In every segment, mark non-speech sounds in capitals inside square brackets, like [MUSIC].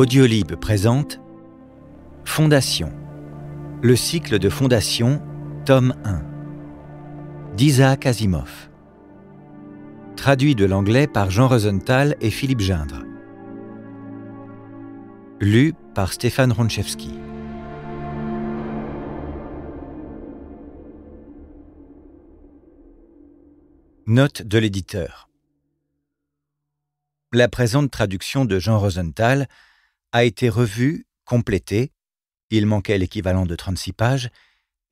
Audiolib présente Fondation. Le cycle de Fondation, tome 1. D'Isaac Asimov. Traduit de l'anglais par Jean Rosenthal et Philippe Gindre. Lu par Stéphane Ronchevski. Note de l'éditeur. La présente traduction de Jean Rosenthal a été revu, complété, il manquait l'équivalent de 36 pages,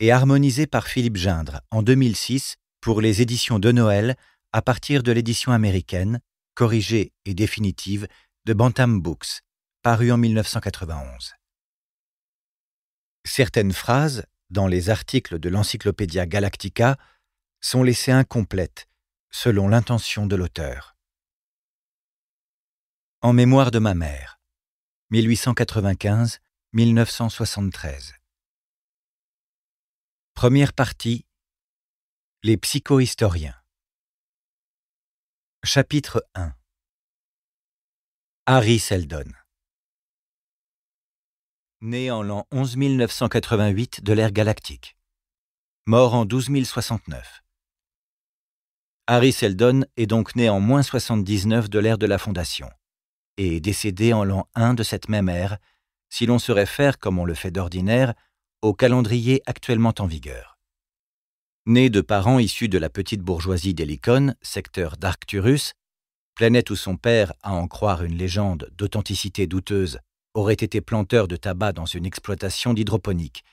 et harmonisé par Philippe Gindre en 2006 pour les éditions de Noël à partir de l'édition américaine, corrigée et définitive de Bantam Books, parue en 1991. Certaines phrases, dans les articles de l'Encyclopédia Galactica, sont laissées incomplètes, selon l'intention de l'auteur. En mémoire de ma mère. 1895-1973. Première partie Les psychohistoriens. Chapitre 1 Harry Seldon Né en l'an 11 988 de l'ère galactique. Mort en 069. Harry Seldon est donc né en moins 79 de l'ère de la Fondation et décédé en l'an 1 de cette même ère, si l'on se réfère, comme on le fait d'ordinaire, au calendrier actuellement en vigueur. Né de parents issus de la petite bourgeoisie d'Helicon, secteur d'Arcturus, planète où son père, à en croire une légende d'authenticité douteuse, aurait été planteur de tabac dans une exploitation d'hydroponique,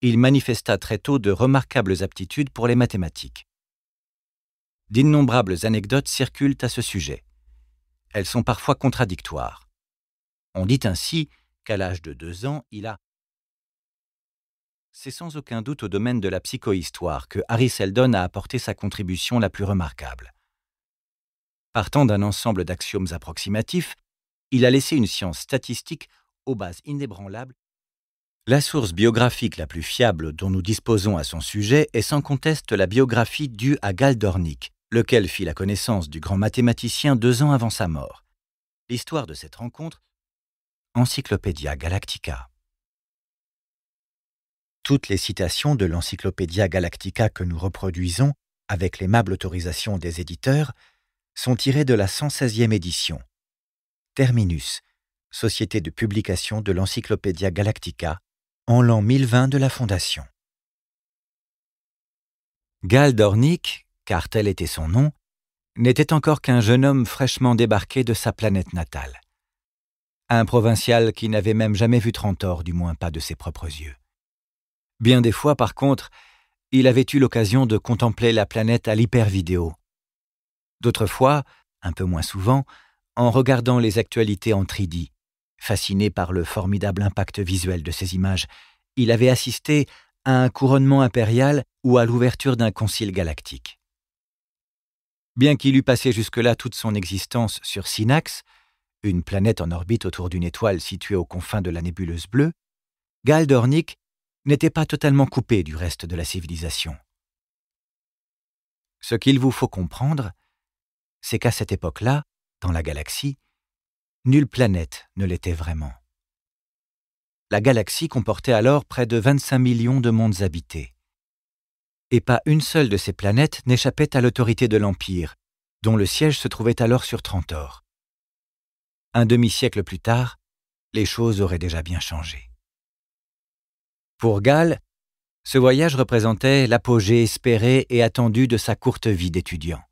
il manifesta très tôt de remarquables aptitudes pour les mathématiques. D'innombrables anecdotes circulent à ce sujet elles sont parfois contradictoires. On dit ainsi qu'à l'âge de deux ans, il a c'est sans aucun doute au domaine de la psychohistoire que Harry Seldon a apporté sa contribution la plus remarquable. Partant d'un ensemble d'axiomes approximatifs, il a laissé une science statistique aux bases inébranlables. La source biographique la plus fiable dont nous disposons à son sujet est sans conteste la biographie due à Galdornik, lequel fit la connaissance du grand mathématicien deux ans avant sa mort. L'histoire de cette rencontre, Encyclopédia Galactica. Toutes les citations de l'Encyclopédia Galactica que nous reproduisons, avec l'aimable autorisation des éditeurs, sont tirées de la 116e édition. Terminus, Société de publication de l'Encyclopédia Galactica, en l'an 1020 de la Fondation. Dornick car tel était son nom, n'était encore qu'un jeune homme fraîchement débarqué de sa planète natale. Un provincial qui n'avait même jamais vu Trentor, du moins pas de ses propres yeux. Bien des fois, par contre, il avait eu l'occasion de contempler la planète à l'hypervidéo. D'autres fois, un peu moins souvent, en regardant les actualités en 3D. Fasciné par le formidable impact visuel de ces images, il avait assisté à un couronnement impérial ou à l'ouverture d'un concile galactique bien qu'il eût passé jusque-là toute son existence sur Synax, une planète en orbite autour d'une étoile située aux confins de la nébuleuse bleue, Galdornik n'était pas totalement coupé du reste de la civilisation. Ce qu'il vous faut comprendre, c'est qu'à cette époque-là, dans la galaxie, nulle planète ne l'était vraiment. La galaxie comportait alors près de 25 millions de mondes habités et pas une seule de ces planètes n'échappait à l'autorité de l'Empire, dont le siège se trouvait alors sur Trentor. Un demi-siècle plus tard, les choses auraient déjà bien changé. Pour Gall, ce voyage représentait l'apogée espéré et attendu de sa courte vie d'étudiant.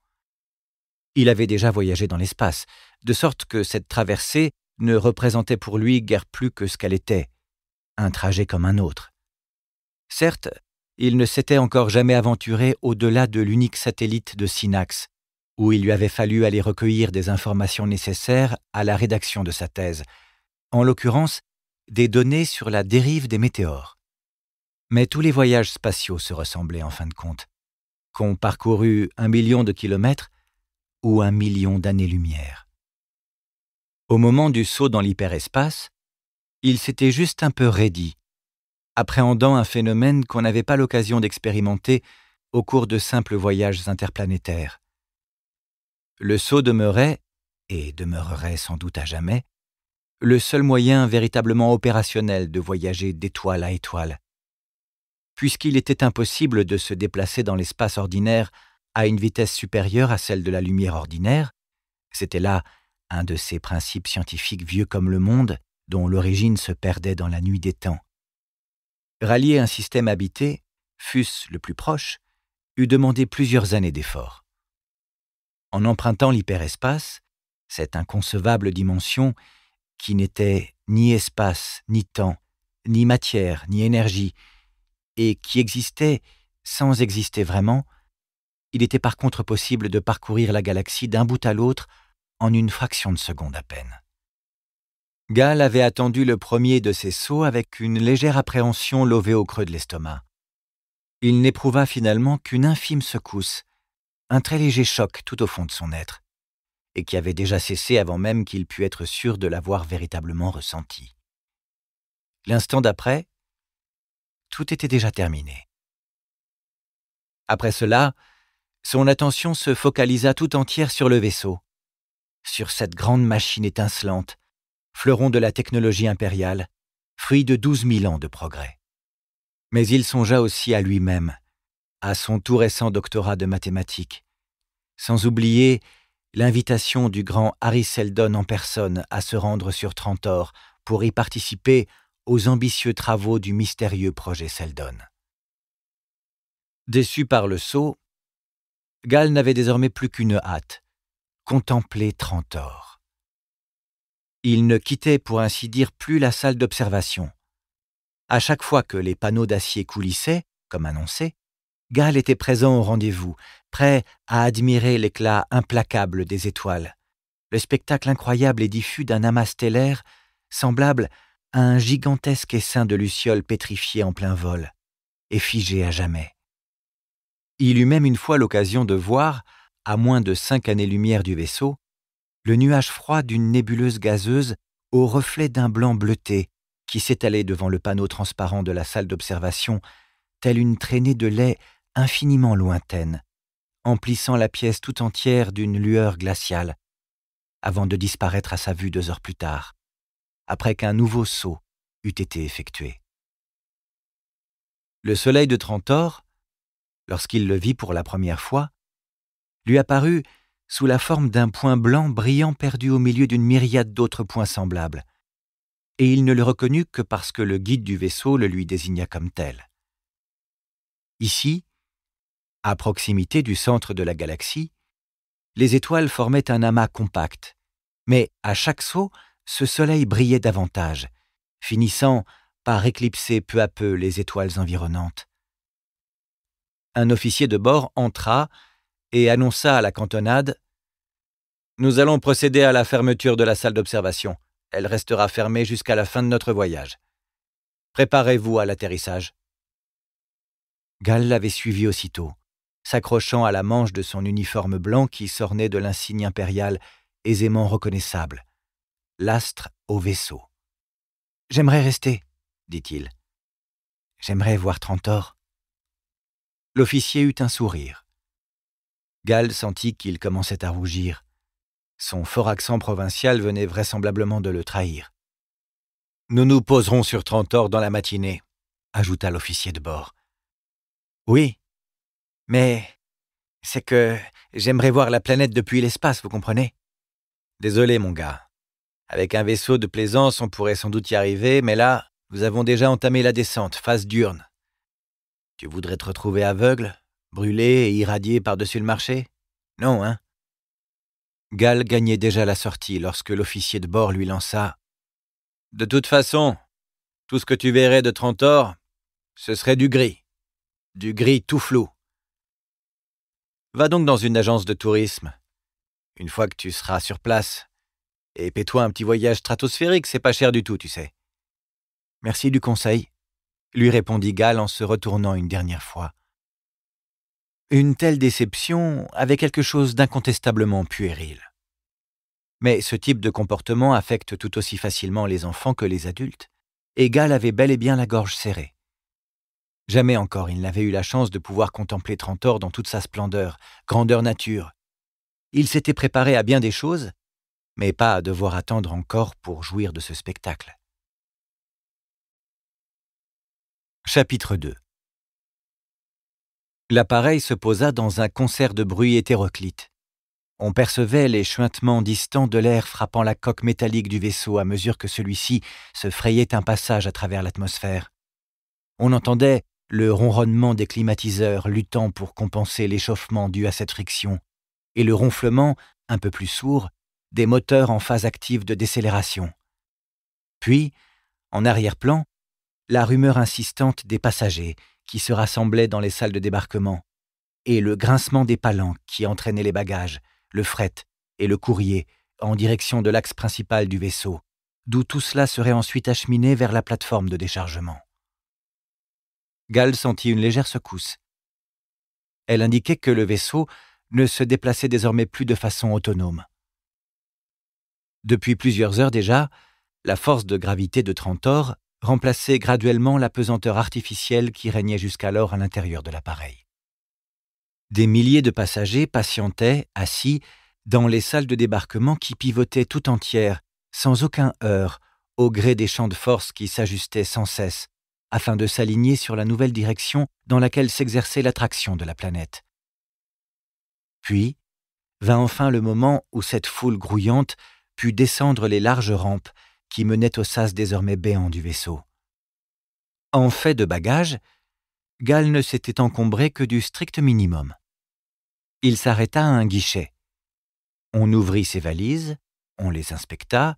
Il avait déjà voyagé dans l'espace, de sorte que cette traversée ne représentait pour lui guère plus que ce qu'elle était, un trajet comme un autre. Certes, il ne s'était encore jamais aventuré au-delà de l'unique satellite de Synax, où il lui avait fallu aller recueillir des informations nécessaires à la rédaction de sa thèse, en l'occurrence des données sur la dérive des météores. Mais tous les voyages spatiaux se ressemblaient en fin de compte, qu'on parcourût un million de kilomètres ou un million d'années-lumière. Au moment du saut dans l'hyperespace, il s'était juste un peu raidi, appréhendant un phénomène qu'on n'avait pas l'occasion d'expérimenter au cours de simples voyages interplanétaires. Le saut demeurait, et demeurerait sans doute à jamais, le seul moyen véritablement opérationnel de voyager d'étoile à étoile. Puisqu'il était impossible de se déplacer dans l'espace ordinaire à une vitesse supérieure à celle de la lumière ordinaire, c'était là un de ces principes scientifiques vieux comme le monde dont l'origine se perdait dans la nuit des temps. Rallier un système habité, fût-ce le plus proche, eût demandé plusieurs années d'efforts. En empruntant l'hyperespace, cette inconcevable dimension qui n'était ni espace, ni temps, ni matière, ni énergie, et qui existait sans exister vraiment, il était par contre possible de parcourir la galaxie d'un bout à l'autre en une fraction de seconde à peine. Gall avait attendu le premier de ses sauts avec une légère appréhension levée au creux de l'estomac. Il n'éprouva finalement qu'une infime secousse, un très léger choc tout au fond de son être, et qui avait déjà cessé avant même qu'il pût être sûr de l'avoir véritablement ressenti. L'instant d'après, tout était déjà terminé. Après cela, son attention se focalisa tout entière sur le vaisseau, sur cette grande machine étincelante, fleuron de la technologie impériale, fruit de douze mille ans de progrès. Mais il songea aussi à lui-même, à son tout récent doctorat de mathématiques, sans oublier l'invitation du grand Harry Seldon en personne à se rendre sur Trentor pour y participer aux ambitieux travaux du mystérieux projet Seldon. Déçu par le saut, Gall n'avait désormais plus qu'une hâte, contempler Trentor. Il ne quittait pour ainsi dire plus la salle d'observation. À chaque fois que les panneaux d'acier coulissaient, comme annoncé, Gall était présent au rendez-vous, prêt à admirer l'éclat implacable des étoiles, le spectacle incroyable et diffus d'un amas stellaire semblable à un gigantesque essaim de lucioles pétrifiées en plein vol et figé à jamais. Il eut même une fois l'occasion de voir, à moins de cinq années-lumière du vaisseau, le nuage froid d'une nébuleuse gazeuse au reflet d'un blanc bleuté qui s'étalait devant le panneau transparent de la salle d'observation, telle une traînée de lait infiniment lointaine, emplissant la pièce tout entière d'une lueur glaciale, avant de disparaître à sa vue deux heures plus tard, après qu'un nouveau saut eût été effectué. Le soleil de Trentor, lorsqu'il le vit pour la première fois, lui apparut sous la forme d'un point blanc brillant perdu au milieu d'une myriade d'autres points semblables, et il ne le reconnut que parce que le guide du vaisseau le lui désigna comme tel. Ici, à proximité du centre de la galaxie, les étoiles formaient un amas compact, mais à chaque saut, ce soleil brillait davantage, finissant par éclipser peu à peu les étoiles environnantes. Un officier de bord entra et annonça à la cantonade Nous allons procéder à la fermeture de la salle d'observation. Elle restera fermée jusqu'à la fin de notre voyage. Préparez-vous à l'atterrissage. Gall l'avait suivi aussitôt, s'accrochant à la manche de son uniforme blanc qui s'ornait de l'insigne impérial, aisément reconnaissable, l'astre au vaisseau. J'aimerais rester, dit-il. J'aimerais voir Trentor. » L'officier eut un sourire. Gall sentit qu'il commençait à rougir. Son fort accent provincial venait vraisemblablement de le trahir. Nous nous poserons sur Trentor dans la matinée, ajouta l'officier de bord. Oui, mais c'est que j'aimerais voir la planète depuis l'espace, vous comprenez Désolé, mon gars. Avec un vaisseau de plaisance, on pourrait sans doute y arriver, mais là, nous avons déjà entamé la descente, face d'Urne. »« Tu voudrais te retrouver aveugle brûlé et irradié par-dessus le marché Non, hein Gall gagnait déjà la sortie lorsque l'officier de bord lui lança De toute façon, tout ce que tu verrais de Trentor, ce serait du gris. Du gris tout flou. Va donc dans une agence de tourisme. Une fois que tu seras sur place, et paie-toi un petit voyage stratosphérique, c'est pas cher du tout, tu sais. Merci du conseil, lui répondit Gall en se retournant une dernière fois. Une telle déception avait quelque chose d'incontestablement puéril. Mais ce type de comportement affecte tout aussi facilement les enfants que les adultes, et Gall avait bel et bien la gorge serrée. Jamais encore il n'avait eu la chance de pouvoir contempler Trentor dans toute sa splendeur, grandeur nature. Il s'était préparé à bien des choses, mais pas à devoir attendre encore pour jouir de ce spectacle. Chapitre 2 L'appareil se posa dans un concert de bruit hétéroclite. On percevait les chuintements distants de l'air frappant la coque métallique du vaisseau à mesure que celui-ci se frayait un passage à travers l'atmosphère. On entendait le ronronnement des climatiseurs luttant pour compenser l'échauffement dû à cette friction, et le ronflement, un peu plus sourd, des moteurs en phase active de décélération. Puis, en arrière-plan, la rumeur insistante des passagers, qui se rassemblaient dans les salles de débarquement, et le grincement des palans qui entraînaient les bagages, le fret et le courrier en direction de l'axe principal du vaisseau, d'où tout cela serait ensuite acheminé vers la plateforme de déchargement. Gall sentit une légère secousse. Elle indiquait que le vaisseau ne se déplaçait désormais plus de façon autonome. Depuis plusieurs heures déjà, la force de gravité de Trentor remplaçait graduellement la pesanteur artificielle qui régnait jusqu'alors à l'intérieur de l'appareil. Des milliers de passagers patientaient, assis, dans les salles de débarquement qui pivotaient tout entière, sans aucun heurt, au gré des champs de force qui s'ajustaient sans cesse, afin de s'aligner sur la nouvelle direction dans laquelle s'exerçait l'attraction de la planète. Puis vint enfin le moment où cette foule grouillante put descendre les larges rampes qui menait au sas désormais béant du vaisseau. En fait de bagages, Gall ne s'était encombré que du strict minimum. Il s'arrêta à un guichet. On ouvrit ses valises, on les inspecta,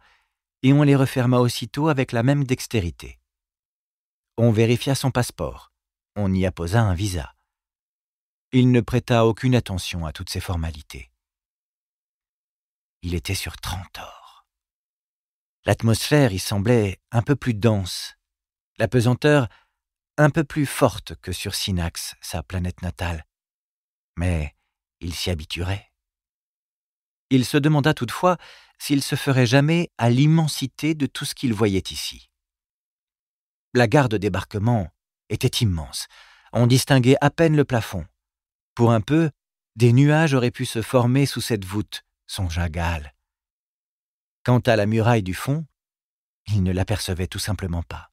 et on les referma aussitôt avec la même dextérité. On vérifia son passeport, on y apposa un visa. Il ne prêta aucune attention à toutes ces formalités. Il était sur trente or. L'atmosphère y semblait un peu plus dense, la pesanteur un peu plus forte que sur Synax, sa planète natale. Mais il s'y habituerait. Il se demanda toutefois s'il se ferait jamais à l'immensité de tout ce qu'il voyait ici. La gare de débarquement était immense. On distinguait à peine le plafond. Pour un peu, des nuages auraient pu se former sous cette voûte, son Gall. Quant à la muraille du fond, il ne l'apercevait tout simplement pas.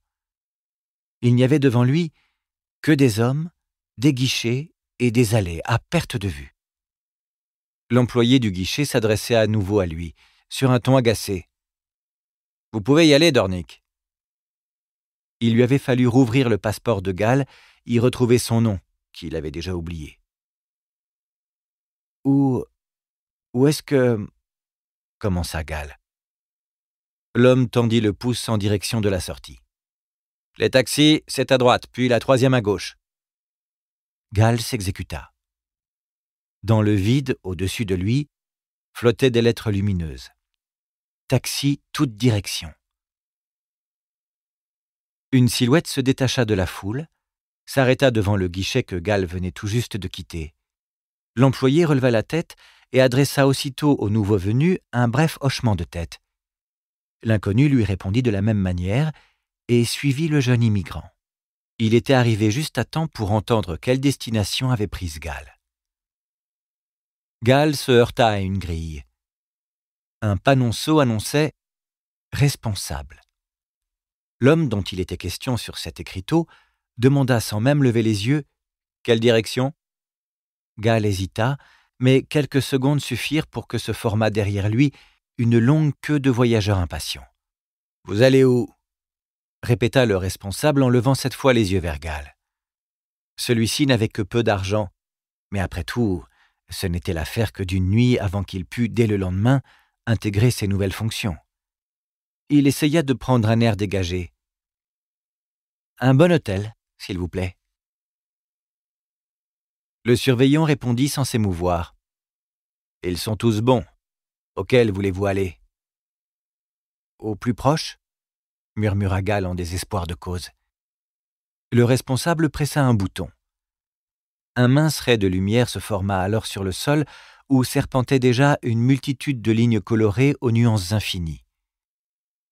Il n'y avait devant lui que des hommes, des guichets et des allées à perte de vue. L'employé du guichet s'adressait à nouveau à lui, sur un ton agacé. Vous pouvez y aller, Dornick. Il lui avait fallu rouvrir le passeport de Galles, y retrouver son nom, qu'il avait déjà oublié. Où. où est-ce que. commença Gall. L'homme tendit le pouce en direction de la sortie. Les taxis, c'est à droite, puis la troisième à gauche. Gall s'exécuta. Dans le vide, au-dessus de lui, flottaient des lettres lumineuses. Taxi, toute direction. Une silhouette se détacha de la foule, s'arrêta devant le guichet que Gall venait tout juste de quitter. L'employé releva la tête et adressa aussitôt au nouveau venu un bref hochement de tête. L'inconnu lui répondit de la même manière et suivit le jeune immigrant. Il était arrivé juste à temps pour entendre quelle destination avait prise Gall. Gall se heurta à une grille. Un panonceau annonçait responsable. L'homme dont il était question sur cet écriteau demanda sans même lever les yeux Quelle direction Gall hésita, mais quelques secondes suffirent pour que se formât derrière lui une longue queue de voyageurs impatients. Vous allez où répéta le responsable en levant cette fois les yeux vers Gall. Celui-ci n'avait que peu d'argent, mais après tout, ce n'était l'affaire que d'une nuit avant qu'il pût, dès le lendemain, intégrer ses nouvelles fonctions. Il essaya de prendre un air dégagé. Un bon hôtel, s'il vous plaît. Le surveillant répondit sans s'émouvoir. Ils sont tous bons. Auquel voulez-vous aller Au plus proche murmura Gall en désespoir de cause. Le responsable pressa un bouton. Un mince ray de lumière se forma alors sur le sol où serpentait déjà une multitude de lignes colorées aux nuances infinies.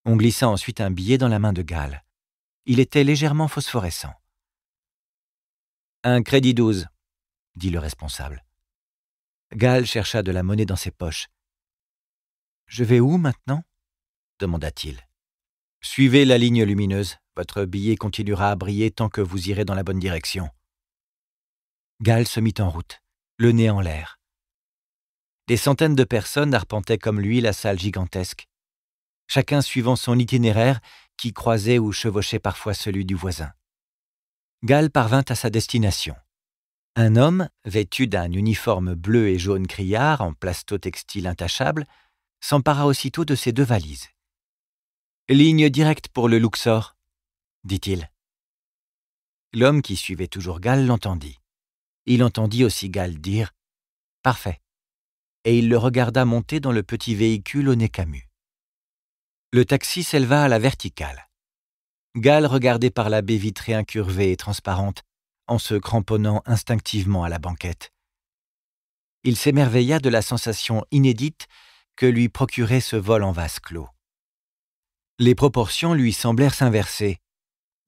On glissa ensuite un billet dans la main de Gall. Il était légèrement phosphorescent. Un crédit douze, » dit le responsable. Gall chercha de la monnaie dans ses poches. Je vais où maintenant demanda-t-il. Suivez la ligne lumineuse. Votre billet continuera à briller tant que vous irez dans la bonne direction. Gall se mit en route, le nez en l'air. Des centaines de personnes arpentaient comme lui la salle gigantesque, chacun suivant son itinéraire qui croisait ou chevauchait parfois celui du voisin. Gall parvint à sa destination. Un homme, vêtu d'un uniforme bleu et jaune criard en plasto-textile intachable, s'empara aussitôt de ses deux valises. Ligne directe pour le Luxor, dit-il. L'homme qui suivait toujours Gall l'entendit. Il entendit aussi Gall dire Parfait. Et il le regarda monter dans le petit véhicule au nez camus. Le taxi s'éleva à la verticale. Gall regardait par la baie vitrée incurvée et transparente, en se cramponnant instinctivement à la banquette. Il s'émerveilla de la sensation inédite que lui procurait ce vol en vase clos. Les proportions lui semblèrent s'inverser.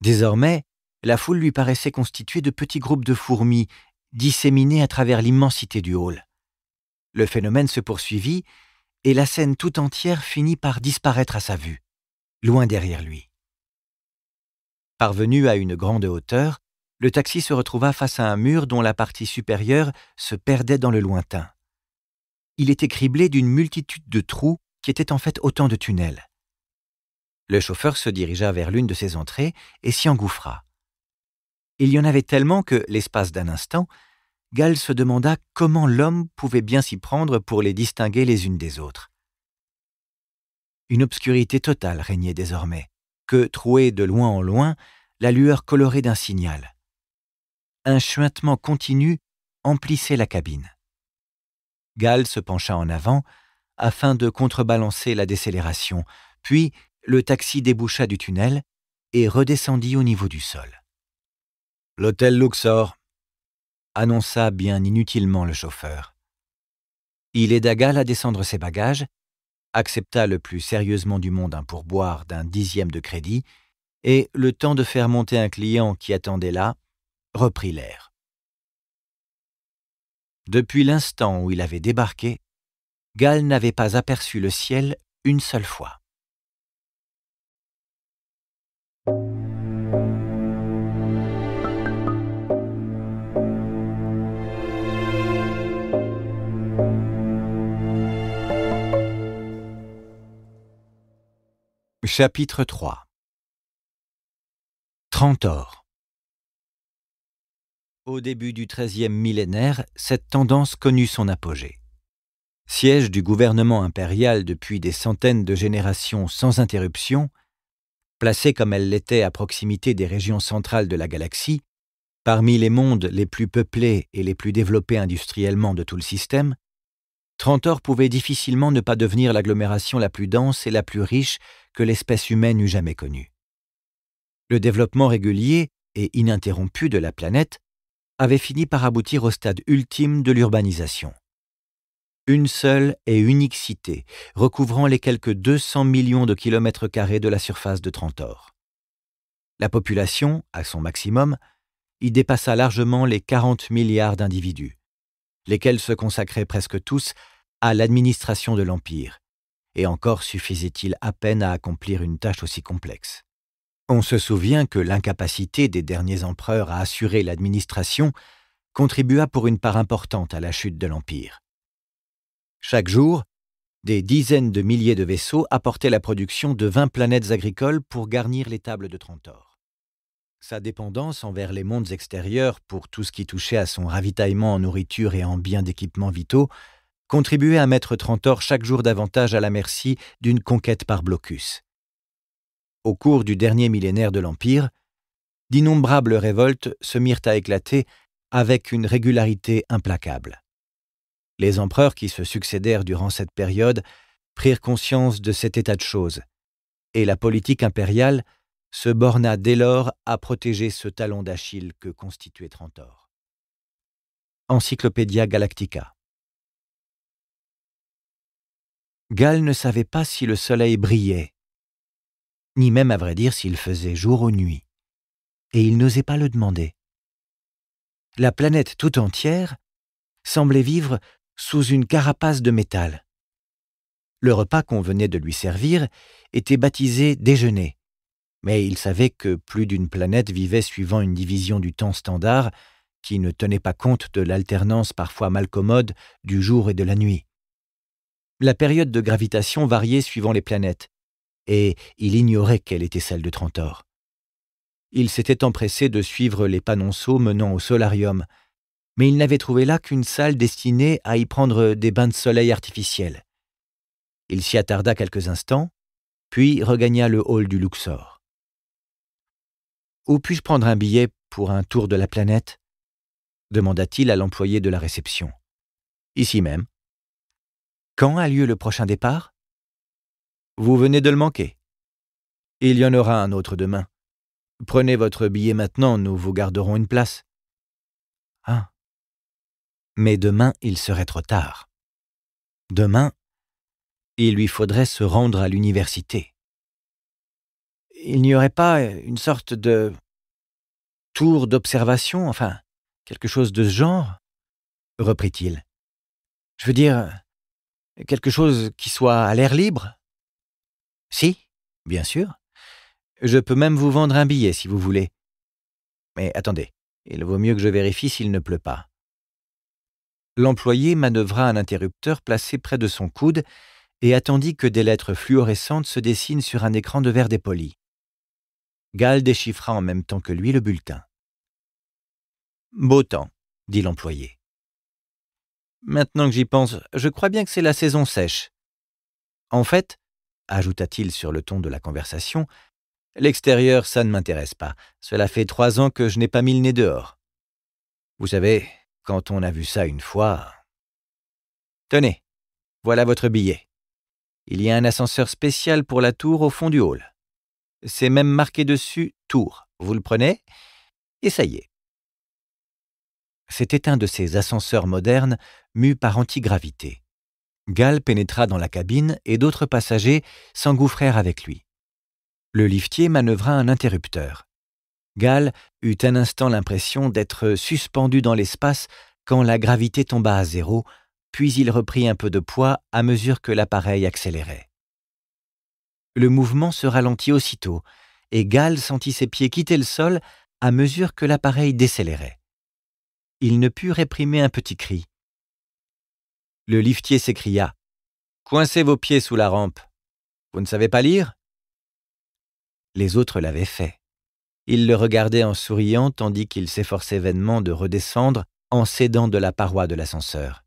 Désormais, la foule lui paraissait constituée de petits groupes de fourmis disséminés à travers l'immensité du hall. Le phénomène se poursuivit, et la scène tout entière finit par disparaître à sa vue, loin derrière lui. Parvenu à une grande hauteur, le taxi se retrouva face à un mur dont la partie supérieure se perdait dans le lointain il était criblé d'une multitude de trous qui étaient en fait autant de tunnels. Le chauffeur se dirigea vers l'une de ces entrées et s'y engouffra. Il y en avait tellement que, l'espace d'un instant, Gall se demanda comment l'homme pouvait bien s'y prendre pour les distinguer les unes des autres. Une obscurité totale régnait désormais, que, trouée de loin en loin, la lueur colorée d'un signal. Un chuintement continu emplissait la cabine. Gall se pencha en avant afin de contrebalancer la décélération, puis le taxi déboucha du tunnel et redescendit au niveau du sol. L'hôtel Luxor, annonça bien inutilement le chauffeur. Il aida Gall à descendre ses bagages, accepta le plus sérieusement du monde un pourboire d'un dixième de crédit, et, le temps de faire monter un client qui attendait là, reprit l'air. Depuis l'instant où il avait débarqué, Gall n'avait pas aperçu le ciel une seule fois. Chapitre 3 Trente au début du XIIIe millénaire, cette tendance connut son apogée. Siège du gouvernement impérial depuis des centaines de générations sans interruption, placée comme elle l'était à proximité des régions centrales de la galaxie, parmi les mondes les plus peuplés et les plus développés industriellement de tout le système, Trentor pouvait difficilement ne pas devenir l'agglomération la plus dense et la plus riche que l'espèce humaine eût jamais connue. Le développement régulier et ininterrompu de la planète avait fini par aboutir au stade ultime de l'urbanisation. Une seule et unique cité, recouvrant les quelques 200 millions de kilomètres carrés de la surface de Trantor. La population, à son maximum, y dépassa largement les 40 milliards d'individus, lesquels se consacraient presque tous à l'administration de l'Empire, et encore suffisait-il à peine à accomplir une tâche aussi complexe. On se souvient que l'incapacité des derniers empereurs à assurer l'administration contribua pour une part importante à la chute de l'Empire. Chaque jour, des dizaines de milliers de vaisseaux apportaient la production de vingt planètes agricoles pour garnir les tables de Trentor. Sa dépendance envers les mondes extérieurs pour tout ce qui touchait à son ravitaillement en nourriture et en biens d'équipements vitaux contribuait à mettre Trentor chaque jour davantage à la merci d'une conquête par blocus au cours du dernier millénaire de l'Empire, d'innombrables révoltes se mirent à éclater avec une régularité implacable. Les empereurs qui se succédèrent durant cette période prirent conscience de cet état de choses, et la politique impériale se borna dès lors à protéger ce talon d'Achille que constituait Trentor. Encyclopédia Galactica Gall ne savait pas si le soleil brillait, ni même à vrai dire s'il faisait jour ou nuit. Et il n'osait pas le demander. La planète tout entière semblait vivre sous une carapace de métal. Le repas qu'on venait de lui servir était baptisé déjeuner, mais il savait que plus d'une planète vivait suivant une division du temps standard qui ne tenait pas compte de l'alternance parfois malcommode du jour et de la nuit. La période de gravitation variait suivant les planètes, et il ignorait qu'elle était celle de Trantor. Il s'était empressé de suivre les panonceaux menant au solarium, mais il n'avait trouvé là qu'une salle destinée à y prendre des bains de soleil artificiels. Il s'y attarda quelques instants, puis regagna le hall du Luxor. Où puis-je prendre un billet pour un tour de la planète demanda-t-il à l'employé de la réception. Ici même. Quand a lieu le prochain départ vous venez de le manquer. Il y en aura un autre demain. Prenez votre billet maintenant, nous vous garderons une place. Ah. Mais demain, il serait trop tard. Demain, il lui faudrait se rendre à l'université. Il n'y aurait pas une sorte de tour d'observation, enfin, quelque chose de ce genre reprit-il. Je veux dire, quelque chose qui soit à l'air libre si, bien sûr. Je peux même vous vendre un billet si vous voulez. Mais attendez, il vaut mieux que je vérifie s'il ne pleut pas. L'employé manœuvra un interrupteur placé près de son coude et attendit que des lettres fluorescentes se dessinent sur un écran de verre dépoli. Gall déchiffra en même temps que lui le bulletin. Beau temps, dit l'employé. Maintenant que j'y pense, je crois bien que c'est la saison sèche. En fait, ajouta-t-il sur le ton de la conversation, l'extérieur, ça ne m'intéresse pas. Cela fait trois ans que je n'ai pas mis le nez dehors. Vous savez, quand on a vu ça une fois. Tenez, voilà votre billet. Il y a un ascenseur spécial pour la tour au fond du hall. C'est même marqué dessus Tour. Vous le prenez Et ça y est. C'était un de ces ascenseurs modernes mus par antigravité. Gall pénétra dans la cabine et d'autres passagers s'engouffrèrent avec lui. Le liftier manœuvra un interrupteur. Gall eut un instant l'impression d'être suspendu dans l'espace quand la gravité tomba à zéro, puis il reprit un peu de poids à mesure que l'appareil accélérait. Le mouvement se ralentit aussitôt, et Gall sentit ses pieds quitter le sol à mesure que l'appareil décélérait. Il ne put réprimer un petit cri. Le liftier s'écria. Coincez vos pieds sous la rampe. Vous ne savez pas lire Les autres l'avaient fait. Ils le regardaient en souriant tandis qu'il s'efforçait vainement de redescendre en s'aidant de la paroi de l'ascenseur.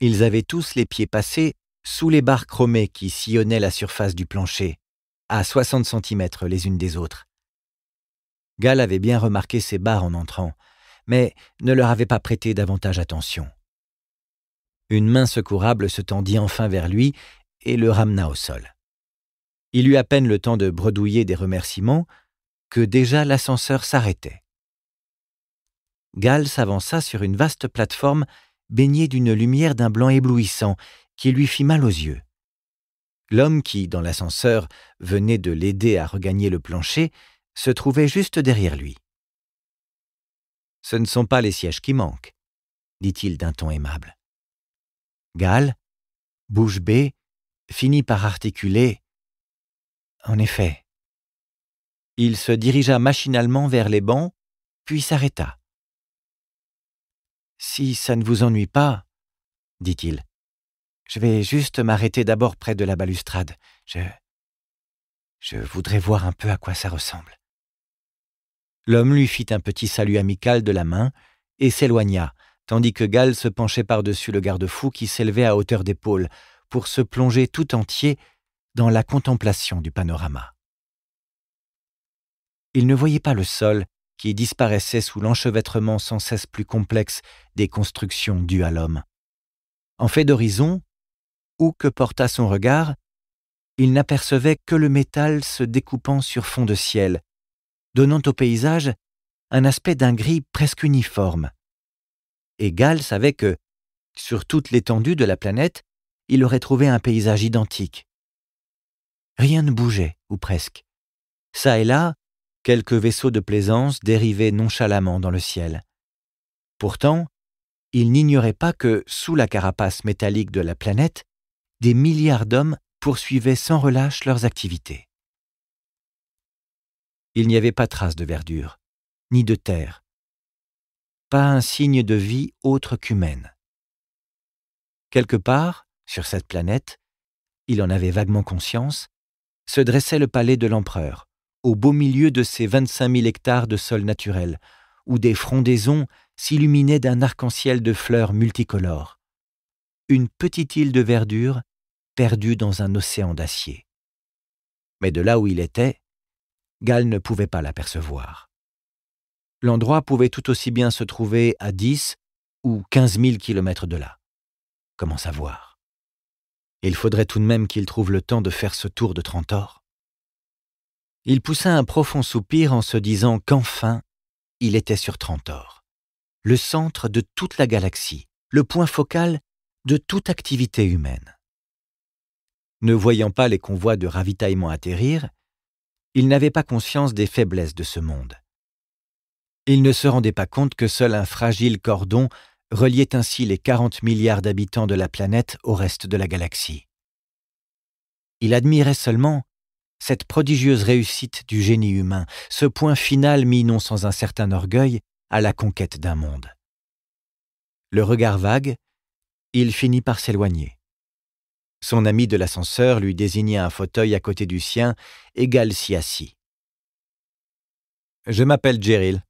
Ils avaient tous les pieds passés sous les barres chromées qui sillonnaient la surface du plancher, à 60 cm les unes des autres. Gall avait bien remarqué ces barres en entrant, mais ne leur avait pas prêté davantage attention. Une main secourable se tendit enfin vers lui et le ramena au sol. Il eut à peine le temps de bredouiller des remerciements que déjà l'ascenseur s'arrêtait. Gall s'avança sur une vaste plateforme baignée d'une lumière d'un blanc éblouissant qui lui fit mal aux yeux. L'homme qui, dans l'ascenseur, venait de l'aider à regagner le plancher, se trouvait juste derrière lui. Ce ne sont pas les sièges qui manquent, dit-il d'un ton aimable. Gall, bouche bée, finit par articuler En effet. Il se dirigea machinalement vers les bancs, puis s'arrêta. Si ça ne vous ennuie pas, dit-il, je vais juste m'arrêter d'abord près de la balustrade. Je. Je voudrais voir un peu à quoi ça ressemble. L'homme lui fit un petit salut amical de la main et s'éloigna, tandis que Gall se penchait par-dessus le garde-fou qui s'élevait à hauteur d'épaule pour se plonger tout entier dans la contemplation du panorama. Il ne voyait pas le sol qui disparaissait sous l'enchevêtrement sans cesse plus complexe des constructions dues à l'homme. En fait d'horizon, où que porta son regard, il n'apercevait que le métal se découpant sur fond de ciel, donnant au paysage un aspect d'un gris presque uniforme, et Gall savait que, sur toute l'étendue de la planète, il aurait trouvé un paysage identique. Rien ne bougeait, ou presque. Ça et là, quelques vaisseaux de plaisance dérivaient nonchalamment dans le ciel. Pourtant, il n'ignorait pas que, sous la carapace métallique de la planète, des milliards d'hommes poursuivaient sans relâche leurs activités. Il n'y avait pas trace de verdure, ni de terre, pas un signe de vie autre qu'humaine. Quelque part, sur cette planète, il en avait vaguement conscience, se dressait le palais de l'empereur, au beau milieu de ses 25 000 hectares de sol naturel, où des frondaisons s'illuminaient d'un arc-en-ciel de fleurs multicolores. Une petite île de verdure perdue dans un océan d'acier. Mais de là où il était, Gall ne pouvait pas l'apercevoir. L'endroit pouvait tout aussi bien se trouver à dix ou quinze mille kilomètres de là. Comment savoir Il faudrait tout de même qu'il trouve le temps de faire ce tour de Trentor. Il poussa un profond soupir en se disant qu'enfin, il était sur Trentor, le centre de toute la galaxie, le point focal de toute activité humaine. Ne voyant pas les convois de ravitaillement atterrir, il n'avait pas conscience des faiblesses de ce monde. Il ne se rendait pas compte que seul un fragile cordon reliait ainsi les 40 milliards d'habitants de la planète au reste de la galaxie. Il admirait seulement cette prodigieuse réussite du génie humain, ce point final mis non sans un certain orgueil à la conquête d'un monde. Le regard vague, il finit par s'éloigner. Son ami de l'ascenseur lui désigna un fauteuil à côté du sien, égal s'y assit. Je m'appelle Jéril,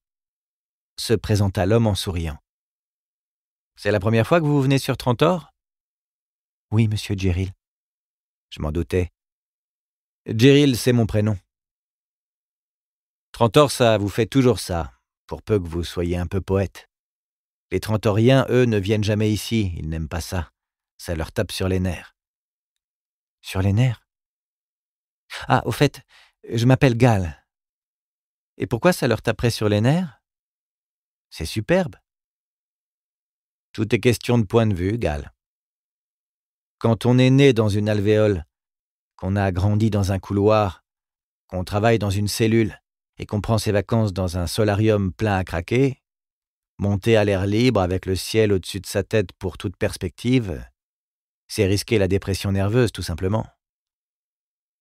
se présenta l'homme en souriant. C'est la première fois que vous venez sur Trentor Oui, monsieur Jéril. Je m'en doutais. Jéril, c'est mon prénom. Trentor, ça vous fait toujours ça, pour peu que vous soyez un peu poète. Les Trentoriens, eux, ne viennent jamais ici, ils n'aiment pas ça. Ça leur tape sur les nerfs. Sur les nerfs Ah, au fait, je m'appelle Gal. »« Et pourquoi ça leur taperait sur les nerfs c'est superbe. Tout est question de point de vue, Gal. Quand on est né dans une alvéole, qu'on a grandi dans un couloir, qu'on travaille dans une cellule et qu'on prend ses vacances dans un solarium plein à craquer, monter à l'air libre avec le ciel au-dessus de sa tête pour toute perspective, c'est risquer la dépression nerveuse tout simplement.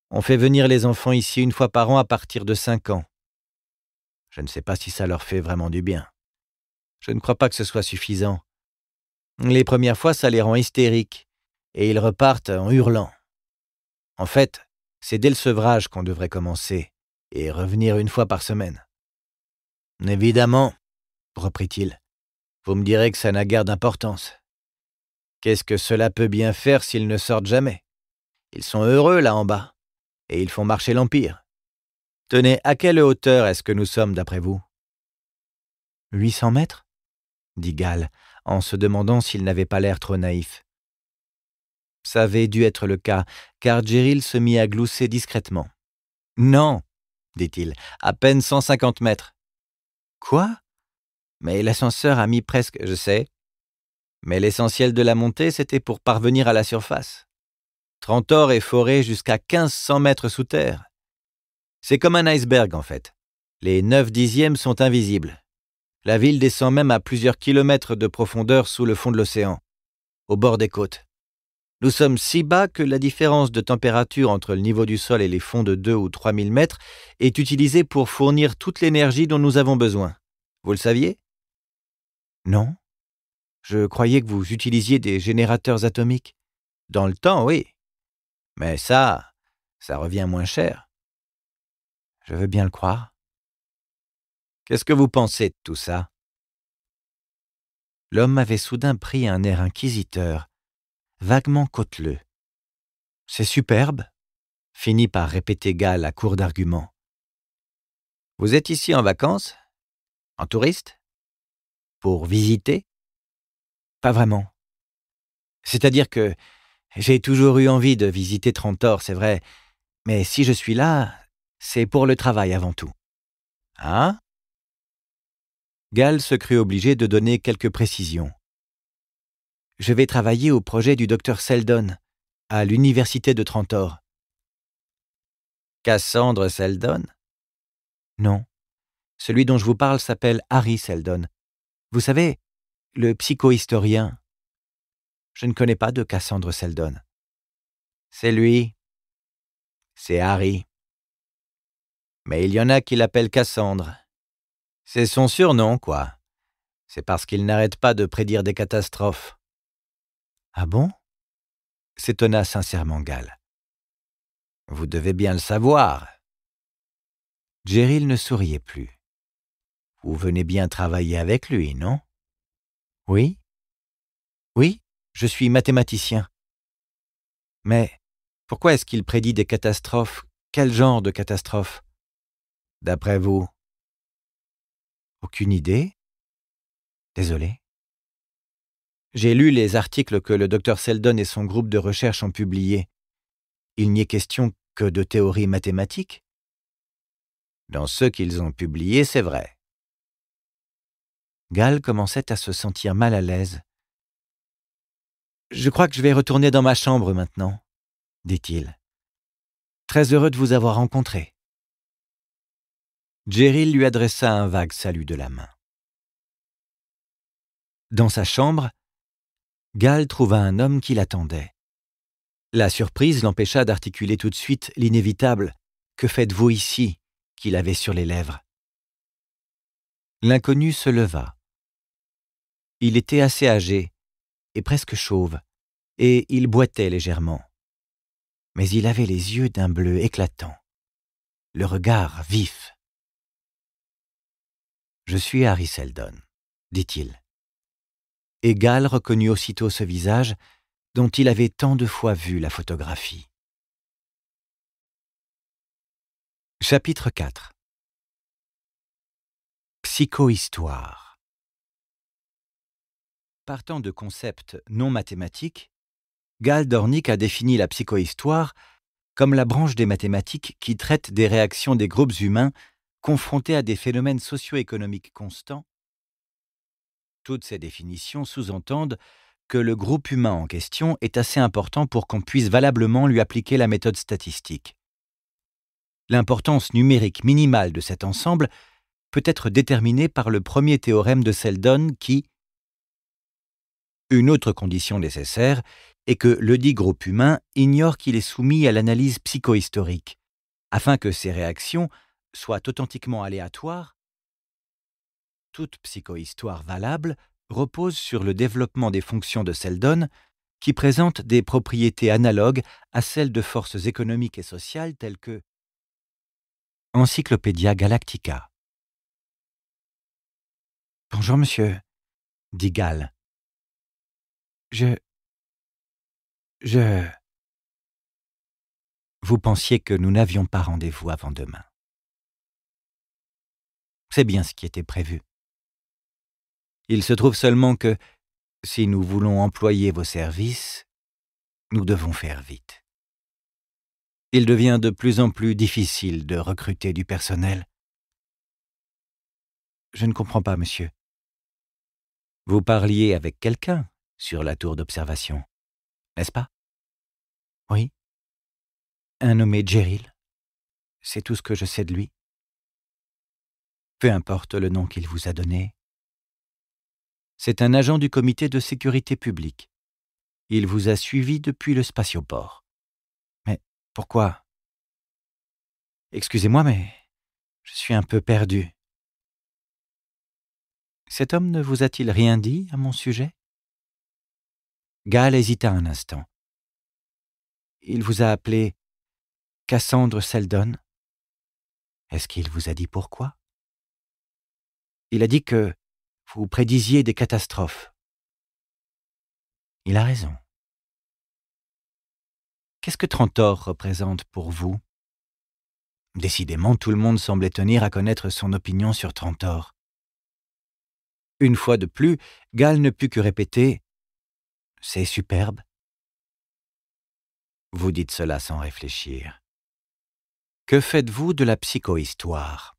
On fait venir les enfants ici une fois par an à partir de 5 ans. Je ne sais pas si ça leur fait vraiment du bien. Je ne crois pas que ce soit suffisant. Les premières fois, ça les rend hystériques, et ils repartent en hurlant. En fait, c'est dès le sevrage qu'on devrait commencer, et revenir une fois par semaine. Évidemment, reprit-il, vous me direz que ça n'a guère d'importance. Qu'est-ce que cela peut bien faire s'ils ne sortent jamais Ils sont heureux là en bas, et ils font marcher l'Empire. Tenez, à quelle hauteur est-ce que nous sommes d'après vous 800 mètres dit Gall, en se demandant s'il n'avait pas l'air trop naïf. Ça avait dû être le cas, car Jéril se mit à glousser discrètement. Non, dit-il, à peine cinquante mètres. Quoi Mais l'ascenseur a mis presque, je sais. Mais l'essentiel de la montée, c'était pour parvenir à la surface. Trentor est foré jusqu'à 1500 mètres sous terre. C'est comme un iceberg, en fait. Les neuf dixièmes sont invisibles. La ville descend même à plusieurs kilomètres de profondeur sous le fond de l'océan, au bord des côtes. Nous sommes si bas que la différence de température entre le niveau du sol et les fonds de 2 ou mille mètres est utilisée pour fournir toute l'énergie dont nous avons besoin. Vous le saviez Non. Je croyais que vous utilisiez des générateurs atomiques. Dans le temps, oui. Mais ça, ça revient moins cher. Je veux bien le croire. Qu'est-ce que vous pensez de tout ça L'homme avait soudain pris un air inquisiteur, vaguement côteleux. C'est superbe, finit par répéter Gall à court d'arguments. Vous êtes ici en vacances En touriste Pour visiter Pas vraiment. C'est-à-dire que j'ai toujours eu envie de visiter Trentor, c'est vrai, mais si je suis là, c'est pour le travail avant tout. Hein Gall se crut obligé de donner quelques précisions. Je vais travailler au projet du docteur Seldon, à l'université de Trentor. Cassandre Seldon Non. Celui dont je vous parle s'appelle Harry Seldon. Vous savez, le psychohistorien. Je ne connais pas de Cassandre Seldon. C'est lui. C'est Harry. Mais il y en a qui l'appellent Cassandre. C'est son surnom, quoi. C'est parce qu'il n'arrête pas de prédire des catastrophes. Ah bon s'étonna sincèrement Gall. Vous devez bien le savoir. Jéril ne souriait plus. Vous venez bien travailler avec lui, non Oui Oui, je suis mathématicien. Mais pourquoi est-ce qu'il prédit des catastrophes Quel genre de catastrophes D'après vous aucune idée Désolé. J'ai lu les articles que le docteur Seldon et son groupe de recherche ont publiés. Il n'y est question que de théorie mathématiques. Dans ceux qu'ils ont publiés, c'est vrai. Gall commençait à se sentir mal à l'aise. Je crois que je vais retourner dans ma chambre maintenant, dit-il. Très heureux de vous avoir rencontré. Jerry lui adressa un vague salut de la main. Dans sa chambre, Gall trouva un homme qui l'attendait. La surprise l'empêcha d'articuler tout de suite l'inévitable Que faites-vous ici qu'il avait sur les lèvres. L'inconnu se leva. Il était assez âgé et presque chauve, et il boitait légèrement. Mais il avait les yeux d'un bleu éclatant, le regard vif. Je suis Harry Seldon, dit-il. Et Gall reconnut aussitôt ce visage dont il avait tant de fois vu la photographie. Chapitre 4 Psychohistoire Partant de concepts non mathématiques, Gall Dornick a défini la psychohistoire comme la branche des mathématiques qui traite des réactions des groupes humains Confronté à des phénomènes socio-économiques constants, toutes ces définitions sous-entendent que le groupe humain en question est assez important pour qu'on puisse valablement lui appliquer la méthode statistique. L'importance numérique minimale de cet ensemble peut être déterminée par le premier théorème de Seldon qui Une autre condition nécessaire est que le dit groupe humain ignore qu'il est soumis à l'analyse psychohistorique, afin que ses réactions soit authentiquement aléatoire, toute psychohistoire valable repose sur le développement des fonctions de Seldon qui présentent des propriétés analogues à celles de forces économiques et sociales telles que Encyclopédia Galactica. Bonjour, monsieur, dit Gall. Je. Je. Vous pensiez que nous n'avions pas rendez-vous avant demain. C'est bien ce qui était prévu. Il se trouve seulement que, si nous voulons employer vos services, nous devons faire vite. Il devient de plus en plus difficile de recruter du personnel. Je ne comprends pas, monsieur. Vous parliez avec quelqu'un sur la tour d'observation, n'est-ce pas Oui. Un nommé Géril. C'est tout ce que je sais de lui peu importe le nom qu'il vous a donné. C'est un agent du comité de sécurité publique. Il vous a suivi depuis le spatioport. Mais pourquoi Excusez-moi, mais je suis un peu perdu. Cet homme ne vous a-t-il rien dit à mon sujet Gall hésita un instant. Il vous a appelé Cassandre Seldon Est-ce qu'il vous a dit pourquoi il a dit que vous prédisiez des catastrophes. Il a raison. Qu'est-ce que Trentor représente pour vous Décidément, tout le monde semblait tenir à connaître son opinion sur Trentor. Une fois de plus, Gall ne put que répéter C'est superbe. Vous dites cela sans réfléchir. Que faites-vous de la psychohistoire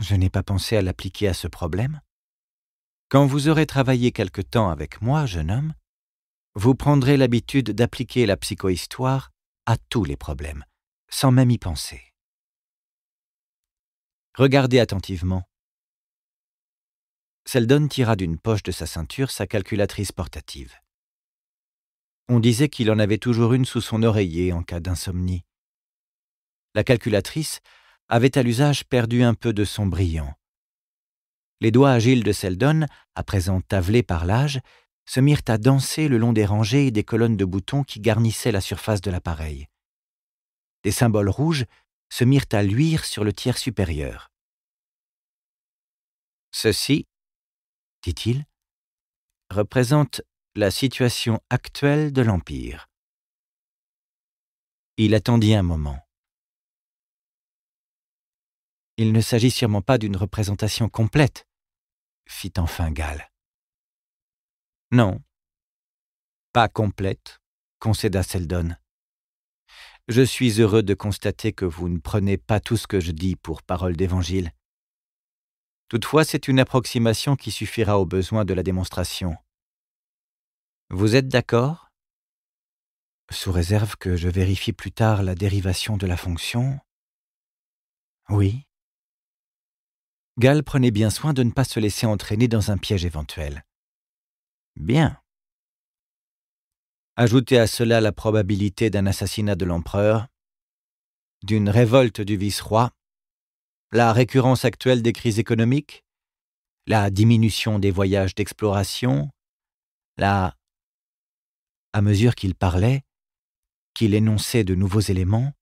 je n'ai pas pensé à l'appliquer à ce problème. Quand vous aurez travaillé quelque temps avec moi, jeune homme, vous prendrez l'habitude d'appliquer la psychohistoire à tous les problèmes, sans même y penser. Regardez attentivement. Seldon tira d'une poche de sa ceinture sa calculatrice portative. On disait qu'il en avait toujours une sous son oreiller en cas d'insomnie. La calculatrice avait à l'usage perdu un peu de son brillant. Les doigts agiles de Seldon, à présent tavelés par l'âge, se mirent à danser le long des rangées et des colonnes de boutons qui garnissaient la surface de l'appareil. Des symboles rouges se mirent à luire sur le tiers supérieur. Ceci, dit-il, représente la situation actuelle de l'Empire. Il attendit un moment. Il ne s'agit sûrement pas d'une représentation complète, fit enfin Gall. Non, pas complète, concéda Seldon. Je suis heureux de constater que vous ne prenez pas tout ce que je dis pour parole d'évangile. Toutefois, c'est une approximation qui suffira aux besoins de la démonstration. Vous êtes d'accord Sous réserve que je vérifie plus tard la dérivation de la fonction Oui. Gall prenait bien soin de ne pas se laisser entraîner dans un piège éventuel. Bien. Ajoutez à cela la probabilité d'un assassinat de l'empereur, d'une révolte du vice-roi, la récurrence actuelle des crises économiques, la diminution des voyages d'exploration, la... À mesure qu'il parlait, qu'il énonçait de nouveaux éléments,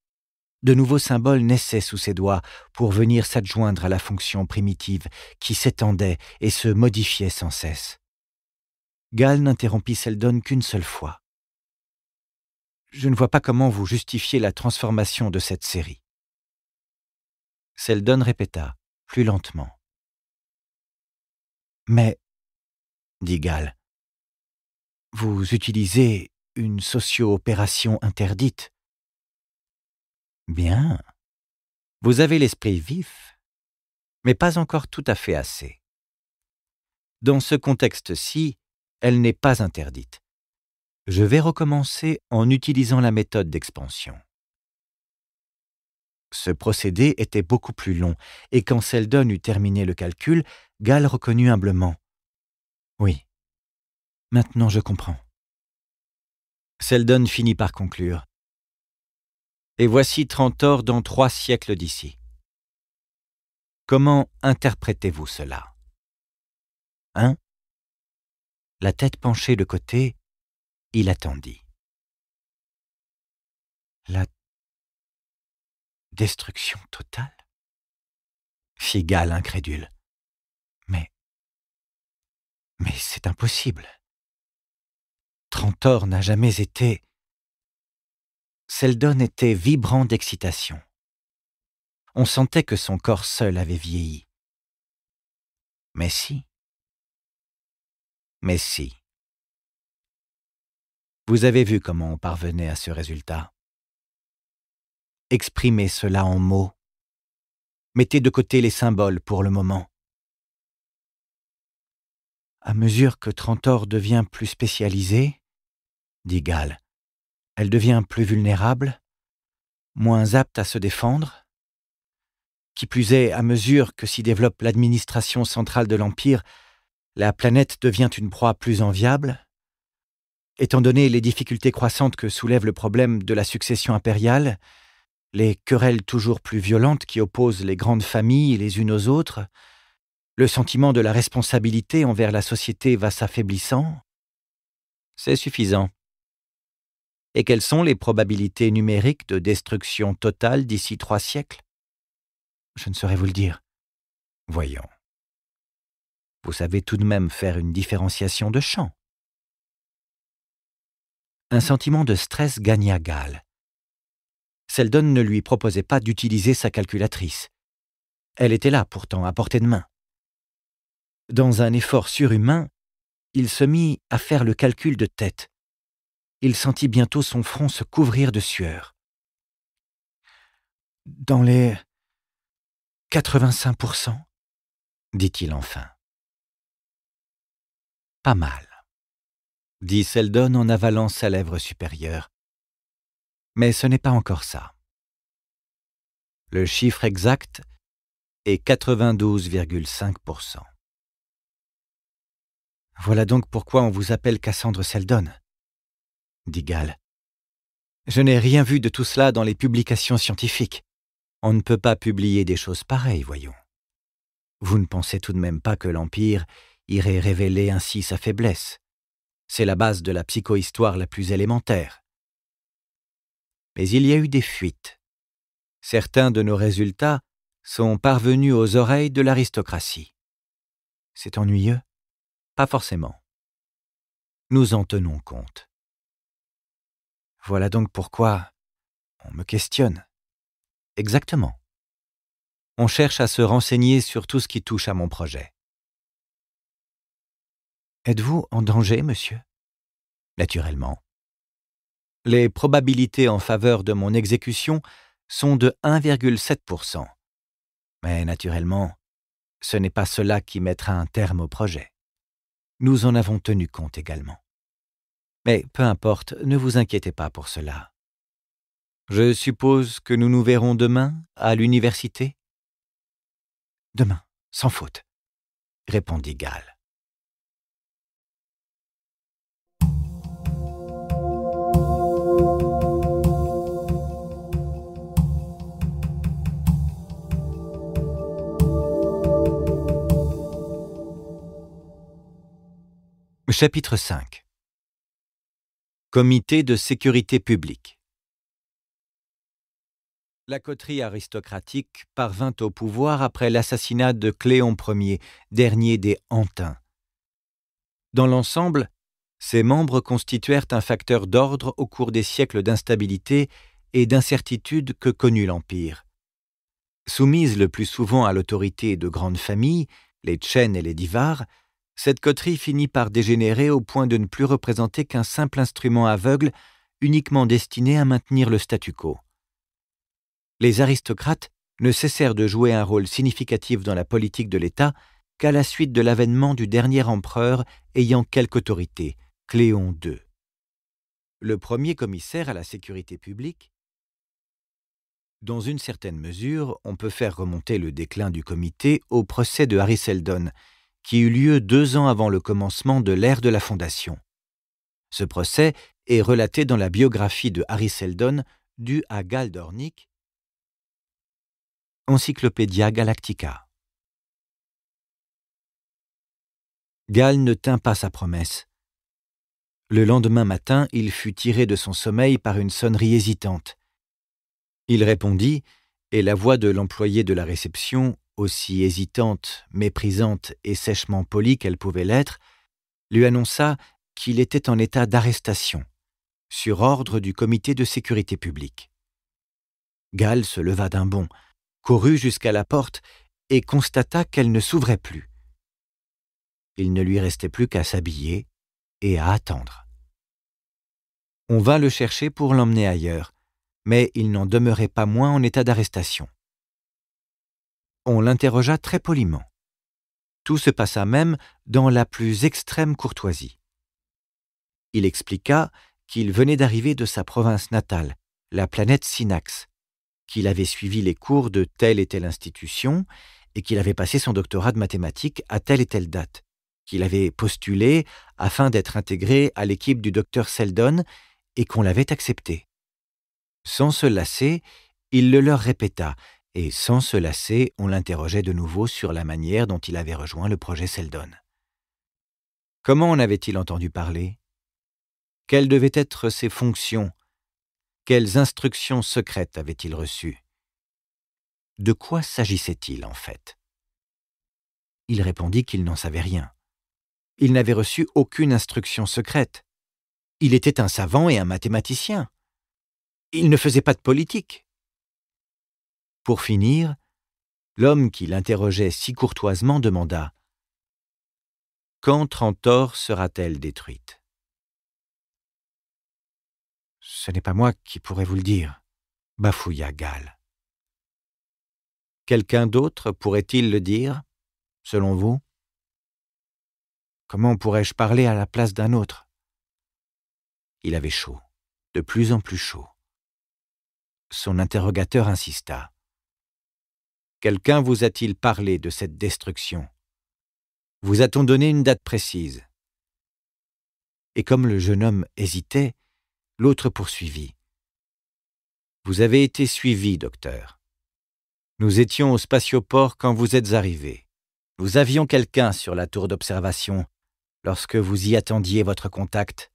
de nouveaux symboles naissaient sous ses doigts pour venir s'adjoindre à la fonction primitive qui s'étendait et se modifiait sans cesse. Gall n'interrompit Seldon qu'une seule fois. Je ne vois pas comment vous justifiez la transformation de cette série. Seldon répéta, plus lentement. Mais, dit Gall, vous utilisez une socio-opération interdite Bien. Vous avez l'esprit vif, mais pas encore tout à fait assez. Dans ce contexte-ci, elle n'est pas interdite. Je vais recommencer en utilisant la méthode d'expansion. Ce procédé était beaucoup plus long, et quand Seldon eut terminé le calcul, Gall reconnut humblement. Oui, maintenant je comprends. Seldon finit par conclure et voici Trentor dans trois siècles d'ici. Comment interprétez-vous cela Hein La tête penchée de côté, il attendit. La destruction totale Figale incrédule. Mais. Mais c'est impossible. Trentor n'a jamais été Seldon était vibrant d'excitation. On sentait que son corps seul avait vieilli. Mais si. Mais si. Vous avez vu comment on parvenait à ce résultat. Exprimez cela en mots. Mettez de côté les symboles pour le moment. À mesure que Trentor devient plus spécialisé, dit Gall, elle devient plus vulnérable, moins apte à se défendre. Qui plus est, à mesure que s'y développe l'administration centrale de l'Empire, la planète devient une proie plus enviable. Étant donné les difficultés croissantes que soulève le problème de la succession impériale, les querelles toujours plus violentes qui opposent les grandes familles les unes aux autres, le sentiment de la responsabilité envers la société va s'affaiblissant. C'est suffisant et quelles sont les probabilités numériques de destruction totale d'ici trois siècles Je ne saurais vous le dire. Voyons. Vous savez tout de même faire une différenciation de champs. Un sentiment de stress gagna Gall. Seldon ne lui proposait pas d'utiliser sa calculatrice. Elle était là pourtant, à portée de main. Dans un effort surhumain, il se mit à faire le calcul de tête, il sentit bientôt son front se couvrir de sueur. Dans les 85%, dit-il enfin. Pas mal, dit Seldon en avalant sa lèvre supérieure. Mais ce n'est pas encore ça. Le chiffre exact est 92,5%. Voilà donc pourquoi on vous appelle Cassandre Seldon, dit Gall. Je n'ai rien vu de tout cela dans les publications scientifiques. On ne peut pas publier des choses pareilles, voyons. Vous ne pensez tout de même pas que l'Empire irait révéler ainsi sa faiblesse. C'est la base de la psychohistoire la plus élémentaire. Mais il y a eu des fuites. Certains de nos résultats sont parvenus aux oreilles de l'aristocratie. C'est ennuyeux Pas forcément. Nous en tenons compte. Voilà donc pourquoi on me questionne. Exactement. On cherche à se renseigner sur tout ce qui touche à mon projet. Êtes-vous en danger, monsieur Naturellement. Les probabilités en faveur de mon exécution sont de 1,7%. Mais naturellement, ce n'est pas cela qui mettra un terme au projet. Nous en avons tenu compte également. Mais peu importe, ne vous inquiétez pas pour cela. Je suppose que nous nous verrons demain à l'université Demain, sans faute, répondit Gall. Chapitre 5 Comité de sécurité publique. La coterie aristocratique parvint au pouvoir après l'assassinat de Cléon Ier, dernier des Antins. Dans l'ensemble, ses membres constituèrent un facteur d'ordre au cours des siècles d'instabilité et d'incertitude que connut l'Empire. Soumise le plus souvent à l'autorité de grandes familles, les Tchènes et les Divars, cette coterie finit par dégénérer au point de ne plus représenter qu'un simple instrument aveugle uniquement destiné à maintenir le statu quo. Les aristocrates ne cessèrent de jouer un rôle significatif dans la politique de l'État qu'à la suite de l'avènement du dernier empereur ayant quelque autorité, Cléon II. Le premier commissaire à la sécurité publique Dans une certaine mesure, on peut faire remonter le déclin du comité au procès de Harry qui eut lieu deux ans avant le commencement de l'ère de la Fondation. Ce procès est relaté dans la biographie de Harry Seldon, due à Dornick, Encyclopédia Galactica. Gall ne tint pas sa promesse. Le lendemain matin, il fut tiré de son sommeil par une sonnerie hésitante. Il répondit, et la voix de l'employé de la réception aussi hésitante, méprisante et sèchement polie qu'elle pouvait l'être, lui annonça qu'il était en état d'arrestation, sur ordre du comité de sécurité publique. Gall se leva d'un bond, courut jusqu'à la porte et constata qu'elle ne s'ouvrait plus. Il ne lui restait plus qu'à s'habiller et à attendre. On vint le chercher pour l'emmener ailleurs, mais il n'en demeurait pas moins en état d'arrestation on l'interrogea très poliment. Tout se passa même dans la plus extrême courtoisie. Il expliqua qu'il venait d'arriver de sa province natale, la planète Synax, qu'il avait suivi les cours de telle et telle institution et qu'il avait passé son doctorat de mathématiques à telle et telle date, qu'il avait postulé afin d'être intégré à l'équipe du docteur Seldon et qu'on l'avait accepté. Sans se lasser, il le leur répéta, et sans se lasser, on l'interrogeait de nouveau sur la manière dont il avait rejoint le projet Seldon. Comment en avait-il entendu parler Quelles devaient être ses fonctions Quelles instructions secrètes avait-il reçues De quoi s'agissait-il en fait Il répondit qu'il n'en savait rien. Il n'avait reçu aucune instruction secrète. Il était un savant et un mathématicien. Il ne faisait pas de politique. Pour finir, l'homme qui l'interrogeait si courtoisement demanda Quand Trentor sera-t-elle détruite Ce n'est pas moi qui pourrais vous le dire, bafouilla Gall. Quelqu'un d'autre pourrait-il le dire, selon vous Comment pourrais-je parler à la place d'un autre Il avait chaud, de plus en plus chaud. Son interrogateur insista. Quelqu'un vous a-t-il parlé de cette destruction Vous a-t-on donné une date précise Et comme le jeune homme hésitait, l'autre poursuivit. Vous avez été suivi, docteur. Nous étions au spatioport quand vous êtes arrivé. Nous avions quelqu'un sur la tour d'observation lorsque vous y attendiez votre contact.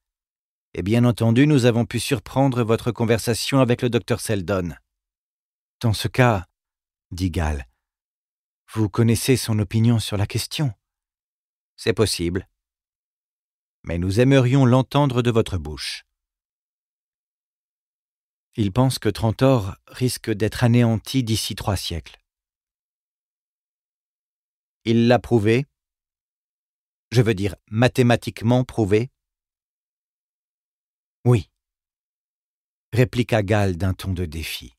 Et eh bien entendu, nous avons pu surprendre votre conversation avec le docteur Seldon. Dans ce cas, dit Gall. Vous connaissez son opinion sur la question C'est possible. Mais nous aimerions l'entendre de votre bouche. Il pense que Trentor risque d'être anéanti d'ici trois siècles. Il l'a prouvé Je veux dire mathématiquement prouvé Oui, répliqua Gall d'un ton de défi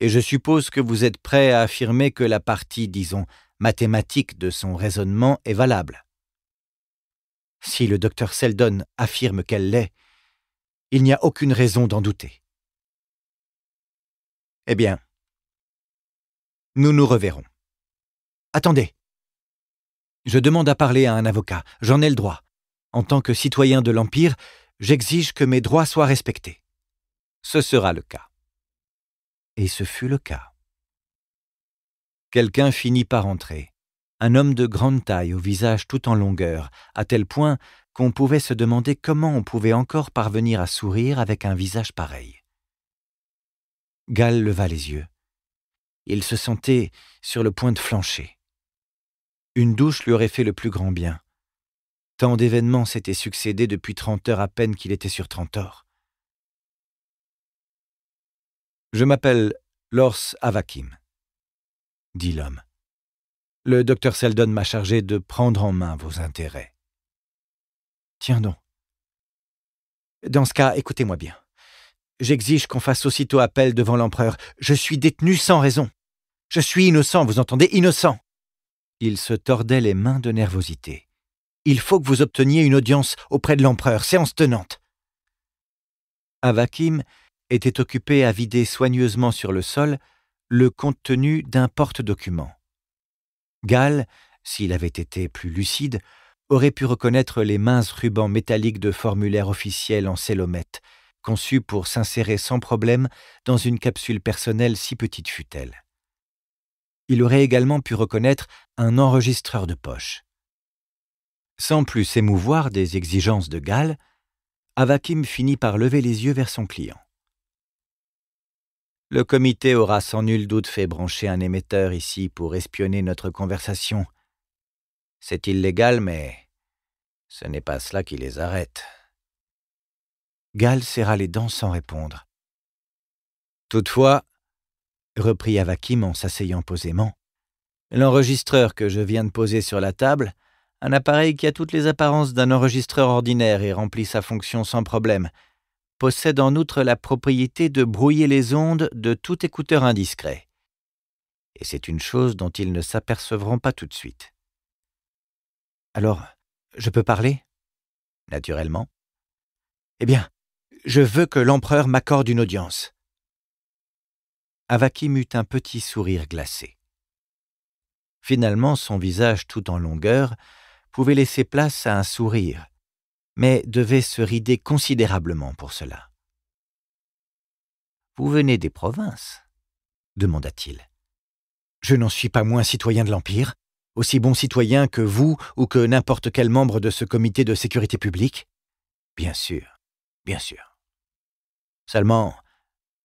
et je suppose que vous êtes prêt à affirmer que la partie, disons, mathématique de son raisonnement est valable. Si le docteur Seldon affirme qu'elle l'est, il n'y a aucune raison d'en douter. Eh bien, nous nous reverrons. Attendez. Je demande à parler à un avocat, j'en ai le droit. En tant que citoyen de l'Empire, j'exige que mes droits soient respectés. Ce sera le cas et ce fut le cas. Quelqu'un finit par entrer, un homme de grande taille au visage tout en longueur, à tel point qu'on pouvait se demander comment on pouvait encore parvenir à sourire avec un visage pareil. Gall leva les yeux. Il se sentait sur le point de flancher. Une douche lui aurait fait le plus grand bien. Tant d'événements s'étaient succédés depuis trente heures à peine qu'il était sur Trentor. Je m'appelle Lors Avakim, dit l'homme. Le docteur Seldon m'a chargé de prendre en main vos intérêts. Tiens donc. Dans ce cas, écoutez-moi bien. J'exige qu'on fasse aussitôt appel devant l'empereur. Je suis détenu sans raison. Je suis innocent, vous entendez, innocent. Il se tordait les mains de nervosité. Il faut que vous obteniez une audience auprès de l'empereur, séance tenante. Avakim était occupé à vider soigneusement sur le sol le contenu d'un porte-document. Gall, s'il avait été plus lucide, aurait pu reconnaître les minces rubans métalliques de formulaire officiel en cellomètre, conçus pour s'insérer sans problème dans une capsule personnelle si petite fut-elle. Il aurait également pu reconnaître un enregistreur de poche. Sans plus s'émouvoir des exigences de Gall, Avakim finit par lever les yeux vers son client. Le comité aura sans nul doute fait brancher un émetteur ici pour espionner notre conversation. C'est illégal, mais ce n'est pas cela qui les arrête. Gall serra les dents sans répondre. Toutefois, reprit Avakim en s'asseyant posément, l'enregistreur que je viens de poser sur la table, un appareil qui a toutes les apparences d'un enregistreur ordinaire et remplit sa fonction sans problème, possède en outre la propriété de brouiller les ondes de tout écouteur indiscret. Et c'est une chose dont ils ne s'apercevront pas tout de suite. Alors, je peux parler Naturellement. Eh bien, je veux que l'empereur m'accorde une audience. Avakim eut un petit sourire glacé. Finalement, son visage tout en longueur pouvait laisser place à un sourire, mais devait se rider considérablement pour cela. Vous venez des provinces demanda-t-il. Je n'en suis pas moins citoyen de l'Empire, aussi bon citoyen que vous ou que n'importe quel membre de ce comité de sécurité publique Bien sûr, bien sûr. Seulement,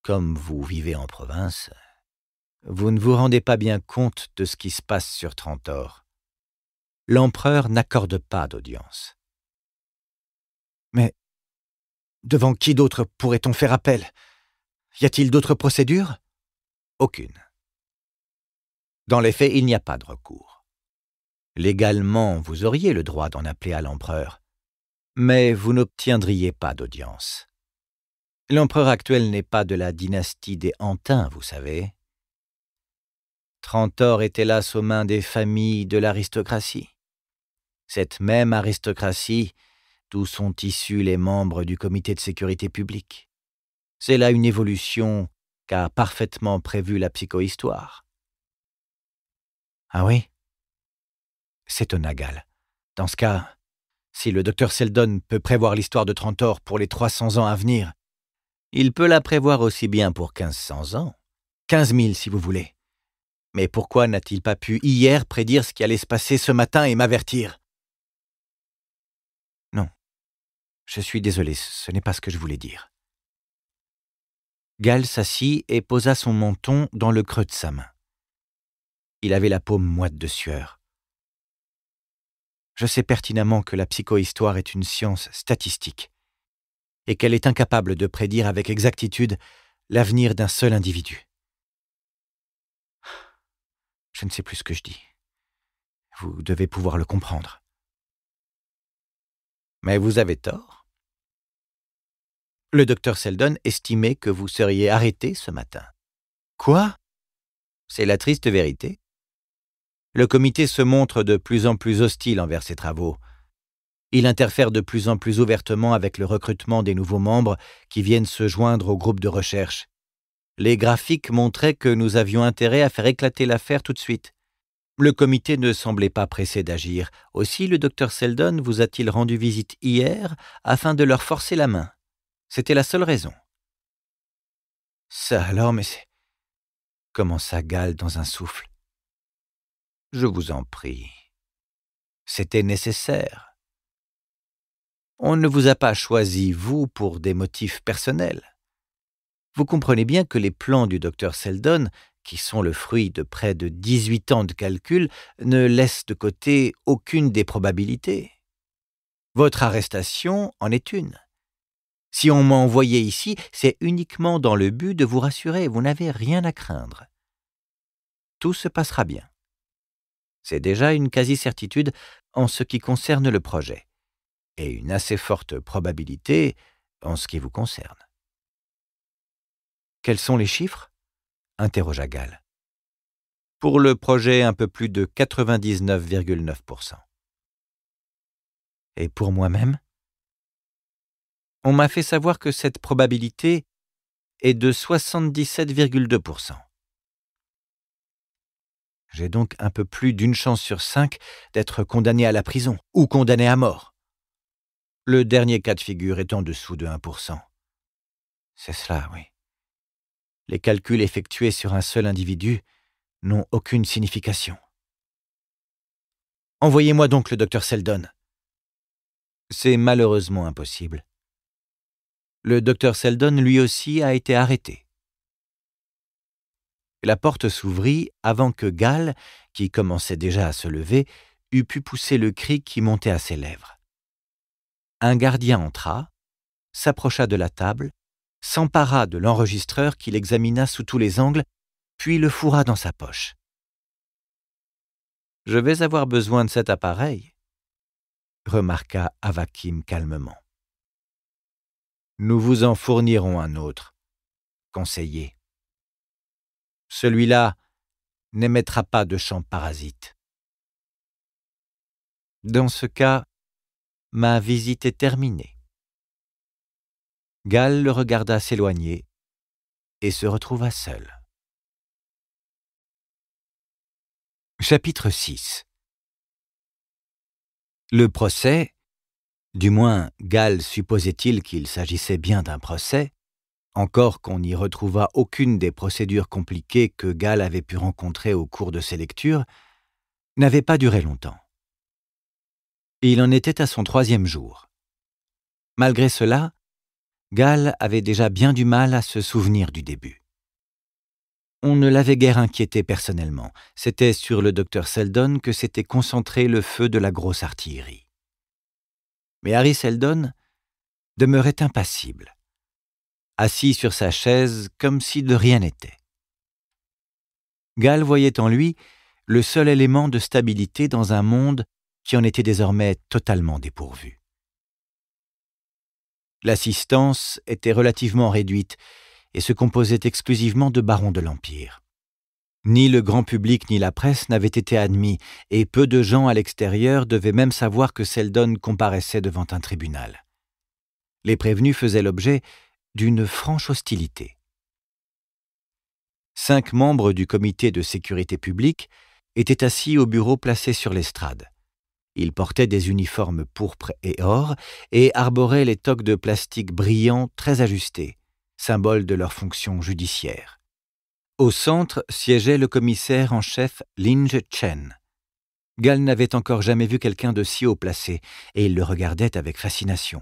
comme vous vivez en province, vous ne vous rendez pas bien compte de ce qui se passe sur Trentor. L'empereur n'accorde pas d'audience. Devant qui d'autre pourrait-on faire appel Y a-t-il d'autres procédures Aucune. Dans les faits, il n'y a pas de recours. Légalement, vous auriez le droit d'en appeler à l'empereur, mais vous n'obtiendriez pas d'audience. L'empereur actuel n'est pas de la dynastie des Antins, vous savez. Trentor est hélas aux mains des familles de l'aristocratie. Cette même aristocratie d'où sont issus les membres du comité de sécurité publique. C'est là une évolution qu'a parfaitement prévue la psychohistoire. Ah oui C'est Nagal. Dans ce cas, si le docteur Seldon peut prévoir l'histoire de Trantor pour les 300 ans à venir, il peut la prévoir aussi bien pour 1500 ans, 15 000 si vous voulez. Mais pourquoi n'a-t-il pas pu hier prédire ce qui allait se passer ce matin et m'avertir Je suis désolé, ce n'est pas ce que je voulais dire. Gall s'assit et posa son menton dans le creux de sa main. Il avait la paume moite de sueur. Je sais pertinemment que la psychohistoire est une science statistique et qu'elle est incapable de prédire avec exactitude l'avenir d'un seul individu. Je ne sais plus ce que je dis. Vous devez pouvoir le comprendre. Mais vous avez tort. Le docteur Seldon estimait que vous seriez arrêté ce matin. Quoi C'est la triste vérité. Le comité se montre de plus en plus hostile envers ses travaux. Il interfère de plus en plus ouvertement avec le recrutement des nouveaux membres qui viennent se joindre au groupe de recherche. Les graphiques montraient que nous avions intérêt à faire éclater l'affaire tout de suite. Le comité ne semblait pas pressé d'agir. Aussi le docteur Seldon vous a-t-il rendu visite hier afin de leur forcer la main. C'était la seule raison. Ça alors, mais c'est. commença Gall dans un souffle. Je vous en prie. C'était nécessaire. On ne vous a pas choisi, vous, pour des motifs personnels. Vous comprenez bien que les plans du docteur Seldon, qui sont le fruit de près de dix-huit ans de calcul, ne laissent de côté aucune des probabilités. Votre arrestation en est une. Si on m'a envoyé ici, c'est uniquement dans le but de vous rassurer, vous n'avez rien à craindre. Tout se passera bien. C'est déjà une quasi-certitude en ce qui concerne le projet, et une assez forte probabilité en ce qui vous concerne. Quels sont les chiffres interrogea Gall. Pour le projet, un peu plus de 99,9%. Et pour moi-même on m'a fait savoir que cette probabilité est de 77,2%. J'ai donc un peu plus d'une chance sur cinq d'être condamné à la prison ou condamné à mort. Le dernier cas de figure est en dessous de 1%. C'est cela, oui. Les calculs effectués sur un seul individu n'ont aucune signification. Envoyez-moi donc le docteur Seldon. C'est malheureusement impossible. Le docteur Seldon lui aussi a été arrêté. La porte s'ouvrit avant que Gall, qui commençait déjà à se lever, eût pu pousser le cri qui montait à ses lèvres. Un gardien entra, s'approcha de la table, s'empara de l'enregistreur qu'il examina sous tous les angles, puis le fourra dans sa poche. Je vais avoir besoin de cet appareil, remarqua Avakim calmement nous vous en fournirons un autre, conseiller. Celui-là n'émettra pas de champ parasite. Dans ce cas, ma visite est terminée. Gall le regarda s'éloigner et se retrouva seul. Chapitre 6 Le procès du moins Gall supposait-il qu'il s'agissait bien d'un procès, encore qu'on n'y retrouvât aucune des procédures compliquées que Gall avait pu rencontrer au cours de ses lectures, n'avait pas duré longtemps. Il en était à son troisième jour. Malgré cela, Gall avait déjà bien du mal à se souvenir du début. On ne l'avait guère inquiété personnellement, c'était sur le docteur Seldon que s'était concentré le feu de la grosse artillerie. Mais Harry Seldon demeurait impassible, assis sur sa chaise comme si de rien n'était. Gall voyait en lui le seul élément de stabilité dans un monde qui en était désormais totalement dépourvu. L'assistance était relativement réduite et se composait exclusivement de barons de l'Empire. Ni le grand public ni la presse n'avaient été admis, et peu de gens à l'extérieur devaient même savoir que Seldon comparaissait devant un tribunal. Les prévenus faisaient l'objet d'une franche hostilité. Cinq membres du comité de sécurité publique étaient assis au bureau placé sur l'estrade. Ils portaient des uniformes pourpres et or et arboraient les toques de plastique brillants très ajustés, symbole de leur fonction judiciaire. Au centre siégeait le commissaire en chef Linge Chen. Gall n'avait encore jamais vu quelqu'un de si haut placé, et il le regardait avec fascination.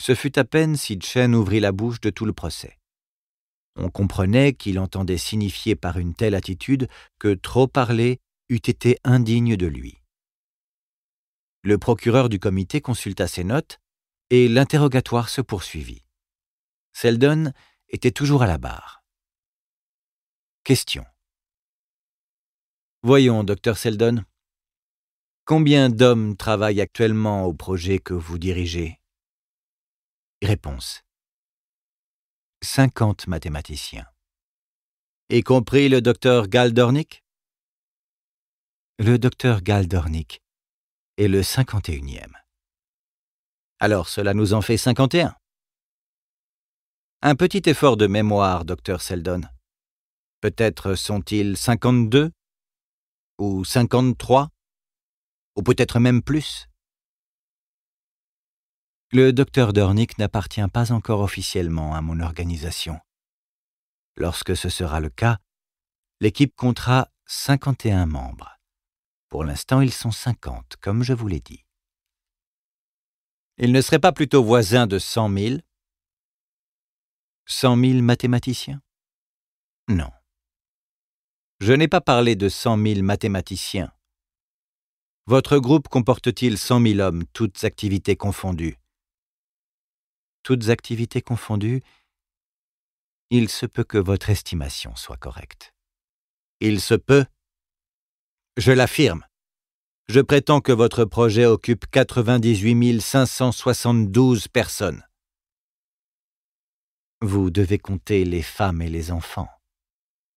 Ce fut à peine si Chen ouvrit la bouche de tout le procès. On comprenait qu'il entendait signifier par une telle attitude que trop parler eût été indigne de lui. Le procureur du comité consulta ses notes, et l'interrogatoire se poursuivit. Selden était toujours à la barre. Question. Voyons, docteur Seldon, combien d'hommes travaillent actuellement au projet que vous dirigez Réponse. 50 mathématiciens. Y compris le docteur Galdornick? Le docteur Galdornick est le 51e. Alors cela nous en fait 51. Un petit effort de mémoire, docteur Seldon. Peut-être sont-ils 52 ou 53 ou peut-être même plus. Le docteur Dornick n'appartient pas encore officiellement à mon organisation. Lorsque ce sera le cas, l'équipe comptera 51 membres. Pour l'instant, ils sont 50, comme je vous l'ai dit. Ils ne seraient pas plutôt voisins de 100 000 100 000 mathématiciens Non. Je n'ai pas parlé de cent mille mathématiciens. Votre groupe comporte-t-il cent mille hommes, toutes activités confondues Toutes activités confondues Il se peut que votre estimation soit correcte. Il se peut Je l'affirme. Je prétends que votre projet occupe 98 572 personnes. Vous devez compter les femmes et les enfants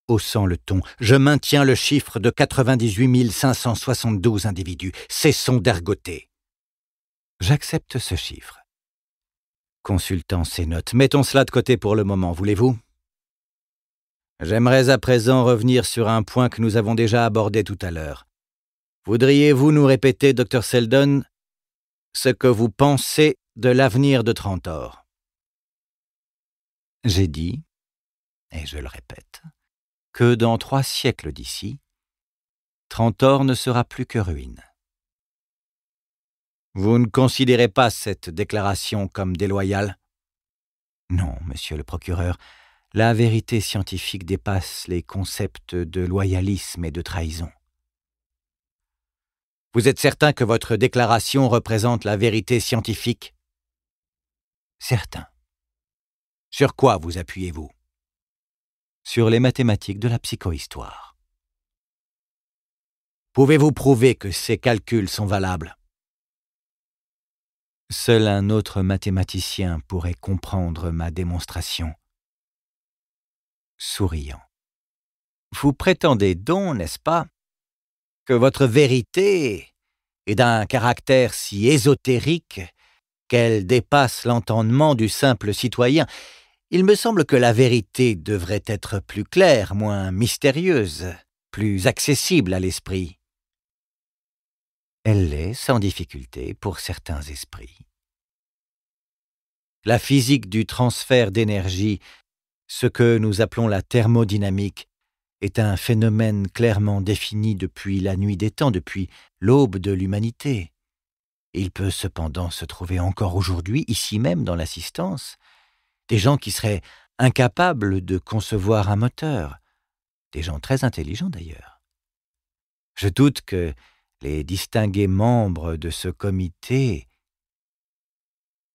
haussant le ton. Je maintiens le chiffre de 98 572 individus. Cessons d'ergoter. J'accepte ce chiffre. Consultant ces notes, mettons cela de côté pour le moment, voulez-vous J'aimerais à présent revenir sur un point que nous avons déjà abordé tout à l'heure. Voudriez-vous nous répéter, docteur Seldon, ce que vous pensez de l'avenir de Trentor J'ai dit, et je le répète, que dans trois siècles d'ici, Trentor ne sera plus que ruine. Vous ne considérez pas cette déclaration comme déloyale Non, monsieur le procureur, la vérité scientifique dépasse les concepts de loyalisme et de trahison. Vous êtes certain que votre déclaration représente la vérité scientifique Certain. Sur quoi vous appuyez-vous sur les mathématiques de la psychohistoire. Pouvez-vous prouver que ces calculs sont valables Seul un autre mathématicien pourrait comprendre ma démonstration. Souriant. Vous prétendez donc, n'est-ce pas, que votre vérité est d'un caractère si ésotérique qu'elle dépasse l'entendement du simple citoyen il me semble que la vérité devrait être plus claire, moins mystérieuse, plus accessible à l'esprit. Elle l'est sans difficulté pour certains esprits. La physique du transfert d'énergie, ce que nous appelons la thermodynamique, est un phénomène clairement défini depuis la nuit des temps, depuis l'aube de l'humanité. Il peut cependant se trouver encore aujourd'hui, ici même dans l'assistance, des gens qui seraient incapables de concevoir un moteur, des gens très intelligents d'ailleurs. Je doute que les distingués membres de ce comité...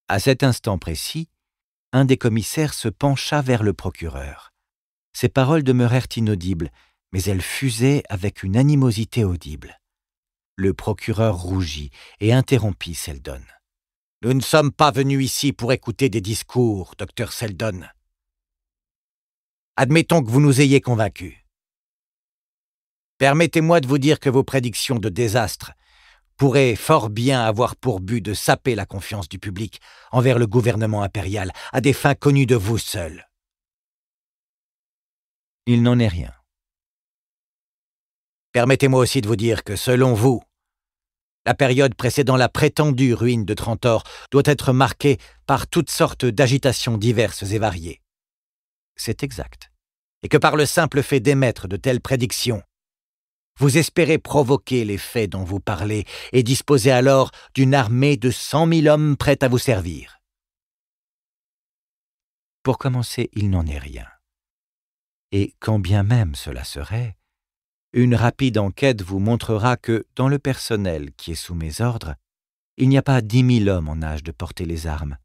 À cet instant précis, un des commissaires se pencha vers le procureur. Ses paroles demeurèrent inaudibles, mais elles fusaient avec une animosité audible. Le procureur rougit et interrompit Seldon. Nous ne sommes pas venus ici pour écouter des discours, docteur Seldon. Admettons que vous nous ayez convaincus. Permettez-moi de vous dire que vos prédictions de désastre pourraient fort bien avoir pour but de saper la confiance du public envers le gouvernement impérial à des fins connues de vous seuls. Il n'en est rien. Permettez-moi aussi de vous dire que selon vous, la période précédant la prétendue ruine de Trentor doit être marquée par toutes sortes d'agitations diverses et variées. C'est exact. Et que par le simple fait d'émettre de telles prédictions, vous espérez provoquer les faits dont vous parlez et disposer alors d'une armée de cent mille hommes prêts à vous servir. Pour commencer, il n'en est rien. Et quand bien même cela serait, une rapide enquête vous montrera que, dans le personnel qui est sous mes ordres, il n'y a pas dix mille hommes en âge de porter les armes,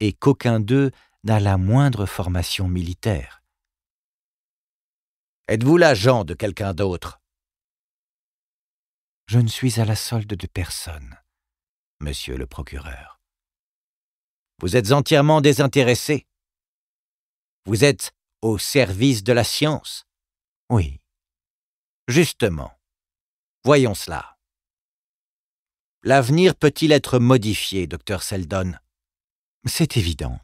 et qu'aucun d'eux n'a la moindre formation militaire. Êtes-vous l'agent de quelqu'un d'autre Je ne suis à la solde de personne, monsieur le procureur. Vous êtes entièrement désintéressé. Vous êtes au service de la science. Oui. Justement, voyons cela. L'avenir peut-il être modifié, docteur Seldon C'est évident.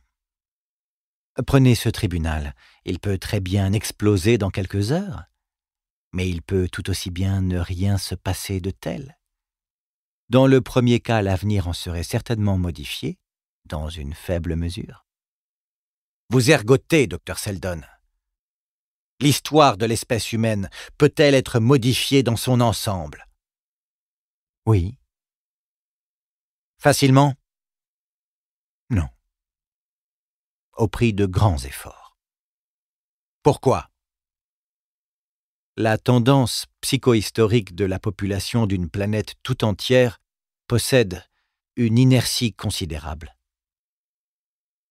Prenez ce tribunal, il peut très bien exploser dans quelques heures, mais il peut tout aussi bien ne rien se passer de tel. Dans le premier cas, l'avenir en serait certainement modifié, dans une faible mesure. Vous ergotez, docteur Seldon, l'histoire de l'espèce humaine peut-elle être modifiée dans son ensemble Oui. Facilement Non. Au prix de grands efforts. Pourquoi La tendance psychohistorique de la population d'une planète tout entière possède une inertie considérable.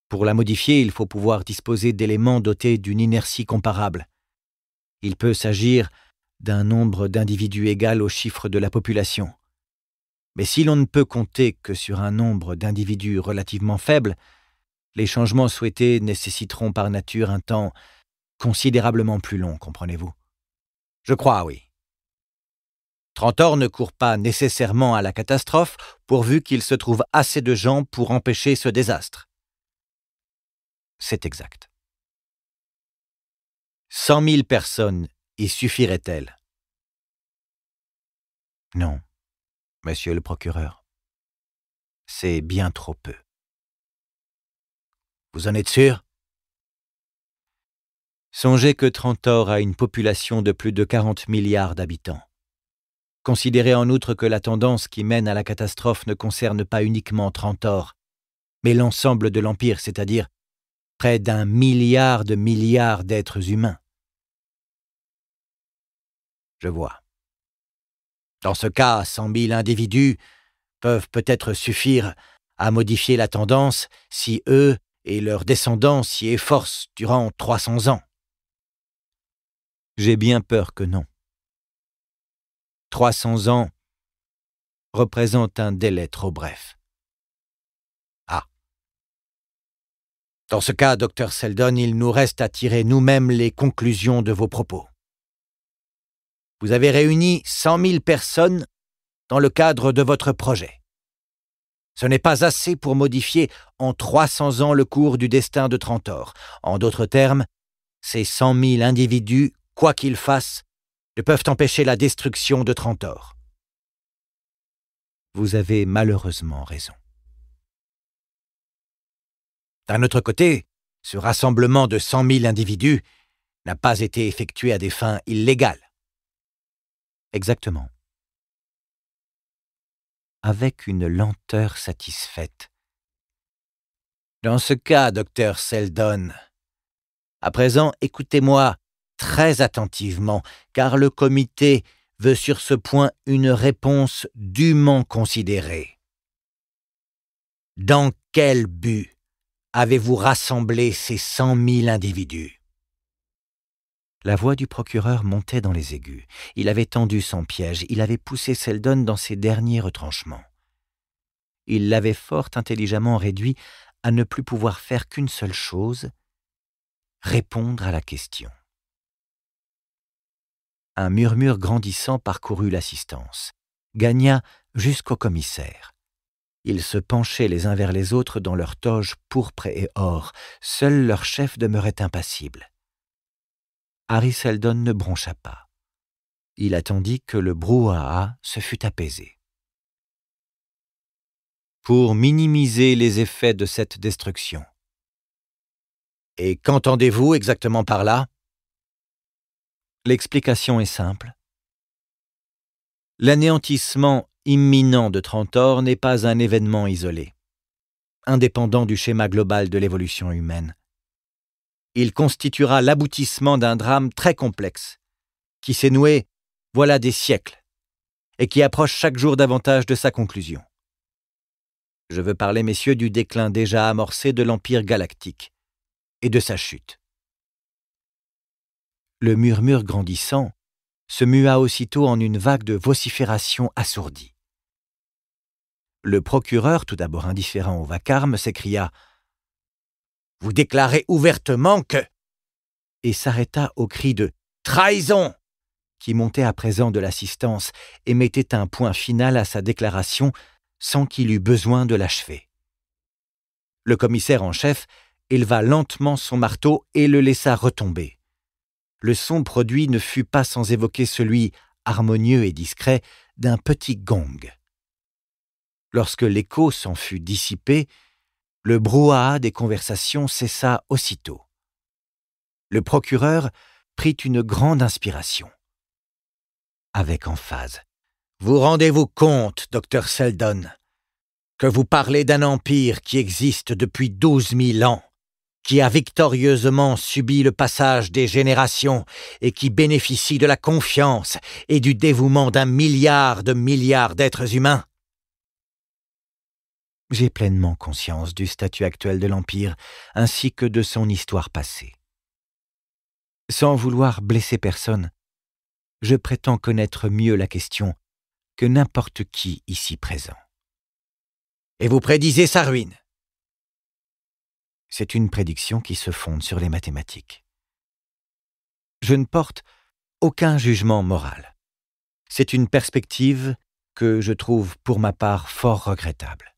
Pour la modifier, il faut pouvoir disposer d'éléments dotés d'une inertie comparable, il peut s'agir d'un nombre d'individus égal au chiffre de la population. Mais si l'on ne peut compter que sur un nombre d'individus relativement faible, les changements souhaités nécessiteront par nature un temps considérablement plus long, comprenez-vous Je crois, oui. Trentor ne court pas nécessairement à la catastrophe pourvu qu'il se trouve assez de gens pour empêcher ce désastre. C'est exact. Cent mille personnes y suffiraient-elles Non, monsieur le procureur. C'est bien trop peu. Vous en êtes sûr Songez que Trentor a une population de plus de 40 milliards d'habitants. Considérez en outre que la tendance qui mène à la catastrophe ne concerne pas uniquement Trentor, mais l'ensemble de l'Empire, c'est-à-dire près d'un milliard de milliards d'êtres humains. Je vois. Dans ce cas, cent mille individus peuvent peut-être suffire à modifier la tendance si eux et leurs descendants s'y efforcent durant 300 ans. J'ai bien peur que non. 300 ans représentent un délai trop bref. Ah. Dans ce cas, docteur Seldon, il nous reste à tirer nous-mêmes les conclusions de vos propos. Vous avez réuni cent 000 personnes dans le cadre de votre projet. Ce n'est pas assez pour modifier en 300 ans le cours du destin de Trantor. En d'autres termes, ces cent 000 individus, quoi qu'ils fassent, ne peuvent empêcher la destruction de Trantor. Vous avez malheureusement raison. D'un autre côté, ce rassemblement de cent 000 individus n'a pas été effectué à des fins illégales. Exactement. Avec une lenteur satisfaite. Dans ce cas, docteur Seldon, à présent écoutez-moi très attentivement, car le comité veut sur ce point une réponse dûment considérée. Dans quel but avez-vous rassemblé ces cent mille individus la voix du procureur montait dans les aigus. Il avait tendu son piège, il avait poussé Seldon dans ses derniers retranchements. Il l'avait fort intelligemment réduit à ne plus pouvoir faire qu'une seule chose, répondre à la question. Un murmure grandissant parcourut l'assistance, gagna jusqu'au commissaire. Ils se penchaient les uns vers les autres dans leurs toges pourpres et or. Seul leur chef demeurait impassible. Harry Seldon ne broncha pas. Il attendit que le brouhaha se fût apaisé. Pour minimiser les effets de cette destruction. Et qu'entendez-vous exactement par là L'explication est simple. L'anéantissement imminent de Trantor n'est pas un événement isolé, indépendant du schéma global de l'évolution humaine il constituera l'aboutissement d'un drame très complexe, qui s'est noué, voilà des siècles, et qui approche chaque jour davantage de sa conclusion. Je veux parler, messieurs, du déclin déjà amorcé de l'Empire galactique et de sa chute. Le murmure grandissant se mua aussitôt en une vague de vociférations assourdies. Le procureur, tout d'abord indifférent au vacarme, s'écria vous déclarez ouvertement que... Et s'arrêta au cri de Trahison qui montait à présent de l'assistance et mettait un point final à sa déclaration sans qu'il eût besoin de l'achever. Le commissaire en chef éleva lentement son marteau et le laissa retomber. Le son produit ne fut pas sans évoquer celui, harmonieux et discret, d'un petit gong. Lorsque l'écho s'en fut dissipé, le brouhaha des conversations cessa aussitôt. Le procureur prit une grande inspiration. Avec emphase. Vous rendez-vous compte, docteur Seldon, que vous parlez d'un empire qui existe depuis douze mille ans, qui a victorieusement subi le passage des générations et qui bénéficie de la confiance et du dévouement d'un milliard de milliards d'êtres humains j'ai pleinement conscience du statut actuel de l'Empire ainsi que de son histoire passée. Sans vouloir blesser personne, je prétends connaître mieux la question que n'importe qui ici présent. Et vous prédisez sa ruine C'est une prédiction qui se fonde sur les mathématiques. Je ne porte aucun jugement moral. C'est une perspective que je trouve pour ma part fort regrettable.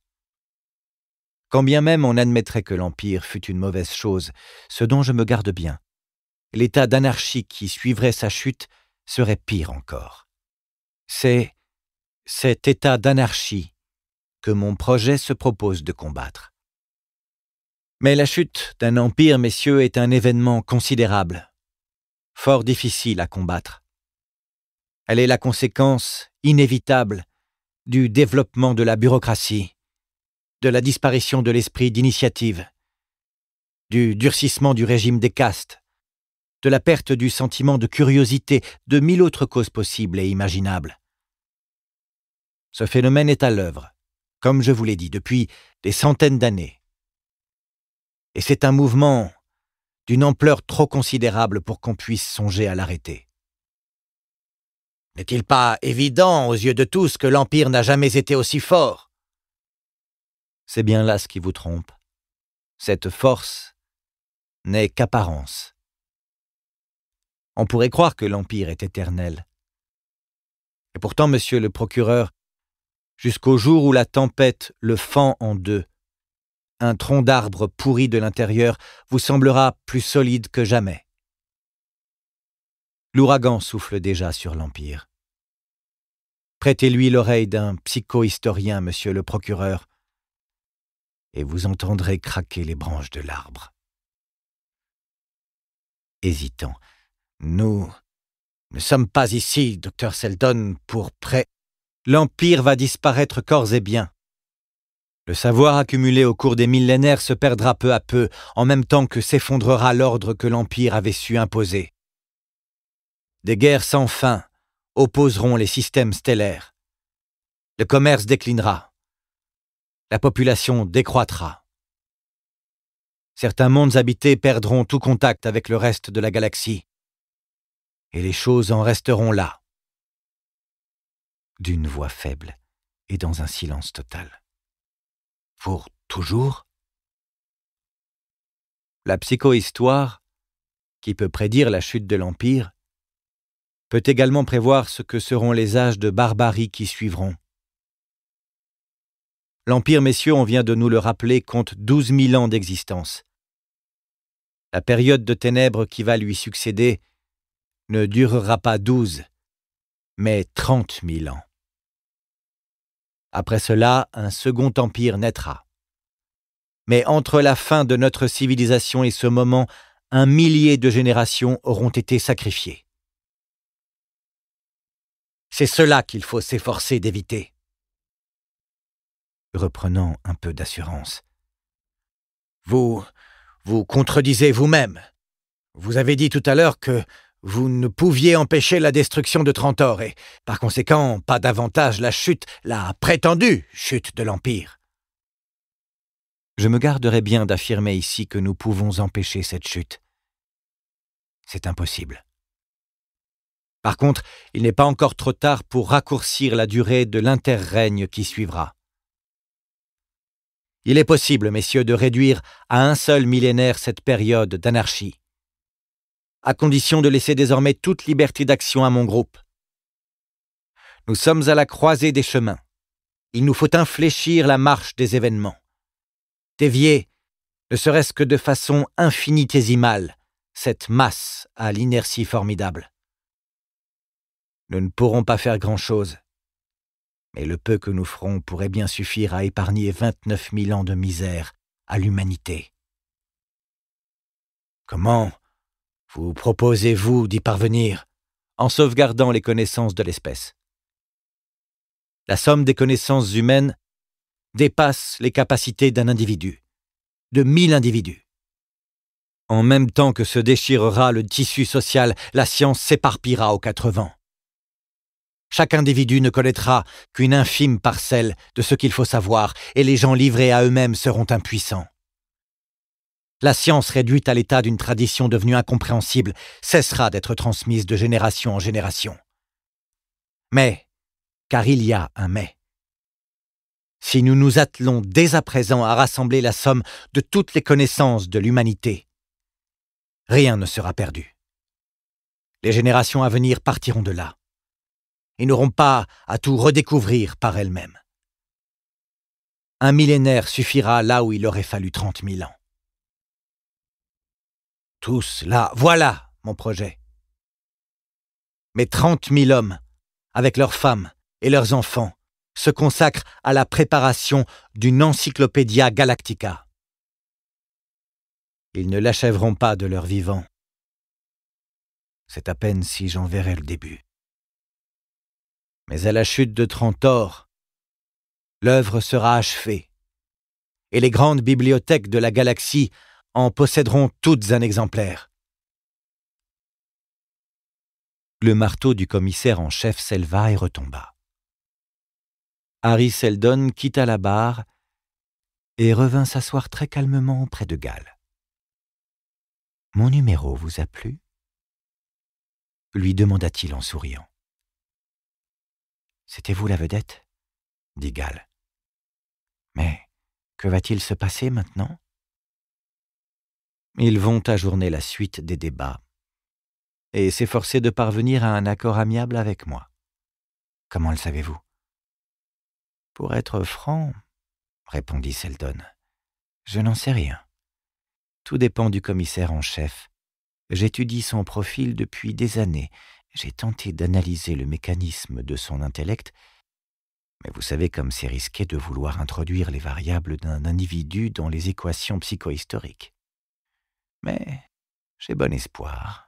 Quand bien même on admettrait que l'Empire fût une mauvaise chose, ce dont je me garde bien, l'état d'anarchie qui suivrait sa chute serait pire encore. C'est cet état d'anarchie que mon projet se propose de combattre. Mais la chute d'un empire, messieurs, est un événement considérable, fort difficile à combattre. Elle est la conséquence inévitable du développement de la bureaucratie, de la disparition de l'esprit d'initiative, du durcissement du régime des castes, de la perte du sentiment de curiosité, de mille autres causes possibles et imaginables. Ce phénomène est à l'œuvre, comme je vous l'ai dit, depuis des centaines d'années. Et c'est un mouvement d'une ampleur trop considérable pour qu'on puisse songer à l'arrêter. N'est-il pas évident aux yeux de tous que l'Empire n'a jamais été aussi fort c'est bien là ce qui vous trompe. Cette force n'est qu'apparence. On pourrait croire que l'Empire est éternel. Et pourtant, monsieur le procureur, jusqu'au jour où la tempête le fend en deux, un tronc d'arbre pourri de l'intérieur vous semblera plus solide que jamais. L'ouragan souffle déjà sur l'Empire. Prêtez-lui l'oreille d'un psychohistorien, monsieur le procureur et vous entendrez craquer les branches de l'arbre. Hésitant, nous ne sommes pas ici, docteur Seldon, pour prêt. L'Empire va disparaître corps et biens. Le savoir accumulé au cours des millénaires se perdra peu à peu, en même temps que s'effondrera l'ordre que l'Empire avait su imposer. Des guerres sans fin opposeront les systèmes stellaires. Le commerce déclinera la population décroîtra. Certains mondes habités perdront tout contact avec le reste de la galaxie, et les choses en resteront là. D'une voix faible et dans un silence total. Pour toujours La psychohistoire, qui peut prédire la chute de l'Empire, peut également prévoir ce que seront les âges de barbarie qui suivront l'Empire, messieurs, on vient de nous le rappeler, compte douze mille ans d'existence. La période de ténèbres qui va lui succéder ne durera pas douze, mais trente mille ans. Après cela, un second empire naîtra. Mais entre la fin de notre civilisation et ce moment, un millier de générations auront été sacrifiées. C'est cela qu'il faut s'efforcer d'éviter reprenant un peu d'assurance. Vous vous contredisez vous-même. Vous avez dit tout à l'heure que vous ne pouviez empêcher la destruction de Trentor et, par conséquent, pas davantage la chute, la prétendue chute de l'Empire. Je me garderai bien d'affirmer ici que nous pouvons empêcher cette chute. C'est impossible. Par contre, il n'est pas encore trop tard pour raccourcir la durée de l'interrègne qui suivra. Il est possible, messieurs, de réduire à un seul millénaire cette période d'anarchie, à condition de laisser désormais toute liberté d'action à mon groupe. Nous sommes à la croisée des chemins. Il nous faut infléchir la marche des événements. Dévier, ne serait-ce que de façon infinitésimale, cette masse à l'inertie formidable. Nous ne pourrons pas faire grand-chose mais le peu que nous ferons pourrait bien suffire à épargner 29 000 ans de misère à l'humanité. Comment vous proposez-vous d'y parvenir En sauvegardant les connaissances de l'espèce. La somme des connaissances humaines dépasse les capacités d'un individu, de mille individus. En même temps que se déchirera le tissu social, la science s'éparpillera aux quatre vents. Chaque individu ne connaîtra qu'une infime parcelle de ce qu'il faut savoir, et les gens livrés à eux-mêmes seront impuissants. La science réduite à l'état d'une tradition devenue incompréhensible cessera d'être transmise de génération en génération. Mais, car il y a un mais. Si nous nous attelons dès à présent à rassembler la somme de toutes les connaissances de l'humanité, rien ne sera perdu. Les générations à venir partiront de là. Ils n'auront pas à tout redécouvrir par elles-mêmes. Un millénaire suffira là où il aurait fallu trente mille ans. Tous là, voilà mon projet. Mais trente mille hommes, avec leurs femmes et leurs enfants, se consacrent à la préparation d'une encyclopédia galactica. Ils ne l'achèveront pas de leur vivant. C'est à peine si j'en verrai le début. Mais à la chute de Trentor, l'œuvre sera achevée, et les grandes bibliothèques de la galaxie en posséderont toutes un exemplaire. Le marteau du commissaire en chef s'éleva et retomba. Harry Seldon quitta la barre et revint s'asseoir très calmement auprès de Gall. Mon numéro vous a plu lui demanda-t-il en souriant. C'était vous la vedette dit Gall. Mais que va-t-il se passer maintenant Ils vont ajourner la suite des débats et s'efforcer de parvenir à un accord amiable avec moi. Comment le savez-vous Pour être franc, répondit Seldon, je n'en sais rien. Tout dépend du commissaire en chef. J'étudie son profil depuis des années j'ai tenté d'analyser le mécanisme de son intellect, mais vous savez comme c'est risqué de vouloir introduire les variables d'un individu dans les équations psychohistoriques. Mais j'ai bon espoir.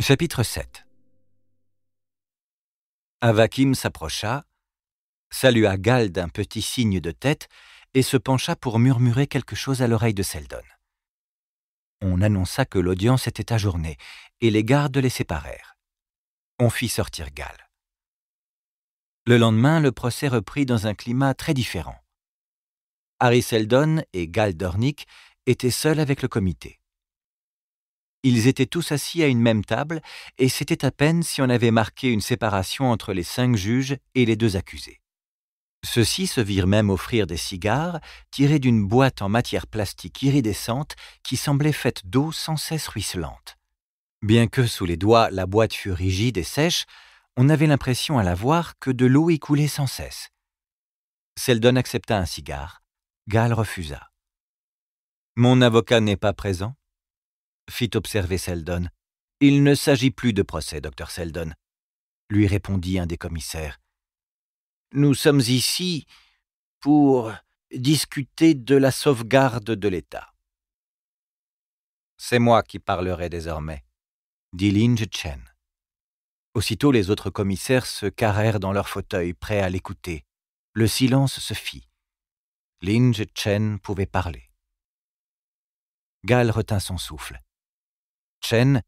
Chapitre 7 Avakim s'approcha, salua Gal d'un petit signe de tête et se pencha pour murmurer quelque chose à l'oreille de Seldon. On annonça que l'audience était ajournée et les gardes les séparèrent. On fit sortir Gal. Le lendemain, le procès reprit dans un climat très différent. Harry Seldon et Gal Dornick étaient seuls avec le comité. Ils étaient tous assis à une même table, et c'était à peine si on avait marqué une séparation entre les cinq juges et les deux accusés. Ceux-ci se virent même offrir des cigares, tirés d'une boîte en matière plastique iridescente qui semblait faite d'eau sans cesse ruisselante. Bien que sous les doigts la boîte fût rigide et sèche, on avait l'impression à la voir que de l'eau y coulait sans cesse. Seldon accepta un cigare. Gall refusa. Mon avocat n'est pas présent, fit observer Seldon. Il ne s'agit plus de procès, docteur Seldon, lui répondit un des commissaires. Nous sommes ici pour discuter de la sauvegarde de l'État. C'est moi qui parlerai désormais, dit Lin Chen. Aussitôt les autres commissaires se carrèrent dans leur fauteuil, prêts à l'écouter. Le silence se fit. Lin Chen pouvait parler. Gall retint son souffle. Chen,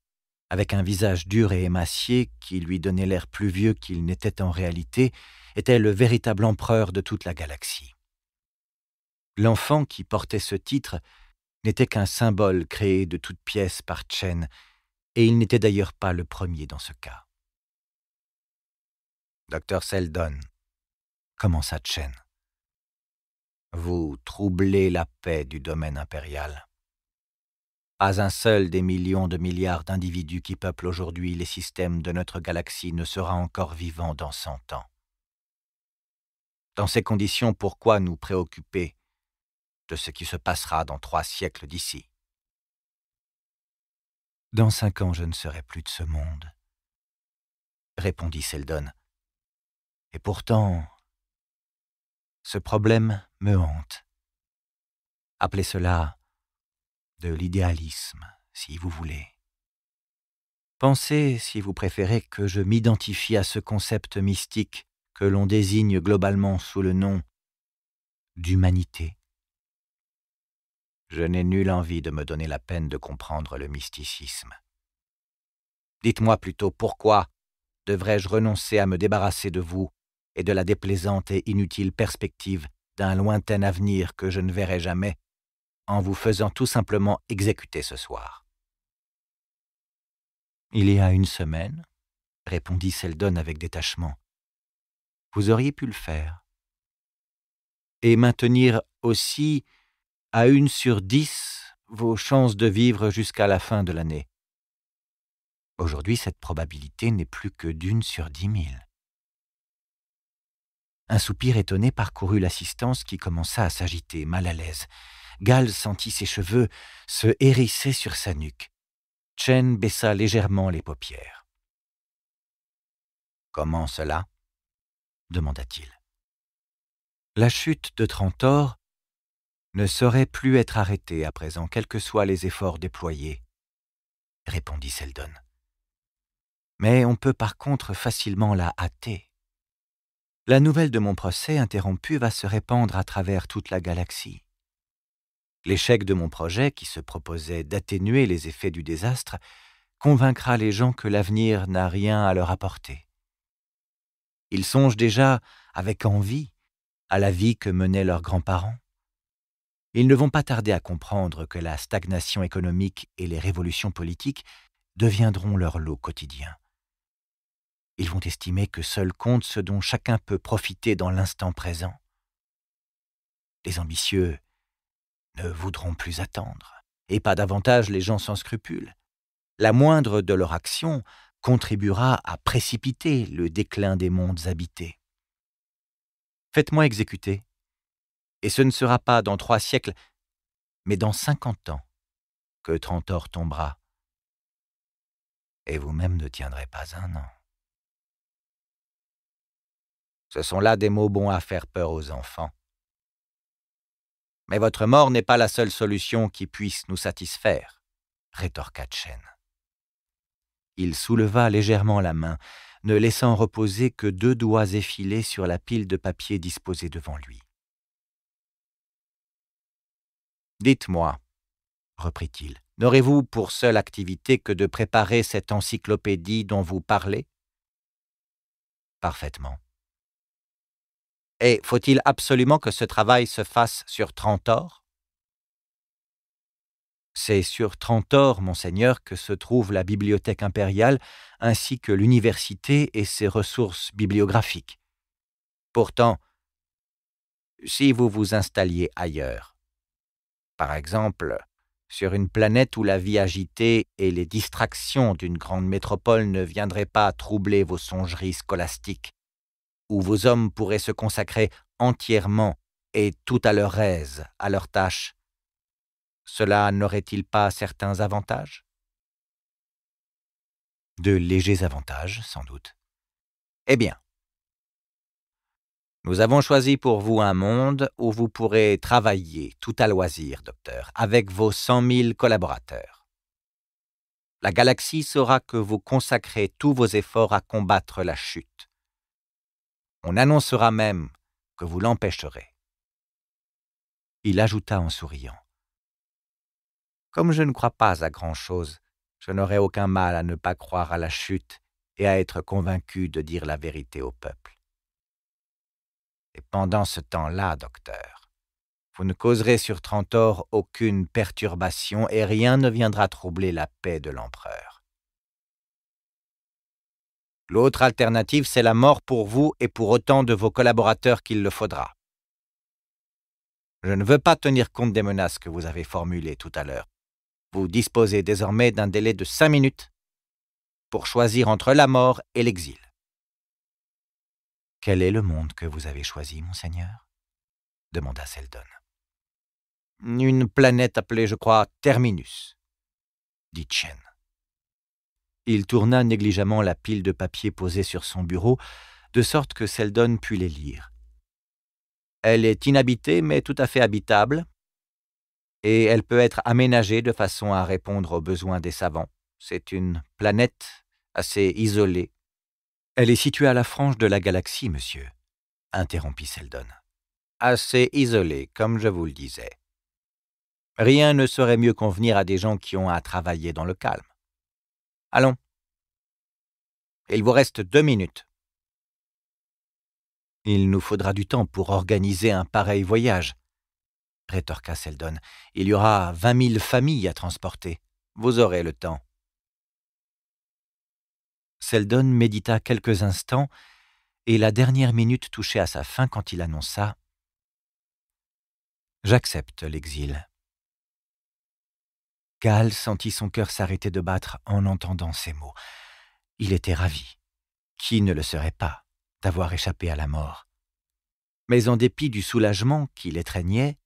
avec un visage dur et émacié qui lui donnait l'air plus vieux qu'il n'était en réalité, était le véritable empereur de toute la galaxie. L'enfant qui portait ce titre n'était qu'un symbole créé de toutes pièces par Chen, et il n'était d'ailleurs pas le premier dans ce cas. Docteur Seldon, commença Chen, vous troublez la paix du domaine impérial. Pas un seul des millions de milliards d'individus qui peuplent aujourd'hui les systèmes de notre galaxie ne sera encore vivant dans cent ans. Dans ces conditions, pourquoi nous préoccuper de ce qui se passera dans trois siècles d'ici Dans cinq ans, je ne serai plus de ce monde, répondit Seldon. Et pourtant, ce problème me hante. Appelez cela de l'idéalisme, si vous voulez. Pensez, si vous préférez, que je m'identifie à ce concept mystique que l'on désigne globalement sous le nom d'humanité. Je n'ai nulle envie de me donner la peine de comprendre le mysticisme. Dites-moi plutôt pourquoi devrais-je renoncer à me débarrasser de vous et de la déplaisante et inutile perspective d'un lointain avenir que je ne verrai jamais en vous faisant tout simplement exécuter ce soir. Il y a une semaine, répondit Seldon avec détachement. Vous auriez pu le faire. Et maintenir aussi à une sur dix vos chances de vivre jusqu'à la fin de l'année. Aujourd'hui, cette probabilité n'est plus que d'une sur dix mille. Un soupir étonné parcourut l'assistance qui commença à s'agiter, mal à l'aise. Gall sentit ses cheveux se hérisser sur sa nuque. Chen baissa légèrement les paupières. Comment cela demanda-t-il. La chute de Trantor ne saurait plus être arrêtée à présent, quels que soient les efforts déployés, répondit Seldon. Mais on peut par contre facilement la hâter. La nouvelle de mon procès interrompu va se répandre à travers toute la galaxie. L'échec de mon projet, qui se proposait d'atténuer les effets du désastre, convaincra les gens que l'avenir n'a rien à leur apporter. Ils songent déjà, avec envie, à la vie que menaient leurs grands-parents. Ils ne vont pas tarder à comprendre que la stagnation économique et les révolutions politiques deviendront leur lot quotidien. Ils vont estimer que seul compte ce dont chacun peut profiter dans l'instant présent. Les ambitieux ne voudront plus attendre, et pas davantage les gens sans scrupules. La moindre de leur actions contribuera à précipiter le déclin des mondes habités. Faites-moi exécuter, et ce ne sera pas dans trois siècles, mais dans cinquante ans, que Trentor tombera, et vous-même ne tiendrez pas un an. Ce sont là des mots bons à faire peur aux enfants. Mais votre mort n'est pas la seule solution qui puisse nous satisfaire, rétorqua Chen. Il souleva légèrement la main, ne laissant reposer que deux doigts effilés sur la pile de papier disposée devant lui. Dites-moi, reprit-il, n'aurez-vous pour seule activité que de préparer cette encyclopédie dont vous parlez Parfaitement. Et faut-il absolument que ce travail se fasse sur Trentor C'est sur Trentor, monseigneur, que se trouve la bibliothèque impériale ainsi que l'université et ses ressources bibliographiques. Pourtant, si vous vous installiez ailleurs, par exemple sur une planète où la vie agitée et les distractions d'une grande métropole ne viendraient pas troubler vos songeries scolastiques, où vos hommes pourraient se consacrer entièrement et tout à leur aise à leurs tâches. cela n'aurait-il pas certains avantages De légers avantages, sans doute. Eh bien, nous avons choisi pour vous un monde où vous pourrez travailler tout à loisir, docteur, avec vos cent mille collaborateurs. La galaxie saura que vous consacrez tous vos efforts à combattre la chute. On annoncera même que vous l'empêcherez. Il ajouta en souriant. Comme je ne crois pas à grand-chose, je n'aurai aucun mal à ne pas croire à la chute et à être convaincu de dire la vérité au peuple. Et pendant ce temps-là, docteur, vous ne causerez sur Trentor aucune perturbation et rien ne viendra troubler la paix de l'empereur. L'autre alternative, c'est la mort pour vous et pour autant de vos collaborateurs qu'il le faudra. Je ne veux pas tenir compte des menaces que vous avez formulées tout à l'heure. Vous disposez désormais d'un délai de cinq minutes pour choisir entre la mort et l'exil. Quel est le monde que vous avez choisi, monseigneur demanda Seldon. Une planète appelée, je crois, Terminus, dit Chen. Il tourna négligemment la pile de papiers posée sur son bureau, de sorte que Seldon put les lire. Elle est inhabitée mais tout à fait habitable, et elle peut être aménagée de façon à répondre aux besoins des savants. C'est une planète assez isolée. Elle est située à la frange de la galaxie, monsieur, interrompit Seldon. Assez isolée, comme je vous le disais. Rien ne saurait mieux convenir à des gens qui ont à travailler dans le calme. Allons. Il vous reste deux minutes. Il nous faudra du temps pour organiser un pareil voyage, rétorqua Seldon. Il y aura vingt mille familles à transporter. Vous aurez le temps. Seldon médita quelques instants, et la dernière minute touchait à sa fin quand il annonça ⁇ J'accepte l'exil ⁇ Cal sentit son cœur s'arrêter de battre en entendant ces mots. Il était ravi. Qui ne le serait pas d'avoir échappé à la mort Mais en dépit du soulagement qui l'étreignait,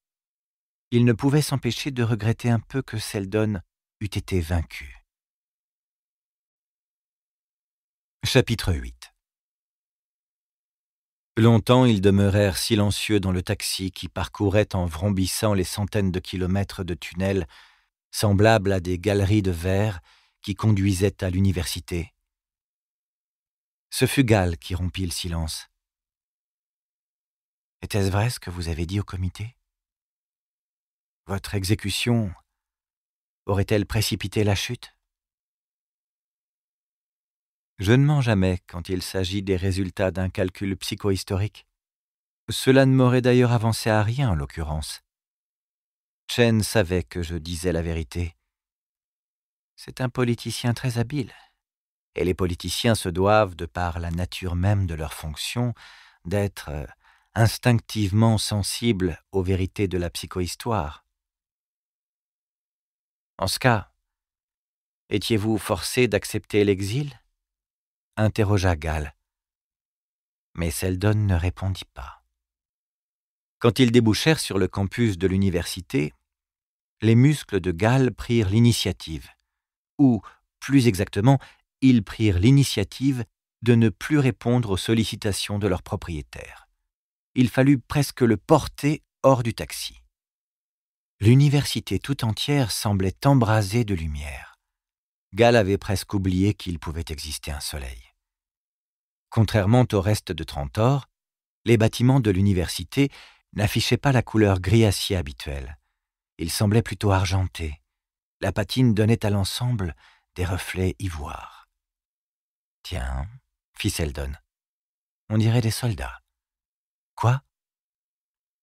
il ne pouvait s'empêcher de regretter un peu que Seldon eût été vaincu. Chapitre 8 Longtemps ils demeurèrent silencieux dans le taxi qui parcourait en vrombissant les centaines de kilomètres de tunnels semblable à des galeries de verre qui conduisaient à l'université. Ce fut Gall qui rompit le silence. Était-ce vrai ce que vous avez dit au comité Votre exécution aurait-elle précipité la chute Je ne mens jamais quand il s'agit des résultats d'un calcul psychohistorique. Cela ne m'aurait d'ailleurs avancé à rien en l'occurrence. Chen savait que je disais la vérité. C'est un politicien très habile, et les politiciens se doivent, de par la nature même de leur fonction, d'être euh, instinctivement sensibles aux vérités de la psychohistoire. En ce cas, étiez-vous forcé d'accepter l'exil interrogea Gall. Mais Seldon ne répondit pas. Quand ils débouchèrent sur le campus de l'université, les muscles de Gall prirent l'initiative, ou, plus exactement, ils prirent l'initiative de ne plus répondre aux sollicitations de leurs propriétaires. Il fallut presque le porter hors du taxi. L'université tout entière semblait embrasée de lumière. Gall avait presque oublié qu'il pouvait exister un soleil. Contrairement au reste de Trentor, les bâtiments de l'université n'affichait pas la couleur gris-acier habituelle. Il semblait plutôt argenté. La patine donnait à l'ensemble des reflets ivoires. « Tiens, fit Seldon, on dirait des soldats. Quoi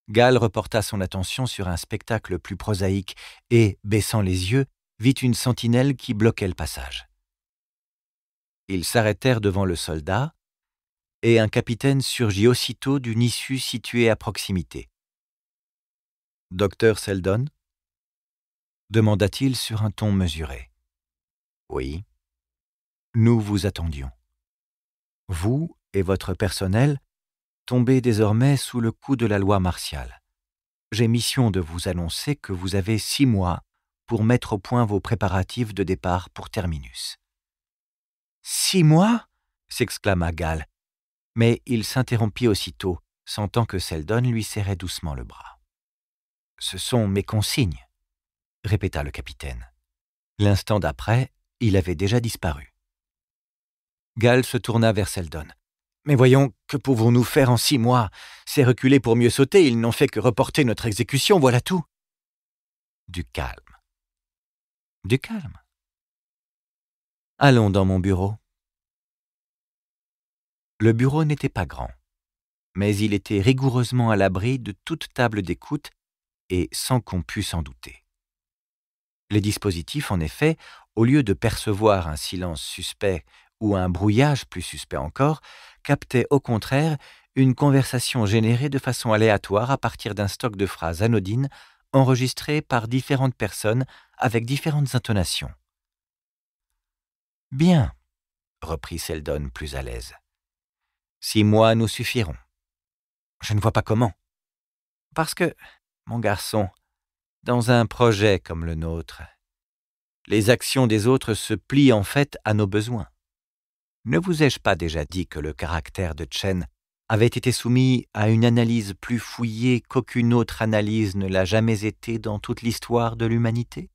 Gall reporta son attention sur un spectacle plus prosaïque et, baissant les yeux, vit une sentinelle qui bloquait le passage. Ils s'arrêtèrent devant le soldat, et un capitaine surgit aussitôt d'une issue située à proximité. Docteur Seldon demanda-t-il sur un ton mesuré. Oui. Nous vous attendions. Vous et votre personnel tombez désormais sous le coup de la loi martiale. J'ai mission de vous annoncer que vous avez six mois pour mettre au point vos préparatifs de départ pour Terminus. Six mois s'exclama Gall mais il s'interrompit aussitôt, sentant que Seldon lui serrait doucement le bras. Ce sont mes consignes, répéta le capitaine. L'instant d'après, il avait déjà disparu. Gall se tourna vers Seldon. Mais voyons, que pouvons-nous faire en six mois C'est reculer pour mieux sauter, ils n'ont fait que reporter notre exécution, voilà tout. Du calme. Du calme. Allons dans mon bureau. Le bureau n'était pas grand, mais il était rigoureusement à l'abri de toute table d'écoute et sans qu'on pût s'en douter. Les dispositifs, en effet, au lieu de percevoir un silence suspect ou un brouillage plus suspect encore, captaient au contraire une conversation générée de façon aléatoire à partir d'un stock de phrases anodines enregistrées par différentes personnes avec différentes intonations. Bien, reprit Seldon plus à l'aise. Six mois nous suffiront. Je ne vois pas comment. Parce que, mon garçon, dans un projet comme le nôtre, les actions des autres se plient en fait à nos besoins. Ne vous ai-je pas déjà dit que le caractère de Chen avait été soumis à une analyse plus fouillée qu'aucune autre analyse ne l'a jamais été dans toute l'histoire de l'humanité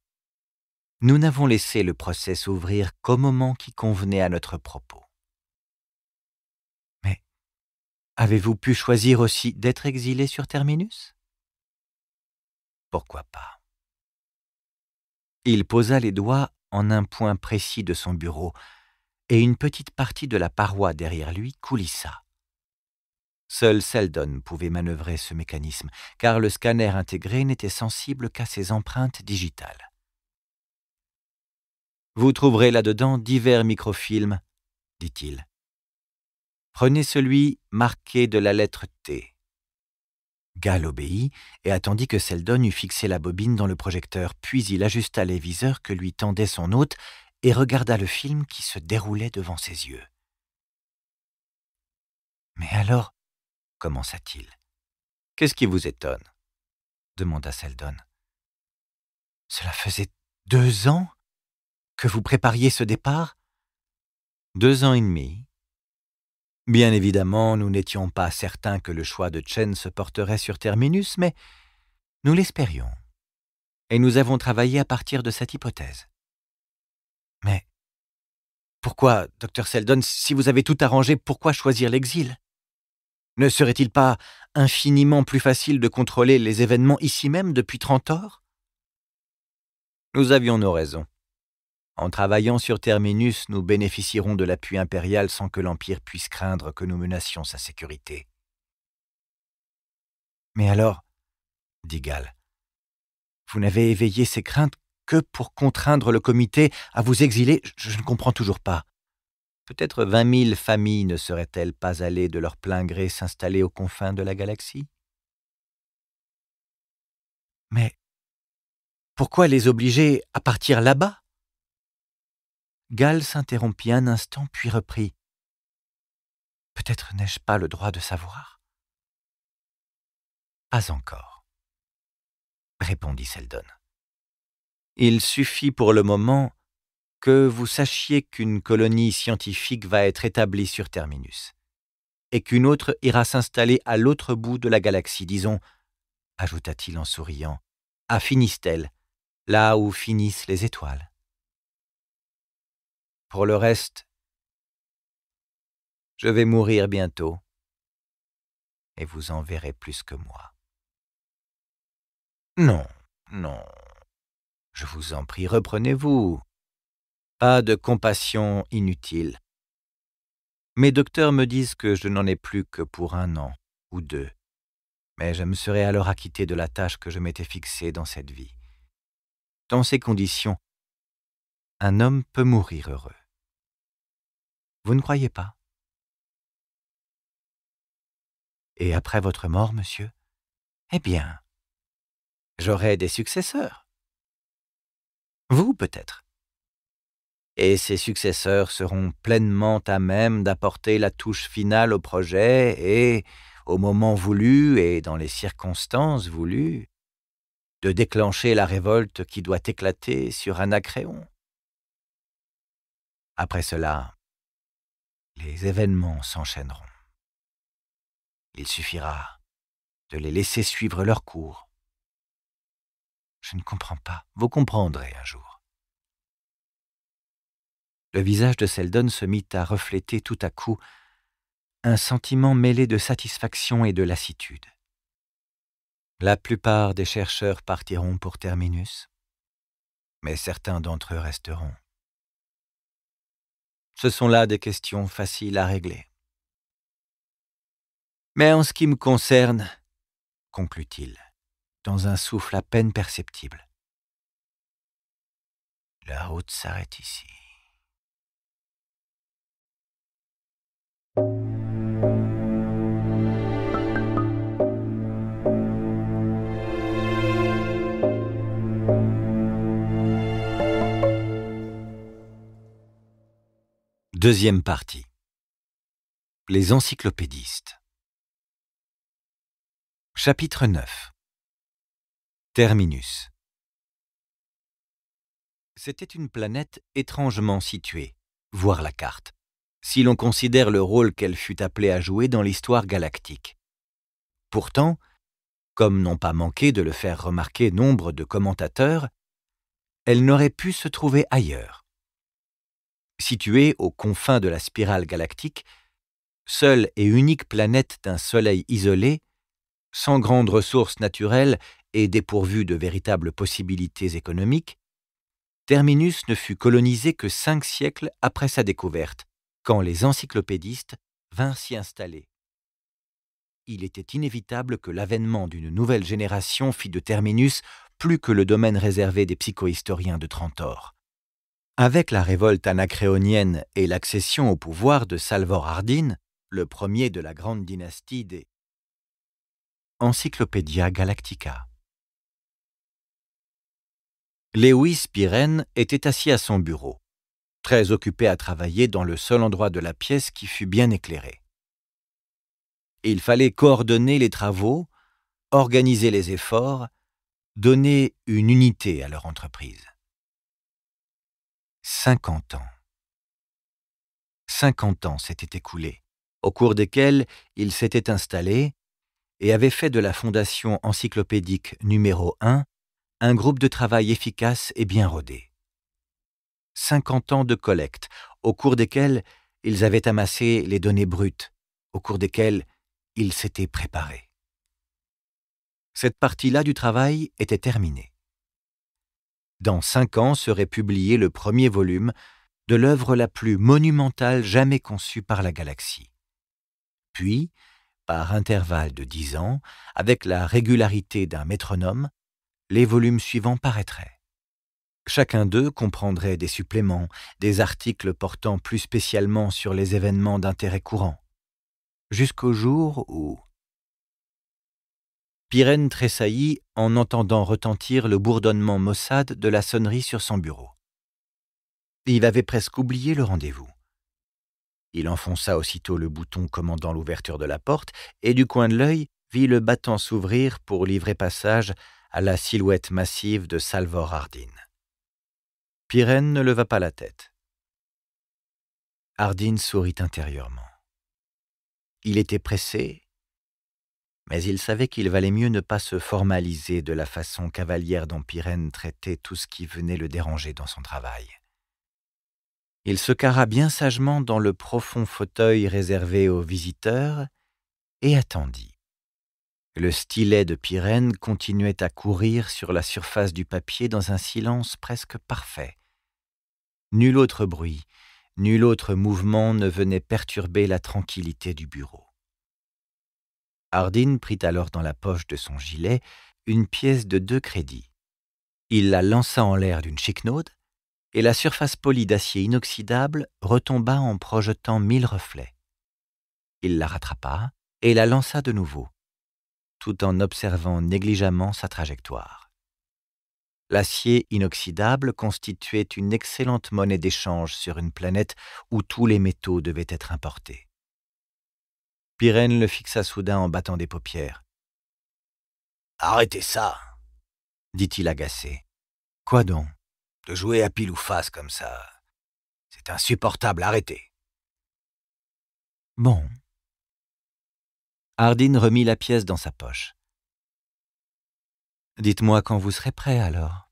Nous n'avons laissé le procès s'ouvrir qu'au moment qui convenait à notre propos. Avez-vous pu choisir aussi d'être exilé sur Terminus Pourquoi pas Il posa les doigts en un point précis de son bureau, et une petite partie de la paroi derrière lui coulissa. Seul Seldon pouvait manœuvrer ce mécanisme, car le scanner intégré n'était sensible qu'à ses empreintes digitales. Vous trouverez là-dedans divers microfilms, dit-il. Prenez celui marqué de la lettre T. Gall obéit et attendit que Seldon eût fixé la bobine dans le projecteur, puis il ajusta les viseurs que lui tendait son hôte et regarda le film qui se déroulait devant ses yeux. Mais alors, commença-t-il, qu'est-ce qui vous étonne demanda Seldon. Cela faisait deux ans que vous prépariez ce départ Deux ans et demi, Bien évidemment, nous n'étions pas certains que le choix de Chen se porterait sur Terminus, mais nous l'espérions. Et nous avons travaillé à partir de cette hypothèse. Mais pourquoi, docteur Seldon, si vous avez tout arrangé, pourquoi choisir l'exil Ne serait-il pas infiniment plus facile de contrôler les événements ici même depuis trente heures Nous avions nos raisons. En travaillant sur Terminus, nous bénéficierons de l'appui impérial sans que l'Empire puisse craindre que nous menacions sa sécurité. Mais alors, dit Gall, vous n'avez éveillé ces craintes que pour contraindre le comité à vous exiler Je ne comprends toujours pas. Peut-être vingt mille familles ne seraient-elles pas allées de leur plein gré s'installer aux confins de la galaxie Mais pourquoi les obliger à partir là-bas Gall s'interrompit un instant, puis reprit. Peut-être n'ai-je pas le droit de savoir Pas encore, répondit Seldon. Il suffit pour le moment que vous sachiez qu'une colonie scientifique va être établie sur Terminus, et qu'une autre ira s'installer à l'autre bout de la galaxie, disons, ajouta-t-il en souriant, à Finistel, là où finissent les étoiles. Pour le reste, je vais mourir bientôt, et vous en verrez plus que moi. Non, non, je vous en prie, reprenez-vous. Pas de compassion inutile. Mes docteurs me disent que je n'en ai plus que pour un an ou deux, mais je me serai alors acquitté de la tâche que je m'étais fixée dans cette vie. Dans ces conditions, un homme peut mourir heureux. Vous ne croyez pas Et après votre mort, monsieur Eh bien, j'aurai des successeurs. Vous, peut-être. Et ces successeurs seront pleinement à même d'apporter la touche finale au projet et, au moment voulu et dans les circonstances voulues, de déclencher la révolte qui doit éclater sur Anacréon. Après cela, les événements s'enchaîneront. Il suffira de les laisser suivre leur cours. Je ne comprends pas, vous comprendrez un jour. Le visage de Seldon se mit à refléter tout à coup un sentiment mêlé de satisfaction et de lassitude. La plupart des chercheurs partiront pour Terminus, mais certains d'entre eux resteront. Ce sont là des questions faciles à régler. Mais en ce qui me concerne, conclut-il, dans un souffle à peine perceptible, la route s'arrête ici. Deuxième partie. Les encyclopédistes. Chapitre 9. Terminus. C'était une planète étrangement située, voir la carte, si l'on considère le rôle qu'elle fut appelée à jouer dans l'histoire galactique. Pourtant, comme n'ont pas manqué de le faire remarquer nombre de commentateurs, elle n'aurait pu se trouver ailleurs. Située aux confins de la spirale galactique, seule et unique planète d'un Soleil isolé, sans grandes ressources naturelles et dépourvue de véritables possibilités économiques, Terminus ne fut colonisé que cinq siècles après sa découverte, quand les encyclopédistes vinrent s'y installer. Il était inévitable que l'avènement d'une nouvelle génération fît de Terminus plus que le domaine réservé des psychohistoriens de Trentor. Avec la révolte anacréonienne et l'accession au pouvoir de Salvor Ardine, le premier de la grande dynastie des Encyclopédia Galactica. Lewis Pirenne était assis à son bureau, très occupé à travailler dans le seul endroit de la pièce qui fut bien éclairé. Il fallait coordonner les travaux, organiser les efforts, donner une unité à leur entreprise. 50 ans. 50 ans s'étaient écoulés, au cours desquels ils s'étaient installés et avaient fait de la Fondation encyclopédique numéro 1 un groupe de travail efficace et bien rodé. 50 ans de collecte, au cours desquels ils avaient amassé les données brutes, au cours desquelles ils s'étaient préparés. Cette partie-là du travail était terminée. Dans cinq ans serait publié le premier volume de l'œuvre la plus monumentale jamais conçue par la galaxie. Puis, par intervalle de dix ans, avec la régularité d'un métronome, les volumes suivants paraîtraient. Chacun d'eux comprendrait des suppléments, des articles portant plus spécialement sur les événements d'intérêt courant, jusqu'au jour où, Pirène tressaillit en entendant retentir le bourdonnement maussade de la sonnerie sur son bureau. Il avait presque oublié le rendez-vous. Il enfonça aussitôt le bouton commandant l'ouverture de la porte et du coin de l'œil vit le battant s'ouvrir pour livrer passage à la silhouette massive de Salvor Hardin. Pirène ne leva pas la tête. Hardin sourit intérieurement. Il était pressé mais il savait qu'il valait mieux ne pas se formaliser de la façon cavalière dont Pirène traitait tout ce qui venait le déranger dans son travail. Il se carra bien sagement dans le profond fauteuil réservé aux visiteurs et attendit. Le stylet de Pirène continuait à courir sur la surface du papier dans un silence presque parfait. Nul autre bruit, nul autre mouvement ne venait perturber la tranquillité du bureau. Hardin prit alors dans la poche de son gilet une pièce de deux crédits. Il la lança en l'air d'une chiquenaude, et la surface polie d'acier inoxydable retomba en projetant mille reflets. Il la rattrapa et la lança de nouveau, tout en observant négligemment sa trajectoire. L'acier inoxydable constituait une excellente monnaie d'échange sur une planète où tous les métaux devaient être importés. Pirène le fixa soudain en battant des paupières. Arrêtez ça dit-il agacé. Quoi donc De jouer à pile ou face comme ça. C'est insupportable, arrêtez. Bon. Ardine remit la pièce dans sa poche. Dites-moi quand vous serez prêt alors.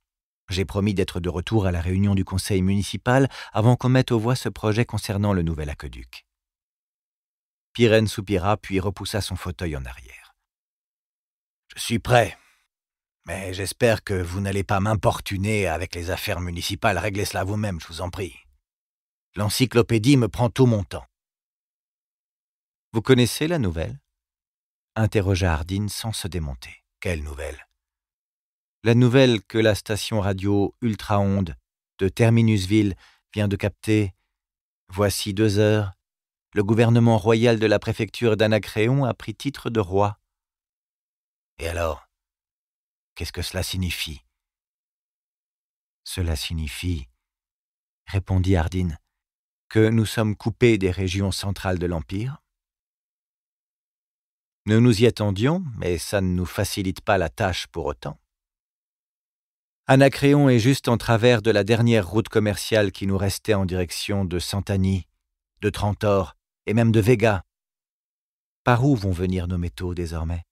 J'ai promis d'être de retour à la réunion du conseil municipal avant qu'on mette aux voix ce projet concernant le nouvel aqueduc. Pirène soupira puis repoussa son fauteuil en arrière. Je suis prêt, mais j'espère que vous n'allez pas m'importuner avec les affaires municipales. Réglez cela vous-même, je vous en prie. L'encyclopédie me prend tout mon temps. Vous connaissez la nouvelle interrogea Ardine sans se démonter. Quelle nouvelle La nouvelle que la station radio ultra-onde de Terminusville vient de capter. Voici deux heures, le gouvernement royal de la préfecture d'Anacréon a pris titre de roi. Et alors Qu'est-ce que cela signifie Cela signifie, répondit Ardine, que nous sommes coupés des régions centrales de l'Empire. Nous nous y attendions, mais ça ne nous facilite pas la tâche pour autant. Anacréon est juste en travers de la dernière route commerciale qui nous restait en direction de Santani, de Trentor et même de Vega. Par où vont venir nos métaux désormais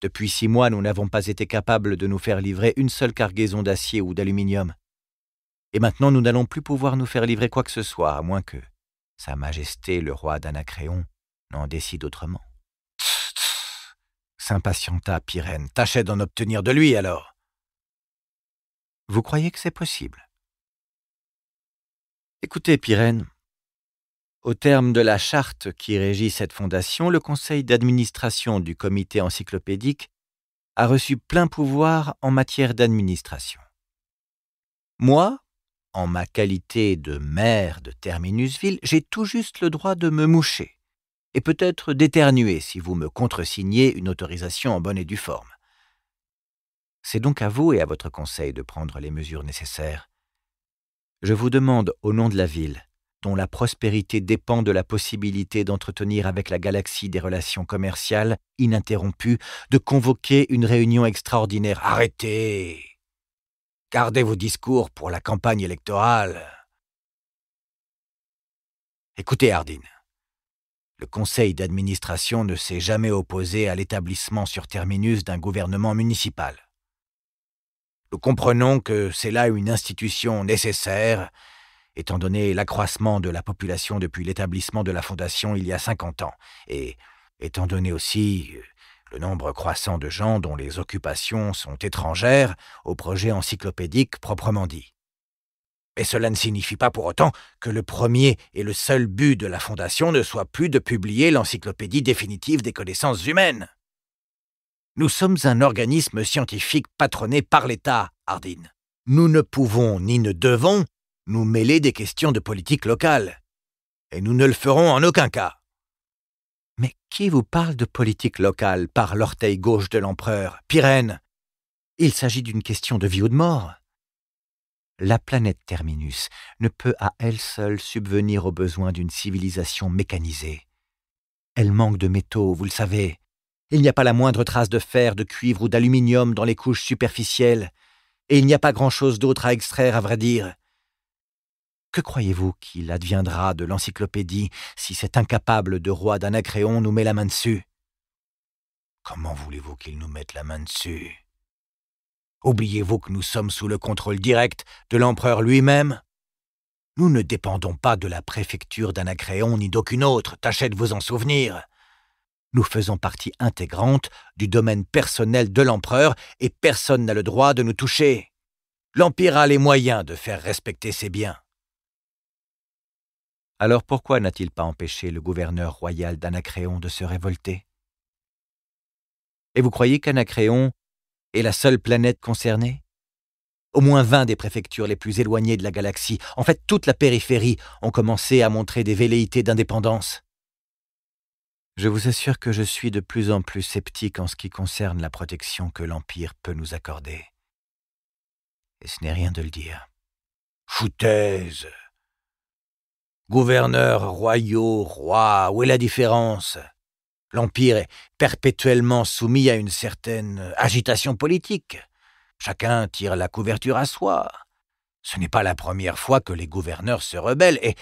Depuis six mois, nous n'avons pas été capables de nous faire livrer une seule cargaison d'acier ou d'aluminium. Et maintenant, nous n'allons plus pouvoir nous faire livrer quoi que ce soit, à moins que Sa Majesté le roi d'Anacréon n'en décide autrement. S'impatienta Pyrène. Tâchez d'en obtenir de lui alors. Vous croyez que c'est possible Écoutez, Pyrène, au terme de la charte qui régit cette fondation, le conseil d'administration du comité encyclopédique a reçu plein pouvoir en matière d'administration. Moi, en ma qualité de maire de Terminusville, j'ai tout juste le droit de me moucher, et peut-être d'éternuer si vous me contresignez une autorisation en bonne et due forme. C'est donc à vous et à votre conseil de prendre les mesures nécessaires. Je vous demande, au nom de la ville, dont la prospérité dépend de la possibilité d'entretenir avec la galaxie des relations commerciales ininterrompues, de convoquer une réunion extraordinaire. Arrêtez Gardez vos discours pour la campagne électorale. Écoutez, Hardin. Le conseil d'administration ne s'est jamais opposé à l'établissement sur terminus d'un gouvernement municipal. Nous comprenons que c'est là une institution nécessaire étant donné l'accroissement de la population depuis l'établissement de la Fondation il y a 50 ans, et étant donné aussi euh, le nombre croissant de gens dont les occupations sont étrangères au projet encyclopédique proprement dit. Mais cela ne signifie pas pour autant que le premier et le seul but de la Fondation ne soit plus de publier l'encyclopédie définitive des connaissances humaines. Nous sommes un organisme scientifique patronné par l'État, Hardin. Nous ne pouvons ni ne devons nous mêler des questions de politique locale. Et nous ne le ferons en aucun cas. Mais qui vous parle de politique locale par l'orteil gauche de l'empereur, Pyrène Il s'agit d'une question de vie ou de mort. La planète Terminus ne peut à elle seule subvenir aux besoins d'une civilisation mécanisée. Elle manque de métaux, vous le savez. Il n'y a pas la moindre trace de fer, de cuivre ou d'aluminium dans les couches superficielles, et il n'y a pas grand-chose d'autre à extraire, à vrai dire. Que croyez-vous qu'il adviendra de l'encyclopédie si cet incapable de roi d'Anacréon nous met la main dessus Comment voulez-vous qu'il nous mette la main dessus Oubliez-vous que nous sommes sous le contrôle direct de l'empereur lui-même Nous ne dépendons pas de la préfecture d'Anacréon ni d'aucune autre, tâchez de vous en souvenir nous faisons partie intégrante du domaine personnel de l'empereur et personne n'a le droit de nous toucher. L'Empire a les moyens de faire respecter ses biens alors pourquoi n'a-t-il pas empêché le gouverneur royal d'Anacréon de se révolter Et vous croyez qu'Anacréon est la seule planète concernée au moins vingt des préfectures les plus éloignées de la galaxie, en fait toute la périphérie, ont commencé à montrer des velléités d'indépendance. Je vous assure que je suis de plus en plus sceptique en ce qui concerne la protection que l'Empire peut nous accorder. Et ce n'est rien de le dire. Foutaise Gouverneurs royaux, rois, où est la différence L'Empire est perpétuellement soumis à une certaine agitation politique. Chacun tire la couverture à soi. Ce n'est pas la première fois que les gouverneurs se rebellent, et,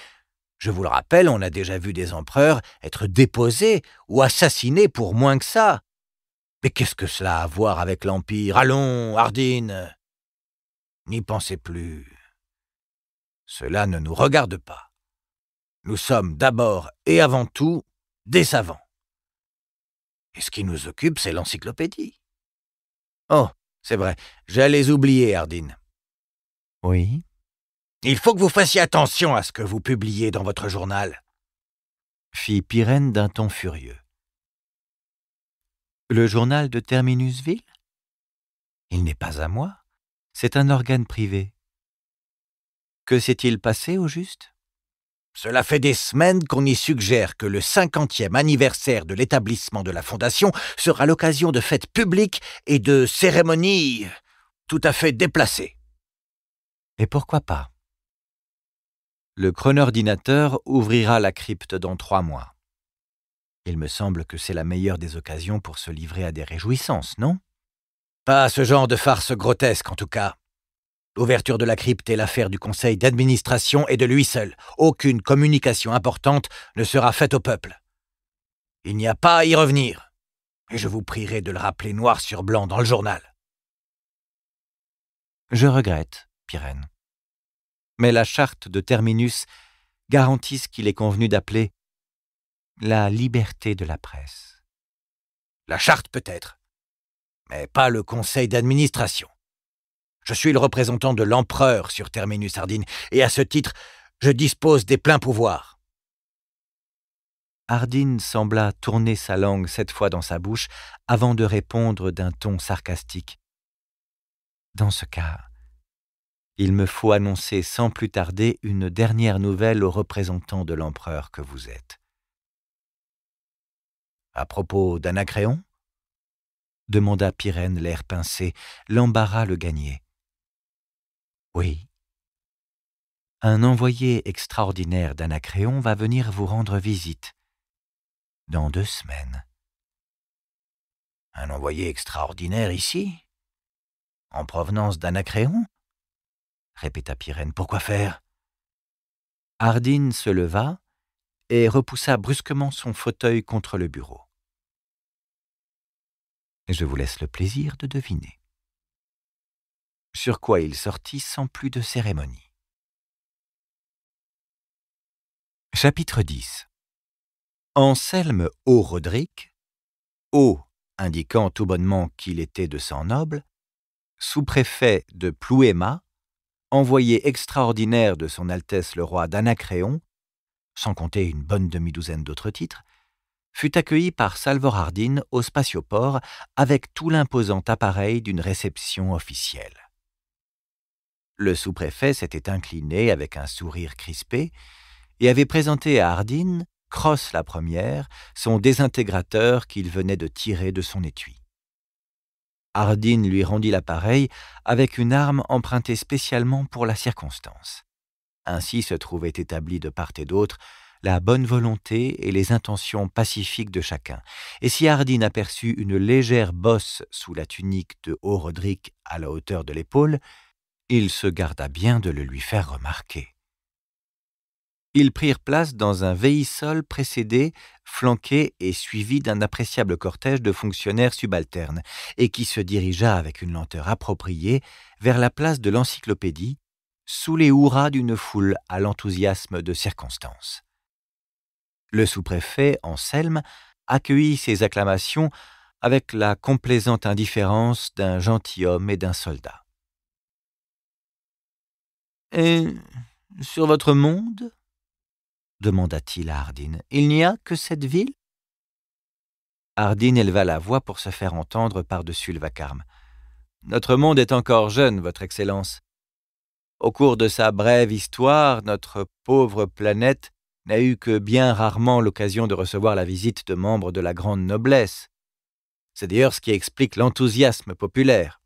je vous le rappelle, on a déjà vu des empereurs être déposés ou assassinés pour moins que ça. Mais qu'est-ce que cela a à voir avec l'Empire Allons, Hardine N'y pensez plus. Cela ne nous regarde pas. Nous sommes d'abord et avant tout des savants. Et ce qui nous occupe, c'est l'encyclopédie. Oh, c'est vrai, j'allais oublier, Ardine. »« Oui. Il faut que vous fassiez attention à ce que vous publiez dans votre journal. Fit Pyrène d'un ton furieux. Le journal de Terminusville Il n'est pas à moi, c'est un organe privé. Que s'est-il passé au juste cela fait des semaines qu'on y suggère que le 50e anniversaire de l'établissement de la Fondation sera l'occasion de fêtes publiques et de cérémonies tout à fait déplacées. Et pourquoi pas Le chronordinateur ouvrira la crypte dans trois mois. Il me semble que c'est la meilleure des occasions pour se livrer à des réjouissances, non Pas ce genre de farce grotesque en tout cas. L'ouverture de la crypte est l'affaire du conseil d'administration et de lui seul. Aucune communication importante ne sera faite au peuple. Il n'y a pas à y revenir. Et je vous prierai de le rappeler noir sur blanc dans le journal. Je regrette, Pyrène. Mais la charte de Terminus garantit ce qu'il est convenu d'appeler la liberté de la presse. La charte peut-être, mais pas le conseil d'administration. Je suis le représentant de l'empereur sur Terminus Sardine et à ce titre, je dispose des pleins pouvoirs. Ardine sembla tourner sa langue cette fois dans sa bouche avant de répondre d'un ton sarcastique. Dans ce cas, il me faut annoncer sans plus tarder une dernière nouvelle au représentant de l'empereur que vous êtes. À propos d'Anacréon demanda Pyrène l'air pincé, l'embarras le gagnait. Oui. Un envoyé extraordinaire d'Anacréon va venir vous rendre visite dans deux semaines. Un envoyé extraordinaire ici En provenance d'Anacréon répéta Pyrène. Pourquoi faire Ardine se leva et repoussa brusquement son fauteuil contre le bureau. Je vous laisse le plaisir de deviner sur quoi il sortit sans plus de cérémonie. Chapitre 10 Anselme O. Rodric, O indiquant tout bonnement qu'il était de sang noble, sous-préfet de Plouéma, envoyé extraordinaire de son Altesse le roi d'Anacréon, sans compter une bonne demi-douzaine d'autres titres, fut accueilli par Salvor Hardin au Spatioport avec tout l'imposant appareil d'une réception officielle. Le sous-préfet s'était incliné avec un sourire crispé et avait présenté à Hardine, Cross la première, son désintégrateur qu'il venait de tirer de son étui. Hardin lui rendit l'appareil avec une arme empruntée spécialement pour la circonstance. Ainsi se trouvaient établies de part et d'autre la bonne volonté et les intentions pacifiques de chacun. Et si Hardine aperçut une légère bosse sous la tunique de haut Roderick à la hauteur de l'épaule, il se garda bien de le lui faire remarquer. Ils prirent place dans un veillissol précédé, flanqué et suivi d'un appréciable cortège de fonctionnaires subalternes, et qui se dirigea avec une lenteur appropriée vers la place de l'encyclopédie, sous les hurrahs d'une foule à l'enthousiasme de circonstance. Le sous-préfet, Anselme, accueillit ces acclamations avec la complaisante indifférence d'un gentilhomme et d'un soldat. Et sur votre monde demanda-t-il à Hardine. Il n'y a que cette ville Hardine éleva la voix pour se faire entendre par-dessus le vacarme. Notre monde est encore jeune, Votre Excellence. Au cours de sa brève histoire, notre pauvre planète n'a eu que bien rarement l'occasion de recevoir la visite de membres de la grande noblesse. C'est d'ailleurs ce qui explique l'enthousiasme populaire.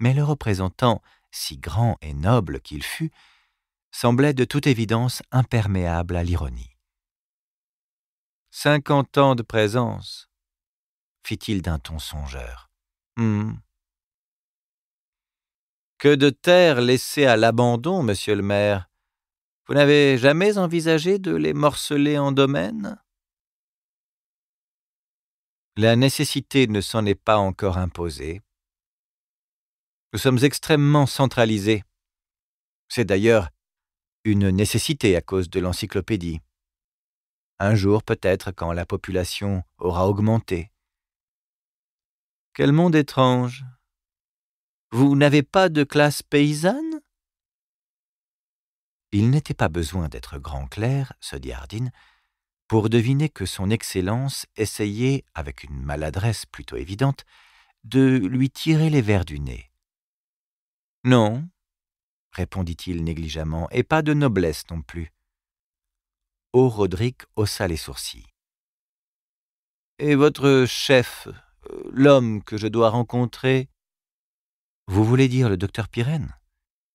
Mais le représentant si grand et noble qu'il fût, semblait de toute évidence imperméable à l'ironie. Cinquante ans de présence, fit-il d'un ton songeur. Hmm. Que de terres laissées à l'abandon, monsieur le maire. Vous n'avez jamais envisagé de les morceler en domaines La nécessité ne s'en est pas encore imposée, nous sommes extrêmement centralisés. C'est d'ailleurs une nécessité à cause de l'encyclopédie. Un jour peut-être quand la population aura augmenté. Quel monde étrange. Vous n'avez pas de classe paysanne Il n'était pas besoin d'être grand clerc, se dit Ardine, pour deviner que son Excellence essayait, avec une maladresse plutôt évidente, de lui tirer les vers du nez. Non, répondit-il négligemment, et pas de noblesse non plus. Oh, Roderick haussa les sourcils. Et votre chef, euh, l'homme que je dois rencontrer Vous voulez dire le docteur Pirène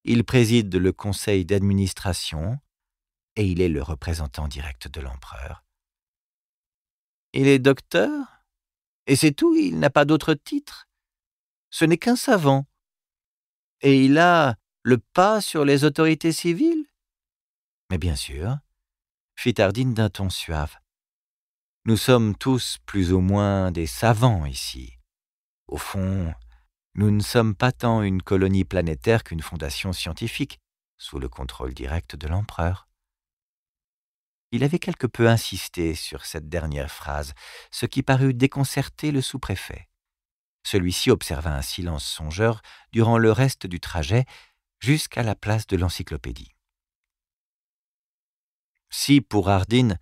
Il préside le conseil d'administration et il est le représentant direct de l'empereur. Il est docteur Et c'est tout, il n'a pas d'autre titre Ce n'est qu'un savant. Et il a le pas sur les autorités civiles Mais bien sûr, fit Ardine d'un ton suave. Nous sommes tous plus ou moins des savants ici. Au fond, nous ne sommes pas tant une colonie planétaire qu'une fondation scientifique, sous le contrôle direct de l'empereur. Il avait quelque peu insisté sur cette dernière phrase, ce qui parut déconcerter le sous-préfet. Celui-ci observa un silence songeur durant le reste du trajet jusqu'à la place de l'encyclopédie. Si, pour Hardin,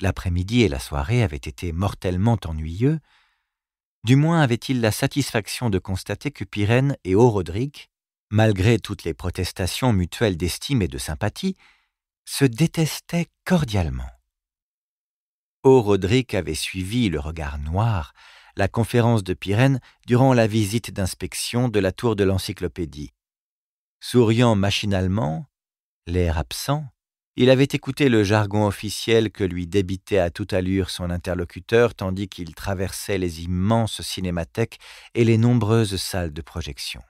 l'après-midi et la soirée avaient été mortellement ennuyeux, du moins avait-il la satisfaction de constater que Pyrène et Rodrigue, malgré toutes les protestations mutuelles d'estime et de sympathie, se détestaient cordialement. O. Roderick avait suivi le regard noir la conférence de Pirène durant la visite d'inspection de la tour de l'encyclopédie. Souriant machinalement, l'air absent, il avait écouté le jargon officiel que lui débitait à toute allure son interlocuteur tandis qu'il traversait les immenses cinémathèques et les nombreuses salles de projection.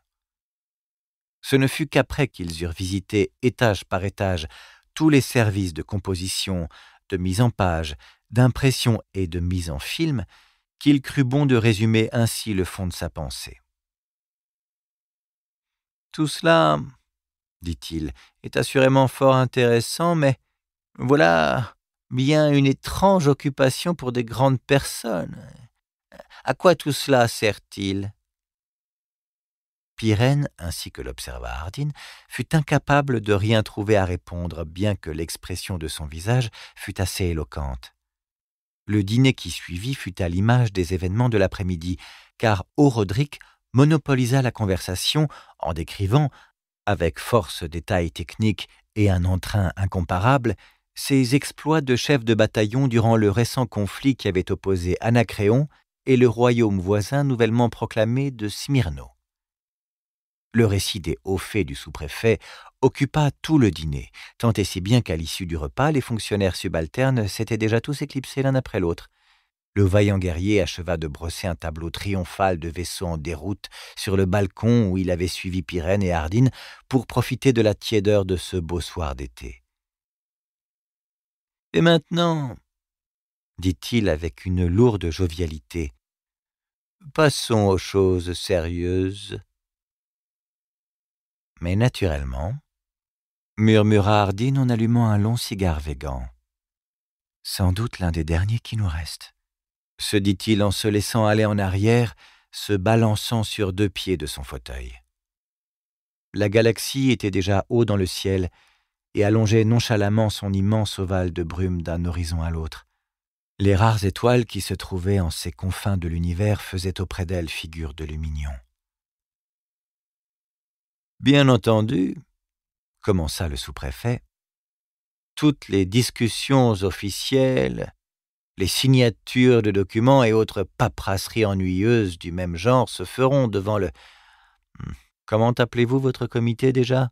Ce ne fut qu'après qu'ils eurent visité étage par étage tous les services de composition, de mise en page, d'impression et de mise en film qu'il crut bon de résumer ainsi le fond de sa pensée. Tout cela, dit-il, est assurément fort intéressant, mais voilà bien une étrange occupation pour des grandes personnes. À quoi tout cela sert-il Pirène, ainsi que l'observa Hardine, fut incapable de rien trouver à répondre, bien que l'expression de son visage fût assez éloquente. Le dîner qui suivit fut à l'image des événements de l'après-midi, car Roderick monopolisa la conversation en décrivant, avec force détails techniques et un entrain incomparable, ses exploits de chef de bataillon durant le récent conflit qui avait opposé Anacréon et le royaume voisin nouvellement proclamé de Smyrno. Le récit des hauts faits du sous-préfet occupa tout le dîner, tant et si bien qu'à l'issue du repas, les fonctionnaires subalternes s'étaient déjà tous éclipsés l'un après l'autre. Le vaillant guerrier acheva de brosser un tableau triomphal de vaisseaux en déroute sur le balcon où il avait suivi Pyrène et Hardine pour profiter de la tiédeur de ce beau soir d'été. « Et maintenant, » dit-il avec une lourde jovialité, « passons aux choses sérieuses. » Mais naturellement, murmura Ardine en allumant un long cigare végan. Sans doute l'un des derniers qui nous reste, se dit-il en se laissant aller en arrière, se balançant sur deux pieds de son fauteuil. La galaxie était déjà haut dans le ciel et allongeait nonchalamment son immense ovale de brume d'un horizon à l'autre. Les rares étoiles qui se trouvaient en ces confins de l'univers faisaient auprès d'elle figure de lumignon. Bien entendu, commença le sous-préfet, toutes les discussions officielles, les signatures de documents et autres paperasseries ennuyeuses du même genre se feront devant le... Hum, comment appelez-vous votre comité déjà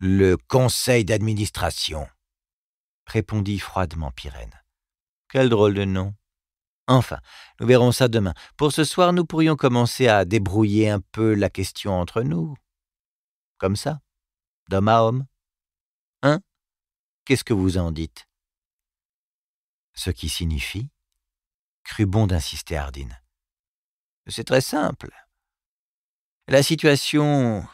Le conseil d'administration, répondit froidement Pyrène. Quel drôle de nom. Enfin, nous verrons ça demain. Pour ce soir, nous pourrions commencer à débrouiller un peu la question entre nous. Comme ça d'homme à homme Hein Qu'est-ce que vous en dites Ce qui signifie crut bon d'insister Hardine. C'est très simple. La situation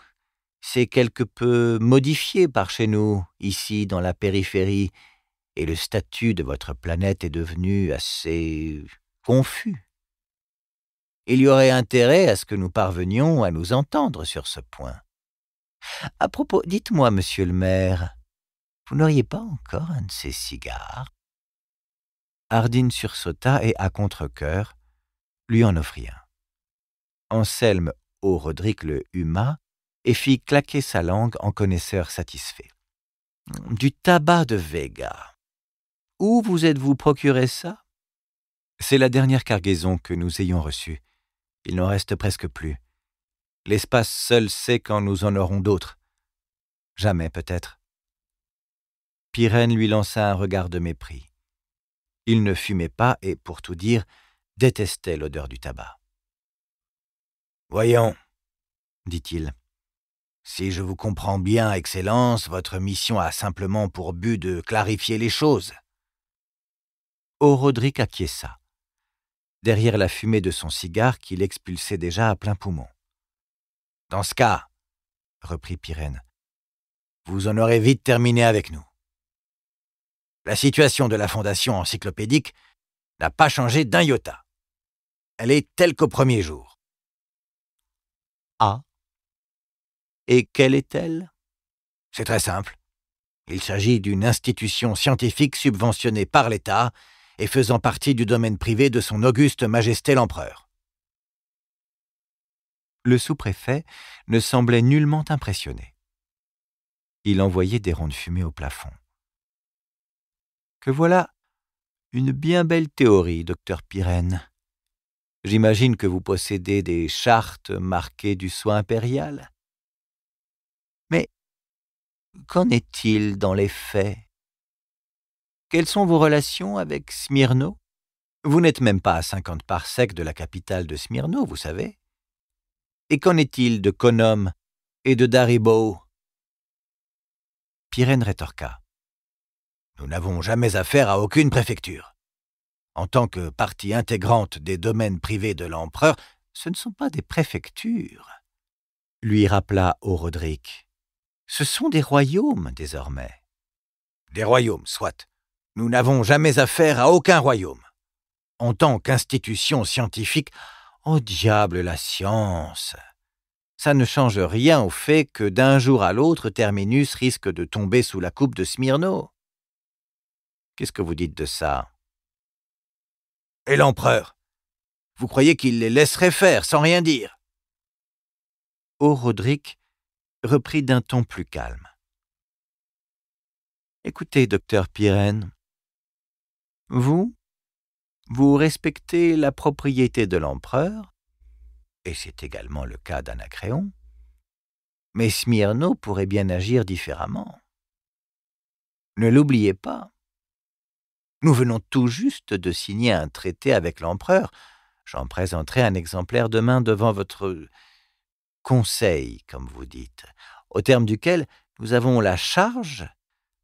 s'est quelque peu modifiée par chez nous, ici dans la périphérie, et le statut de votre planète est devenu assez confus. Il y aurait intérêt à ce que nous parvenions à nous entendre sur ce point. À propos, dites-moi, monsieur le maire, vous n'auriez pas encore un de ces cigares Ardine sursauta et, à contre-coeur, lui en offrit un. Anselme au Rodrigue le huma et fit claquer sa langue en connaisseur satisfait. Du tabac de Vega. Où vous êtes-vous procuré ça C'est la dernière cargaison que nous ayons reçue. Il n'en reste presque plus. L'espace seul sait quand nous en aurons d'autres. Jamais peut-être. Pyrène lui lança un regard de mépris. Il ne fumait pas et, pour tout dire, détestait l'odeur du tabac. Voyons, dit-il. Si je vous comprends bien, Excellence, votre mission a simplement pour but de clarifier les choses. Roderick acquiesça, derrière la fumée de son cigare qu'il expulsait déjà à plein poumon. Dans ce cas, reprit Pyrène, vous en aurez vite terminé avec nous. La situation de la Fondation encyclopédique n'a pas changé d'un iota. Elle est telle qu'au premier jour. Ah Et quelle est-elle C'est très simple. Il s'agit d'une institution scientifique subventionnée par l'État et faisant partie du domaine privé de son auguste majesté l'empereur le sous-préfet ne semblait nullement impressionné. Il envoyait des ronds de fumée au plafond. Que voilà une bien belle théorie, docteur Pirène. J'imagine que vous possédez des chartes marquées du soin impérial. Mais qu'en est-il dans les faits Quelles sont vos relations avec Smyrno Vous n'êtes même pas à cinquante parsecs de la capitale de Smyrno, vous savez. Et qu'en est-il de Conom et de Daribo Pirène rétorqua. Nous n'avons jamais affaire à aucune préfecture. En tant que partie intégrante des domaines privés de l'empereur, ce ne sont pas des préfectures, lui rappela Roderick. « Ce sont des royaumes désormais. Des royaumes, soit. Nous n'avons jamais affaire à aucun royaume. En tant qu'institution scientifique, oh, diable la science Ça ne change rien au fait que d'un jour à l'autre, Terminus risque de tomber sous la coupe de Smyrno. Qu'est-ce que vous dites de ça Et l'empereur Vous croyez qu'il les laisserait faire sans rien dire Oh, Roderick reprit d'un ton plus calme. Écoutez, docteur Pirène, vous, vous respectez la propriété de l'empereur, et c'est également le cas d'Anacréon, mais Smyrno pourrait bien agir différemment. Ne l'oubliez pas. Nous venons tout juste de signer un traité avec l'empereur. J'en présenterai un exemplaire demain devant votre conseil, comme vous dites, au terme duquel nous avons la charge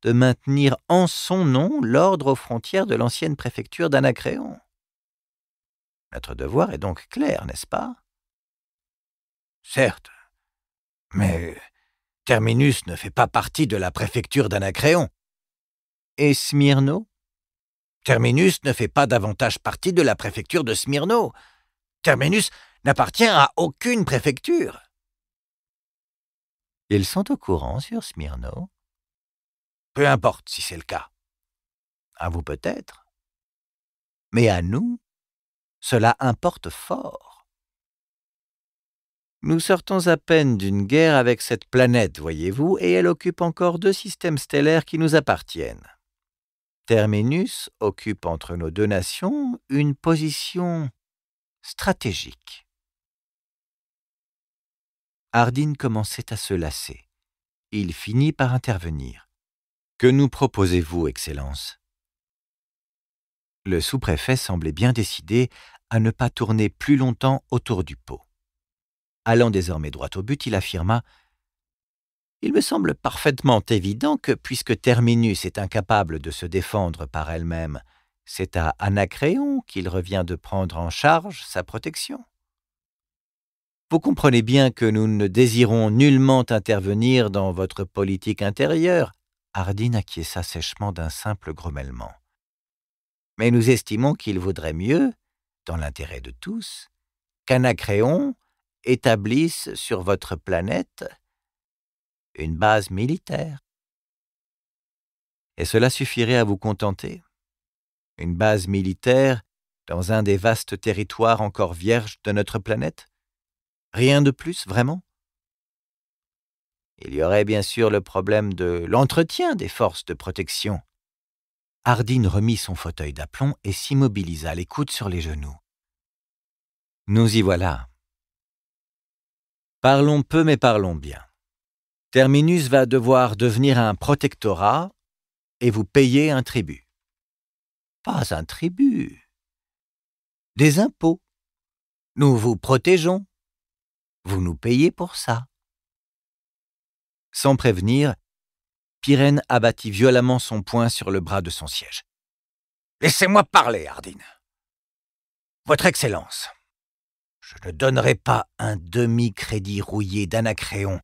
de maintenir en son nom l'ordre aux frontières de l'ancienne préfecture d'Anacréon. Notre devoir est donc clair, n'est-ce pas Certes, mais Terminus ne fait pas partie de la préfecture d'Anacréon. Et Smyrno Terminus ne fait pas davantage partie de la préfecture de Smyrno. Terminus n'appartient à aucune préfecture. Ils sont au courant sur Smyrno peu importe si c'est le cas. À vous peut-être. Mais à nous, cela importe fort. Nous sortons à peine d'une guerre avec cette planète, voyez-vous, et elle occupe encore deux systèmes stellaires qui nous appartiennent. Terminus occupe entre nos deux nations une position stratégique. Hardin commençait à se lasser. Il finit par intervenir. Que nous proposez-vous, Excellence Le sous-préfet semblait bien décidé à ne pas tourner plus longtemps autour du pot. Allant désormais droit au but, il affirma il me semble parfaitement évident que, puisque Terminus est incapable de se défendre par elle-même, c'est à Anacréon qu'il revient de prendre en charge sa protection. Vous comprenez bien que nous ne désirons nullement intervenir dans votre politique intérieure, Hardin acquiesça sèchement d'un simple grommellement. Mais nous estimons qu'il vaudrait mieux, dans l'intérêt de tous, qu'Anacréon établisse sur votre planète une base militaire. Et cela suffirait à vous contenter. Une base militaire dans un des vastes territoires encore vierges de notre planète Rien de plus, vraiment il y aurait bien sûr le problème de l'entretien des forces de protection. Hardin remit son fauteuil d'aplomb et s'immobilisa les coudes sur les genoux. Nous y voilà. Parlons peu mais parlons bien. Terminus va devoir devenir un protectorat et vous payer un tribut. Pas un tribut. Des impôts. Nous vous protégeons. Vous nous payez pour ça. Sans prévenir, Pirène abattit violemment son poing sur le bras de son siège. Laissez-moi parler, Ardine. Votre Excellence, je ne donnerai pas un demi-crédit rouillé d'Anacréon,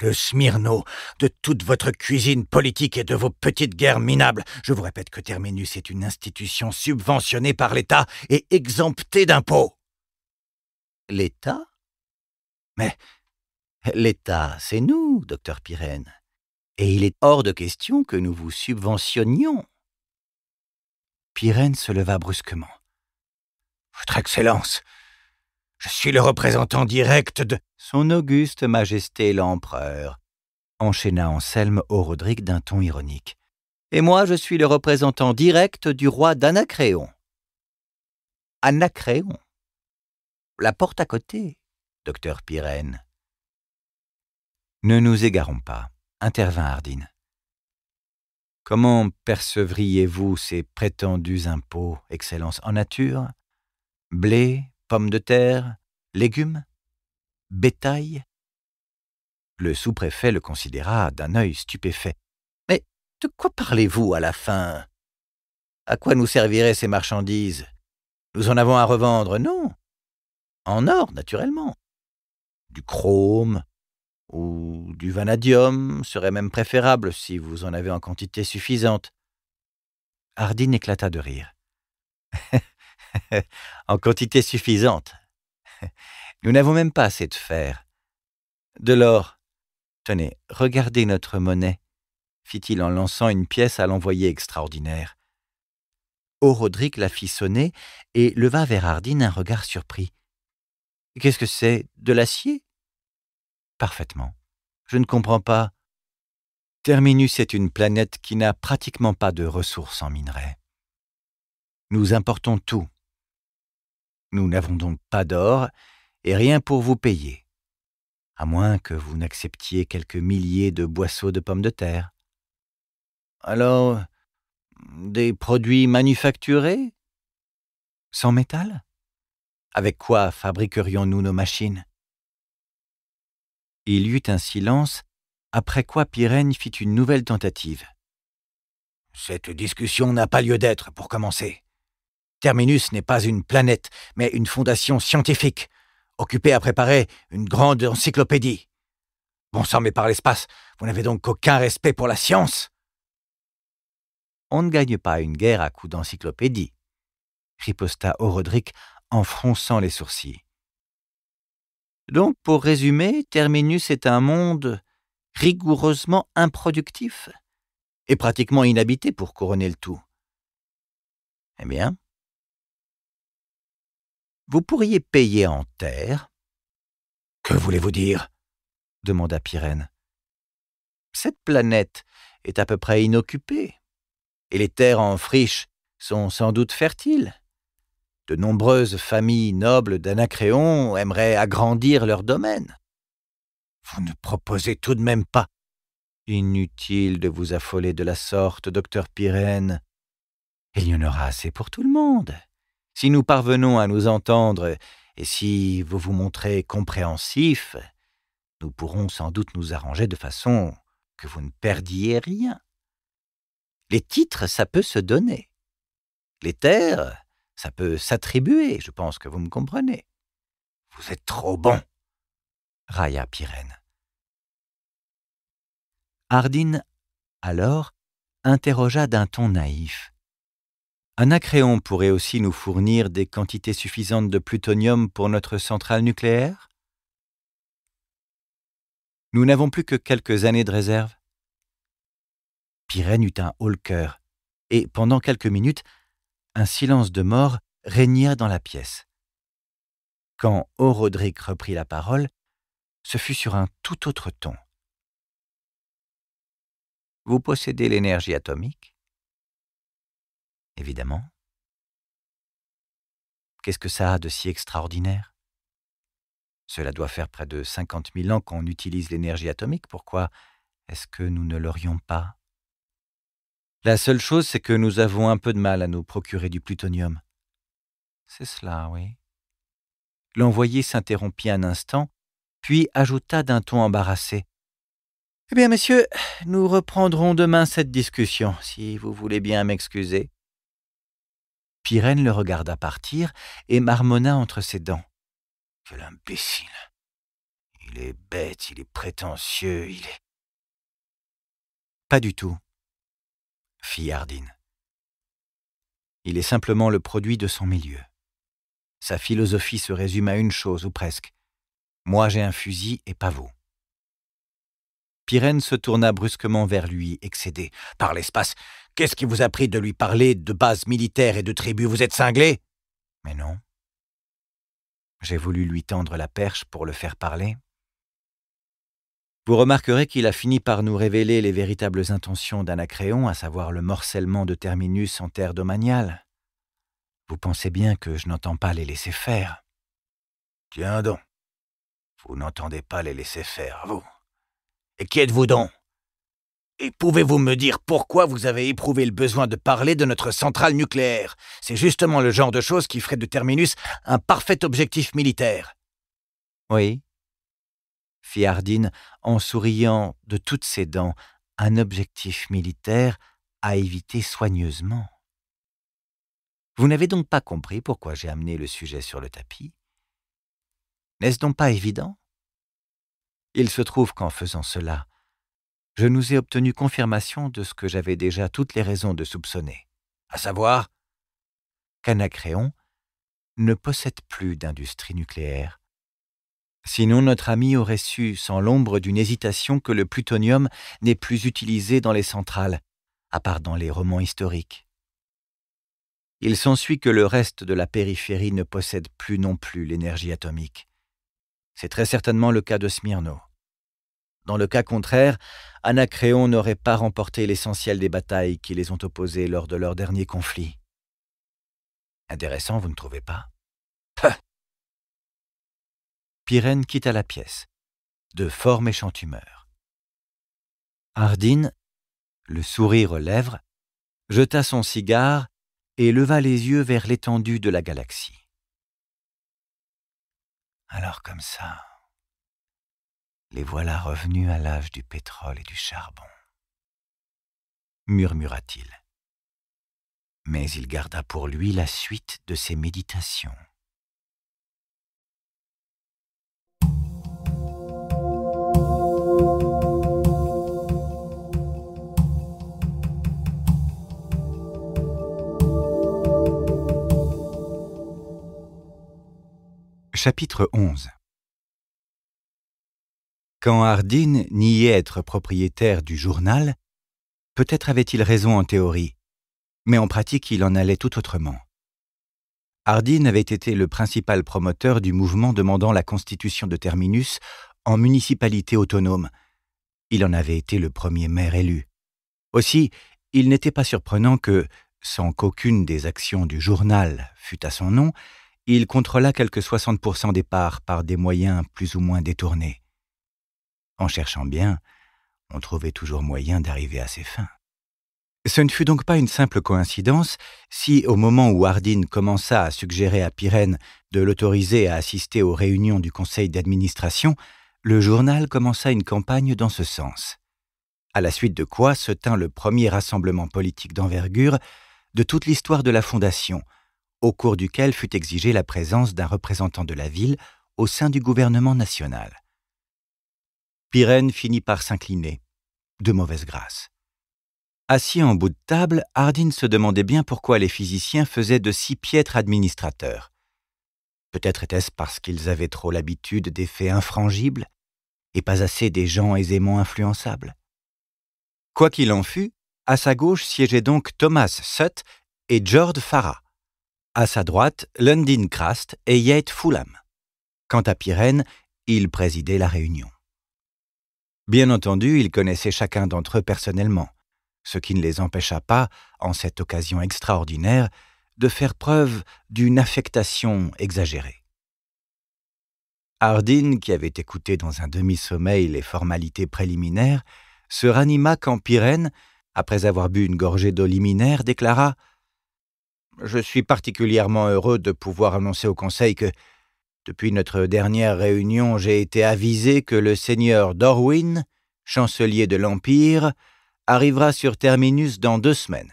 de Smyrno, de toute votre cuisine politique et de vos petites guerres minables. Je vous répète que Terminus est une institution subventionnée par l'État et exemptée d'impôts. L'État Mais L'État, c'est nous, docteur Pirène, et il est hors de question que nous vous subventionnions. Pirène se leva brusquement. Votre Excellence, je suis le représentant direct de. Son auguste Majesté l'Empereur, enchaîna Anselme Rodrigue d'un ton ironique. Et moi, je suis le représentant direct du roi d'Anacréon. Anacréon. La porte à côté, docteur Pirène. Ne nous égarons pas, intervint Ardine. »« Comment percevriez-vous ces prétendus impôts, Excellence, en nature Blé, pommes de terre, légumes Bétail Le sous-préfet le considéra d'un œil stupéfait. Mais de quoi parlez-vous à la fin À quoi nous serviraient ces marchandises Nous en avons à revendre, non En or, naturellement. Du chrome, ou du vanadium serait même préférable si vous en avez en quantité suffisante. Hardine éclata de rire. [LAUGHS] en quantité suffisante. Nous n'avons même pas assez de fer. De l'or. Tenez, regardez notre monnaie, fit-il en lançant une pièce à l'envoyé extraordinaire. Orodric la fit sonner et leva vers Hardine un regard surpris. Qu'est-ce que c'est De l'acier parfaitement. Je ne comprends pas. Terminus est une planète qui n'a pratiquement pas de ressources en minerais. Nous importons tout. Nous n'avons donc pas d'or et rien pour vous payer, à moins que vous n'acceptiez quelques milliers de boisseaux de pommes de terre. Alors, des produits manufacturés Sans métal Avec quoi fabriquerions-nous nos machines il y eut un silence, après quoi Pirène fit une nouvelle tentative. Cette discussion n'a pas lieu d'être, pour commencer. Terminus n'est pas une planète, mais une fondation scientifique, occupée à préparer une grande encyclopédie. Bon sang, mais par l'espace, vous n'avez donc aucun respect pour la science On ne gagne pas une guerre à coups d'encyclopédie, riposta Orodric en fronçant les sourcils. Donc, pour résumer, Terminus est un monde rigoureusement improductif et pratiquement inhabité pour couronner le tout. Eh bien, vous pourriez payer en terre. Que voulez-vous dire demanda Pyrène. Cette planète est à peu près inoccupée, et les terres en friche sont sans doute fertiles. De nombreuses familles nobles d'Anacréon aimeraient agrandir leur domaine. Vous ne proposez tout de même pas. Inutile de vous affoler de la sorte, docteur Pyrène. Il y en aura assez pour tout le monde. Si nous parvenons à nous entendre et si vous vous montrez compréhensif, nous pourrons sans doute nous arranger de façon que vous ne perdiez rien. Les titres, ça peut se donner. Les terres, ça peut s'attribuer, je pense que vous me comprenez. Vous êtes trop bon, railla Pyrène. Ardine, alors, interrogea d'un ton naïf. Anacréon pourrait aussi nous fournir des quantités suffisantes de plutonium pour notre centrale nucléaire Nous n'avons plus que quelques années de réserve. Pyrène eut un haut le cœur, et pendant quelques minutes, un silence de mort régna dans la pièce. Quand O'Rodrick reprit la parole, ce fut sur un tout autre ton. Vous possédez l'énergie atomique Évidemment. Qu'est-ce que ça a de si extraordinaire Cela doit faire près de cinquante 000 ans qu'on utilise l'énergie atomique, pourquoi est-ce que nous ne l'aurions pas la seule chose, c'est que nous avons un peu de mal à nous procurer du plutonium. C'est cela, oui. L'envoyé s'interrompit un instant, puis ajouta d'un ton embarrassé. Eh bien, messieurs, nous reprendrons demain cette discussion, si vous voulez bien m'excuser. Pirène le regarda partir et marmonna entre ses dents. Quel imbécile. Il est bête, il est prétentieux, il est. Pas du tout fit Ardine, Il est simplement le produit de son milieu. Sa philosophie se résume à une chose, ou presque. Moi j'ai un fusil et pas vous. Pirène se tourna brusquement vers lui, excédé. Par l'espace, qu'est-ce qui vous a pris de lui parler de bases militaires et de tribus Vous êtes cinglé Mais non. J'ai voulu lui tendre la perche pour le faire parler, vous remarquerez qu'il a fini par nous révéler les véritables intentions d'Anacréon, à savoir le morcellement de Terminus en terre domaniale. Vous pensez bien que je n'entends pas les laisser faire. Tiens donc. Vous n'entendez pas les laisser faire, vous. Et qui êtes-vous donc et pouvez-vous me dire pourquoi vous avez éprouvé le besoin de parler de notre centrale nucléaire C'est justement le genre de choses qui ferait de Terminus un parfait objectif militaire. Oui, fit en souriant de toutes ses dents, un objectif militaire à éviter soigneusement. Vous n'avez donc pas compris pourquoi j'ai amené le sujet sur le tapis N'est-ce donc pas évident Il se trouve qu'en faisant cela, je nous ai obtenu confirmation de ce que j'avais déjà toutes les raisons de soupçonner, à savoir qu'Anacréon ne possède plus d'industrie nucléaire Sinon notre ami aurait su, sans l'ombre d'une hésitation, que le plutonium n'est plus utilisé dans les centrales, à part dans les romans historiques. Il s'ensuit que le reste de la périphérie ne possède plus non plus l'énergie atomique. C'est très certainement le cas de Smyrno. Dans le cas contraire, Anacréon n'aurait pas remporté l'essentiel des batailles qui les ont opposées lors de leur dernier conflit. Intéressant, vous ne trouvez pas Pirène quitta la pièce, de fort méchante humeur. Hardin, le sourire aux lèvres, jeta son cigare et leva les yeux vers l'étendue de la galaxie. Alors comme ça, les voilà revenus à l'âge du pétrole et du charbon, murmura-t-il. Mais il garda pour lui la suite de ses méditations. chapitre 11 Quand Hardin niait être propriétaire du journal, peut-être avait-il raison en théorie, mais en pratique il en allait tout autrement. Hardin avait été le principal promoteur du mouvement demandant la constitution de Terminus en municipalité autonome. Il en avait été le premier maire élu. Aussi, il n'était pas surprenant que, sans qu'aucune des actions du journal fût à son nom, il contrôla quelque 60% des parts par des moyens plus ou moins détournés. En cherchant bien, on trouvait toujours moyen d'arriver à ses fins. Ce ne fut donc pas une simple coïncidence si, au moment où Hardin commença à suggérer à Pirène de l'autoriser à assister aux réunions du conseil d'administration, le journal commença une campagne dans ce sens. À la suite de quoi se tint le premier rassemblement politique d'envergure de toute l'histoire de la Fondation – au cours duquel fut exigée la présence d'un représentant de la ville au sein du gouvernement national. Pirène finit par s'incliner, de mauvaise grâce. Assis en bout de table, Hardin se demandait bien pourquoi les physiciens faisaient de si piètres administrateurs. Peut-être était-ce parce qu'ils avaient trop l'habitude des faits infrangibles et pas assez des gens aisément influençables. Quoi qu'il en fût, à sa gauche siégeaient donc Thomas Sutt et George Farah, à sa droite, Lundin Krast et Yate Fulham. Quant à Pirène, il présidait la réunion. Bien entendu, ils connaissaient chacun d'entre eux personnellement, ce qui ne les empêcha pas, en cette occasion extraordinaire, de faire preuve d'une affectation exagérée. Hardin, qui avait écouté dans un demi-sommeil les formalités préliminaires, se ranima quand Pirène, après avoir bu une gorgée d'eau liminaire, déclara je suis particulièrement heureux de pouvoir annoncer au Conseil que, depuis notre dernière réunion, j'ai été avisé que le seigneur Dorwin, chancelier de l'Empire, arrivera sur Terminus dans deux semaines.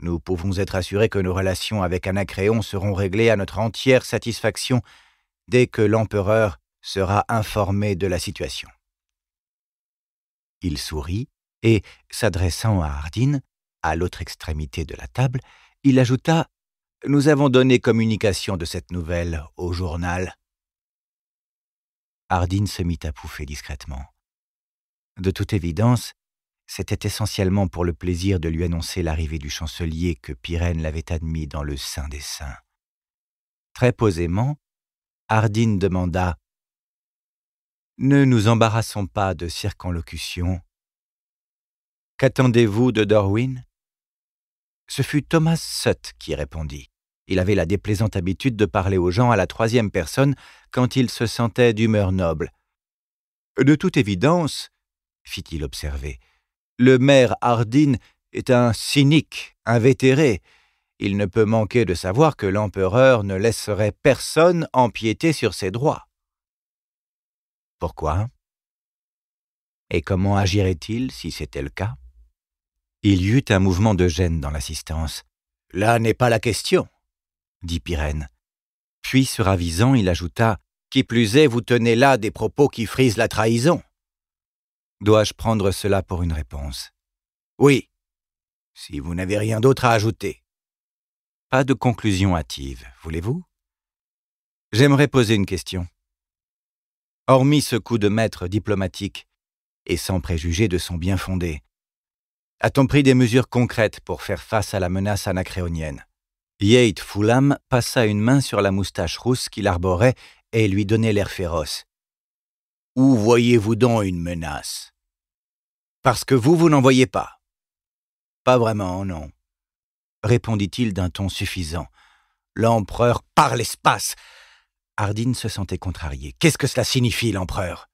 Nous pouvons être assurés que nos relations avec Anacréon seront réglées à notre entière satisfaction dès que l'empereur sera informé de la situation. Il sourit et, s'adressant à Hardin, à l'autre extrémité de la table, il ajouta Nous avons donné communication de cette nouvelle au journal. Hardin se mit à pouffer discrètement. De toute évidence, c'était essentiellement pour le plaisir de lui annoncer l'arrivée du chancelier que Pyrène l'avait admis dans le sein des saints. Très posément, Hardin demanda Ne nous embarrassons pas de circonlocutions. Qu'attendez-vous de Darwin ?» Ce fut Thomas Sutt qui répondit. Il avait la déplaisante habitude de parler aux gens à la troisième personne quand il se sentait d'humeur noble. De toute évidence, fit-il observer, le maire Hardin est un cynique, invétéré. Il ne peut manquer de savoir que l'empereur ne laisserait personne empiéter sur ses droits. Pourquoi Et comment agirait-il si c'était le cas il y eut un mouvement de gêne dans l'assistance. Là n'est pas la question, dit Pyrène. Puis, se ravisant, il ajouta Qui plus est, vous tenez là des propos qui frisent la trahison. Dois-je prendre cela pour une réponse Oui, si vous n'avez rien d'autre à ajouter. Pas de conclusion hâtive, voulez-vous J'aimerais poser une question. Hormis ce coup de maître diplomatique, et sans préjuger de son bien fondé, a-t-on pris des mesures concrètes pour faire face à la menace anacréonienne Yate Fulham passa une main sur la moustache rousse qu'il arborait et lui donnait l'air féroce. Où voyez-vous donc une menace Parce que vous, vous n'en voyez pas. Pas vraiment, non, répondit-il d'un ton suffisant. L'empereur par l'espace Hardin se sentait contrarié. Qu'est-ce que cela signifie, l'empereur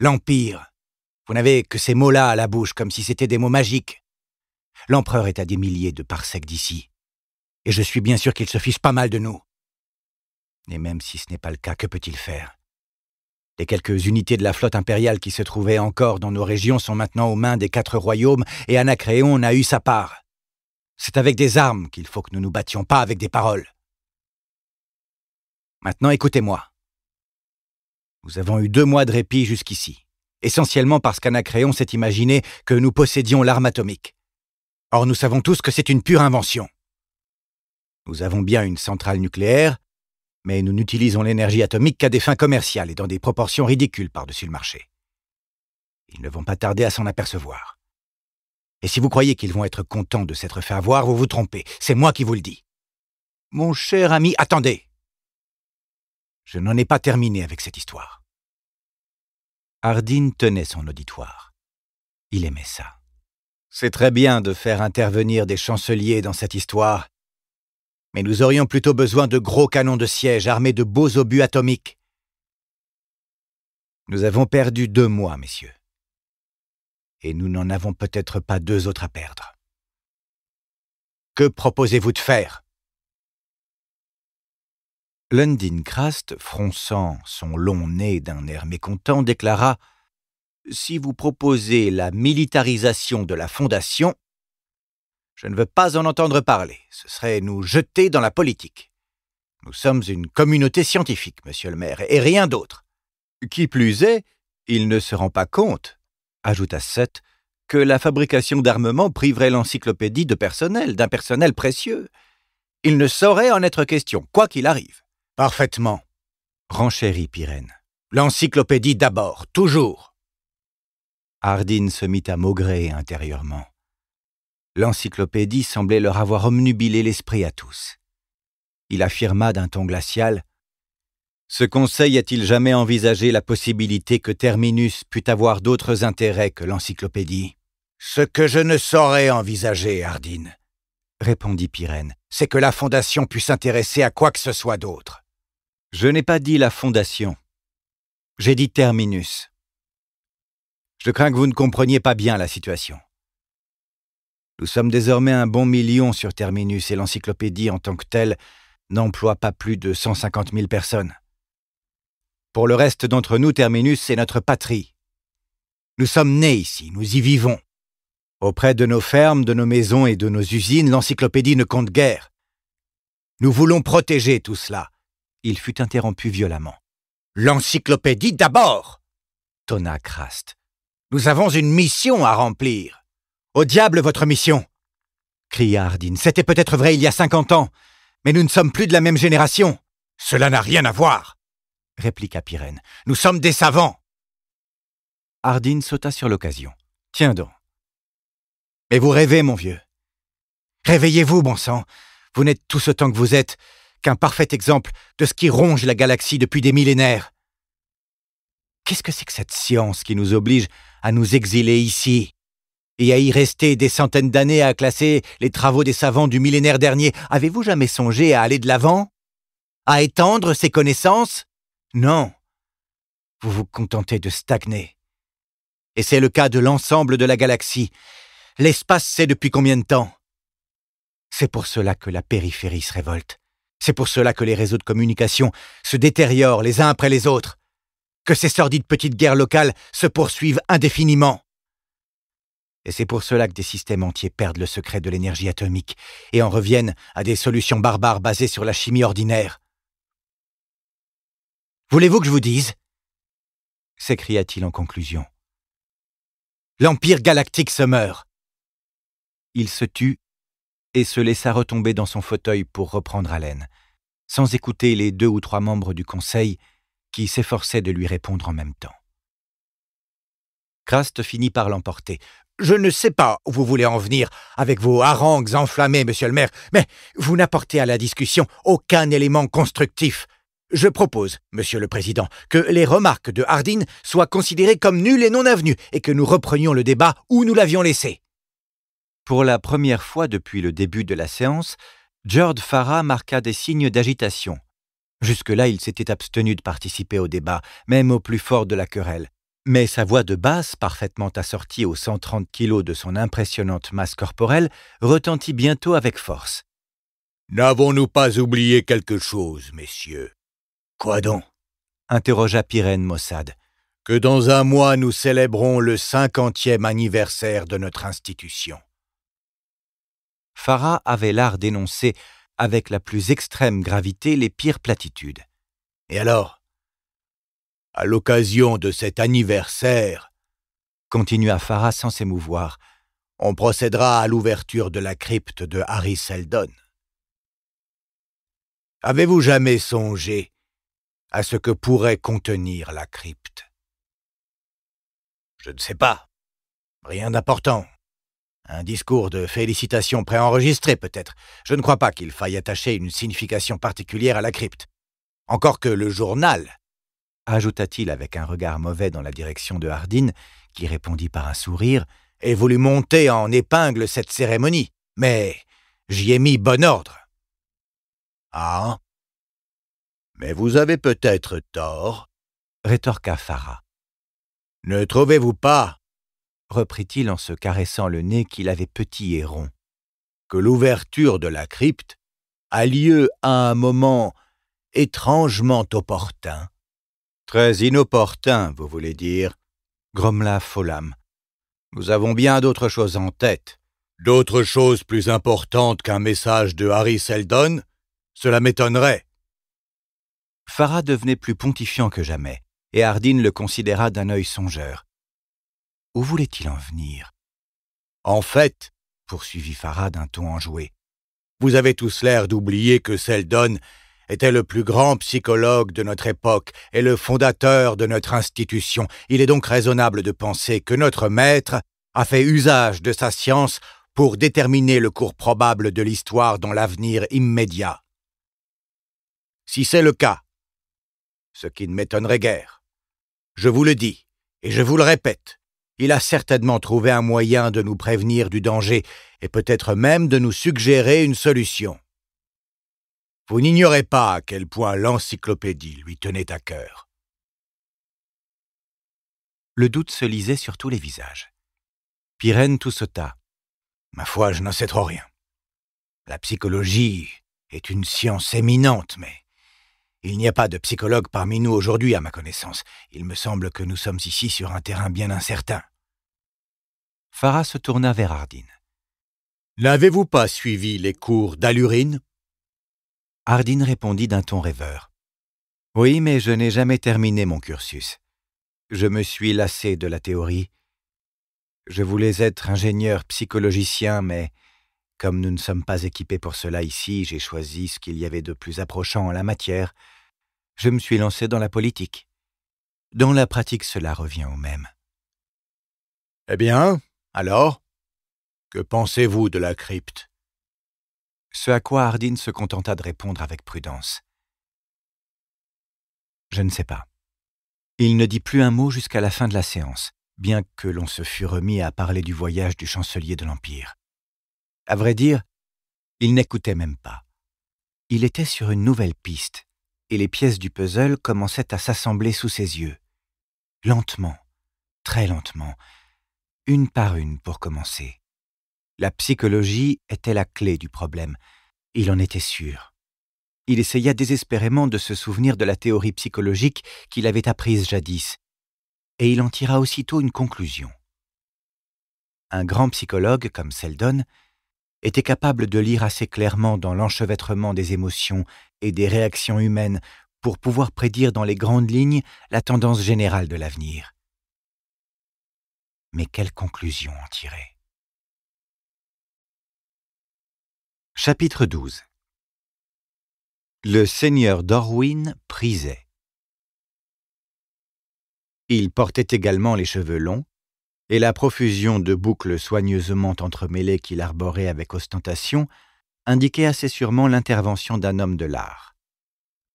L'empire vous n'avez que ces mots-là à la bouche, comme si c'était des mots magiques. L'empereur est à des milliers de parsecs d'ici, et je suis bien sûr qu'il se fiche pas mal de nous. Et même si ce n'est pas le cas, que peut-il faire Les quelques unités de la flotte impériale qui se trouvaient encore dans nos régions sont maintenant aux mains des quatre royaumes, et Anacréon a eu sa part. C'est avec des armes qu'il faut que nous nous battions, pas avec des paroles. Maintenant écoutez-moi. Nous avons eu deux mois de répit jusqu'ici essentiellement parce qu'Anacréon s'est imaginé que nous possédions l'arme atomique. Or nous savons tous que c'est une pure invention. Nous avons bien une centrale nucléaire, mais nous n'utilisons l'énergie atomique qu'à des fins commerciales et dans des proportions ridicules par-dessus le marché. Ils ne vont pas tarder à s'en apercevoir. Et si vous croyez qu'ils vont être contents de s'être fait avoir, vous vous trompez. C'est moi qui vous le dis. Mon cher ami, attendez. Je n'en ai pas terminé avec cette histoire. Hardin tenait son auditoire. Il aimait ça. C'est très bien de faire intervenir des chanceliers dans cette histoire, mais nous aurions plutôt besoin de gros canons de siège armés de beaux obus atomiques. Nous avons perdu deux mois, messieurs. Et nous n'en avons peut-être pas deux autres à perdre. Que proposez-vous de faire lundin fronçant son long nez d'un air mécontent, déclara Si vous proposez la militarisation de la Fondation, je ne veux pas en entendre parler. Ce serait nous jeter dans la politique. Nous sommes une communauté scientifique, monsieur le maire, et rien d'autre. Qui plus est, il ne se rend pas compte, ajouta Seth, que la fabrication d'armements priverait l'encyclopédie de personnel, d'un personnel précieux. Il ne saurait en être question, quoi qu'il arrive. Parfaitement, renchérit Pyrène. L'encyclopédie d'abord, toujours. Hardin se mit à maugréer intérieurement. L'encyclopédie semblait leur avoir omnubilé l'esprit à tous. Il affirma d'un ton glacial Ce conseil a-t-il jamais envisagé la possibilité que Terminus pût avoir d'autres intérêts que l'encyclopédie Ce que je ne saurais envisager, Hardin, répondit Pyrène, c'est que la Fondation puisse s'intéresser à quoi que ce soit d'autre. Je n'ai pas dit la fondation. J'ai dit terminus. Je crains que vous ne compreniez pas bien la situation. Nous sommes désormais un bon million sur terminus et l'encyclopédie en tant que telle n'emploie pas plus de 150 000 personnes. Pour le reste d'entre nous, terminus, c'est notre patrie. Nous sommes nés ici, nous y vivons. Auprès de nos fermes, de nos maisons et de nos usines, l'encyclopédie ne compte guère. Nous voulons protéger tout cela il fut interrompu violemment. L'encyclopédie d'abord tonna Krast. Nous avons une mission à remplir. Au diable votre mission cria Hardin. C'était peut-être vrai il y a cinquante ans, mais nous ne sommes plus de la même génération. Cela n'a rien à voir répliqua Pirène. Nous sommes des savants Hardin sauta sur l'occasion. Tiens donc. Mais vous rêvez, mon vieux. Réveillez-vous, bon sang. Vous n'êtes tout ce temps que vous êtes qu'un parfait exemple de ce qui ronge la galaxie depuis des millénaires. Qu'est-ce que c'est que cette science qui nous oblige à nous exiler ici et à y rester des centaines d'années à classer les travaux des savants du millénaire dernier Avez-vous jamais songé à aller de l'avant À étendre ses connaissances Non. Vous vous contentez de stagner. Et c'est le cas de l'ensemble de la galaxie. L'espace sait depuis combien de temps C'est pour cela que la périphérie se révolte. C'est pour cela que les réseaux de communication se détériorent les uns après les autres, que ces sordides petites guerres locales se poursuivent indéfiniment. Et c'est pour cela que des systèmes entiers perdent le secret de l'énergie atomique et en reviennent à des solutions barbares basées sur la chimie ordinaire. Voulez-vous que je vous dise s'écria-t-il en conclusion. L'Empire galactique se meurt. Il se tut et se laissa retomber dans son fauteuil pour reprendre haleine, sans écouter les deux ou trois membres du conseil qui s'efforçaient de lui répondre en même temps. Krast finit par l'emporter. Je ne sais pas où vous voulez en venir avec vos harangues enflammées, monsieur le maire, mais vous n'apportez à la discussion aucun élément constructif. Je propose, monsieur le président, que les remarques de Hardin soient considérées comme nulles et non avenues et que nous reprenions le débat où nous l'avions laissé. Pour la première fois depuis le début de la séance, George Farah marqua des signes d'agitation. Jusque-là, il s'était abstenu de participer au débat, même au plus fort de la querelle. Mais sa voix de basse, parfaitement assortie aux 130 kilos de son impressionnante masse corporelle, retentit bientôt avec force. N'avons-nous pas oublié quelque chose, messieurs Quoi donc interrogea Pirène Mossad. « Que dans un mois nous célébrons le cinquantième anniversaire de notre institution. Farah avait l'art d'énoncer avec la plus extrême gravité les pires platitudes. Et alors À l'occasion de cet anniversaire, continua Farah sans s'émouvoir, on procédera à l'ouverture de la crypte de Harry Seldon. Avez-vous jamais songé à ce que pourrait contenir la crypte Je ne sais pas. Rien d'important. Un discours de félicitations préenregistré peut-être. Je ne crois pas qu'il faille attacher une signification particulière à la crypte. Encore que le journal, ajouta-t-il avec un regard mauvais dans la direction de Hardin, qui répondit par un sourire, ait voulu monter en épingle cette cérémonie, mais j'y ai mis bon ordre. Ah Mais vous avez peut-être tort, rétorqua Farah. Ne trouvez-vous pas reprit-il en se caressant le nez qu'il avait petit et rond, que l'ouverture de la crypte a lieu à un moment étrangement opportun. Très inopportun, vous voulez dire, grommela Folam. Nous avons bien d'autres choses en tête. D'autres choses plus importantes qu'un message de Harry Seldon Cela m'étonnerait. Farah devenait plus pontifiant que jamais, et Hardin le considéra d'un œil songeur. Où voulait-il en venir En fait, poursuivit Farah d'un ton enjoué, vous avez tous l'air d'oublier que Seldon était le plus grand psychologue de notre époque et le fondateur de notre institution. Il est donc raisonnable de penser que notre maître a fait usage de sa science pour déterminer le cours probable de l'histoire dans l'avenir immédiat. Si c'est le cas, ce qui ne m'étonnerait guère, je vous le dis et je vous le répète, il a certainement trouvé un moyen de nous prévenir du danger et peut-être même de nous suggérer une solution. Vous n'ignorez pas à quel point l'encyclopédie lui tenait à cœur. Le doute se lisait sur tous les visages. Pirène tout Ma foi, je n'en sais trop rien. La psychologie est une science éminente, mais il n'y a pas de psychologue parmi nous aujourd'hui, à ma connaissance. Il me semble que nous sommes ici sur un terrain bien incertain. Farah se tourna vers Ardine. N'avez-vous pas suivi les cours d'Alurine Ardine répondit d'un ton rêveur. Oui, mais je n'ai jamais terminé mon cursus. Je me suis lassé de la théorie. Je voulais être ingénieur psychologicien, mais comme nous ne sommes pas équipés pour cela ici, j'ai choisi ce qu'il y avait de plus approchant en la matière, je me suis lancé dans la politique. Dans la pratique, cela revient au même. Eh bien, alors Que pensez-vous de la crypte Ce à quoi Ardine se contenta de répondre avec prudence. Je ne sais pas. Il ne dit plus un mot jusqu'à la fin de la séance, bien que l'on se fût remis à parler du voyage du chancelier de l'Empire. À vrai dire, il n'écoutait même pas. Il était sur une nouvelle piste, les pièces du puzzle commençaient à s'assembler sous ses yeux. Lentement, très lentement, une par une pour commencer. La psychologie était la clé du problème. Il en était sûr. Il essaya désespérément de se souvenir de la théorie psychologique qu'il avait apprise jadis, et il en tira aussitôt une conclusion. Un grand psychologue comme Seldon était capable de lire assez clairement dans l'enchevêtrement des émotions et des réactions humaines pour pouvoir prédire dans les grandes lignes la tendance générale de l'avenir. Mais quelle conclusion en tirer Chapitre 12 Le seigneur d'Orwin prisait. Il portait également les cheveux longs, et la profusion de boucles soigneusement entremêlées qu'il arborait avec ostentation indiquait assez sûrement l'intervention d'un homme de l'art.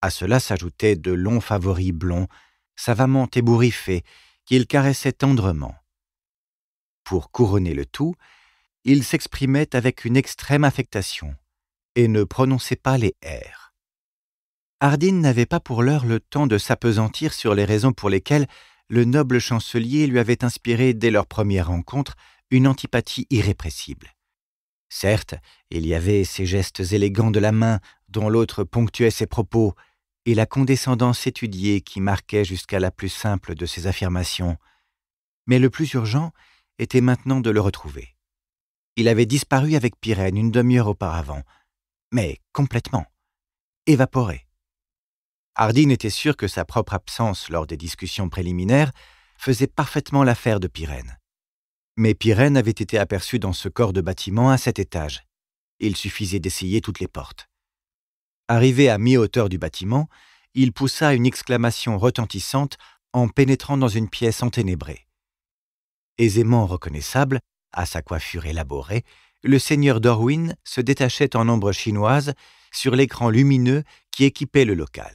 À cela s'ajoutaient de longs favoris blonds, savamment ébouriffés, qu'il caressait tendrement. Pour couronner le tout, il s'exprimait avec une extrême affectation et ne prononçait pas les R. Hardin n'avait pas pour l'heure le temps de s'apesantir sur les raisons pour lesquelles le noble chancelier lui avait inspiré dès leur première rencontre une antipathie irrépressible. Certes, il y avait ces gestes élégants de la main dont l'autre ponctuait ses propos, et la condescendance étudiée qui marquait jusqu'à la plus simple de ses affirmations. Mais le plus urgent était maintenant de le retrouver. Il avait disparu avec Pirène une demi-heure auparavant, mais complètement, évaporé. Hardin était sûr que sa propre absence lors des discussions préliminaires faisait parfaitement l'affaire de Pirène mais Pyrène avait été aperçu dans ce corps de bâtiment à cet étage. Il suffisait d'essayer toutes les portes. Arrivé à mi-hauteur du bâtiment, il poussa une exclamation retentissante en pénétrant dans une pièce enténébrée. Aisément reconnaissable, à sa coiffure élaborée, le seigneur Dorwin se détachait en ombre chinoise sur l'écran lumineux qui équipait le local.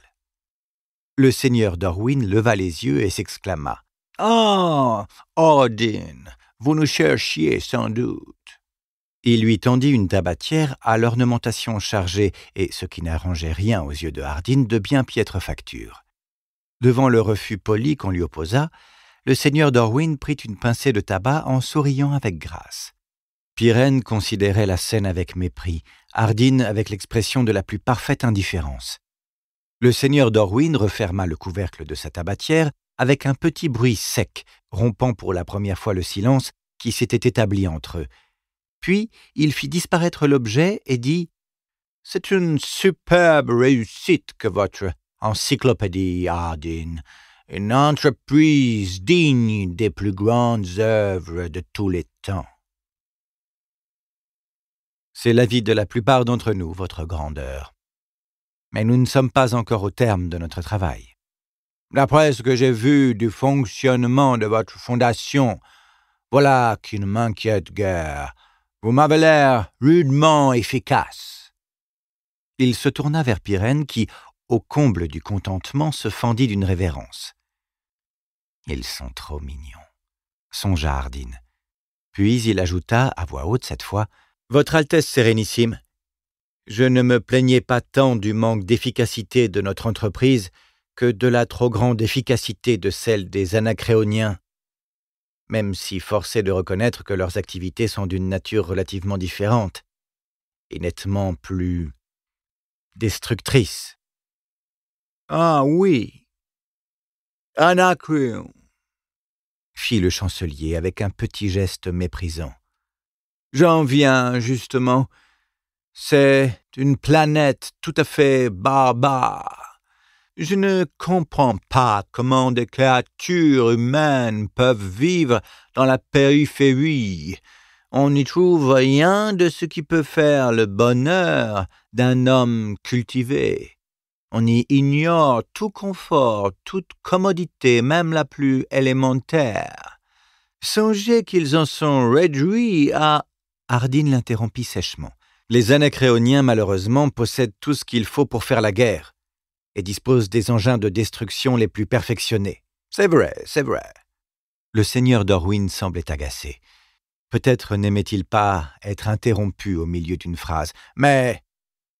Le seigneur Dorwin leva les yeux et s'exclama. Ah, oh, Odin, vous nous cherchiez sans doute. Il lui tendit une tabatière à l'ornementation chargée, et ce qui n'arrangeait rien aux yeux de Hardin, de bien piètre facture. Devant le refus poli qu'on lui opposa, le seigneur Dorwin prit une pincée de tabac en souriant avec grâce. Pirène considérait la scène avec mépris, Hardin avec l'expression de la plus parfaite indifférence. Le seigneur Dorwin referma le couvercle de sa tabatière avec un petit bruit sec, rompant pour la première fois le silence qui s'était établi entre eux. Puis il fit disparaître l'objet et dit C'est une superbe réussite que votre encyclopédie Hardin, une entreprise digne des plus grandes œuvres de tous les temps. C'est l'avis de la plupart d'entre nous, votre grandeur. Mais nous ne sommes pas encore au terme de notre travail. D'après ce que j'ai vu du fonctionnement de votre fondation, voilà qui ne m'inquiète guère. Vous m'avez l'air rudement efficace. Il se tourna vers Pirène qui, au comble du contentement, se fendit d'une révérence. Ils sont trop mignons, songea Ardine. Puis il ajouta, à voix haute cette fois, Votre Altesse Sérénissime, je ne me plaignais pas tant du manque d'efficacité de notre entreprise que de la trop grande efficacité de celle des anacréoniens, même si forcé de reconnaître que leurs activités sont d'une nature relativement différente et nettement plus destructrice. Ah oui, Anacréon, fit le chancelier avec un petit geste méprisant. J'en viens justement. C'est une planète tout à fait barbare je ne comprends pas comment des créatures humaines peuvent vivre dans la périphérie. On n'y trouve rien de ce qui peut faire le bonheur d'un homme cultivé. On y ignore tout confort, toute commodité, même la plus élémentaire. Songez qu'ils en sont réduits à. Hardine l'interrompit sèchement. Les anacréoniens, malheureusement, possèdent tout ce qu'il faut pour faire la guerre et dispose des engins de destruction les plus perfectionnés. C'est vrai, c'est vrai. Le seigneur Dorwin semblait agacé. Peut-être n'aimait-il pas être interrompu au milieu d'une phrase, mais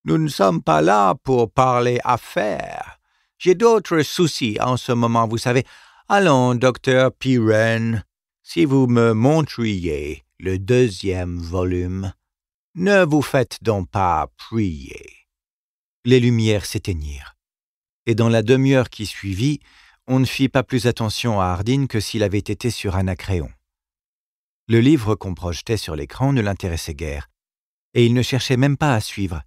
nous ne sommes pas là pour parler affaires. J'ai d'autres soucis en ce moment, vous savez. Allons, docteur Piren, si vous me montriez le deuxième volume, ne vous faites donc pas prier. Les lumières s'éteignirent et dans la demi-heure qui suivit, on ne fit pas plus attention à Hardin que s'il avait été sur Anacréon. Le livre qu'on projetait sur l'écran ne l'intéressait guère, et il ne cherchait même pas à suivre.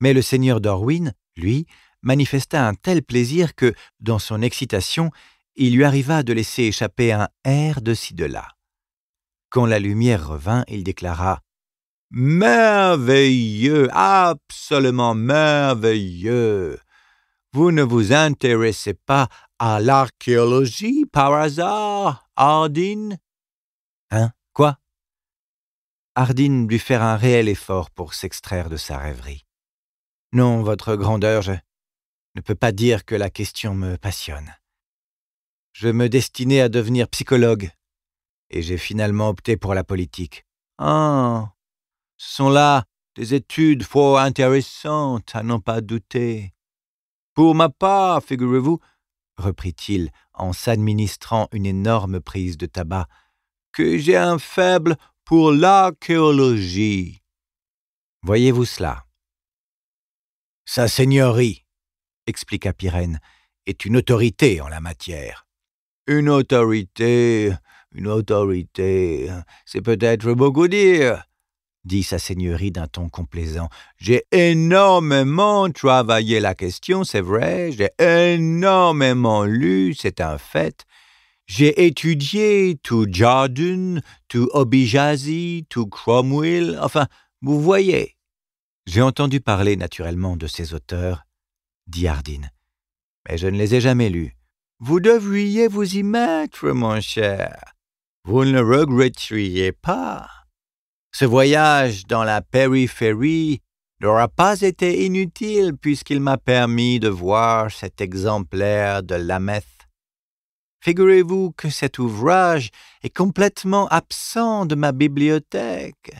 Mais le seigneur Dorwin, lui, manifesta un tel plaisir que, dans son excitation, il lui arriva de laisser échapper un air de ci de Quand la lumière revint, il déclara Merveilleux, absolument merveilleux. Vous ne vous intéressez pas à l'archéologie par hasard, Ardine Hein Quoi Ardine, dut faire un réel effort pour s'extraire de sa rêverie. Non, votre grandeur, je ne peux pas dire que la question me passionne. Je me destinais à devenir psychologue, et j'ai finalement opté pour la politique. Ah, ce sont là des études fort intéressantes, à n'en pas douter. Pour ma part, figurez-vous, reprit-il en s'administrant une énorme prise de tabac, que j'ai un faible pour l'archéologie. Voyez-vous cela Sa Seigneurie, expliqua Pirène, est une autorité en la matière. Une autorité, une autorité, c'est peut-être beaucoup dire, dit sa seigneurie d'un ton complaisant. J'ai énormément travaillé la question, c'est vrai, j'ai énormément lu, c'est un fait. J'ai étudié tout Jardin, tout Obijazi, tout Cromwell, enfin, vous voyez. J'ai entendu parler naturellement de ces auteurs, dit Hardin, mais je ne les ai jamais lus. Vous devriez vous y mettre, mon cher. Vous ne le regretteriez pas. Ce voyage dans la périphérie n'aura pas été inutile puisqu'il m'a permis de voir cet exemplaire de Lameth. Figurez-vous que cet ouvrage est complètement absent de ma bibliothèque.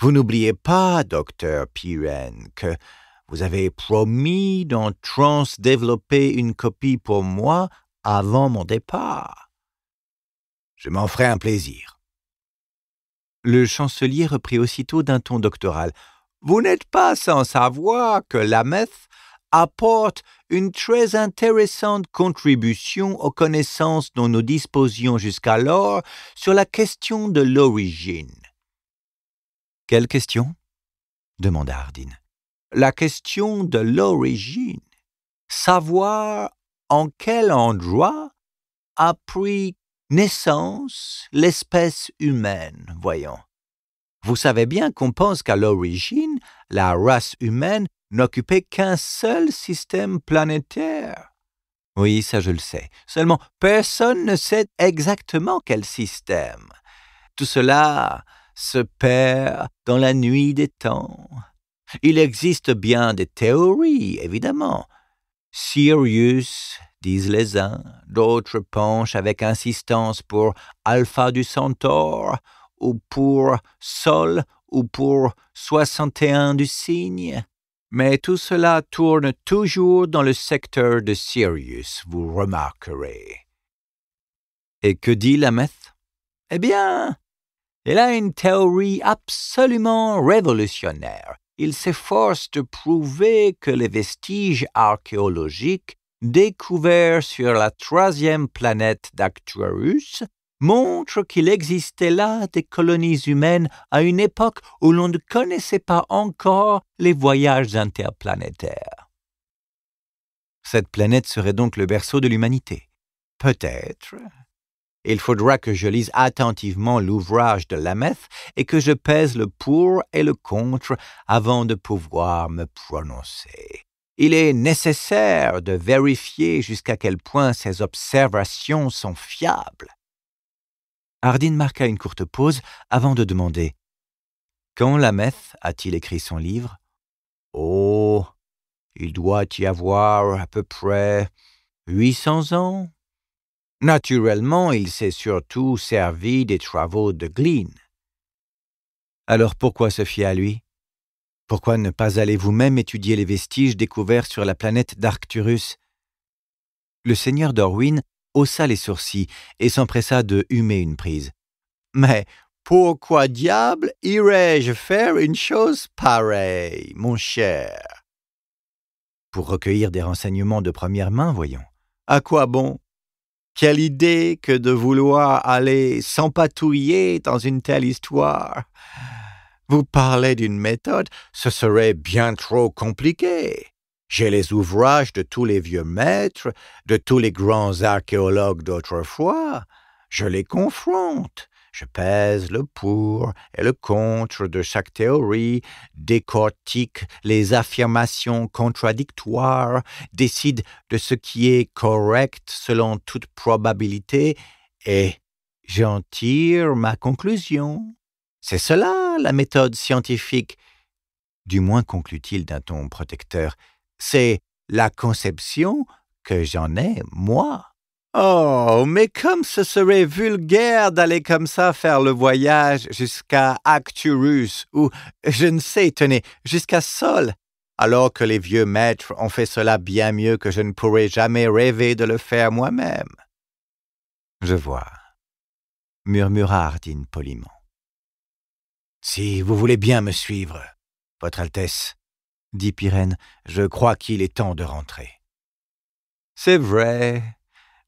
Vous n'oubliez pas, docteur Piren, que vous avez promis d'en transdévelopper une copie pour moi avant mon départ. Je m'en ferai un plaisir. Le chancelier reprit aussitôt d'un ton doctoral. Vous n'êtes pas sans savoir que la meth apporte une très intéressante contribution aux connaissances dont nous disposions jusqu'alors sur la question de l'origine. Quelle question demanda Hardin. La question de l'origine. Savoir en quel endroit a pris Naissance, l'espèce humaine, voyons. Vous savez bien qu'on pense qu'à l'origine, la race humaine n'occupait qu'un seul système planétaire. Oui, ça je le sais. Seulement, personne ne sait exactement quel système. Tout cela se perd dans la nuit des temps. Il existe bien des théories, évidemment. Sirius, disent les uns, d'autres penchent avec insistance pour Alpha du Centaure, ou pour Sol, ou pour 61 du Cygne. Mais tout cela tourne toujours dans le secteur de Sirius, vous remarquerez. Et que dit Lameth Eh bien, il a une théorie absolument révolutionnaire. Il s'efforce de prouver que les vestiges archéologiques découvert sur la troisième planète d'Actuarus, montre qu'il existait là des colonies humaines à une époque où l'on ne connaissait pas encore les voyages interplanétaires. Cette planète serait donc le berceau de l'humanité. Peut-être. Il faudra que je lise attentivement l'ouvrage de Lameth et que je pèse le pour et le contre avant de pouvoir me prononcer il est nécessaire de vérifier jusqu'à quel point ces observations sont fiables. Hardin marqua une courte pause avant de demander Quand Lameth a-t-il écrit son livre Oh, il doit y avoir à peu près 800 ans. Naturellement, il s'est surtout servi des travaux de Glyn. »« Alors pourquoi se fier à lui pourquoi ne pas aller vous-même étudier les vestiges découverts sur la planète d'Arcturus Le seigneur Dorwin haussa les sourcils et s'empressa de humer une prise. Mais pourquoi diable irais-je faire une chose pareille, mon cher Pour recueillir des renseignements de première main, voyons. À quoi bon Quelle idée que de vouloir aller s'empatouiller dans une telle histoire vous parlez d'une méthode, ce serait bien trop compliqué. J'ai les ouvrages de tous les vieux maîtres, de tous les grands archéologues d'autrefois. Je les confronte. Je pèse le pour et le contre de chaque théorie, décortique les affirmations contradictoires, décide de ce qui est correct selon toute probabilité et j'en tire ma conclusion. C'est cela la méthode scientifique. Du moins conclut-il d'un ton protecteur, c'est la conception que j'en ai, moi. Oh, mais comme ce serait vulgaire d'aller comme ça faire le voyage jusqu'à Acturus ou, je ne sais, tenez, jusqu'à Sol, alors que les vieux maîtres ont fait cela bien mieux que je ne pourrais jamais rêver de le faire moi-même. Je vois, murmura Ardine poliment. Si vous voulez bien me suivre, Votre Altesse, dit Pyrène, je crois qu'il est temps de rentrer. C'est vrai,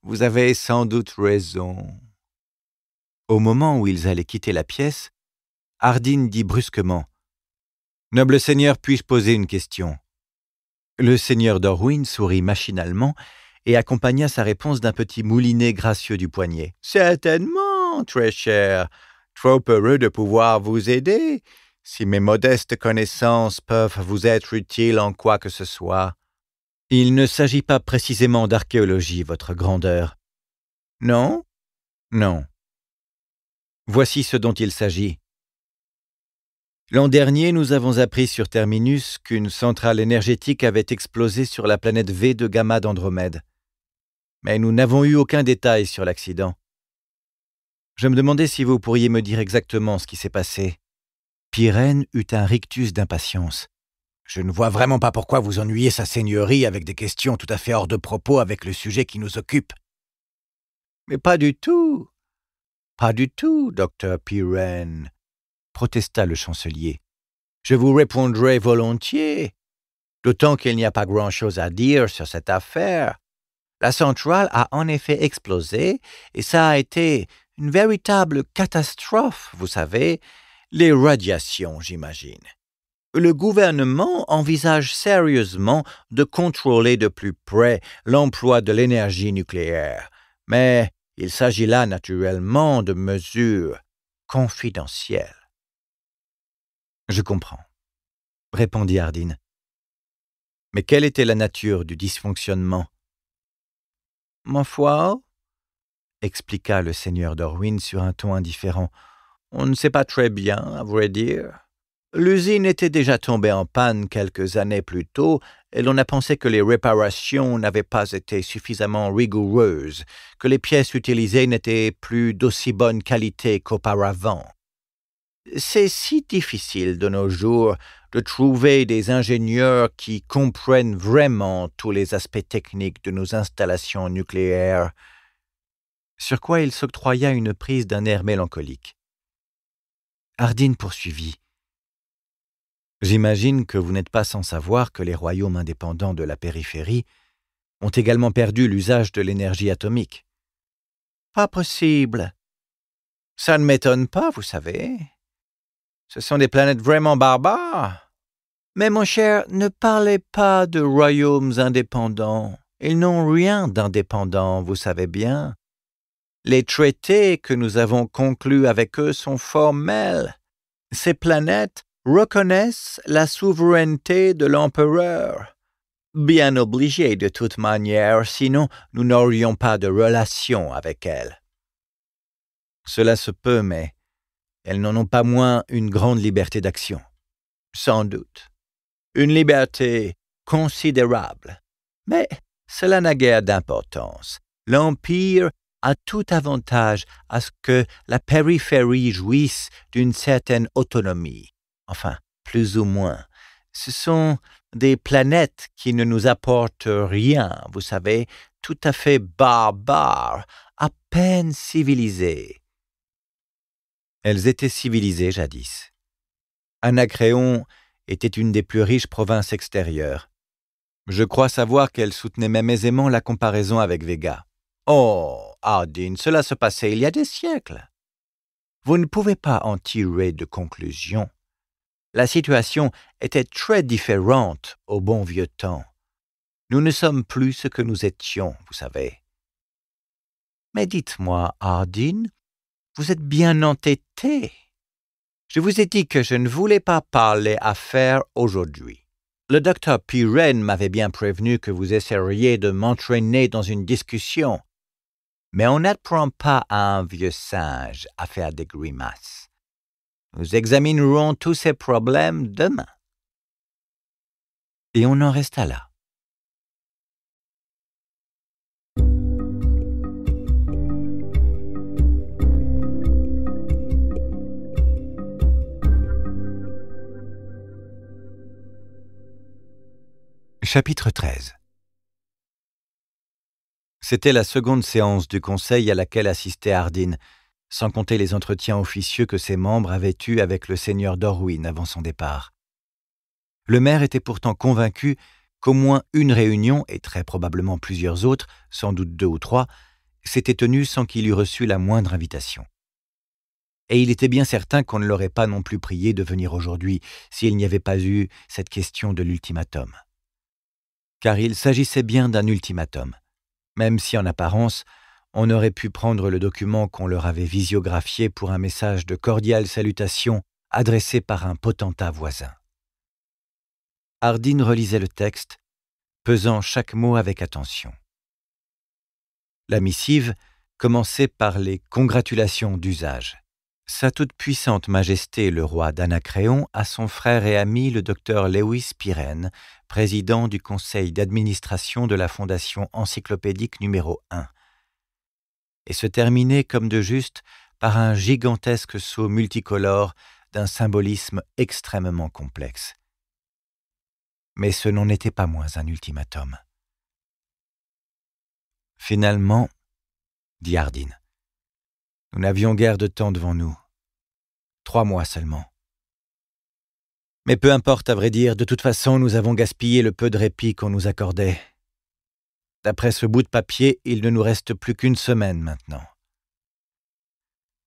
vous avez sans doute raison. Au moment où ils allaient quitter la pièce, Ardine dit brusquement Noble Seigneur, puis-je poser une question Le Seigneur d'Orwin sourit machinalement et accompagna sa réponse d'un petit moulinet gracieux du poignet. Certainement, très cher. Trop heureux de pouvoir vous aider. Si mes modestes connaissances peuvent vous être utiles en quoi que ce soit. Il ne s'agit pas précisément d'archéologie, votre grandeur. Non Non. Voici ce dont il s'agit. L'an dernier, nous avons appris sur Terminus qu'une centrale énergétique avait explosé sur la planète V de Gamma d'Andromède. Mais nous n'avons eu aucun détail sur l'accident. Je me demandais si vous pourriez me dire exactement ce qui s'est passé. Pirène eut un rictus d'impatience. Je ne vois vraiment pas pourquoi vous ennuyez sa seigneurie avec des questions tout à fait hors de propos avec le sujet qui nous occupe. Mais pas du tout. Pas du tout, docteur Pirène, protesta le chancelier. Je vous répondrai volontiers, d'autant qu'il n'y a pas grand-chose à dire sur cette affaire. La centrale a en effet explosé, et ça a été une véritable catastrophe, vous savez, les radiations, j'imagine. Le gouvernement envisage sérieusement de contrôler de plus près l'emploi de l'énergie nucléaire, mais il s'agit là naturellement de mesures confidentielles. Je comprends, répondit Ardine. « Mais quelle était la nature du dysfonctionnement Ma foi, expliqua le seigneur Dorwin sur un ton indifférent. On ne sait pas très bien, à vrai dire. L'usine était déjà tombée en panne quelques années plus tôt, et l'on a pensé que les réparations n'avaient pas été suffisamment rigoureuses, que les pièces utilisées n'étaient plus d'aussi bonne qualité qu'auparavant. C'est si difficile de nos jours de trouver des ingénieurs qui comprennent vraiment tous les aspects techniques de nos installations nucléaires sur quoi il s'octroya une prise d'un air mélancolique. Ardine poursuivit. J'imagine que vous n'êtes pas sans savoir que les royaumes indépendants de la périphérie ont également perdu l'usage de l'énergie atomique. Pas possible. Ça ne m'étonne pas, vous savez. Ce sont des planètes vraiment barbares. Mais mon cher, ne parlez pas de royaumes indépendants. Ils n'ont rien d'indépendant, vous savez bien. Les traités que nous avons conclus avec eux sont formels. Ces planètes reconnaissent la souveraineté de l'empereur. Bien obligés de toute manière, sinon nous n'aurions pas de relation avec elles. Cela se peut, mais elles n'en ont pas moins une grande liberté d'action. Sans doute. Une liberté considérable. Mais cela n'a guère d'importance. L'Empire a tout avantage à ce que la périphérie jouisse d'une certaine autonomie. Enfin, plus ou moins. Ce sont des planètes qui ne nous apportent rien, vous savez, tout à fait barbares, à peine civilisées. Elles étaient civilisées jadis. Anacréon était une des plus riches provinces extérieures. Je crois savoir qu'elle soutenait même aisément la comparaison avec Vega. Oh Hardin, ah, cela se passait il y a des siècles. Vous ne pouvez pas en tirer de conclusion. La situation était très différente au bon vieux temps. Nous ne sommes plus ce que nous étions, vous savez. Mais dites-moi, Hardin, vous êtes bien entêté. Je vous ai dit que je ne voulais pas parler affaires aujourd'hui. Le docteur Pirenne m'avait bien prévenu que vous essaieriez de m'entraîner dans une discussion. Mais on n'apprend pas à un vieux singe à faire des grimaces. Nous examinerons tous ces problèmes demain. Et on en resta là. Chapitre 13 c'était la seconde séance du Conseil à laquelle assistait Hardin, sans compter les entretiens officieux que ses membres avaient eus avec le seigneur d'Orwin avant son départ. Le maire était pourtant convaincu qu'au moins une réunion, et très probablement plusieurs autres, sans doute deux ou trois, s'était tenue sans qu'il eût reçu la moindre invitation. Et il était bien certain qu'on ne l'aurait pas non plus prié de venir aujourd'hui s'il n'y avait pas eu cette question de l'ultimatum. Car il s'agissait bien d'un ultimatum même si en apparence, on aurait pu prendre le document qu'on leur avait visiographié pour un message de cordiale salutation adressé par un potentat voisin. Hardin relisait le texte, pesant chaque mot avec attention. La missive commençait par les congratulations d'usage. Sa toute-puissante Majesté le roi d'Anacréon à son frère et ami le docteur Lewis Pirène, président du conseil d'administration de la Fondation encyclopédique numéro 1. Et se terminait, comme de juste par un gigantesque sceau multicolore d'un symbolisme extrêmement complexe. Mais ce n'en était pas moins un ultimatum. Finalement, dit Ardine, « nous n'avions guère de temps devant nous. Trois mois seulement. Mais peu importe, à vrai dire, de toute façon, nous avons gaspillé le peu de répit qu'on nous accordait. D'après ce bout de papier, il ne nous reste plus qu'une semaine maintenant.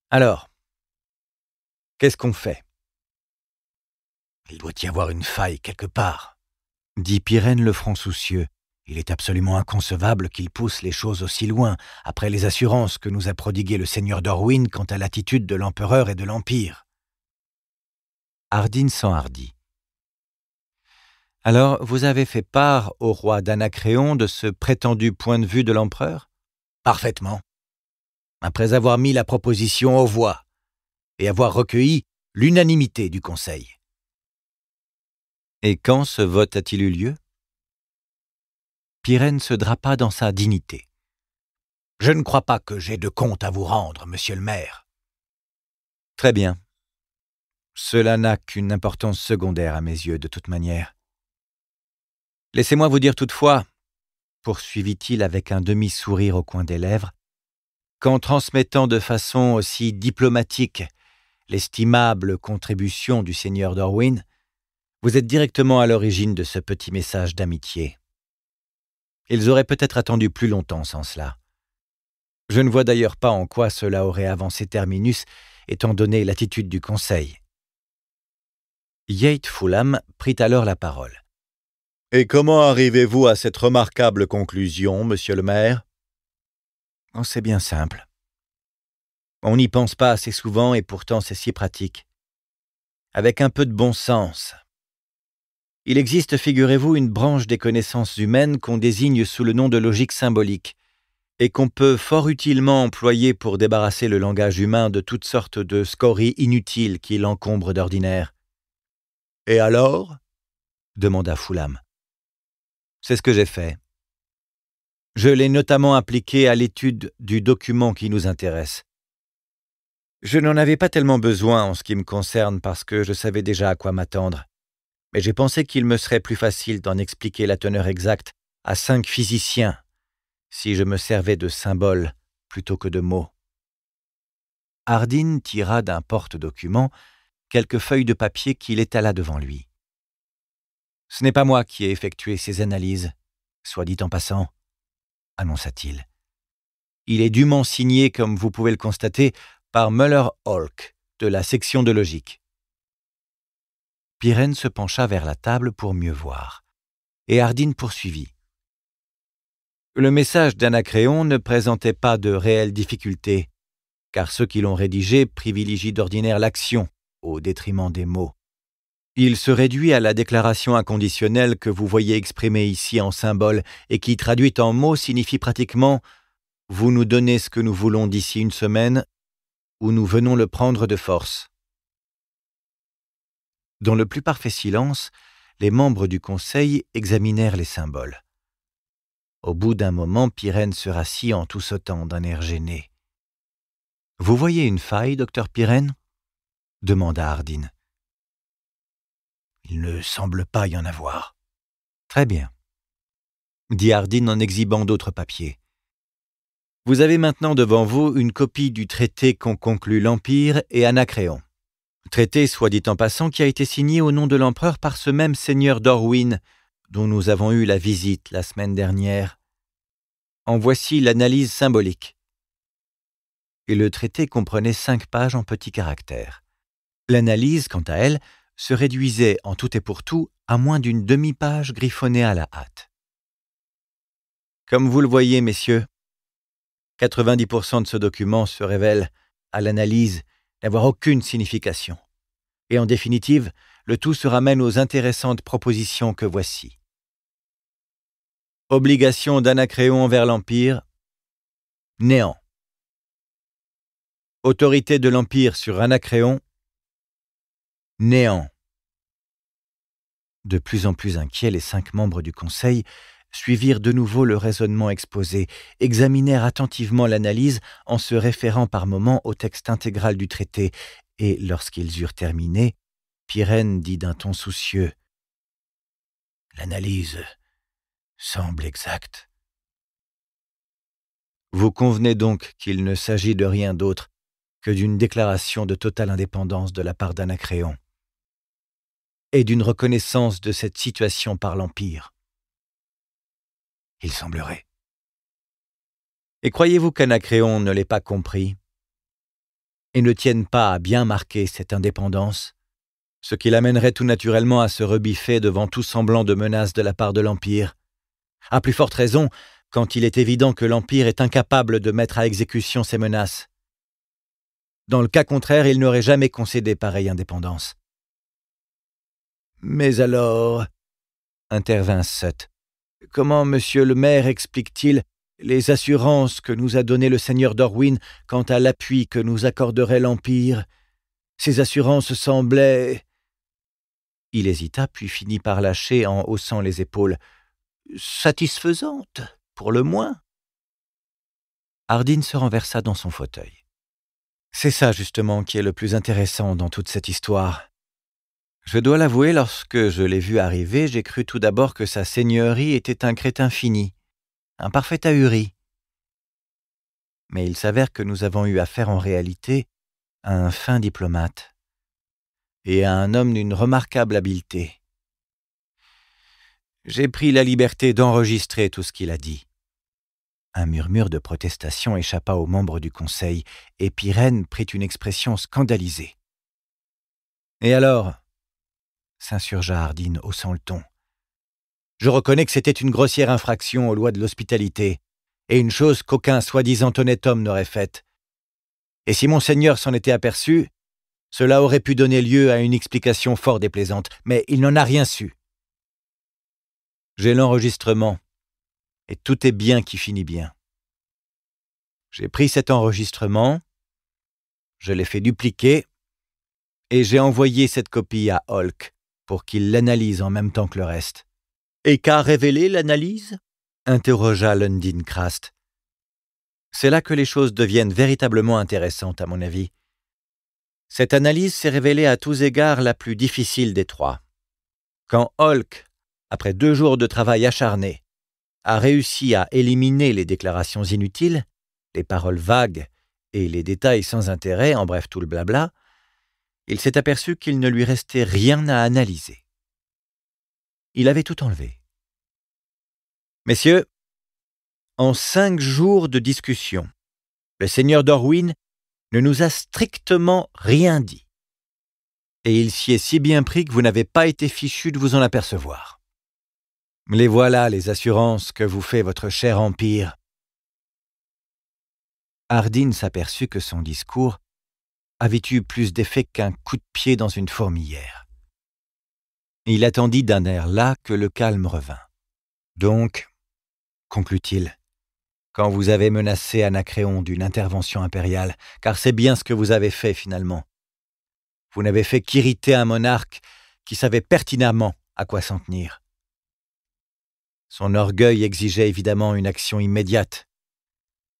Alors, qu'est-ce qu'on fait Il doit y avoir une faille quelque part, dit Pyrène le front soucieux. Il est absolument inconcevable qu'il pousse les choses aussi loin, après les assurances que nous a prodiguées le seigneur d'Orwin quant à l'attitude de l'empereur et de l'Empire. Ardine s'enhardit. Alors vous avez fait part au roi d'Anacréon de ce prétendu point de vue de l'empereur Parfaitement. Après avoir mis la proposition aux voix et avoir recueilli l'unanimité du Conseil. Et quand ce vote a-t-il eu lieu Pyrène se drapa dans sa dignité. Je ne crois pas que j'ai de compte à vous rendre, monsieur le maire. Très bien. Cela n'a qu'une importance secondaire à mes yeux, de toute manière. Laissez-moi vous dire toutefois, poursuivit-il avec un demi-sourire au coin des lèvres, qu'en transmettant de façon aussi diplomatique l'estimable contribution du seigneur Darwin, vous êtes directement à l'origine de ce petit message d'amitié. Ils auraient peut-être attendu plus longtemps sans cela. Je ne vois d'ailleurs pas en quoi cela aurait avancé Terminus, étant donné l'attitude du Conseil. Yate Fulham prit alors la parole. Et comment arrivez-vous à cette remarquable conclusion, monsieur le maire oh, C'est bien simple. On n'y pense pas assez souvent et pourtant c'est si pratique. Avec un peu de bon sens. Il existe, figurez-vous, une branche des connaissances humaines qu'on désigne sous le nom de logique symbolique, et qu'on peut fort utilement employer pour débarrasser le langage humain de toutes sortes de scories inutiles qui l'encombrent d'ordinaire. Et alors demanda Foulam. C'est ce que j'ai fait. Je l'ai notamment appliqué à l'étude du document qui nous intéresse. Je n'en avais pas tellement besoin en ce qui me concerne parce que je savais déjà à quoi m'attendre, mais j'ai pensé qu'il me serait plus facile d'en expliquer la teneur exacte à cinq physiciens si je me servais de symboles plutôt que de mots. Hardin tira d'un porte-document quelques feuilles de papier qu'il étala devant lui. Ce n'est pas moi qui ai effectué ces analyses, soit dit en passant, annonça-t-il. Il est dûment signé, comme vous pouvez le constater, par muller holk de la section de logique. Pirène se pencha vers la table pour mieux voir, et Hardine poursuivit. Le message d'Anacréon ne présentait pas de réelles difficultés, car ceux qui l'ont rédigé privilégient d'ordinaire l'action au détriment des mots. Il se réduit à la déclaration inconditionnelle que vous voyez exprimée ici en symbole et qui, traduite en mots, signifie pratiquement ⁇ Vous nous donnez ce que nous voulons d'ici une semaine ⁇ ou ⁇ Nous venons le prendre de force ⁇ Dans le plus parfait silence, les membres du Conseil examinèrent les symboles. Au bout d'un moment, Pirène se rassit en tout sautant d'un air gêné. Vous voyez une faille, docteur Pirène demanda Hardin. Il ne semble pas y en avoir. Très bien, dit Hardin en exhibant d'autres papiers. Vous avez maintenant devant vous une copie du traité qu'ont conclu l'Empire et Anacréon. Traité, soit dit en passant, qui a été signé au nom de l'empereur par ce même seigneur d'Orwin, dont nous avons eu la visite la semaine dernière. En voici l'analyse symbolique. Et le traité comprenait cinq pages en petits caractères. L'analyse, quant à elle, se réduisait en tout et pour tout à moins d'une demi-page griffonnée à la hâte. Comme vous le voyez, messieurs, 90% de ce document se révèle, à l'analyse, n'avoir aucune signification. Et en définitive, le tout se ramène aux intéressantes propositions que voici. Obligation d'Anacréon envers l'Empire. Néant. Autorité de l'Empire sur Anacréon. Néant. De plus en plus inquiets, les cinq membres du Conseil suivirent de nouveau le raisonnement exposé, examinèrent attentivement l'analyse en se référant par moments au texte intégral du traité, et lorsqu'ils eurent terminé, Pirène dit d'un ton soucieux L'analyse semble exacte. Vous convenez donc qu'il ne s'agit de rien d'autre que d'une déclaration de totale indépendance de la part d'Anacréon et d'une reconnaissance de cette situation par l'Empire. Il semblerait. Et croyez-vous qu'Anacréon ne l'ait pas compris et ne tienne pas à bien marquer cette indépendance, ce qui l'amènerait tout naturellement à se rebiffer devant tout semblant de menace de la part de l'Empire, à plus forte raison quand il est évident que l'Empire est incapable de mettre à exécution ses menaces. Dans le cas contraire, il n'aurait jamais concédé pareille indépendance. Mais alors intervint Sutt, Comment monsieur le maire explique-t-il les assurances que nous a données le seigneur Dorwin quant à l'appui que nous accorderait l'Empire Ces assurances semblaient. Il hésita, puis finit par lâcher en haussant les épaules. Satisfaisantes, pour le moins. Hardin se renversa dans son fauteuil. C'est ça justement qui est le plus intéressant dans toute cette histoire, je dois l'avouer, lorsque je l'ai vu arriver, j'ai cru tout d'abord que sa seigneurie était un crétin fini, un parfait ahuri. Mais il s'avère que nous avons eu affaire en réalité à un fin diplomate et à un homme d'une remarquable habileté. J'ai pris la liberté d'enregistrer tout ce qu'il a dit. Un murmure de protestation échappa aux membres du conseil, et Pyrène prit une expression scandalisée. Et alors s'insurgea Hardine, haussant le ton. Je reconnais que c'était une grossière infraction aux lois de l'hospitalité, et une chose qu'aucun soi-disant honnête homme n'aurait faite. Et si monseigneur s'en était aperçu, cela aurait pu donner lieu à une explication fort déplaisante, mais il n'en a rien su. J'ai l'enregistrement, et tout est bien qui finit bien. J'ai pris cet enregistrement, je l'ai fait dupliquer, et j'ai envoyé cette copie à Holk, pour qu'il l'analyse en même temps que le reste. Et qu'a révélé l'analyse interrogea Lundin Krast. C'est là que les choses deviennent véritablement intéressantes, à mon avis. Cette analyse s'est révélée à tous égards la plus difficile des trois. Quand Hulk, après deux jours de travail acharné, a réussi à éliminer les déclarations inutiles, les paroles vagues et les détails sans intérêt, en bref tout le blabla, il s'est aperçu qu'il ne lui restait rien à analyser. Il avait tout enlevé. Messieurs, en cinq jours de discussion, le seigneur Dorwin ne nous a strictement rien dit. Et il s'y est si bien pris que vous n'avez pas été fichu de vous en apercevoir. Les voilà les assurances que vous fait votre cher empire. Hardin s'aperçut que son discours avait eu plus d'effet qu'un coup de pied dans une fourmilière. Il attendit d'un air là que le calme revint. Donc, conclut-il, quand vous avez menacé Anacréon d'une intervention impériale, car c'est bien ce que vous avez fait finalement, vous n'avez fait qu'irriter un monarque qui savait pertinemment à quoi s'en tenir. Son orgueil exigeait évidemment une action immédiate,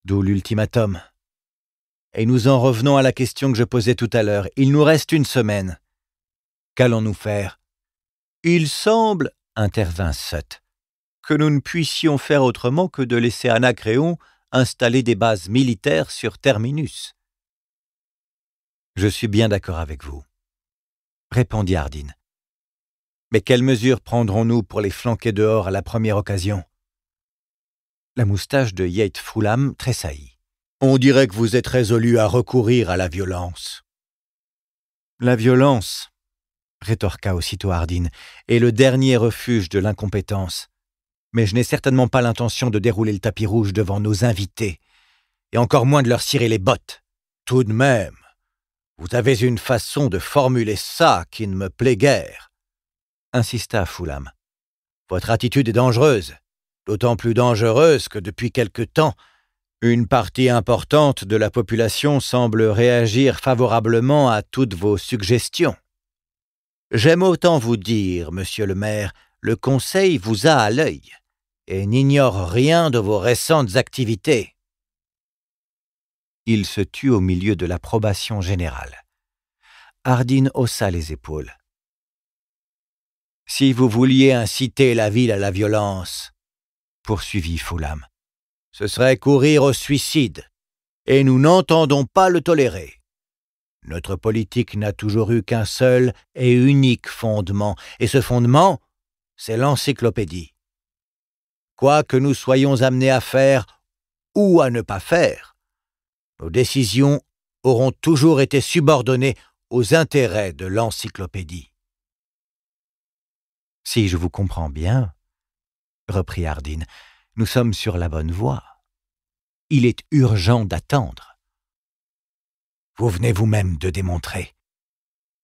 d'où l'ultimatum. Et nous en revenons à la question que je posais tout à l'heure. Il nous reste une semaine. Qu'allons-nous faire Il semble, intervint Sutt, « que nous ne puissions faire autrement que de laisser Anacréon installer des bases militaires sur Terminus. Je suis bien d'accord avec vous, répondit Hardin. Mais quelles mesures prendrons-nous pour les flanquer dehors à la première occasion La moustache de Yate Fulham tressaillit. On dirait que vous êtes résolu à recourir à la violence. La violence, rétorqua aussitôt Hardin, « est le dernier refuge de l'incompétence. Mais je n'ai certainement pas l'intention de dérouler le tapis rouge devant nos invités, et encore moins de leur cirer les bottes. Tout de même, vous avez une façon de formuler ça qui ne me plaît guère, insista Foulam. Votre attitude est dangereuse, d'autant plus dangereuse que depuis quelque temps, une partie importante de la population semble réagir favorablement à toutes vos suggestions. J'aime autant vous dire, monsieur le maire, le Conseil vous a à l'œil et n'ignore rien de vos récentes activités. Il se tut au milieu de l'approbation générale. Ardine haussa les épaules. Si vous vouliez inciter la ville à la violence, poursuivit Foulam, ce serait courir au suicide, et nous n'entendons pas le tolérer. Notre politique n'a toujours eu qu'un seul et unique fondement, et ce fondement, c'est l'encyclopédie. Quoi que nous soyons amenés à faire ou à ne pas faire, nos décisions auront toujours été subordonnées aux intérêts de l'encyclopédie. Si je vous comprends bien, reprit Ardine, « nous sommes sur la bonne voie. Il est urgent d'attendre. Vous venez vous-même de démontrer,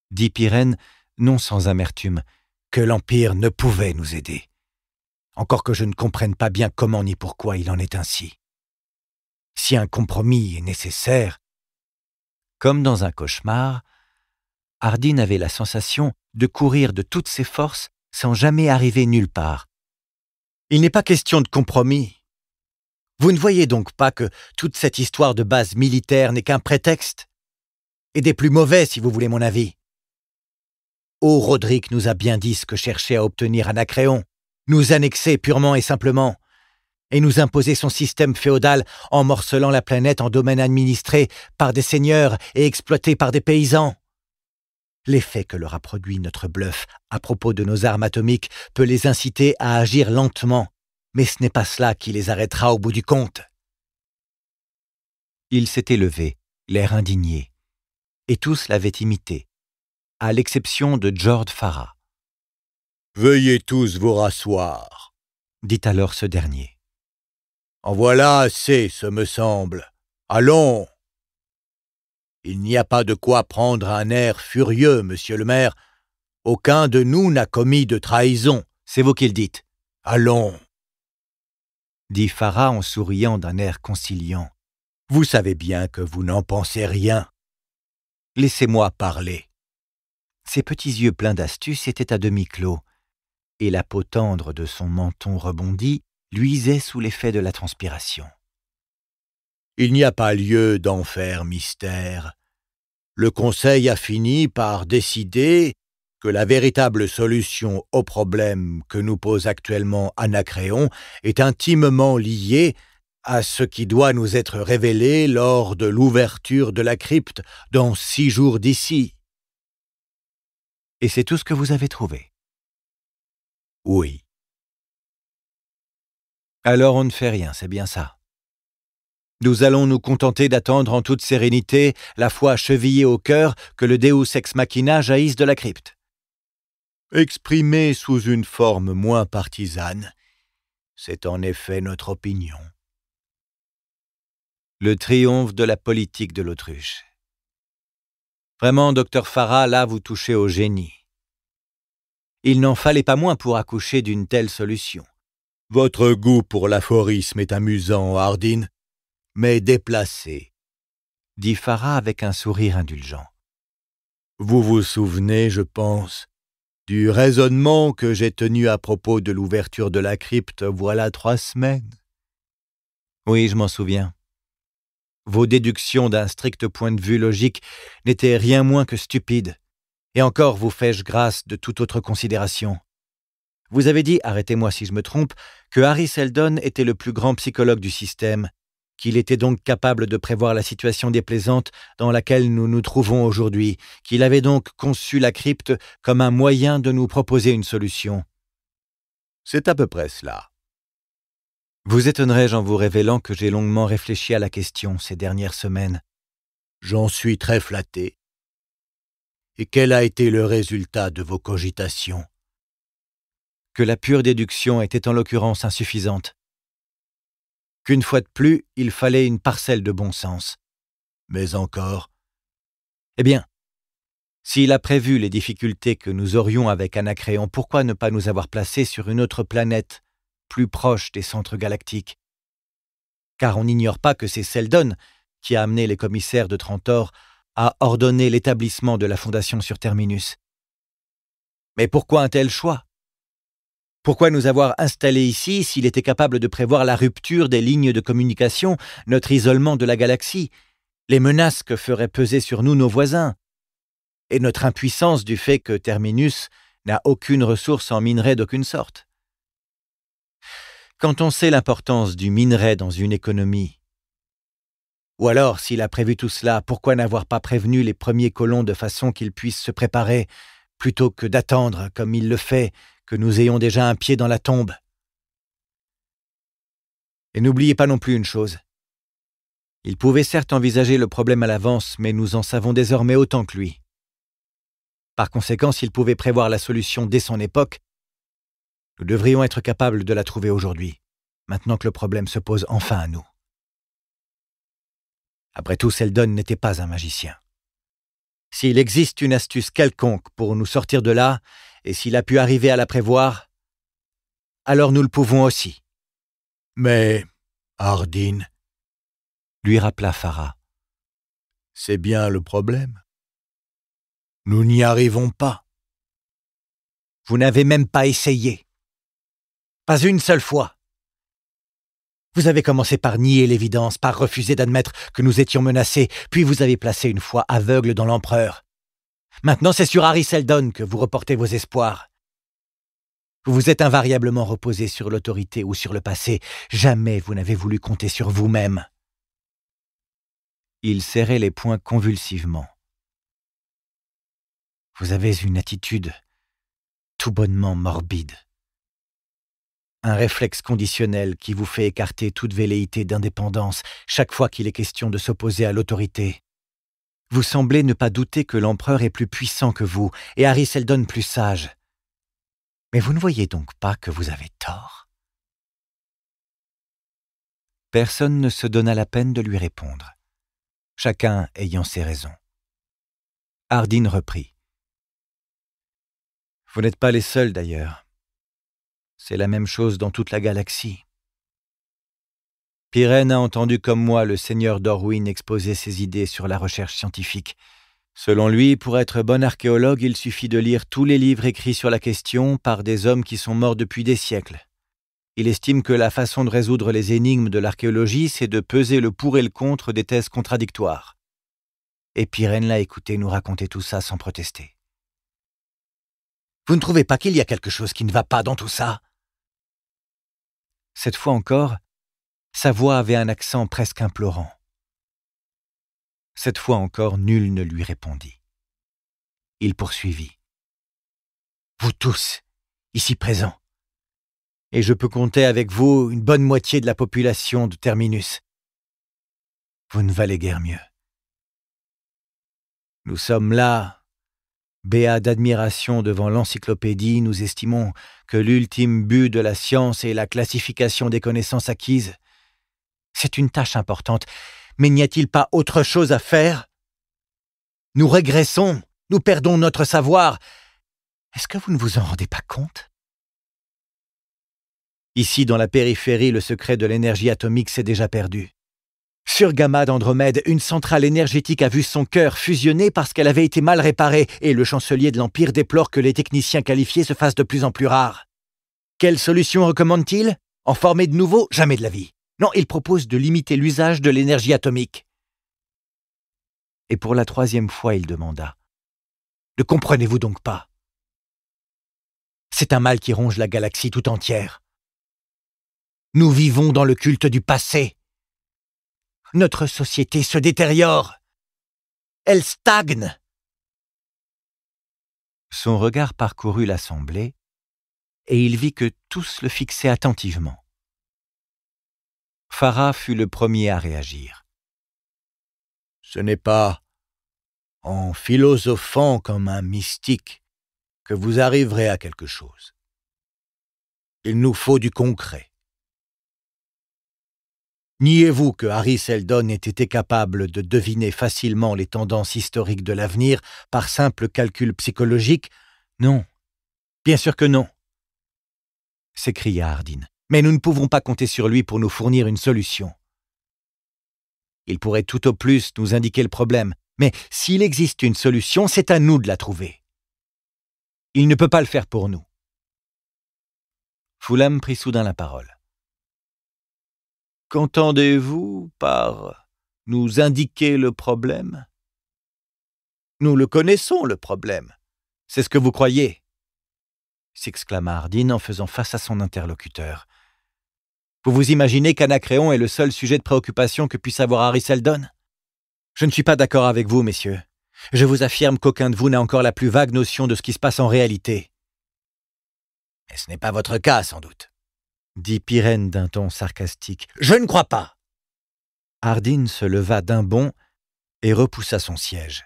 dit Pyrène, non sans amertume, que l'Empire ne pouvait nous aider. Encore que je ne comprenne pas bien comment ni pourquoi il en est ainsi. Si un compromis est nécessaire. Comme dans un cauchemar, Hardin avait la sensation de courir de toutes ses forces sans jamais arriver nulle part, il n'est pas question de compromis. Vous ne voyez donc pas que toute cette histoire de base militaire n'est qu'un prétexte Et des plus mauvais, si vous voulez mon avis. Oh, Roderick nous a bien dit ce que cherchait à obtenir Anacréon, nous annexer purement et simplement, et nous imposer son système féodal en morcelant la planète en domaines administrés par des seigneurs et exploités par des paysans. L'effet que leur a produit notre bluff à propos de nos armes atomiques peut les inciter à agir lentement, mais ce n'est pas cela qui les arrêtera au bout du compte. Il s'était levé, l'air indigné, et tous l'avaient imité, à l'exception de George Farah. Veuillez tous vous rasseoir, dit alors ce dernier. En voilà assez, ce me semble. Allons, il n'y a pas de quoi prendre un air furieux, monsieur le maire. Aucun de nous n'a commis de trahison. C'est vous qui le dites. Allons. dit Farah en souriant d'un air conciliant. Vous savez bien que vous n'en pensez rien. Laissez-moi parler. Ses petits yeux pleins d'astuces étaient à demi clos, et la peau tendre de son menton rebondi luisait sous l'effet de la transpiration. Il n'y a pas lieu d'en faire mystère. Le Conseil a fini par décider que la véritable solution au problème que nous pose actuellement Anacréon est intimement liée à ce qui doit nous être révélé lors de l'ouverture de la crypte dans six jours d'ici. Et c'est tout ce que vous avez trouvé Oui. Alors on ne fait rien, c'est bien ça. Nous allons nous contenter d'attendre en toute sérénité, la foi chevillée au cœur, que le Deus ex machina jaillisse de la crypte. Exprimé sous une forme moins partisane, c'est en effet notre opinion. Le triomphe de la politique de l'autruche. Vraiment, docteur Farah, là vous touchez au génie. Il n'en fallait pas moins pour accoucher d'une telle solution. Votre goût pour l'aphorisme est amusant, Hardin, mais déplacé, dit Farah avec un sourire indulgent. Vous vous souvenez, je pense, du raisonnement que j'ai tenu à propos de l'ouverture de la crypte voilà trois semaines. Oui, je m'en souviens. Vos déductions d'un strict point de vue logique n'étaient rien moins que stupides, et encore vous fais-je grâce de toute autre considération. Vous avez dit, arrêtez-moi si je me trompe, que Harry Seldon était le plus grand psychologue du système, qu'il était donc capable de prévoir la situation déplaisante dans laquelle nous nous trouvons aujourd'hui, qu'il avait donc conçu la crypte comme un moyen de nous proposer une solution. C'est à peu près cela. Vous étonnerai-je en vous révélant que j'ai longuement réfléchi à la question ces dernières semaines. J'en suis très flatté. Et quel a été le résultat de vos cogitations Que la pure déduction était en l'occurrence insuffisante qu'une fois de plus il fallait une parcelle de bon sens. Mais encore. Eh bien, s'il a prévu les difficultés que nous aurions avec Anacréon, pourquoi ne pas nous avoir placés sur une autre planète, plus proche des centres galactiques Car on n'ignore pas que c'est Seldon qui a amené les commissaires de Trentor à ordonner l'établissement de la fondation sur Terminus. Mais pourquoi un tel choix pourquoi nous avoir installés ici s'il était capable de prévoir la rupture des lignes de communication, notre isolement de la galaxie, les menaces que feraient peser sur nous nos voisins, et notre impuissance du fait que Terminus n'a aucune ressource en minerai d'aucune sorte Quand on sait l'importance du minerai dans une économie, ou alors s'il a prévu tout cela, pourquoi n'avoir pas prévenu les premiers colons de façon qu'ils puissent se préparer plutôt que d'attendre, comme il le fait, que nous ayons déjà un pied dans la tombe. Et n'oubliez pas non plus une chose. Il pouvait certes envisager le problème à l'avance, mais nous en savons désormais autant que lui. Par conséquent, s'il pouvait prévoir la solution dès son époque, nous devrions être capables de la trouver aujourd'hui, maintenant que le problème se pose enfin à nous. Après tout, Seldon n'était pas un magicien. S'il existe une astuce quelconque pour nous sortir de là, et s'il a pu arriver à la prévoir, alors nous le pouvons aussi. Mais, Ardine, » lui rappela Farah, c'est bien le problème. Nous n'y arrivons pas. Vous n'avez même pas essayé. Pas une seule fois. Vous avez commencé par nier l'évidence, par refuser d'admettre que nous étions menacés, puis vous avez placé une foi aveugle dans l'empereur. Maintenant, c'est sur Harry Seldon que vous reportez vos espoirs. Vous vous êtes invariablement reposé sur l'autorité ou sur le passé. Jamais vous n'avez voulu compter sur vous-même. Il serrait les poings convulsivement. Vous avez une attitude tout bonnement morbide un réflexe conditionnel qui vous fait écarter toute velléité d'indépendance chaque fois qu'il est question de s'opposer à l'autorité. Vous semblez ne pas douter que l'empereur est plus puissant que vous et Harry Seldon plus sage. Mais vous ne voyez donc pas que vous avez tort. Personne ne se donna la peine de lui répondre, chacun ayant ses raisons. Hardin reprit. Vous n'êtes pas les seuls d'ailleurs. C'est la même chose dans toute la galaxie. Pyrene a entendu comme moi le seigneur Dorwin exposer ses idées sur la recherche scientifique. Selon lui, pour être bon archéologue, il suffit de lire tous les livres écrits sur la question par des hommes qui sont morts depuis des siècles. Il estime que la façon de résoudre les énigmes de l'archéologie, c'est de peser le pour et le contre des thèses contradictoires. Et Pyrène l'a écouté nous raconter tout ça sans protester. Vous ne trouvez pas qu'il y a quelque chose qui ne va pas dans tout ça cette fois encore, sa voix avait un accent presque implorant. Cette fois encore, nul ne lui répondit. Il poursuivit. Vous tous, ici présents, et je peux compter avec vous une bonne moitié de la population de Terminus. Vous ne valez guère mieux. Nous sommes là Béat d'admiration devant l'encyclopédie, nous estimons que l'ultime but de la science est la classification des connaissances acquises. C'est une tâche importante, mais n'y a-t-il pas autre chose à faire Nous régressons, nous perdons notre savoir. Est-ce que vous ne vous en rendez pas compte Ici, dans la périphérie, le secret de l'énergie atomique s'est déjà perdu. Sur Gamma d'Andromède, une centrale énergétique a vu son cœur fusionner parce qu'elle avait été mal réparée, et le chancelier de l'Empire déplore que les techniciens qualifiés se fassent de plus en plus rares. Quelle solution recommande-t-il En former de nouveau Jamais de la vie. Non, il propose de limiter l'usage de l'énergie atomique. Et pour la troisième fois, il demanda. Ne comprenez-vous donc pas C'est un mal qui ronge la galaxie tout entière. Nous vivons dans le culte du passé notre société se détériore. Elle stagne. Son regard parcourut l'assemblée, et il vit que tous le fixaient attentivement. Farah fut le premier à réagir. Ce n'est pas en philosophant comme un mystique que vous arriverez à quelque chose. Il nous faut du concret. Niez-vous que Harry Seldon ait été capable de deviner facilement les tendances historiques de l'avenir par simple calcul psychologique Non. Bien sûr que non. s'écria Hardin. Mais nous ne pouvons pas compter sur lui pour nous fournir une solution. Il pourrait tout au plus nous indiquer le problème, mais s'il existe une solution, c'est à nous de la trouver. Il ne peut pas le faire pour nous. Fulham prit soudain la parole. Qu'entendez-vous par nous indiquer le problème Nous le connaissons, le problème. C'est ce que vous croyez s'exclama Ardine en faisant face à son interlocuteur. Vous vous imaginez qu'Anacréon est le seul sujet de préoccupation que puisse avoir Harry Seldon Je ne suis pas d'accord avec vous, messieurs. Je vous affirme qu'aucun de vous n'a encore la plus vague notion de ce qui se passe en réalité. Et ce n'est pas votre cas, sans doute dit Pirène d'un ton sarcastique. Je ne crois pas. Hardin se leva d'un bond et repoussa son siège.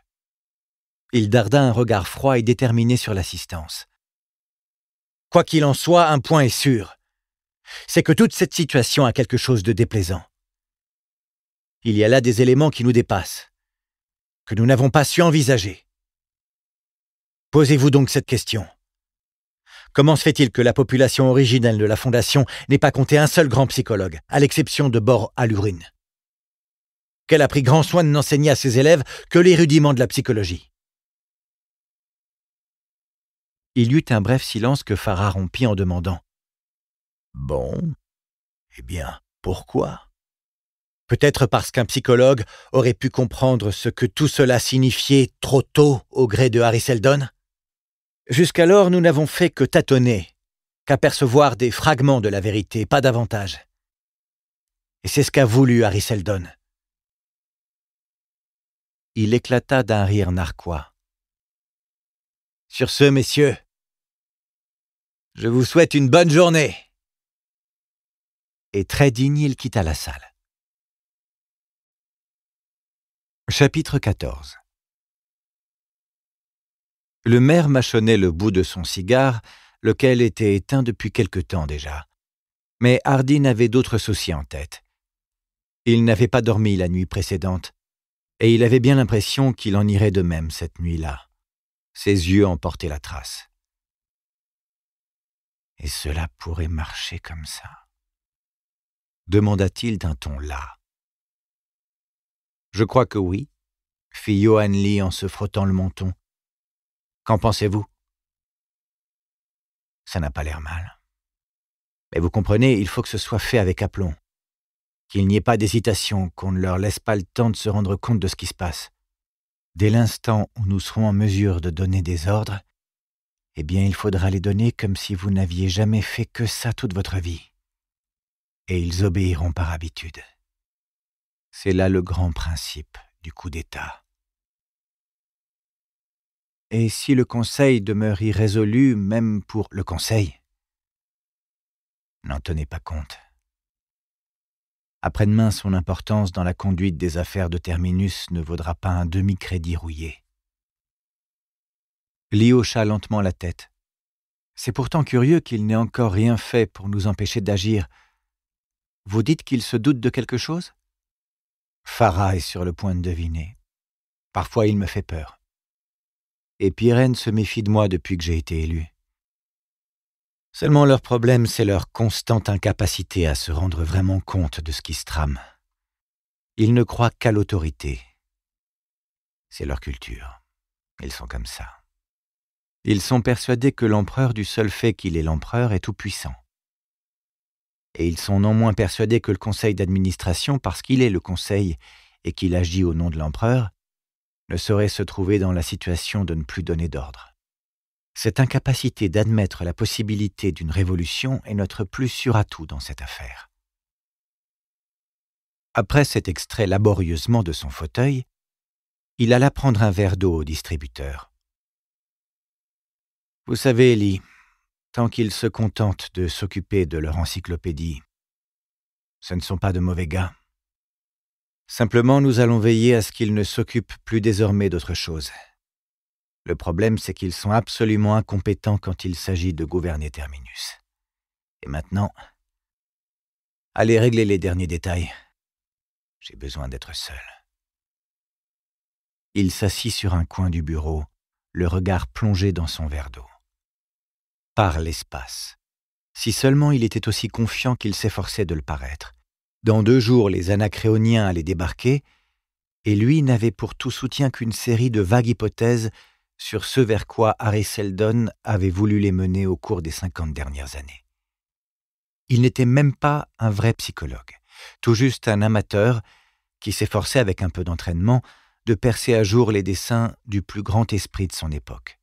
Il darda un regard froid et déterminé sur l'assistance. Quoi qu'il en soit, un point est sûr. C'est que toute cette situation a quelque chose de déplaisant. Il y a là des éléments qui nous dépassent, que nous n'avons pas su envisager. Posez-vous donc cette question. Comment se fait-il que la population originelle de la Fondation n'ait pas compté un seul grand psychologue, à l'exception de Bor Alurine Qu'elle a pris grand soin de n'enseigner à ses élèves que les rudiments de la psychologie. Il y eut un bref silence que Farah rompit en demandant Bon, eh bien, pourquoi Peut-être parce qu'un psychologue aurait pu comprendre ce que tout cela signifiait trop tôt au gré de Harry Seldon Jusqu'alors, nous n'avons fait que tâtonner, qu'apercevoir des fragments de la vérité, pas davantage. Et c'est ce qu'a voulu Harry Seldon. Il éclata d'un rire narquois. Sur ce, messieurs, je vous souhaite une bonne journée. Et très digne, il quitta la salle. Chapitre 14 le maire mâchonnait le bout de son cigare, lequel était éteint depuis quelque temps déjà. Mais Hardy n'avait d'autres soucis en tête. Il n'avait pas dormi la nuit précédente, et il avait bien l'impression qu'il en irait de même cette nuit-là. Ses yeux en portaient la trace. Et cela pourrait marcher comme ça demanda-t-il d'un ton las. Je crois que oui, fit Johan Lee en se frottant le menton. Qu'en pensez-vous Ça n'a pas l'air mal. Mais vous comprenez, il faut que ce soit fait avec aplomb. Qu'il n'y ait pas d'hésitation, qu'on ne leur laisse pas le temps de se rendre compte de ce qui se passe. Dès l'instant où nous serons en mesure de donner des ordres, eh bien il faudra les donner comme si vous n'aviez jamais fait que ça toute votre vie. Et ils obéiront par habitude. C'est là le grand principe du coup d'État et si le conseil demeure irrésolu même pour le conseil, n'en tenez pas compte. Après-demain, son importance dans la conduite des affaires de Terminus ne vaudra pas un demi-crédit rouillé. Liocha hocha lentement la tête. C'est pourtant curieux qu'il n'ait encore rien fait pour nous empêcher d'agir. Vous dites qu'il se doute de quelque chose Farah est sur le point de deviner. Parfois il me fait peur et Pyrène se méfie de moi depuis que j'ai été élu. Seulement leur problème, c'est leur constante incapacité à se rendre vraiment compte de ce qui se trame. Ils ne croient qu'à l'autorité. C'est leur culture. Ils sont comme ça. Ils sont persuadés que l'empereur, du seul fait qu'il est l'empereur, est tout-puissant. Et ils sont non moins persuadés que le conseil d'administration, parce qu'il est le conseil et qu'il agit au nom de l'empereur, ne saurait se trouver dans la situation de ne plus donner d'ordre. Cette incapacité d'admettre la possibilité d'une révolution est notre plus sûr atout dans cette affaire. Après cet extrait laborieusement de son fauteuil, il alla prendre un verre d'eau au distributeur. Vous savez, Ellie, tant qu'ils se contentent de s'occuper de leur encyclopédie, ce ne sont pas de mauvais gars. Simplement, nous allons veiller à ce qu'ils ne s'occupent plus désormais d'autre chose. Le problème, c'est qu'ils sont absolument incompétents quand il s'agit de gouverner Terminus. Et maintenant, allez régler les derniers détails. J'ai besoin d'être seul. Il s'assit sur un coin du bureau, le regard plongé dans son verre d'eau. Par l'espace. Si seulement il était aussi confiant qu'il s'efforçait de le paraître, dans deux jours, les anacréoniens allaient débarquer, et lui n'avait pour tout soutien qu'une série de vagues hypothèses sur ce vers quoi Harry Seldon avait voulu les mener au cours des cinquante dernières années. Il n'était même pas un vrai psychologue, tout juste un amateur qui s'efforçait avec un peu d'entraînement de percer à jour les dessins du plus grand esprit de son époque.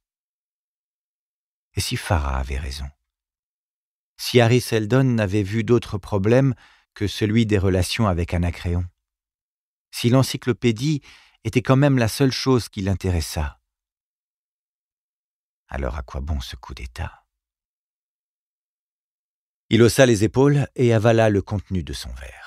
Et si Farah avait raison Si Harry Seldon n'avait vu d'autres problèmes que celui des relations avec Anacréon. Si l'encyclopédie était quand même la seule chose qui l'intéressa, Alors à quoi bon ce coup d'État Il haussa les épaules et avala le contenu de son verre.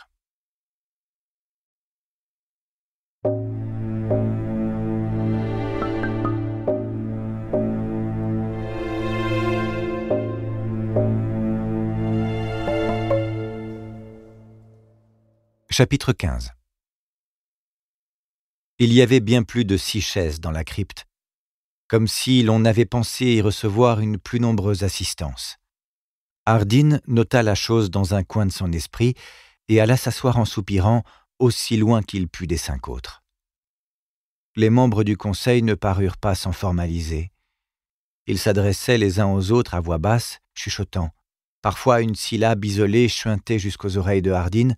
Chapitre 15 Il y avait bien plus de six chaises dans la crypte, comme si l'on avait pensé y recevoir une plus nombreuse assistance. Hardin nota la chose dans un coin de son esprit et alla s'asseoir en soupirant aussi loin qu'il put des cinq autres. Les membres du conseil ne parurent pas s'en formaliser. Ils s'adressaient les uns aux autres à voix basse, chuchotant. Parfois une syllabe isolée chuintait jusqu'aux oreilles de Hardin,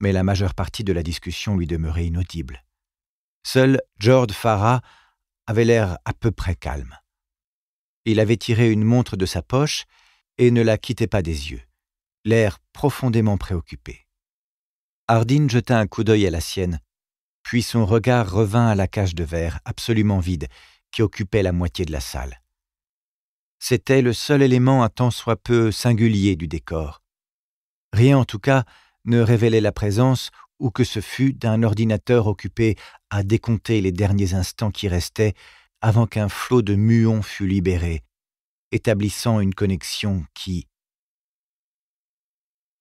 mais la majeure partie de la discussion lui demeurait inaudible. Seul George Farah avait l'air à peu près calme. Il avait tiré une montre de sa poche et ne la quittait pas des yeux, l'air profondément préoccupé. Hardin jeta un coup d'œil à la sienne, puis son regard revint à la cage de verre absolument vide qui occupait la moitié de la salle. C'était le seul élément à tant soit peu singulier du décor. Rien en tout cas ne révélait la présence ou que ce fût d'un ordinateur occupé à décompter les derniers instants qui restaient avant qu'un flot de muons fût libéré, établissant une connexion qui...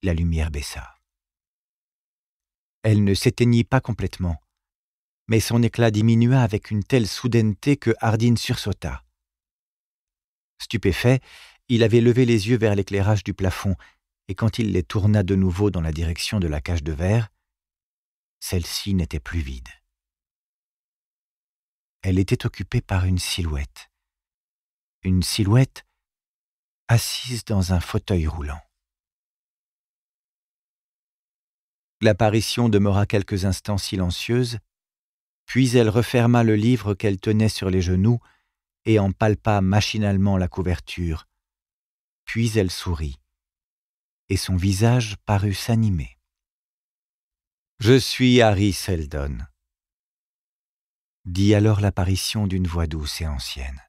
La lumière baissa. Elle ne s'éteignit pas complètement, mais son éclat diminua avec une telle soudaineté que Hardin sursauta. Stupéfait, il avait levé les yeux vers l'éclairage du plafond et quand il les tourna de nouveau dans la direction de la cage de verre, celle-ci n'était plus vide. Elle était occupée par une silhouette. Une silhouette assise dans un fauteuil roulant. L'apparition demeura quelques instants silencieuse, puis elle referma le livre qu'elle tenait sur les genoux et en palpa machinalement la couverture. Puis elle sourit et son visage parut s'animer. Je suis Harry Seldon, dit alors l'apparition d'une voix douce et ancienne.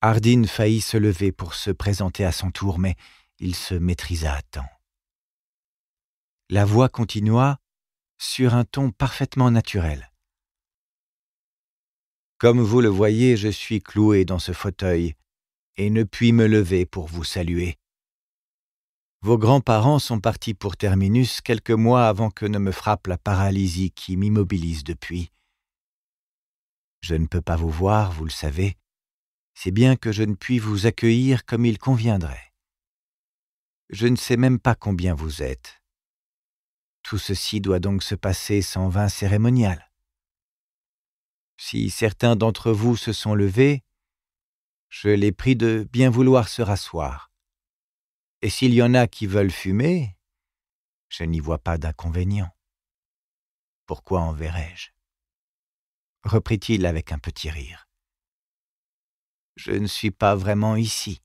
Hardin faillit se lever pour se présenter à son tour, mais il se maîtrisa à temps. La voix continua sur un ton parfaitement naturel. Comme vous le voyez, je suis cloué dans ce fauteuil et ne puis me lever pour vous saluer. Vos grands-parents sont partis pour Terminus quelques mois avant que ne me frappe la paralysie qui m'immobilise depuis. Je ne peux pas vous voir, vous le savez. C'est bien que je ne puis vous accueillir comme il conviendrait. Je ne sais même pas combien vous êtes. Tout ceci doit donc se passer sans vain cérémonial. Si certains d'entre vous se sont levés, je les prie de bien vouloir se rasseoir et s'il y en a qui veulent fumer, je n'y vois pas d'inconvénient. Pourquoi en verrais-je reprit-il avec un petit rire. Je ne suis pas vraiment ici.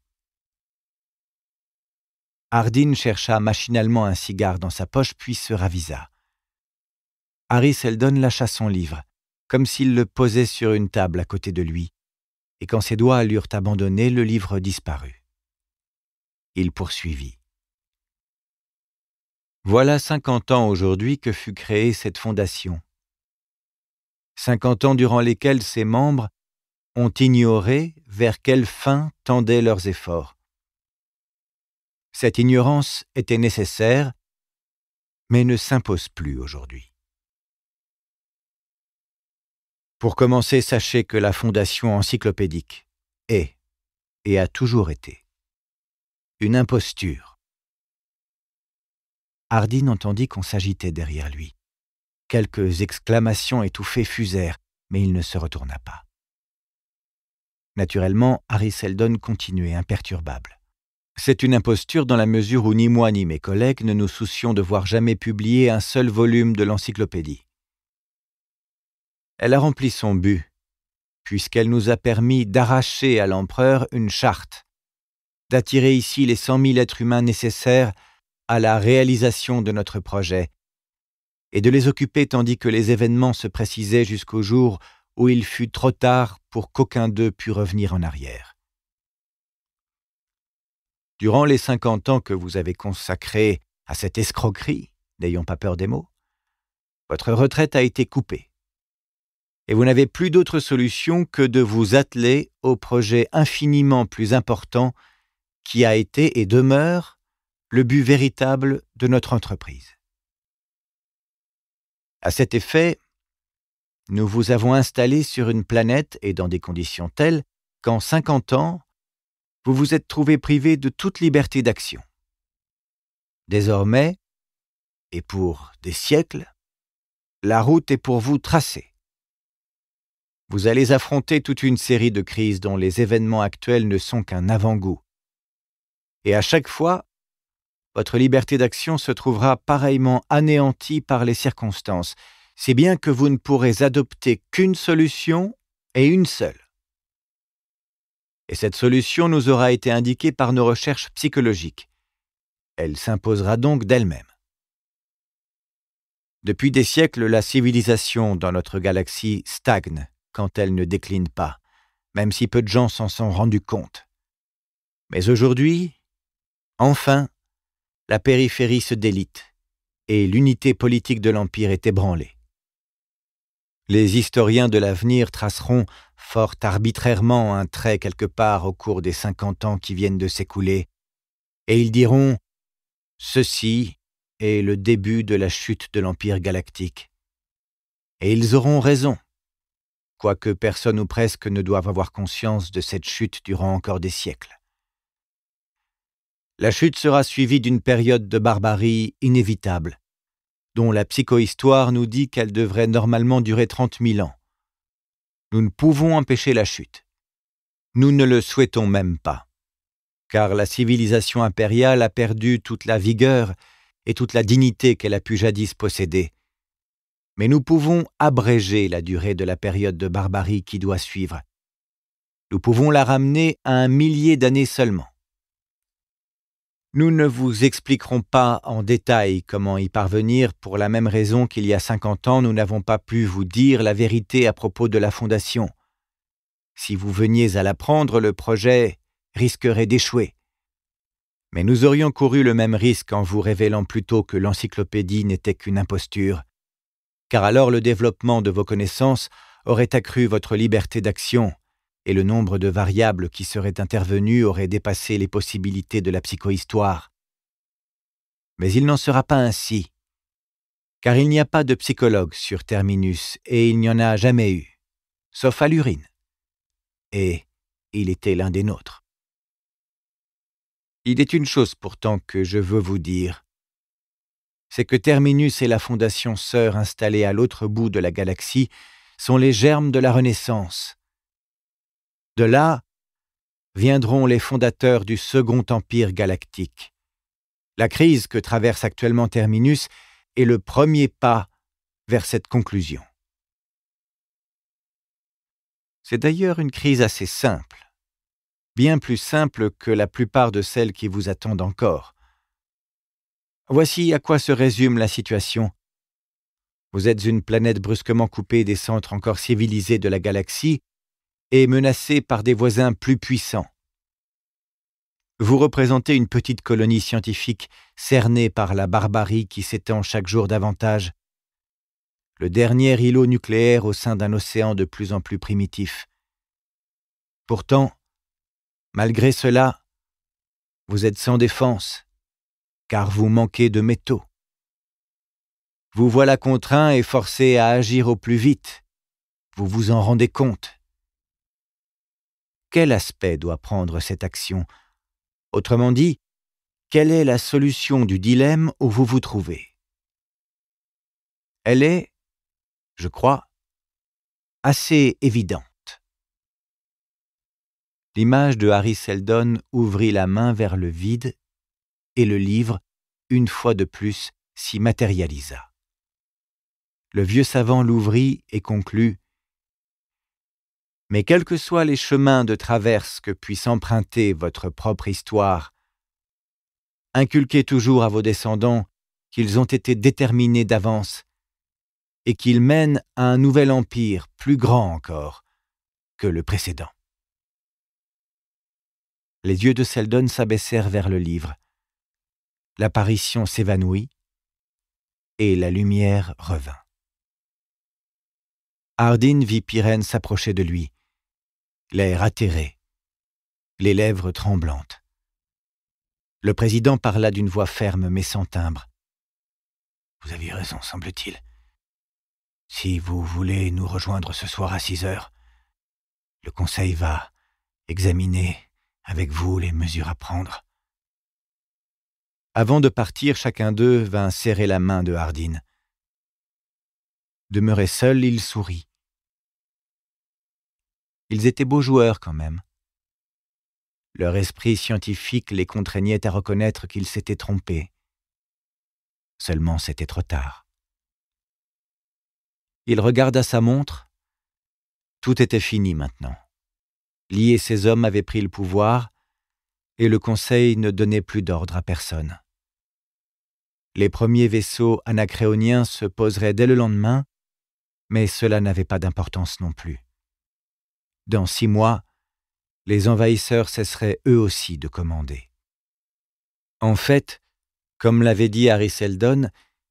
Hardin chercha machinalement un cigare dans sa poche puis se ravisa. Harry Seldon lâcha son livre, comme s'il le posait sur une table à côté de lui, et quand ses doigts l'eurent abandonné, le livre disparut il poursuivit. Voilà cinquante ans aujourd'hui que fut créée cette fondation. Cinquante ans durant lesquels ses membres ont ignoré vers quelle fin tendaient leurs efforts. Cette ignorance était nécessaire, mais ne s'impose plus aujourd'hui. Pour commencer, sachez que la fondation encyclopédique est et a toujours été une imposture. Hardine entendit qu'on s'agitait derrière lui. Quelques exclamations étouffées fusèrent, mais il ne se retourna pas. Naturellement, Harry Seldon continuait imperturbable. C'est une imposture dans la mesure où ni moi ni mes collègues ne nous soucions de voir jamais publier un seul volume de l'encyclopédie. Elle a rempli son but, puisqu'elle nous a permis d'arracher à l'empereur une charte, d'attirer ici les cent mille êtres humains nécessaires à la réalisation de notre projet, et de les occuper tandis que les événements se précisaient jusqu'au jour où il fut trop tard pour qu'aucun d'eux pût revenir en arrière. Durant les cinquante ans que vous avez consacrés à cette escroquerie, n'ayons pas peur des mots, votre retraite a été coupée. Et vous n'avez plus d'autre solution que de vous atteler au projet infiniment plus important qui a été et demeure le but véritable de notre entreprise. À cet effet, nous vous avons installé sur une planète et dans des conditions telles qu'en 50 ans, vous vous êtes trouvé privé de toute liberté d'action. Désormais, et pour des siècles, la route est pour vous tracée. Vous allez affronter toute une série de crises dont les événements actuels ne sont qu'un avant-goût. Et à chaque fois, votre liberté d'action se trouvera pareillement anéantie par les circonstances, si bien que vous ne pourrez adopter qu'une solution et une seule. Et cette solution nous aura été indiquée par nos recherches psychologiques. Elle s'imposera donc d'elle-même. Depuis des siècles, la civilisation dans notre galaxie stagne quand elle ne décline pas, même si peu de gens s'en sont rendus compte. Mais aujourd'hui, Enfin, la périphérie se délite et l'unité politique de l'Empire est ébranlée. Les historiens de l'avenir traceront fort arbitrairement un trait quelque part au cours des cinquante ans qui viennent de s'écouler, et ils diront ⁇ Ceci est le début de la chute de l'Empire galactique ⁇ Et ils auront raison, quoique personne ou presque ne doive avoir conscience de cette chute durant encore des siècles la chute sera suivie d'une période de barbarie inévitable, dont la psychohistoire nous dit qu'elle devrait normalement durer 30 000 ans. Nous ne pouvons empêcher la chute. Nous ne le souhaitons même pas, car la civilisation impériale a perdu toute la vigueur et toute la dignité qu'elle a pu jadis posséder. Mais nous pouvons abréger la durée de la période de barbarie qui doit suivre. Nous pouvons la ramener à un millier d'années seulement. Nous ne vous expliquerons pas en détail comment y parvenir pour la même raison qu'il y a 50 ans nous n'avons pas pu vous dire la vérité à propos de la fondation. Si vous veniez à l'apprendre, le projet risquerait d'échouer. Mais nous aurions couru le même risque en vous révélant plutôt que l'encyclopédie n'était qu'une imposture, car alors le développement de vos connaissances aurait accru votre liberté d'action, et le nombre de variables qui seraient intervenues aurait dépassé les possibilités de la psychohistoire. Mais il n'en sera pas ainsi, car il n'y a pas de psychologue sur Terminus et il n'y en a jamais eu, sauf à l'urine. Et il était l'un des nôtres. Il est une chose pourtant que je veux vous dire, c'est que Terminus et la fondation sœur installée à l'autre bout de la galaxie sont les germes de la Renaissance, de là viendront les fondateurs du Second Empire galactique. La crise que traverse actuellement Terminus est le premier pas vers cette conclusion. C'est d'ailleurs une crise assez simple, bien plus simple que la plupart de celles qui vous attendent encore. Voici à quoi se résume la situation. Vous êtes une planète brusquement coupée des centres encore civilisés de la galaxie, et menacé par des voisins plus puissants. Vous représentez une petite colonie scientifique cernée par la barbarie qui s'étend chaque jour davantage, le dernier îlot nucléaire au sein d'un océan de plus en plus primitif. Pourtant, malgré cela, vous êtes sans défense, car vous manquez de métaux. Vous voilà contraint et forcé à agir au plus vite. Vous vous en rendez compte quel aspect doit prendre cette action Autrement dit, quelle est la solution du dilemme où vous vous trouvez Elle est, je crois, assez évidente. L'image de Harry Seldon ouvrit la main vers le vide et le livre, une fois de plus, s'y matérialisa. Le vieux savant l'ouvrit et conclut mais quels que soient les chemins de traverse que puisse emprunter votre propre histoire, inculquez toujours à vos descendants qu'ils ont été déterminés d'avance et qu'ils mènent à un nouvel empire plus grand encore que le précédent. Les yeux de Seldon s'abaissèrent vers le livre. L'apparition s'évanouit et la lumière revint. Hardin vit Pyrène s'approcher de lui l'air atterré, les lèvres tremblantes. Le président parla d'une voix ferme mais sans timbre. Vous aviez raison, semble-t-il. Si vous voulez nous rejoindre ce soir à six heures, le Conseil va examiner avec vous les mesures à prendre. Avant de partir, chacun d'eux vint serrer la main de Hardin. Demeuré seul, il sourit ils étaient beaux joueurs quand même. Leur esprit scientifique les contraignait à reconnaître qu'ils s'étaient trompés. Seulement c'était trop tard. Il regarda sa montre. Tout était fini maintenant. Lee et ses hommes avaient pris le pouvoir, et le Conseil ne donnait plus d'ordre à personne. Les premiers vaisseaux anacréoniens se poseraient dès le lendemain, mais cela n'avait pas d'importance non plus dans six mois, les envahisseurs cesseraient eux aussi de commander. En fait, comme l'avait dit Harry Seldon,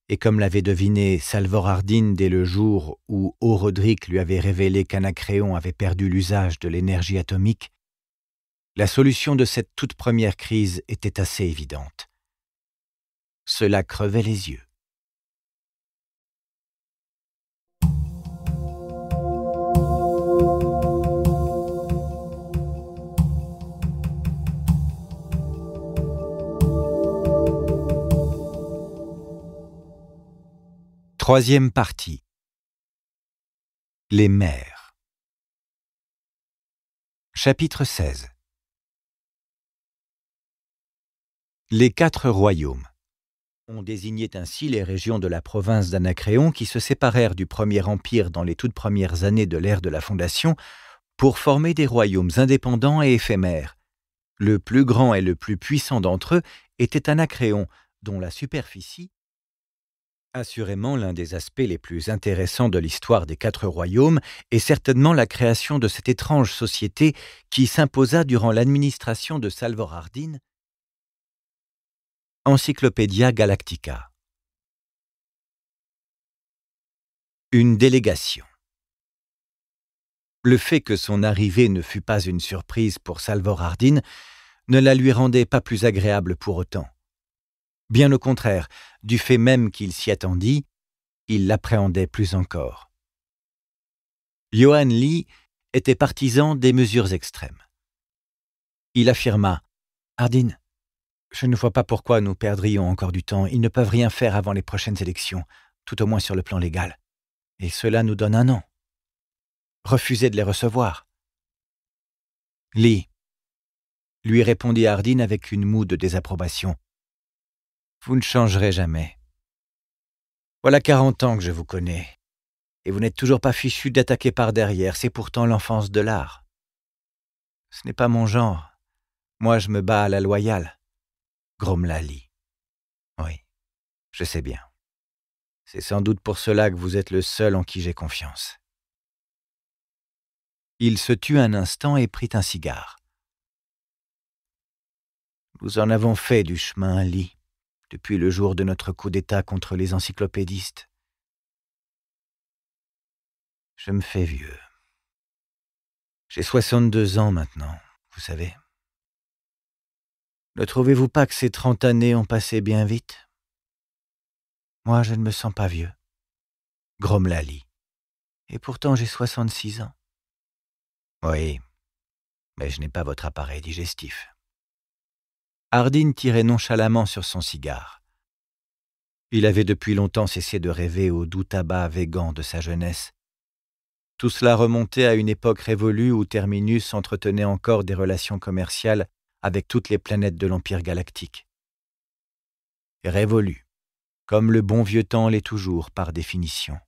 et comme l'avait deviné Salvor Ardine dès le jour où Roderick lui avait révélé qu'Anacréon avait perdu l'usage de l'énergie atomique, la solution de cette toute première crise était assez évidente. Cela crevait les yeux. Troisième partie. Les mers Chapitre 16. Les quatre royaumes. On désignait ainsi les régions de la province d'Anacréon qui se séparèrent du Premier Empire dans les toutes premières années de l'ère de la Fondation pour former des royaumes indépendants et éphémères. Le plus grand et le plus puissant d'entre eux était Anacréon, dont la superficie assurément l'un des aspects les plus intéressants de l'histoire des quatre royaumes est certainement la création de cette étrange société qui s'imposa durant l'administration de Salvor Hardin. Encyclopédia Galactica. Une délégation. Le fait que son arrivée ne fût pas une surprise pour Salvor Hardin ne la lui rendait pas plus agréable pour autant. Bien au contraire, du fait même qu'il s'y attendit, il l'appréhendait plus encore. Johan Lee était partisan des mesures extrêmes. Il affirma Hardin, je ne vois pas pourquoi nous perdrions encore du temps. Ils ne peuvent rien faire avant les prochaines élections, tout au moins sur le plan légal. Et cela nous donne un an. Refusez de les recevoir. Lee, lui répondit Hardin avec une moue de désapprobation. Vous ne changerez jamais. Voilà quarante ans que je vous connais, et vous n'êtes toujours pas fichu d'attaquer par derrière, c'est pourtant l'enfance de l'art. Ce n'est pas mon genre. Moi, je me bats à la loyale. grommela Lee. Oui, je sais bien. C'est sans doute pour cela que vous êtes le seul en qui j'ai confiance. Il se tut un instant et prit un cigare. Nous en avons fait du chemin, Lee depuis le jour de notre coup d'État contre les encyclopédistes. Je me fais vieux. J'ai 62 ans maintenant, vous savez. Ne trouvez-vous pas que ces 30 années ont passé bien vite Moi, je ne me sens pas vieux, grommela Lee. Et pourtant, j'ai 66 ans. Oui, mais je n'ai pas votre appareil digestif. Hardin tirait nonchalamment sur son cigare. Il avait depuis longtemps cessé de rêver au doux tabac végan de sa jeunesse. Tout cela remontait à une époque révolue où Terminus entretenait encore des relations commerciales avec toutes les planètes de l'Empire galactique. Révolue, comme le bon vieux temps l'est toujours par définition.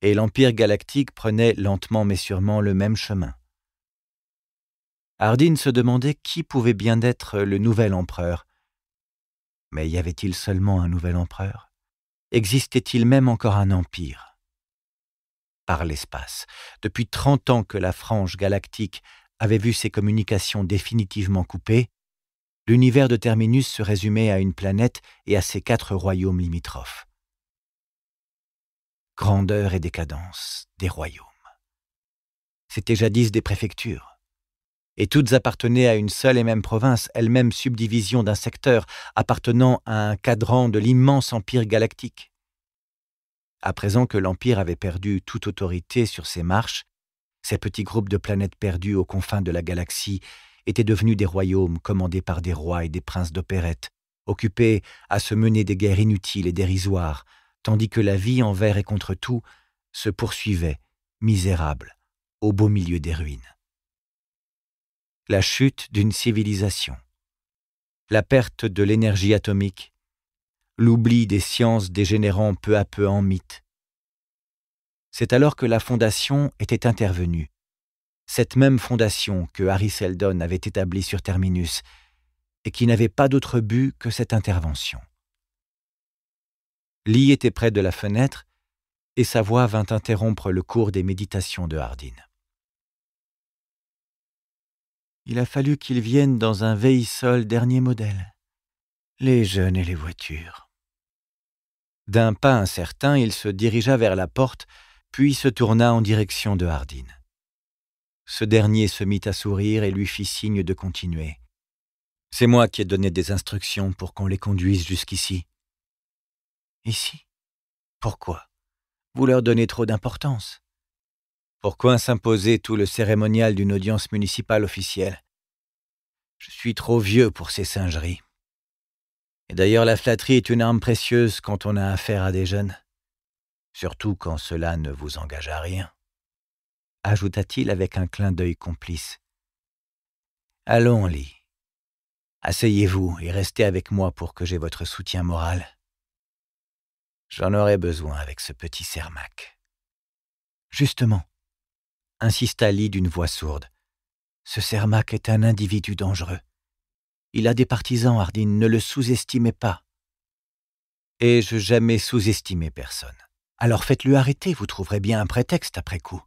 Et l'Empire galactique prenait lentement mais sûrement le même chemin. Hardin se demandait qui pouvait bien être le nouvel empereur. Mais y avait-il seulement un nouvel empereur Existait-il même encore un empire Par l'espace, depuis trente ans que la frange galactique avait vu ses communications définitivement coupées, l'univers de Terminus se résumait à une planète et à ses quatre royaumes limitrophes. Grandeur et décadence des royaumes. C'était jadis des préfectures et toutes appartenaient à une seule et même province, elle-même subdivision d'un secteur appartenant à un cadran de l'immense empire galactique. À présent que l'empire avait perdu toute autorité sur ses marches, ces petits groupes de planètes perdues aux confins de la galaxie étaient devenus des royaumes commandés par des rois et des princes d'opérette, occupés à se mener des guerres inutiles et dérisoires, tandis que la vie envers et contre tout se poursuivait, misérable, au beau milieu des ruines la chute d'une civilisation, la perte de l'énergie atomique, l'oubli des sciences dégénérant peu à peu en mythe. C'est alors que la Fondation était intervenue, cette même Fondation que Harry Seldon avait établie sur Terminus et qui n'avait pas d'autre but que cette intervention. Lee était près de la fenêtre et sa voix vint interrompre le cours des méditations de Hardin il a fallu qu'ils viennent dans un veillissol dernier modèle. Les jeunes et les voitures. D'un pas incertain, il se dirigea vers la porte, puis se tourna en direction de Hardine. Ce dernier se mit à sourire et lui fit signe de continuer. C'est moi qui ai donné des instructions pour qu'on les conduise jusqu'ici. Ici Pourquoi Vous leur donnez trop d'importance. Pourquoi s'imposer tout le cérémonial d'une audience municipale officielle Je suis trop vieux pour ces singeries. Et d'ailleurs, la flatterie est une arme précieuse quand on a affaire à des jeunes, surtout quand cela ne vous engage à rien, ajouta-t-il avec un clin d'œil complice. Allons, lit. Asseyez-vous et restez avec moi pour que j'aie votre soutien moral. J'en aurai besoin avec ce petit Cermac. Justement, insista Lee d'une voix sourde. Ce Sermac est un individu dangereux. Il a des partisans, Ardine, ne le sous-estimez pas. Et je jamais sous-estimé personne Alors faites-le arrêter, vous trouverez bien un prétexte après coup.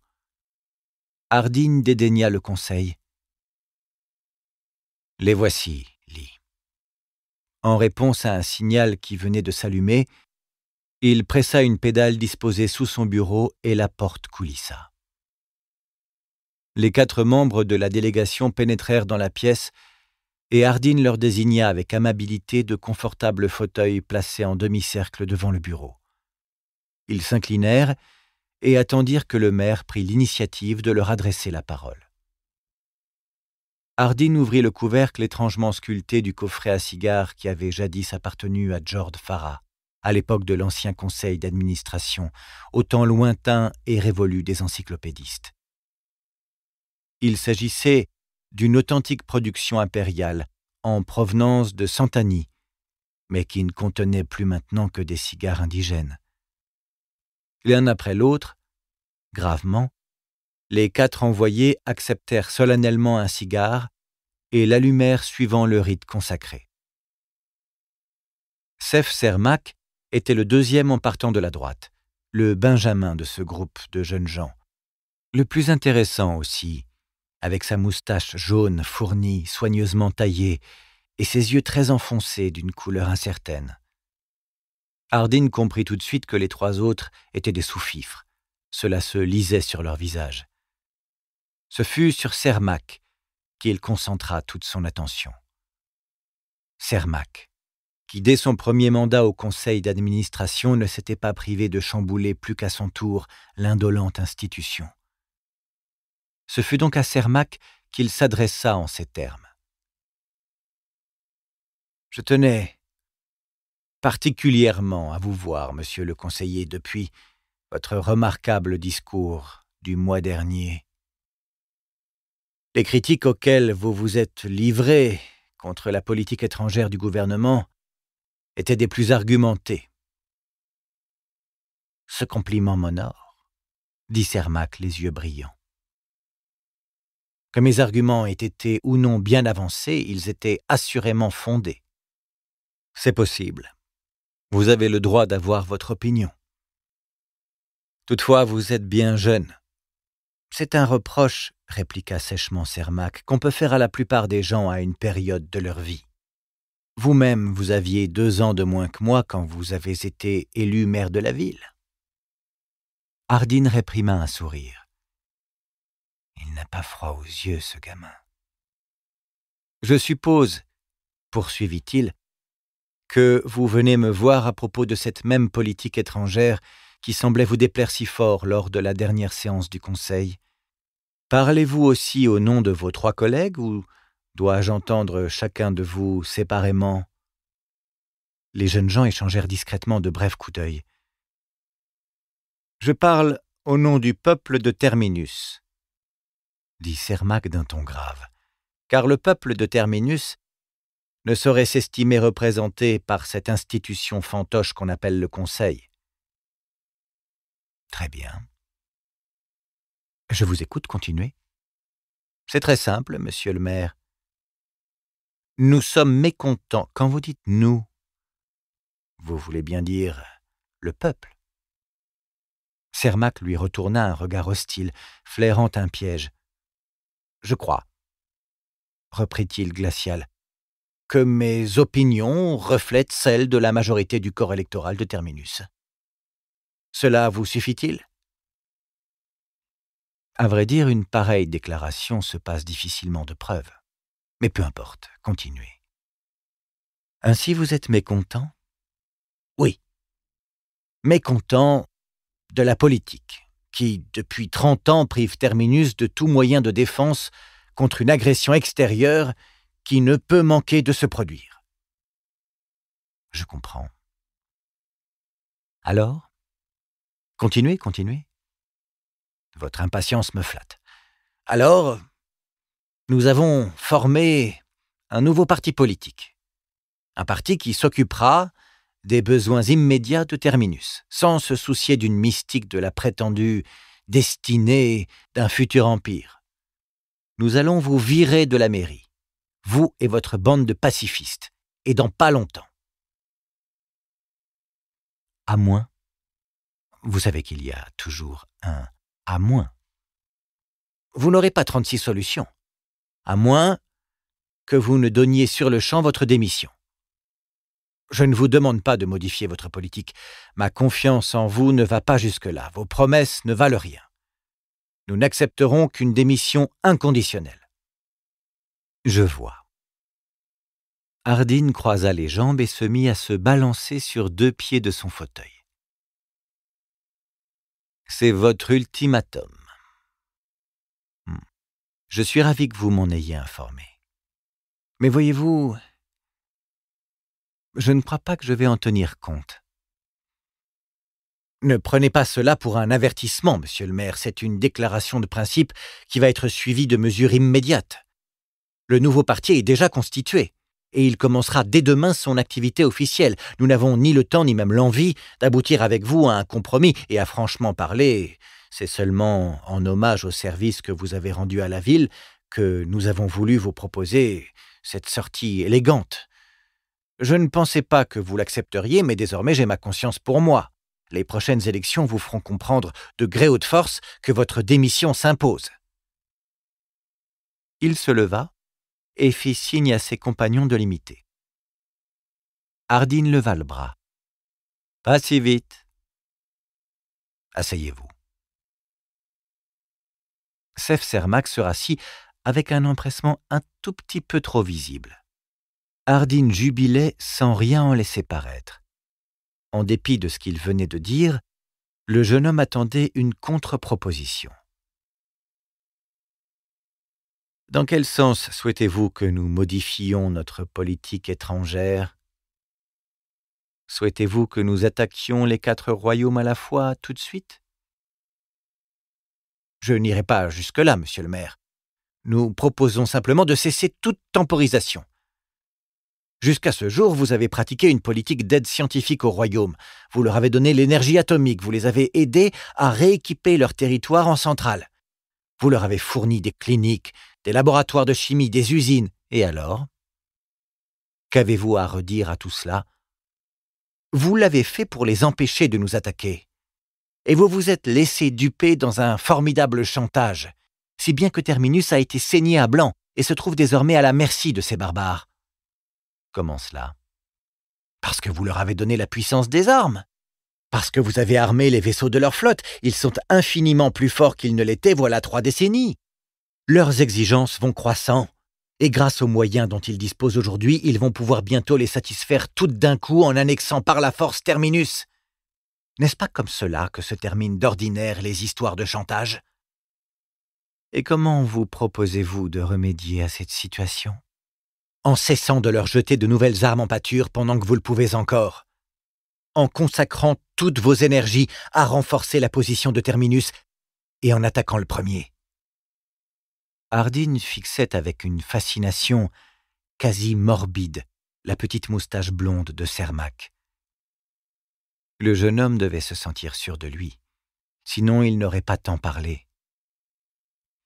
Hardin dédaigna le conseil. Les voici, Lee. En réponse à un signal qui venait de s'allumer, il pressa une pédale disposée sous son bureau et la porte coulissa. Les quatre membres de la délégation pénétrèrent dans la pièce et Hardin leur désigna avec amabilité de confortables fauteuils placés en demi-cercle devant le bureau. Ils s'inclinèrent et attendirent que le maire prit l'initiative de leur adresser la parole. Hardin ouvrit le couvercle étrangement sculpté du coffret à cigares qui avait jadis appartenu à George Farah, à l'époque de l'ancien conseil d'administration, au temps lointain et révolu des encyclopédistes. Il s'agissait d'une authentique production impériale, en provenance de Santani, mais qui ne contenait plus maintenant que des cigares indigènes. L'un après l'autre, gravement, les quatre envoyés acceptèrent solennellement un cigare et l'allumèrent suivant le rite consacré. Sef Sermac était le deuxième en partant de la droite, le benjamin de ce groupe de jeunes gens. Le plus intéressant aussi, avec sa moustache jaune, fournie, soigneusement taillée, et ses yeux très enfoncés d'une couleur incertaine. Hardin comprit tout de suite que les trois autres étaient des sous-fifres. Cela se lisait sur leur visage. Ce fut sur Sermac qu'il concentra toute son attention. Sermac, qui dès son premier mandat au conseil d'administration ne s'était pas privé de chambouler plus qu'à son tour l'indolente institution. Ce fut donc à Sermac qu'il s'adressa en ces termes. Je tenais particulièrement à vous voir, monsieur le conseiller, depuis votre remarquable discours du mois dernier. Les critiques auxquelles vous vous êtes livré contre la politique étrangère du gouvernement étaient des plus argumentées. Ce compliment m'honore, dit Sermac les yeux brillants. Que mes arguments aient été ou non bien avancés, ils étaient assurément fondés. C'est possible. Vous avez le droit d'avoir votre opinion. Toutefois, vous êtes bien jeune. C'est un reproche, répliqua sèchement Sermac, qu'on peut faire à la plupart des gens à une période de leur vie. Vous-même, vous aviez deux ans de moins que moi quand vous avez été élu maire de la ville. Ardine réprima un sourire. Il n'a pas froid aux yeux, ce gamin. Je suppose, poursuivit-il, que vous venez me voir à propos de cette même politique étrangère qui semblait vous déplaire si fort lors de la dernière séance du Conseil. Parlez-vous aussi au nom de vos trois collègues ou dois-je entendre chacun de vous séparément Les jeunes gens échangèrent discrètement de brefs coups d'œil. Je parle au nom du peuple de Terminus, dit Sermac d'un ton grave, car le peuple de Terminus ne saurait s'estimer représenté par cette institution fantoche qu'on appelle le Conseil. Très bien. Je vous écoute, continuer. C'est très simple, monsieur le maire. Nous sommes mécontents. Quand vous dites nous, vous voulez bien dire le peuple. Sermac lui retourna un regard hostile, flairant un piège je crois, reprit-il glacial, que mes opinions reflètent celles de la majorité du corps électoral de Terminus. Cela vous suffit-il À vrai dire, une pareille déclaration se passe difficilement de preuve. Mais peu importe, continuez. Ainsi vous êtes mécontent Oui. Mécontent de la politique qui, depuis trente ans, prive Terminus de tout moyen de défense contre une agression extérieure qui ne peut manquer de se produire. Je comprends. Alors Continuez, continuez. Votre impatience me flatte. Alors, nous avons formé un nouveau parti politique. Un parti qui s'occupera des besoins immédiats de Terminus, sans se soucier d'une mystique de la prétendue destinée d'un futur empire. Nous allons vous virer de la mairie, vous et votre bande de pacifistes, et dans pas longtemps. À moins. Vous savez qu'il y a toujours un à moins. Vous n'aurez pas 36 solutions. À moins que vous ne donniez sur le champ votre démission. Je ne vous demande pas de modifier votre politique. Ma confiance en vous ne va pas jusque-là. Vos promesses ne valent rien. Nous n'accepterons qu'une démission inconditionnelle. Je vois. Ardine croisa les jambes et se mit à se balancer sur deux pieds de son fauteuil. C'est votre ultimatum. Hmm. Je suis ravi que vous m'en ayez informé. Mais voyez-vous, je ne crois pas que je vais en tenir compte. Ne prenez pas cela pour un avertissement, monsieur le maire, c'est une déclaration de principe qui va être suivie de mesures immédiates. Le nouveau parti est déjà constitué, et il commencera dès demain son activité officielle. Nous n'avons ni le temps ni même l'envie d'aboutir avec vous à un compromis, et à franchement parler, c'est seulement en hommage au service que vous avez rendu à la ville que nous avons voulu vous proposer cette sortie élégante je ne pensais pas que vous l'accepteriez, mais désormais j'ai ma conscience pour moi. Les prochaines élections vous feront comprendre de gré haute de force que votre démission s'impose. Il se leva et fit signe à ses compagnons de l'imiter. Ardine leva le bras. Pas si vite. Asseyez-vous. Sef Sermac se rassit avec un empressement un tout petit peu trop visible. Hardin jubilait sans rien en laisser paraître. En dépit de ce qu'il venait de dire, le jeune homme attendait une contre-proposition. Dans quel sens souhaitez-vous que nous modifions notre politique étrangère Souhaitez-vous que nous attaquions les quatre royaumes à la fois tout de suite Je n'irai pas jusque-là, monsieur le maire. Nous proposons simplement de cesser toute temporisation. Jusqu'à ce jour, vous avez pratiqué une politique d'aide scientifique au royaume. Vous leur avez donné l'énergie atomique, vous les avez aidés à rééquiper leur territoire en centrale. Vous leur avez fourni des cliniques, des laboratoires de chimie, des usines. Et alors Qu'avez-vous à redire à tout cela Vous l'avez fait pour les empêcher de nous attaquer. Et vous vous êtes laissé duper dans un formidable chantage, si bien que Terminus a été saigné à blanc et se trouve désormais à la merci de ces barbares. Comment cela Parce que vous leur avez donné la puissance des armes. Parce que vous avez armé les vaisseaux de leur flotte, ils sont infiniment plus forts qu'ils ne l'étaient voilà trois décennies. Leurs exigences vont croissant, et grâce aux moyens dont ils disposent aujourd'hui, ils vont pouvoir bientôt les satisfaire toutes d'un coup en annexant par la force Terminus. N'est-ce pas comme cela que se terminent d'ordinaire les histoires de chantage Et comment vous proposez-vous de remédier à cette situation en cessant de leur jeter de nouvelles armes en pâture pendant que vous le pouvez encore, en consacrant toutes vos énergies à renforcer la position de Terminus et en attaquant le premier. Hardin fixait avec une fascination quasi morbide la petite moustache blonde de Sermac. Le jeune homme devait se sentir sûr de lui, sinon il n'aurait pas tant parlé.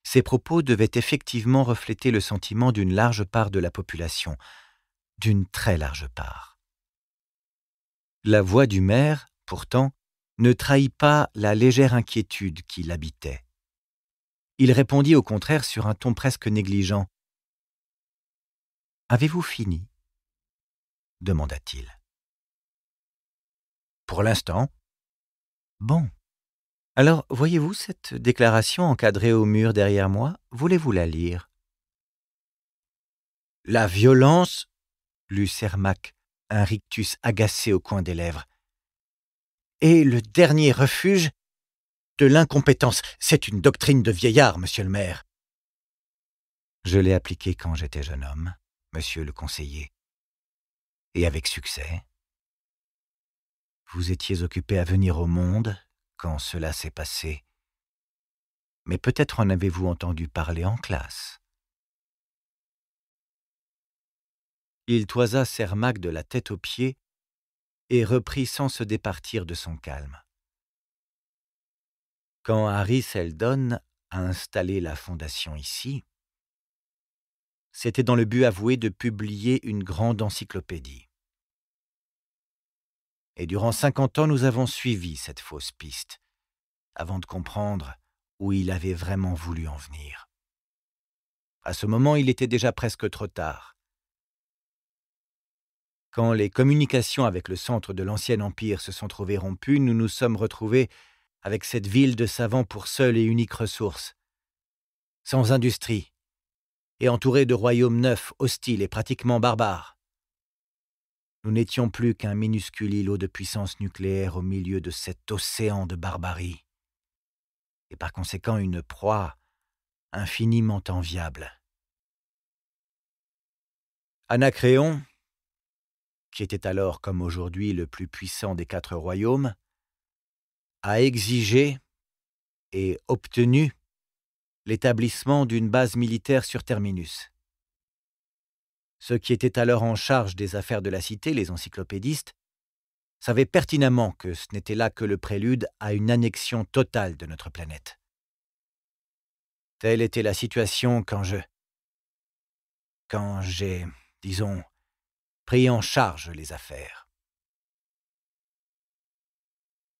Ces propos devaient effectivement refléter le sentiment d'une large part de la population, d'une très large part. La voix du maire, pourtant, ne trahit pas la légère inquiétude qui l'habitait. Il répondit au contraire sur un ton presque négligent. Avez-vous fini demanda-t-il. Pour l'instant. Bon. Alors, voyez-vous cette déclaration encadrée au mur derrière moi Voulez-vous la lire La violence lut Sermac, un rictus agacé au coin des lèvres. Et le dernier refuge de l'incompétence. C'est une doctrine de vieillard, monsieur le maire. Je l'ai appliquée quand j'étais jeune homme, monsieur le conseiller. Et avec succès. Vous étiez occupé à venir au monde, quand cela s'est passé. Mais peut-être en avez-vous entendu parler en classe. Il toisa Sermac de la tête aux pieds et reprit sans se départir de son calme. Quand Harry Seldon a installé la fondation ici, c'était dans le but avoué de publier une grande encyclopédie et durant cinquante ans nous avons suivi cette fausse piste, avant de comprendre où il avait vraiment voulu en venir. À ce moment, il était déjà presque trop tard. Quand les communications avec le centre de l'ancien empire se sont trouvées rompues, nous nous sommes retrouvés avec cette ville de savants pour seule et unique ressource, sans industrie, et entourée de royaumes neufs, hostiles et pratiquement barbares. Nous n'étions plus qu'un minuscule îlot de puissance nucléaire au milieu de cet océan de barbarie, et par conséquent une proie infiniment enviable. Anacréon, qui était alors comme aujourd'hui le plus puissant des quatre royaumes, a exigé et obtenu l'établissement d'une base militaire sur Terminus ceux qui étaient alors en charge des affaires de la cité, les encyclopédistes, savaient pertinemment que ce n'était là que le prélude à une annexion totale de notre planète. Telle était la situation quand je... quand j'ai, disons, pris en charge les affaires.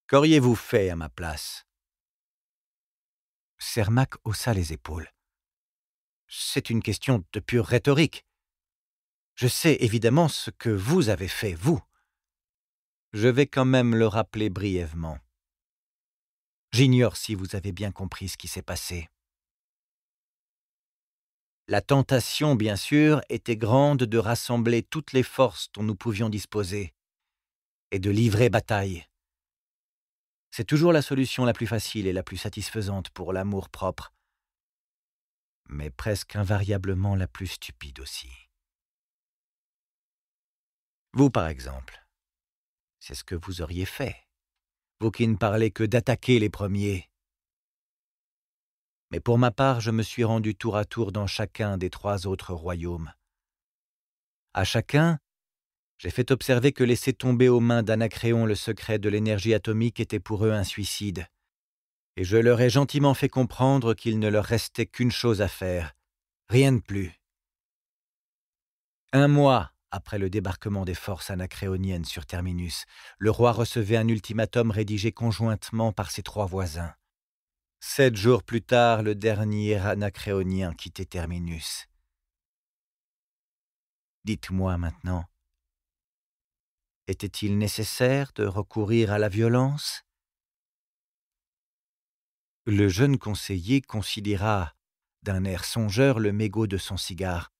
Qu'auriez-vous fait à ma place Sermac haussa les épaules. C'est une question de pure rhétorique. Je sais évidemment ce que vous avez fait, vous. Je vais quand même le rappeler brièvement. J'ignore si vous avez bien compris ce qui s'est passé. La tentation, bien sûr, était grande de rassembler toutes les forces dont nous pouvions disposer et de livrer bataille. C'est toujours la solution la plus facile et la plus satisfaisante pour l'amour propre, mais presque invariablement la plus stupide aussi. Vous, par exemple. C'est ce que vous auriez fait. Vous qui ne parlez que d'attaquer les premiers. Mais pour ma part, je me suis rendu tour à tour dans chacun des trois autres royaumes. À chacun, j'ai fait observer que laisser tomber aux mains d'Anacréon le secret de l'énergie atomique était pour eux un suicide, et je leur ai gentiment fait comprendre qu'il ne leur restait qu'une chose à faire, rien de plus. Un mois après le débarquement des forces anacréoniennes sur Terminus, le roi recevait un ultimatum rédigé conjointement par ses trois voisins. Sept jours plus tard, le dernier anacréonien quittait Terminus. Dites-moi maintenant, était-il nécessaire de recourir à la violence Le jeune conseiller considéra d'un air songeur le mégot de son cigare,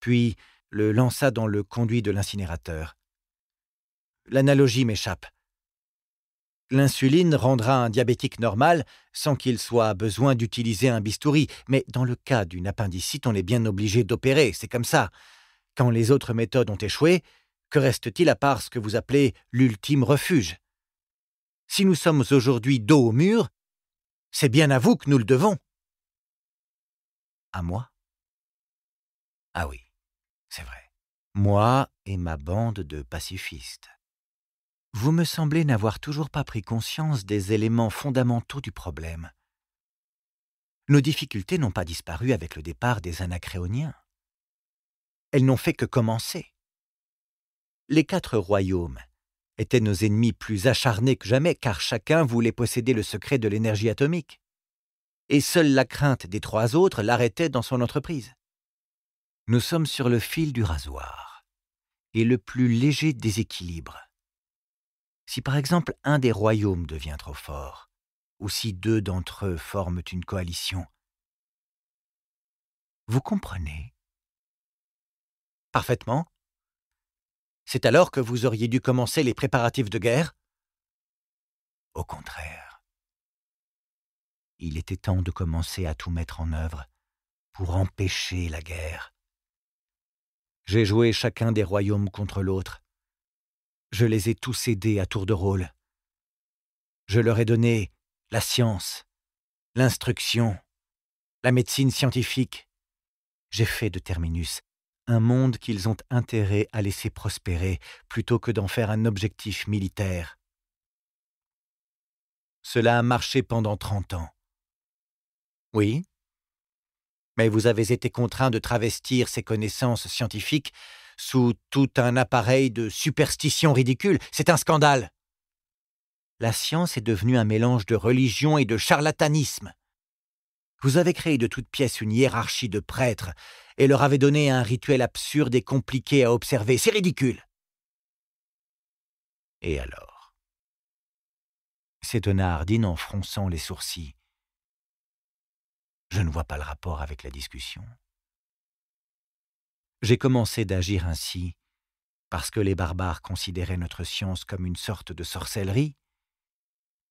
puis le lança dans le conduit de l'incinérateur. L'analogie m'échappe. L'insuline rendra un diabétique normal sans qu'il soit besoin d'utiliser un bistouri, mais dans le cas d'une appendicite, on est bien obligé d'opérer, c'est comme ça. Quand les autres méthodes ont échoué, que reste-t-il à part ce que vous appelez l'ultime refuge Si nous sommes aujourd'hui dos au mur, c'est bien à vous que nous le devons. À moi Ah oui c'est vrai. Moi et ma bande de pacifistes. Vous me semblez n'avoir toujours pas pris conscience des éléments fondamentaux du problème. Nos difficultés n'ont pas disparu avec le départ des anacréoniens. Elles n'ont fait que commencer. Les quatre royaumes étaient nos ennemis plus acharnés que jamais car chacun voulait posséder le secret de l'énergie atomique. Et seule la crainte des trois autres l'arrêtait dans son entreprise nous sommes sur le fil du rasoir et le plus léger déséquilibre. Si par exemple un des royaumes devient trop fort, ou si deux d'entre eux forment une coalition, vous comprenez Parfaitement. C'est alors que vous auriez dû commencer les préparatifs de guerre Au contraire. Il était temps de commencer à tout mettre en œuvre pour empêcher la guerre j'ai joué chacun des royaumes contre l'autre. Je les ai tous aidés à tour de rôle. Je leur ai donné la science, l'instruction, la médecine scientifique. J'ai fait de Terminus un monde qu'ils ont intérêt à laisser prospérer plutôt que d'en faire un objectif militaire. Cela a marché pendant trente ans. Oui, mais vous avez été contraint de travestir ces connaissances scientifiques sous tout un appareil de superstition ridicule. C'est un scandale. La science est devenue un mélange de religion et de charlatanisme. Vous avez créé de toutes pièces une hiérarchie de prêtres et leur avez donné un rituel absurde et compliqué à observer. C'est ridicule. Et alors s'étonna Hardine en fronçant les sourcils. Je ne vois pas le rapport avec la discussion. J'ai commencé d'agir ainsi parce que les barbares considéraient notre science comme une sorte de sorcellerie,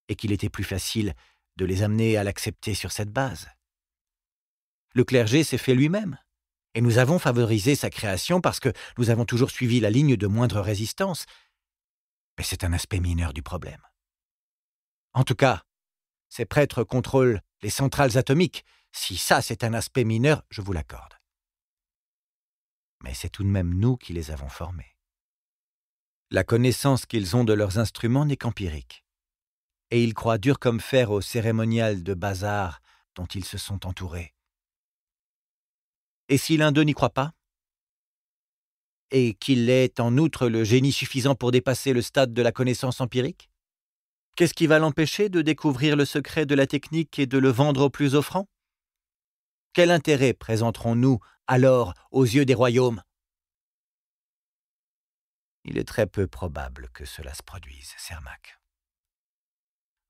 et qu'il était plus facile de les amener à l'accepter sur cette base. Le clergé s'est fait lui-même, et nous avons favorisé sa création parce que nous avons toujours suivi la ligne de moindre résistance, mais c'est un aspect mineur du problème. En tout cas, ces prêtres contrôlent les centrales atomiques, si ça c'est un aspect mineur, je vous l'accorde. Mais c'est tout de même nous qui les avons formés. La connaissance qu'ils ont de leurs instruments n'est qu'empirique, et ils croient dur comme fer au cérémonial de bazar dont ils se sont entourés. Et si l'un d'eux n'y croit pas Et qu'il ait en outre le génie suffisant pour dépasser le stade de la connaissance empirique Qu'est-ce qui va l'empêcher de découvrir le secret de la technique et de le vendre au plus offrant quel intérêt présenterons-nous alors aux yeux des royaumes Il est très peu probable que cela se produise, Sermac.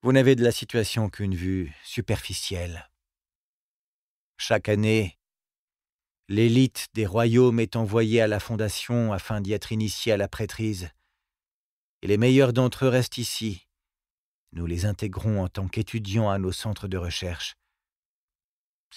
Vous n'avez de la situation qu'une vue superficielle. Chaque année, l'élite des royaumes est envoyée à la fondation afin d'y être initiée à la prêtrise, et les meilleurs d'entre eux restent ici. Nous les intégrons en tant qu'étudiants à nos centres de recherche,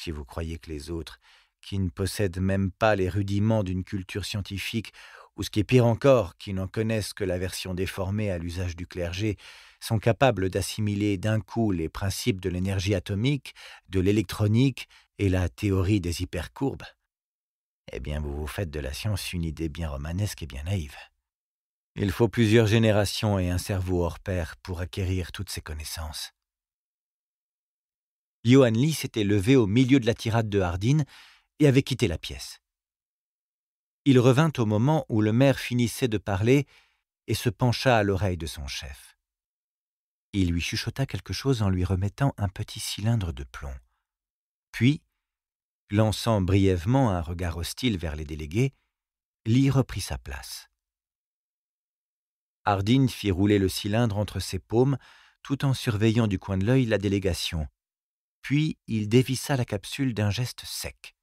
si vous croyez que les autres, qui ne possèdent même pas les rudiments d'une culture scientifique, ou ce qui est pire encore, qui n'en connaissent que la version déformée à l'usage du clergé, sont capables d'assimiler d'un coup les principes de l'énergie atomique, de l'électronique et la théorie des hypercourbes, eh bien vous vous faites de la science une idée bien romanesque et bien naïve. Il faut plusieurs générations et un cerveau hors pair pour acquérir toutes ces connaissances. Johan Lee s'était levé au milieu de la tirade de Hardin et avait quitté la pièce. Il revint au moment où le maire finissait de parler et se pencha à l'oreille de son chef. Il lui chuchota quelque chose en lui remettant un petit cylindre de plomb. Puis, lançant brièvement un regard hostile vers les délégués, Lee reprit sa place. Hardin fit rouler le cylindre entre ses paumes tout en surveillant du coin de l'œil la délégation, puis il dévissa la capsule d'un geste sec.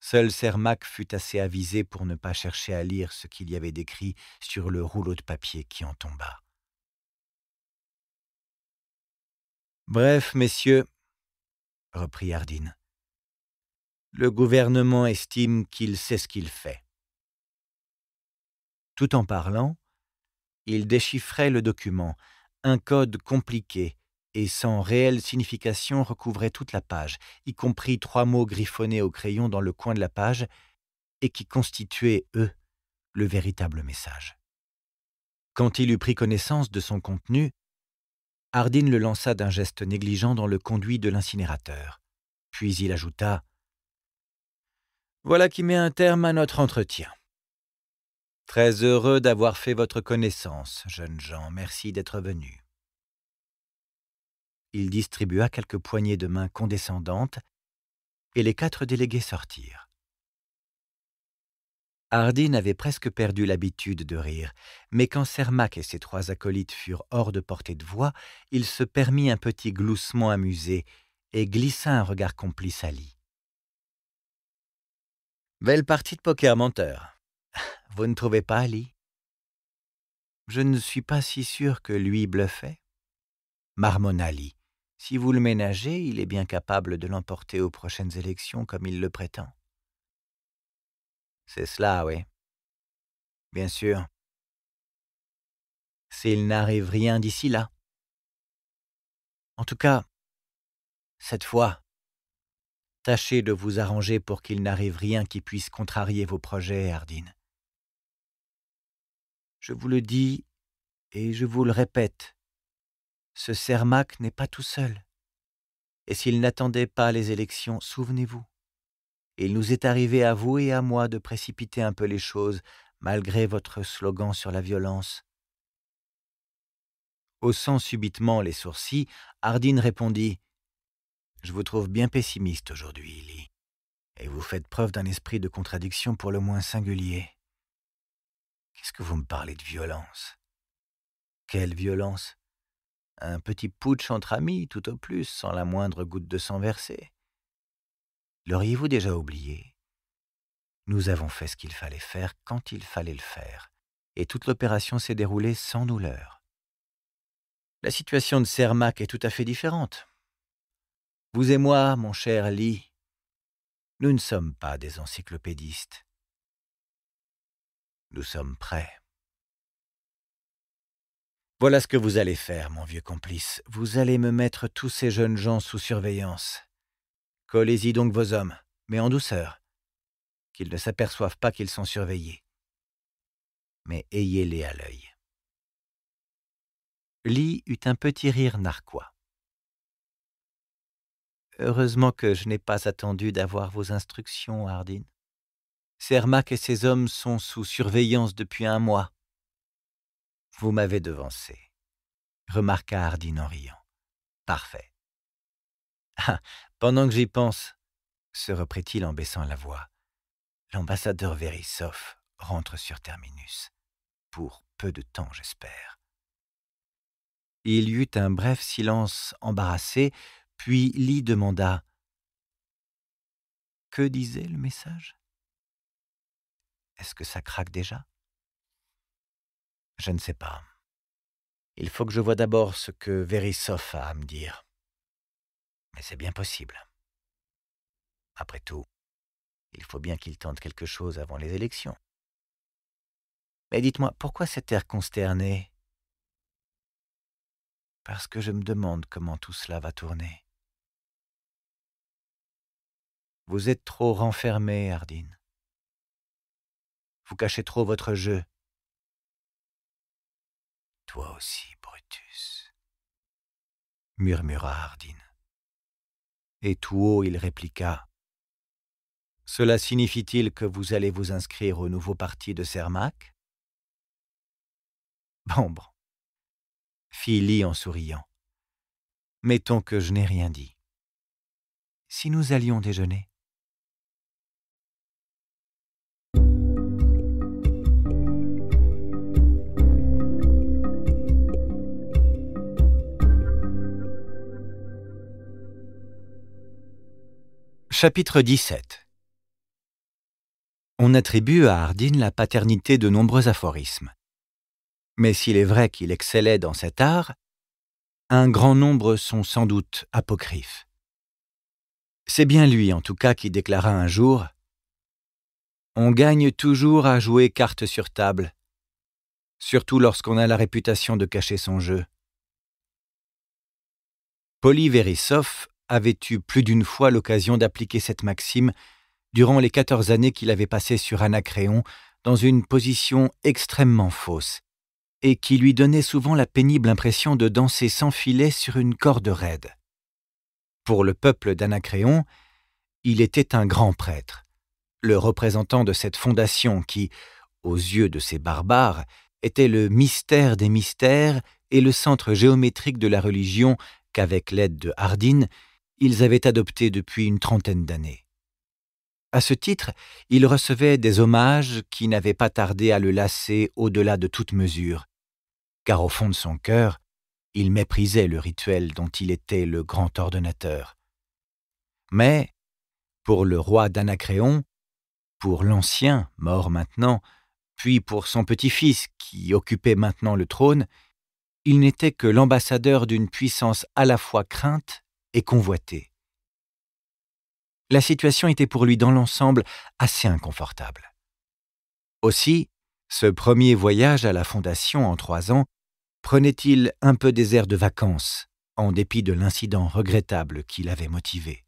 Seul Sermac fut assez avisé pour ne pas chercher à lire ce qu'il y avait décrit sur le rouleau de papier qui en tomba. Bref, messieurs, reprit Ardine, « le gouvernement estime qu'il sait ce qu'il fait. Tout en parlant, il déchiffrait le document, un code compliqué, et sans réelle signification recouvrait toute la page, y compris trois mots griffonnés au crayon dans le coin de la page, et qui constituaient, eux, le véritable message. Quand il eut pris connaissance de son contenu, Hardin le lança d'un geste négligent dans le conduit de l'incinérateur. Puis il ajouta Voilà qui met un terme à notre entretien. Très heureux d'avoir fait votre connaissance, jeunes gens, merci d'être venus. Il distribua quelques poignées de main condescendantes, et les quatre délégués sortirent. Hardin avait presque perdu l'habitude de rire, mais quand Sermac et ses trois acolytes furent hors de portée de voix, il se permit un petit gloussement amusé et glissa un regard complice à Lee. Belle partie de poker menteur. [LAUGHS] Vous ne trouvez pas, Lee Je ne suis pas si sûr que lui bluffait, si vous le ménagez, il est bien capable de l'emporter aux prochaines élections comme il le prétend. C'est cela, oui. Bien sûr. S'il n'arrive rien d'ici là. En tout cas, cette fois, tâchez de vous arranger pour qu'il n'arrive rien qui puisse contrarier vos projets, Ardine. »« Je vous le dis et je vous le répète, ce Sermac n'est pas tout seul. Et s'il n'attendait pas les élections, souvenez-vous, il nous est arrivé à vous et à moi de précipiter un peu les choses, malgré votre slogan sur la violence. Haussant subitement les sourcils, Hardine répondit Je vous trouve bien pessimiste aujourd'hui, Illy, et vous faites preuve d'un esprit de contradiction pour le moins singulier. Qu'est-ce que vous me parlez de violence Quelle violence un petit putsch entre amis, tout au plus, sans la moindre goutte de sang versée. L'auriez-vous déjà oublié Nous avons fait ce qu'il fallait faire quand il fallait le faire, et toute l'opération s'est déroulée sans douleur. La situation de Sermac est tout à fait différente. Vous et moi, mon cher Lee, nous ne sommes pas des encyclopédistes. Nous sommes prêts. Voilà ce que vous allez faire, mon vieux complice. Vous allez me mettre tous ces jeunes gens sous surveillance. Collez-y donc vos hommes, mais en douceur, qu'ils ne s'aperçoivent pas qu'ils sont surveillés. Mais ayez-les à l'œil. Lee eut un petit rire narquois. Heureusement que je n'ai pas attendu d'avoir vos instructions, Hardin. Cermac et ses hommes sont sous surveillance depuis un mois. Vous m'avez devancé, remarqua Ardine en riant. Parfait. Ah, pendant que j'y pense, se reprit-il en baissant la voix, l'ambassadeur Verissov rentre sur Terminus. Pour peu de temps, j'espère. Il y eut un bref silence embarrassé, puis Lee demanda Que disait le message Est-ce que ça craque déjà je ne sais pas. Il faut que je vois d'abord ce que Verissoff a à me dire. Mais c'est bien possible. Après tout, il faut bien qu'il tente quelque chose avant les élections. Mais dites-moi, pourquoi cet air consterné Parce que je me demande comment tout cela va tourner. Vous êtes trop renfermé, Ardine. Vous cachez trop votre jeu toi aussi, Brutus, murmura Hardine. Et tout haut il répliqua. Cela signifie-t-il que vous allez vous inscrire au nouveau parti de sermac bon, » fit Lee en souriant. Mettons que je n'ai rien dit. Si nous allions déjeuner Chapitre 17 On attribue à Hardin la paternité de nombreux aphorismes. Mais s'il est vrai qu'il excellait dans cet art, un grand nombre sont sans doute apocryphes. C'est bien lui, en tout cas, qui déclara un jour On gagne toujours à jouer carte sur table, surtout lorsqu'on a la réputation de cacher son jeu avait eu plus d'une fois l'occasion d'appliquer cette maxime durant les quatorze années qu'il avait passées sur Anacréon dans une position extrêmement fausse, et qui lui donnait souvent la pénible impression de danser sans filet sur une corde raide. Pour le peuple d'Anacréon, il était un grand prêtre, le représentant de cette fondation qui, aux yeux de ces barbares, était le mystère des mystères et le centre géométrique de la religion qu'avec l'aide de Hardin, ils avaient adopté depuis une trentaine d'années. À ce titre, il recevait des hommages qui n'avaient pas tardé à le lasser au-delà de toute mesure, car au fond de son cœur, il méprisait le rituel dont il était le grand ordonnateur. Mais, pour le roi d'Anacréon, pour l'ancien, mort maintenant, puis pour son petit-fils qui occupait maintenant le trône, il n'était que l'ambassadeur d'une puissance à la fois crainte et convoité. La situation était pour lui dans l'ensemble assez inconfortable. Aussi, ce premier voyage à la Fondation en trois ans prenait-il un peu des airs de vacances, en dépit de l'incident regrettable qui l'avait motivé.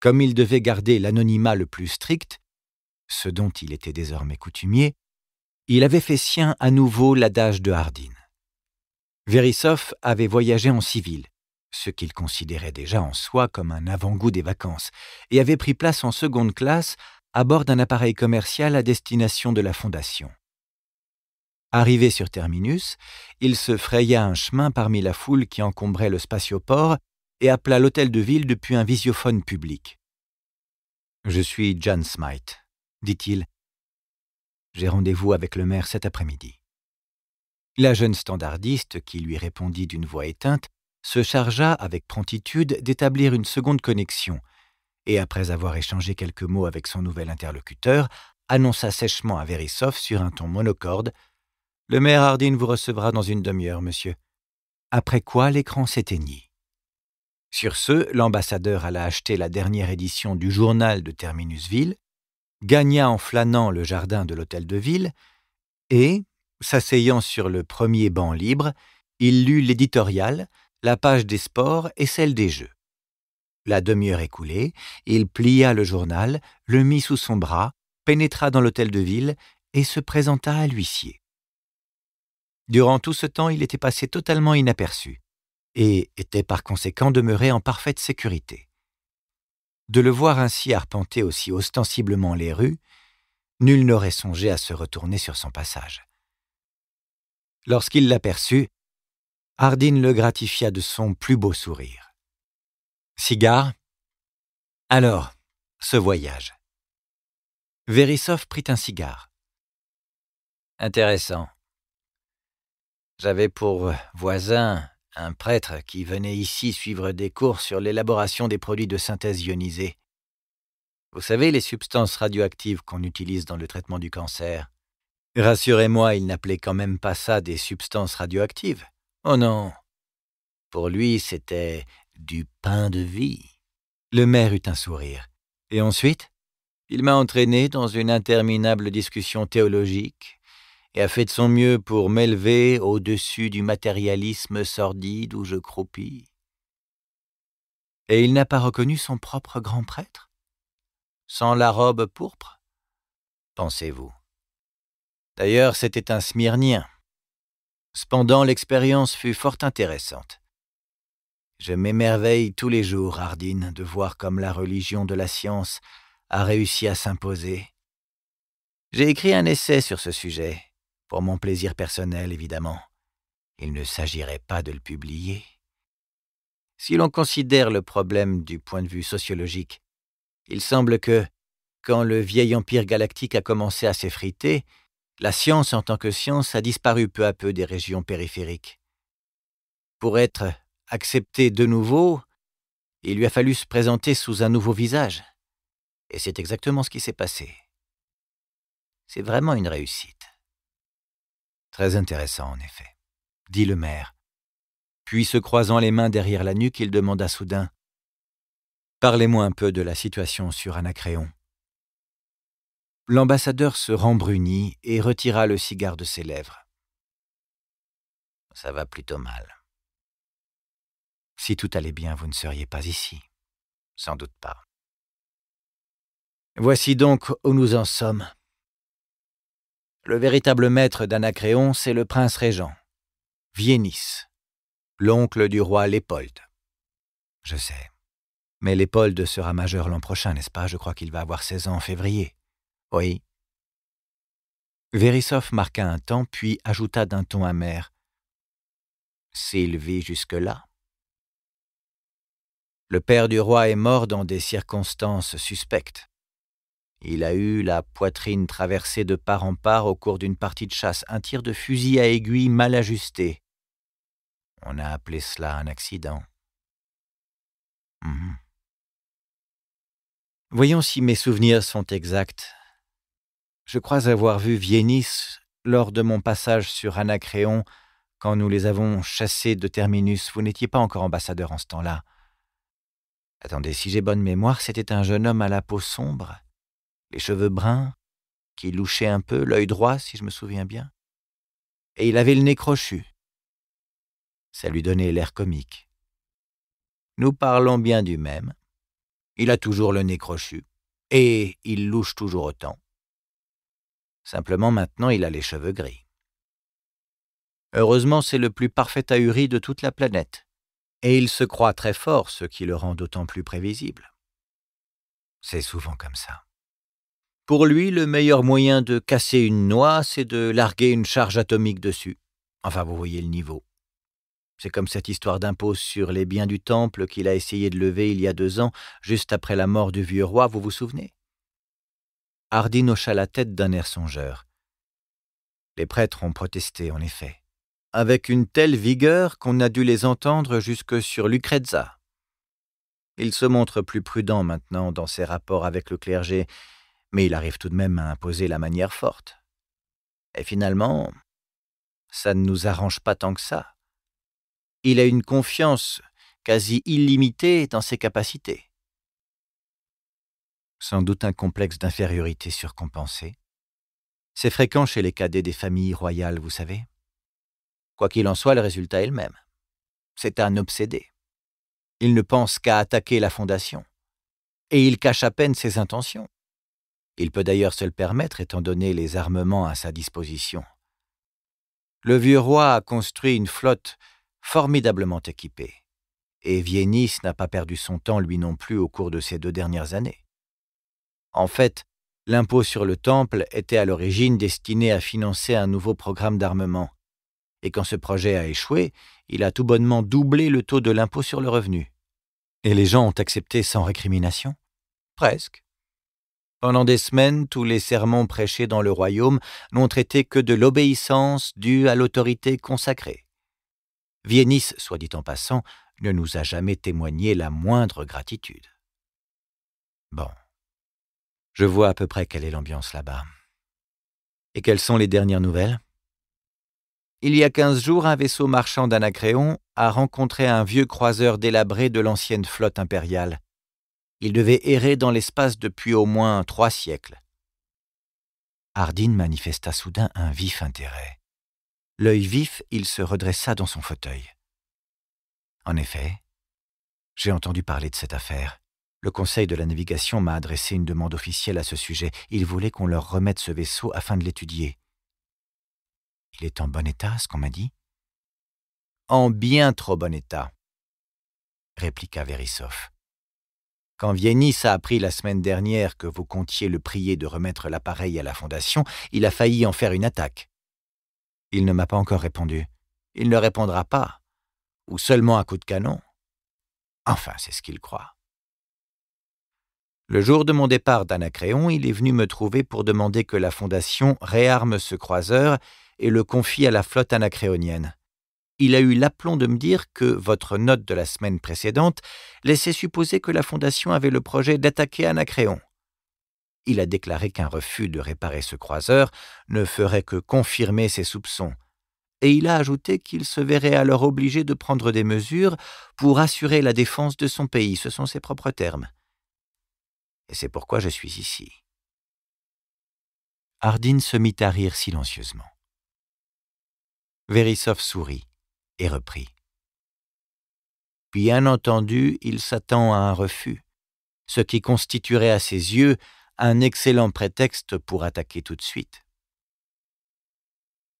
Comme il devait garder l'anonymat le plus strict, ce dont il était désormais coutumier, il avait fait sien à nouveau l'adage de Hardin. Verisophe avait voyagé en civil, ce qu'il considérait déjà en soi comme un avant-goût des vacances, et avait pris place en seconde classe à bord d'un appareil commercial à destination de la Fondation. Arrivé sur Terminus, il se fraya un chemin parmi la foule qui encombrait le spatioport et appela l'hôtel de ville depuis un visiophone public. Je suis John Smythe, dit-il. J'ai rendez-vous avec le maire cet après-midi. La jeune standardiste, qui lui répondit d'une voix éteinte, se chargea avec promptitude d'établir une seconde connexion, et après avoir échangé quelques mots avec son nouvel interlocuteur, annonça sèchement à Verisophe sur un ton monocorde Le maire Hardin vous recevra dans une demi-heure, monsieur. Après quoi l'écran s'éteignit. Sur ce, l'ambassadeur alla acheter la dernière édition du journal de Terminusville, gagna en flânant le jardin de l'hôtel de ville, et, s'asseyant sur le premier banc libre, il lut l'éditorial, la page des sports et celle des jeux. La demi-heure écoulée, il plia le journal, le mit sous son bras, pénétra dans l'hôtel de ville et se présenta à l'huissier. Durant tout ce temps, il était passé totalement inaperçu et était par conséquent demeuré en parfaite sécurité. De le voir ainsi arpenter aussi ostensiblement les rues, nul n'aurait songé à se retourner sur son passage. Lorsqu'il l'aperçut, Hardin le gratifia de son plus beau sourire. Cigare Alors, ce voyage. Vérissov prit un cigare. Intéressant. J'avais pour voisin un prêtre qui venait ici suivre des cours sur l'élaboration des produits de synthèse ionisée. Vous savez, les substances radioactives qu'on utilise dans le traitement du cancer. Rassurez-moi, il n'appelait quand même pas ça des substances radioactives. Oh non Pour lui, c'était du pain de vie. Le maire eut un sourire. Et ensuite Il m'a entraîné dans une interminable discussion théologique et a fait de son mieux pour m'élever au-dessus du matérialisme sordide où je croupis. Et il n'a pas reconnu son propre grand prêtre Sans la robe pourpre Pensez-vous. D'ailleurs, c'était un smyrnien Cependant, l'expérience fut fort intéressante. Je m'émerveille tous les jours, Hardine, de voir comme la religion de la science a réussi à s'imposer. J'ai écrit un essai sur ce sujet, pour mon plaisir personnel évidemment. Il ne s'agirait pas de le publier. Si l'on considère le problème du point de vue sociologique, il semble que, quand le vieil empire galactique a commencé à s'effriter, la science en tant que science a disparu peu à peu des régions périphériques. Pour être acceptée de nouveau, il lui a fallu se présenter sous un nouveau visage. Et c'est exactement ce qui s'est passé. C'est vraiment une réussite. Très intéressant, en effet, dit le maire. Puis, se croisant les mains derrière la nuque, il demanda soudain Parlez-moi un peu de la situation sur Anacréon. L'ambassadeur se rembrunit et retira le cigare de ses lèvres. Ça va plutôt mal. Si tout allait bien, vous ne seriez pas ici. Sans doute pas. Voici donc où nous en sommes. Le véritable maître d'Anacréon, c'est le prince régent, Viennis, l'oncle du roi Lépold. Je sais. Mais Lépold sera majeur l'an prochain, n'est-ce pas Je crois qu'il va avoir 16 ans en février. Oui. marqua un temps, puis ajouta d'un ton amer. S'il vit jusque-là. Le père du roi est mort dans des circonstances suspectes. Il a eu la poitrine traversée de part en part au cours d'une partie de chasse, un tir de fusil à aiguille mal ajusté. On a appelé cela un accident. Mhm. Voyons si mes souvenirs sont exacts. Je crois avoir vu Viennis lors de mon passage sur Anacréon, quand nous les avons chassés de Terminus. Vous n'étiez pas encore ambassadeur en ce temps-là. Attendez, si j'ai bonne mémoire, c'était un jeune homme à la peau sombre, les cheveux bruns, qui louchait un peu, l'œil droit, si je me souviens bien. Et il avait le nez crochu. Ça lui donnait l'air comique. Nous parlons bien du même. Il a toujours le nez crochu, et il louche toujours autant. Simplement maintenant, il a les cheveux gris. Heureusement, c'est le plus parfait ahuri de toute la planète. Et il se croit très fort, ce qui le rend d'autant plus prévisible. C'est souvent comme ça. Pour lui, le meilleur moyen de casser une noix, c'est de larguer une charge atomique dessus. Enfin, vous voyez le niveau. C'est comme cette histoire d'impôt sur les biens du temple qu'il a essayé de lever il y a deux ans, juste après la mort du vieux roi, vous vous souvenez Hardin hocha la tête d'un air songeur. Les prêtres ont protesté, en effet, avec une telle vigueur qu'on a dû les entendre jusque sur Lucrezza. Il se montre plus prudent maintenant dans ses rapports avec le clergé, mais il arrive tout de même à imposer la manière forte. Et finalement, ça ne nous arrange pas tant que ça. Il a une confiance quasi illimitée dans ses capacités sans doute un complexe d'infériorité surcompensée. C'est fréquent chez les cadets des familles royales, vous savez. Quoi qu'il en soit, le résultat est le même. C'est un obsédé. Il ne pense qu'à attaquer la Fondation. Et il cache à peine ses intentions. Il peut d'ailleurs se le permettre étant donné les armements à sa disposition. Le vieux roi a construit une flotte formidablement équipée, et Viennis n'a pas perdu son temps lui non plus au cours de ces deux dernières années. En fait, l'impôt sur le temple était à l'origine destiné à financer un nouveau programme d'armement. Et quand ce projet a échoué, il a tout bonnement doublé le taux de l'impôt sur le revenu. Et les gens ont accepté sans récrimination Presque. Pendant des semaines, tous les sermons prêchés dans le royaume n'ont traité que de l'obéissance due à l'autorité consacrée. Viennis, soit dit en passant, ne nous a jamais témoigné la moindre gratitude. Bon. Je vois à peu près quelle est l'ambiance là-bas. Et quelles sont les dernières nouvelles Il y a quinze jours, un vaisseau marchand d'Anacréon a rencontré un vieux croiseur délabré de l'ancienne flotte impériale. Il devait errer dans l'espace depuis au moins trois siècles. Hardin manifesta soudain un vif intérêt. L'œil vif, il se redressa dans son fauteuil. En effet, j'ai entendu parler de cette affaire. Le Conseil de la navigation m'a adressé une demande officielle à ce sujet. Il voulait qu'on leur remette ce vaisseau afin de l'étudier. Il est en bon état, ce qu'on m'a dit En bien trop bon état, répliqua Verisophe. « Quand Viennis a appris la semaine dernière que vous comptiez le prier de remettre l'appareil à la Fondation, il a failli en faire une attaque. Il ne m'a pas encore répondu. Il ne répondra pas. Ou seulement à coup de canon. Enfin, c'est ce qu'il croit. Le jour de mon départ d'Anacréon, il est venu me trouver pour demander que la Fondation réarme ce croiseur et le confie à la flotte anacréonienne. Il a eu l'aplomb de me dire que votre note de la semaine précédente laissait supposer que la Fondation avait le projet d'attaquer Anacréon. Il a déclaré qu'un refus de réparer ce croiseur ne ferait que confirmer ses soupçons, et il a ajouté qu'il se verrait alors obligé de prendre des mesures pour assurer la défense de son pays, ce sont ses propres termes et c'est pourquoi je suis ici. Hardin se mit à rire silencieusement. Vérissov sourit et reprit. Bien entendu, il s'attend à un refus, ce qui constituerait à ses yeux un excellent prétexte pour attaquer tout de suite.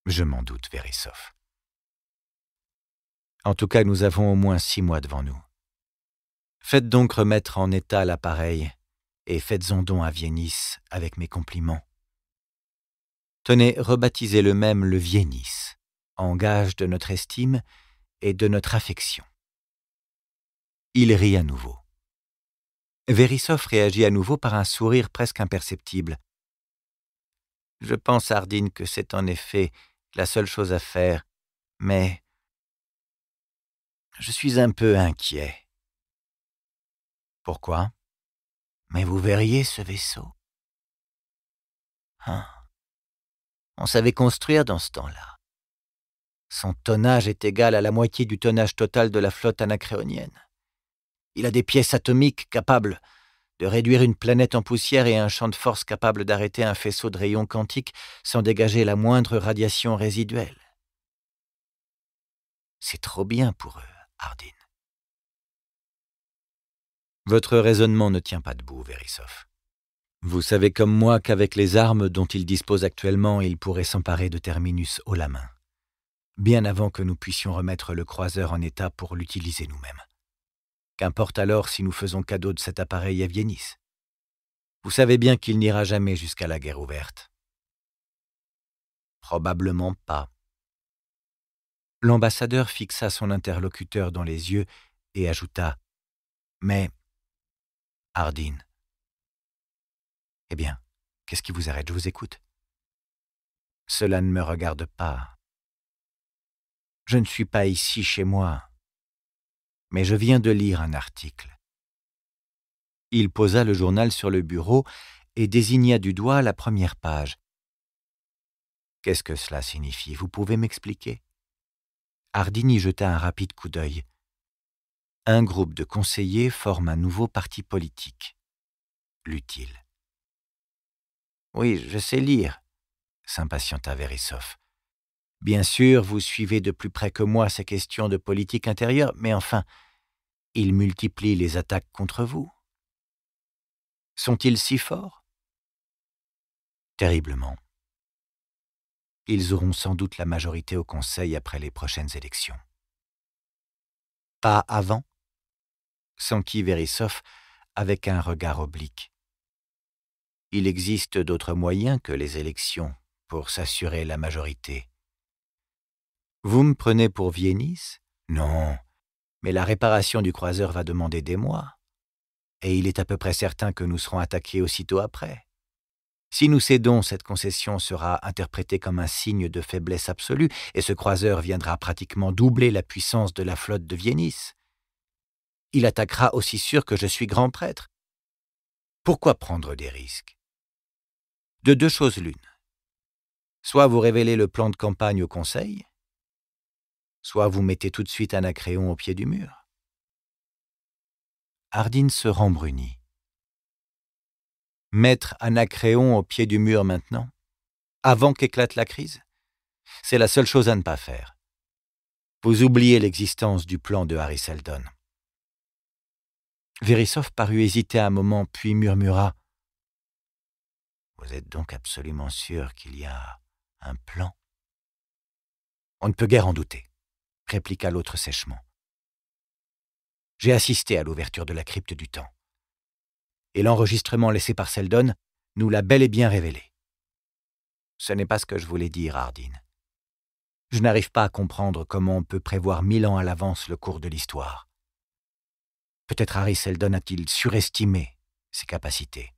Je m'en doute, Vérissov. En tout cas, nous avons au moins six mois devant nous. Faites donc remettre en état l'appareil et faites-en don à Viennis avec mes compliments. Tenez, rebaptisez le même le Viennis, en gage de notre estime et de notre affection. Il rit à nouveau. Vérissov réagit à nouveau par un sourire presque imperceptible. Je pense, Ardine, que c'est en effet la seule chose à faire, mais je suis un peu inquiet. Pourquoi mais vous verriez ce vaisseau hein On savait construire dans ce temps-là. Son tonnage est égal à la moitié du tonnage total de la flotte anacréonienne. Il a des pièces atomiques capables de réduire une planète en poussière et un champ de force capable d'arrêter un faisceau de rayons quantiques sans dégager la moindre radiation résiduelle. C'est trop bien pour eux, Hardin. Votre raisonnement ne tient pas debout, Verisov. Vous savez comme moi qu'avec les armes dont il dispose actuellement, il pourrait s'emparer de Terminus haut la main, bien avant que nous puissions remettre le croiseur en état pour l'utiliser nous-mêmes. Qu'importe alors si nous faisons cadeau de cet appareil à Viennis. Vous savez bien qu'il n'ira jamais jusqu'à la guerre ouverte. Probablement pas. L'ambassadeur fixa son interlocuteur dans les yeux et ajouta Mais Hardin. Eh bien, qu'est-ce qui vous arrête Je vous écoute. Cela ne me regarde pas. Je ne suis pas ici chez moi, mais je viens de lire un article. Il posa le journal sur le bureau et désigna du doigt la première page. Qu'est-ce que cela signifie Vous pouvez m'expliquer Hardin y jeta un rapide coup d'œil un groupe de conseillers forme un nouveau parti politique. « Oui, je sais lire, s'impatienta Verissov. Bien sûr, vous suivez de plus près que moi ces questions de politique intérieure, mais enfin, ils multiplient les attaques contre vous. Sont-ils si forts Terriblement. Ils auront sans doute la majorité au Conseil après les prochaines élections. Pas avant s'enquit Verissoff avec un regard oblique. Il existe d'autres moyens que les élections pour s'assurer la majorité. Vous me prenez pour Viennis Non, mais la réparation du croiseur va demander des mois. Et il est à peu près certain que nous serons attaqués aussitôt après. Si nous cédons, cette concession sera interprétée comme un signe de faiblesse absolue, et ce croiseur viendra pratiquement doubler la puissance de la flotte de Viennis il attaquera aussi sûr que je suis grand prêtre. Pourquoi prendre des risques De deux choses l'une. Soit vous révélez le plan de campagne au Conseil, soit vous mettez tout de suite Anacréon au pied du mur. Hardin se rembrunit. Mettre Anacréon au pied du mur maintenant, avant qu'éclate la crise, c'est la seule chose à ne pas faire. Vous oubliez l'existence du plan de Harry Seldon. Verissov parut hésiter un moment, puis murmura Vous êtes donc absolument sûr qu'il y a un plan On ne peut guère en douter, répliqua l'autre sèchement. J'ai assisté à l'ouverture de la crypte du temps. Et l'enregistrement laissé par Seldon nous l'a bel et bien révélé. Ce n'est pas ce que je voulais dire, Hardine. Je n'arrive pas à comprendre comment on peut prévoir mille ans à l'avance le cours de l'histoire. Peut-être Harry Seldon a-t-il surestimé ses capacités.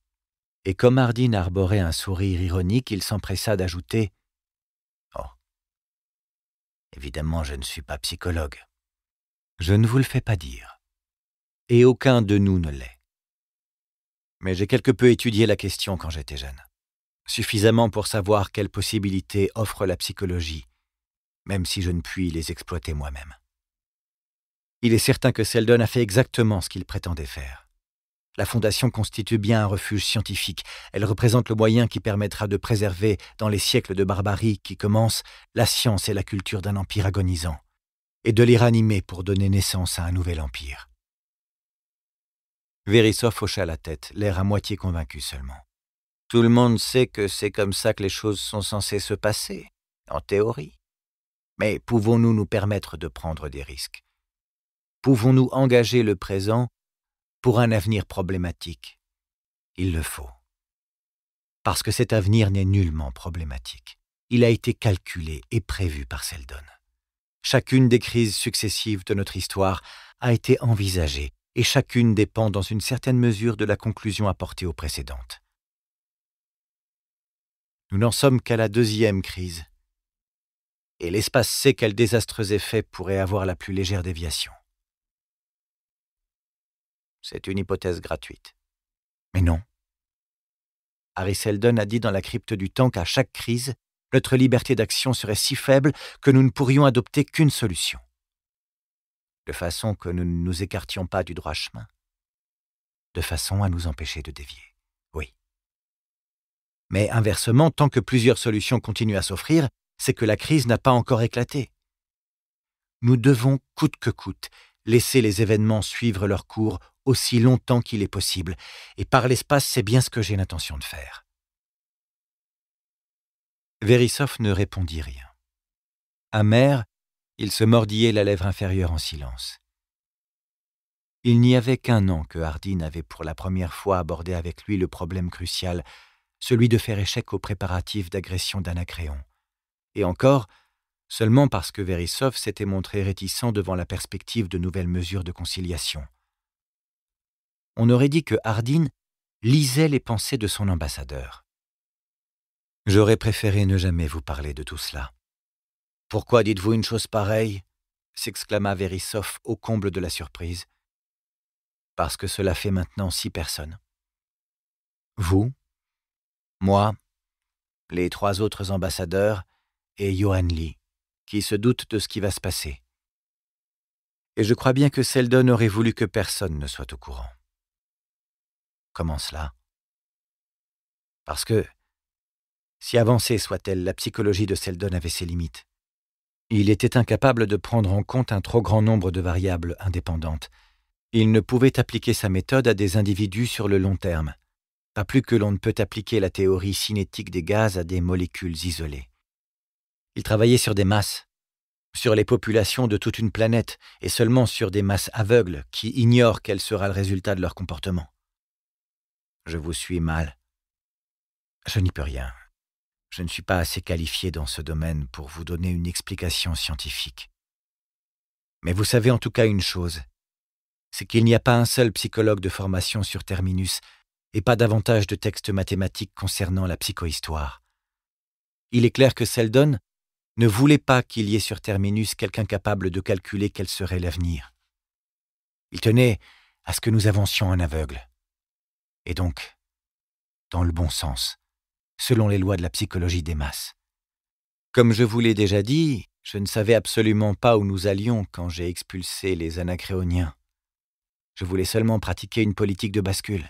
Et comme Hardin arborait un sourire ironique, il s'empressa d'ajouter Oh, évidemment, je ne suis pas psychologue. Je ne vous le fais pas dire. Et aucun de nous ne l'est. Mais j'ai quelque peu étudié la question quand j'étais jeune. Suffisamment pour savoir quelles possibilités offre la psychologie, même si je ne puis les exploiter moi-même. Il est certain que Seldon a fait exactement ce qu'il prétendait faire. La fondation constitue bien un refuge scientifique, elle représente le moyen qui permettra de préserver, dans les siècles de barbarie qui commencent, la science et la culture d'un empire agonisant, et de les ranimer pour donner naissance à un nouvel empire. Vérissov hocha la tête, l'air à moitié convaincu seulement. Tout le monde sait que c'est comme ça que les choses sont censées se passer, en théorie. Mais pouvons-nous nous permettre de prendre des risques Pouvons-nous engager le présent pour un avenir problématique Il le faut. Parce que cet avenir n'est nullement problématique. Il a été calculé et prévu par Seldon. Chacune des crises successives de notre histoire a été envisagée et chacune dépend dans une certaine mesure de la conclusion apportée aux précédentes. Nous n'en sommes qu'à la deuxième crise, et l'espace sait quels désastreux effets pourrait avoir la plus légère déviation. C'est une hypothèse gratuite. Mais non. Harry Seldon a dit dans la crypte du temps qu'à chaque crise, notre liberté d'action serait si faible que nous ne pourrions adopter qu'une solution. De façon que nous ne nous écartions pas du droit chemin. De façon à nous empêcher de dévier. Oui. Mais inversement, tant que plusieurs solutions continuent à s'offrir, c'est que la crise n'a pas encore éclaté. Nous devons, coûte que coûte, Laissez les événements suivre leur cours aussi longtemps qu'il est possible, et par l'espace, c'est bien ce que j'ai l'intention de faire. Verisov ne répondit rien. Amer, il se mordillait la lèvre inférieure en silence. Il n'y avait qu'un an que Hardin avait pour la première fois abordé avec lui le problème crucial, celui de faire échec aux préparatifs d'agression d'Anacréon. Et encore, seulement parce que Verissov s'était montré réticent devant la perspective de nouvelles mesures de conciliation. On aurait dit que Hardin lisait les pensées de son ambassadeur. J'aurais préféré ne jamais vous parler de tout cela. Pourquoi dites-vous une chose pareille s'exclama Verissov au comble de la surprise. Parce que cela fait maintenant six personnes. Vous, moi, les trois autres ambassadeurs et Johan Lee qui se doutent de ce qui va se passer. Et je crois bien que Seldon aurait voulu que personne ne soit au courant. Comment cela Parce que, si avancée soit-elle, la psychologie de Seldon avait ses limites. Il était incapable de prendre en compte un trop grand nombre de variables indépendantes. Il ne pouvait appliquer sa méthode à des individus sur le long terme, pas plus que l'on ne peut appliquer la théorie cinétique des gaz à des molécules isolées. Il travaillait sur des masses, sur les populations de toute une planète, et seulement sur des masses aveugles qui ignorent quel sera le résultat de leur comportement. Je vous suis mal. Je n'y peux rien. Je ne suis pas assez qualifié dans ce domaine pour vous donner une explication scientifique. Mais vous savez en tout cas une chose, c'est qu'il n'y a pas un seul psychologue de formation sur Terminus et pas davantage de textes mathématiques concernant la psychohistoire. Il est clair que Seldon, ne voulait pas qu'il y ait sur Terminus quelqu'un capable de calculer quel serait l'avenir. Il tenait à ce que nous avancions en aveugle. Et donc, dans le bon sens, selon les lois de la psychologie des masses. Comme je vous l'ai déjà dit, je ne savais absolument pas où nous allions quand j'ai expulsé les anacréoniens. Je voulais seulement pratiquer une politique de bascule.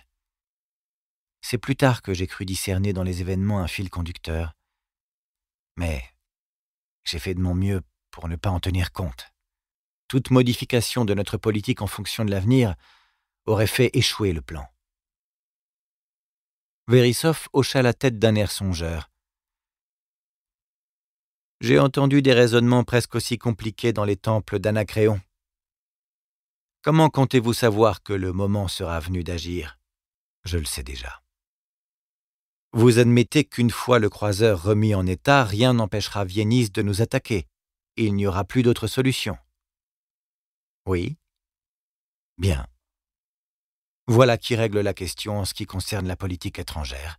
C'est plus tard que j'ai cru discerner dans les événements un fil conducteur. Mais j'ai fait de mon mieux pour ne pas en tenir compte. Toute modification de notre politique en fonction de l'avenir aurait fait échouer le plan. verissov hocha la tête d'un air songeur. J'ai entendu des raisonnements presque aussi compliqués dans les temples d'Anacréon. Comment comptez-vous savoir que le moment sera venu d'agir Je le sais déjà. Vous admettez qu'une fois le croiseur remis en état, rien n'empêchera Viennis de nous attaquer. Il n'y aura plus d'autre solution. Oui. Bien. Voilà qui règle la question en ce qui concerne la politique étrangère.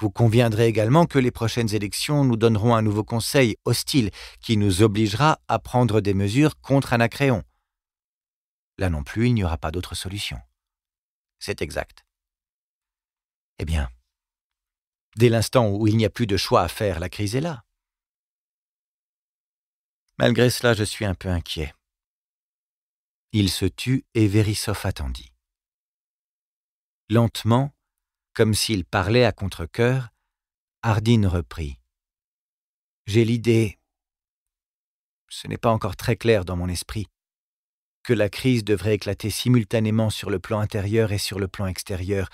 Vous conviendrez également que les prochaines élections nous donneront un nouveau conseil hostile qui nous obligera à prendre des mesures contre Anacréon. Là non plus, il n'y aura pas d'autre solution. C'est exact. Eh bien, Dès l'instant où il n'y a plus de choix à faire, la crise est là. Malgré cela, je suis un peu inquiet. Il se tut et Vérissov attendit. Lentement, comme s'il parlait à contre-cœur, Hardine reprit. J'ai l'idée, ce n'est pas encore très clair dans mon esprit, que la crise devrait éclater simultanément sur le plan intérieur et sur le plan extérieur,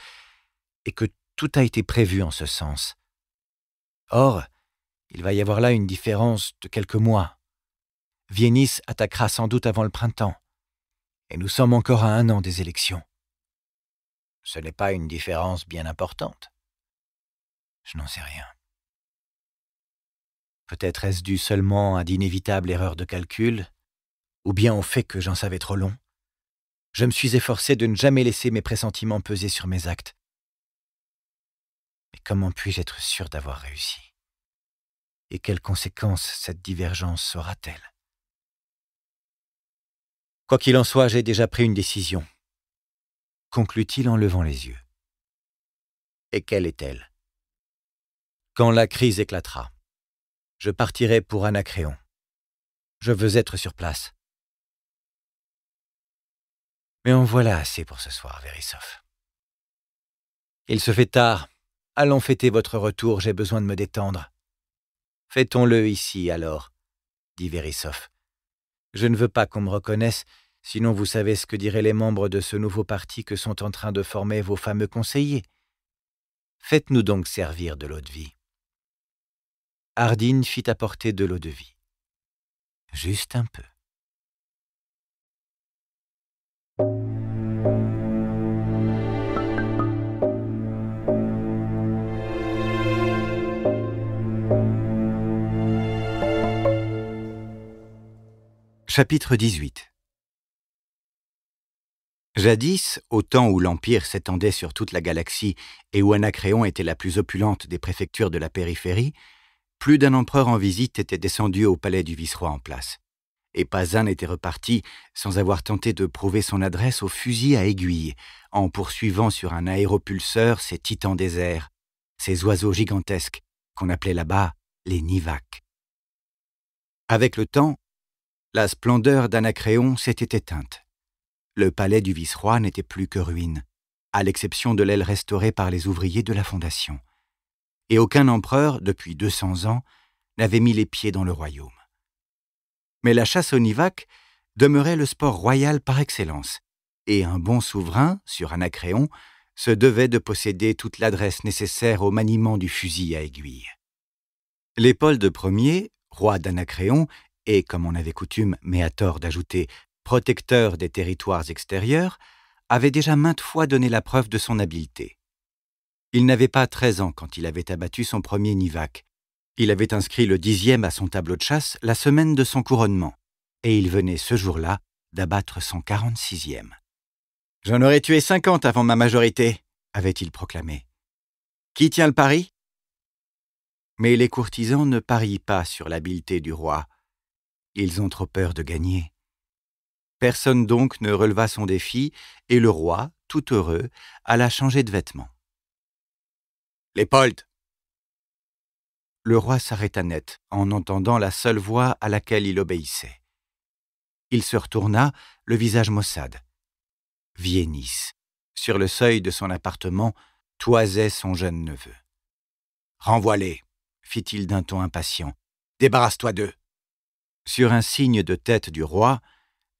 et que tout a été prévu en ce sens. Or, il va y avoir là une différence de quelques mois. Viennis attaquera sans doute avant le printemps, et nous sommes encore à un an des élections. Ce n'est pas une différence bien importante. Je n'en sais rien. Peut-être est-ce dû seulement à d'inévitables erreurs de calcul, ou bien au fait que j'en savais trop long. Je me suis efforcé de ne jamais laisser mes pressentiments peser sur mes actes. Mais comment puis-je être sûr d'avoir réussi Et quelles conséquences cette divergence aura-t-elle Quoi qu'il en soit, j'ai déjà pris une décision, conclut-il en levant les yeux. Et quelle est-elle Quand la crise éclatera, je partirai pour Anacréon. Je veux être sur place. Mais en voilà assez pour ce soir, Verissov. Il se fait tard, Allons fêter votre retour, j'ai besoin de me détendre. Fêtons-le ici, alors, dit Vérissoff. Je ne veux pas qu'on me reconnaisse, sinon vous savez ce que diraient les membres de ce nouveau parti que sont en train de former vos fameux conseillers. Faites-nous donc servir de l'eau-de-vie. Ardine fit apporter de l'eau-de-vie. Juste un peu. Chapitre 18 Jadis, au temps où l'Empire s'étendait sur toute la galaxie et où Anacréon était la plus opulente des préfectures de la périphérie, plus d'un empereur en visite était descendu au palais du vice-roi en place. Et pas un n'était reparti sans avoir tenté de prouver son adresse au fusil à aiguille, en poursuivant sur un aéropulseur ces titans airs, ces oiseaux gigantesques qu'on appelait là-bas les nivaques. Avec le temps, la splendeur d'Anacréon s'était éteinte. Le palais du vice-roi n'était plus que ruine, à l'exception de l'aile restaurée par les ouvriers de la fondation. Et aucun empereur, depuis 200 ans, n'avait mis les pieds dans le royaume. Mais la chasse au Nivac demeurait le sport royal par excellence, et un bon souverain, sur Anacréon, se devait de posséder toute l'adresse nécessaire au maniement du fusil à aiguille. de premier, roi d'Anacréon et, comme on avait coutume, mais à tort d'ajouter protecteur des territoires extérieurs, avait déjà maintes fois donné la preuve de son habileté. Il n'avait pas treize ans quand il avait abattu son premier nivac. Il avait inscrit le dixième à son tableau de chasse la semaine de son couronnement, et il venait ce jour-là d'abattre son quarante-sixième. J'en aurais tué cinquante avant ma majorité, avait-il proclamé. Qui tient le pari Mais les courtisans ne parient pas sur l'habileté du roi, ils ont trop peur de gagner. Personne donc ne releva son défi, et le roi, tout heureux, alla changer de vêtements. L'épold. Le roi s'arrêta net en entendant la seule voix à laquelle il obéissait. Il se retourna, le visage maussade. Viennis, sur le seuil de son appartement, toisait son jeune neveu. Renvoie-les, fit-il d'un ton impatient. Débarrasse-toi d'eux. Sur un signe de tête du roi,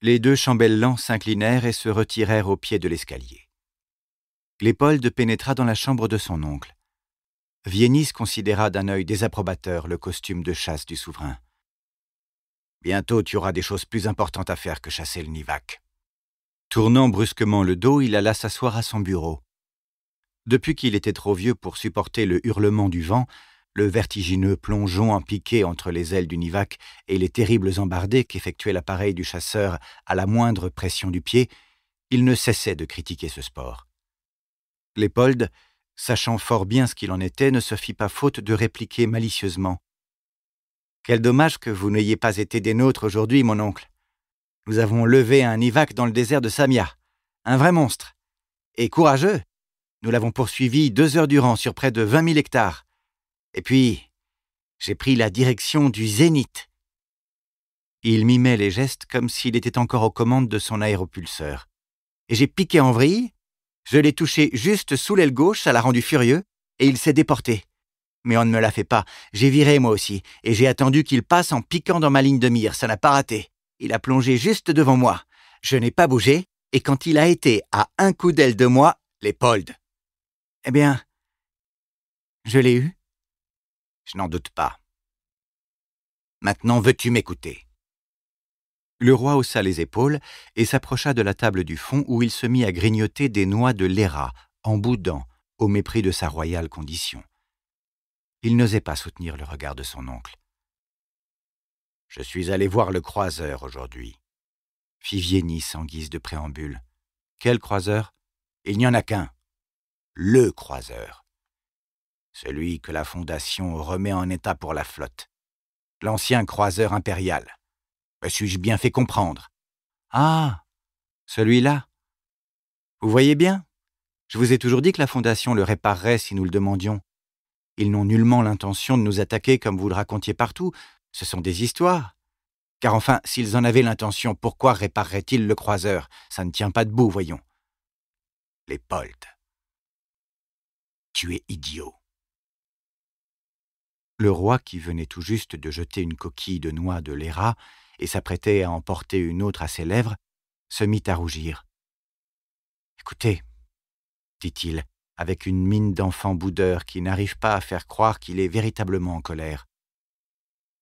les deux chambellans s'inclinèrent et se retirèrent au pied de l'escalier. Lépold pénétra dans la chambre de son oncle. Viennis considéra d'un œil désapprobateur le costume de chasse du souverain. Bientôt tu auras des choses plus importantes à faire que chasser le Nivac. Tournant brusquement le dos, il alla s'asseoir à son bureau. Depuis qu'il était trop vieux pour supporter le hurlement du vent, le vertigineux plongeon en piqué entre les ailes du Nivac et les terribles embardées qu'effectuait l'appareil du chasseur à la moindre pression du pied, il ne cessait de critiquer ce sport. Léopold, sachant fort bien ce qu'il en était, ne se fit pas faute de répliquer malicieusement. Quel dommage que vous n'ayez pas été des nôtres aujourd'hui, mon oncle. Nous avons levé un Nivac dans le désert de Samia, un vrai monstre. Et courageux Nous l'avons poursuivi deux heures durant sur près de vingt mille hectares. Et puis, j'ai pris la direction du zénith. Il mimait les gestes comme s'il était encore aux commandes de son aéropulseur. Et j'ai piqué en vrille, je l'ai touché juste sous l'aile gauche, ça l'a rendu furieux, et il s'est déporté. Mais on ne me l'a fait pas, j'ai viré moi aussi, et j'ai attendu qu'il passe en piquant dans ma ligne de mire, ça n'a pas raté. Il a plongé juste devant moi. Je n'ai pas bougé, et quand il a été à un coup d'aile de moi, l'épaule. Eh bien, je l'ai eu je n'en doute pas. Maintenant, veux-tu m'écouter Le roi haussa les épaules et s'approcha de la table du fond où il se mit à grignoter des noix de l'éra, en boudant, au mépris de sa royale condition. Il n'osait pas soutenir le regard de son oncle. Je suis allé voir le croiseur aujourd'hui, fit Viennis en guise de préambule. Quel croiseur Il n'y en a qu'un. Le croiseur celui que la Fondation remet en état pour la flotte. L'ancien croiseur impérial. Me suis-je bien fait comprendre Ah Celui-là Vous voyez bien Je vous ai toujours dit que la Fondation le réparerait si nous le demandions. Ils n'ont nullement l'intention de nous attaquer comme vous le racontiez partout. Ce sont des histoires. Car enfin, s'ils en avaient l'intention, pourquoi répareraient-ils le croiseur Ça ne tient pas debout, voyons. Les Poltes. Tu es idiot. Le roi, qui venait tout juste de jeter une coquille de noix de l'éra et s'apprêtait à en porter une autre à ses lèvres, se mit à rougir. Écoutez, dit-il, avec une mine d'enfant boudeur qui n'arrive pas à faire croire qu'il est véritablement en colère.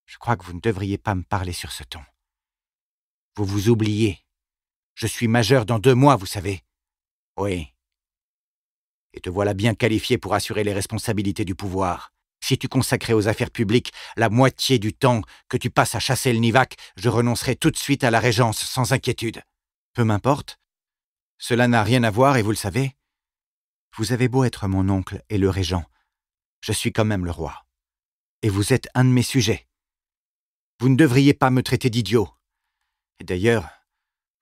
Je crois que vous ne devriez pas me parler sur ce ton. Vous vous oubliez. Je suis majeur dans deux mois, vous savez. Oui. Et te voilà bien qualifié pour assurer les responsabilités du pouvoir. Si tu consacrais aux affaires publiques la moitié du temps que tu passes à chasser le nivac, je renoncerais tout de suite à la régence sans inquiétude. Peu m'importe. Cela n'a rien à voir, et vous le savez. Vous avez beau être mon oncle et le régent, je suis quand même le roi. Et vous êtes un de mes sujets. Vous ne devriez pas me traiter d'idiot. Et d'ailleurs,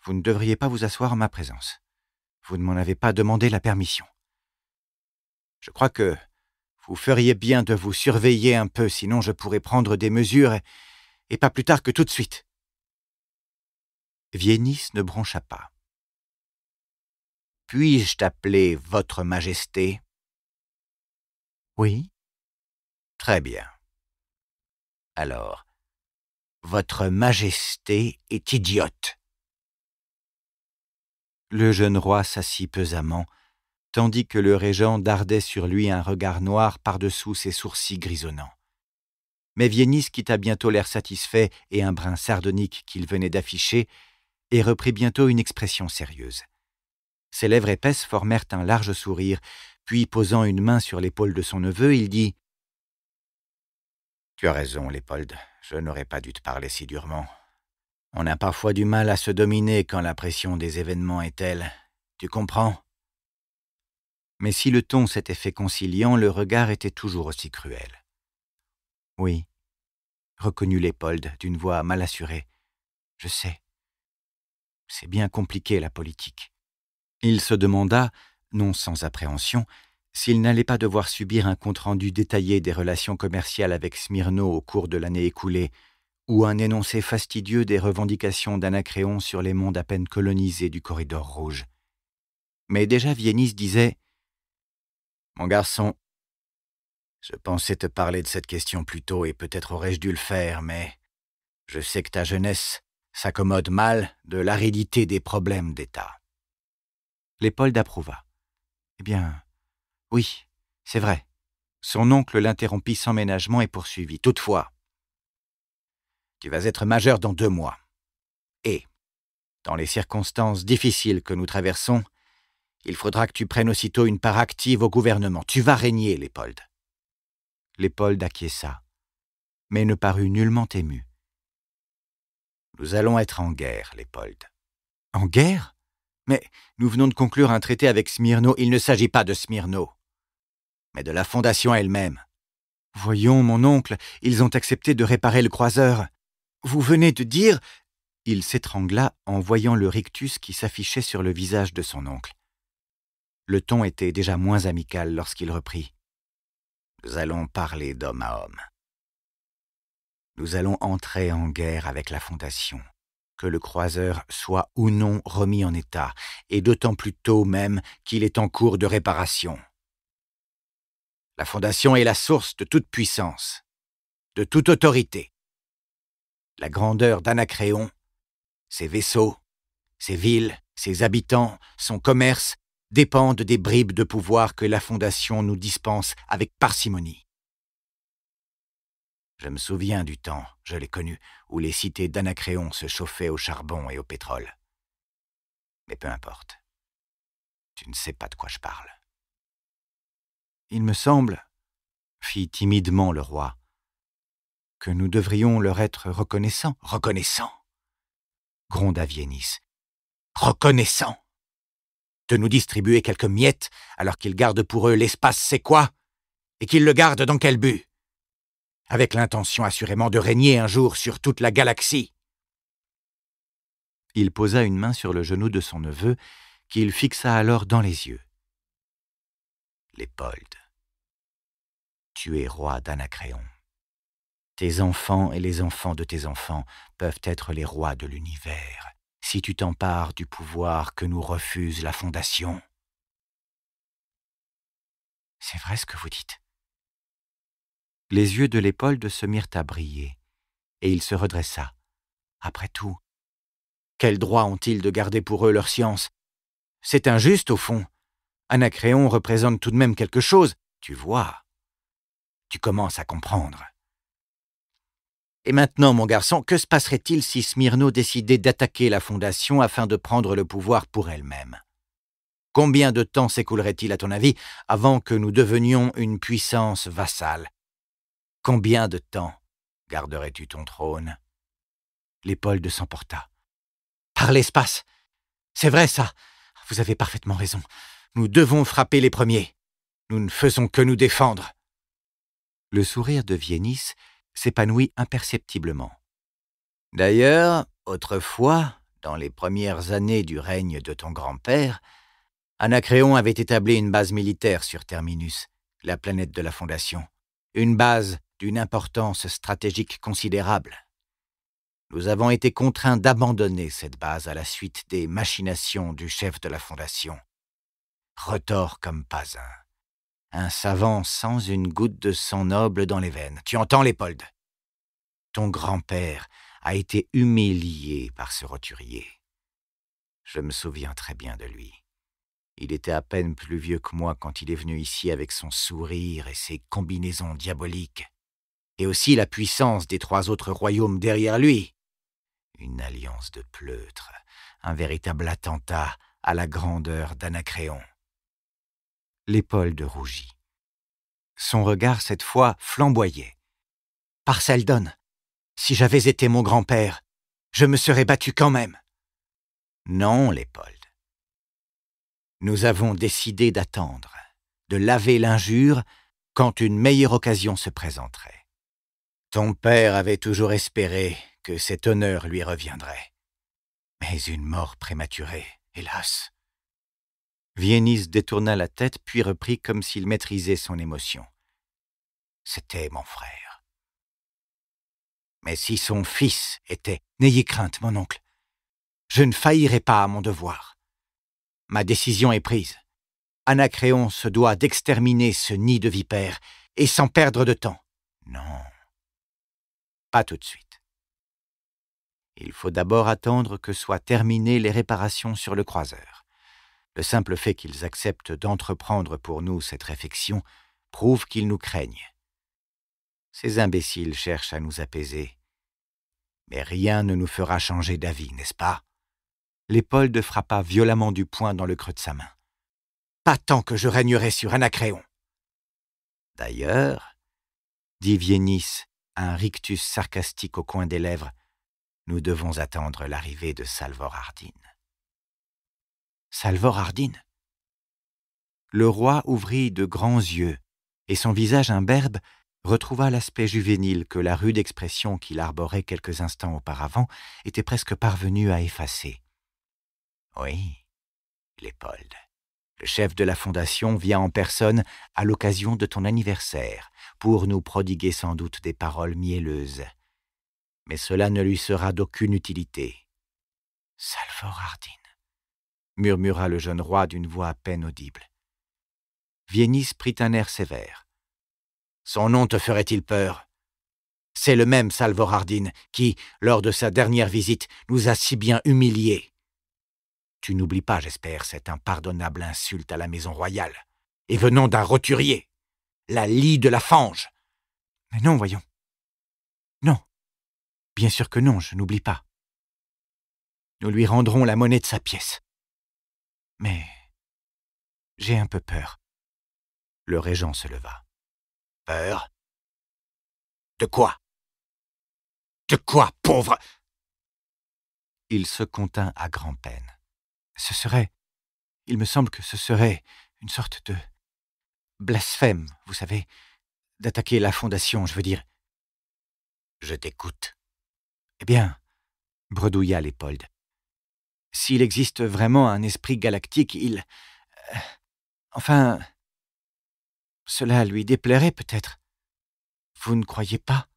vous ne devriez pas vous asseoir en ma présence. Vous ne m'en avez pas demandé la permission. Je crois que vous feriez bien de vous surveiller un peu, sinon je pourrais prendre des mesures, et, pas plus tard que tout de suite. Viennis ne broncha pas. Puis-je t'appeler Votre Majesté Oui. Très bien. Alors, Votre Majesté est idiote. Le jeune roi s'assit pesamment, tandis que le régent dardait sur lui un regard noir par-dessous ses sourcils grisonnants. Mais Viennis quitta bientôt l'air satisfait et un brin sardonique qu'il venait d'afficher, et reprit bientôt une expression sérieuse. Ses lèvres épaisses formèrent un large sourire, puis posant une main sur l'épaule de son neveu, il dit Tu as raison, Léopold, je n'aurais pas dû te parler si durement. On a parfois du mal à se dominer quand la pression des événements est telle. Tu comprends mais si le ton s'était fait conciliant, le regard était toujours aussi cruel. Oui, reconnut Léopold d'une voix mal assurée. Je sais. C'est bien compliqué, la politique. Il se demanda, non sans appréhension, s'il n'allait pas devoir subir un compte-rendu détaillé des relations commerciales avec Smyrno au cours de l'année écoulée, ou un énoncé fastidieux des revendications d'Anacréon sur les mondes à peine colonisés du corridor rouge. Mais déjà Viennis disait mon garçon, je pensais te parler de cette question plus tôt et peut-être aurais-je dû le faire, mais je sais que ta jeunesse s'accommode mal de l'aridité des problèmes d'État. L'épaule approuva. Eh bien, oui, c'est vrai. Son oncle l'interrompit sans ménagement et poursuivit. Toutefois, tu vas être majeur dans deux mois. Et, dans les circonstances difficiles que nous traversons, il faudra que tu prennes aussitôt une part active au gouvernement. Tu vas régner, Léopold. Léopold acquiesça, mais ne parut nullement ému. Nous allons être en guerre, Léopold. En guerre Mais nous venons de conclure un traité avec Smyrno. Il ne s'agit pas de Smyrno, mais de la fondation elle-même. Voyons, mon oncle, ils ont accepté de réparer le croiseur. Vous venez de dire. Il s'étrangla en voyant le rictus qui s'affichait sur le visage de son oncle le ton était déjà moins amical lorsqu'il reprit. Nous allons parler d'homme à homme. Nous allons entrer en guerre avec la Fondation, que le croiseur soit ou non remis en état, et d'autant plus tôt même qu'il est en cours de réparation. La Fondation est la source de toute puissance, de toute autorité. La grandeur d'Anacréon, ses vaisseaux, ses villes, ses habitants, son commerce, dépendent des bribes de pouvoir que la Fondation nous dispense avec parcimonie. Je me souviens du temps, je l'ai connu, où les cités d'Anacréon se chauffaient au charbon et au pétrole. Mais peu importe. Tu ne sais pas de quoi je parle. Il me semble, fit timidement le roi, que nous devrions leur être reconnaissants. Reconnaissants gronda Viennis. Reconnaissants de nous distribuer quelques miettes alors qu'ils gardent pour eux l'espace c'est quoi Et qu'ils le gardent dans quel but Avec l'intention assurément de régner un jour sur toute la galaxie. Il posa une main sur le genou de son neveu, qu'il fixa alors dans les yeux. L'épold, tu es roi d'Anacréon. Tes enfants et les enfants de tes enfants peuvent être les rois de l'univers si tu t'empares du pouvoir que nous refuse la Fondation. C'est vrai ce que vous dites. Les yeux de l'épaule se mirent à briller, et il se redressa. Après tout, quel droit ont-ils de garder pour eux leur science C'est injuste, au fond. Anacréon représente tout de même quelque chose, tu vois. Tu commences à comprendre. Et maintenant, mon garçon, que se passerait-il si Smyrno décidait d'attaquer la Fondation afin de prendre le pouvoir pour elle-même Combien de temps s'écoulerait-il, à ton avis, avant que nous devenions une puissance vassale Combien de temps garderais-tu ton trône L'épaule de s'emporta. Par l'espace C'est vrai, ça Vous avez parfaitement raison. Nous devons frapper les premiers. Nous ne faisons que nous défendre. Le sourire de Viennis s'épanouit imperceptiblement. D'ailleurs, autrefois, dans les premières années du règne de ton grand-père, Anacréon avait établi une base militaire sur Terminus, la planète de la Fondation, une base d'une importance stratégique considérable. Nous avons été contraints d'abandonner cette base à la suite des machinations du chef de la Fondation. Retors comme pas un un savant sans une goutte de sang noble dans les veines. Tu entends, Léopold Ton grand-père a été humilié par ce roturier. Je me souviens très bien de lui. Il était à peine plus vieux que moi quand il est venu ici avec son sourire et ses combinaisons diaboliques, et aussi la puissance des trois autres royaumes derrière lui. Une alliance de pleutres, un véritable attentat à la grandeur d'Anacréon l'épaule de Rougy. Son regard, cette fois, flamboyait. Seldon, si j'avais été mon grand-père, je me serais battu quand même. Non, l'épaule. Nous avons décidé d'attendre, de laver l'injure quand une meilleure occasion se présenterait. Ton père avait toujours espéré que cet honneur lui reviendrait. Mais une mort prématurée, hélas. Viennis détourna la tête, puis reprit comme s'il maîtrisait son émotion. C'était mon frère. Mais si son fils était N'ayez crainte, mon oncle. Je ne faillirai pas à mon devoir. Ma décision est prise. Anacréon se doit d'exterminer ce nid de vipères, et sans perdre de temps. Non. Pas tout de suite. Il faut d'abord attendre que soient terminées les réparations sur le croiseur. Le simple fait qu'ils acceptent d'entreprendre pour nous cette réflexion prouve qu'ils nous craignent. Ces imbéciles cherchent à nous apaiser. Mais rien ne nous fera changer d'avis, n'est-ce pas L'épaule de frappa violemment du poing dans le creux de sa main. Pas tant que je régnerai sur Anacréon D'ailleurs, dit Viennis, un rictus sarcastique au coin des lèvres, nous devons attendre l'arrivée de Salvor Salvor Hardin. Le roi ouvrit de grands yeux, et son visage imberbe retrouva l'aspect juvénile que la rude expression qu'il arborait quelques instants auparavant était presque parvenue à effacer. Oui, l'épaule. le chef de la Fondation vient en personne à l'occasion de ton anniversaire, pour nous prodiguer sans doute des paroles mielleuses. Mais cela ne lui sera d'aucune utilité. Salvor Hardin murmura le jeune roi d'une voix à peine audible. Viennis prit un air sévère. Son nom te ferait-il peur C'est le même Salvorardine qui, lors de sa dernière visite, nous a si bien humiliés. Tu n'oublies pas, j'espère, cette impardonnable insulte à la maison royale, et venant d'un roturier, la lie de la fange. Mais non, voyons. Non. Bien sûr que non, je n'oublie pas. Nous lui rendrons la monnaie de sa pièce mais j'ai un peu peur. Le régent se leva. Peur De quoi De quoi, pauvre Il se contint à grand-peine. Ce serait. Il me semble que ce serait une sorte de. blasphème, vous savez, d'attaquer la Fondation, je veux dire. Je t'écoute. Eh bien, bredouilla l'épold. S'il existe vraiment un esprit galactique, il... Euh, enfin... Cela lui déplairait peut-être. Vous ne croyez pas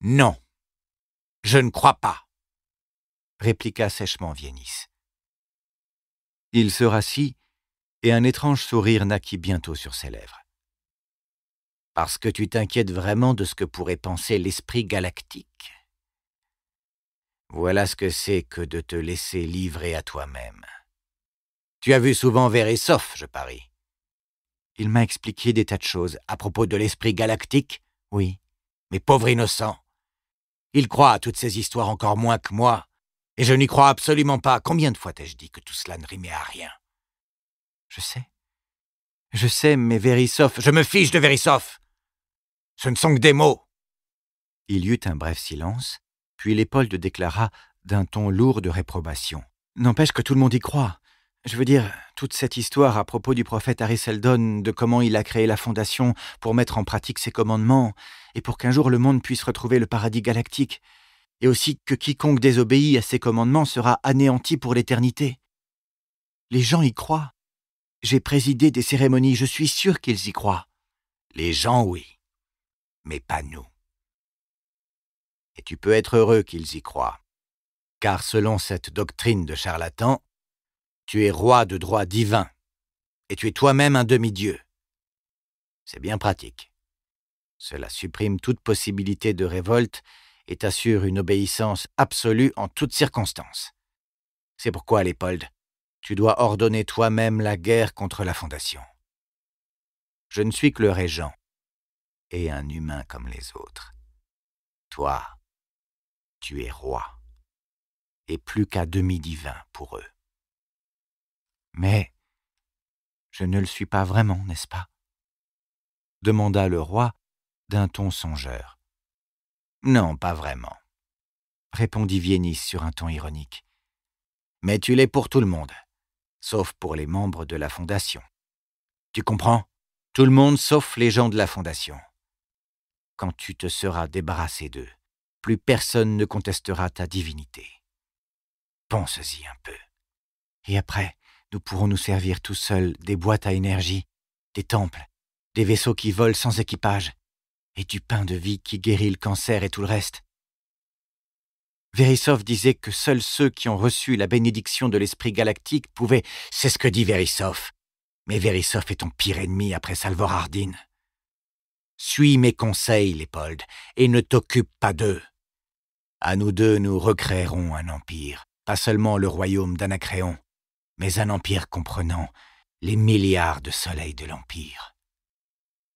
Non. Je ne crois pas, répliqua sèchement Viennis. Il se rassit, et un étrange sourire naquit bientôt sur ses lèvres. Parce que tu t'inquiètes vraiment de ce que pourrait penser l'esprit galactique voilà ce que c'est que de te laisser livrer à toi-même. Tu as vu souvent vert je parie. Il m'a expliqué des tas de choses à propos de l'esprit galactique, oui. Mais pauvre innocent, il croit à toutes ces histoires encore moins que moi, et je n'y crois absolument pas. Combien de fois t'ai-je dit que tout cela ne rimait à rien Je sais. Je sais, mais Verisov, je me fiche de Verisov. Ce ne sont que des mots. Il y eut un bref silence, puis de déclara, d'un ton lourd de réprobation. N'empêche que tout le monde y croit. Je veux dire, toute cette histoire à propos du prophète Harry de comment il a créé la Fondation pour mettre en pratique ses commandements, et pour qu'un jour le monde puisse retrouver le paradis galactique, et aussi que quiconque désobéit à ses commandements sera anéanti pour l'éternité. Les gens y croient. J'ai présidé des cérémonies, je suis sûr qu'ils y croient. Les gens, oui, mais pas nous et tu peux être heureux qu'ils y croient. Car selon cette doctrine de charlatan, tu es roi de droit divin, et tu es toi-même un demi-dieu. C'est bien pratique. Cela supprime toute possibilité de révolte et t'assure une obéissance absolue en toutes circonstances. C'est pourquoi, Léopold, tu dois ordonner toi-même la guerre contre la Fondation. Je ne suis que le régent, et un humain comme les autres. Toi, tu es roi, et plus qu'à demi divin pour eux. Mais je ne le suis pas vraiment, n'est-ce pas demanda le roi d'un ton songeur. Non, pas vraiment, répondit Viennis sur un ton ironique. Mais tu l'es pour tout le monde, sauf pour les membres de la Fondation. Tu comprends Tout le monde sauf les gens de la Fondation. Quand tu te seras débarrassé d'eux, plus personne ne contestera ta divinité. Pense-y un peu. Et après, nous pourrons nous servir tout seuls des boîtes à énergie, des temples, des vaisseaux qui volent sans équipage, et du pain de vie qui guérit le cancer et tout le reste. Verisov disait que seuls ceux qui ont reçu la bénédiction de l'esprit galactique pouvaient... C'est ce que dit Verisov. Mais Verisov est ton pire ennemi après Salvor Hardin. Suis mes conseils, Léopold, et ne t'occupe pas d'eux. À nous deux, nous recréerons un empire, pas seulement le royaume d'Anacréon, mais un empire comprenant les milliards de soleils de l'empire.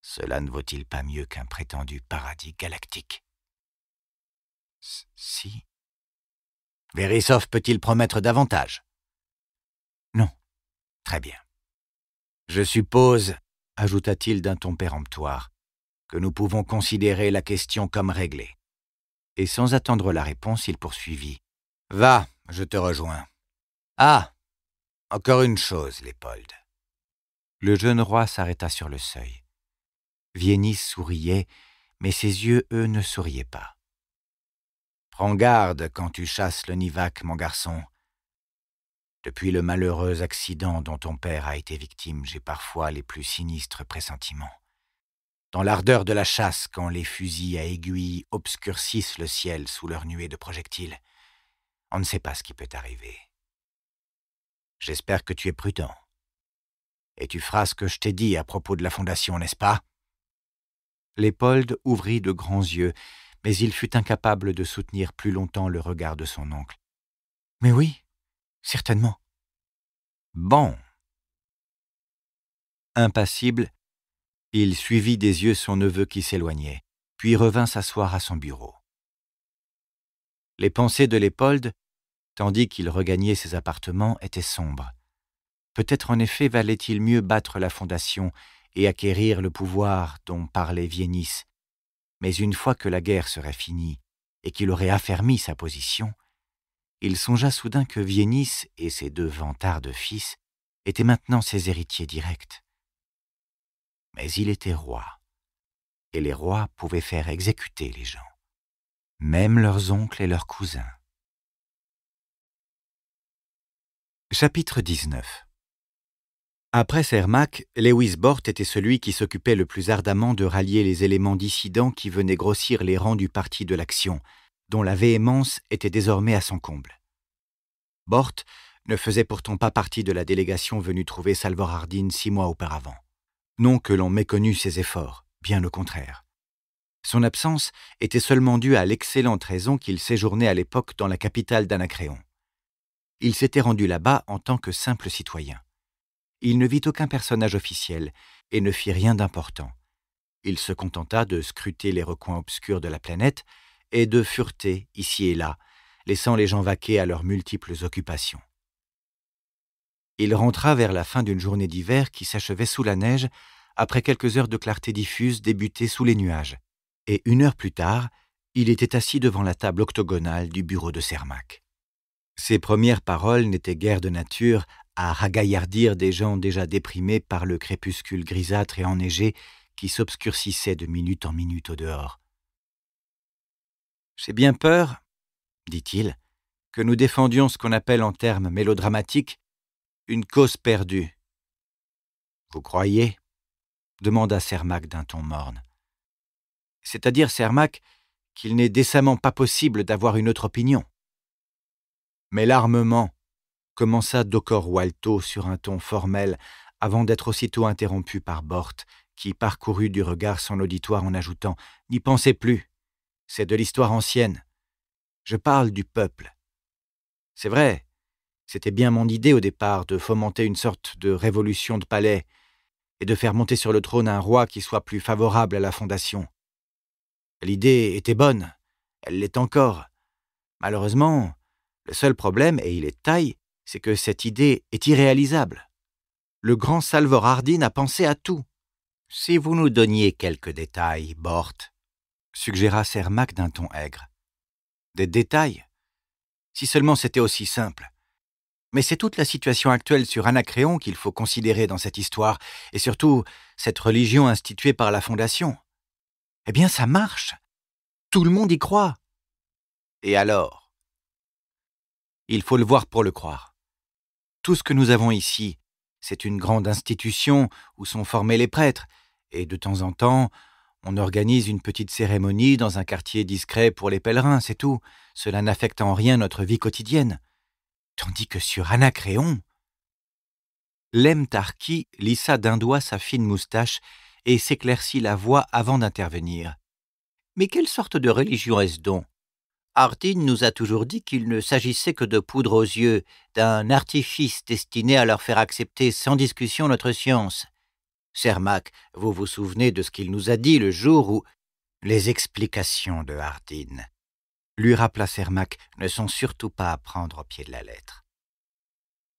Cela ne vaut-il pas mieux qu'un prétendu paradis galactique Si. Verisov peut-il promettre davantage Non. Très bien. Je suppose, ajouta-t-il d'un ton péremptoire, que nous pouvons considérer la question comme réglée et sans attendre la réponse, il poursuivit. Va, je te rejoins. Ah Encore une chose, Léopold. Le jeune roi s'arrêta sur le seuil. Viennis souriait, mais ses yeux, eux, ne souriaient pas. Prends garde quand tu chasses le Nivac, mon garçon. Depuis le malheureux accident dont ton père a été victime, j'ai parfois les plus sinistres pressentiments dans l'ardeur de la chasse quand les fusils à aiguilles obscurcissent le ciel sous leur nuée de projectiles. On ne sait pas ce qui peut arriver. J'espère que tu es prudent. Et tu feras ce que je t'ai dit à propos de la Fondation, n'est-ce pas Léopold ouvrit de grands yeux, mais il fut incapable de soutenir plus longtemps le regard de son oncle. Mais oui, certainement. Bon. Impassible, il suivit des yeux son neveu qui s'éloignait, puis revint s'asseoir à son bureau. Les pensées de Léopold, tandis qu'il regagnait ses appartements, étaient sombres. Peut-être en effet valait-il mieux battre la fondation et acquérir le pouvoir dont parlait Viennis, mais une fois que la guerre serait finie et qu'il aurait affermi sa position, il songea soudain que Viennis et ses deux vantards de fils étaient maintenant ses héritiers directs mais il était roi. Et les rois pouvaient faire exécuter les gens, même leurs oncles et leurs cousins. Chapitre 19 Après Sermac, Lewis Bort était celui qui s'occupait le plus ardemment de rallier les éléments dissidents qui venaient grossir les rangs du Parti de l'Action, dont la véhémence était désormais à son comble. Bort ne faisait pourtant pas partie de la délégation venue trouver Salvor Hardin six mois auparavant. Non que l'on méconnût ses efforts, bien au contraire. Son absence était seulement due à l'excellente raison qu'il séjournait à l'époque dans la capitale d'Anacréon. Il s'était rendu là-bas en tant que simple citoyen. Il ne vit aucun personnage officiel et ne fit rien d'important. Il se contenta de scruter les recoins obscurs de la planète et de fureter ici et là, laissant les gens vaquer à leurs multiples occupations. Il rentra vers la fin d'une journée d'hiver qui s'achevait sous la neige, après quelques heures de clarté diffuse débutée sous les nuages. Et une heure plus tard, il était assis devant la table octogonale du bureau de Sermac. Ses premières paroles n'étaient guère de nature à ragaillardir des gens déjà déprimés par le crépuscule grisâtre et enneigé qui s'obscurcissait de minute en minute au dehors. J'ai bien peur, dit-il, que nous défendions ce qu'on appelle en termes mélodramatiques une cause perdue. Vous croyez demanda Sermac d'un ton morne. C'est-à-dire, Sermac, qu'il n'est décemment pas possible d'avoir une autre opinion. Mais l'armement, commença Docor Walto sur un ton formel, avant d'être aussitôt interrompu par Bort, qui parcourut du regard son auditoire en ajoutant N'y pensez plus, c'est de l'histoire ancienne. Je parle du peuple. C'est vrai, c'était bien mon idée au départ de fomenter une sorte de révolution de palais et de faire monter sur le trône un roi qui soit plus favorable à la fondation. L'idée était bonne, elle l'est encore. Malheureusement, le seul problème, et il est taille, c'est que cette idée est irréalisable. Le grand Salvor Hardin a pensé à tout. Si vous nous donniez quelques détails, Bort, suggéra Sermac d'un ton aigre. Des détails Si seulement c'était aussi simple. Mais c'est toute la situation actuelle sur Anacréon qu'il faut considérer dans cette histoire, et surtout cette religion instituée par la Fondation. Eh bien, ça marche. Tout le monde y croit. Et alors Il faut le voir pour le croire. Tout ce que nous avons ici, c'est une grande institution où sont formés les prêtres, et de temps en temps, on organise une petite cérémonie dans un quartier discret pour les pèlerins, c'est tout. Cela n'affecte en rien notre vie quotidienne tandis que sur Anacréon. Lemtarki lissa d'un doigt sa fine moustache et s'éclaircit la voix avant d'intervenir. Mais quelle sorte de religion est-ce donc Hardin nous a toujours dit qu'il ne s'agissait que de poudre aux yeux, d'un artifice destiné à leur faire accepter sans discussion notre science. Sermac, vous vous souvenez de ce qu'il nous a dit le jour où. Les explications de Hardin lui rappela Cermak, ne sont surtout pas à prendre au pied de la lettre.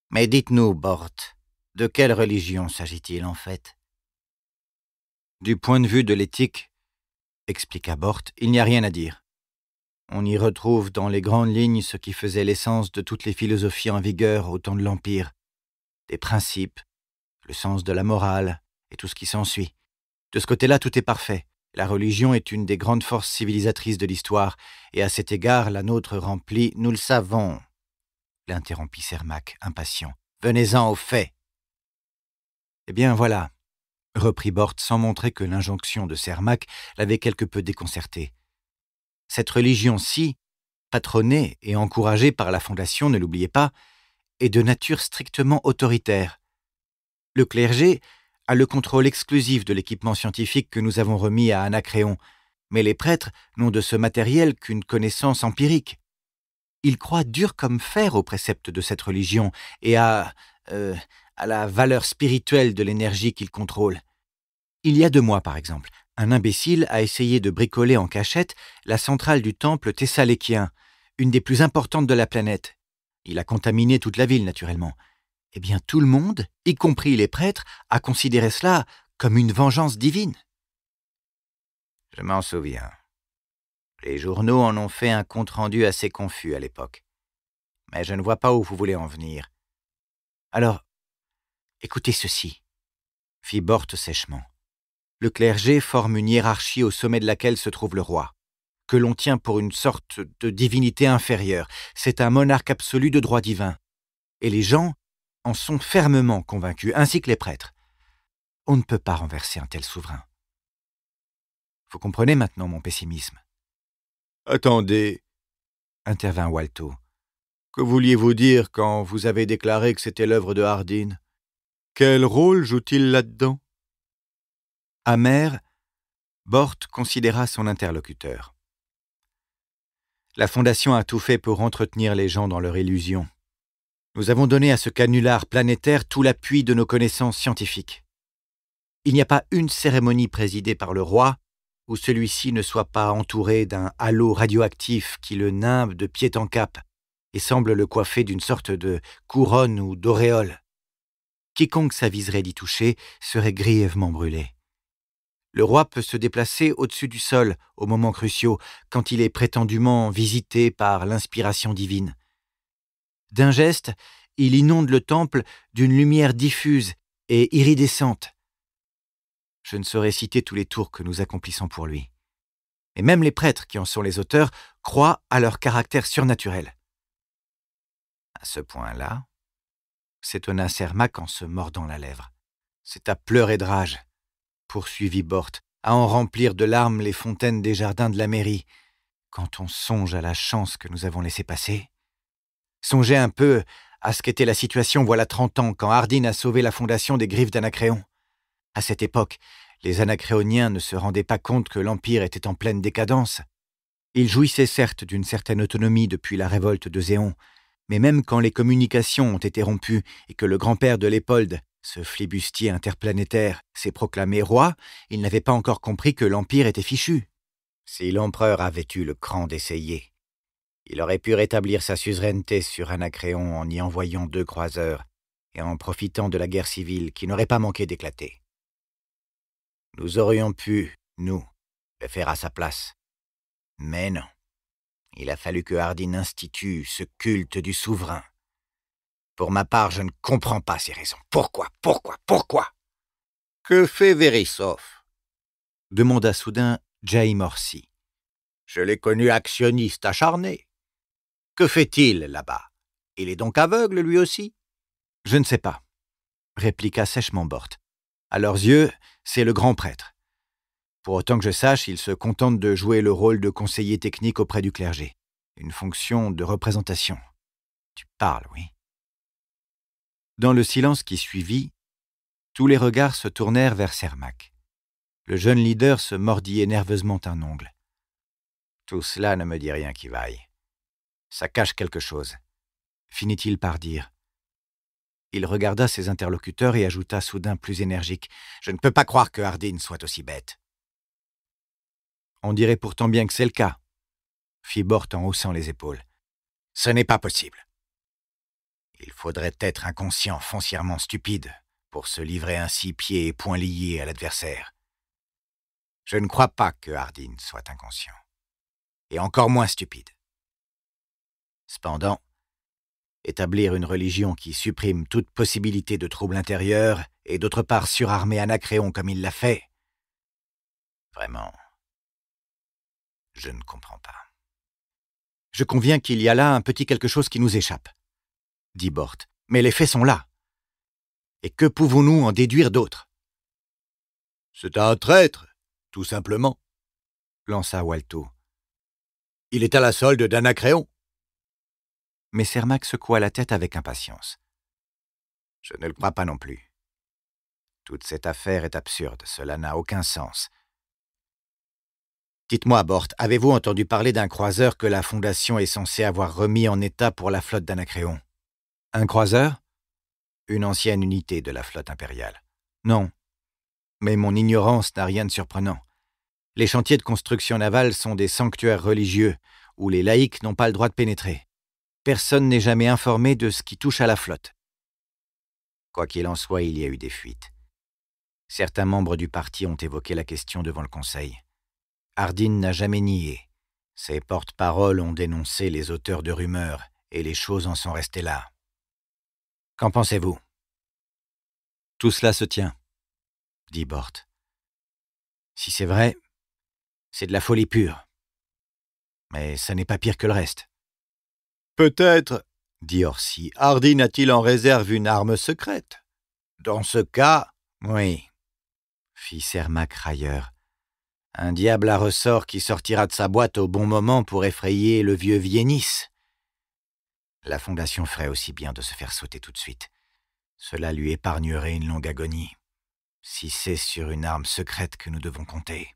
Mais dites-nous, Bort, de quelle religion s'agit-il en fait Du point de vue de l'éthique, expliqua Bort, il n'y a rien à dire. On y retrouve dans les grandes lignes ce qui faisait l'essence de toutes les philosophies en vigueur au temps de l'Empire, des principes, le sens de la morale et tout ce qui s'ensuit. De ce côté-là, tout est parfait. La religion est une des grandes forces civilisatrices de l'histoire, et à cet égard la nôtre remplit, nous le savons, l'interrompit Sermac, impatient. Venez-en au fait. Eh bien voilà, reprit Bort sans montrer que l'injonction de Sermac l'avait quelque peu déconcerté. Cette religion-ci, patronnée et encouragée par la Fondation, ne l'oubliez pas, est de nature strictement autoritaire. Le clergé a le contrôle exclusif de l'équipement scientifique que nous avons remis à Anacréon, mais les prêtres n'ont de ce matériel qu'une connaissance empirique. Ils croient dur comme fer aux préceptes de cette religion et à, euh, à la valeur spirituelle de l'énergie qu'ils contrôlent. Il y a deux mois, par exemple, un imbécile a essayé de bricoler en cachette la centrale du temple thessalékien, une des plus importantes de la planète. Il a contaminé toute la ville, naturellement. Eh bien tout le monde, y compris les prêtres, a considéré cela comme une vengeance divine. Je m'en souviens. Les journaux en ont fait un compte-rendu assez confus à l'époque. Mais je ne vois pas où vous voulez en venir. Alors, écoutez ceci, fit Borte sèchement. Le clergé forme une hiérarchie au sommet de laquelle se trouve le roi, que l'on tient pour une sorte de divinité inférieure. C'est un monarque absolu de droit divin. Et les gens en sont fermement convaincus, ainsi que les prêtres. On ne peut pas renverser un tel souverain. Vous comprenez maintenant mon pessimisme. Attendez, intervint Walto. Que vouliez-vous dire quand vous avez déclaré que c'était l'œuvre de Hardin Quel rôle joue-t-il là-dedans Amer, Bort considéra son interlocuteur. La Fondation a tout fait pour entretenir les gens dans leur illusion. Nous avons donné à ce canular planétaire tout l'appui de nos connaissances scientifiques. Il n'y a pas une cérémonie présidée par le roi où celui-ci ne soit pas entouré d'un halo radioactif qui le nimbe de pied en cap et semble le coiffer d'une sorte de couronne ou d'auréole. Quiconque s'aviserait d'y toucher serait grièvement brûlé. Le roi peut se déplacer au-dessus du sol au moment cruciaux, quand il est prétendument visité par l'inspiration divine. D'un geste, il inonde le temple d'une lumière diffuse et iridescente. Je ne saurais citer tous les tours que nous accomplissons pour lui. Et même les prêtres qui en sont les auteurs croient à leur caractère surnaturel. À ce point-là, s'étonna Sermac en se mordant la lèvre. C'est à pleurer de rage, poursuivit Bort, à en remplir de larmes les fontaines des jardins de la mairie, quand on songe à la chance que nous avons laissée passer. Songez un peu à ce qu'était la situation voilà trente ans quand Hardin a sauvé la fondation des griffes d'Anacréon. À cette époque, les Anacréoniens ne se rendaient pas compte que l'Empire était en pleine décadence. Ils jouissaient certes d'une certaine autonomie depuis la révolte de Zéon, mais même quand les communications ont été rompues et que le grand-père de Lépold, ce flibustier interplanétaire, s'est proclamé roi, ils n'avaient pas encore compris que l'Empire était fichu. Si l'empereur avait eu le cran d'essayer, il aurait pu rétablir sa suzeraineté sur Anacréon en y envoyant deux croiseurs et en profitant de la guerre civile qui n'aurait pas manqué d'éclater. Nous aurions pu, nous, le faire à sa place. Mais non. Il a fallu que Hardin institue ce culte du souverain. Pour ma part, je ne comprends pas ces raisons. Pourquoi Pourquoi Pourquoi Que fait Verisov demanda soudain Jay Morsi. Je l'ai connu actionniste acharné. Que fait-il là-bas Il est donc aveugle lui aussi Je ne sais pas, répliqua sèchement Bort. À leurs yeux, c'est le grand prêtre. Pour autant que je sache, il se contente de jouer le rôle de conseiller technique auprès du clergé, une fonction de représentation. Tu parles, oui. Dans le silence qui suivit, tous les regards se tournèrent vers Sermac. Le jeune leader se mordillait nerveusement un ongle. Tout cela ne me dit rien qui vaille. Ça cache quelque chose, finit-il par dire. Il regarda ses interlocuteurs et ajouta soudain plus énergique Je ne peux pas croire que Hardin soit aussi bête. On dirait pourtant bien que c'est le cas, fit Bort en haussant les épaules. Ce n'est pas possible. Il faudrait être inconscient, foncièrement stupide, pour se livrer ainsi pieds et poings liés à l'adversaire. Je ne crois pas que Hardin soit inconscient, et encore moins stupide. Cependant, établir une religion qui supprime toute possibilité de trouble intérieur et d'autre part surarmer Anacréon comme il l'a fait, vraiment, je ne comprends pas. Je conviens qu'il y a là un petit quelque chose qui nous échappe, dit Bort, mais les faits sont là. Et que pouvons-nous en déduire d'autre C'est un traître, tout simplement, lança Walto. Il est à la solde d'Anacréon mais Sermac secoua la tête avec impatience. Je ne le crois pas non plus. Toute cette affaire est absurde, cela n'a aucun sens. Dites-moi, Bort, avez-vous entendu parler d'un croiseur que la Fondation est censée avoir remis en état pour la flotte d'Anacréon Un croiseur Une ancienne unité de la flotte impériale. Non. Mais mon ignorance n'a rien de surprenant. Les chantiers de construction navale sont des sanctuaires religieux, où les laïcs n'ont pas le droit de pénétrer personne n'est jamais informé de ce qui touche à la flotte. Quoi qu'il en soit, il y a eu des fuites. Certains membres du parti ont évoqué la question devant le Conseil. Hardin n'a jamais nié. Ses porte-paroles ont dénoncé les auteurs de rumeurs, et les choses en sont restées là. Qu'en pensez-vous Tout cela se tient, dit Bort. Si c'est vrai, c'est de la folie pure. Mais ça n'est pas pire que le reste. Peut-être, dit Orsi, Hardy a-t-il en réserve une arme secrète Dans ce cas, oui, fit Sermac railleur. Un diable à ressort qui sortira de sa boîte au bon moment pour effrayer le vieux Viennis. La Fondation ferait aussi bien de se faire sauter tout de suite. Cela lui épargnerait une longue agonie, si c'est sur une arme secrète que nous devons compter.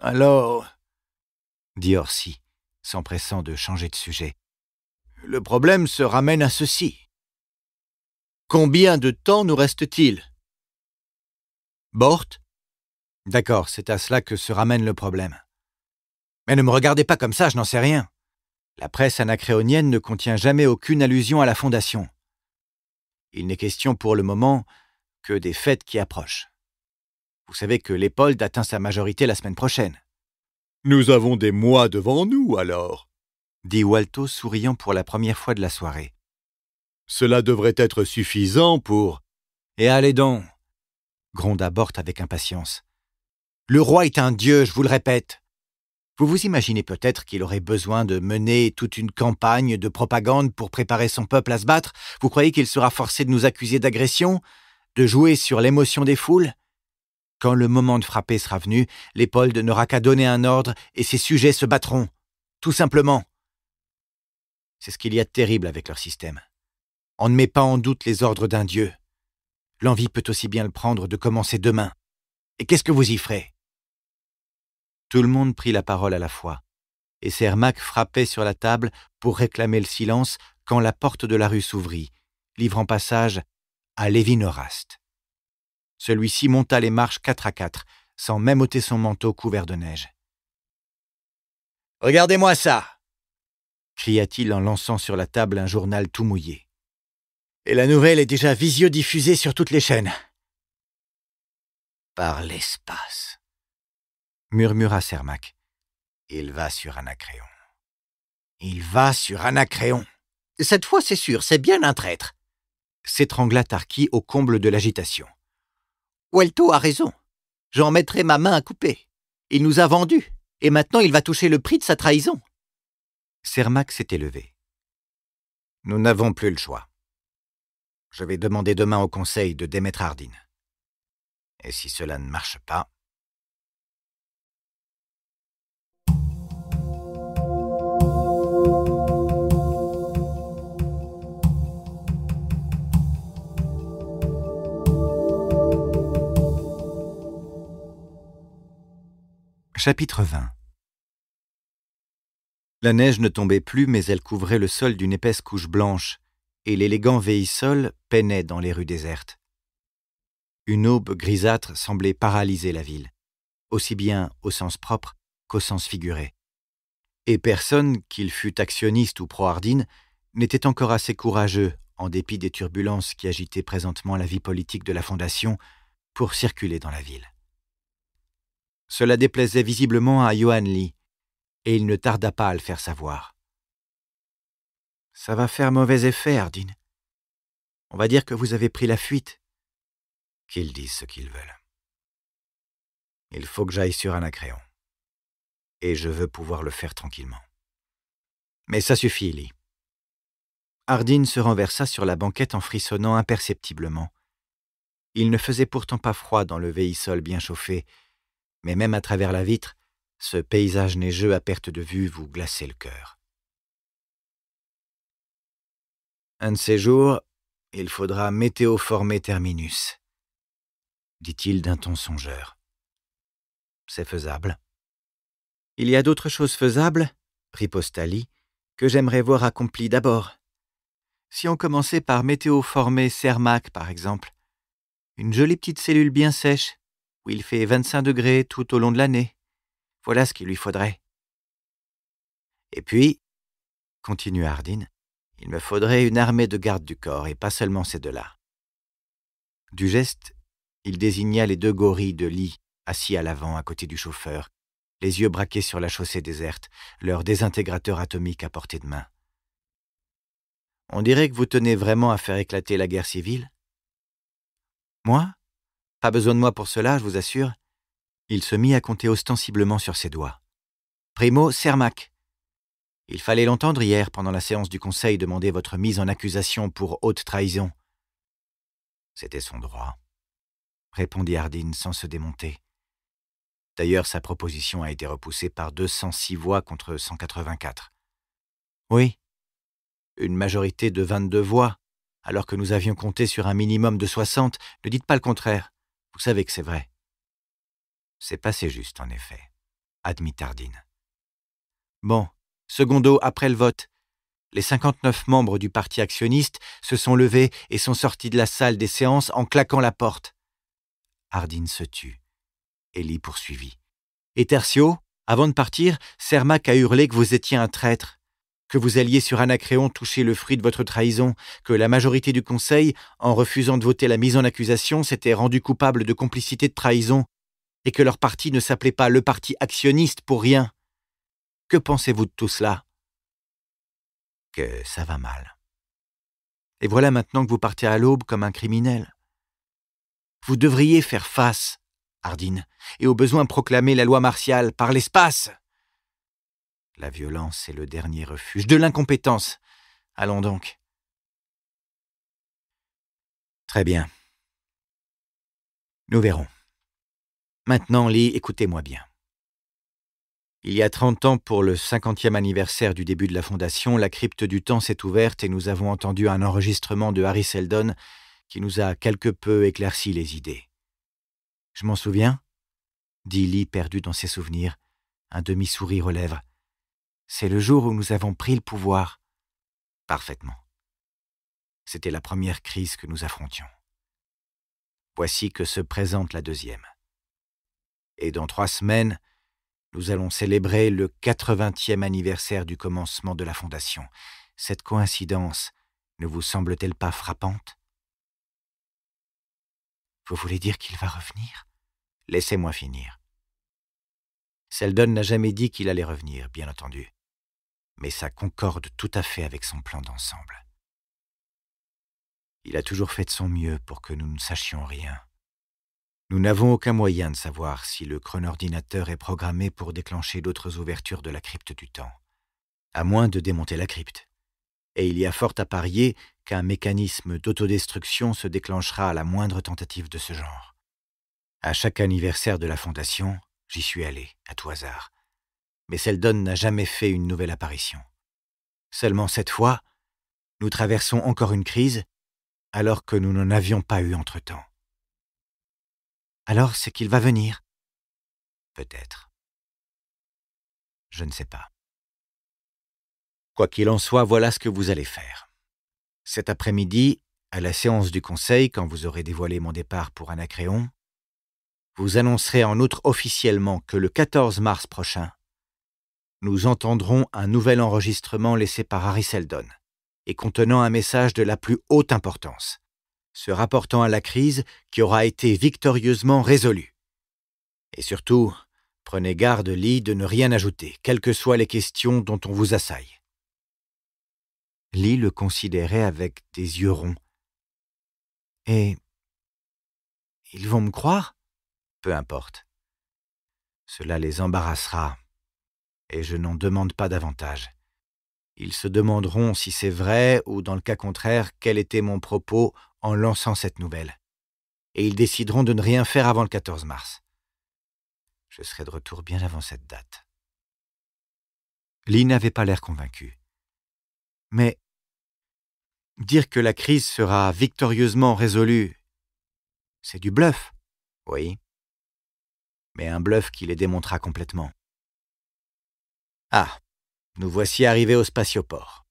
Alors, dit Orsi, s'empressant de changer de sujet. Le problème se ramène à ceci. Combien de temps nous reste-t-il Bort D'accord, c'est à cela que se ramène le problème. Mais ne me regardez pas comme ça, je n'en sais rien. La presse anacréonienne ne contient jamais aucune allusion à la Fondation. Il n'est question pour le moment que des fêtes qui approchent. Vous savez que l'épaule atteint sa majorité la semaine prochaine. Nous avons des mois devant nous, alors, dit Walto souriant pour la première fois de la soirée. Cela devrait être suffisant pour. Et allez donc, gronda Bort avec impatience. Le roi est un dieu, je vous le répète. Vous vous imaginez peut-être qu'il aurait besoin de mener toute une campagne de propagande pour préparer son peuple à se battre Vous croyez qu'il sera forcé de nous accuser d'agression De jouer sur l'émotion des foules quand le moment de frapper sera venu, Lépold n'aura qu'à donner un ordre et ses sujets se battront. Tout simplement. C'est ce qu'il y a de terrible avec leur système. On ne met pas en doute les ordres d'un dieu. L'envie peut aussi bien le prendre de commencer demain. Et qu'est-ce que vous y ferez Tout le monde prit la parole à la fois, et Sermac frappait sur la table pour réclamer le silence quand la porte de la rue s'ouvrit, livrant passage à Lévinorast. Celui-ci monta les marches quatre à quatre, sans même ôter son manteau couvert de neige. Regardez-moi ça cria-t-il en lançant sur la table un journal tout mouillé. Et la nouvelle est déjà visio-diffusée sur toutes les chaînes. Par l'espace, murmura Sermac. Il va sur Anacréon. Il va sur Anacréon. Cette fois, c'est sûr, c'est bien un traître. S'étrangla Tarki au comble de l'agitation. « Welto a raison. J'en mettrai ma main à couper. Il nous a vendus, et maintenant il va toucher le prix de sa trahison. Sermac s'était levé. Nous n'avons plus le choix. Je vais demander demain au Conseil de démettre Ardine. Et si cela ne marche pas, Chapitre 20 La neige ne tombait plus, mais elle couvrait le sol d'une épaisse couche blanche, et l'élégant véhissol peinait dans les rues désertes. Une aube grisâtre semblait paralyser la ville, aussi bien au sens propre qu'au sens figuré. Et personne, qu'il fût actionniste ou pro-Hardine, n'était encore assez courageux, en dépit des turbulences qui agitaient présentement la vie politique de la Fondation, pour circuler dans la ville. Cela déplaisait visiblement à Yohan Lee, et il ne tarda pas à le faire savoir. Ça va faire mauvais effet, Ardine. On va dire que vous avez pris la fuite. Qu'ils disent ce qu'ils veulent. Il faut que j'aille sur Anacréon. Et je veux pouvoir le faire tranquillement. Mais ça suffit, Lee. Hardine se renversa sur la banquette en frissonnant imperceptiblement. Il ne faisait pourtant pas froid dans le veillissol bien chauffé, mais même à travers la vitre, ce paysage neigeux à perte de vue vous glaçait le cœur. Un de ces jours, il faudra météoformer Terminus, dit-il d'un ton songeur. C'est faisable. Il y a d'autres choses faisables, riposta Lee, que j'aimerais voir accomplies d'abord. Si on commençait par météoformer Sermac, par exemple, une jolie petite cellule bien sèche, il fait 25 degrés tout au long de l'année. Voilà ce qu'il lui faudrait. Et puis, continua Hardine, il me faudrait une armée de gardes du corps et pas seulement ces deux-là. Du geste, il désigna les deux gorilles de lit assis à l'avant à côté du chauffeur, les yeux braqués sur la chaussée déserte, leur désintégrateur atomique à portée de main. On dirait que vous tenez vraiment à faire éclater la guerre civile Moi pas besoin de moi pour cela, je vous assure. Il se mit à compter ostensiblement sur ses doigts. Primo Sermac. Il fallait l'entendre hier pendant la séance du Conseil demander votre mise en accusation pour haute trahison. C'était son droit, répondit Hardin sans se démonter. D'ailleurs, sa proposition a été repoussée par 206 voix contre 184. Oui, une majorité de 22 voix, alors que nous avions compté sur un minimum de 60, ne dites pas le contraire. Vous savez que c'est vrai. C'est passé juste, en effet, admit Tardine. Bon, secondo après le vote. Les 59 membres du parti actionniste se sont levés et sont sortis de la salle des séances en claquant la porte. Hardine se tut. Ellie poursuivit. Et Tertio, avant de partir, Sermac a hurlé que vous étiez un traître que vous alliez sur Anacréon toucher le fruit de votre trahison, que la majorité du Conseil, en refusant de voter la mise en accusation, s'était rendue coupable de complicité de trahison, et que leur parti ne s'appelait pas le parti actionniste pour rien. Que pensez-vous de tout cela Que ça va mal. Et voilà maintenant que vous partez à l'aube comme un criminel. Vous devriez faire face, Ardine, et au besoin proclamer la loi martiale par l'espace. La violence est le dernier refuge de l'incompétence. Allons donc. Très bien. Nous verrons. Maintenant, Lee, écoutez-moi bien. Il y a trente ans, pour le cinquantième anniversaire du début de la Fondation, la crypte du temps s'est ouverte et nous avons entendu un enregistrement de Harry Seldon qui nous a quelque peu éclairci les idées. Je m'en souviens dit Lee perdu dans ses souvenirs, un demi-sourire aux lèvres c'est le jour où nous avons pris le pouvoir. Parfaitement. C'était la première crise que nous affrontions. Voici que se présente la deuxième. Et dans trois semaines, nous allons célébrer le 80e anniversaire du commencement de la Fondation. Cette coïncidence ne vous semble-t-elle pas frappante Vous voulez dire qu'il va revenir Laissez-moi finir. Seldon n'a jamais dit qu'il allait revenir, bien entendu mais ça concorde tout à fait avec son plan d'ensemble. Il a toujours fait de son mieux pour que nous ne sachions rien. Nous n'avons aucun moyen de savoir si le chrono-ordinateur est programmé pour déclencher d'autres ouvertures de la crypte du temps, à moins de démonter la crypte. Et il y a fort à parier qu'un mécanisme d'autodestruction se déclenchera à la moindre tentative de ce genre. À chaque anniversaire de la Fondation, j'y suis allé, à tout hasard, mais Seldon n'a jamais fait une nouvelle apparition. Seulement cette fois, nous traversons encore une crise, alors que nous n'en avions pas eu entre-temps. Alors c'est qu'il va venir Peut-être. Je ne sais pas. Quoi qu'il en soit, voilà ce que vous allez faire. Cet après-midi, à la séance du Conseil, quand vous aurez dévoilé mon départ pour Anacréon, vous annoncerez en outre officiellement que le 14 mars prochain, nous entendrons un nouvel enregistrement laissé par Harry Seldon et contenant un message de la plus haute importance, se rapportant à la crise qui aura été victorieusement résolue. Et surtout, prenez garde, Lee, de ne rien ajouter, quelles que soient les questions dont on vous assaille. Lee le considérait avec des yeux ronds. Et. Ils vont me croire Peu importe. Cela les embarrassera, et je n'en demande pas davantage. Ils se demanderont si c'est vrai ou, dans le cas contraire, quel était mon propos en lançant cette nouvelle. Et ils décideront de ne rien faire avant le 14 mars. Je serai de retour bien avant cette date. Lee n'avait pas l'air convaincue. Mais dire que la crise sera victorieusement résolue, c'est du bluff. Oui. Mais un bluff qui les démontra complètement. Ah, nous voici arrivés au spatioport.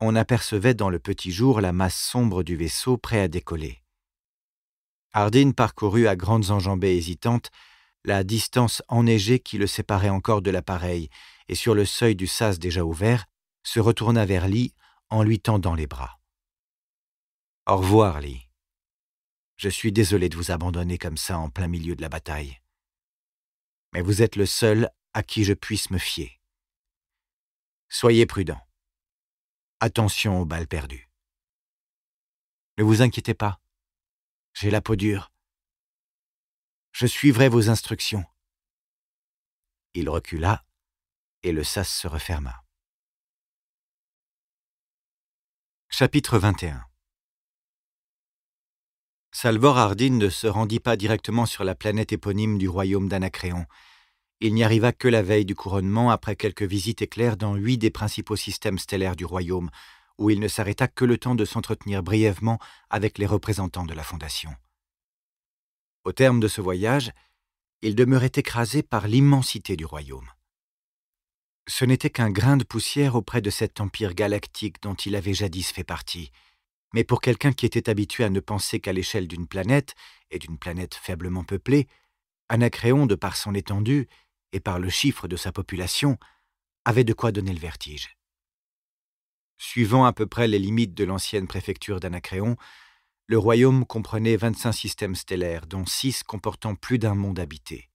On apercevait dans le petit jour la masse sombre du vaisseau prêt à décoller. Hardin parcourut à grandes enjambées hésitantes la distance enneigée qui le séparait encore de l'appareil, et sur le seuil du sas déjà ouvert, se retourna vers Lee en lui tendant les bras. Au revoir, Lee. Je suis désolé de vous abandonner comme ça en plein milieu de la bataille. Mais vous êtes le seul à qui je puisse me fier. Soyez prudent. Attention aux balles perdues. Ne vous inquiétez pas. J'ai la peau dure. Je suivrai vos instructions. Il recula et le sas se referma. Chapitre 21 Salvor Hardin ne se rendit pas directement sur la planète éponyme du royaume d'Anacréon, il n'y arriva que la veille du couronnement après quelques visites éclairs dans huit des principaux systèmes stellaires du royaume, où il ne s'arrêta que le temps de s'entretenir brièvement avec les représentants de la Fondation. Au terme de ce voyage, il demeurait écrasé par l'immensité du royaume. Ce n'était qu'un grain de poussière auprès de cet empire galactique dont il avait jadis fait partie, mais pour quelqu'un qui était habitué à ne penser qu'à l'échelle d'une planète, et d'une planète faiblement peuplée, Anacréon, de par son étendue, et par le chiffre de sa population, avait de quoi donner le vertige. Suivant à peu près les limites de l'ancienne préfecture d'Anacréon, le royaume comprenait 25 systèmes stellaires, dont 6 comportant plus d'un monde habité.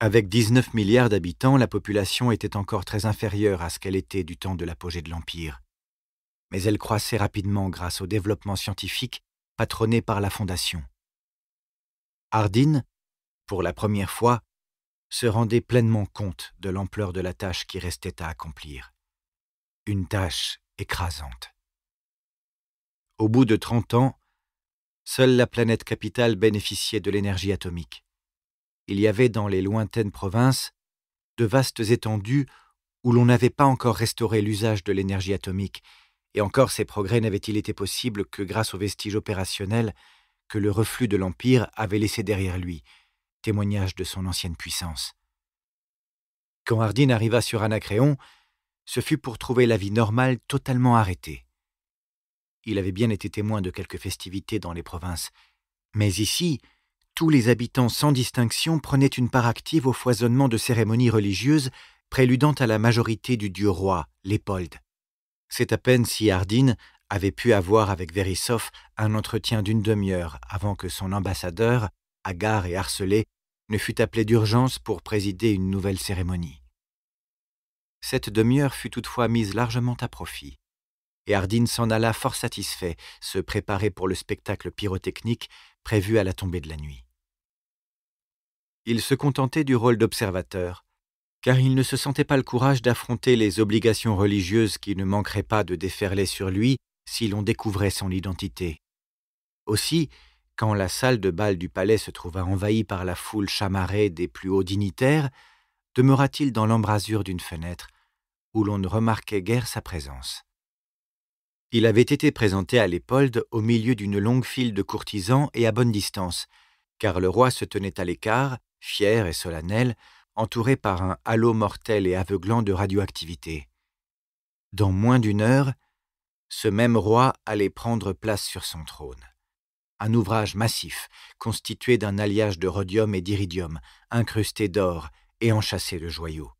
Avec 19 milliards d'habitants, la population était encore très inférieure à ce qu'elle était du temps de l'apogée de l'Empire. Mais elle croissait rapidement grâce au développement scientifique patronné par la Fondation. Ardine, pour la première fois, se rendait pleinement compte de l'ampleur de la tâche qui restait à accomplir. Une tâche écrasante. Au bout de trente ans, seule la planète capitale bénéficiait de l'énergie atomique. Il y avait dans les lointaines provinces de vastes étendues où l'on n'avait pas encore restauré l'usage de l'énergie atomique, et encore ces progrès n'avaient-ils été possibles que grâce aux vestiges opérationnels que le reflux de l'Empire avait laissé derrière lui, témoignage de son ancienne puissance. Quand Hardin arriva sur Anacréon, ce fut pour trouver la vie normale totalement arrêtée. Il avait bien été témoin de quelques festivités dans les provinces, mais ici, tous les habitants sans distinction prenaient une part active au foisonnement de cérémonies religieuses préludant à la majorité du dieu roi, Lépold. C'est à peine si Hardin avait pu avoir avec Verisov un entretien d'une demi-heure avant que son ambassadeur, hagard et harcelé, ne fut appelé d'urgence pour présider une nouvelle cérémonie. Cette demi-heure fut toutefois mise largement à profit, et Hardin s'en alla fort satisfait, se préparer pour le spectacle pyrotechnique prévu à la tombée de la nuit. Il se contentait du rôle d'observateur, car il ne se sentait pas le courage d'affronter les obligations religieuses qui ne manqueraient pas de déferler sur lui si l'on découvrait son identité. Aussi, quand la salle de bal du palais se trouva envahie par la foule chamarrée des plus hauts dignitaires, demeura-t-il dans l'embrasure d'une fenêtre, où l'on ne remarquait guère sa présence. Il avait été présenté à Léopold au milieu d'une longue file de courtisans et à bonne distance, car le roi se tenait à l'écart, fier et solennel, entouré par un halo mortel et aveuglant de radioactivité. Dans moins d'une heure, ce même roi allait prendre place sur son trône un ouvrage massif, constitué d'un alliage de rhodium et d'iridium, incrusté d'or et enchâssé de joyaux.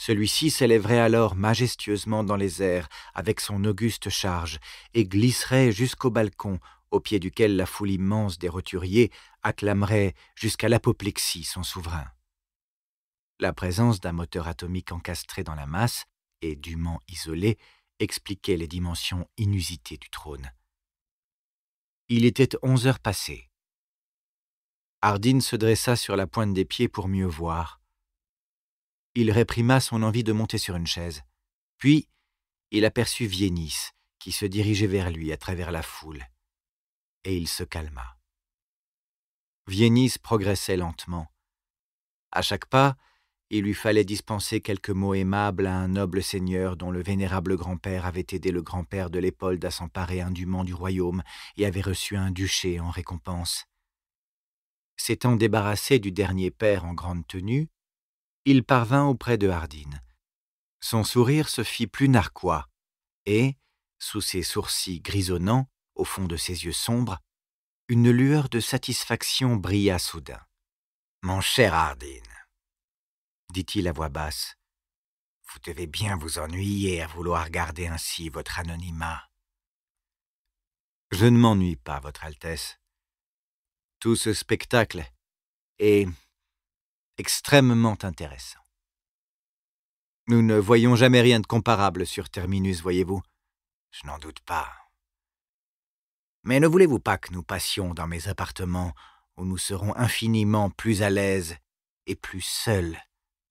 Celui-ci s'élèverait alors majestueusement dans les airs avec son auguste charge et glisserait jusqu'au balcon au pied duquel la foule immense des roturiers acclamerait jusqu'à l'apoplexie son souverain. La présence d'un moteur atomique encastré dans la masse et dûment isolé expliquait les dimensions inusitées du trône. Il était onze heures passées. Ardine se dressa sur la pointe des pieds pour mieux voir. Il réprima son envie de monter sur une chaise. Puis, il aperçut Viennis, qui se dirigeait vers lui à travers la foule. Et il se calma. Viennis progressait lentement. À chaque pas, il lui fallait dispenser quelques mots aimables à un noble seigneur dont le vénérable grand-père avait aidé le grand-père de Lépold à s'emparer indûment du royaume et avait reçu un duché en récompense. S'étant débarrassé du dernier père en grande tenue, il parvint auprès de Hardine. Son sourire se fit plus narquois, et, sous ses sourcils grisonnants, au fond de ses yeux sombres, une lueur de satisfaction brilla soudain. Mon cher Hardin, dit-il à voix basse. Vous devez bien vous ennuyer à vouloir garder ainsi votre anonymat. Je ne m'ennuie pas, Votre Altesse. Tout ce spectacle est extrêmement intéressant. Nous ne voyons jamais rien de comparable sur Terminus, voyez-vous. Je n'en doute pas. Mais ne voulez-vous pas que nous passions dans mes appartements où nous serons infiniment plus à l'aise et plus seuls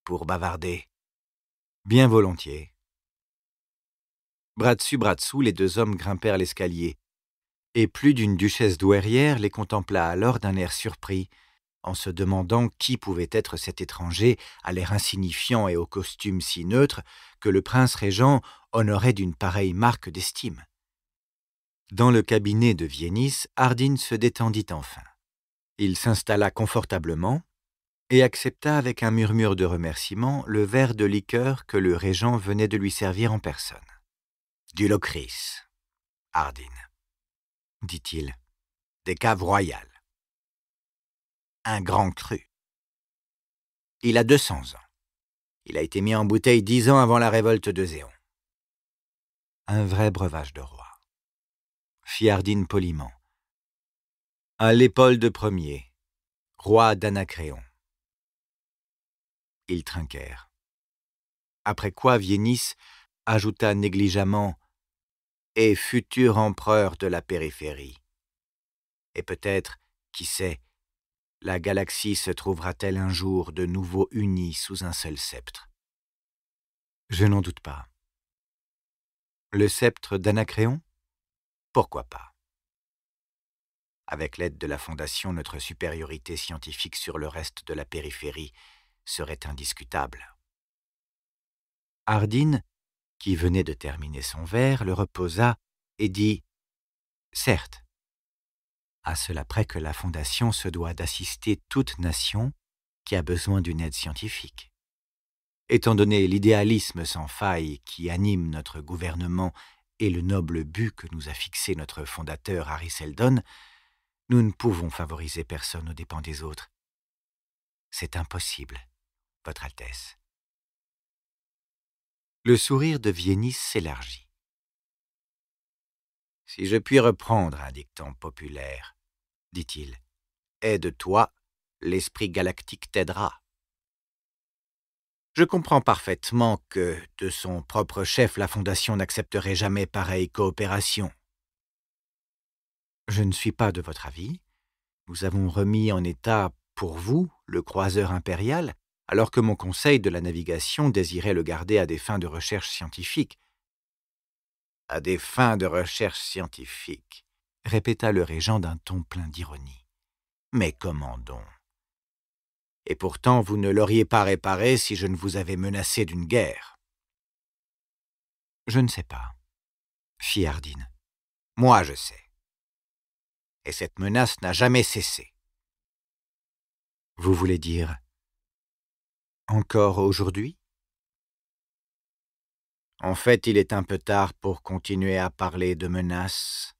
pour bavarder. Bien volontiers. Bras dessus, bras dessous, les deux hommes grimpèrent l'escalier, et plus d'une duchesse douairière les contempla alors d'un air surpris, en se demandant qui pouvait être cet étranger à l'air insignifiant et au costume si neutre que le prince régent honorait d'une pareille marque d'estime. Dans le cabinet de Viennis, Hardin se détendit enfin. Il s'installa confortablement, et accepta avec un murmure de remerciement le verre de liqueur que le régent venait de lui servir en personne. Du locris, dit-il, des caves royales. Un grand cru. Il a deux cents ans. Il a été mis en bouteille dix ans avant la révolte de Zéon. Un vrai breuvage de roi. Fit Ardine poliment. À l'épaule de premier, roi d'Anacréon ils trinquèrent. Après quoi Viennis ajouta négligemment Et futur empereur de la périphérie. Et peut-être, qui sait, la galaxie se trouvera-t-elle un jour de nouveau unie sous un seul sceptre Je n'en doute pas. Le sceptre d'Anacréon Pourquoi pas Avec l'aide de la Fondation, notre supériorité scientifique sur le reste de la périphérie serait indiscutable. Hardine, qui venait de terminer son verre, le reposa et dit Certes, à cela près que la Fondation se doit d'assister toute nation qui a besoin d'une aide scientifique. Étant donné l'idéalisme sans faille qui anime notre gouvernement et le noble but que nous a fixé notre fondateur Harry Seldon, nous ne pouvons favoriser personne aux dépens des autres. C'est impossible. Votre Altesse. Le sourire de Viennis s'élargit. Si je puis reprendre un dicton populaire, dit-il, aide-toi, l'esprit galactique t'aidera. Je comprends parfaitement que, de son propre chef, la Fondation n'accepterait jamais pareille coopération. Je ne suis pas de votre avis. Nous avons remis en état, pour vous, le croiseur impérial, alors que mon conseil de la navigation désirait le garder à des fins de recherche scientifique. À des fins de recherche scientifique, répéta le régent d'un ton plein d'ironie. Mais comment donc Et pourtant vous ne l'auriez pas réparé si je ne vous avais menacé d'une guerre. Je ne sais pas, fit Hardine. Moi je sais. Et cette menace n'a jamais cessé. Vous voulez dire encore aujourd'hui En fait, il est un peu tard pour continuer à parler de menaces,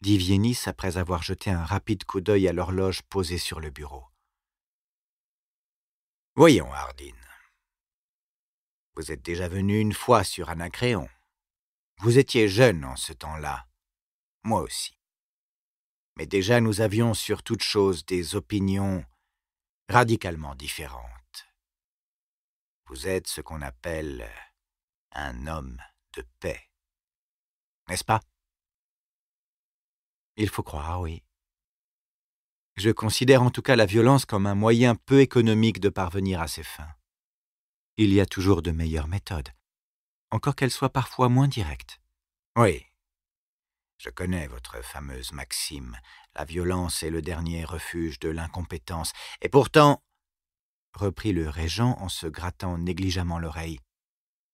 dit Viennis après avoir jeté un rapide coup d'œil à l'horloge posée sur le bureau. Voyons, Ardine, Vous êtes déjà venu une fois sur Anacréon. Vous étiez jeune en ce temps-là. Moi aussi. Mais déjà nous avions sur toute chose des opinions radicalement différentes. Vous êtes ce qu'on appelle euh, un homme de paix. N'est-ce pas Il faut croire, oui. Je considère en tout cas la violence comme un moyen peu économique de parvenir à ses fins. Il y a toujours de meilleures méthodes, encore qu'elles soient parfois moins directes. Oui. Je connais votre fameuse maxime, la violence est le dernier refuge de l'incompétence, et pourtant reprit le régent en se grattant négligemment l'oreille.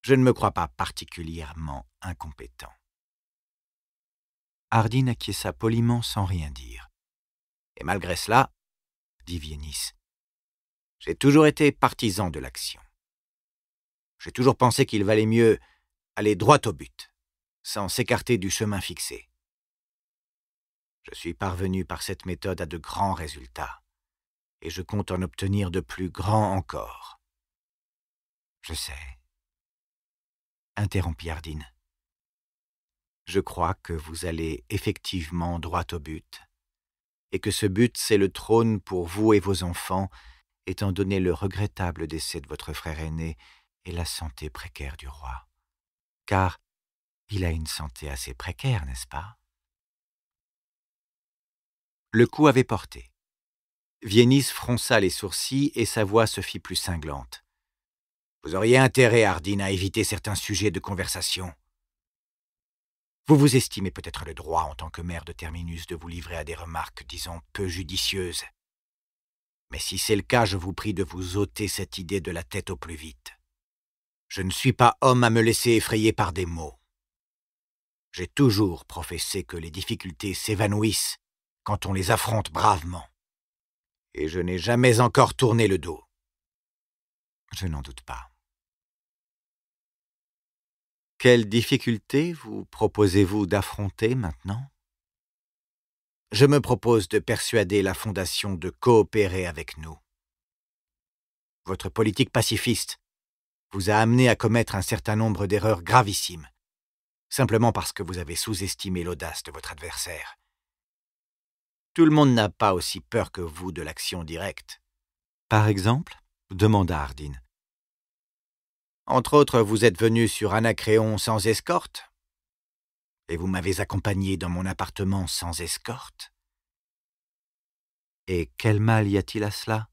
Je ne me crois pas particulièrement incompétent. Hardine acquiesça poliment sans rien dire. Et malgré cela, dit Viennis, j'ai toujours été partisan de l'action. J'ai toujours pensé qu'il valait mieux aller droit au but, sans s'écarter du chemin fixé. Je suis parvenu par cette méthode à de grands résultats et je compte en obtenir de plus grands encore. Je sais, interrompit Ardine. Je crois que vous allez effectivement droit au but, et que ce but c'est le trône pour vous et vos enfants, étant donné le regrettable décès de votre frère aîné et la santé précaire du roi. Car il a une santé assez précaire, n'est-ce pas Le coup avait porté. Viennis fronça les sourcils et sa voix se fit plus cinglante. Vous auriez intérêt, Hardine, à éviter certains sujets de conversation. Vous vous estimez peut-être le droit, en tant que maire de Terminus, de vous livrer à des remarques, disons, peu judicieuses. Mais si c'est le cas, je vous prie de vous ôter cette idée de la tête au plus vite. Je ne suis pas homme à me laisser effrayer par des mots. J'ai toujours professé que les difficultés s'évanouissent quand on les affronte bravement et je n'ai jamais encore tourné le dos. Je n'en doute pas. Quelle difficulté vous proposez-vous d'affronter maintenant Je me propose de persuader la Fondation de coopérer avec nous. Votre politique pacifiste vous a amené à commettre un certain nombre d'erreurs gravissimes, simplement parce que vous avez sous-estimé l'audace de votre adversaire tout le monde n'a pas aussi peur que vous de l'action directe. Par exemple demanda Hardin. Entre autres, vous êtes venu sur Anacréon sans escorte. Et vous m'avez accompagné dans mon appartement sans escorte. Et quel mal y a-t-il à cela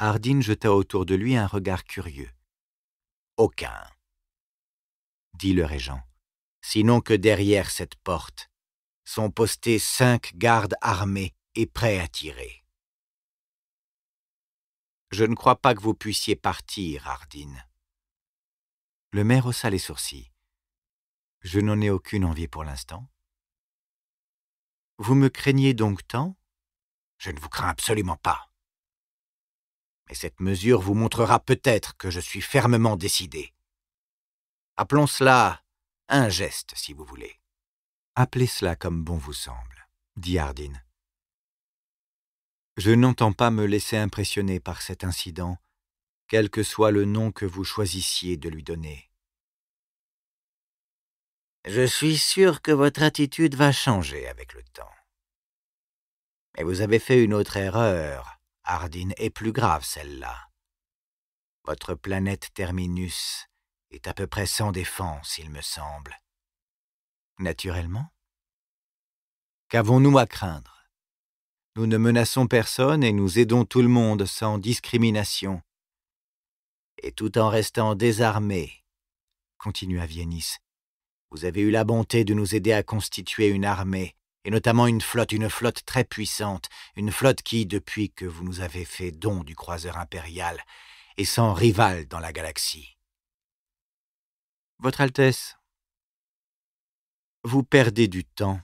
Hardin jeta autour de lui un regard curieux. Aucun, dit le régent, sinon que derrière cette porte, sont postés cinq gardes armés et prêts à tirer. Je ne crois pas que vous puissiez partir, Ardine. » Le maire haussa les sourcils. Je n'en ai aucune envie pour l'instant. Vous me craignez donc tant Je ne vous crains absolument pas. Mais cette mesure vous montrera peut-être que je suis fermement décidé. Appelons cela un geste, si vous voulez. Appelez cela comme bon vous semble, dit Hardin. Je n'entends pas me laisser impressionner par cet incident, quel que soit le nom que vous choisissiez de lui donner. Je suis sûr que votre attitude va changer avec le temps. Mais vous avez fait une autre erreur, Hardin, et plus grave celle-là. Votre planète Terminus est à peu près sans défense, il me semble naturellement. Qu'avons-nous à craindre Nous ne menaçons personne et nous aidons tout le monde sans discrimination. Et tout en restant désarmés, continua Viennis, vous avez eu la bonté de nous aider à constituer une armée, et notamment une flotte, une flotte très puissante, une flotte qui, depuis que vous nous avez fait don du croiseur impérial, est sans rival dans la galaxie. Votre Altesse, vous perdez du temps,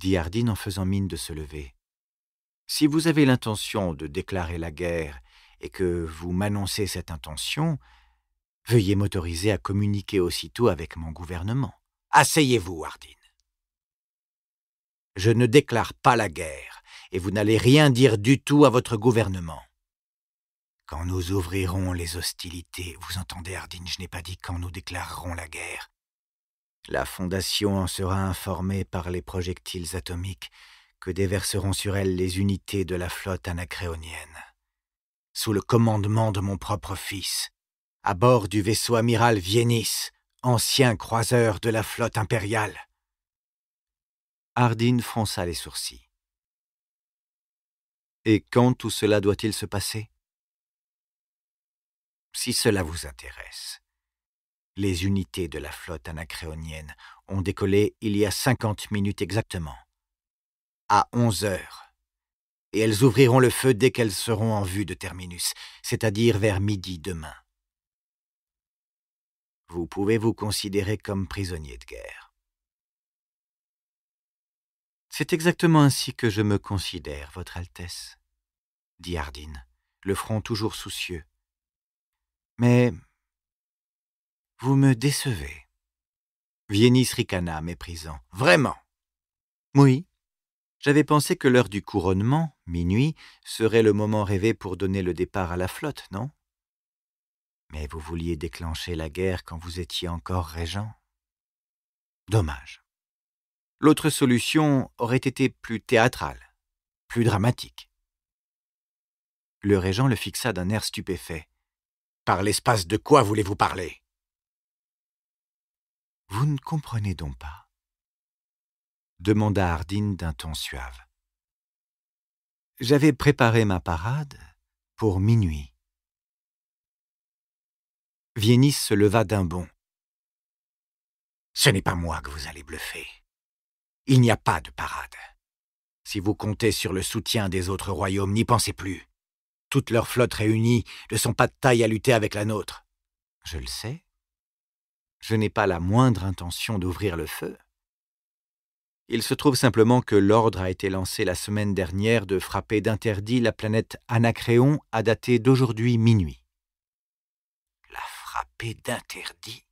dit Hardin en faisant mine de se lever. Si vous avez l'intention de déclarer la guerre et que vous m'annoncez cette intention, veuillez m'autoriser à communiquer aussitôt avec mon gouvernement. Asseyez-vous, Hardin. Je ne déclare pas la guerre, et vous n'allez rien dire du tout à votre gouvernement. Quand nous ouvrirons les hostilités, vous entendez, Ardine, je n'ai pas dit quand nous déclarerons la guerre. La Fondation en sera informée par les projectiles atomiques que déverseront sur elle les unités de la flotte anacréonienne. Sous le commandement de mon propre fils, à bord du vaisseau amiral Viennis, ancien croiseur de la flotte impériale. Hardin fronça les sourcils. Et quand tout cela doit-il se passer Si cela vous intéresse, les unités de la flotte anacréonienne ont décollé il y a cinquante minutes exactement. À onze heures. Et elles ouvriront le feu dès qu'elles seront en vue de Terminus, c'est-à-dire vers midi demain. Vous pouvez vous considérer comme prisonnier de guerre. C'est exactement ainsi que je me considère, Votre Altesse, dit Ardine, le front toujours soucieux. Mais vous me décevez. Viennis ricana, méprisant. Vraiment Oui. J'avais pensé que l'heure du couronnement, minuit, serait le moment rêvé pour donner le départ à la flotte, non Mais vous vouliez déclencher la guerre quand vous étiez encore régent Dommage. L'autre solution aurait été plus théâtrale, plus dramatique. Le régent le fixa d'un air stupéfait. Par l'espace de quoi voulez-vous parler vous ne comprenez donc pas demanda Ardine d'un ton suave. J'avais préparé ma parade pour minuit. Viennis se leva d'un bond. Ce n'est pas moi que vous allez bluffer. Il n'y a pas de parade. Si vous comptez sur le soutien des autres royaumes, n'y pensez plus. Toutes leurs flottes réunies ne sont pas de taille à lutter avec la nôtre. Je le sais, je n'ai pas la moindre intention d'ouvrir le feu. Il se trouve simplement que l'ordre a été lancé la semaine dernière de frapper d'interdit la planète Anacréon à dater d'aujourd'hui minuit. La frapper d'interdit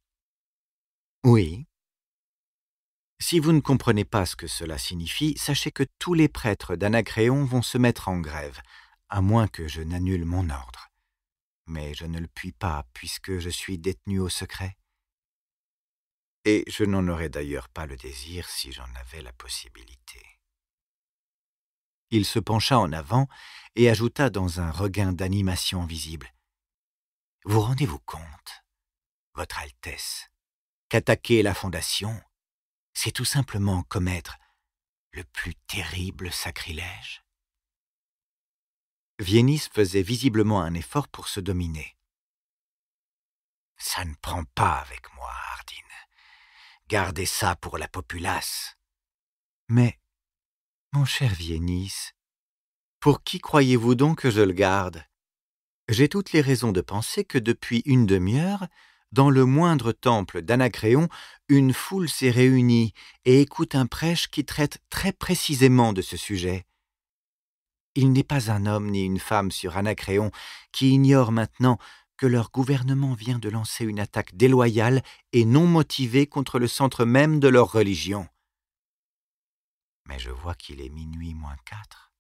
Oui. Si vous ne comprenez pas ce que cela signifie, sachez que tous les prêtres d'Anacréon vont se mettre en grève, à moins que je n'annule mon ordre. Mais je ne le puis pas puisque je suis détenu au secret et je n'en aurais d'ailleurs pas le désir si j'en avais la possibilité. Il se pencha en avant et ajouta dans un regain d'animation visible. « Vous rendez-vous compte, Votre Altesse, qu'attaquer la Fondation, c'est tout simplement commettre le plus terrible sacrilège ?» Viennis faisait visiblement un effort pour se dominer. « Ça ne prend pas avec moi. Gardez ça pour la populace. Mais, mon cher Viennis, pour qui croyez-vous donc que je le garde J'ai toutes les raisons de penser que depuis une demi-heure, dans le moindre temple d'Anacréon, une foule s'est réunie et écoute un prêche qui traite très précisément de ce sujet. Il n'est pas un homme ni une femme sur Anacréon qui ignore maintenant que leur gouvernement vient de lancer une attaque déloyale et non motivée contre le centre même de leur religion. Mais je vois qu'il est minuit moins quatre.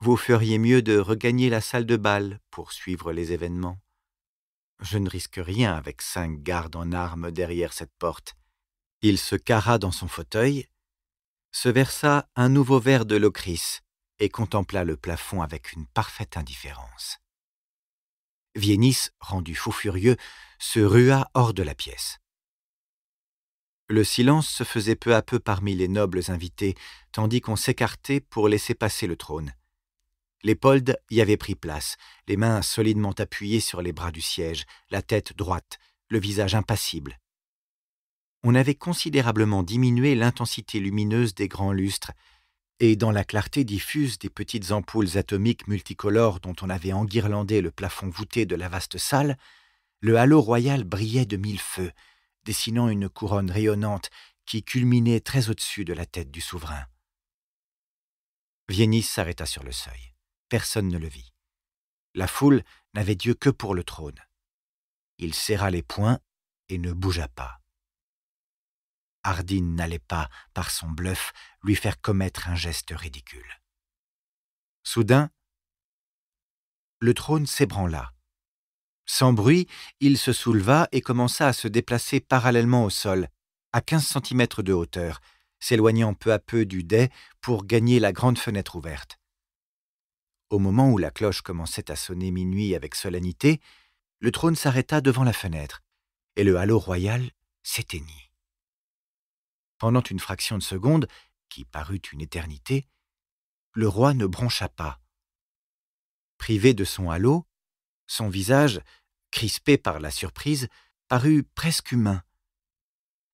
Vous feriez mieux de regagner la salle de bal pour suivre les événements. Je ne risque rien avec cinq gardes en armes derrière cette porte. Il se carra dans son fauteuil, se versa un nouveau verre de locris et contempla le plafond avec une parfaite indifférence. Viennis, rendu fou furieux, se rua hors de la pièce. Le silence se faisait peu à peu parmi les nobles invités, tandis qu'on s'écartait pour laisser passer le trône. L'épold y avait pris place, les mains solidement appuyées sur les bras du siège, la tête droite, le visage impassible. On avait considérablement diminué l'intensité lumineuse des grands lustres, et dans la clarté diffuse des petites ampoules atomiques multicolores dont on avait enguirlandé le plafond voûté de la vaste salle, le halo royal brillait de mille feux, dessinant une couronne rayonnante qui culminait très au-dessus de la tête du souverain. Viennis s'arrêta sur le seuil. Personne ne le vit. La foule n'avait Dieu que pour le trône. Il serra les poings et ne bougea pas. Hardin n'allait pas, par son bluff, lui faire commettre un geste ridicule. Soudain, le trône s'ébranla. Sans bruit, il se souleva et commença à se déplacer parallèlement au sol, à quinze centimètres de hauteur, s'éloignant peu à peu du dais pour gagner la grande fenêtre ouverte. Au moment où la cloche commençait à sonner minuit avec solennité, le trône s'arrêta devant la fenêtre, et le halo royal s'éteignit. Pendant une fraction de seconde, qui parut une éternité, le roi ne broncha pas. Privé de son halo, son visage, crispé par la surprise, parut presque humain.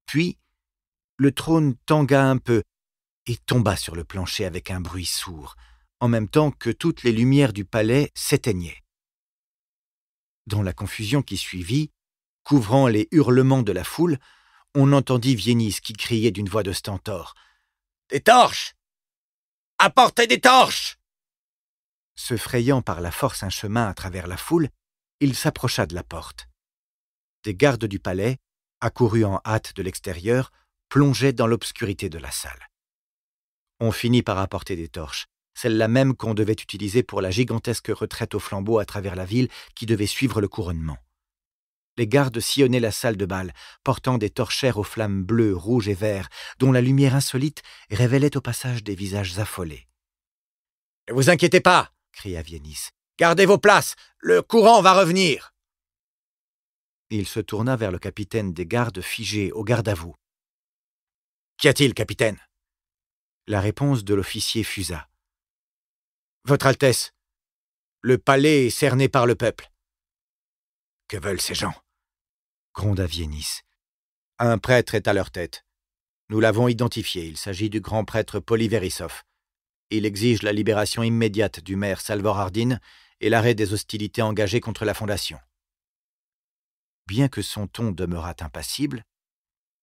Puis, le trône tanga un peu et tomba sur le plancher avec un bruit sourd, en même temps que toutes les lumières du palais s'éteignaient. Dans la confusion qui suivit, couvrant les hurlements de la foule, on entendit Viennis qui criait d'une voix de stentor. Des torches Apportez des torches Se frayant par la force un chemin à travers la foule, il s'approcha de la porte. Des gardes du palais, accourus en hâte de l'extérieur, plongeaient dans l'obscurité de la salle. On finit par apporter des torches, celles-là même qu'on devait utiliser pour la gigantesque retraite aux flambeaux à travers la ville qui devait suivre le couronnement. Les gardes sillonnaient la salle de bal, portant des torchères aux flammes bleues, rouges et vertes, dont la lumière insolite révélait au passage des visages affolés. Ne vous inquiétez pas, cria Viennis. Gardez vos places, le courant va revenir. Il se tourna vers le capitaine des gardes figé au garde à vous. Qu'y a-t-il, capitaine La réponse de l'officier fusa. Votre Altesse, le palais est cerné par le peuple. Que veulent ces gens gronda Viennis. Un prêtre est à leur tête. Nous l'avons identifié, il s'agit du grand prêtre Polyverissov. Il exige la libération immédiate du maire Salvor Ardine et l'arrêt des hostilités engagées contre la Fondation. Bien que son ton demeurât impassible,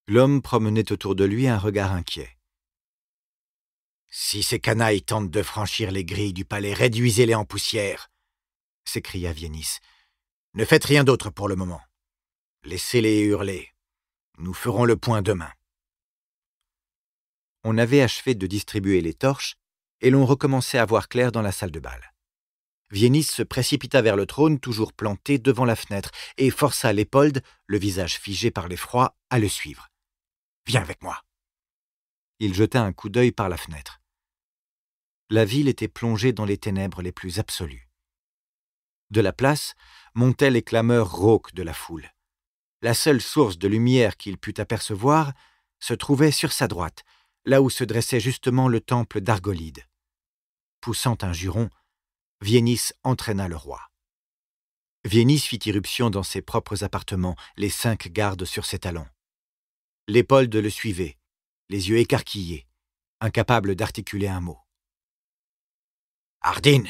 l'homme promenait autour de lui un regard inquiet. Si ces canailles tentent de franchir les grilles du palais, réduisez-les en poussière, s'écria Viennis. Ne faites rien d'autre pour le moment. Laissez-les hurler. Nous ferons le point demain. On avait achevé de distribuer les torches, et l'on recommençait à voir clair dans la salle de bal. Viennis se précipita vers le trône, toujours planté devant la fenêtre, et força Lépold, le visage figé par l'effroi, à le suivre. Viens avec moi. Il jeta un coup d'œil par la fenêtre. La ville était plongée dans les ténèbres les plus absolues. De la place montaient les clameurs rauques de la foule. La seule source de lumière qu'il put apercevoir se trouvait sur sa droite, là où se dressait justement le temple d'Argolide. Poussant un juron, Viennis entraîna le roi. Viennis fit irruption dans ses propres appartements, les cinq gardes sur ses talons. L'épaule de le suivait, les yeux écarquillés, incapable d'articuler un mot. Ardine !»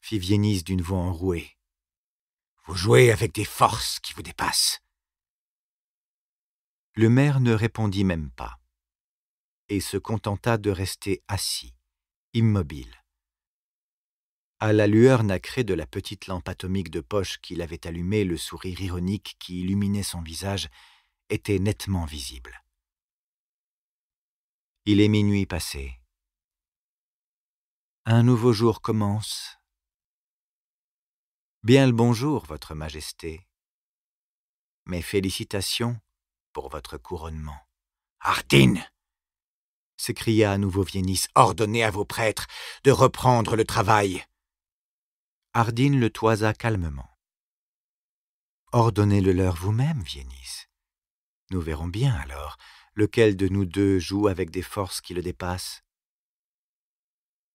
fit Viennis d'une voix enrouée. Vous jouez avec des forces qui vous dépassent. Le maire ne répondit même pas, et se contenta de rester assis, immobile. À la lueur nacrée de la petite lampe atomique de poche qu'il avait allumée, le sourire ironique qui illuminait son visage était nettement visible. Il est minuit passé. Un nouveau jour commence Bien le bonjour, Votre Majesté. Mes félicitations pour votre couronnement. Ardine !» s'écria à nouveau Viennis, ordonnez à vos prêtres de reprendre le travail. Ardine le toisa calmement. Ordonnez-le leur vous-même, Viennis. Nous verrons bien alors lequel de nous deux joue avec des forces qui le dépassent.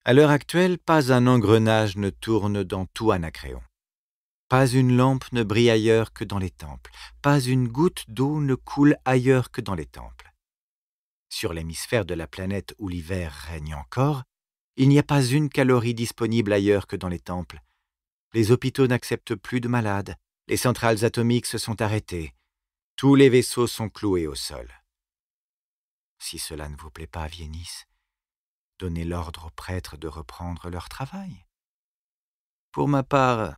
À l'heure actuelle, pas un engrenage ne tourne dans tout Anacréon. Pas une lampe ne brille ailleurs que dans les temples, pas une goutte d'eau ne coule ailleurs que dans les temples. Sur l'hémisphère de la planète où l'hiver règne encore, il n'y a pas une calorie disponible ailleurs que dans les temples. Les hôpitaux n'acceptent plus de malades, les centrales atomiques se sont arrêtées, tous les vaisseaux sont cloués au sol. Si cela ne vous plaît pas, Viennis, donnez l'ordre aux prêtres de reprendre leur travail. Pour ma part,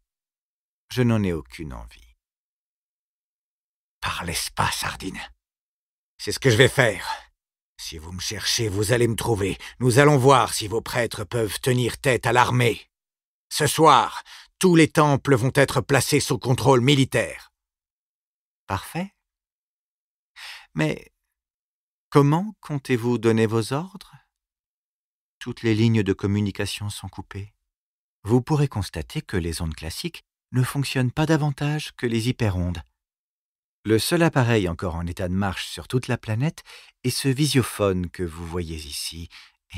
je n'en ai aucune envie. Parlez pas, Sardine. C'est ce que je vais faire. Si vous me cherchez, vous allez me trouver. Nous allons voir si vos prêtres peuvent tenir tête à l'armée. Ce soir, tous les temples vont être placés sous contrôle militaire. Parfait. Mais comment comptez-vous donner vos ordres Toutes les lignes de communication sont coupées. Vous pourrez constater que les ondes classiques ne fonctionne pas davantage que les hyperondes. Le seul appareil encore en état de marche sur toute la planète est ce visiophone que vous voyez ici,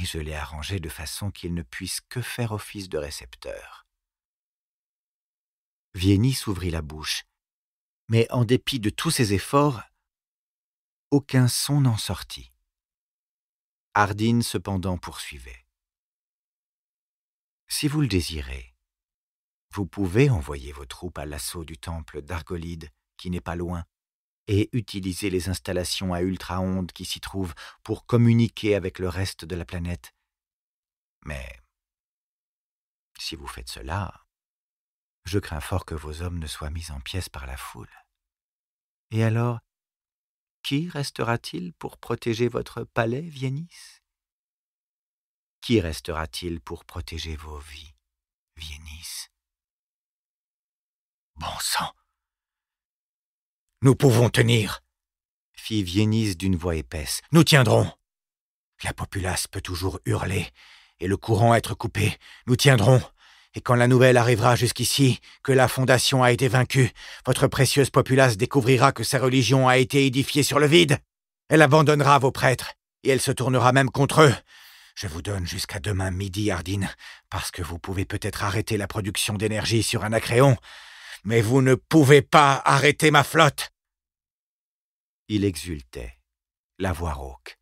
et je l'ai arrangé de façon qu'il ne puisse que faire office de récepteur. Vienny s'ouvrit la bouche, mais en dépit de tous ses efforts, aucun son n'en sortit. Hardin cependant poursuivait. Si vous le désirez, vous pouvez envoyer vos troupes à l'assaut du temple d'Argolide, qui n'est pas loin, et utiliser les installations à ultra-ondes qui s'y trouvent pour communiquer avec le reste de la planète. Mais si vous faites cela, je crains fort que vos hommes ne soient mis en pièces par la foule. Et alors, qui restera-t-il pour protéger votre palais, Vienis Qui restera-t-il pour protéger vos vies, Viennis Bon sang Nous pouvons tenir, fit Viennise d'une voix épaisse. Nous tiendrons. La populace peut toujours hurler, et le courant être coupé. Nous tiendrons. Et quand la nouvelle arrivera jusqu'ici, que la Fondation a été vaincue, votre précieuse populace découvrira que sa religion a été édifiée sur le vide. Elle abandonnera vos prêtres, et elle se tournera même contre eux. Je vous donne jusqu'à demain midi, Ardine, parce que vous pouvez peut-être arrêter la production d'énergie sur un acréon !» mais vous ne pouvez pas arrêter ma flotte. Il exultait, la voix rauque.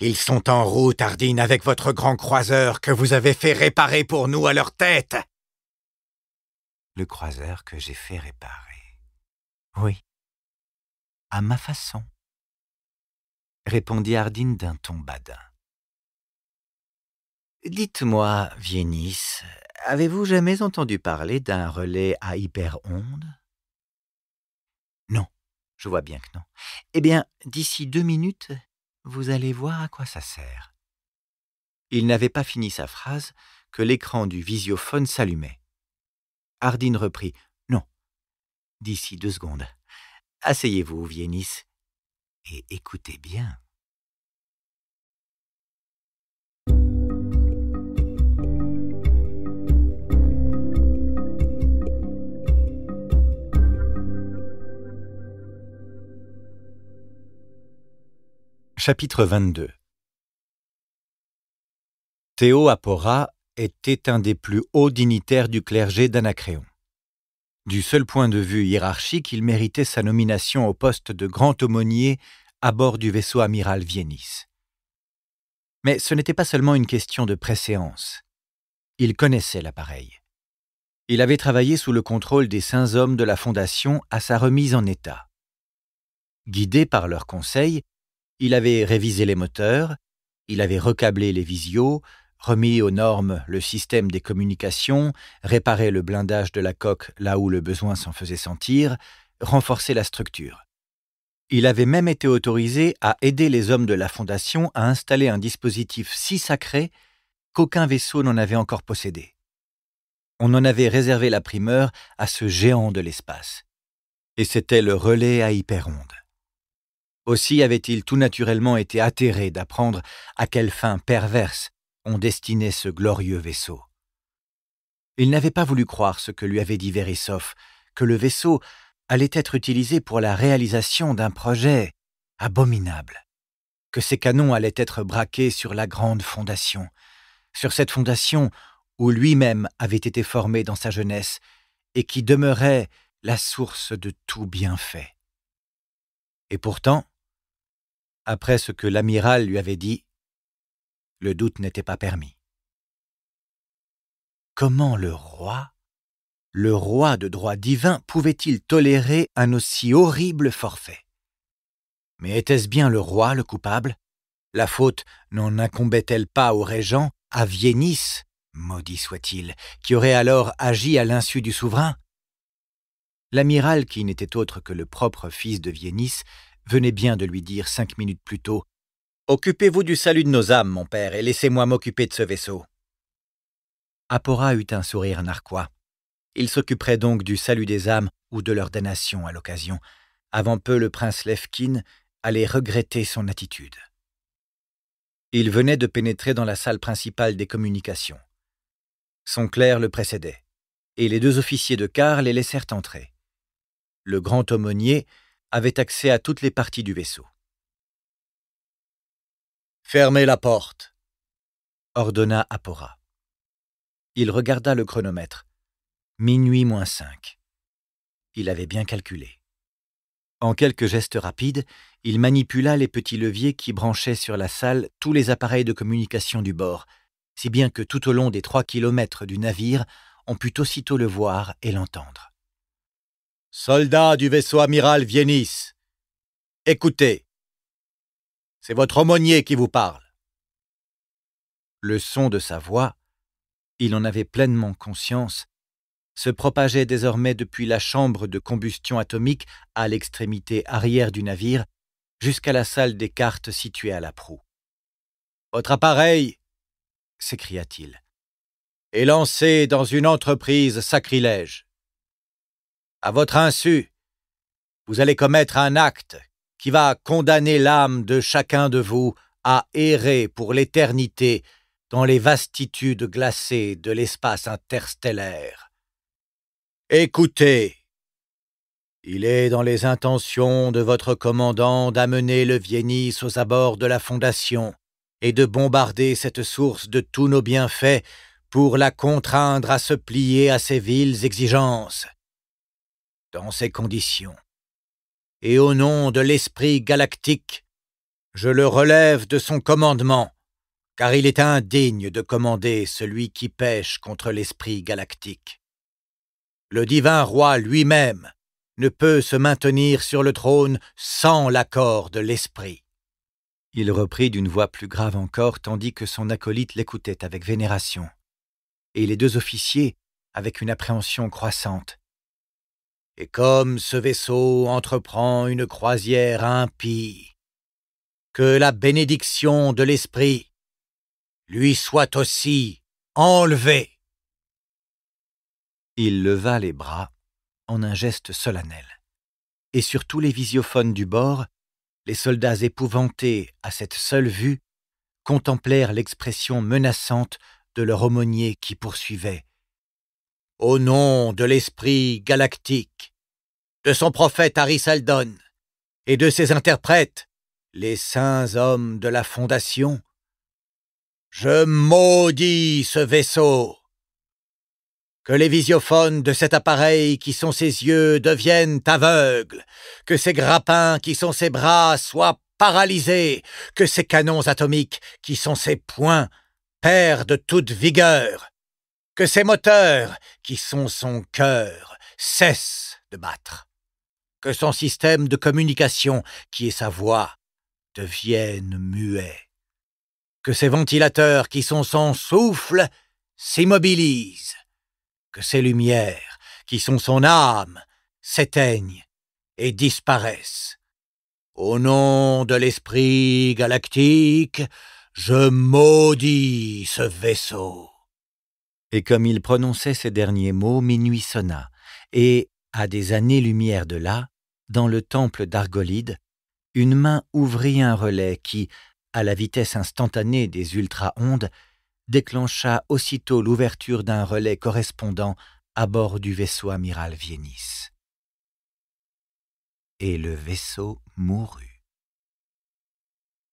Ils sont en route, Ardine, avec votre grand croiseur que vous avez fait réparer pour nous à leur tête. Le croiseur que j'ai fait réparer. Oui. À ma façon. Répondit Ardine d'un ton badin. Dites-moi, Viennis, Avez-vous jamais entendu parler d'un relais à hyper-ondes »« Non, je vois bien que non. Eh bien, d'ici deux minutes, vous allez voir à quoi ça sert. Il n'avait pas fini sa phrase que l'écran du visiophone s'allumait. Hardin reprit. Non. D'ici deux secondes. Asseyez-vous, Viennice, et écoutez bien. Chapitre 22 Théo Apora était un des plus hauts dignitaires du clergé d'Anacréon. Du seul point de vue hiérarchique, il méritait sa nomination au poste de grand aumônier à bord du vaisseau amiral Viennis. Mais ce n'était pas seulement une question de préséance. Il connaissait l'appareil. Il avait travaillé sous le contrôle des saints hommes de la Fondation à sa remise en état. Guidé par leurs conseils, il avait révisé les moteurs, il avait recablé les visios, remis aux normes le système des communications, réparé le blindage de la coque là où le besoin s'en faisait sentir, renforcé la structure. Il avait même été autorisé à aider les hommes de la Fondation à installer un dispositif si sacré qu'aucun vaisseau n'en avait encore possédé. On en avait réservé la primeur à ce géant de l'espace. Et c'était le relais à hyperonde. Aussi avait-il tout naturellement été atterré d'apprendre à quelle fin perverse on destinait ce glorieux vaisseau. Il n'avait pas voulu croire ce que lui avait dit Verissov, que le vaisseau allait être utilisé pour la réalisation d'un projet abominable, que ses canons allaient être braqués sur la grande fondation, sur cette fondation où lui-même avait été formé dans sa jeunesse et qui demeurait la source de tout bienfait. Et pourtant, après ce que l'amiral lui avait dit, le doute n'était pas permis. Comment le roi, le roi de droit divin, pouvait-il tolérer un aussi horrible forfait Mais était-ce bien le roi le coupable La faute n'en incombait-elle pas au régent, à Viennice, maudit soit-il, qui aurait alors agi à l'insu du souverain L'amiral, qui n'était autre que le propre fils de Viennice, « Venez bien de lui dire cinq minutes plus tôt Occupez-vous du salut de nos âmes, mon père, et laissez-moi m'occuper de ce vaisseau. Apora eut un sourire narquois. Il s'occuperait donc du salut des âmes ou de leur damnation à l'occasion. Avant peu, le prince Levkin allait regretter son attitude. Il venait de pénétrer dans la salle principale des communications. Son clerc le précédait, et les deux officiers de quart les laissèrent entrer. Le grand aumônier, avait accès à toutes les parties du vaisseau. Fermez la porte, ordonna Apora. Il regarda le chronomètre. Minuit moins cinq. Il avait bien calculé. En quelques gestes rapides, il manipula les petits leviers qui branchaient sur la salle tous les appareils de communication du bord, si bien que tout au long des trois kilomètres du navire, on put aussitôt le voir et l'entendre. Soldats du vaisseau amiral Viennis, écoutez. C'est votre aumônier qui vous parle. Le son de sa voix, il en avait pleinement conscience, se propageait désormais depuis la chambre de combustion atomique à l'extrémité arrière du navire jusqu'à la salle des cartes située à la proue. Votre appareil, s'écria-t-il, est lancé dans une entreprise sacrilège à votre insu, vous allez commettre un acte qui va condamner l'âme de chacun de vous à errer pour l'éternité dans les vastitudes glacées de l'espace interstellaire. Écoutez, il est dans les intentions de votre commandant d'amener le Viennis aux abords de la Fondation et de bombarder cette source de tous nos bienfaits pour la contraindre à se plier à ses viles exigences. Dans ces conditions, et au nom de l'Esprit galactique, je le relève de son commandement, car il est indigne de commander celui qui pêche contre l'Esprit galactique. Le divin roi lui-même ne peut se maintenir sur le trône sans l'accord de l'Esprit. Il reprit d'une voix plus grave encore, tandis que son acolyte l'écoutait avec vénération. Et les deux officiers, avec une appréhension croissante, et comme ce vaisseau entreprend une croisière impie, que la bénédiction de l'Esprit lui soit aussi enlevée. Il leva les bras en un geste solennel, et sur tous les visiophones du bord, les soldats épouvantés à cette seule vue contemplèrent l'expression menaçante de leur aumônier qui poursuivait au nom de l'esprit galactique, de son prophète Harry Aldon et de ses interprètes, les saints hommes de la Fondation, je maudis ce vaisseau. Que les visiophones de cet appareil qui sont ses yeux deviennent aveugles, que ces grappins qui sont ses bras soient paralysés, que ces canons atomiques qui sont ses poings perdent toute vigueur, que ses moteurs, qui sont son cœur, cessent de battre, que son système de communication, qui est sa voix, devienne muet, que ses ventilateurs, qui sont son souffle, s'immobilisent, que ses lumières, qui sont son âme, s'éteignent et disparaissent. Au nom de l'esprit galactique, je maudis ce vaisseau. Et comme il prononçait ces derniers mots, minuit sonna, et, à des années-lumière de là, dans le temple d'Argolide, une main ouvrit un relais qui, à la vitesse instantanée des ultra-ondes, déclencha aussitôt l'ouverture d'un relais correspondant à bord du vaisseau amiral Viennis. Et le vaisseau mourut.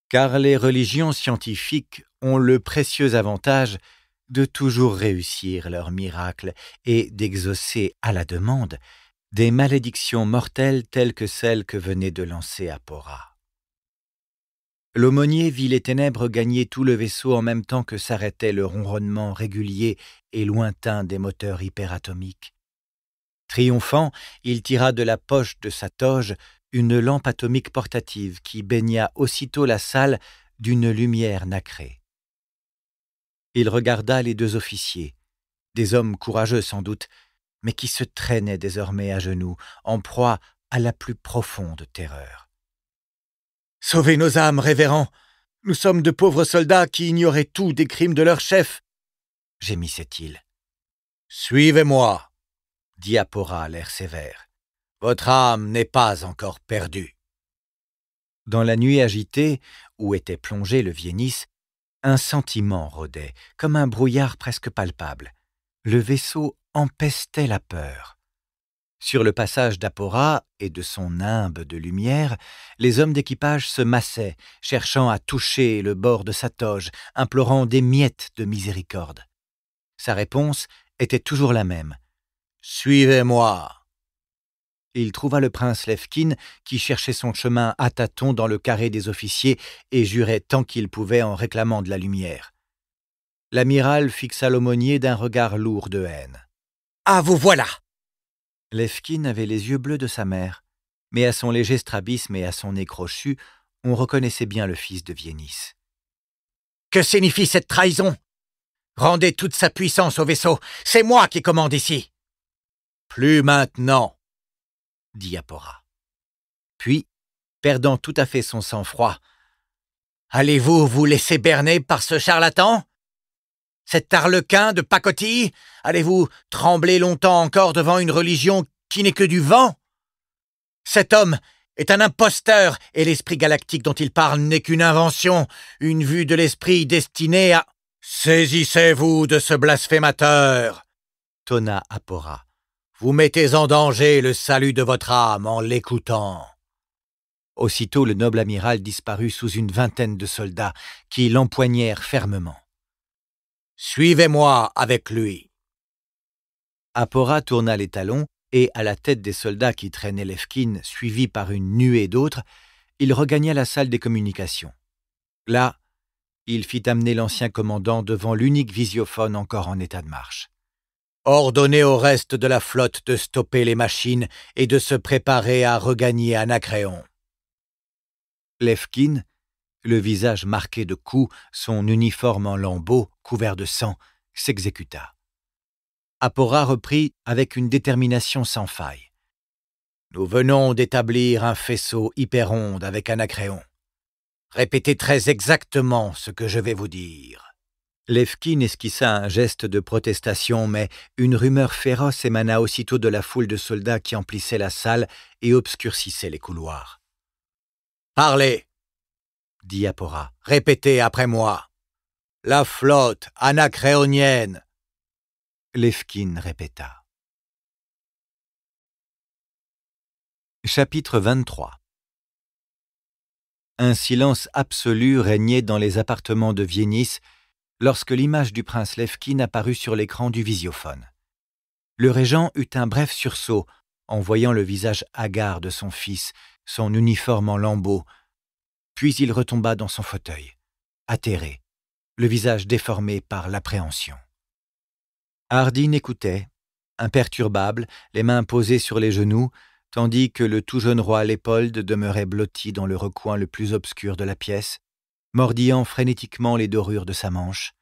Car les religions scientifiques ont le précieux avantage de toujours réussir leurs miracles et d'exaucer à la demande des malédictions mortelles telles que celles que venait de lancer Apora. L'aumônier vit les ténèbres gagner tout le vaisseau en même temps que s'arrêtait le ronronnement régulier et lointain des moteurs hyperatomiques. Triomphant, il tira de la poche de sa toge une lampe atomique portative qui baigna aussitôt la salle d'une lumière nacrée. Il regarda les deux officiers, des hommes courageux sans doute, mais qui se traînaient désormais à genoux, en proie à la plus profonde terreur. Sauvez nos âmes, révérends Nous sommes de pauvres soldats qui ignoraient tout des crimes de leur chef gémissait-il. Suivez-moi, dit Apora l'air sévère. Votre âme n'est pas encore perdue. Dans la nuit agitée, où était plongé le Viennis, un sentiment rôdait, comme un brouillard presque palpable. Le vaisseau empestait la peur. Sur le passage d'Apora et de son nimbe de lumière, les hommes d'équipage se massaient, cherchant à toucher le bord de sa toge, implorant des miettes de miséricorde. Sa réponse était toujours la même. Suivez-moi il trouva le prince Levkin qui cherchait son chemin à tâtons dans le carré des officiers et jurait tant qu'il pouvait en réclamant de la lumière. L'amiral fixa l'aumônier d'un regard lourd de haine. Ah, vous voilà Levkin avait les yeux bleus de sa mère, mais à son léger strabisme et à son nez crochu, on reconnaissait bien le fils de Viennis. Que signifie cette trahison Rendez toute sa puissance au vaisseau, c'est moi qui commande ici Plus maintenant dit Apora. Puis, perdant tout à fait son sang-froid, Allez-vous vous laisser berner par ce charlatan Cet arlequin de pacotille Allez-vous trembler longtemps encore devant une religion qui n'est que du vent Cet homme est un imposteur et l'esprit galactique dont il parle n'est qu'une invention, une vue de l'esprit destinée à. Saisissez-vous de ce blasphémateur tonna Apora, vous mettez en danger le salut de votre âme en l'écoutant. Aussitôt le noble amiral disparut sous une vingtaine de soldats qui l'empoignèrent fermement. Suivez-moi avec lui. Apora tourna les talons, et à la tête des soldats qui traînaient Lefkin, suivi par une nuée d'autres, il regagna la salle des communications. Là, il fit amener l'ancien commandant devant l'unique visiophone encore en état de marche ordonnez au reste de la flotte de stopper les machines et de se préparer à regagner Anacréon. Lefkin, le visage marqué de coups, son uniforme en lambeaux couvert de sang, s'exécuta. Apora reprit avec une détermination sans faille. Nous venons d'établir un faisceau hyperonde avec Anacréon. Répétez très exactement ce que je vais vous dire. Levkin esquissa un geste de protestation, mais une rumeur féroce émana aussitôt de la foule de soldats qui emplissait la salle et obscurcissait les couloirs. Parlez dit Apora. Répétez après moi. La flotte anacréonienne Levkin répéta. Chapitre 23 Un silence absolu régnait dans les appartements de Viennis lorsque l'image du prince Levkin apparut sur l'écran du visiophone. Le régent eut un bref sursaut en voyant le visage hagard de son fils, son uniforme en lambeaux, puis il retomba dans son fauteuil, atterré, le visage déformé par l'appréhension. Hardin écoutait, imperturbable, les mains posées sur les genoux, tandis que le tout jeune roi Léopold demeurait blotti dans le recoin le plus obscur de la pièce, mordillant frénétiquement les dorures de sa manche.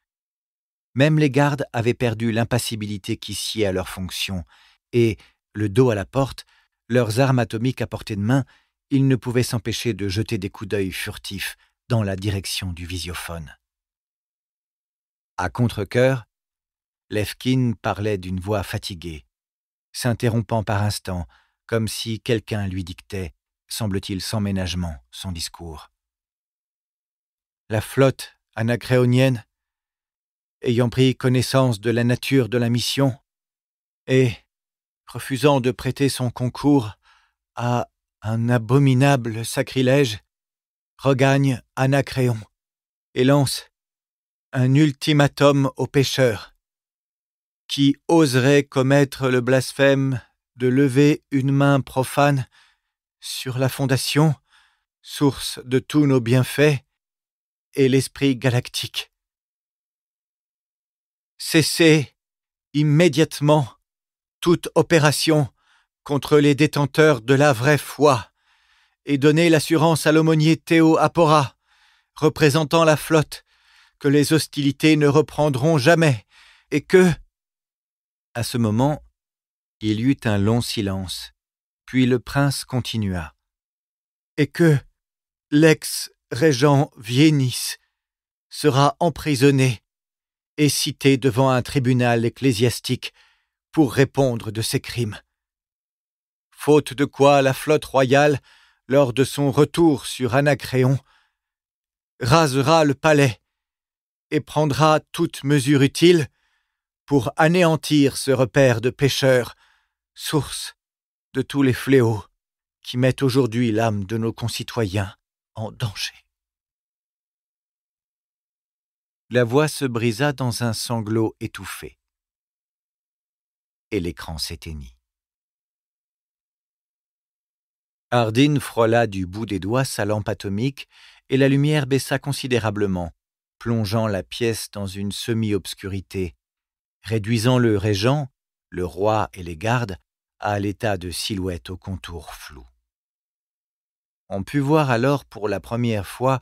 Même les gardes avaient perdu l'impassibilité qui sied à leur fonction, et, le dos à la porte, leurs armes atomiques à portée de main, ils ne pouvaient s'empêcher de jeter des coups d'œil furtifs dans la direction du visiophone. À contre-cœur, Levkin parlait d'une voix fatiguée, s'interrompant par instants, comme si quelqu'un lui dictait, semble-t-il sans ménagement, son discours la flotte anacréonienne, ayant pris connaissance de la nature de la mission, et, refusant de prêter son concours à un abominable sacrilège, regagne Anacréon et lance un ultimatum aux pêcheurs Qui oseraient commettre le blasphème de lever une main profane sur la fondation, source de tous nos bienfaits, et l'esprit galactique. Cessez immédiatement toute opération contre les détenteurs de la vraie foi et donnez l'assurance à l'aumônier Théo Apora, représentant la flotte, que les hostilités ne reprendront jamais et que... À ce moment, il y eut un long silence, puis le prince continua. Et que l'ex régent Viennis, sera emprisonné et cité devant un tribunal ecclésiastique pour répondre de ses crimes. Faute de quoi la flotte royale, lors de son retour sur Anacréon, rasera le palais et prendra toute mesure utile pour anéantir ce repère de pêcheurs, source de tous les fléaux qui mettent aujourd'hui l'âme de nos concitoyens en danger. La voix se brisa dans un sanglot étouffé. Et l'écran s'éteignit. Hardin frôla du bout des doigts sa lampe atomique et la lumière baissa considérablement, plongeant la pièce dans une semi-obscurité, réduisant le régent, le roi et les gardes à l'état de silhouette aux contours flous. On put voir alors pour la première fois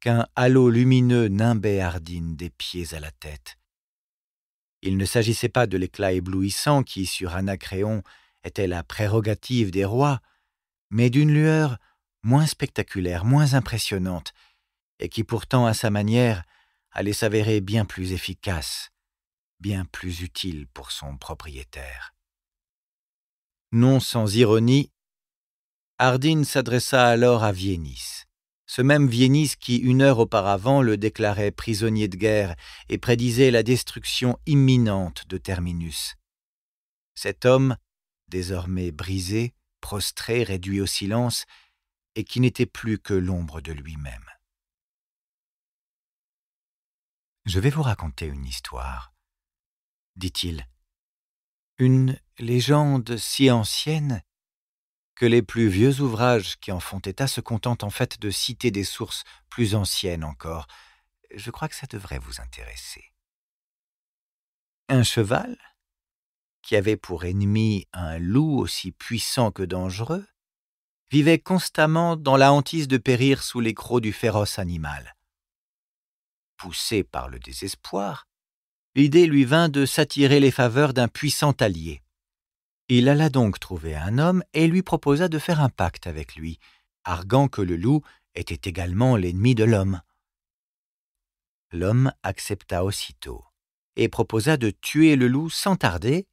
qu'un halo lumineux nimbait Ardine des pieds à la tête. Il ne s'agissait pas de l'éclat éblouissant qui, sur Anacréon, était la prérogative des rois, mais d'une lueur moins spectaculaire, moins impressionnante, et qui pourtant, à sa manière, allait s'avérer bien plus efficace, bien plus utile pour son propriétaire. Non sans ironie, Ardine s'adressa alors à Viennis ce même Viennis qui, une heure auparavant, le déclarait prisonnier de guerre et prédisait la destruction imminente de Terminus. Cet homme, désormais brisé, prostré, réduit au silence, et qui n'était plus que l'ombre de lui-même. Je vais vous raconter une histoire, dit-il. Une légende si ancienne que les plus vieux ouvrages qui en font état se contentent en fait de citer des sources plus anciennes encore. Je crois que ça devrait vous intéresser. Un cheval, qui avait pour ennemi un loup aussi puissant que dangereux, vivait constamment dans la hantise de périr sous les crocs du féroce animal. Poussé par le désespoir, l'idée lui vint de s'attirer les faveurs d'un puissant allié. Il alla donc trouver un homme et lui proposa de faire un pacte avec lui, arguant que le loup était également l'ennemi de l'homme. L'homme accepta aussitôt et proposa de tuer le loup sans tarder,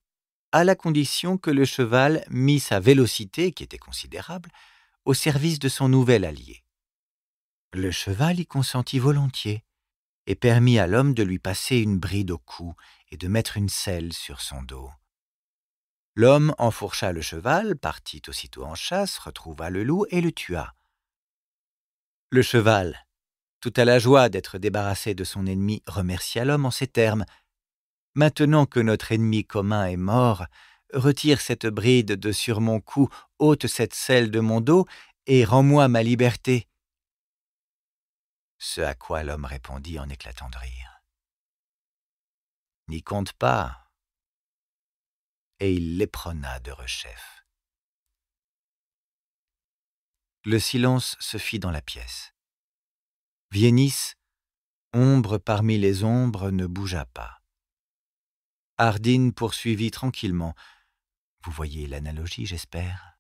à la condition que le cheval mit sa vélocité, qui était considérable, au service de son nouvel allié. Le cheval y consentit volontiers et permit à l'homme de lui passer une bride au cou et de mettre une selle sur son dos. L'homme enfourcha le cheval, partit aussitôt en chasse, retrouva le loup et le tua. Le cheval, tout à la joie d'être débarrassé de son ennemi, remercia l'homme en ces termes. Maintenant que notre ennemi commun est mort, retire cette bride de sur mon cou, ôte cette selle de mon dos, et rends-moi ma liberté. Ce à quoi l'homme répondit en éclatant de rire. N'y compte pas, et il l'éperonna de rechef. Le silence se fit dans la pièce. Vienis, ombre parmi les ombres, ne bougea pas. Ardine poursuivit tranquillement. Vous voyez l'analogie, j'espère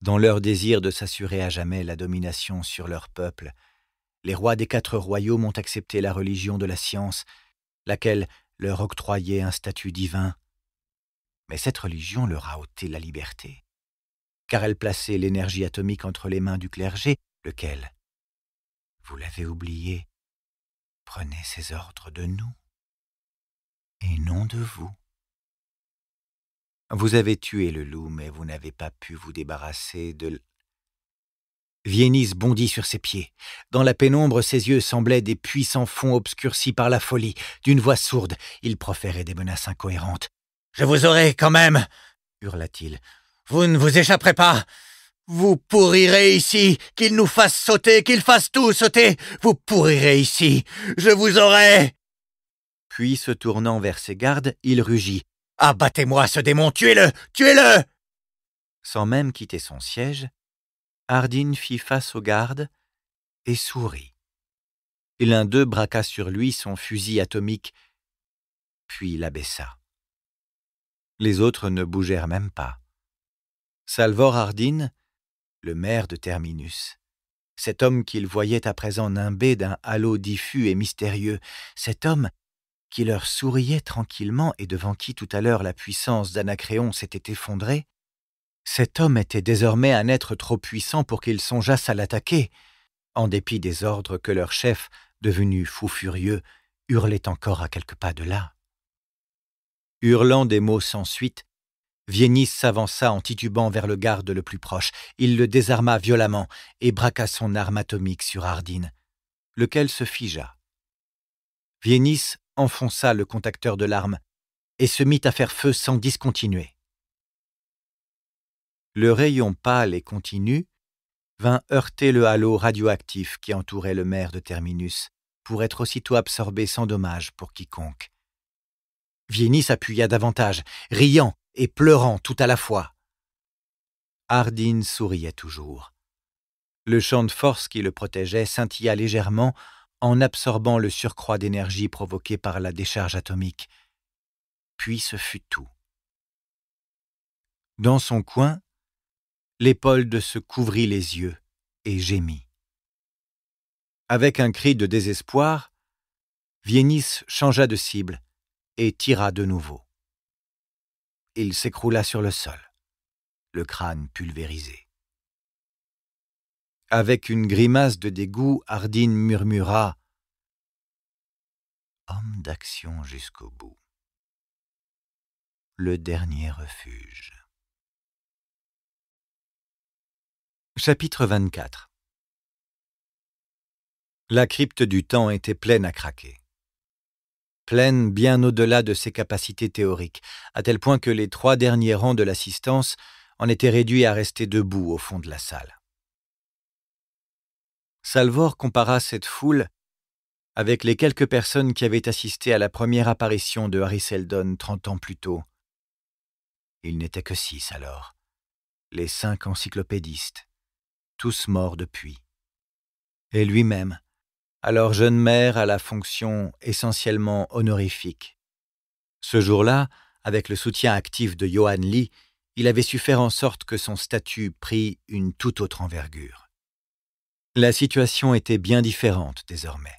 Dans leur désir de s'assurer à jamais la domination sur leur peuple, les rois des quatre royaumes ont accepté la religion de la science, laquelle leur octroyait un statut divin, mais cette religion leur a ôté la liberté, car elle plaçait l'énergie atomique entre les mains du clergé, lequel, vous l'avez oublié, prenait ses ordres de nous, et non de vous. Vous avez tué le loup, mais vous n'avez pas pu vous débarrasser de l... Viennis bondit sur ses pieds. Dans la pénombre, ses yeux semblaient des puissants fonds obscurcis par la folie. D'une voix sourde, il proférait des menaces incohérentes. Je vous aurai quand même, hurla-t-il. Vous ne vous échapperez pas. Vous pourrirez ici, qu'il nous fasse sauter, qu'il fasse tout sauter. Vous pourrirez ici. Je vous aurai. Puis, se tournant vers ses gardes, il rugit. Abattez-moi ce démon, tuez-le, tuez-le. Sans même quitter son siège, Hardin fit face aux gardes et sourit. L'un d'eux braqua sur lui son fusil atomique, puis l'abaissa. Les autres ne bougèrent même pas. Salvor Hardin, le maire de Terminus, cet homme qu'il voyait à présent nimbé d'un halo diffus et mystérieux, cet homme qui leur souriait tranquillement et devant qui tout à l'heure la puissance d'Anacréon s'était effondrée, cet homme était désormais un être trop puissant pour qu'ils songeassent à l'attaquer, en dépit des ordres que leur chef, devenu fou furieux, hurlait encore à quelques pas de là. Hurlant des mots sans suite, Viennis s'avança en titubant vers le garde le plus proche. Il le désarma violemment et braqua son arme atomique sur Ardine, lequel se figea. Viennis enfonça le contacteur de l'arme et se mit à faire feu sans discontinuer. Le rayon pâle et continu vint heurter le halo radioactif qui entourait le maire de Terminus, pour être aussitôt absorbé sans dommage pour quiconque. Viennis appuya davantage, riant et pleurant tout à la fois. Hardin souriait toujours. Le champ de force qui le protégeait scintilla légèrement en absorbant le surcroît d'énergie provoqué par la décharge atomique. Puis ce fut tout. Dans son coin, l'épaule de se couvrit les yeux et gémit. Avec un cri de désespoir, Viennis changea de cible et tira de nouveau. Il s'écroula sur le sol, le crâne pulvérisé. Avec une grimace de dégoût, Ardine murmura Homme d'action jusqu'au bout. Le dernier refuge. Chapitre 24 La crypte du temps était pleine à craquer pleine bien au-delà de ses capacités théoriques, à tel point que les trois derniers rangs de l'assistance en étaient réduits à rester debout au fond de la salle. Salvor compara cette foule avec les quelques personnes qui avaient assisté à la première apparition de Harry Seldon trente ans plus tôt. Il n'était que six alors, les cinq encyclopédistes, tous morts depuis. Et lui-même, alors jeune mère à la fonction essentiellement honorifique. Ce jour-là, avec le soutien actif de Johan Lee, il avait su faire en sorte que son statut prît une toute autre envergure. La situation était bien différente désormais,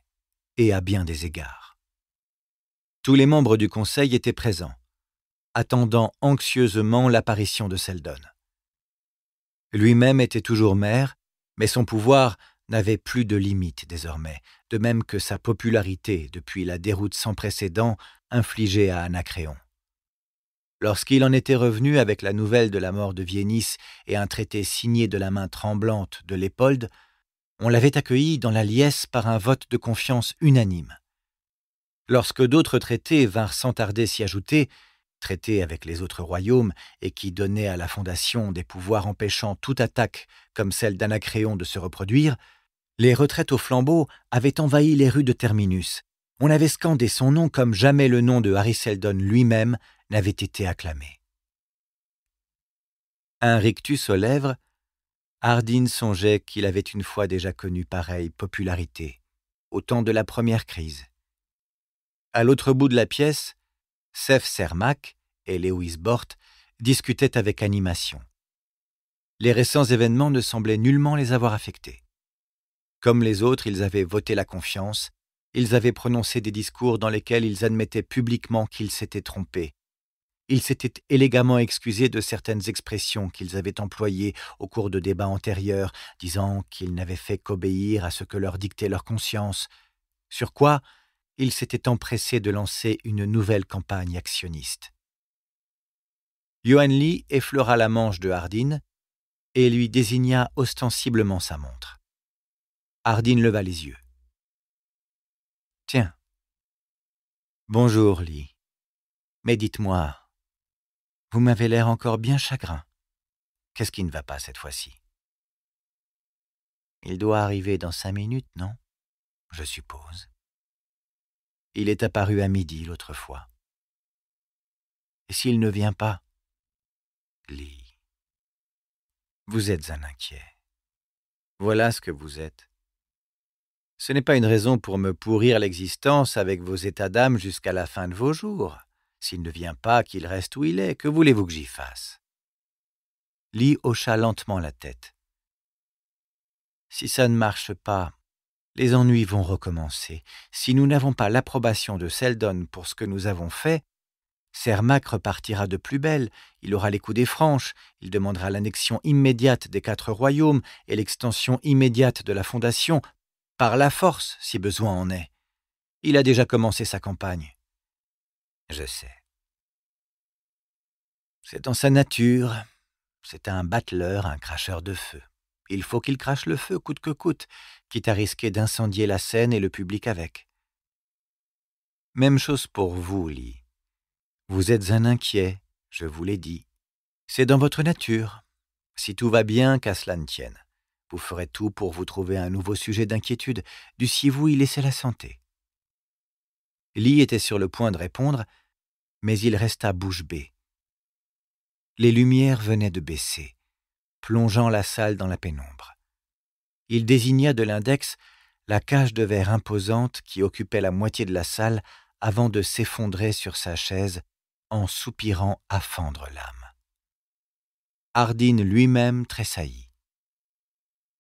et à bien des égards. Tous les membres du conseil étaient présents, attendant anxieusement l'apparition de Seldon. Lui-même était toujours maire, mais son pouvoir n'avait plus de limite désormais, de même que sa popularité depuis la déroute sans précédent infligée à Anacréon. Lorsqu'il en était revenu avec la nouvelle de la mort de Viennis et un traité signé de la main tremblante de Lépold, on l'avait accueilli dans la liesse par un vote de confiance unanime. Lorsque d'autres traités vinrent sans tarder s'y ajouter, traités avec les autres royaumes et qui donnaient à la Fondation des pouvoirs empêchant toute attaque comme celle d'Anacréon de se reproduire, les retraites au flambeau avaient envahi les rues de Terminus. On avait scandé son nom comme jamais le nom de Harry Seldon lui-même n'avait été acclamé. Un rictus aux lèvres, Hardin songeait qu'il avait une fois déjà connu pareille popularité, au temps de la première crise. À l'autre bout de la pièce, Seth Sermac et Lewis Bort discutaient avec animation. Les récents événements ne semblaient nullement les avoir affectés. Comme les autres, ils avaient voté la confiance, ils avaient prononcé des discours dans lesquels ils admettaient publiquement qu'ils s'étaient trompés. Ils s'étaient élégamment excusés de certaines expressions qu'ils avaient employées au cours de débats antérieurs, disant qu'ils n'avaient fait qu'obéir à ce que leur dictait leur conscience, sur quoi ils s'étaient empressés de lancer une nouvelle campagne actionniste. Johan Lee effleura la manche de Hardin et lui désigna ostensiblement sa montre. Hardine leva les yeux. Tiens. Bonjour, Lee. Mais dites-moi, vous m'avez l'air encore bien chagrin. Qu'est-ce qui ne va pas cette fois-ci Il doit arriver dans cinq minutes, non Je suppose. Il est apparu à midi l'autre fois. Et s'il ne vient pas Lee. Vous êtes un inquiet. Voilà ce que vous êtes. Ce n'est pas une raison pour me pourrir l'existence avec vos états d'âme jusqu'à la fin de vos jours. S'il ne vient pas, qu'il reste où il est, que voulez-vous que j'y fasse Lee hocha lentement la tête. Si ça ne marche pas, les ennuis vont recommencer. Si nous n'avons pas l'approbation de Seldon pour ce que nous avons fait, Sermac repartira de plus belle, il aura les coups des Franches, il demandera l'annexion immédiate des quatre royaumes et l'extension immédiate de la Fondation par la force si besoin en est. Il a déjà commencé sa campagne. Je sais. C'est dans sa nature. C'est un battleur, un cracheur de feu. Il faut qu'il crache le feu coûte que coûte, quitte à risquer d'incendier la scène et le public avec. Même chose pour vous, Lee. Vous êtes un inquiet, je vous l'ai dit. C'est dans votre nature, si tout va bien qu'à cela ne tienne. Vous ferez tout pour vous trouver un nouveau sujet d'inquiétude, dussiez-vous y laisser la santé. Lee était sur le point de répondre, mais il resta bouche bée. Les lumières venaient de baisser, plongeant la salle dans la pénombre. Il désigna de l'index la cage de verre imposante qui occupait la moitié de la salle avant de s'effondrer sur sa chaise en soupirant à fendre l'âme. Hardine lui-même tressaillit.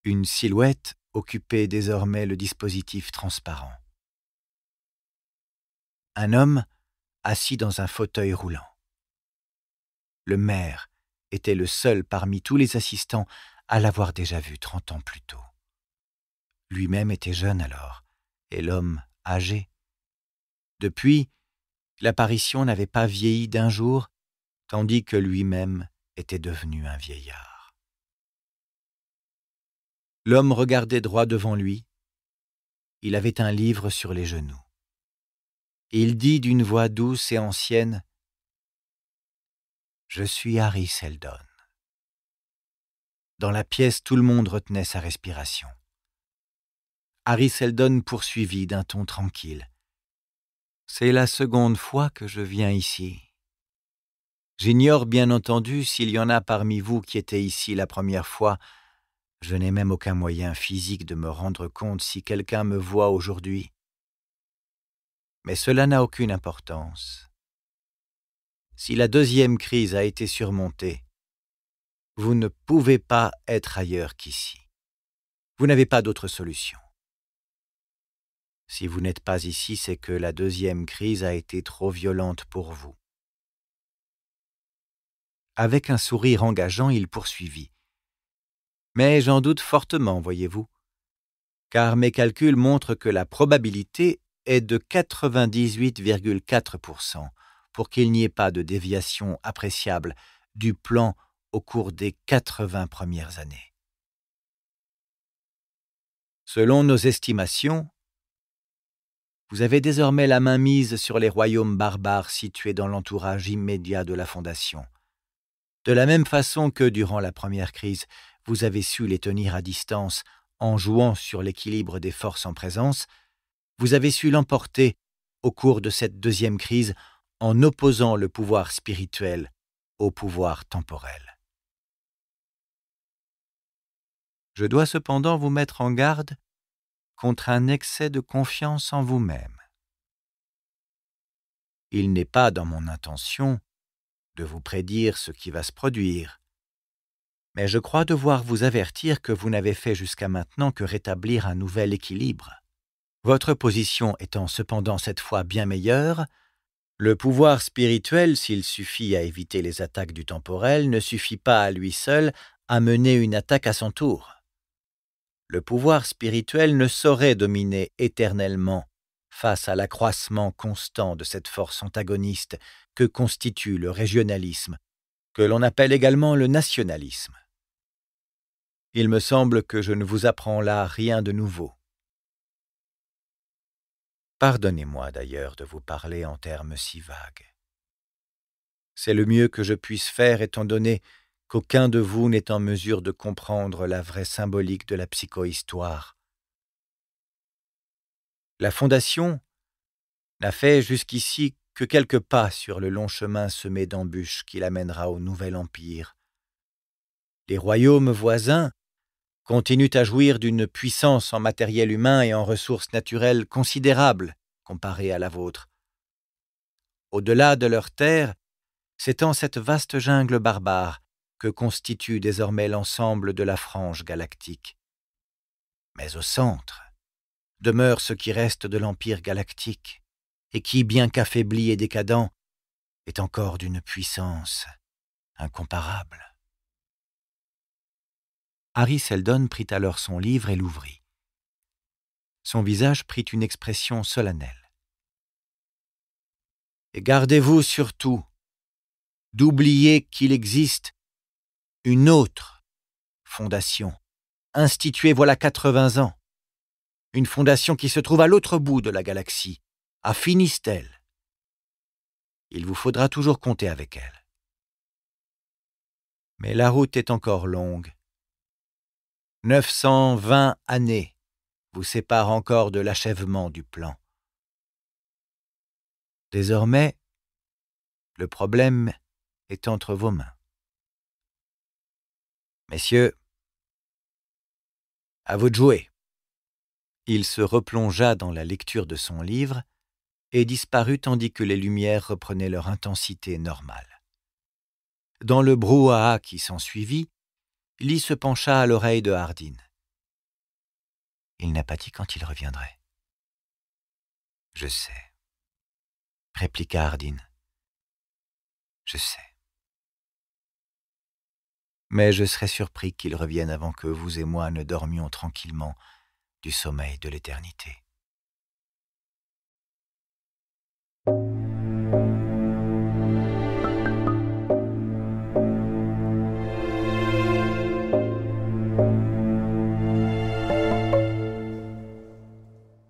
Une silhouette occupait désormais le dispositif transparent. Un homme assis dans un fauteuil roulant. Le maire était le seul parmi tous les assistants à l'avoir déjà vu trente ans plus tôt. Lui-même était jeune alors, et l'homme âgé. Depuis, l'apparition n'avait pas vieilli d'un jour, tandis que lui-même était devenu un vieillard. L'homme regardait droit devant lui. Il avait un livre sur les genoux. Et il dit d'une voix douce et ancienne Je suis Harry Seldon. Dans la pièce, tout le monde retenait sa respiration. Harry Seldon poursuivit d'un ton tranquille. C'est la seconde fois que je viens ici. J'ignore bien entendu s'il y en a parmi vous qui étaient ici la première fois, je n'ai même aucun moyen physique de me rendre compte si quelqu'un me voit aujourd'hui. Mais cela n'a aucune importance. Si la deuxième crise a été surmontée, vous ne pouvez pas être ailleurs qu'ici. Vous n'avez pas d'autre solution. Si vous n'êtes pas ici, c'est que la deuxième crise a été trop violente pour vous. Avec un sourire engageant, il poursuivit mais j'en doute fortement, voyez-vous, car mes calculs montrent que la probabilité est de 98,4% pour qu'il n'y ait pas de déviation appréciable du plan au cours des 80 premières années. Selon nos estimations, vous avez désormais la main mise sur les royaumes barbares situés dans l'entourage immédiat de la Fondation. De la même façon que durant la première crise, vous avez su les tenir à distance en jouant sur l'équilibre des forces en présence, vous avez su l'emporter au cours de cette deuxième crise en opposant le pouvoir spirituel au pouvoir temporel. Je dois cependant vous mettre en garde contre un excès de confiance en vous-même. Il n'est pas dans mon intention de vous prédire ce qui va se produire, mais je crois devoir vous avertir que vous n'avez fait jusqu'à maintenant que rétablir un nouvel équilibre. Votre position étant cependant cette fois bien meilleure, le pouvoir spirituel, s'il suffit à éviter les attaques du temporel, ne suffit pas à lui seul à mener une attaque à son tour. Le pouvoir spirituel ne saurait dominer éternellement face à l'accroissement constant de cette force antagoniste que constitue le régionalisme, que l'on appelle également le nationalisme. Il me semble que je ne vous apprends là rien de nouveau. Pardonnez-moi d'ailleurs de vous parler en termes si vagues. C'est le mieux que je puisse faire étant donné qu'aucun de vous n'est en mesure de comprendre la vraie symbolique de la psychohistoire. La Fondation n'a fait jusqu'ici que quelques pas sur le long chemin semé d'embûches qui l'amènera au Nouvel Empire. Les royaumes voisins continuent à jouir d'une puissance en matériel humain et en ressources naturelles considérable comparée à la vôtre. Au-delà de leur terre, s'étend cette vaste jungle barbare que constitue désormais l'ensemble de la frange galactique. Mais au centre demeure ce qui reste de l'Empire galactique, et qui, bien qu'affaibli et décadent, est encore d'une puissance incomparable. Harry Seldon prit alors son livre et l'ouvrit. Son visage prit une expression solennelle. Et gardez-vous surtout d'oublier qu'il existe une autre fondation, instituée voilà 80 ans, une fondation qui se trouve à l'autre bout de la galaxie, à Finistel. Il vous faudra toujours compter avec elle. Mais la route est encore longue, cent vingt années vous séparent encore de l'achèvement du plan. Désormais, le problème est entre vos mains. Messieurs, à vous de jouer. Il se replongea dans la lecture de son livre et disparut tandis que les lumières reprenaient leur intensité normale. Dans le brouhaha qui s'ensuivit, Lee se pencha à l'oreille de Hardin. Il n'a pas dit quand il reviendrait. Je sais, répliqua Hardin. Je sais. Mais je serais surpris qu'il revienne avant que vous et moi ne dormions tranquillement du sommeil de l'éternité.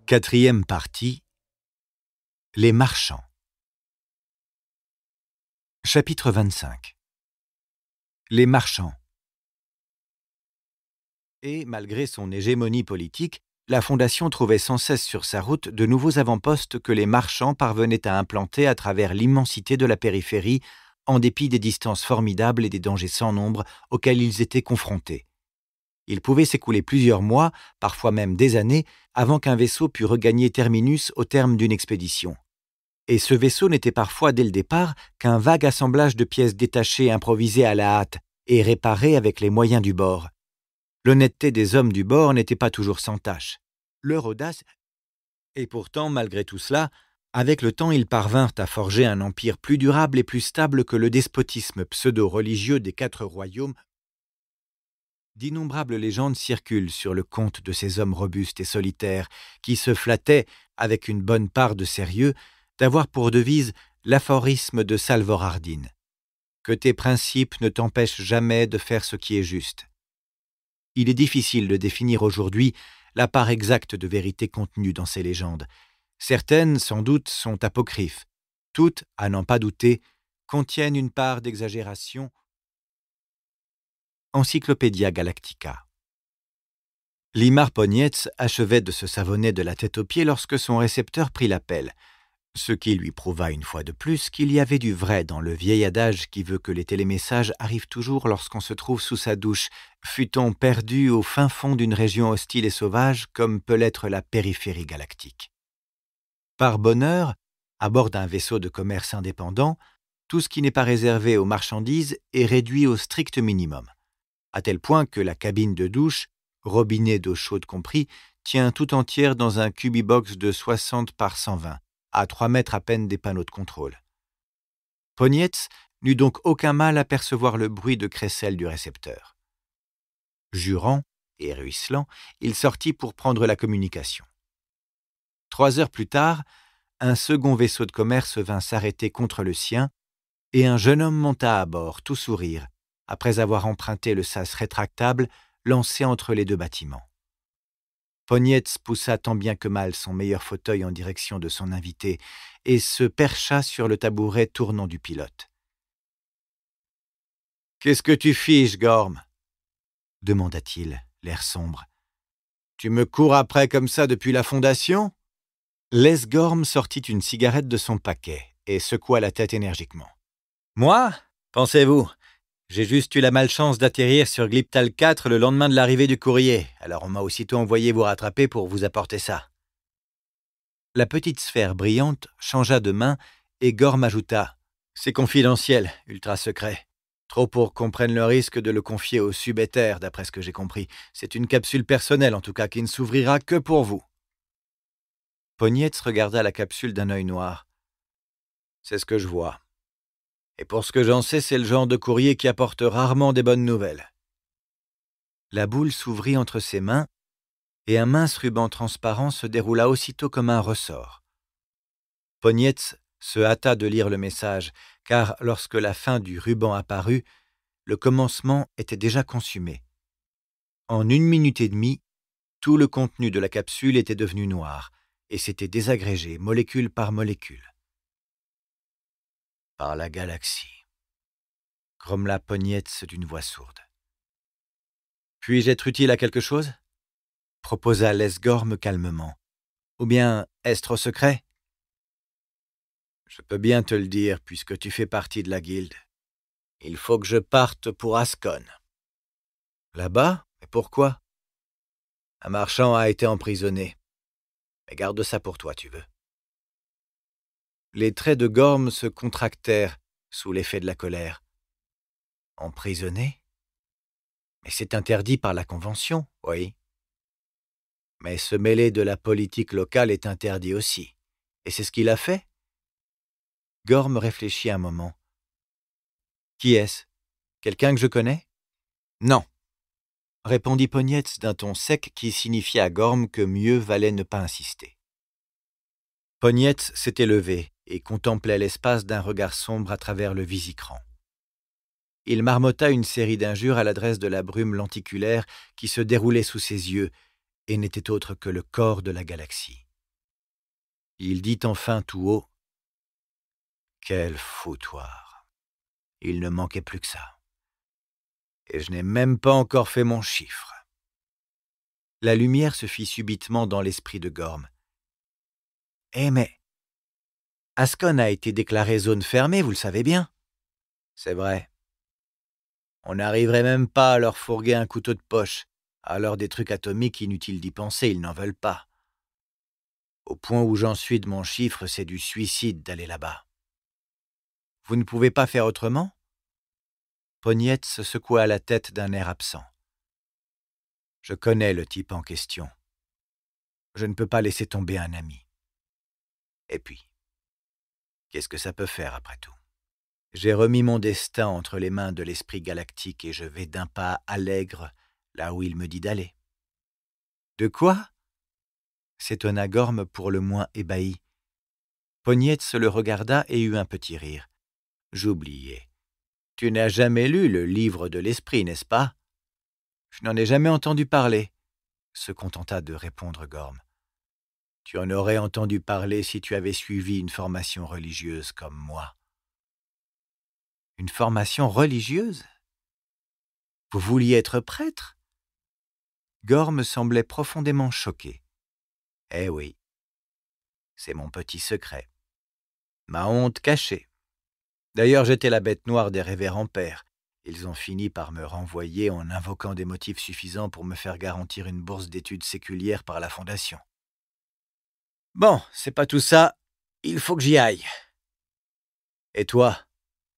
Quatrième partie Les marchands. Chapitre 25 Les marchands. Et, malgré son hégémonie politique, la Fondation trouvait sans cesse sur sa route de nouveaux avant-postes que les marchands parvenaient à implanter à travers l'immensité de la périphérie, en dépit des distances formidables et des dangers sans nombre auxquels ils étaient confrontés. Il pouvait s'écouler plusieurs mois, parfois même des années, avant qu'un vaisseau pût regagner Terminus au terme d'une expédition. Et ce vaisseau n'était parfois dès le départ qu'un vague assemblage de pièces détachées improvisées à la hâte et réparées avec les moyens du bord. L'honnêteté des hommes du bord n'était pas toujours sans tâche. Leur audace. Et pourtant, malgré tout cela, avec le temps, ils parvinrent à forger un empire plus durable et plus stable que le despotisme pseudo-religieux des quatre royaumes D'innombrables légendes circulent sur le compte de ces hommes robustes et solitaires qui se flattaient, avec une bonne part de sérieux, d'avoir pour devise l'aphorisme de Salvorardine Que tes principes ne t'empêchent jamais de faire ce qui est juste. Il est difficile de définir aujourd'hui la part exacte de vérité contenue dans ces légendes. Certaines, sans doute, sont apocryphes. Toutes, à n'en pas douter, contiennent une part d'exagération Encyclopædia Galactica. Limar Pognetz achevait de se savonner de la tête aux pieds lorsque son récepteur prit l'appel, ce qui lui prouva une fois de plus qu'il y avait du vrai dans le vieil adage qui veut que les télémessages arrivent toujours lorsqu'on se trouve sous sa douche, fût-on perdu au fin fond d'une région hostile et sauvage comme peut l'être la périphérie galactique. Par bonheur, à bord d'un vaisseau de commerce indépendant, tout ce qui n'est pas réservé aux marchandises est réduit au strict minimum à tel point que la cabine de douche, robinet d'eau chaude compris, tient tout entière dans un cubibox de 60 par 120, à trois mètres à peine des panneaux de contrôle. Pognetz n'eut donc aucun mal à percevoir le bruit de crécelle du récepteur. Jurant et ruisselant, il sortit pour prendre la communication. Trois heures plus tard, un second vaisseau de commerce vint s'arrêter contre le sien, et un jeune homme monta à bord, tout sourire, après avoir emprunté le sas rétractable lancé entre les deux bâtiments. Pognetz poussa tant bien que mal son meilleur fauteuil en direction de son invité et se percha sur le tabouret tournant du pilote. Qu'est-ce que tu fiches, Gorm demanda-t-il, l'air sombre. Tu me cours après comme ça depuis la fondation Les Gorm sortit une cigarette de son paquet et secoua la tête énergiquement. Moi Pensez-vous j'ai juste eu la malchance d'atterrir sur Glyptal 4 le lendemain de l'arrivée du courrier, alors on m'a aussitôt envoyé vous rattraper pour vous apporter ça. La petite sphère brillante changea de main et Gorm ajouta C'est confidentiel, ultra secret. Trop pour qu'on prenne le risque de le confier au subéther, d'après ce que j'ai compris. C'est une capsule personnelle, en tout cas, qui ne s'ouvrira que pour vous. Pognetz regarda la capsule d'un œil noir. C'est ce que je vois et pour ce que j'en sais, c'est le genre de courrier qui apporte rarement des bonnes nouvelles. La boule s'ouvrit entre ses mains, et un mince ruban transparent se déroula aussitôt comme un ressort. Pognetz se hâta de lire le message, car lorsque la fin du ruban apparut, le commencement était déjà consumé. En une minute et demie, tout le contenu de la capsule était devenu noir, et s'était désagrégé molécule par molécule par la galaxie. Grommela Pognetz d'une voix sourde. Puis-je être utile à quelque chose proposa Lesgorme calmement. Ou bien est-ce trop secret Je peux bien te le dire, puisque tu fais partie de la guilde. Il faut que je parte pour Ascon. Là-bas Et pourquoi Un marchand a été emprisonné. Mais garde ça pour toi, tu veux. Les traits de Gorm se contractèrent sous l'effet de la colère. Emprisonné Mais c'est interdit par la Convention, oui. Mais se mêler de la politique locale est interdit aussi. Et c'est ce qu'il a fait Gorm réfléchit un moment. Qui est-ce Quelqu'un que je connais Non, répondit Pognetz d'un ton sec qui signifiait à Gorm que mieux valait ne pas insister. Pognetz s'était levé, et contemplait l'espace d'un regard sombre à travers le visicran. Il marmotta une série d'injures à l'adresse de la brume lenticulaire qui se déroulait sous ses yeux et n'était autre que le corps de la galaxie. Il dit enfin tout haut Quel foutoir Il ne manquait plus que ça. Et je n'ai même pas encore fait mon chiffre. La lumière se fit subitement dans l'esprit de Gorm. Eh Ascon a été déclarée zone fermée, vous le savez bien. C'est vrai. On n'arriverait même pas à leur fourguer un couteau de poche, alors des trucs atomiques inutiles d'y penser, ils n'en veulent pas. Au point où j'en suis de mon chiffre, c'est du suicide d'aller là-bas. Vous ne pouvez pas faire autrement Pognette se secoua la tête d'un air absent. Je connais le type en question. Je ne peux pas laisser tomber un ami. Et puis, Qu'est-ce que ça peut faire après tout J'ai remis mon destin entre les mains de l'esprit galactique et je vais d'un pas allègre là où il me dit d'aller. De quoi s'étonna Gorme pour le moins ébahi. se le regarda et eut un petit rire. J'oubliais. Tu n'as jamais lu le livre de l'esprit, n'est-ce pas Je n'en ai jamais entendu parler, se contenta de répondre Gorme. Tu en aurais entendu parler si tu avais suivi une formation religieuse comme moi. Une formation religieuse Vous vouliez être prêtre Gore me semblait profondément choqué. Eh oui. C'est mon petit secret. Ma honte cachée. D'ailleurs, j'étais la bête noire des révérends pères. Ils ont fini par me renvoyer en invoquant des motifs suffisants pour me faire garantir une bourse d'études séculières par la Fondation. Bon, c'est pas tout ça, il faut que j'y aille. Et toi,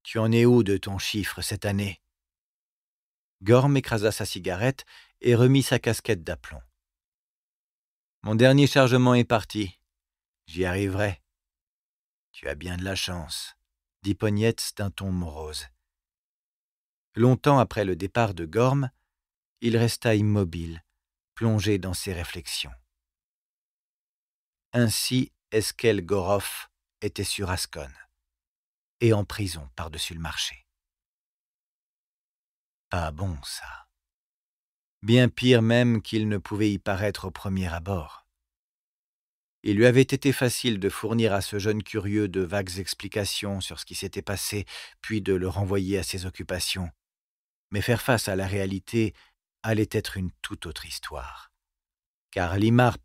tu en es où de ton chiffre cette année Gorm écrasa sa cigarette et remit sa casquette d'aplomb. Mon dernier chargement est parti. J'y arriverai. Tu as bien de la chance, dit Pognette d'un ton morose. Longtemps après le départ de Gorm, il resta immobile, plongé dans ses réflexions. Ainsi, Eskel Gorov était sur Ascon et en prison par-dessus le marché. Ah bon, ça. Bien pire même qu'il ne pouvait y paraître au premier abord. Il lui avait été facile de fournir à ce jeune curieux de vagues explications sur ce qui s'était passé, puis de le renvoyer à ses occupations. Mais faire face à la réalité allait être une toute autre histoire. Car Limar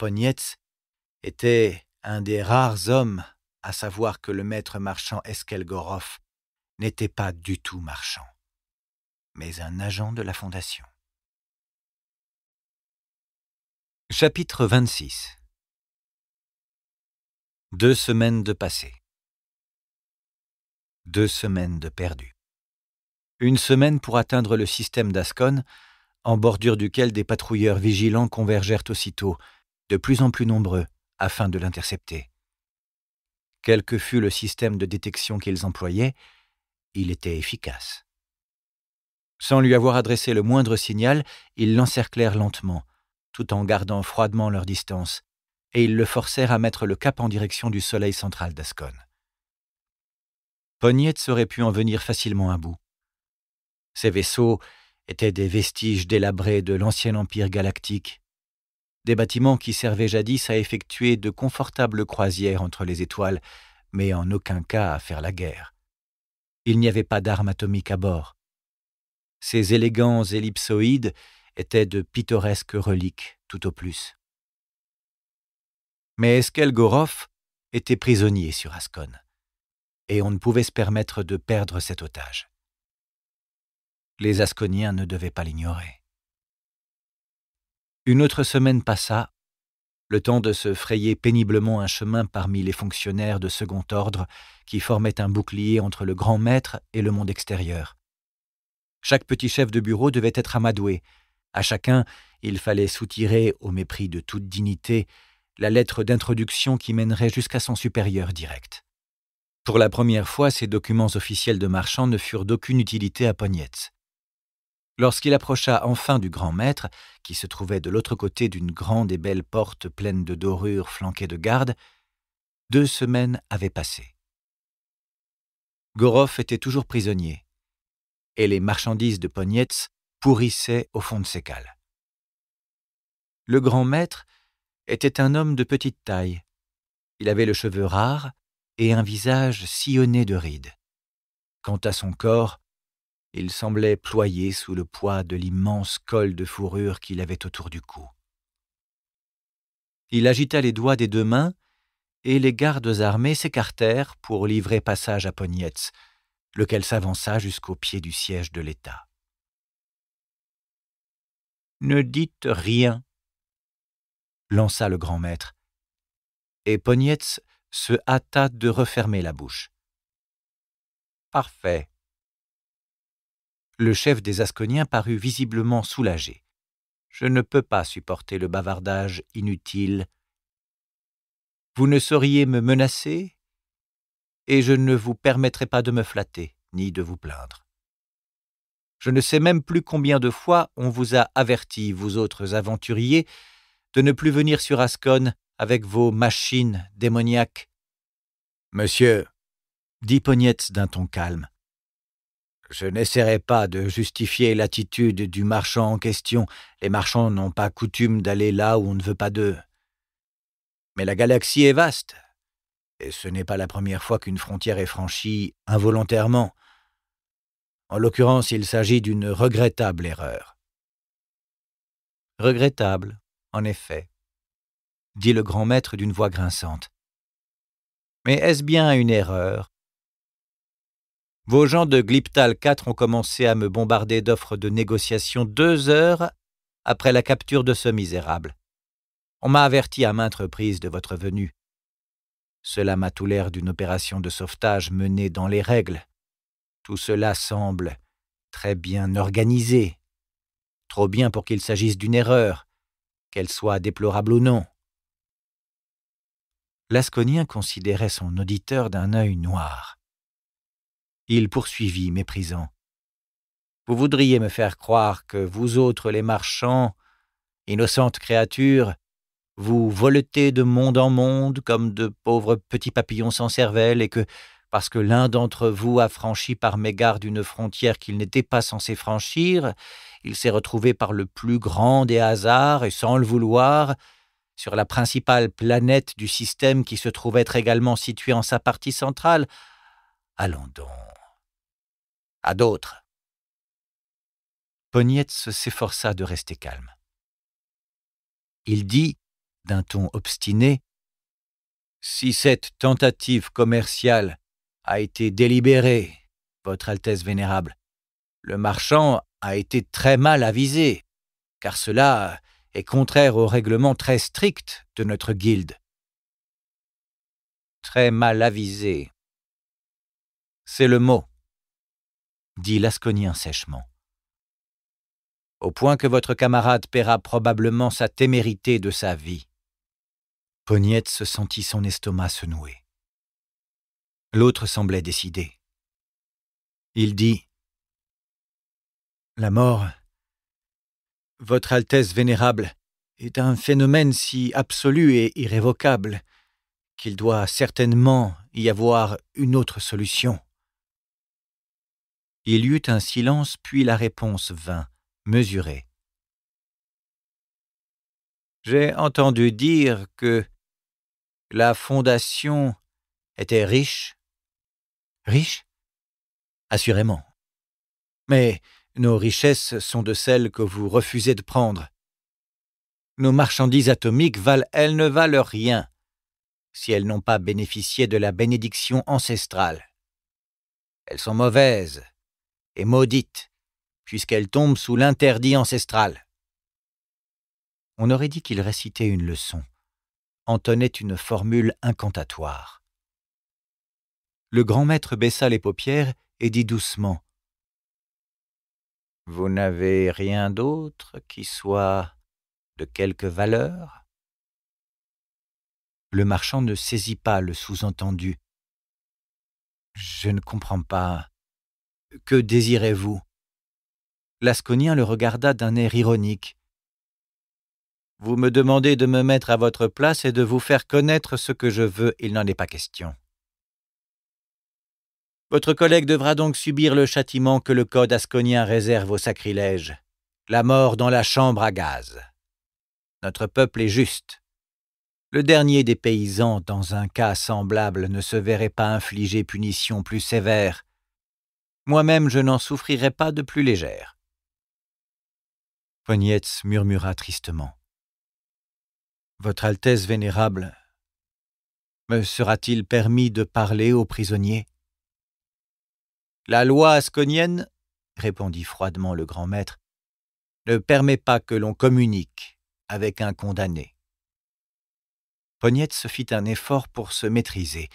était un des rares hommes à savoir que le maître marchand Eskelgorov n'était pas du tout marchand, mais un agent de la Fondation. Chapitre 26 Deux semaines de passé. Deux semaines de perdu. Une semaine pour atteindre le système d'Ascon, en bordure duquel des patrouilleurs vigilants convergèrent aussitôt, de plus en plus nombreux, afin de l'intercepter. Quel que fût le système de détection qu'ils employaient, il était efficace. Sans lui avoir adressé le moindre signal, ils l'encerclèrent lentement, tout en gardant froidement leur distance, et ils le forcèrent à mettre le cap en direction du soleil central d'Ascon. Pognette aurait pu en venir facilement à bout. Ces vaisseaux étaient des vestiges délabrés de l'ancien empire galactique des bâtiments qui servaient jadis à effectuer de confortables croisières entre les étoiles, mais en aucun cas à faire la guerre. Il n'y avait pas d'armes atomiques à bord. Ces élégants ellipsoïdes étaient de pittoresques reliques, tout au plus. Mais Eskel était prisonnier sur Ascon, et on ne pouvait se permettre de perdre cet otage. Les Asconiens ne devaient pas l'ignorer. Une autre semaine passa, le temps de se frayer péniblement un chemin parmi les fonctionnaires de second ordre qui formaient un bouclier entre le grand maître et le monde extérieur. Chaque petit chef de bureau devait être amadoué. À chacun, il fallait soutirer, au mépris de toute dignité, la lettre d'introduction qui mènerait jusqu'à son supérieur direct. Pour la première fois, ces documents officiels de marchand ne furent d'aucune utilité à Pognetz. Lorsqu'il approcha enfin du grand maître, qui se trouvait de l'autre côté d'une grande et belle porte pleine de dorures flanquée de gardes, deux semaines avaient passé. Gorov était toujours prisonnier, et les marchandises de Pognets pourrissaient au fond de ses cales. Le grand maître était un homme de petite taille. Il avait le cheveu rare et un visage sillonné de rides. Quant à son corps, il semblait ployé sous le poids de l'immense col de fourrure qu'il avait autour du cou. Il agita les doigts des deux mains, et les gardes armés s'écartèrent pour livrer passage à Pognietz, lequel s'avança jusqu'au pied du siège de l'État. Ne dites rien, lança le grand maître, et Ponietz se hâta de refermer la bouche. Parfait, le chef des Asconiens parut visiblement soulagé. Je ne peux pas supporter le bavardage inutile. Vous ne sauriez me menacer, et je ne vous permettrai pas de me flatter, ni de vous plaindre. Je ne sais même plus combien de fois on vous a averti, vous autres aventuriers, de ne plus venir sur Ascone avec vos machines démoniaques. Monsieur, dit Pognette d'un ton calme, je n'essaierai pas de justifier l'attitude du marchand en question. Les marchands n'ont pas coutume d'aller là où on ne veut pas d'eux. Mais la galaxie est vaste, et ce n'est pas la première fois qu'une frontière est franchie involontairement. En l'occurrence, il s'agit d'une regrettable erreur. Regrettable, en effet, dit le grand maître d'une voix grinçante. Mais est-ce bien une erreur vos gens de Glyptal 4 ont commencé à me bombarder d'offres de négociation deux heures après la capture de ce misérable. On m'a averti à maintes reprises de votre venue. Cela m'a tout l'air d'une opération de sauvetage menée dans les règles. Tout cela semble très bien organisé. Trop bien pour qu'il s'agisse d'une erreur, qu'elle soit déplorable ou non. L'Asconien considérait son auditeur d'un œil noir. Il poursuivit, méprisant. Vous voudriez me faire croire que vous autres les marchands, innocentes créatures, vous voletez de monde en monde comme de pauvres petits papillons sans cervelle et que, parce que l'un d'entre vous a franchi par mégarde une frontière qu'il n'était pas censé franchir, il s'est retrouvé par le plus grand des hasards et sans le vouloir, sur la principale planète du système qui se trouvait être également située en sa partie centrale. Allons donc à d'autres. Pognette s'efforça de rester calme. Il dit, d'un ton obstiné, Si cette tentative commerciale a été délibérée, Votre Altesse Vénérable, le marchand a été très mal avisé, car cela est contraire au règlement très strict de notre guilde. Très mal avisé. C'est le mot dit l'Asconien sèchement. Au point que votre camarade paiera probablement sa témérité de sa vie. Pognette se sentit son estomac se nouer. L'autre semblait décidé. Il dit La mort, Votre Altesse vénérable, est un phénomène si absolu et irrévocable qu'il doit certainement y avoir une autre solution. Il y eut un silence, puis la réponse vint, mesurée. J'ai entendu dire que la fondation était riche. Riche Assurément. Mais nos richesses sont de celles que vous refusez de prendre. Nos marchandises atomiques valent, elles ne valent rien, si elles n'ont pas bénéficié de la bénédiction ancestrale. Elles sont mauvaises, et maudite, puisqu'elle tombe sous l'interdit ancestral. On aurait dit qu'il récitait une leçon, entonnait une formule incantatoire. Le grand maître baissa les paupières et dit doucement Vous n'avez rien d'autre qui soit de quelque valeur Le marchand ne saisit pas le sous-entendu. Je ne comprends pas. Que désirez-vous L'Asconien le regarda d'un air ironique. Vous me demandez de me mettre à votre place et de vous faire connaître ce que je veux, il n'en est pas question. Votre collègue devra donc subir le châtiment que le Code asconien réserve au sacrilège, la mort dans la chambre à gaz. Notre peuple est juste. Le dernier des paysans, dans un cas semblable, ne se verrait pas infliger punition plus sévère, moi-même, je n'en souffrirai pas de plus légère. Pognetz murmura tristement. Votre Altesse vénérable, me sera-t-il permis de parler aux prisonniers La loi asconienne, répondit froidement le grand maître, ne permet pas que l'on communique avec un condamné. Pognette se fit un effort pour se maîtriser.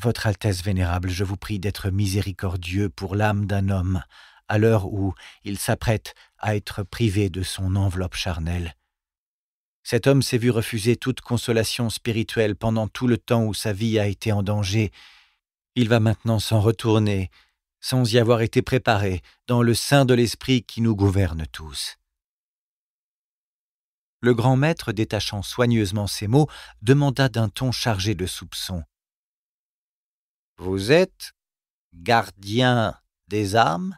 Votre Altesse vénérable, je vous prie d'être miséricordieux pour l'âme d'un homme, à l'heure où il s'apprête à être privé de son enveloppe charnelle. Cet homme s'est vu refuser toute consolation spirituelle pendant tout le temps où sa vie a été en danger. Il va maintenant s'en retourner, sans y avoir été préparé, dans le sein de l'Esprit qui nous gouverne tous. Le grand maître, détachant soigneusement ces mots, demanda d'un ton chargé de soupçons. Vous êtes gardien des âmes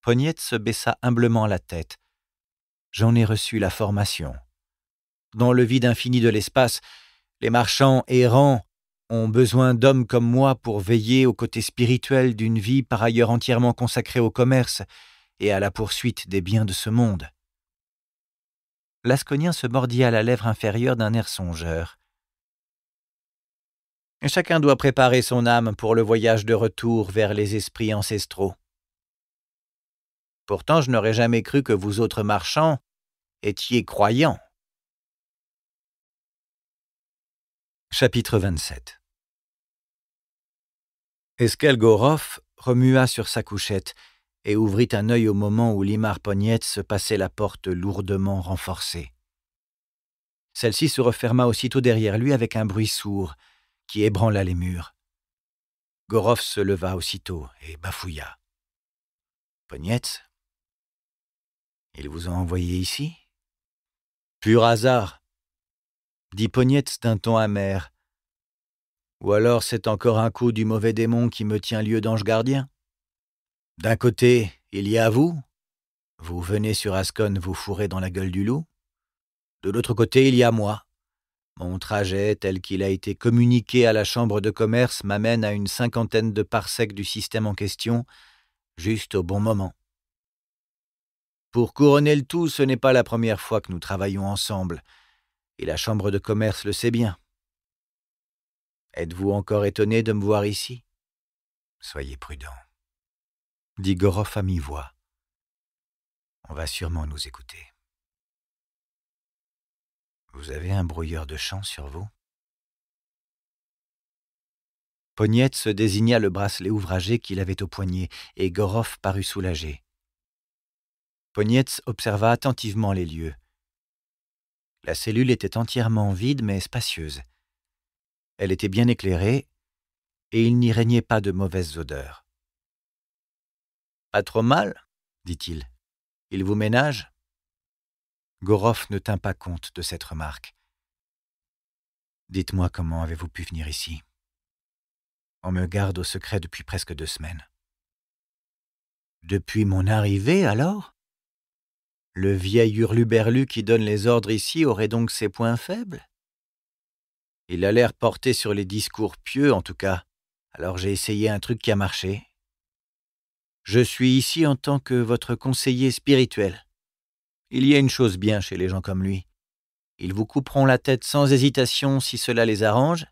Pognette se baissa humblement la tête. J'en ai reçu la formation. Dans le vide infini de l'espace, les marchands errants ont besoin d'hommes comme moi pour veiller au côté spirituel d'une vie par ailleurs entièrement consacrée au commerce et à la poursuite des biens de ce monde. L'asconien se mordit à la lèvre inférieure d'un air songeur. Chacun doit préparer son âme pour le voyage de retour vers les esprits ancestraux. Pourtant, je n'aurais jamais cru que vous autres marchands étiez croyants. Chapitre 27 Eskelgorov remua sur sa couchette et ouvrit un œil au moment où Limar Pognette se passait la porte lourdement renforcée. Celle-ci se referma aussitôt derrière lui avec un bruit sourd, qui ébranla les murs. Gorov se leva aussitôt et bafouilla. Pognetz Il vous a envoyé ici Pur hasard, dit Pognetz d'un ton amer. Ou alors c'est encore un coup du mauvais démon qui me tient lieu d'ange gardien D'un côté, il y a vous. Vous venez sur Ascon vous fourrer dans la gueule du loup. De l'autre côté, il y a moi. Mon trajet, tel qu'il a été communiqué à la Chambre de commerce, m'amène à une cinquantaine de parsecs du système en question, juste au bon moment. Pour couronner le tout, ce n'est pas la première fois que nous travaillons ensemble, et la Chambre de commerce le sait bien. Êtes-vous encore étonné de me voir ici Soyez prudent, dit Goroff à mi-voix. On va sûrement nous écouter. Vous avez un brouilleur de champ sur vous Pognette se désigna le bracelet ouvragé qu'il avait au poignet, et Goroff parut soulagé. Pognetz observa attentivement les lieux. La cellule était entièrement vide mais spacieuse. Elle était bien éclairée, et il n'y régnait pas de mauvaises odeurs. Pas trop mal, dit-il. Il vous ménage Goroff ne tint pas compte de cette remarque. Dites-moi comment avez-vous pu venir ici On me garde au secret depuis presque deux semaines. Depuis mon arrivée, alors Le vieil hurluberlu qui donne les ordres ici aurait donc ses points faibles Il a l'air porté sur les discours pieux, en tout cas. Alors j'ai essayé un truc qui a marché. Je suis ici en tant que votre conseiller spirituel. Il y a une chose bien chez les gens comme lui. Ils vous couperont la tête sans hésitation si cela les arrange,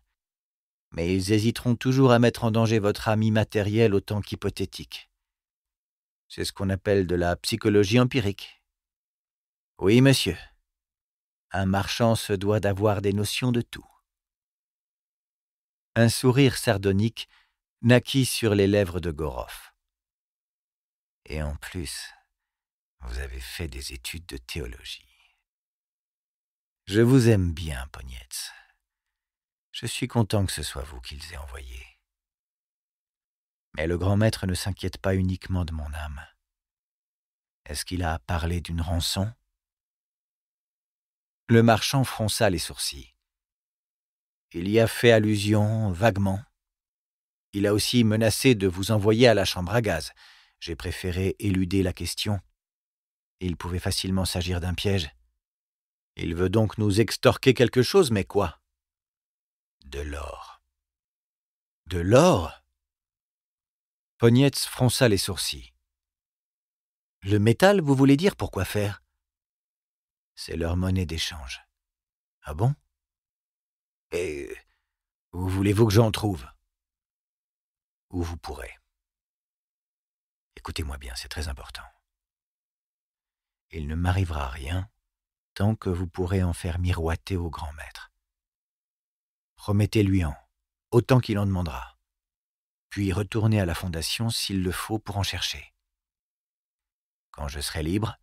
mais ils hésiteront toujours à mettre en danger votre ami matériel autant qu'hypothétique. C'est ce qu'on appelle de la psychologie empirique. Oui, monsieur. Un marchand se doit d'avoir des notions de tout. Un sourire sardonique naquit sur les lèvres de Goroff. Et en plus, vous avez fait des études de théologie. Je vous aime bien, Pognetz. Je suis content que ce soit vous qu'ils aient envoyé. Mais le grand maître ne s'inquiète pas uniquement de mon âme. Est-ce qu'il a parlé d'une rançon Le marchand fronça les sourcils. Il y a fait allusion vaguement. Il a aussi menacé de vous envoyer à la chambre à gaz. J'ai préféré éluder la question. Il pouvait facilement s'agir d'un piège. Il veut donc nous extorquer quelque chose, mais quoi De l'or. De l'or Pognetz fronça les sourcils. Le métal, vous voulez dire pour quoi faire C'est leur monnaie d'échange. Ah bon Et où voulez-vous que j'en trouve Où vous pourrez. Écoutez-moi bien, c'est très important il ne m'arrivera rien tant que vous pourrez en faire miroiter au grand maître. remettez lui en autant qu'il en demandera, puis retournez à la fondation s'il le faut pour en chercher. Quand je serai libre,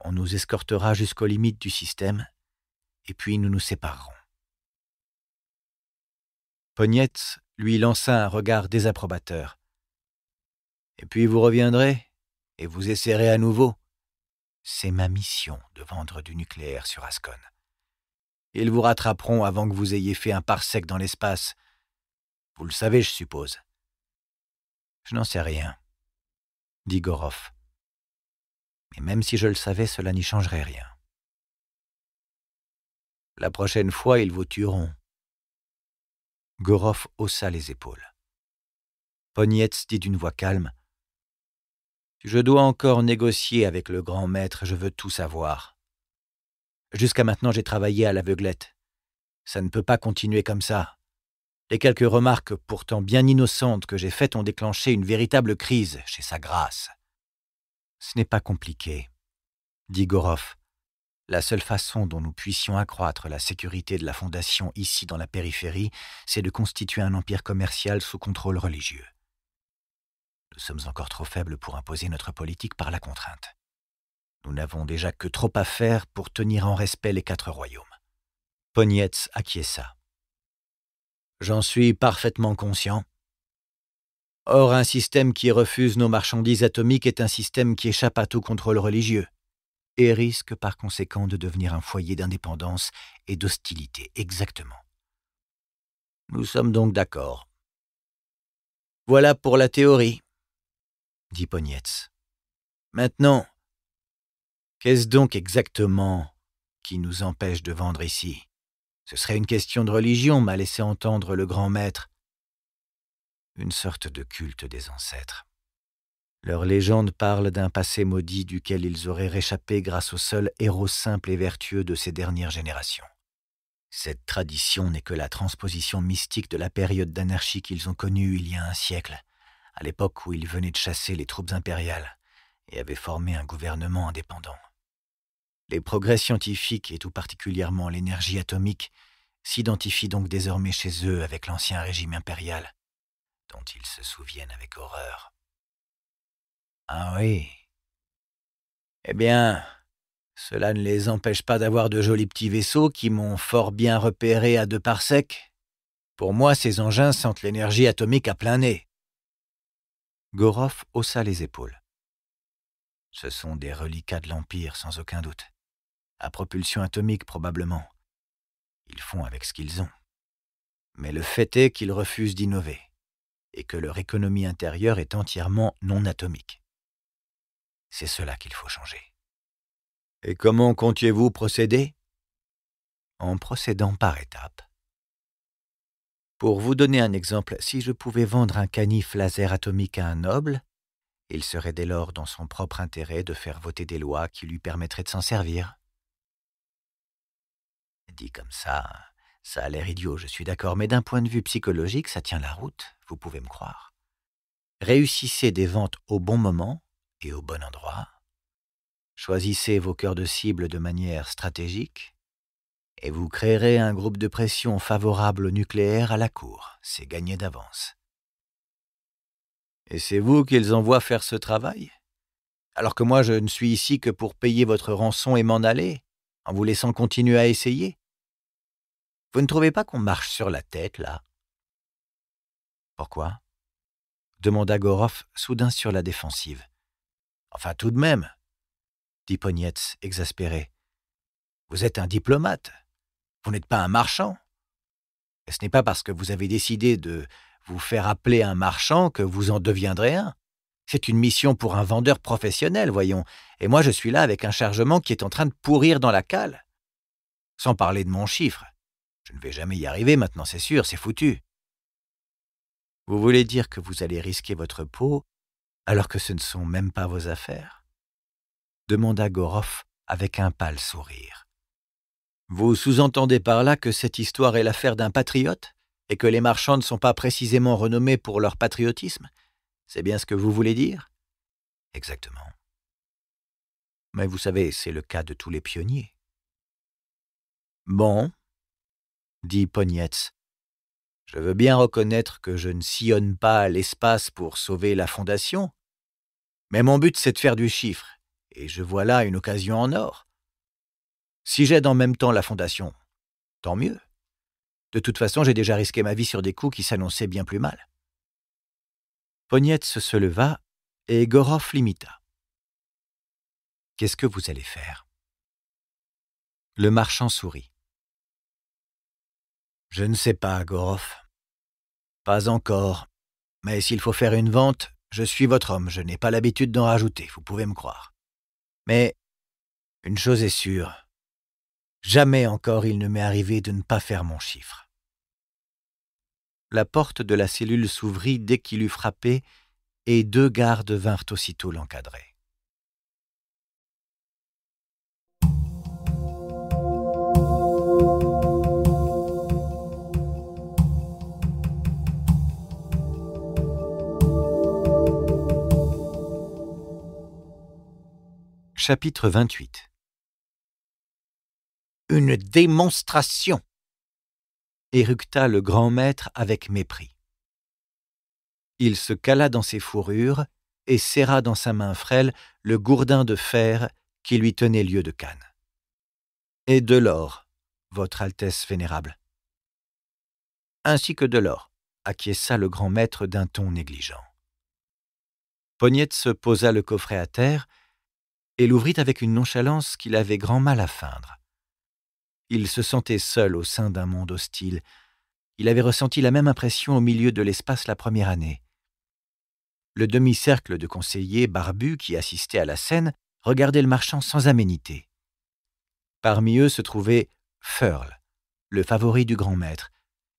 on nous escortera jusqu'aux limites du système, et puis nous nous séparerons. Pognette lui lança un regard désapprobateur. Et puis vous reviendrez, et vous essaierez à nouveau, c'est ma mission de vendre du nucléaire sur Ascon. Ils vous rattraperont avant que vous ayez fait un parsec dans l'espace. Vous le savez, je suppose. Je n'en sais rien, dit Gorov. Mais même si je le savais, cela n'y changerait rien. La prochaine fois, ils vous tueront. Gorof haussa les épaules. Ponietz dit d'une voix calme je dois encore négocier avec le grand maître, je veux tout savoir. Jusqu'à maintenant j'ai travaillé à l'aveuglette. Ça ne peut pas continuer comme ça. Les quelques remarques pourtant bien innocentes que j'ai faites ont déclenché une véritable crise chez sa grâce. Ce n'est pas compliqué, dit Goroff. La seule façon dont nous puissions accroître la sécurité de la Fondation ici dans la périphérie, c'est de constituer un empire commercial sous contrôle religieux. Nous sommes encore trop faibles pour imposer notre politique par la contrainte. Nous n'avons déjà que trop à faire pour tenir en respect les quatre royaumes. Pognets acquiesça. J'en suis parfaitement conscient. Or, un système qui refuse nos marchandises atomiques est un système qui échappe à tout contrôle religieux et risque par conséquent de devenir un foyer d'indépendance et d'hostilité, exactement. Nous sommes donc d'accord. Voilà pour la théorie dit Pognetz. Maintenant, qu'est-ce donc exactement qui nous empêche de vendre ici Ce serait une question de religion, m'a laissé entendre le grand maître. Une sorte de culte des ancêtres. Leur légende parle d'un passé maudit duquel ils auraient réchappé grâce au seul héros simple et vertueux de ces dernières générations. Cette tradition n'est que la transposition mystique de la période d'anarchie qu'ils ont connue il y a un siècle à l'époque où il venait de chasser les troupes impériales et avait formé un gouvernement indépendant. Les progrès scientifiques et tout particulièrement l'énergie atomique s'identifient donc désormais chez eux avec l'ancien régime impérial, dont ils se souviennent avec horreur. Ah oui. Eh bien, cela ne les empêche pas d'avoir de jolis petits vaisseaux qui m'ont fort bien repéré à deux parsecs. Pour moi, ces engins sentent l'énergie atomique à plein nez. Goroff haussa les épaules. Ce sont des reliquats de l'Empire, sans aucun doute. À propulsion atomique, probablement. Ils font avec ce qu'ils ont. Mais le fait est qu'ils refusent d'innover, et que leur économie intérieure est entièrement non atomique. C'est cela qu'il faut changer. Et comment comptiez-vous procéder En procédant par étapes, pour vous donner un exemple, si je pouvais vendre un canif laser atomique à un noble, il serait dès lors dans son propre intérêt de faire voter des lois qui lui permettraient de s'en servir. Dit comme ça, ça a l'air idiot, je suis d'accord, mais d'un point de vue psychologique, ça tient la route, vous pouvez me croire. Réussissez des ventes au bon moment et au bon endroit. Choisissez vos cœurs de cible de manière stratégique et vous créerez un groupe de pression favorable au nucléaire à la Cour. C'est gagné d'avance. Et c'est vous qu'ils envoient faire ce travail Alors que moi, je ne suis ici que pour payer votre rançon et m'en aller, en vous laissant continuer à essayer Vous ne trouvez pas qu'on marche sur la tête, là Pourquoi demanda Goroff soudain sur la défensive. Enfin, tout de même, dit Pognetz, exaspéré. Vous êtes un diplomate. Vous n'êtes pas un marchand. Et ce n'est pas parce que vous avez décidé de vous faire appeler un marchand que vous en deviendrez un. C'est une mission pour un vendeur professionnel, voyons, et moi je suis là avec un chargement qui est en train de pourrir dans la cale. Sans parler de mon chiffre. Je ne vais jamais y arriver maintenant, c'est sûr, c'est foutu. Vous voulez dire que vous allez risquer votre peau alors que ce ne sont même pas vos affaires demanda Goroff avec un pâle sourire. Vous sous-entendez par là que cette histoire est l'affaire d'un patriote et que les marchands ne sont pas précisément renommés pour leur patriotisme C'est bien ce que vous voulez dire Exactement. Mais vous savez, c'est le cas de tous les pionniers. Bon, dit Pognetz, je veux bien reconnaître que je ne sillonne pas l'espace pour sauver la Fondation, mais mon but c'est de faire du chiffre, et je vois là une occasion en or. Si j'aide en même temps la fondation, tant mieux. De toute façon, j'ai déjà risqué ma vie sur des coups qui s'annonçaient bien plus mal. Pognette se leva et Goroff l'imita. Qu'est-ce que vous allez faire Le marchand sourit. Je ne sais pas, Goroff. Pas encore. Mais s'il faut faire une vente, je suis votre homme, je n'ai pas l'habitude d'en rajouter, vous pouvez me croire. Mais une chose est sûre, Jamais encore il ne m'est arrivé de ne pas faire mon chiffre. La porte de la cellule s'ouvrit dès qu'il eut frappé, et deux gardes vinrent aussitôt l'encadrer. Chapitre 28 une démonstration, éructa le grand maître avec mépris. Il se cala dans ses fourrures et serra dans sa main frêle le gourdin de fer qui lui tenait lieu de canne. Et de l'or, Votre Altesse vénérable. Ainsi que de l'or, acquiesça le grand maître d'un ton négligent. Pognette se posa le coffret à terre et l'ouvrit avec une nonchalance qu'il avait grand mal à feindre. Il se sentait seul au sein d'un monde hostile. Il avait ressenti la même impression au milieu de l'espace la première année. Le demi-cercle de conseillers barbus qui assistaient à la scène regardait le marchand sans aménité. Parmi eux se trouvait Furl, le favori du grand maître,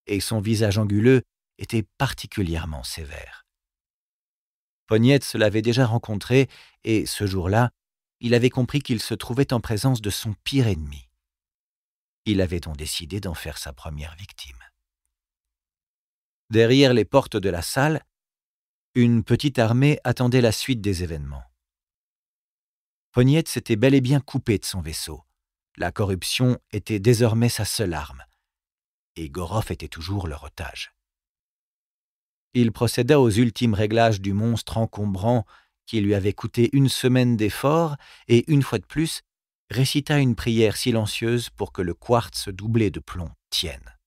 et son visage anguleux était particulièrement sévère. Pognette l'avait déjà rencontré et, ce jour-là, il avait compris qu'il se trouvait en présence de son pire ennemi. Il avait donc décidé d'en faire sa première victime. Derrière les portes de la salle, une petite armée attendait la suite des événements. Pognette s'était bel et bien coupé de son vaisseau. La corruption était désormais sa seule arme. Et Goroff était toujours leur otage. Il procéda aux ultimes réglages du monstre encombrant qui lui avait coûté une semaine d'efforts et, une fois de plus, récita une prière silencieuse pour que le quartz doublé de plomb tienne.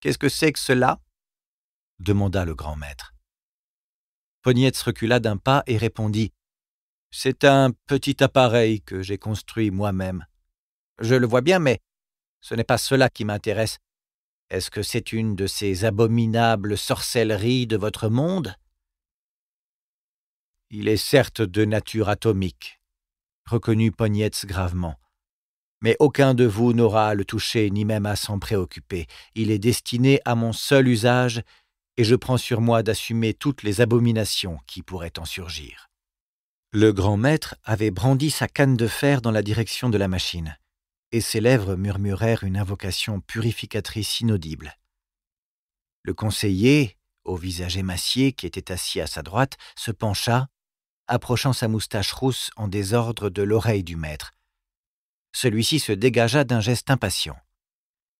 Qu'est-ce que c'est que cela demanda le grand maître. Pognetz recula d'un pas et répondit C'est un petit appareil que j'ai construit moi-même. Je le vois bien, mais ce n'est pas cela qui m'intéresse. Est-ce que c'est une de ces abominables sorcelleries de votre monde Il est certes de nature atomique, reconnut Pognetz gravement. Mais aucun de vous n'aura à le toucher ni même à s'en préoccuper. Il est destiné à mon seul usage, et je prends sur moi d'assumer toutes les abominations qui pourraient en surgir. Le grand maître avait brandi sa canne de fer dans la direction de la machine, et ses lèvres murmurèrent une invocation purificatrice inaudible. Le conseiller, au visage émacié qui était assis à sa droite, se pencha approchant sa moustache rousse en désordre de l'oreille du maître. Celui-ci se dégagea d'un geste impatient.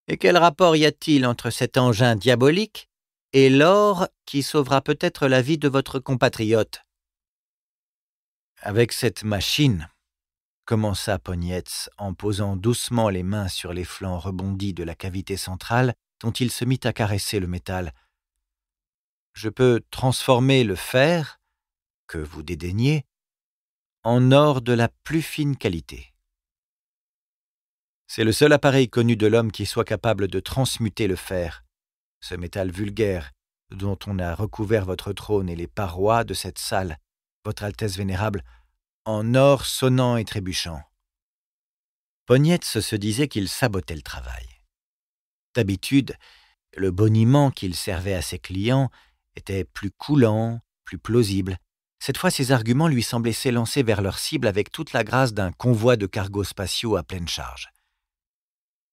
Et quel rapport y a-t-il entre cet engin diabolique et l'or qui sauvera peut-être la vie de votre compatriote Avec cette machine, commença Pognetz en posant doucement les mains sur les flancs rebondis de la cavité centrale dont il se mit à caresser le métal. Je peux transformer le fer que vous dédaignez, en or de la plus fine qualité. C'est le seul appareil connu de l'homme qui soit capable de transmuter le fer, ce métal vulgaire dont on a recouvert votre trône et les parois de cette salle, votre Altesse vénérable, en or sonnant et trébuchant. Pognetz se disait qu'il sabotait le travail. D'habitude, le boniment qu'il servait à ses clients était plus coulant, plus plausible, cette fois, ses arguments lui semblaient s'élancer vers leur cible avec toute la grâce d'un convoi de cargos spatiaux à pleine charge.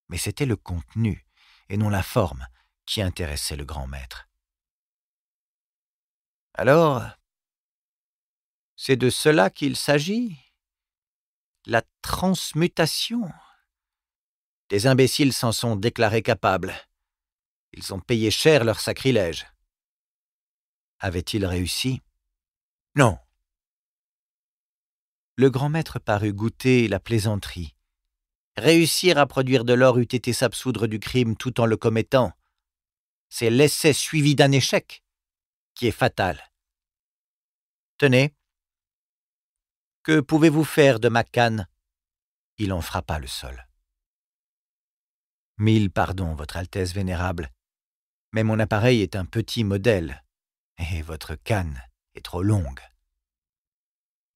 Mais c'était le contenu, et non la forme, qui intéressait le grand maître. Alors, c'est de cela qu'il s'agit La transmutation Des imbéciles s'en sont déclarés capables. Ils ont payé cher leur sacrilège. Avait-il réussi non. Le grand maître parut goûter la plaisanterie. Réussir à produire de l'or eût été s'absoudre du crime tout en le commettant. C'est l'essai suivi d'un échec qui est fatal. Tenez. Que pouvez-vous faire de ma canne Il en frappa le sol. Mille pardons, Votre Altesse vénérable, mais mon appareil est un petit modèle, et votre canne et trop longue.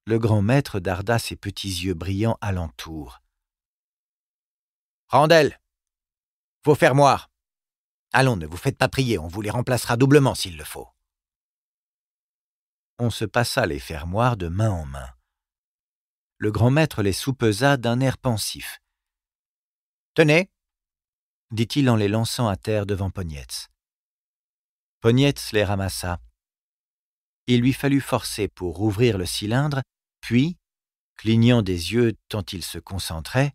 Le grand maître darda ses petits yeux brillants alentour. Randel Vos fermoirs Allons, ne vous faites pas prier, on vous les remplacera doublement s'il le faut. On se passa les fermoirs de main en main. Le grand maître les soupesa d'un air pensif. Tenez dit-il en les lançant à terre devant Pognetz. Pognetz les ramassa il lui fallut forcer pour ouvrir le cylindre, puis, clignant des yeux tant il se concentrait,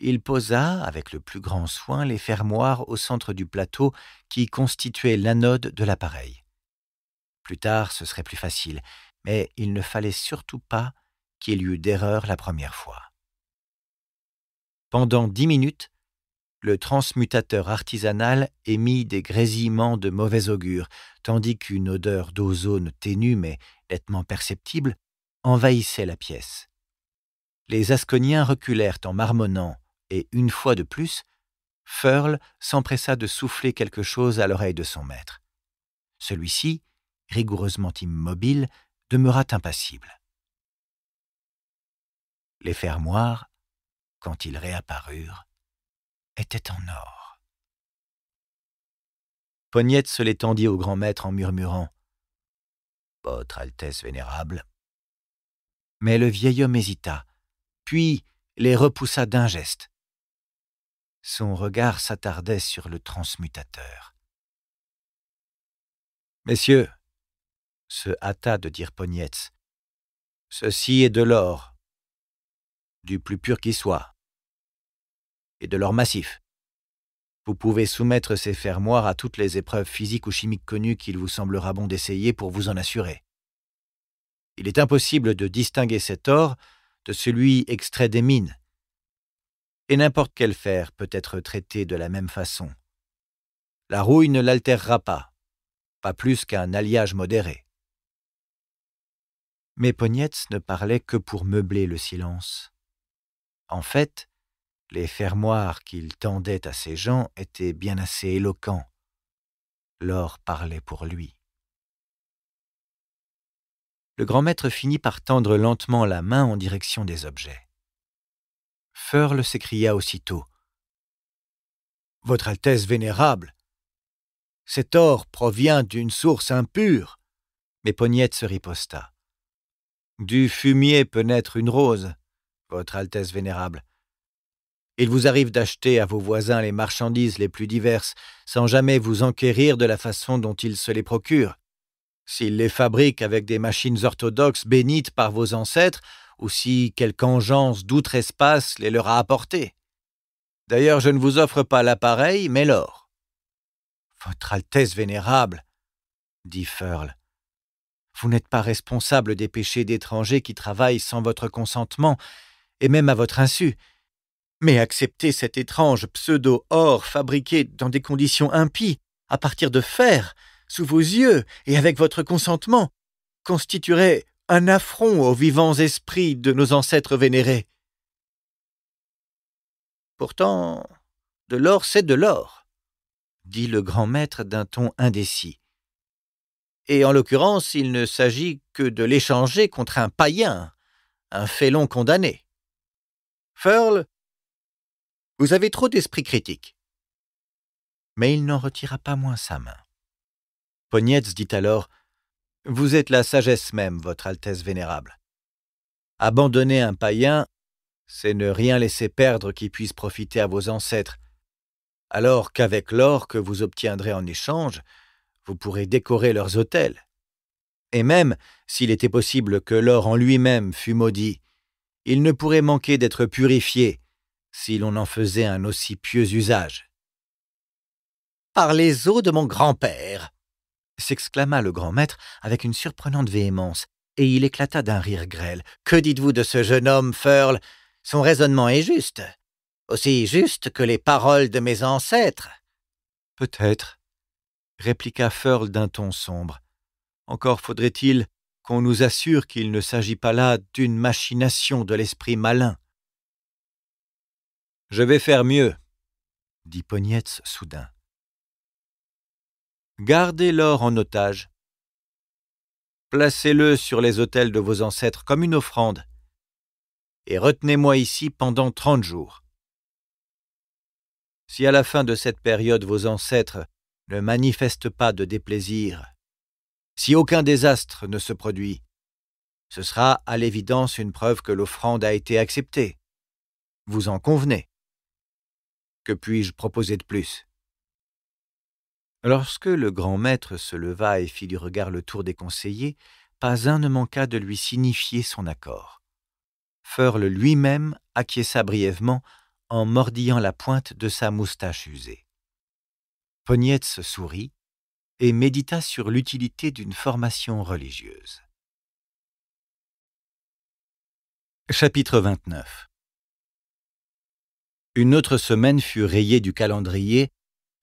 il posa avec le plus grand soin les fermoirs au centre du plateau qui constituait l'anode de l'appareil. Plus tard, ce serait plus facile, mais il ne fallait surtout pas qu'il y eût d'erreur la première fois. Pendant dix minutes, le transmutateur artisanal émit des grésillements de mauvais augure, tandis qu'une odeur d'ozone ténue mais nettement perceptible envahissait la pièce. Les Asconiens reculèrent en marmonnant, et une fois de plus, Furl s'empressa de souffler quelque chose à l'oreille de son maître. Celui-ci, rigoureusement immobile, demeura impassible. Les fermoirs, quand ils réapparurent, était en or. poignette se l'étendit au grand maître en murmurant Votre Altesse vénérable. Mais le vieil homme hésita, puis les repoussa d'un geste. Son regard s'attardait sur le transmutateur. Messieurs, se hâta de dire Pognetz, ceci est de l'or, du plus pur qui soit et de leur massif. Vous pouvez soumettre ces fermoirs à toutes les épreuves physiques ou chimiques connues qu'il vous semblera bon d'essayer pour vous en assurer. Il est impossible de distinguer cet or de celui extrait des mines. Et n'importe quel fer peut être traité de la même façon. La rouille ne l'altérera pas, pas plus qu'un alliage modéré. Mais Pognetz ne parlait que pour meubler le silence. En fait, les fermoirs qu'il tendait à ses gens étaient bien assez éloquents. L'or parlait pour lui. Le grand maître finit par tendre lentement la main en direction des objets. Furle s'écria aussitôt. Votre Altesse vénérable, cet or provient d'une source impure. Mais Pognette se riposta. Du fumier peut naître une rose, Votre Altesse vénérable. Il vous arrive d'acheter à vos voisins les marchandises les plus diverses, sans jamais vous enquérir de la façon dont ils se les procurent. S'ils les fabriquent avec des machines orthodoxes bénites par vos ancêtres, ou si quelque engeance d'outre-espace les leur a apportées. D'ailleurs, je ne vous offre pas l'appareil, mais l'or. Votre Altesse vénérable, dit Furl, vous n'êtes pas responsable des péchés d'étrangers qui travaillent sans votre consentement, et même à votre insu. Mais accepter cet étrange pseudo-or fabriqué dans des conditions impies, à partir de fer, sous vos yeux et avec votre consentement, constituerait un affront aux vivants esprits de nos ancêtres vénérés. Pourtant, de l'or, c'est de l'or, dit le grand maître d'un ton indécis. Et en l'occurrence, il ne s'agit que de l'échanger contre un païen, un félon condamné. Furl vous avez trop d'esprit critique. Mais il n'en retira pas moins sa main. Pognetz dit alors Vous êtes la sagesse même, Votre Altesse Vénérable. Abandonner un païen, c'est ne rien laisser perdre qui puisse profiter à vos ancêtres, alors qu'avec l'or que vous obtiendrez en échange, vous pourrez décorer leurs autels. Et même s'il était possible que l'or en lui-même fût maudit, il ne pourrait manquer d'être purifié si l'on en faisait un aussi pieux usage. Par les os de mon grand-père s'exclama le grand-maître avec une surprenante véhémence, et il éclata d'un rire grêle. Que dites-vous de ce jeune homme, Furl Son raisonnement est juste, aussi juste que les paroles de mes ancêtres. Peut-être, répliqua Furl d'un ton sombre. Encore faudrait-il qu'on nous assure qu'il ne s'agit pas là d'une machination de l'esprit malin. Je vais faire mieux, dit Pognetz soudain. Gardez l'or en otage. Placez-le sur les autels de vos ancêtres comme une offrande, et retenez-moi ici pendant trente jours. Si à la fin de cette période vos ancêtres ne manifestent pas de déplaisir, si aucun désastre ne se produit, ce sera à l'évidence une preuve que l'offrande a été acceptée. Vous en convenez. Que puis-je proposer de plus Lorsque le grand maître se leva et fit du regard le tour des conseillers, pas un ne manqua de lui signifier son accord. Furle lui-même acquiesça brièvement en mordillant la pointe de sa moustache usée. se sourit et médita sur l'utilité d'une formation religieuse. Chapitre 29 une autre semaine fut rayée du calendrier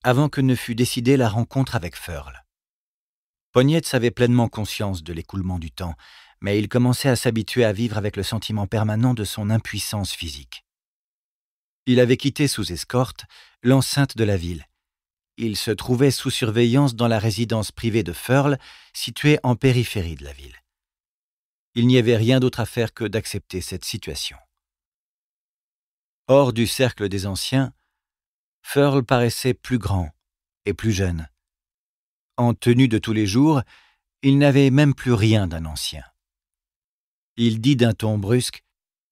avant que ne fût décidée la rencontre avec Furl. Pognette savait pleinement conscience de l'écoulement du temps, mais il commençait à s'habituer à vivre avec le sentiment permanent de son impuissance physique. Il avait quitté sous escorte l'enceinte de la ville. Il se trouvait sous surveillance dans la résidence privée de Furl, située en périphérie de la ville. Il n'y avait rien d'autre à faire que d'accepter cette situation hors du cercle des anciens, Furl paraissait plus grand et plus jeune. En tenue de tous les jours, il n'avait même plus rien d'un ancien. Il dit d'un ton brusque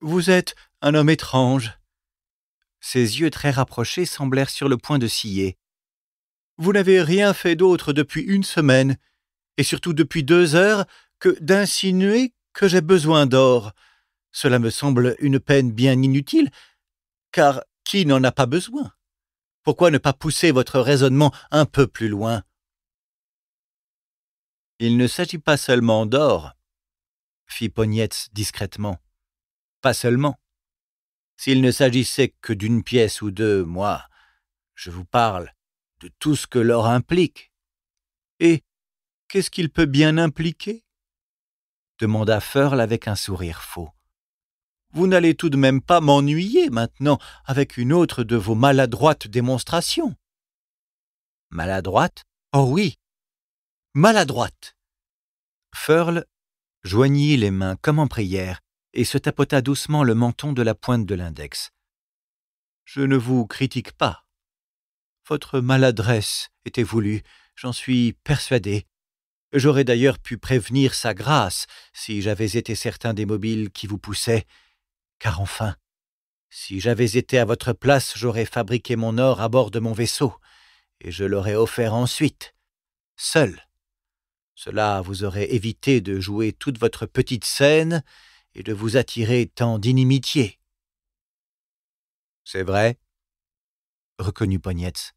Vous êtes un homme étrange. Ses yeux très rapprochés semblèrent sur le point de scier. Vous n'avez rien fait d'autre depuis une semaine, et surtout depuis deux heures, que d'insinuer que j'ai besoin d'or. Cela me semble une peine bien inutile, car qui n'en a pas besoin Pourquoi ne pas pousser votre raisonnement un peu plus loin Il ne s'agit pas seulement d'or, fit Pognetz discrètement. Pas seulement. S'il ne s'agissait que d'une pièce ou deux, moi, je vous parle de tout ce que l'or implique. Et qu'est-ce qu'il peut bien impliquer demanda Furl avec un sourire faux vous n'allez tout de même pas m'ennuyer maintenant avec une autre de vos maladroites démonstrations. Maladroite Oh oui Maladroite Furl joignit les mains comme en prière et se tapota doucement le menton de la pointe de l'index. Je ne vous critique pas. Votre maladresse était voulue, j'en suis persuadé. J'aurais d'ailleurs pu prévenir sa grâce si j'avais été certain des mobiles qui vous poussaient car enfin, si j'avais été à votre place, j'aurais fabriqué mon or à bord de mon vaisseau, et je l'aurais offert ensuite, seul. Cela vous aurait évité de jouer toute votre petite scène et de vous attirer tant d'inimitiés. C'est vrai, reconnut Pognetz.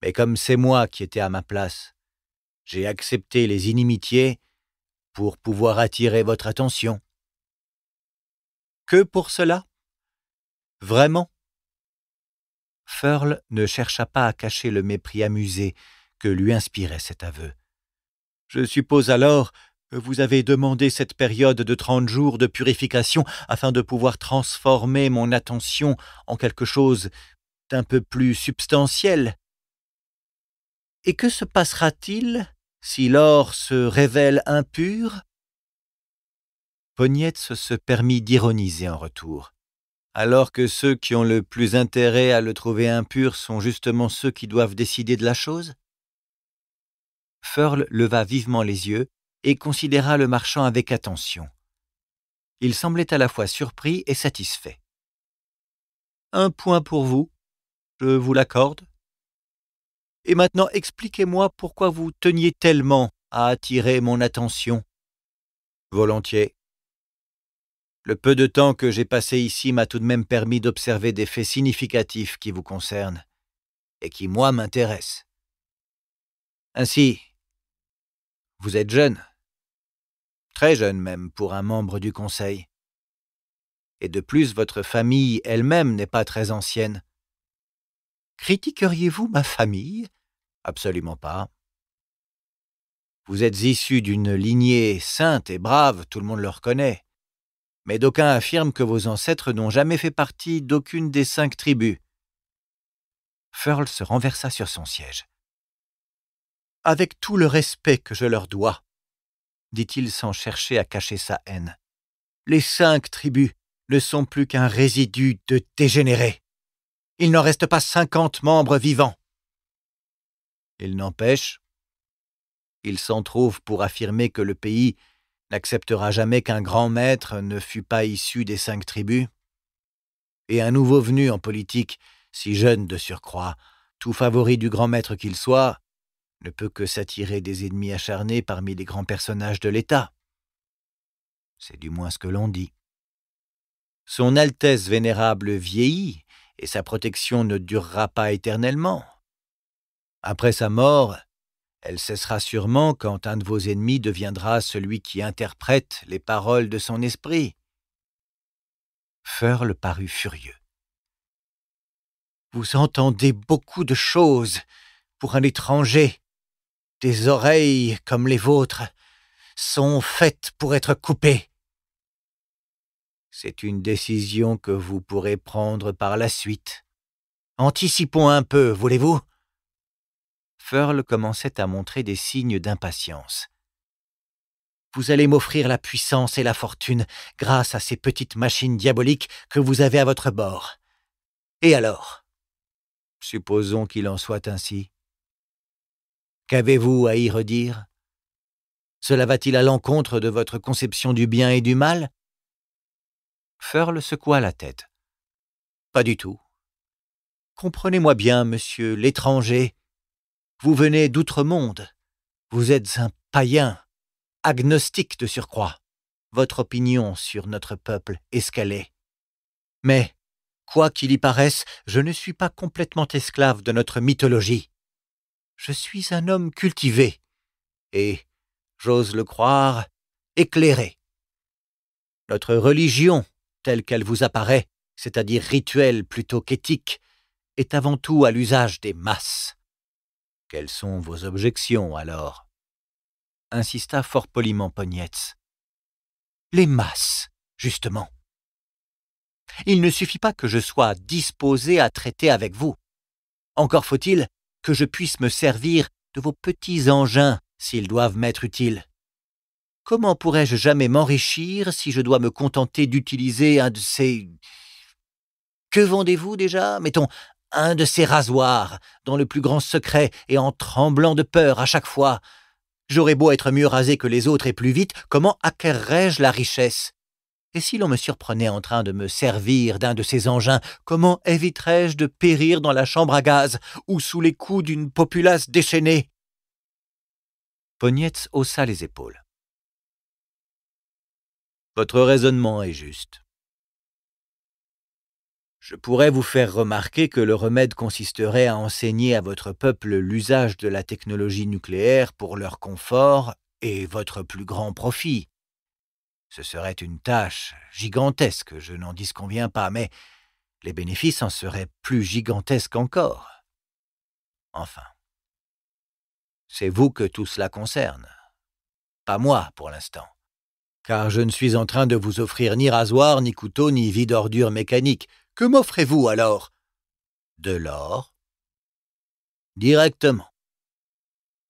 Mais comme c'est moi qui étais à ma place, j'ai accepté les inimitiés pour pouvoir attirer votre attention. Que pour cela Vraiment Furl ne chercha pas à cacher le mépris amusé que lui inspirait cet aveu. Je suppose alors que vous avez demandé cette période de trente jours de purification afin de pouvoir transformer mon attention en quelque chose d'un peu plus substantiel. Et que se passera-t-il si l'or se révèle impur Pognette se permit d'ironiser en retour. Alors que ceux qui ont le plus intérêt à le trouver impur sont justement ceux qui doivent décider de la chose Furl leva vivement les yeux et considéra le marchand avec attention. Il semblait à la fois surpris et satisfait. Un point pour vous, je vous l'accorde. Et maintenant expliquez-moi pourquoi vous teniez tellement à attirer mon attention. Volontiers. Le peu de temps que j'ai passé ici m'a tout de même permis d'observer des faits significatifs qui vous concernent et qui, moi, m'intéressent. Ainsi, vous êtes jeune, très jeune même pour un membre du Conseil. Et de plus, votre famille elle-même n'est pas très ancienne. Critiqueriez-vous ma famille Absolument pas. Vous êtes issu d'une lignée sainte et brave, tout le monde le reconnaît mais d'aucuns affirment que vos ancêtres n'ont jamais fait partie d'aucune des cinq tribus. Furl se renversa sur son siège. Avec tout le respect que je leur dois, dit-il sans chercher à cacher sa haine, les cinq tribus ne sont plus qu'un résidu de dégénérés. Il n'en reste pas cinquante membres vivants. Il n'empêche, il s'en trouve pour affirmer que le pays n'acceptera jamais qu'un grand maître ne fût pas issu des cinq tribus Et un nouveau venu en politique, si jeune de surcroît, tout favori du grand maître qu'il soit, ne peut que s'attirer des ennemis acharnés parmi les grands personnages de l'État. C'est du moins ce que l'on dit. Son Altesse vénérable vieillit, et sa protection ne durera pas éternellement. Après sa mort, elle cessera sûrement quand un de vos ennemis deviendra celui qui interprète les paroles de son esprit. Ferle parut furieux. Vous entendez beaucoup de choses pour un étranger. Des oreilles comme les vôtres sont faites pour être coupées. C'est une décision que vous pourrez prendre par la suite. Anticipons un peu, voulez-vous Furl commençait à montrer des signes d'impatience. Vous allez m'offrir la puissance et la fortune grâce à ces petites machines diaboliques que vous avez à votre bord. Et alors Supposons qu'il en soit ainsi. Qu'avez-vous à y redire Cela va-t-il à l'encontre de votre conception du bien et du mal Furl secoua la tête. Pas du tout. Comprenez-moi bien, monsieur l'étranger, vous venez d'outre-monde. Vous êtes un païen, agnostique de surcroît. Votre opinion sur notre peuple est. Mais, quoi qu'il y paraisse, je ne suis pas complètement esclave de notre mythologie. Je suis un homme cultivé et, j'ose le croire, éclairé. Notre religion, telle qu'elle vous apparaît, c'est-à-dire rituelle plutôt qu'éthique, est avant tout à l'usage des masses. Quelles sont vos objections, alors insista fort poliment Pognetz. Les masses, justement. Il ne suffit pas que je sois disposé à traiter avec vous. Encore faut-il que je puisse me servir de vos petits engins s'ils doivent m'être utiles. Comment pourrais-je jamais m'enrichir si je dois me contenter d'utiliser un de ces... Que vendez-vous déjà Mettons, un de ces rasoirs, dans le plus grand secret et en tremblant de peur à chaque fois. J'aurais beau être mieux rasé que les autres et plus vite, comment acquerrais-je la richesse Et si l'on me surprenait en train de me servir d'un de ces engins, comment éviterais-je de périr dans la chambre à gaz ou sous les coups d'une populace déchaînée Pognetz haussa les épaules. Votre raisonnement est juste. Je pourrais vous faire remarquer que le remède consisterait à enseigner à votre peuple l'usage de la technologie nucléaire pour leur confort et votre plus grand profit. Ce serait une tâche gigantesque, je n'en disconviens pas, mais les bénéfices en seraient plus gigantesques encore. Enfin, c'est vous que tout cela concerne, pas moi pour l'instant, car je ne suis en train de vous offrir ni rasoir, ni couteau, ni vide d'ordure mécanique, que m'offrez-vous alors De l'or. Directement.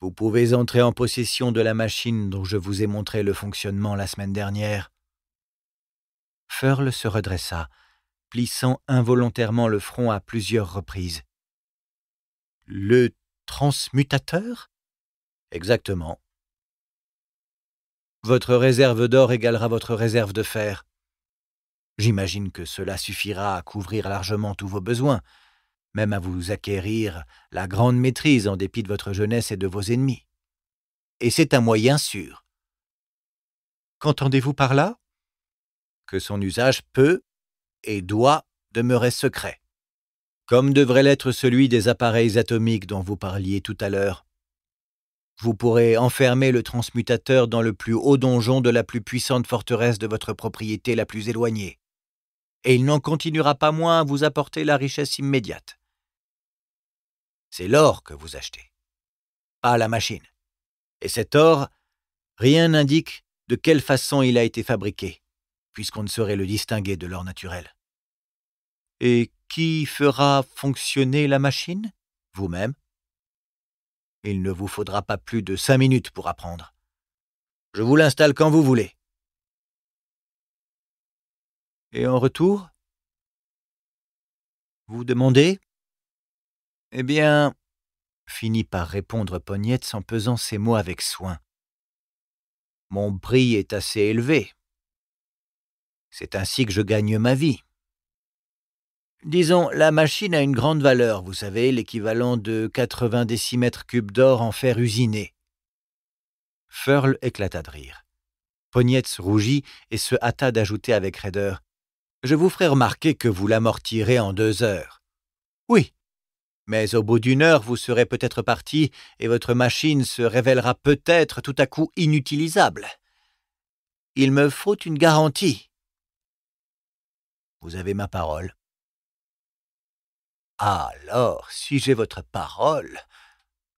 Vous pouvez entrer en possession de la machine dont je vous ai montré le fonctionnement la semaine dernière. Furl se redressa, plissant involontairement le front à plusieurs reprises. Le transmutateur Exactement. Votre réserve d'or égalera votre réserve de fer. J'imagine que cela suffira à couvrir largement tous vos besoins, même à vous acquérir la grande maîtrise en dépit de votre jeunesse et de vos ennemis. Et c'est un moyen sûr. Qu'entendez-vous par là Que son usage peut et doit demeurer secret, comme devrait l'être celui des appareils atomiques dont vous parliez tout à l'heure. Vous pourrez enfermer le transmutateur dans le plus haut donjon de la plus puissante forteresse de votre propriété la plus éloignée et il n'en continuera pas moins à vous apporter la richesse immédiate. C'est l'or que vous achetez, pas la machine. Et cet or, rien n'indique de quelle façon il a été fabriqué, puisqu'on ne saurait le distinguer de l'or naturel. Et qui fera fonctionner la machine Vous-même. Il ne vous faudra pas plus de cinq minutes pour apprendre. Je vous l'installe quand vous voulez. Et en retour Vous demandez Eh bien, finit par répondre Pognette en pesant ses mots avec soin. Mon prix est assez élevé. C'est ainsi que je gagne ma vie. Disons, la machine a une grande valeur, vous savez, l'équivalent de 80 décimètres cubes d'or en fer usiné. Furl éclata de rire. Pognette rougit et se hâta d'ajouter avec raideur je vous ferai remarquer que vous l'amortirez en deux heures. Oui. Mais au bout d'une heure, vous serez peut-être parti et votre machine se révélera peut-être tout à coup inutilisable. Il me faut une garantie. Vous avez ma parole. Alors, si j'ai votre parole,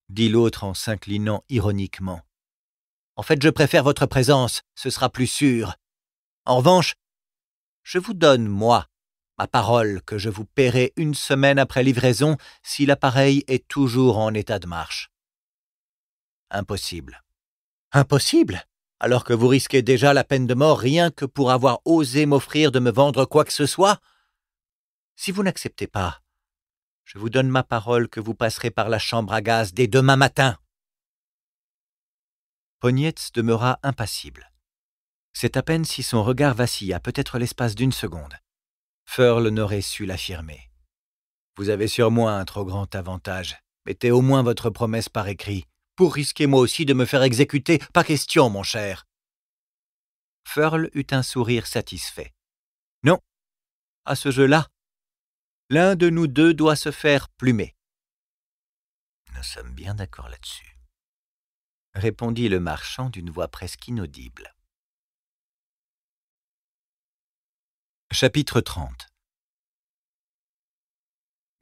dit l'autre en s'inclinant ironiquement. En fait, je préfère votre présence, ce sera plus sûr. En revanche, je vous donne, moi, ma parole que je vous paierai une semaine après livraison si l'appareil est toujours en état de marche. Impossible. Impossible Alors que vous risquez déjà la peine de mort rien que pour avoir osé m'offrir de me vendre quoi que ce soit Si vous n'acceptez pas, je vous donne ma parole que vous passerez par la chambre à gaz dès demain matin. Pognetz demeura impassible. C'est à peine si son regard vacilla, peut-être l'espace d'une seconde. Furl n'aurait su l'affirmer. Vous avez sur moi un trop grand avantage. Mettez au moins votre promesse par écrit, pour risquer moi aussi de me faire exécuter. Pas question, mon cher. Furl eut un sourire satisfait. Non, à ce jeu-là, l'un de nous deux doit se faire plumer. Nous sommes bien d'accord là-dessus, répondit le marchand d'une voix presque inaudible. Chapitre 30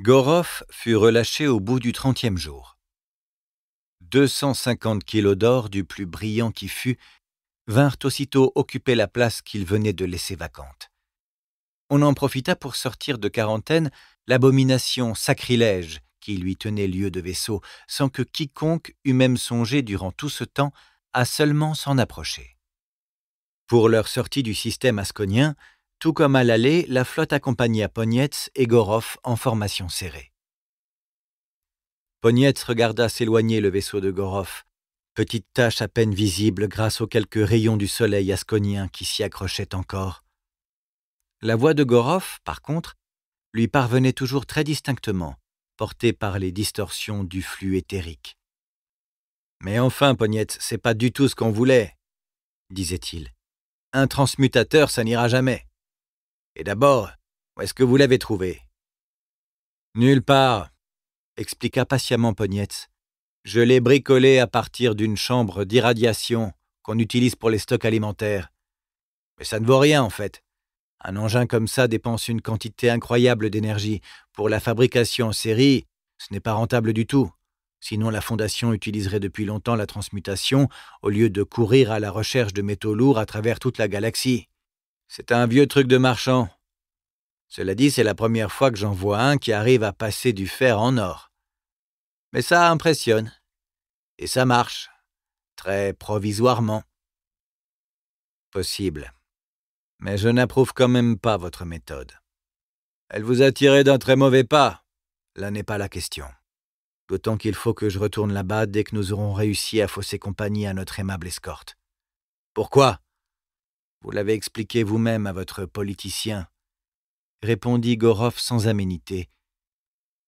Goroff fut relâché au bout du trentième jour. Deux cent cinquante kilos d'or du plus brillant qui fut vinrent aussitôt occuper la place qu'il venait de laisser vacante. On en profita pour sortir de quarantaine l'abomination sacrilège qui lui tenait lieu de vaisseau, sans que quiconque eût même songé durant tout ce temps à seulement s'en approcher. Pour leur sortie du système asconien, tout comme à l'aller, la flotte accompagna Pognetz et Goroff en formation serrée. Pognetz regarda s'éloigner le vaisseau de Goroff, petite tache à peine visible grâce aux quelques rayons du soleil asconien qui s'y accrochaient encore. La voix de Goroff, par contre, lui parvenait toujours très distinctement, portée par les distorsions du flux éthérique. Mais enfin, pogniet c'est pas du tout ce qu'on voulait, disait-il. Un transmutateur, ça n'ira jamais. Et d'abord, où est-ce que vous l'avez trouvé Nulle part, expliqua patiemment Pognetz. Je l'ai bricolé à partir d'une chambre d'irradiation qu'on utilise pour les stocks alimentaires. Mais ça ne vaut rien en fait. Un engin comme ça dépense une quantité incroyable d'énergie. Pour la fabrication en série, ce n'est pas rentable du tout. Sinon la Fondation utiliserait depuis longtemps la transmutation au lieu de courir à la recherche de métaux lourds à travers toute la galaxie. C'est un vieux truc de marchand. Cela dit, c'est la première fois que j'en vois un qui arrive à passer du fer en or. Mais ça impressionne. Et ça marche. Très provisoirement. Possible. Mais je n'approuve quand même pas votre méthode. Elle vous a tiré d'un très mauvais pas. Là n'est pas la question. D'autant qu'il faut que je retourne là-bas dès que nous aurons réussi à fausser compagnie à notre aimable escorte. Pourquoi vous l'avez expliqué vous-même à votre politicien, répondit Gorov sans aménité.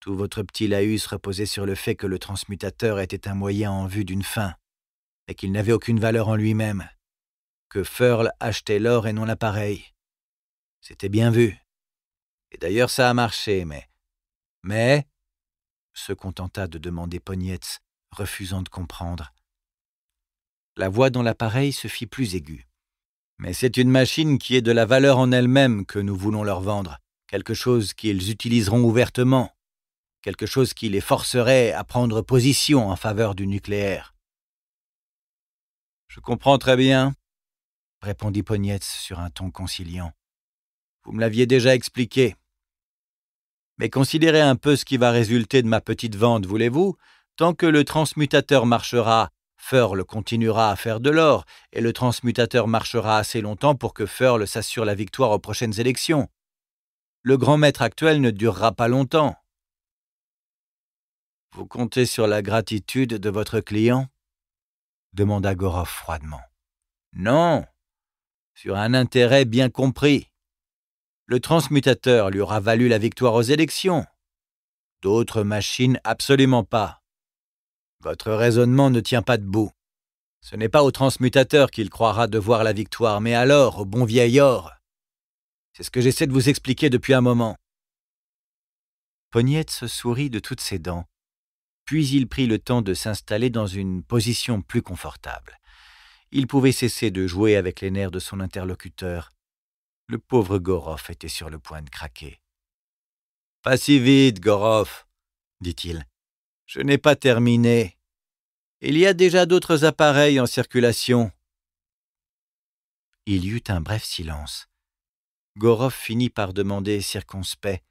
Tout votre petit laïus reposait sur le fait que le transmutateur était un moyen en vue d'une fin, et qu'il n'avait aucune valeur en lui-même, que Furl achetait l'or et non l'appareil. C'était bien vu. Et d'ailleurs ça a marché, mais... Mais... se contenta de demander Pognetz, refusant de comprendre. La voix dans l'appareil se fit plus aiguë. Mais c'est une machine qui est de la valeur en elle-même que nous voulons leur vendre, quelque chose qu'ils utiliseront ouvertement, quelque chose qui les forcerait à prendre position en faveur du nucléaire. Je comprends très bien, répondit Pognetz sur un ton conciliant. Vous me l'aviez déjà expliqué. Mais considérez un peu ce qui va résulter de ma petite vente, voulez-vous Tant que le transmutateur marchera, Furl continuera à faire de l'or, et le transmutateur marchera assez longtemps pour que Furl s'assure la victoire aux prochaines élections. Le grand maître actuel ne durera pas longtemps. Vous comptez sur la gratitude de votre client demanda Gorov froidement. Non, sur un intérêt bien compris. Le transmutateur lui aura valu la victoire aux élections. D'autres machines absolument pas. Votre raisonnement ne tient pas debout. Ce n'est pas au transmutateur qu'il croira devoir la victoire, mais alors au bon vieil or. C'est ce que j'essaie de vous expliquer depuis un moment. Pognette se sourit de toutes ses dents, puis il prit le temps de s'installer dans une position plus confortable. Il pouvait cesser de jouer avec les nerfs de son interlocuteur. Le pauvre Goroff était sur le point de craquer. Pas si vite, Goroff, dit-il. Je n'ai pas terminé. Il y a déjà d'autres appareils en circulation. Il y eut un bref silence. Gorov finit par demander circonspect.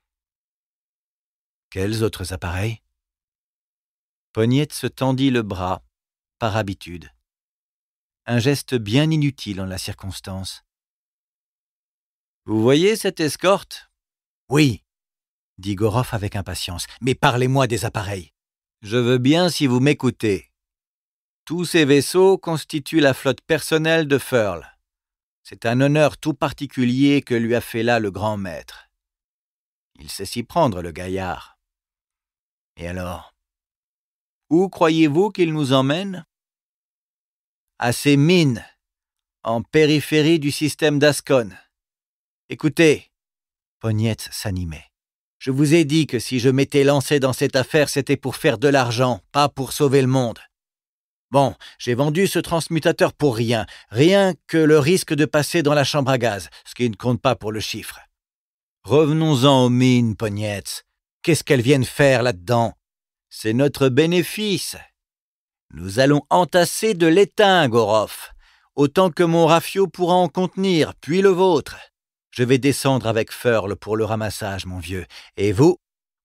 Quels autres appareils Pognette se tendit le bras, par habitude. Un geste bien inutile en la circonstance. Vous voyez cette escorte Oui, dit Gorov avec impatience, mais parlez-moi des appareils. Je veux bien si vous m'écoutez. Tous ces vaisseaux constituent la flotte personnelle de Furl. C'est un honneur tout particulier que lui a fait là le grand maître. Il sait s'y prendre, le gaillard. Et alors Où croyez-vous qu'il nous emmène À ces mines, en périphérie du système d'Ascon. Écoutez Pognette s'animait. Je vous ai dit que si je m'étais lancé dans cette affaire, c'était pour faire de l'argent, pas pour sauver le monde. Bon, j'ai vendu ce transmutateur pour rien, rien que le risque de passer dans la chambre à gaz, ce qui ne compte pas pour le chiffre. Revenons-en aux mines, Pognettes. Qu'est-ce qu'elles viennent faire là-dedans C'est notre bénéfice. Nous allons entasser de l'étain, Goroff, autant que mon rafio pourra en contenir, puis le vôtre. Je vais descendre avec Furl pour le ramassage, mon vieux. Et vous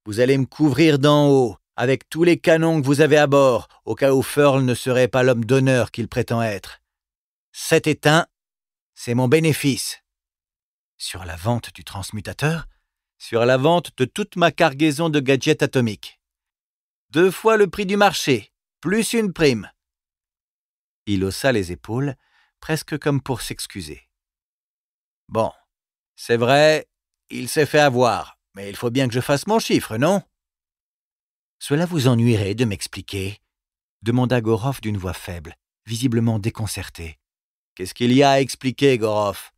Vous allez me couvrir d'en haut, avec tous les canons que vous avez à bord, au cas où Furl ne serait pas l'homme d'honneur qu'il prétend être. Cet étain, c'est mon bénéfice. Sur la vente du transmutateur Sur la vente de toute ma cargaison de gadgets atomiques. Deux fois le prix du marché, plus une prime. Il haussa les épaules, presque comme pour s'excuser. Bon, c'est vrai, il s'est fait avoir, mais il faut bien que je fasse mon chiffre, non Cela vous ennuierait de m'expliquer demanda Goroff d'une voix faible, visiblement déconcertée. Qu'est-ce qu'il y a à expliquer, Goroff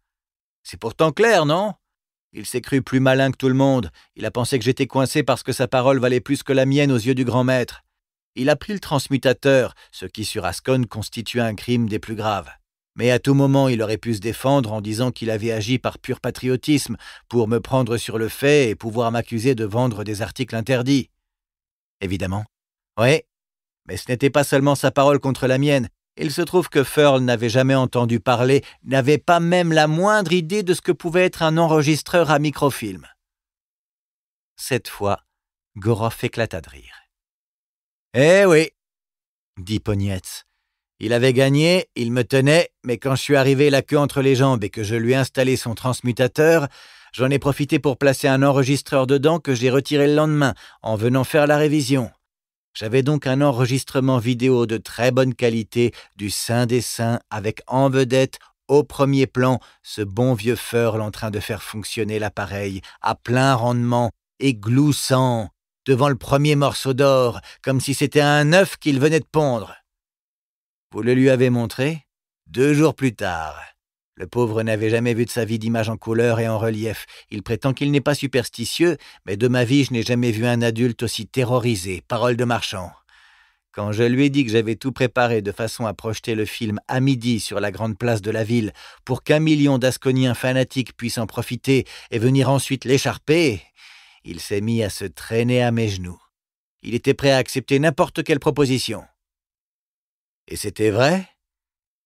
C'est pourtant clair, non Il s'est cru plus malin que tout le monde, il a pensé que j'étais coincé parce que sa parole valait plus que la mienne aux yeux du grand maître. Il a pris le transmutateur, ce qui sur Ascon constituait un crime des plus graves mais à tout moment il aurait pu se défendre en disant qu'il avait agi par pur patriotisme pour me prendre sur le fait et pouvoir m'accuser de vendre des articles interdits. Évidemment. Oui. Mais ce n'était pas seulement sa parole contre la mienne. Il se trouve que Furl n'avait jamais entendu parler, n'avait pas même la moindre idée de ce que pouvait être un enregistreur à microfilm. Cette fois, Goroff éclata de rire. Eh oui, dit Pognetz, il avait gagné, il me tenait, mais quand je suis arrivé la queue entre les jambes et que je lui ai installé son transmutateur, j'en ai profité pour placer un enregistreur dedans que j'ai retiré le lendemain, en venant faire la révision. J'avais donc un enregistrement vidéo de très bonne qualité du Saint des Saints avec en vedette au premier plan ce bon vieux Furl en train de faire fonctionner l'appareil à plein rendement et gloussant devant le premier morceau d'or comme si c'était un œuf qu'il venait de pondre. Vous le lui avez montré Deux jours plus tard. Le pauvre n'avait jamais vu de sa vie d'image en couleur et en relief. Il prétend qu'il n'est pas superstitieux, mais de ma vie je n'ai jamais vu un adulte aussi terrorisé, parole de marchand. Quand je lui ai dit que j'avais tout préparé de façon à projeter le film à midi sur la grande place de la ville pour qu'un million d'Asconiens fanatiques puissent en profiter et venir ensuite l'écharper, il s'est mis à se traîner à mes genoux. Il était prêt à accepter n'importe quelle proposition. Et c'était vrai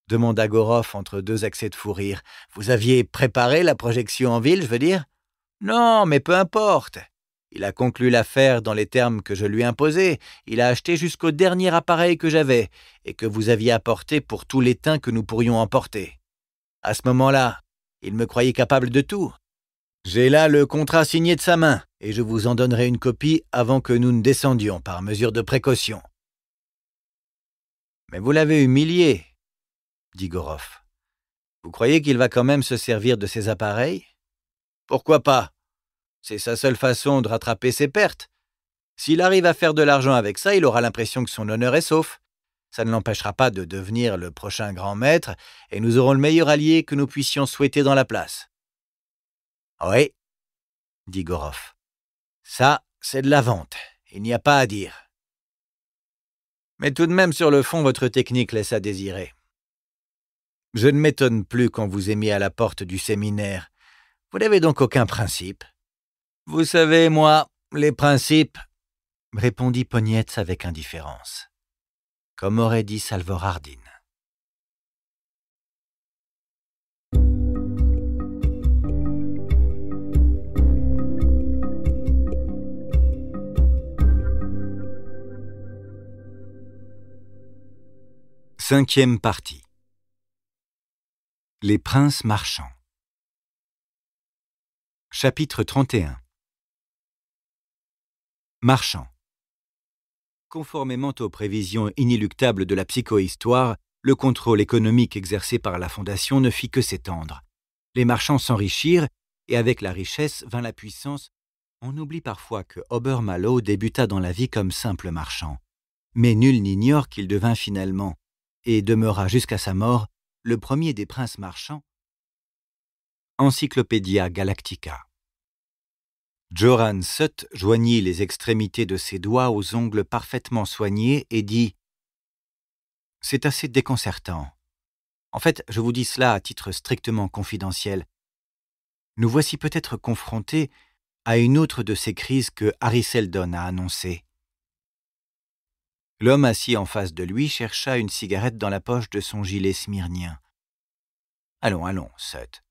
demanda Goroff entre deux accès de fou rire. Vous aviez préparé la projection en ville, je veux dire Non, mais peu importe. Il a conclu l'affaire dans les termes que je lui imposais, il a acheté jusqu'au dernier appareil que j'avais, et que vous aviez apporté pour tous les teints que nous pourrions emporter. À ce moment-là, il me croyait capable de tout. J'ai là le contrat signé de sa main, et je vous en donnerai une copie avant que nous ne descendions par mesure de précaution. Mais vous l'avez humilié, dit Goroff. Vous croyez qu'il va quand même se servir de ses appareils Pourquoi pas C'est sa seule façon de rattraper ses pertes. S'il arrive à faire de l'argent avec ça, il aura l'impression que son honneur est sauf. Ça ne l'empêchera pas de devenir le prochain grand maître, et nous aurons le meilleur allié que nous puissions souhaiter dans la place. Oui, dit Goroff. Ça, c'est de la vente, il n'y a pas à dire. Mais tout de même, sur le fond, votre technique laisse à désirer. Je ne m'étonne plus qu'on vous ait mis à la porte du séminaire. Vous n'avez donc aucun principe. Vous savez, moi, les principes, répondit Pognetz avec indifférence. Comme aurait dit Salvor Hardin. Cinquième partie. Les princes marchands. Chapitre 31. Marchands. Conformément aux prévisions inéluctables de la psychohistoire, le contrôle économique exercé par la Fondation ne fit que s'étendre. Les marchands s'enrichirent, et avec la richesse vint la puissance. On oublie parfois que Obermallow débuta dans la vie comme simple marchand. Mais nul n'ignore qu'il devint finalement et demeura jusqu'à sa mort le premier des princes marchands. Encyclopédia Galactica. Joran Sutt joignit les extrémités de ses doigts aux ongles parfaitement soignés et dit C'est assez déconcertant. En fait, je vous dis cela à titre strictement confidentiel. Nous voici peut-être confrontés à une autre de ces crises que Harry Seldon a annoncées. L'homme assis en face de lui chercha une cigarette dans la poche de son gilet smyrnien. Allons, allons, Sut.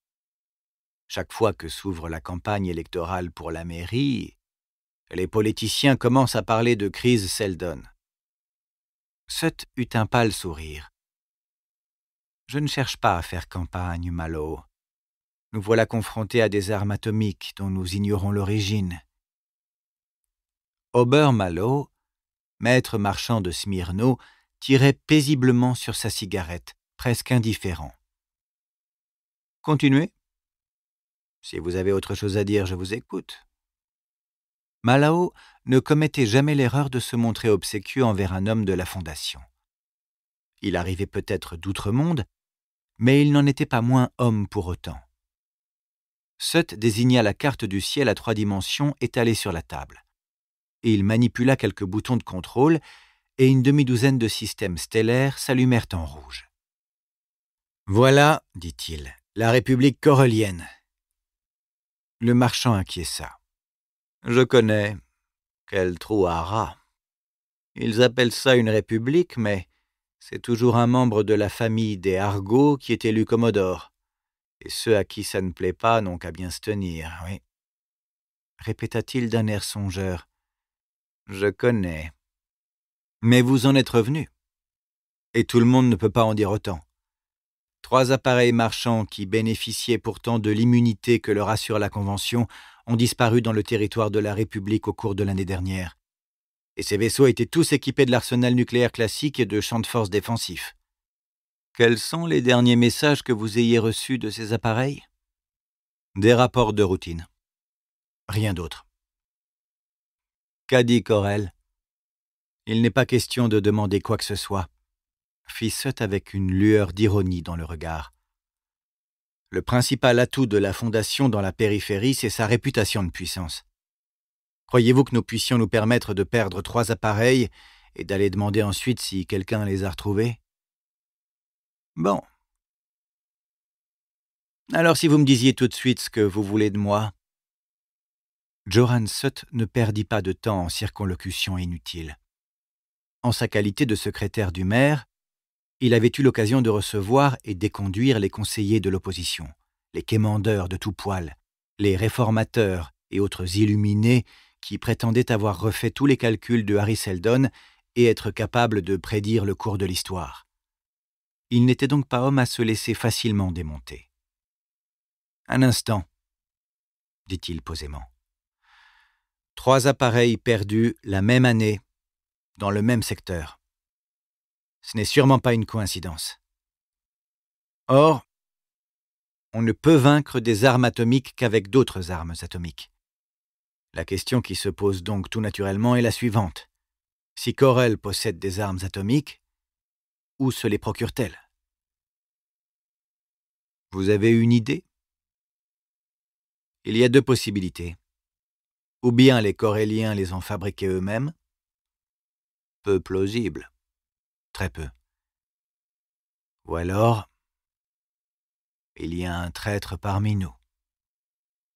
Chaque fois que s'ouvre la campagne électorale pour la mairie, les politiciens commencent à parler de crise Seldon. Sut eut un pâle sourire. Je ne cherche pas à faire campagne, Malo. Nous voilà confrontés à des armes atomiques dont nous ignorons l'origine maître marchand de Smyrno, tirait paisiblement sur sa cigarette, presque indifférent. Continuez. Si vous avez autre chose à dire, je vous écoute. Malao ne commettait jamais l'erreur de se montrer obséquieux envers un homme de la Fondation. Il arrivait peut-être d'outre-monde, mais il n'en était pas moins homme pour autant. Sut désigna la carte du ciel à trois dimensions étalée sur la table et il manipula quelques boutons de contrôle, et une demi-douzaine de systèmes stellaires s'allumèrent en rouge. Voilà, dit-il, la République Corolienne. Le marchand acquiesça. Je connais. Quel trou à rats. Ils appellent ça une république, mais c'est toujours un membre de la famille des Argots qui est élu commodore. Et ceux à qui ça ne plaît pas n'ont qu'à bien se tenir, oui. Répéta-t-il d'un air songeur. Je connais. Mais vous en êtes revenu. Et tout le monde ne peut pas en dire autant. Trois appareils marchands qui bénéficiaient pourtant de l'immunité que leur assure la Convention ont disparu dans le territoire de la République au cours de l'année dernière. Et ces vaisseaux étaient tous équipés de l'arsenal nucléaire classique et de champs de force défensifs. Quels sont les derniers messages que vous ayez reçus de ces appareils Des rapports de routine. Rien d'autre. Qu'a dit Corel Il n'est pas question de demander quoi que ce soit, fit Sut avec une lueur d'ironie dans le regard. Le principal atout de la Fondation dans la périphérie, c'est sa réputation de puissance. Croyez-vous que nous puissions nous permettre de perdre trois appareils et d'aller demander ensuite si quelqu'un les a retrouvés Bon. Alors si vous me disiez tout de suite ce que vous voulez de moi, Joran Sut ne perdit pas de temps en circonlocutions inutiles. En sa qualité de secrétaire du maire, il avait eu l'occasion de recevoir et d'éconduire les conseillers de l'opposition, les quémandeurs de tout poil, les réformateurs et autres illuminés qui prétendaient avoir refait tous les calculs de Harry Seldon et être capables de prédire le cours de l'histoire. Il n'était donc pas homme à se laisser facilement démonter. Un instant, dit-il posément. Trois appareils perdus la même année, dans le même secteur. Ce n'est sûrement pas une coïncidence. Or, on ne peut vaincre des armes atomiques qu'avec d'autres armes atomiques. La question qui se pose donc tout naturellement est la suivante. Si Corel possède des armes atomiques, où se les procure-t-elle Vous avez une idée Il y a deux possibilités ou bien les Coréliens les ont fabriqués eux-mêmes Peu plausible. Très peu. Ou alors, il y a un traître parmi nous.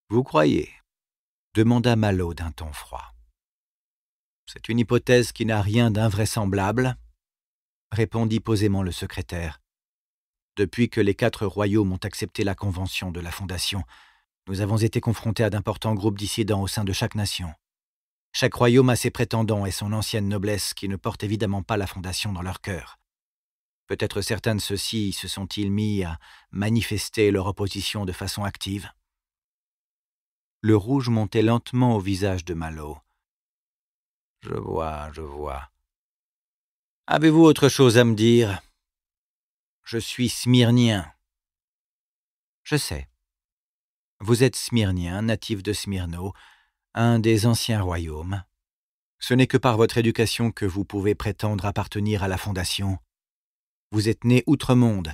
Vous croyez demanda Malo d'un ton froid. C'est une hypothèse qui n'a rien d'invraisemblable, répondit posément le secrétaire. Depuis que les quatre royaumes ont accepté la convention de la Fondation, nous avons été confrontés à d'importants groupes dissidents au sein de chaque nation. Chaque royaume a ses prétendants et son ancienne noblesse qui ne porte évidemment pas la fondation dans leur cœur. Peut-être certains de ceux-ci se sont-ils mis à manifester leur opposition de façon active. Le rouge montait lentement au visage de Malo. Je vois, je vois. Avez-vous autre chose à me dire Je suis smyrnien. Je sais. Vous êtes smyrnien, natif de Smyrno, un des anciens royaumes. Ce n'est que par votre éducation que vous pouvez prétendre appartenir à la Fondation. Vous êtes né outre-monde.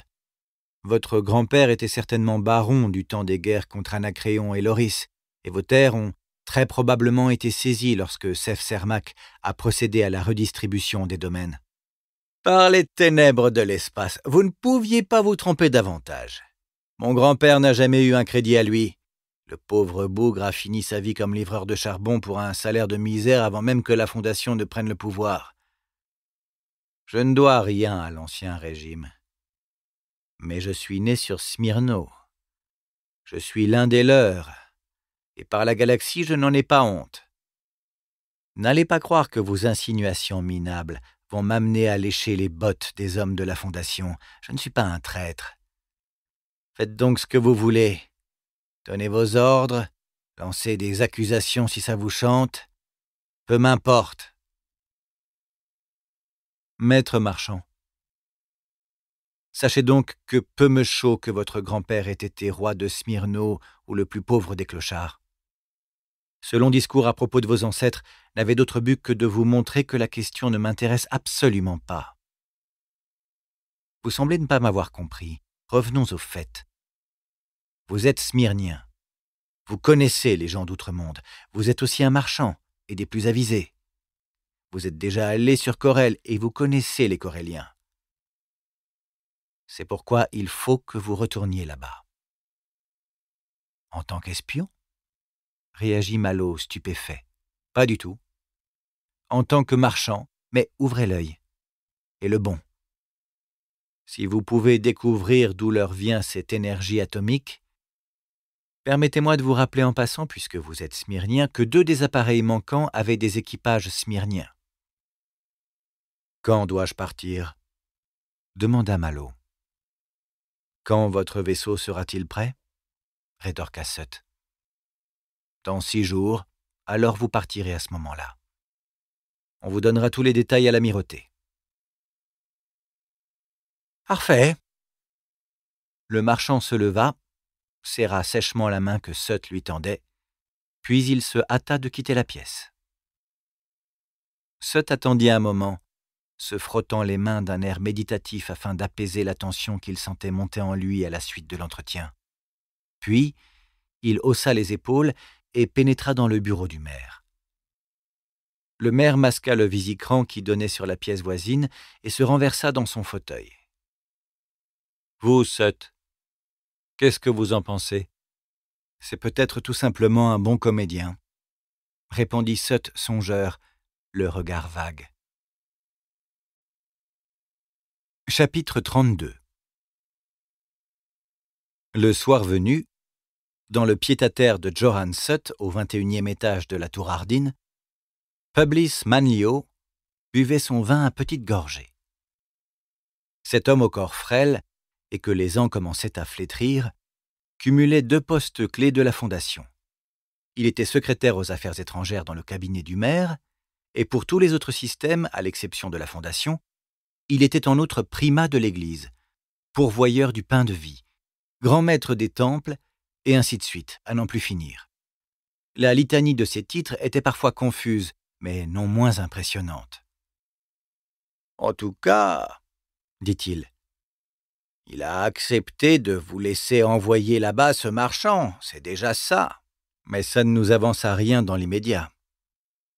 Votre grand-père était certainement baron du temps des guerres contre Anacréon et Loris, et vos terres ont très probablement été saisies lorsque Sef Sermac a procédé à la redistribution des domaines. Par les ténèbres de l'espace, vous ne pouviez pas vous tromper davantage. Mon grand-père n'a jamais eu un crédit à lui. Le pauvre bougre a fini sa vie comme livreur de charbon pour un salaire de misère avant même que la Fondation ne prenne le pouvoir. Je ne dois rien à l'ancien régime. Mais je suis né sur Smyrno. Je suis l'un des leurs, et par la galaxie je n'en ai pas honte. N'allez pas croire que vos insinuations minables vont m'amener à lécher les bottes des hommes de la Fondation. Je ne suis pas un traître. Faites donc ce que vous voulez. Donnez vos ordres, lancez des accusations si ça vous chante. Peu m'importe. Maître marchand. Sachez donc que peu me chaud que votre grand-père ait été roi de Smyrno ou le plus pauvre des clochards. Ce long discours à propos de vos ancêtres n'avait d'autre but que de vous montrer que la question ne m'intéresse absolument pas. Vous semblez ne pas m'avoir compris. Revenons au fait. Vous êtes smyrnien. Vous connaissez les gens d'outre-monde. Vous êtes aussi un marchand, et des plus avisés. Vous êtes déjà allé sur Corel, et vous connaissez les Coréliens. C'est pourquoi il faut que vous retourniez là-bas. En tant qu'espion réagit Malo, stupéfait. Pas du tout. En tant que marchand, mais ouvrez l'œil. Et le bon. Si vous pouvez découvrir d'où leur vient cette énergie atomique, Permettez-moi de vous rappeler en passant, puisque vous êtes smyrnien, que deux des appareils manquants avaient des équipages smyrniens. Quand dois-je partir demanda Malo. Quand votre vaisseau sera-t-il prêt rétorqua Sut. Dans six jours, alors vous partirez à ce moment-là. On vous donnera tous les détails à l'amirauté. Parfait. Le marchand se leva serra sèchement la main que Sut lui tendait, puis il se hâta de quitter la pièce. Sut attendit un moment, se frottant les mains d'un air méditatif afin d'apaiser la tension qu'il sentait monter en lui à la suite de l'entretien. Puis, il haussa les épaules et pénétra dans le bureau du maire. Le maire masqua le visicran qui donnait sur la pièce voisine et se renversa dans son fauteuil. Vous, Sut, Qu'est-ce que vous en pensez C'est peut-être tout simplement un bon comédien, répondit Sutt songeur, le regard vague. Chapitre 32 Le soir venu, dans le pied-à-terre de Johan Sutt au 21e étage de la Tour Ardine, Publius Manlio buvait son vin à petites gorgées. Cet homme au corps frêle et que les ans commençaient à flétrir, cumulait deux postes clés de la Fondation. Il était secrétaire aux affaires étrangères dans le cabinet du maire, et pour tous les autres systèmes, à l'exception de la Fondation, il était en outre primat de l'Église, pourvoyeur du pain de vie, grand maître des temples, et ainsi de suite, à n'en plus finir. La litanie de ces titres était parfois confuse, mais non moins impressionnante. En tout cas, dit-il, il a accepté de vous laisser envoyer là-bas ce marchand, c'est déjà ça. Mais ça ne nous avance à rien dans l'immédiat,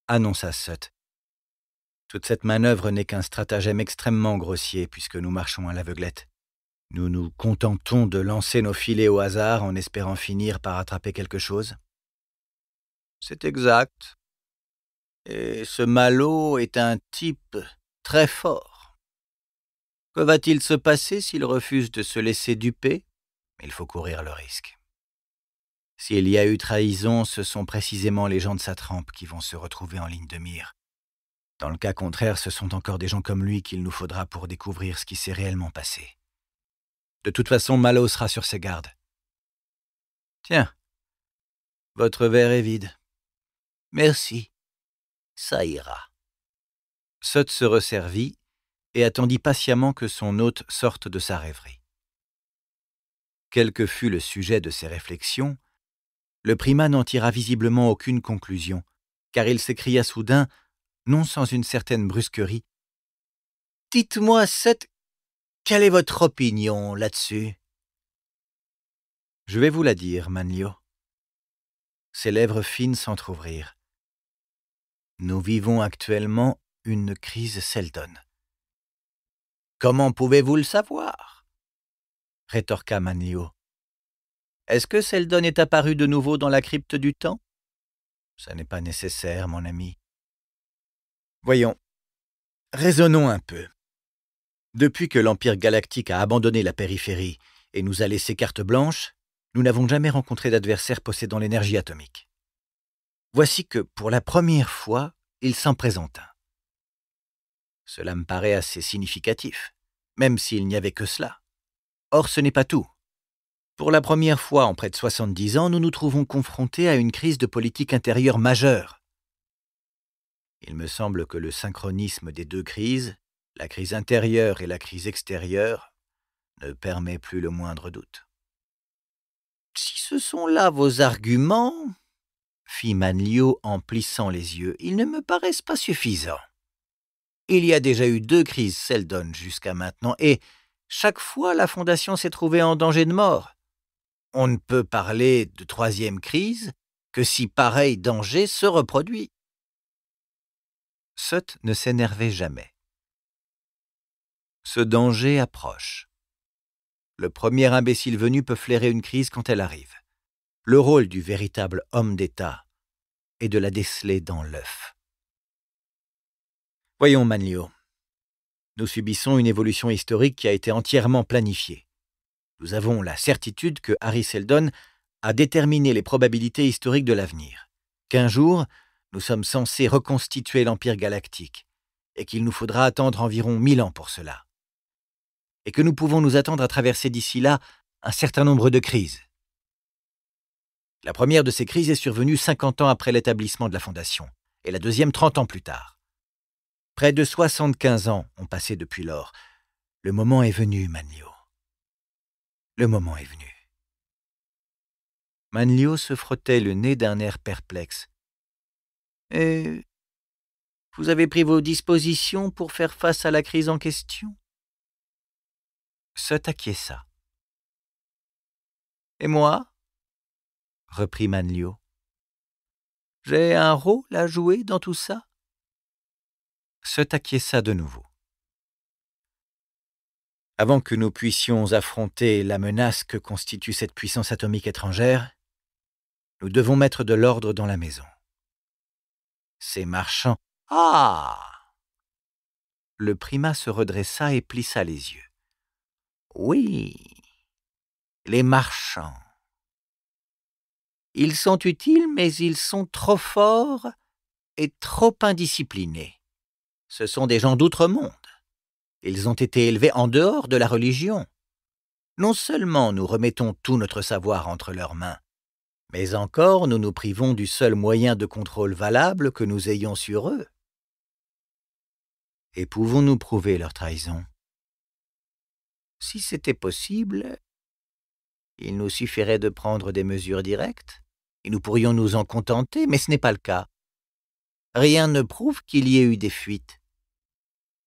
annonça Sut. Toute cette manœuvre n'est qu'un stratagème extrêmement grossier puisque nous marchons à l'aveuglette. Nous nous contentons de lancer nos filets au hasard en espérant finir par attraper quelque chose. C'est exact. Et ce Malot est un type très fort. Que va-t-il se passer s'il refuse de se laisser duper Il faut courir le risque. S'il y a eu trahison, ce sont précisément les gens de sa trempe qui vont se retrouver en ligne de mire. Dans le cas contraire, ce sont encore des gens comme lui qu'il nous faudra pour découvrir ce qui s'est réellement passé. De toute façon, Malo sera sur ses gardes. Tiens, votre verre est vide. Merci. Ça ira. Sotte se resservit et attendit patiemment que son hôte sorte de sa rêverie. Quel que fût le sujet de ses réflexions, le primat n'en tira visiblement aucune conclusion, car il s'écria soudain, non sans une certaine brusquerie. Dites-moi, cette... Quelle est votre opinion là-dessus Je vais vous la dire, Manlio. Ses lèvres fines s'entr'ouvrirent. Nous vivons actuellement une crise seldonne. Comment pouvez-vous le savoir rétorqua Manéo. Est-ce que Seldon est apparu de nouveau dans la crypte du temps Ça n'est pas nécessaire, mon ami. Voyons, raisonnons un peu. Depuis que l'Empire galactique a abandonné la périphérie et nous a laissé carte blanche, nous n'avons jamais rencontré d'adversaire possédant l'énergie atomique. Voici que, pour la première fois, il s'en présenta. » Cela me paraît assez significatif, même s'il n'y avait que cela. Or, ce n'est pas tout. Pour la première fois en près de 70 ans, nous nous trouvons confrontés à une crise de politique intérieure majeure. Il me semble que le synchronisme des deux crises, la crise intérieure et la crise extérieure, ne permet plus le moindre doute. Si ce sont là vos arguments, fit Manlio en plissant les yeux, ils ne me paraissent pas suffisants. Il y a déjà eu deux crises Seldon jusqu'à maintenant, et chaque fois la Fondation s'est trouvée en danger de mort. On ne peut parler de troisième crise que si pareil danger se reproduit. Soth ne s'énervait jamais. Ce danger approche. Le premier imbécile venu peut flairer une crise quand elle arrive. Le rôle du véritable homme d'État est de la déceler dans l'œuf. Voyons, Manlio. Nous subissons une évolution historique qui a été entièrement planifiée. Nous avons la certitude que Harry Seldon a déterminé les probabilités historiques de l'avenir. Qu'un jour, nous sommes censés reconstituer l'Empire galactique, et qu'il nous faudra attendre environ mille ans pour cela. Et que nous pouvons nous attendre à traverser d'ici là un certain nombre de crises. La première de ces crises est survenue 50 ans après l'établissement de la Fondation, et la deuxième 30 ans plus tard. Près de 75 ans ont passé depuis lors. Le moment est venu, Manlio. Le moment est venu. Manlio se frottait le nez d'un air perplexe. Et vous avez pris vos dispositions pour faire face à la crise en question qui ça Et moi reprit Manlio. J'ai un rôle à jouer dans tout ça se taquiessa de nouveau. Avant que nous puissions affronter la menace que constitue cette puissance atomique étrangère, nous devons mettre de l'ordre dans la maison. Ces marchands. Ah Le primat se redressa et plissa les yeux. Oui, les marchands. Ils sont utiles, mais ils sont trop forts et trop indisciplinés ce sont des gens d'outre-monde. Ils ont été élevés en dehors de la religion. Non seulement nous remettons tout notre savoir entre leurs mains, mais encore nous nous privons du seul moyen de contrôle valable que nous ayons sur eux. Et pouvons-nous prouver leur trahison Si c'était possible, il nous suffirait de prendre des mesures directes, et nous pourrions nous en contenter, mais ce n'est pas le cas. Rien ne prouve qu'il y ait eu des fuites.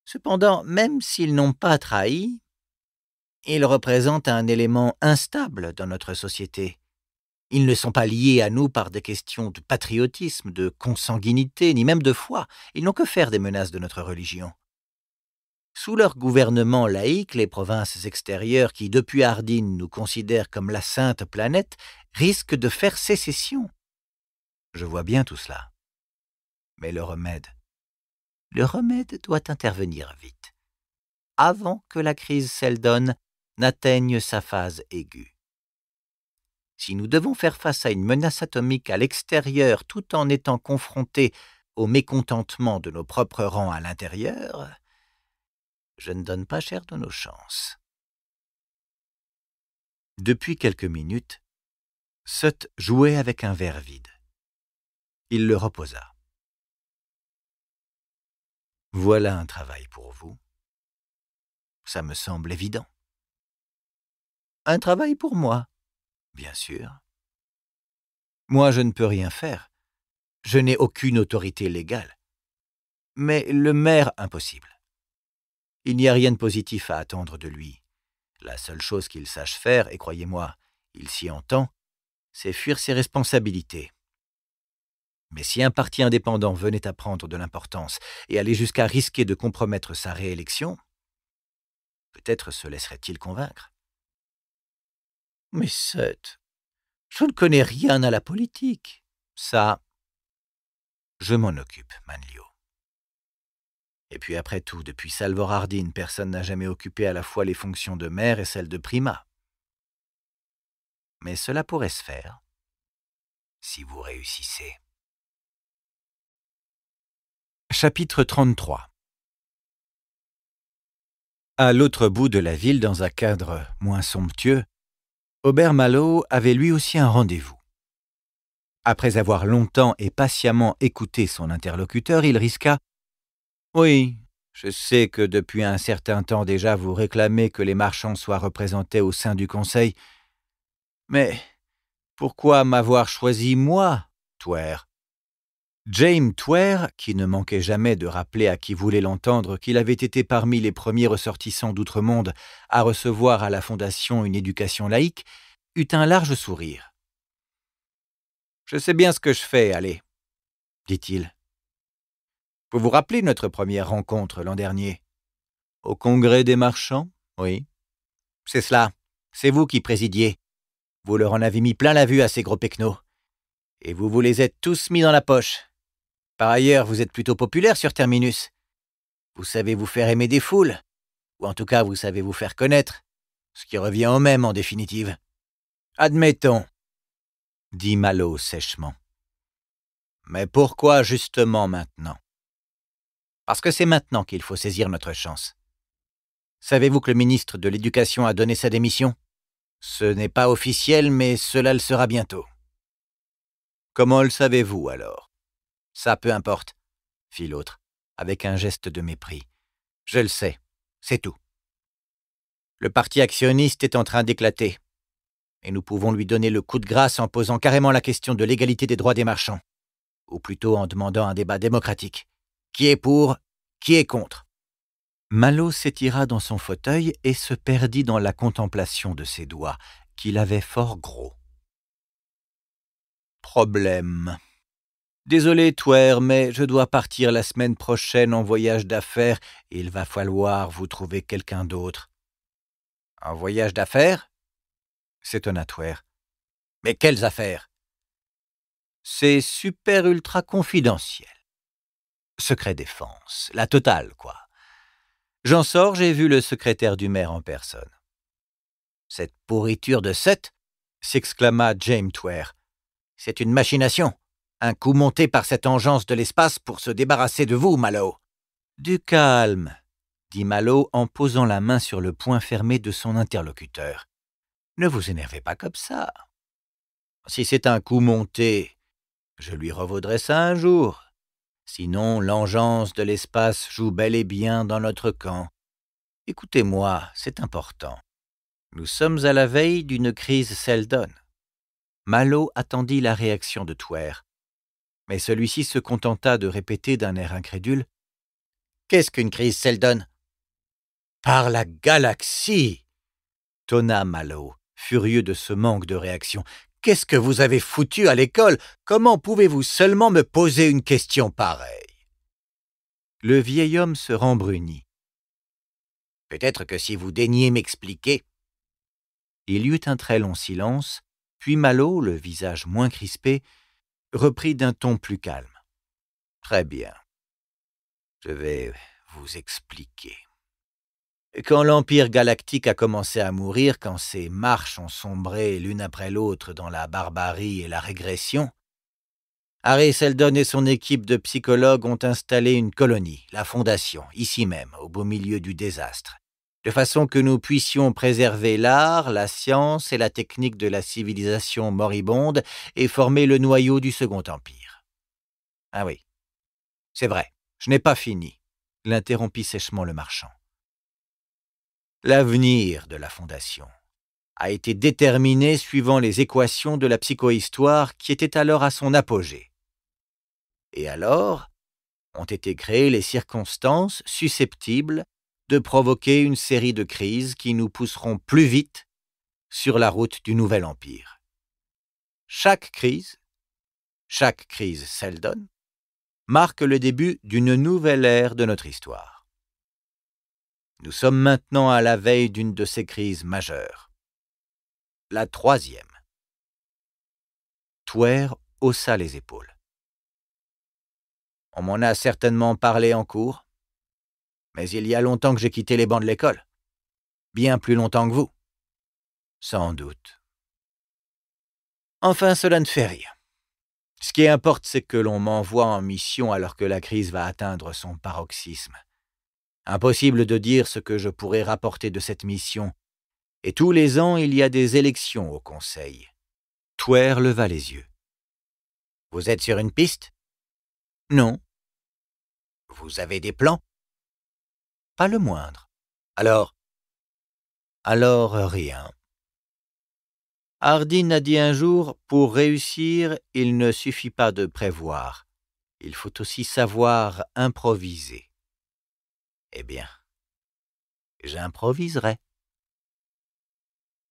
Cependant, même s'ils n'ont pas trahi, ils représentent un élément instable dans notre société. Ils ne sont pas liés à nous par des questions de patriotisme, de consanguinité, ni même de foi. Ils n'ont que faire des menaces de notre religion. Sous leur gouvernement laïque, les provinces extérieures qui, depuis Hardin, nous considèrent comme la sainte planète, risquent de faire sécession. Je vois bien tout cela. Mais le remède, le remède doit intervenir vite, avant que la crise Seldon n'atteigne sa phase aiguë. Si nous devons faire face à une menace atomique à l'extérieur tout en étant confrontés au mécontentement de nos propres rangs à l'intérieur, je ne donne pas cher de nos chances. Depuis quelques minutes, Sutt jouait avec un verre vide. Il le reposa. Voilà un travail pour vous. Ça me semble évident. Un travail pour moi, bien sûr. Moi, je ne peux rien faire. Je n'ai aucune autorité légale. Mais le maire, impossible. Il n'y a rien de positif à attendre de lui. La seule chose qu'il sache faire, et croyez-moi, il s'y entend, c'est fuir ses responsabilités. Mais si un parti indépendant venait à prendre de l'importance et allait jusqu'à risquer de compromettre sa réélection, peut-être se laisserait-il convaincre. Mais Seth, je ne connais rien à la politique. Ça, je m'en occupe, Manlio. Et puis après tout, depuis Salvor Hardin, personne n'a jamais occupé à la fois les fonctions de maire et celles de primat. Mais cela pourrait se faire si vous réussissez. Chapitre 33 À l'autre bout de la ville, dans un cadre moins somptueux, Aubert Malo avait lui aussi un rendez-vous. Après avoir longtemps et patiemment écouté son interlocuteur, il risqua Oui, je sais que depuis un certain temps déjà vous réclamez que les marchands soient représentés au sein du Conseil, mais pourquoi m'avoir choisi moi, Touer James Twer, qui ne manquait jamais de rappeler à qui voulait l'entendre qu'il avait été parmi les premiers ressortissants d'outre-monde à recevoir à la Fondation une éducation laïque, eut un large sourire. Je sais bien ce que je fais, allez, dit-il. Vous vous rappelez notre première rencontre l'an dernier Au congrès des marchands, oui. C'est cela, c'est vous qui présidiez. Vous leur en avez mis plein la vue à ces gros pecnos. Et vous vous les êtes tous mis dans la poche. Par ailleurs, vous êtes plutôt populaire sur Terminus. Vous savez vous faire aimer des foules, ou en tout cas vous savez vous faire connaître, ce qui revient au même en définitive. Admettons, dit Malo sèchement. Mais pourquoi justement maintenant Parce que c'est maintenant qu'il faut saisir notre chance. Savez-vous que le ministre de l'Éducation a donné sa démission Ce n'est pas officiel, mais cela le sera bientôt. Comment le savez-vous alors ça peu importe, fit l'autre, avec un geste de mépris. Je le sais, c'est tout. Le parti actionniste est en train d'éclater, et nous pouvons lui donner le coup de grâce en posant carrément la question de l'égalité des droits des marchands, ou plutôt en demandant un débat démocratique. Qui est pour Qui est contre Malo s'étira dans son fauteuil et se perdit dans la contemplation de ses doigts, qu'il avait fort gros. Problème. Désolé, Twer, mais je dois partir la semaine prochaine en voyage d'affaires il va falloir vous trouver quelqu'un d'autre. Un voyage d'affaires s'étonna Twer. Mais quelles affaires C'est super ultra confidentiel. Secret défense, la totale, quoi. J'en sors, j'ai vu le secrétaire du maire en personne. Cette pourriture de sept s'exclama James Twer. C'est une machination. Un coup monté par cette engeance de l'espace pour se débarrasser de vous, Malo. Du calme, dit Malo en posant la main sur le poing fermé de son interlocuteur. Ne vous énervez pas comme ça. Si c'est un coup monté, je lui revaudrai ça un jour. Sinon, l'engeance de l'espace joue bel et bien dans notre camp. Écoutez-moi, c'est important. Nous sommes à la veille d'une crise Seldon. Malo attendit la réaction de Twer mais celui-ci se contenta de répéter d'un air incrédule Qu'est-ce qu'une crise, Seldon Par la galaxie tonna Mallow, furieux de ce manque de réaction. Qu'est-ce que vous avez foutu à l'école Comment pouvez-vous seulement me poser une question pareille Le vieil homme se rembrunit. Peut-être que si vous daignez m'expliquer. Il y eut un très long silence, puis Malo, le visage moins crispé, reprit d'un ton plus calme. Très bien. Je vais vous expliquer. Quand l'Empire galactique a commencé à mourir, quand ses marches ont sombré l'une après l'autre dans la barbarie et la régression, Harry Seldon et son équipe de psychologues ont installé une colonie, la Fondation, ici même, au beau milieu du désastre de façon que nous puissions préserver l'art, la science et la technique de la civilisation moribonde et former le noyau du Second Empire. Ah oui, c'est vrai, je n'ai pas fini, l'interrompit sèchement le marchand. L'avenir de la Fondation a été déterminé suivant les équations de la psychohistoire qui étaient alors à son apogée. Et alors ont été créées les circonstances susceptibles de provoquer une série de crises qui nous pousseront plus vite sur la route du nouvel empire. Chaque crise, chaque crise Seldon, marque le début d'une nouvelle ère de notre histoire. Nous sommes maintenant à la veille d'une de ces crises majeures. La troisième. Twer haussa les épaules. On m'en a certainement parlé en cours, mais il y a longtemps que j'ai quitté les bancs de l'école. Bien plus longtemps que vous. Sans doute. Enfin, cela ne fait rien. Ce qui importe, c'est que l'on m'envoie en mission alors que la crise va atteindre son paroxysme. Impossible de dire ce que je pourrais rapporter de cette mission, et tous les ans il y a des élections au Conseil. Twer leva les yeux. Vous êtes sur une piste Non. Vous avez des plans pas le moindre. Alors Alors euh, rien. Hardin a dit un jour, pour réussir, il ne suffit pas de prévoir, il faut aussi savoir improviser. Eh bien, j'improviserai.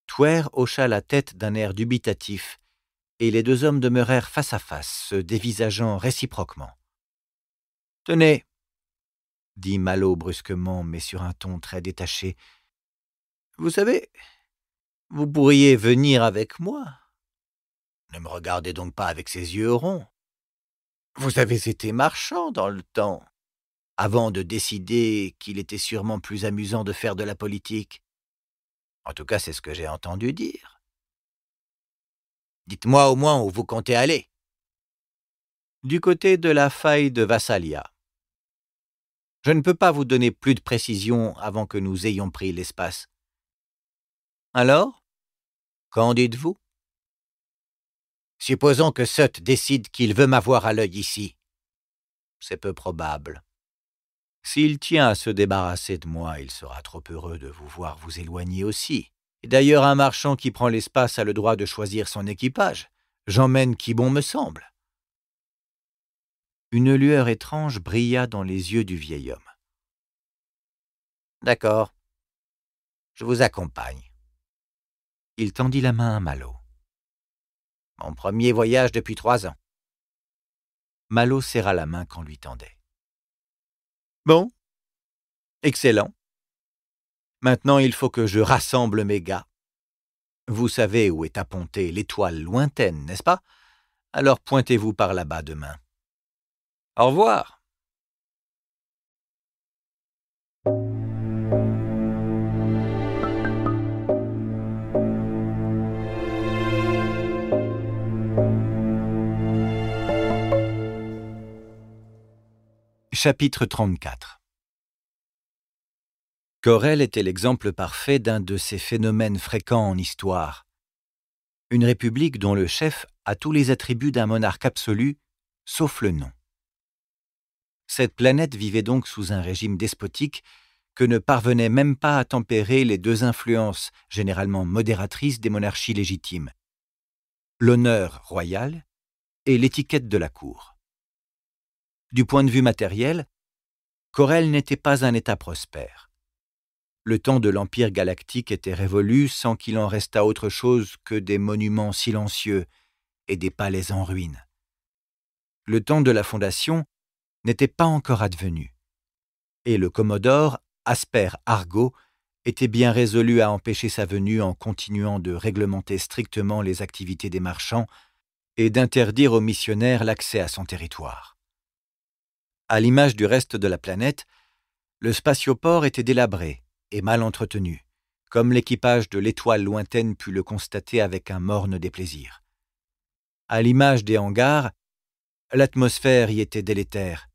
Twer hocha la tête d'un air dubitatif, et les deux hommes demeurèrent face à face, se dévisageant réciproquement. Tenez, dit Malo brusquement, mais sur un ton très détaché. Vous savez, vous pourriez venir avec moi. Ne me regardez donc pas avec ces yeux ronds. Vous avez été marchand dans le temps, avant de décider qu'il était sûrement plus amusant de faire de la politique. En tout cas, c'est ce que j'ai entendu dire. Dites-moi au moins où vous comptez aller. Du côté de la faille de Vassalia. Je ne peux pas vous donner plus de précisions avant que nous ayons pris l'espace. Alors Qu'en dites-vous Supposons que Sut décide qu'il veut m'avoir à l'œil ici. C'est peu probable. S'il tient à se débarrasser de moi, il sera trop heureux de vous voir vous éloigner aussi. d'ailleurs, un marchand qui prend l'espace a le droit de choisir son équipage. J'emmène qui bon me semble une lueur étrange brilla dans les yeux du vieil homme. D'accord. Je vous accompagne. Il tendit la main à Malo. Mon premier voyage depuis trois ans. Malo serra la main qu'on lui tendait. Bon. Excellent. Maintenant il faut que je rassemble mes gars. Vous savez où est appontée l'étoile lointaine, n'est-ce pas Alors pointez-vous par là-bas demain. Au revoir Chapitre 34 Corel était l'exemple parfait d'un de ces phénomènes fréquents en histoire. Une république dont le chef a tous les attributs d'un monarque absolu, sauf le nom. Cette planète vivait donc sous un régime despotique que ne parvenait même pas à tempérer les deux influences généralement modératrices des monarchies légitimes, l'honneur royal et l'étiquette de la cour. Du point de vue matériel, Corel n'était pas un État prospère. Le temps de l'Empire galactique était révolu sans qu'il en restât autre chose que des monuments silencieux et des palais en ruine. Le temps de la Fondation n'était pas encore advenu. Et le commodore, Asper Argo, était bien résolu à empêcher sa venue en continuant de réglementer strictement les activités des marchands et d'interdire aux missionnaires l'accès à son territoire. À l'image du reste de la planète, le spatioport était délabré et mal entretenu, comme l'équipage de l'étoile lointaine put le constater avec un morne déplaisir. À l'image des hangars, l'atmosphère y était délétère,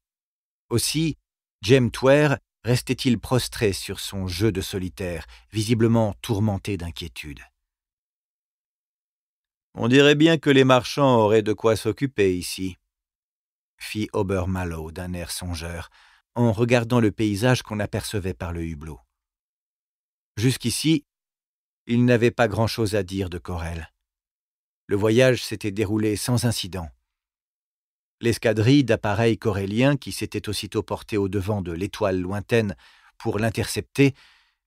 aussi, James Twer restait-il prostré sur son jeu de solitaire, visiblement tourmenté d'inquiétude. On dirait bien que les marchands auraient de quoi s'occuper ici, fit Obermallow d'un air songeur, en regardant le paysage qu'on apercevait par le hublot. Jusqu'ici, il n'avait pas grand-chose à dire de Corel. Le voyage s'était déroulé sans incident. L'escadrille d'appareils coréliens qui s'étaient aussitôt portés au-devant de l'étoile lointaine pour l'intercepter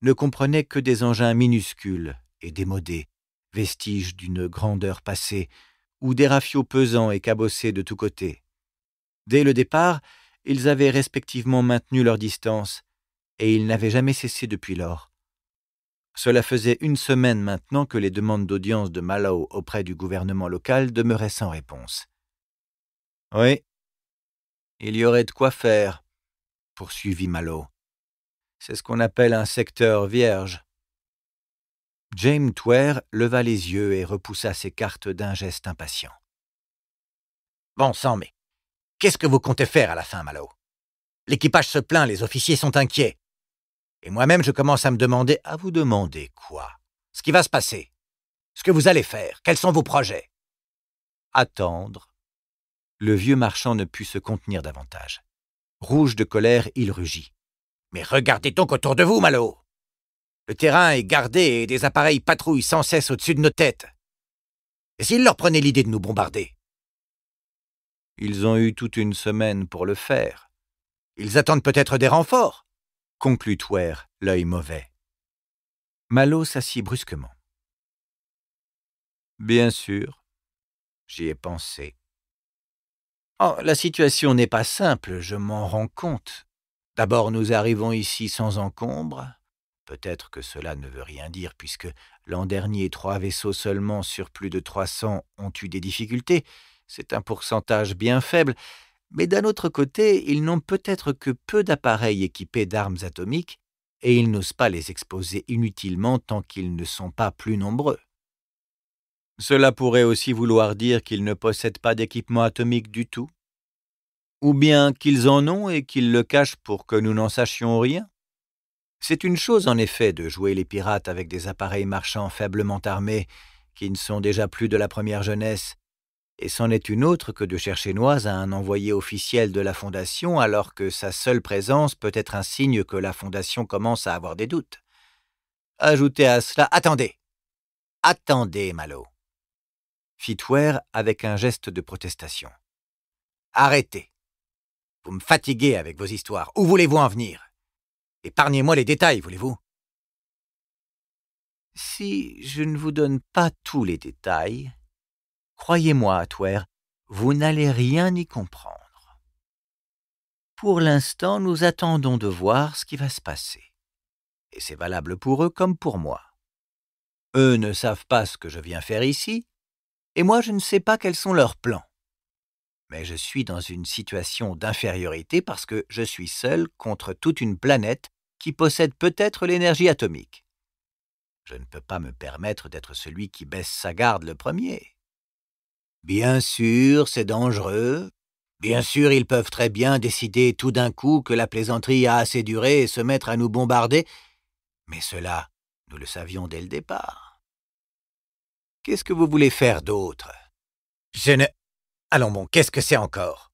ne comprenait que des engins minuscules et démodés, vestiges d'une grandeur passée, ou des rafiaux pesants et cabossés de tous côtés. Dès le départ, ils avaient respectivement maintenu leur distance, et ils n'avaient jamais cessé depuis lors. Cela faisait une semaine maintenant que les demandes d'audience de Malau auprès du gouvernement local demeuraient sans réponse. Oui. Il y aurait de quoi faire, poursuivit Malo. C'est ce qu'on appelle un secteur vierge. James Twer leva les yeux et repoussa ses cartes d'un geste impatient. Bon sang, mais qu'est-ce que vous comptez faire à la fin, Malo L'équipage se plaint, les officiers sont inquiets. Et moi-même, je commence à me demander. À vous demander quoi Ce qui va se passer Ce que vous allez faire Quels sont vos projets Attendre le vieux marchand ne put se contenir davantage. Rouge de colère, il rugit. Mais regardez donc autour de vous, Malo Le terrain est gardé et des appareils patrouillent sans cesse au-dessus de nos têtes. Et s'ils leur prenaient l'idée de nous bombarder Ils ont eu toute une semaine pour le faire. Ils attendent peut-être des renforts, conclut Twer, l'œil mauvais. Malo s'assit brusquement. Bien sûr, j'y ai pensé. Oh, la situation n'est pas simple, je m'en rends compte. D'abord, nous arrivons ici sans encombre. Peut-être que cela ne veut rien dire, puisque l'an dernier, trois vaisseaux seulement sur plus de 300 ont eu des difficultés. C'est un pourcentage bien faible. Mais d'un autre côté, ils n'ont peut-être que peu d'appareils équipés d'armes atomiques, et ils n'osent pas les exposer inutilement tant qu'ils ne sont pas plus nombreux. Cela pourrait aussi vouloir dire qu'ils ne possèdent pas d'équipement atomique du tout, ou bien qu'ils en ont et qu'ils le cachent pour que nous n'en sachions rien. C'est une chose en effet de jouer les pirates avec des appareils marchands faiblement armés, qui ne sont déjà plus de la première jeunesse, et c'en est une autre que de chercher Noise à un envoyé officiel de la Fondation alors que sa seule présence peut être un signe que la Fondation commence à avoir des doutes. Ajoutez à cela Attendez Attendez, Malo fit avec un geste de protestation. Arrêtez. Vous me fatiguez avec vos histoires. Où voulez-vous en venir Épargnez-moi les détails, voulez-vous Si je ne vous donne pas tous les détails, croyez-moi, Atwer, vous n'allez rien y comprendre. Pour l'instant, nous attendons de voir ce qui va se passer. Et c'est valable pour eux comme pour moi. Eux ne savent pas ce que je viens faire ici, et moi je ne sais pas quels sont leurs plans. Mais je suis dans une situation d'infériorité parce que je suis seul contre toute une planète qui possède peut-être l'énergie atomique. Je ne peux pas me permettre d'être celui qui baisse sa garde le premier. Bien sûr, c'est dangereux. Bien sûr, ils peuvent très bien décider tout d'un coup que la plaisanterie a assez duré et se mettre à nous bombarder. Mais cela, nous le savions dès le départ. Qu'est-ce que vous voulez faire d'autre Je ne... Allons bon, qu'est-ce que c'est encore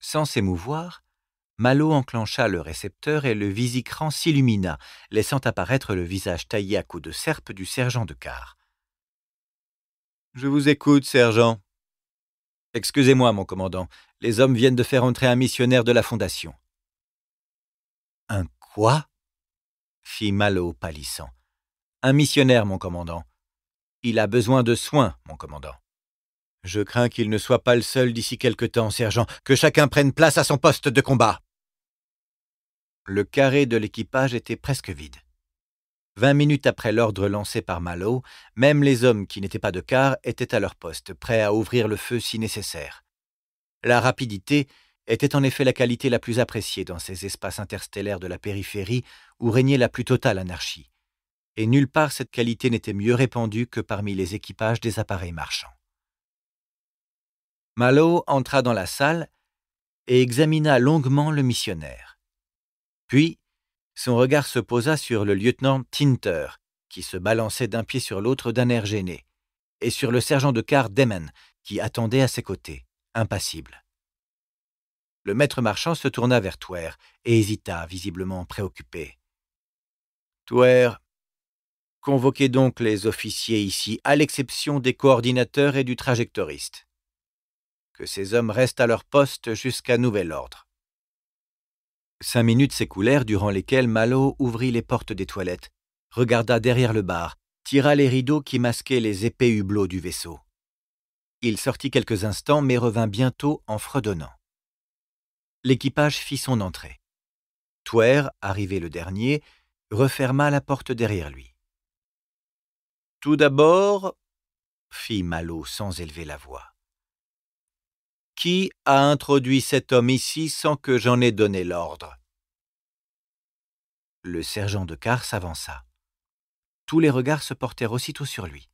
Sans s'émouvoir, Malo enclencha le récepteur et le visicran s'illumina, laissant apparaître le visage taillé à coups de serpe du sergent de quart. Je vous écoute, sergent. Excusez-moi, mon commandant, les hommes viennent de faire entrer un missionnaire de la Fondation. Un quoi fit Malo pâlissant. Un missionnaire, mon commandant. Il a besoin de soins, mon commandant. Je crains qu'il ne soit pas le seul d'ici quelque temps, sergent, que chacun prenne place à son poste de combat. Le carré de l'équipage était presque vide. Vingt minutes après l'ordre lancé par Malo, même les hommes qui n'étaient pas de quart étaient à leur poste, prêts à ouvrir le feu si nécessaire. La rapidité était en effet la qualité la plus appréciée dans ces espaces interstellaires de la périphérie où régnait la plus totale anarchie et nulle part cette qualité n'était mieux répandue que parmi les équipages des appareils marchands. Malo entra dans la salle et examina longuement le missionnaire. Puis, son regard se posa sur le lieutenant Tinter, qui se balançait d'un pied sur l'autre d'un air gêné, et sur le sergent de quart Demen, qui attendait à ses côtés, impassible. Le maître marchand se tourna vers Twer et hésita, visiblement préoccupé. Twer Convoquez donc les officiers ici, à l'exception des coordinateurs et du trajectoriste. Que ces hommes restent à leur poste jusqu'à nouvel ordre. Cinq minutes s'écoulèrent durant lesquelles Malo ouvrit les portes des toilettes, regarda derrière le bar, tira les rideaux qui masquaient les épais hublots du vaisseau. Il sortit quelques instants, mais revint bientôt en fredonnant. L'équipage fit son entrée. Touer, arrivé le dernier, referma la porte derrière lui. Tout d'abord, fit Malo sans élever la voix. Qui a introduit cet homme ici sans que j'en ai donné l'ordre Le sergent de car s'avança. Tous les regards se portèrent aussitôt sur lui.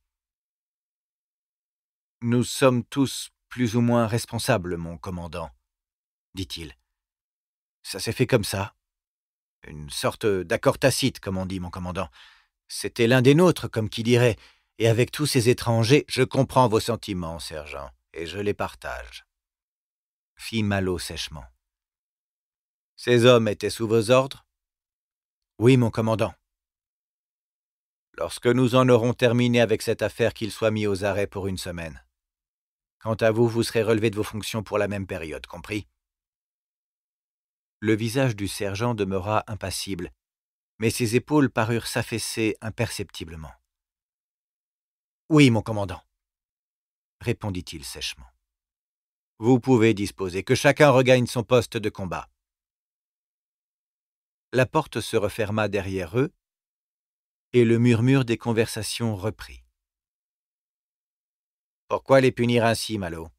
Nous sommes tous plus ou moins responsables, mon commandant, dit-il. Ça s'est fait comme ça. Une sorte d'accord tacite, comme on dit, mon commandant. C'était l'un des nôtres, comme qui dirait, et avec tous ces étrangers, je comprends vos sentiments, sergent, et je les partage. Fit Malo sèchement. Ces hommes étaient sous vos ordres Oui, mon commandant. Lorsque nous en aurons terminé avec cette affaire, qu'ils soient mis aux arrêts pour une semaine. Quant à vous, vous serez relevé de vos fonctions pour la même période, compris Le visage du sergent demeura impassible, mais ses épaules parurent s'affaisser imperceptiblement. Oui, mon commandant, répondit-il sèchement. Vous pouvez disposer, que chacun regagne son poste de combat. La porte se referma derrière eux, et le murmure des conversations reprit. Pourquoi les punir ainsi, Malo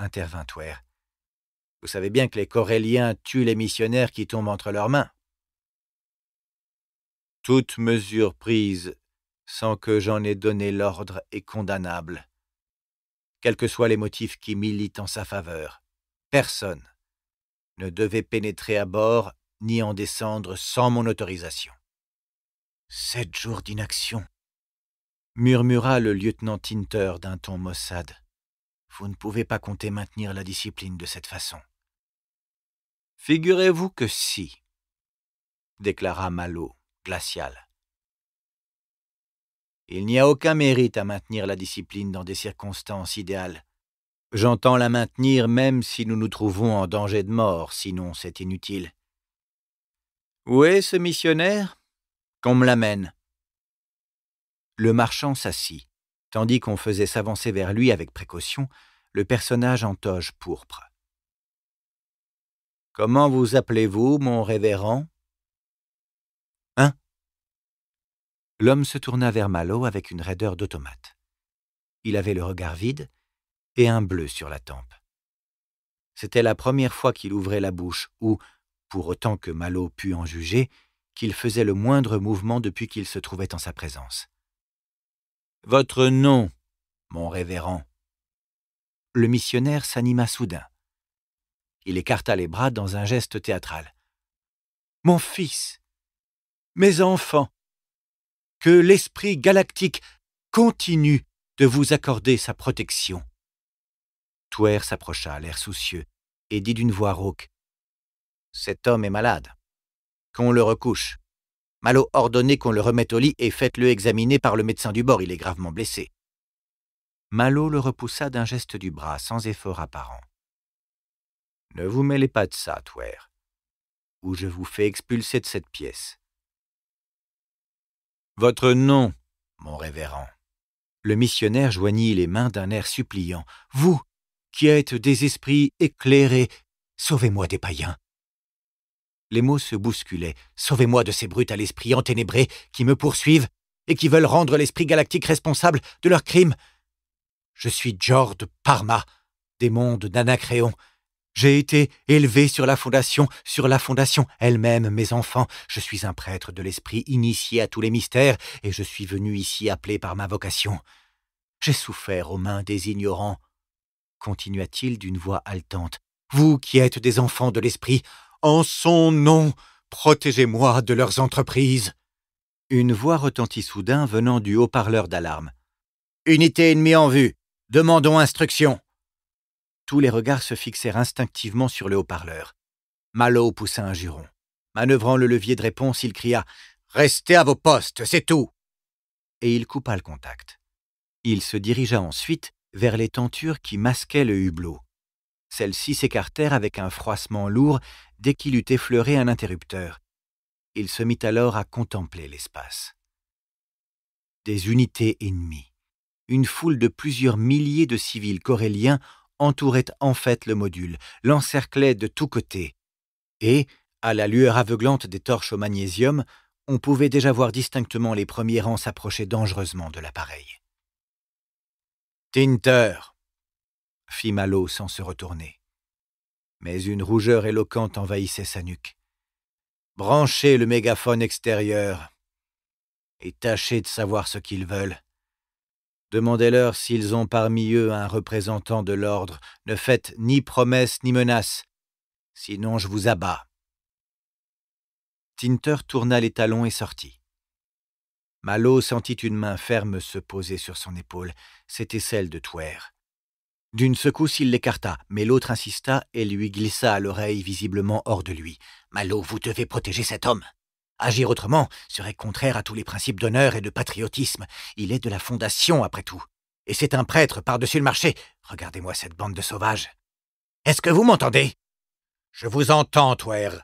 intervint Ware. Vous savez bien que les Coréliens tuent les missionnaires qui tombent entre leurs mains. Toute mesure prise sans que j'en ai donné l'ordre est condamnable, quels que soient les motifs qui militent en sa faveur. Personne ne devait pénétrer à bord ni en descendre sans mon autorisation. Sept jours d'inaction, murmura le lieutenant Tinter d'un ton maussade. Vous ne pouvez pas compter maintenir la discipline de cette façon. Figurez-vous que si, déclara Malo. Il n'y a aucun mérite à maintenir la discipline dans des circonstances idéales. J'entends la maintenir même si nous nous trouvons en danger de mort, sinon c'est inutile. Où est ce missionnaire Qu'on me l'amène. Le marchand s'assit. Tandis qu'on faisait s'avancer vers lui avec précaution, le personnage en toge pourpre. Comment vous appelez-vous, mon révérend l'homme se tourna vers Malo avec une raideur d'automate. Il avait le regard vide et un bleu sur la tempe. C'était la première fois qu'il ouvrait la bouche, ou, pour autant que Malo pût en juger, qu'il faisait le moindre mouvement depuis qu'il se trouvait en sa présence. Votre nom, mon révérend. Le missionnaire s'anima soudain. Il écarta les bras dans un geste théâtral. Mon fils, mes enfants, que l'Esprit galactique continue de vous accorder sa protection. Tuer s'approcha, l'air soucieux, et dit d'une voix rauque Cet homme est malade. Qu'on le recouche. Malo ordonnez qu'on le remette au lit et faites-le examiner par le médecin du bord, il est gravement blessé. Malo le repoussa d'un geste du bras, sans effort apparent. Ne vous mêlez pas de ça, Twer, ou je vous fais expulser de cette pièce. Votre nom, mon révérend. Le missionnaire joignit les mains d'un air suppliant. Vous, qui êtes des esprits éclairés, sauvez-moi des païens. Les mots se bousculaient. Sauvez-moi de ces brutes à l'esprit enténébré qui me poursuivent et qui veulent rendre l'esprit galactique responsable de leurs crimes. Je suis George Parma, des mondes d'Anacréon, j'ai été élevé sur la fondation, sur la fondation elle-même, mes enfants. Je suis un prêtre de l'esprit initié à tous les mystères, et je suis venu ici appelé par ma vocation. J'ai souffert aux mains des ignorants. Continua-t-il d'une voix haletante. Vous qui êtes des enfants de l'esprit, en son nom, protégez-moi de leurs entreprises. Une voix retentit soudain venant du haut-parleur d'alarme. Unité ennemie en vue. Demandons instruction. Tous les regards se fixèrent instinctivement sur le haut-parleur. Malo poussa un juron. Manœuvrant le levier de réponse, il cria Restez à vos postes, c'est tout Et il coupa le contact. Il se dirigea ensuite vers les tentures qui masquaient le hublot. Celles-ci s'écartèrent avec un froissement lourd dès qu'il eut effleuré un interrupteur. Il se mit alors à contempler l'espace. Des unités ennemies, une foule de plusieurs milliers de civils coréliens entourait en fait le module, l'encerclait de tous côtés. Et, à la lueur aveuglante des torches au magnésium, on pouvait déjà voir distinctement les premiers rangs s'approcher dangereusement de l'appareil. Tinter fit Malo sans se retourner. Mais une rougeur éloquente envahissait sa nuque. Branchez le mégaphone extérieur et tâchez de savoir ce qu'ils veulent. Demandez-leur s'ils ont parmi eux un représentant de l'ordre. Ne faites ni promesse ni menace, sinon je vous abats. Tinter tourna les talons et sortit. Malo sentit une main ferme se poser sur son épaule. C'était celle de Twer. D'une secousse, il l'écarta, mais l'autre insista et lui glissa à l'oreille visiblement hors de lui. Malo, vous devez protéger cet homme. Agir autrement serait contraire à tous les principes d'honneur et de patriotisme. Il est de la Fondation, après tout. Et c'est un prêtre par-dessus le marché. Regardez-moi cette bande de sauvages. Est-ce que vous m'entendez Je vous entends, Twer,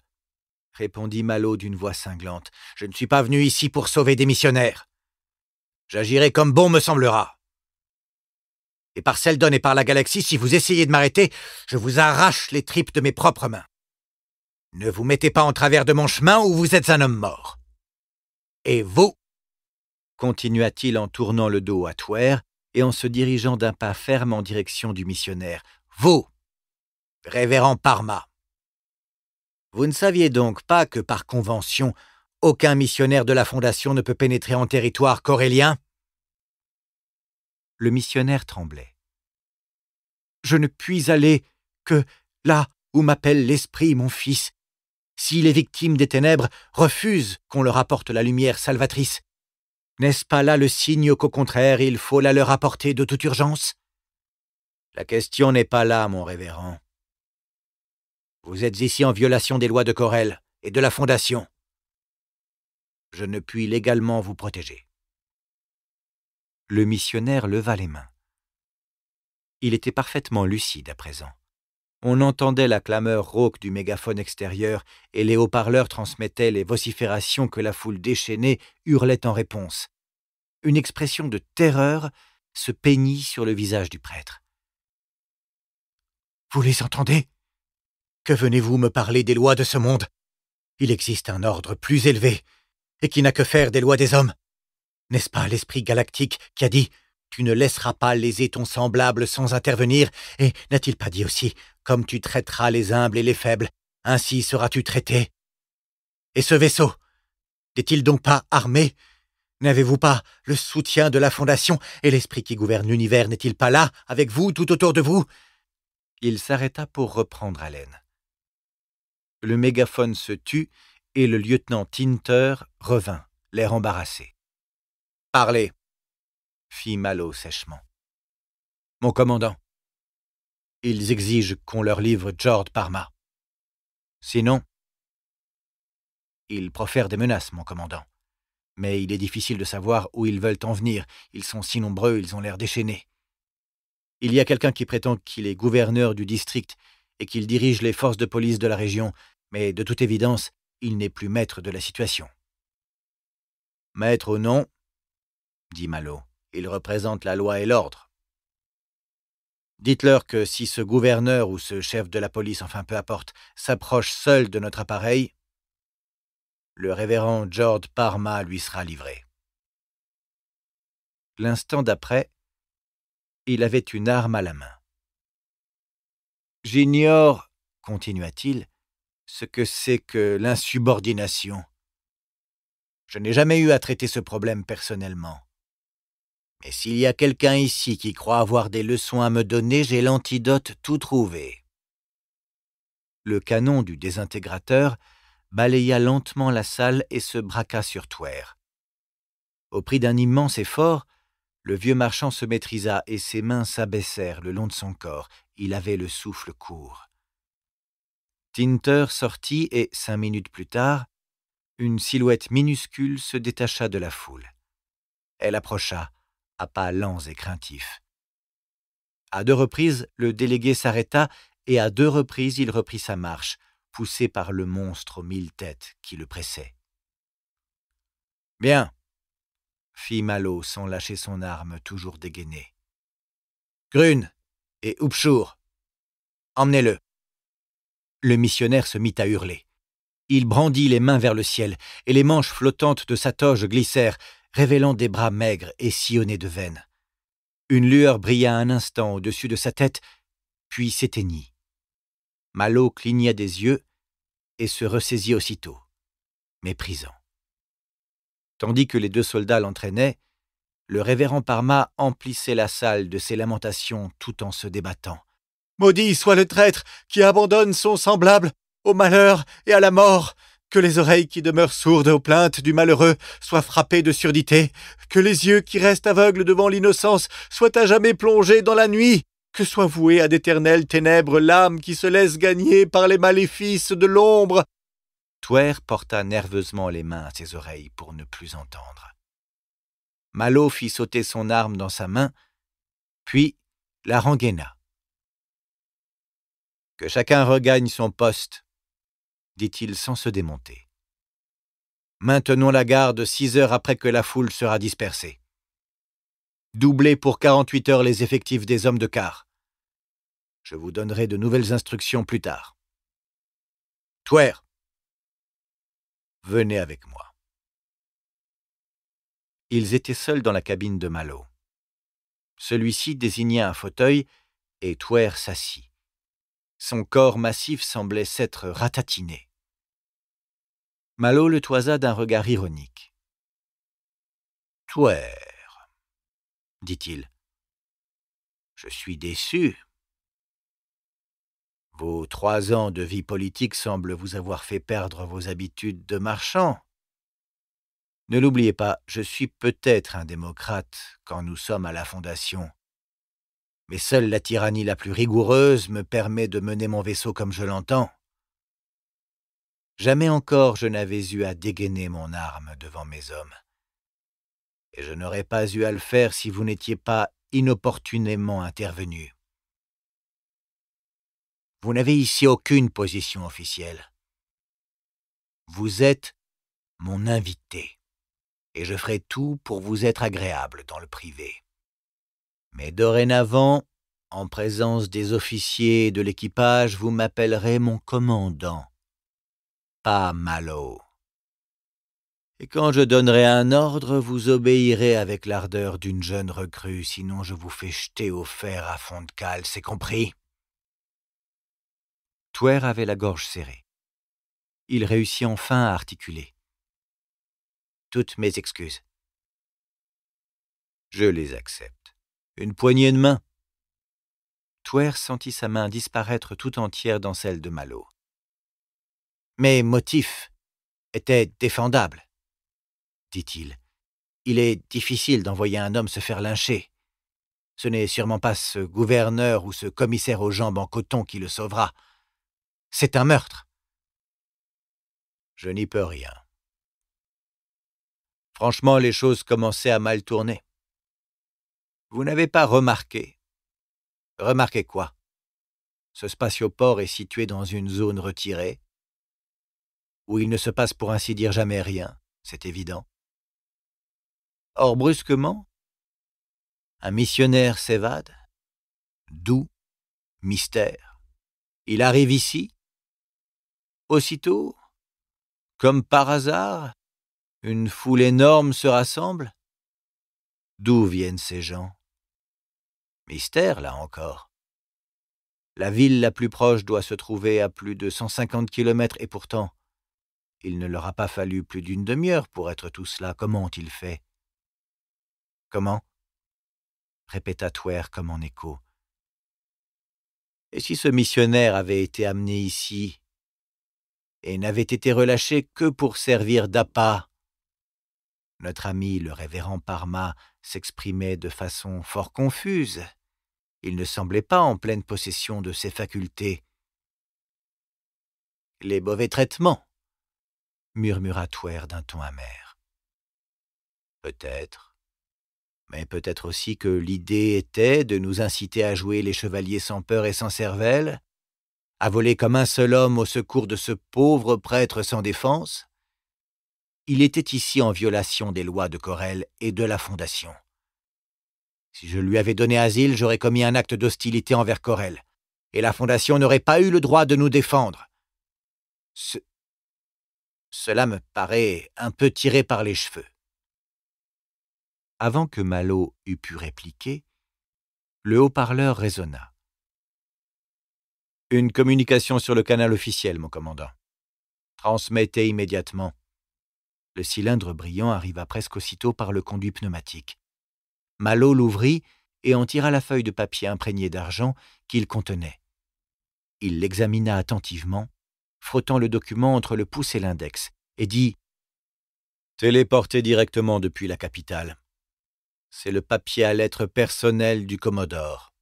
répondit Malo d'une voix cinglante. Je ne suis pas venu ici pour sauver des missionnaires. J'agirai comme bon me semblera. Et par Seldon et par la galaxie, si vous essayez de m'arrêter, je vous arrache les tripes de mes propres mains. Ne vous mettez pas en travers de mon chemin ou vous êtes un homme mort. Et vous continua-t-il en tournant le dos à Touer et en se dirigeant d'un pas ferme en direction du missionnaire. Vous, révérend Parma. Vous ne saviez donc pas que par convention, aucun missionnaire de la Fondation ne peut pénétrer en territoire corélien Le missionnaire tremblait. Je ne puis aller que là où m'appelle l'esprit, mon fils, si les victimes des ténèbres refusent qu'on leur apporte la lumière salvatrice N'est-ce pas là le signe qu'au contraire il faut la leur apporter de toute urgence La question n'est pas là, mon révérend. Vous êtes ici en violation des lois de Corel et de la Fondation. Je ne puis légalement vous protéger. Le missionnaire leva les mains. Il était parfaitement lucide à présent. On entendait la clameur rauque du mégaphone extérieur et les haut-parleurs transmettaient les vociférations que la foule déchaînée hurlait en réponse. Une expression de terreur se peignit sur le visage du prêtre. Vous les entendez Que venez-vous me parler des lois de ce monde Il existe un ordre plus élevé, et qui n'a que faire des lois des hommes. N'est-ce pas l'esprit galactique qui a dit Tu ne laisseras pas léser ton semblable sans intervenir, et n'a-t-il pas dit aussi comme tu traiteras les humbles et les faibles, ainsi seras-tu traité. Et ce vaisseau, n'est-il donc pas armé N'avez-vous pas le soutien de la Fondation et l'esprit qui gouverne l'univers n'est-il pas là, avec vous, tout autour de vous Il s'arrêta pour reprendre haleine. Le mégaphone se tut et le lieutenant Tinter revint, l'air embarrassé. Parlez, fit Malo sèchement. Mon commandant, ils exigent qu'on leur livre George Parma. Sinon, ils profèrent des menaces, mon commandant. Mais il est difficile de savoir où ils veulent en venir. Ils sont si nombreux, ils ont l'air déchaînés. Il y a quelqu'un qui prétend qu'il est gouverneur du district et qu'il dirige les forces de police de la région, mais de toute évidence, il n'est plus maître de la situation. Maître ou non, dit Malo, il représente la loi et l'ordre. Dites-leur que si ce gouverneur ou ce chef de la police, enfin peu importe, s'approche seul de notre appareil, le révérend George Parma lui sera livré. L'instant d'après, il avait une arme à la main. J'ignore, continua-t-il, ce que c'est que l'insubordination. Je n'ai jamais eu à traiter ce problème personnellement. Et s'il y a quelqu'un ici qui croit avoir des leçons à me donner, j'ai l'antidote tout trouvé. Le canon du désintégrateur balaya lentement la salle et se braqua sur Twer. Au prix d'un immense effort, le vieux marchand se maîtrisa et ses mains s'abaissèrent le long de son corps. Il avait le souffle court. Tinter sortit et, cinq minutes plus tard, une silhouette minuscule se détacha de la foule. Elle approcha, à pas lents et craintifs. À deux reprises, le délégué s'arrêta, et à deux reprises il reprit sa marche, poussé par le monstre aux mille têtes qui le pressait. Bien, fit Malo sans lâcher son arme toujours dégainée. Grune et Oupchour, emmenez-le. Le missionnaire se mit à hurler. Il brandit les mains vers le ciel, et les manches flottantes de sa toge glissèrent, révélant des bras maigres et sillonnés de veines. Une lueur brilla un instant au-dessus de sa tête, puis s'éteignit. Malo cligna des yeux et se ressaisit aussitôt, méprisant. Tandis que les deux soldats l'entraînaient, le révérend Parma emplissait la salle de ses lamentations tout en se débattant. Maudit soit le traître qui abandonne son semblable au malheur et à la mort que les oreilles qui demeurent sourdes aux plaintes du malheureux soient frappées de surdité, que les yeux qui restent aveugles devant l'innocence soient à jamais plongés dans la nuit, que soit vouée à d'éternelles ténèbres l'âme qui se laisse gagner par les maléfices de l'ombre. Twer porta nerveusement les mains à ses oreilles pour ne plus entendre. Malo fit sauter son arme dans sa main, puis la rengaina. Que chacun regagne son poste, dit-il sans se démonter. Maintenons la garde six heures après que la foule sera dispersée. Doublez pour 48 heures les effectifs des hommes de quart. Je vous donnerai de nouvelles instructions plus tard. Twer, venez avec moi. Ils étaient seuls dans la cabine de Malo. Celui-ci désigna un fauteuil et Twer s'assit. Son corps massif semblait s'être ratatiné. Malo le toisa d'un regard ironique. Tuer, dit-il. Je suis déçu. Vos trois ans de vie politique semblent vous avoir fait perdre vos habitudes de marchand. Ne l'oubliez pas, je suis peut-être un démocrate quand nous sommes à la fondation, mais seule la tyrannie la plus rigoureuse me permet de mener mon vaisseau comme je l'entends. Jamais encore je n'avais eu à dégainer mon arme devant mes hommes, et je n'aurais pas eu à le faire si vous n'étiez pas inopportunément intervenu. Vous n'avez ici aucune position officielle. Vous êtes mon invité, et je ferai tout pour vous être agréable dans le privé. Mais dorénavant, en présence des officiers et de l'équipage, vous m'appellerez mon commandant, pas Malo. Et quand je donnerai un ordre, vous obéirez avec l'ardeur d'une jeune recrue, sinon je vous fais jeter au fer à fond de cale, c'est compris Tuer avait la gorge serrée. Il réussit enfin à articuler. Toutes mes excuses. Je les accepte. Une poignée de main. Twer sentit sa main disparaître tout entière dans celle de Malo. Mes motifs étaient défendables, dit-il. Il est difficile d'envoyer un homme se faire lyncher. Ce n'est sûrement pas ce gouverneur ou ce commissaire aux jambes en coton qui le sauvera. C'est un meurtre. Je n'y peux rien. Franchement, les choses commençaient à mal tourner. Vous n'avez pas remarqué. Remarquez quoi Ce spatioport est situé dans une zone retirée, où il ne se passe pour ainsi dire jamais rien, c'est évident. Or, brusquement, un missionnaire s'évade. D'où mystère. Il arrive ici. Aussitôt, comme par hasard, une foule énorme se rassemble. D'où viennent ces gens Mystère, là encore. La ville la plus proche doit se trouver à plus de cent cinquante kilomètres, et pourtant, il ne leur a pas fallu plus d'une demi-heure pour être tout là. Comment ont-ils fait Comment répéta Twer comme en écho. Et si ce missionnaire avait été amené ici et n'avait été relâché que pour servir d'appât Notre ami, le révérend Parma, s'exprimait de façon fort confuse. Il ne semblait pas en pleine possession de ses facultés. Les mauvais traitements, murmura Twer d'un ton amer. Peut-être, mais peut-être aussi que l'idée était de nous inciter à jouer les chevaliers sans peur et sans cervelle, à voler comme un seul homme au secours de ce pauvre prêtre sans défense, il était ici en violation des lois de Corel et de la Fondation. Si je lui avais donné asile, j'aurais commis un acte d'hostilité envers Corel, et la Fondation n'aurait pas eu le droit de nous défendre. Cela me paraît un peu tiré par les cheveux. Avant que Malo eût pu répliquer, le haut-parleur résonna. Une communication sur le canal officiel, mon commandant. Transmettez immédiatement le cylindre brillant arriva presque aussitôt par le conduit pneumatique. Malo l'ouvrit et en tira la feuille de papier imprégnée d'argent qu'il contenait. Il l'examina attentivement, frottant le document entre le pouce et l'index, et dit Téléporté directement depuis la capitale. C'est le papier à lettres personnel du Commodore.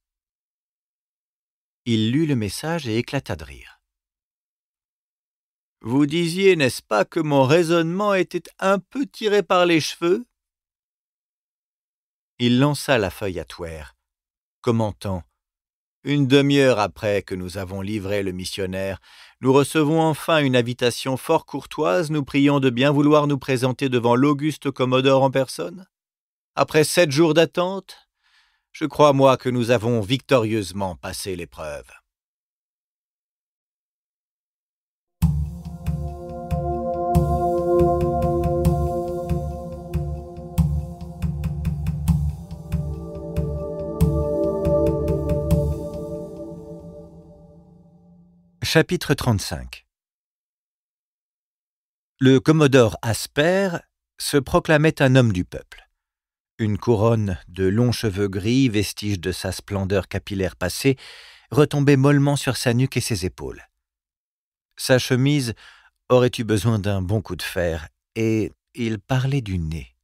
Il lut le message et éclata de rire. Vous disiez, n'est-ce pas, que mon raisonnement était un peu tiré par les cheveux Il lança la feuille à Twer, commentant Une demi-heure après que nous avons livré le missionnaire, nous recevons enfin une invitation fort courtoise, nous prions de bien vouloir nous présenter devant l'auguste commodore en personne. Après sept jours d'attente, je crois, moi, que nous avons victorieusement passé l'épreuve. Chapitre 35 Le commodore Asper se proclamait un homme du peuple. Une couronne de longs cheveux gris, vestige de sa splendeur capillaire passée, retombait mollement sur sa nuque et ses épaules. Sa chemise aurait eu besoin d'un bon coup de fer, et il parlait du nez.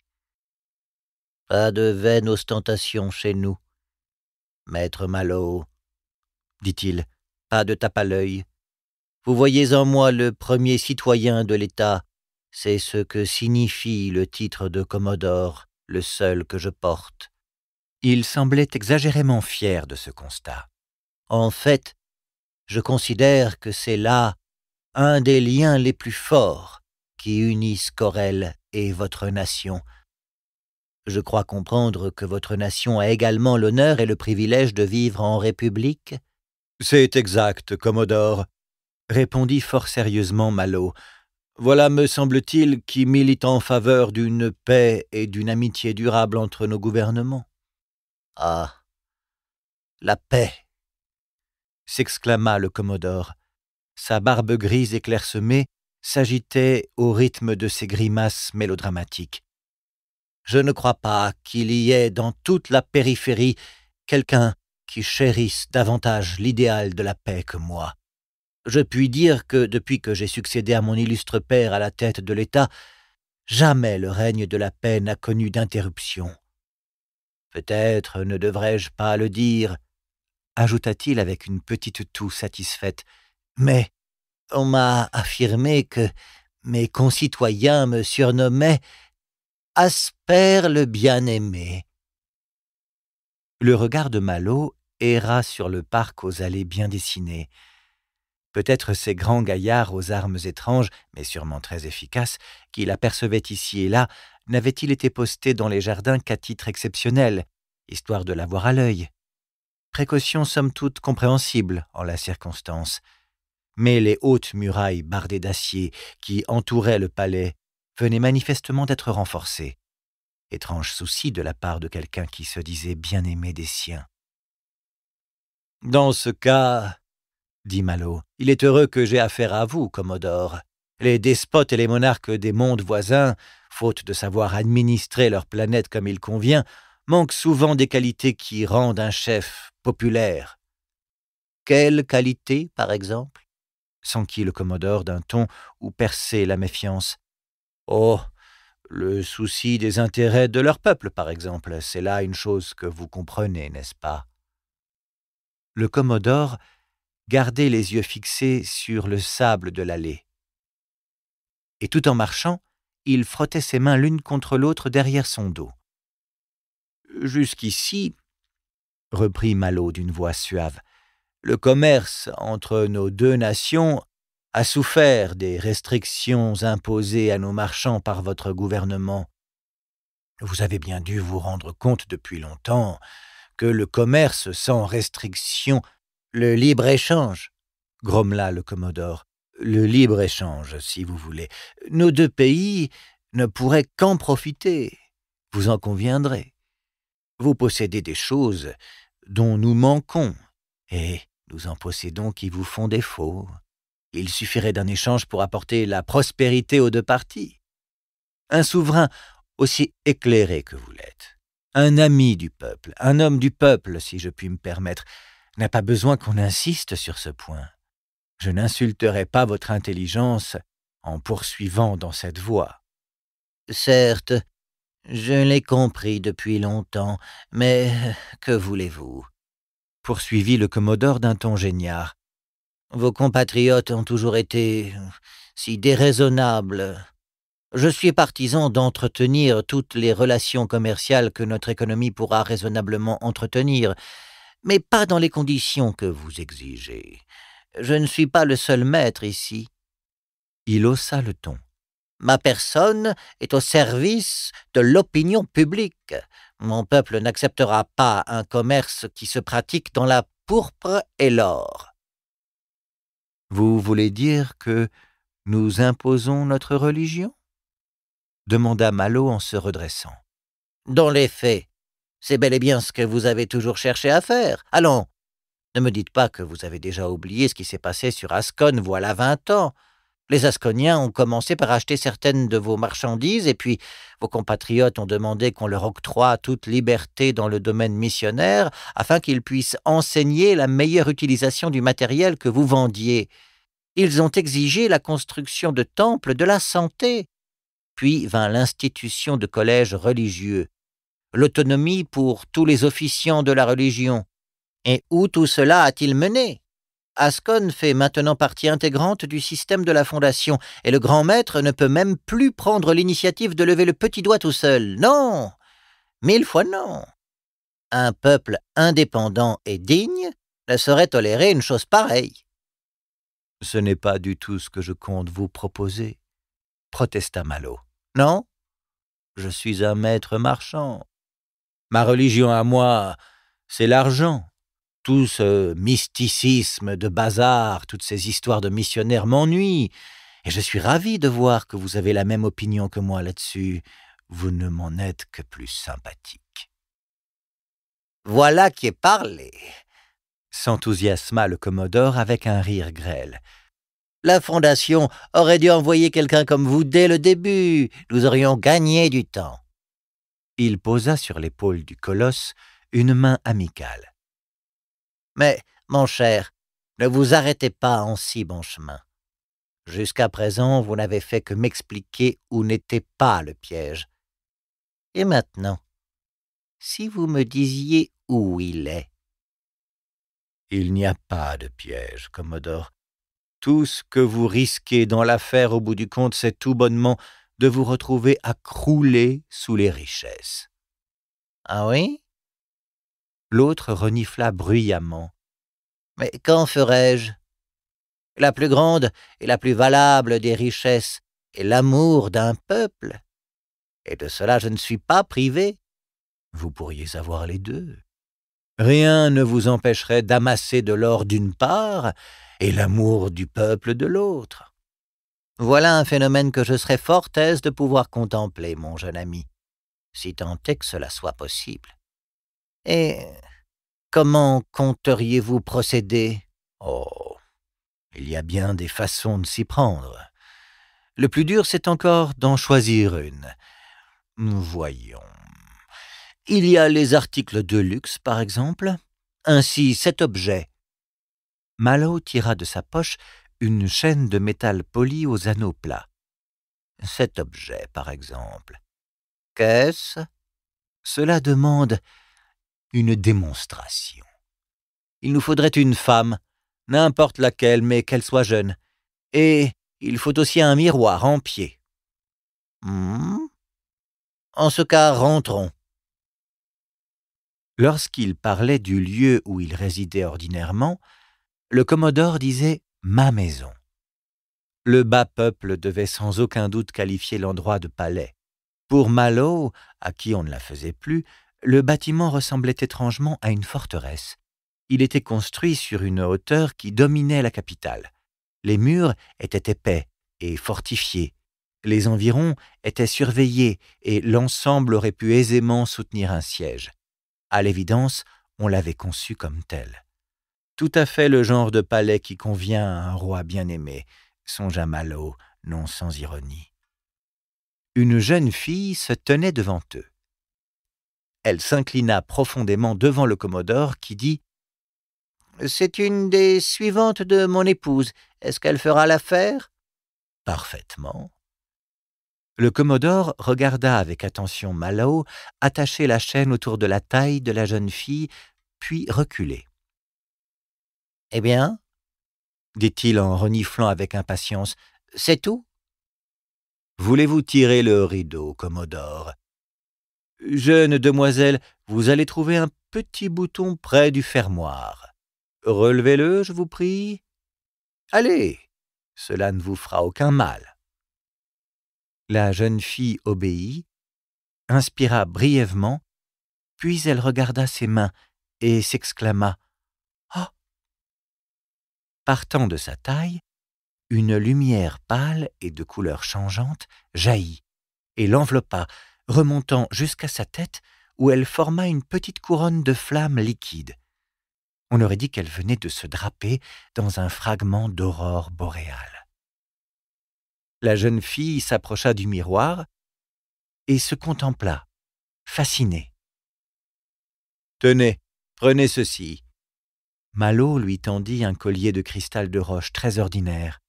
Pas de vaine ostentation chez nous. Maître Malo, dit-il, pas de tape à l'œil, vous voyez en moi le premier citoyen de l'État. C'est ce que signifie le titre de Commodore, le seul que je porte. Il semblait exagérément fier de ce constat. En fait, je considère que c'est là un des liens les plus forts qui unissent Corel et votre nation. Je crois comprendre que votre nation a également l'honneur et le privilège de vivre en République. C'est exact, Commodore répondit fort sérieusement Malo. Voilà, me semble-t-il, qui milite en faveur d'une paix et d'une amitié durable entre nos gouvernements. Ah. La paix. s'exclama le Commodore. Sa barbe grise éclairsemée s'agitait au rythme de ses grimaces mélodramatiques. Je ne crois pas qu'il y ait dans toute la périphérie quelqu'un qui chérisse davantage l'idéal de la paix que moi je puis dire que, depuis que j'ai succédé à mon illustre père à la tête de l'État, jamais le règne de la paix n'a connu d'interruption. Peut-être ne devrais-je pas le dire, ajouta-t-il avec une petite toux satisfaite, mais on m'a affirmé que mes concitoyens me surnommaient Asper le bien-aimé. Le regard de Malo erra sur le parc aux allées bien dessinées peut-être ces grands gaillards aux armes étranges, mais sûrement très efficaces, qu'il apercevait ici et là, n'avaient-ils été postés dans les jardins qu'à titre exceptionnel, histoire de l'avoir à l'œil Précaution somme toute compréhensible en la circonstance. Mais les hautes murailles bardées d'acier qui entouraient le palais venaient manifestement d'être renforcées. Étrange souci de la part de quelqu'un qui se disait bien aimé des siens. Dans ce cas, dit Malo. Il est heureux que j'ai affaire à vous, Commodore. Les despotes et les monarques des mondes voisins, faute de savoir administrer leur planète comme il convient, manquent souvent des qualités qui rendent un chef populaire. Quelle qualité, par exemple s'enquit le Commodore d'un ton où perçait la méfiance. Oh, le souci des intérêts de leur peuple, par exemple, c'est là une chose que vous comprenez, n'est-ce pas Le Commodore gardait les yeux fixés sur le sable de l'allée. Et tout en marchant, il frottait ses mains l'une contre l'autre derrière son dos. Jusqu'ici, reprit Malo d'une voix suave, le commerce entre nos deux nations a souffert des restrictions imposées à nos marchands par votre gouvernement. Vous avez bien dû vous rendre compte depuis longtemps que le commerce sans restrictions » Le libre-échange, grommela le Commodore. Le libre-échange, si vous voulez. Nos deux pays ne pourraient qu'en profiter. Vous en conviendrez. Vous possédez des choses dont nous manquons, et nous en possédons qui vous font défaut. Il suffirait d'un échange pour apporter la prospérité aux deux parties. Un souverain aussi éclairé que vous l'êtes, un ami du peuple, un homme du peuple, si je puis me permettre, n'a pas besoin qu'on insiste sur ce point. Je n'insulterai pas votre intelligence en poursuivant dans cette voie. Certes, je l'ai compris depuis longtemps, mais que voulez-vous poursuivit le commodore d'un ton géniard. Vos compatriotes ont toujours été si déraisonnables. Je suis partisan d'entretenir toutes les relations commerciales que notre économie pourra raisonnablement entretenir, mais pas dans les conditions que vous exigez. Je ne suis pas le seul maître ici. Il haussa le ton. Ma personne est au service de l'opinion publique. Mon peuple n'acceptera pas un commerce qui se pratique dans la pourpre et l'or. Vous voulez dire que nous imposons notre religion demanda Malo en se redressant. Dans les faits, c'est bel et bien ce que vous avez toujours cherché à faire. Allons. Ne me dites pas que vous avez déjà oublié ce qui s'est passé sur Ascone voilà vingt ans. Les Asconiens ont commencé par acheter certaines de vos marchandises, et puis vos compatriotes ont demandé qu'on leur octroie toute liberté dans le domaine missionnaire, afin qu'ils puissent enseigner la meilleure utilisation du matériel que vous vendiez. Ils ont exigé la construction de temples de la santé. Puis vint l'institution de collèges religieux l'autonomie pour tous les officiants de la religion. Et où tout cela a-t-il mené Ascon fait maintenant partie intégrante du système de la Fondation, et le grand maître ne peut même plus prendre l'initiative de lever le petit doigt tout seul. Non Mille fois non Un peuple indépendant et digne ne saurait tolérer une chose pareille. Ce n'est pas du tout ce que je compte vous proposer, protesta Malo. Non Je suis un maître marchand, Ma religion à moi, c'est l'argent. Tout ce mysticisme de bazar, toutes ces histoires de missionnaires m'ennuient, et je suis ravi de voir que vous avez la même opinion que moi là-dessus. Vous ne m'en êtes que plus sympathique. Voilà qui est parlé, s'enthousiasma le commodore avec un rire grêle. La Fondation aurait dû envoyer quelqu'un comme vous dès le début. Nous aurions gagné du temps. Il posa sur l'épaule du colosse une main amicale. Mais, mon cher, ne vous arrêtez pas en si bon chemin. Jusqu'à présent, vous n'avez fait que m'expliquer où n'était pas le piège. Et maintenant, si vous me disiez où il est Il n'y a pas de piège, Commodore. Tout ce que vous risquez dans l'affaire au bout du compte, c'est tout bonnement de vous retrouver à crouler sous les richesses. Ah oui L'autre renifla bruyamment. Mais qu'en ferai-je La plus grande et la plus valable des richesses est l'amour d'un peuple. Et de cela je ne suis pas privé. Vous pourriez avoir les deux. Rien ne vous empêcherait d'amasser de l'or d'une part et l'amour du peuple de l'autre. Voilà un phénomène que je serais fort aise de pouvoir contempler, mon jeune ami, si tant est que cela soit possible. Et comment compteriez-vous procéder Oh, il y a bien des façons de s'y prendre. Le plus dur, c'est encore d'en choisir une. Voyons. Il y a les articles de luxe, par exemple. Ainsi, cet objet. Malo tira de sa poche une chaîne de métal poli aux anneaux plats. Cet objet, par exemple. Qu'est-ce Cela demande une démonstration. Il nous faudrait une femme, n'importe laquelle, mais qu'elle soit jeune. Et il faut aussi un miroir en pied. Hmm en ce cas, rentrons. Lorsqu'il parlait du lieu où il résidait ordinairement, le Commodore disait ma maison. Le bas peuple devait sans aucun doute qualifier l'endroit de palais. Pour Malo, à qui on ne la faisait plus, le bâtiment ressemblait étrangement à une forteresse. Il était construit sur une hauteur qui dominait la capitale. Les murs étaient épais et fortifiés. Les environs étaient surveillés et l'ensemble aurait pu aisément soutenir un siège. À l'évidence, on l'avait conçu comme tel. Tout à fait le genre de palais qui convient à un roi bien-aimé, songea Malo, non sans ironie. Une jeune fille se tenait devant eux. Elle s'inclina profondément devant le commodore qui dit C'est une des suivantes de mon épouse. Est-ce qu'elle fera l'affaire Parfaitement. Le commodore regarda avec attention Malo attacher la chaîne autour de la taille de la jeune fille, puis reculer. Eh bien dit-il en reniflant avec impatience. C'est tout Voulez-vous tirer le rideau, Commodore Jeune demoiselle, vous allez trouver un petit bouton près du fermoir. Relevez-le, je vous prie. Allez, cela ne vous fera aucun mal. La jeune fille obéit, inspira brièvement, puis elle regarda ses mains et s'exclama Partant de sa taille, une lumière pâle et de couleur changeante jaillit et l'enveloppa, remontant jusqu'à sa tête où elle forma une petite couronne de flammes liquides. On aurait dit qu'elle venait de se draper dans un fragment d'aurore boréale. La jeune fille s'approcha du miroir et se contempla, fascinée. Tenez, prenez ceci, Malo lui tendit un collier de cristal de roche très ordinaire.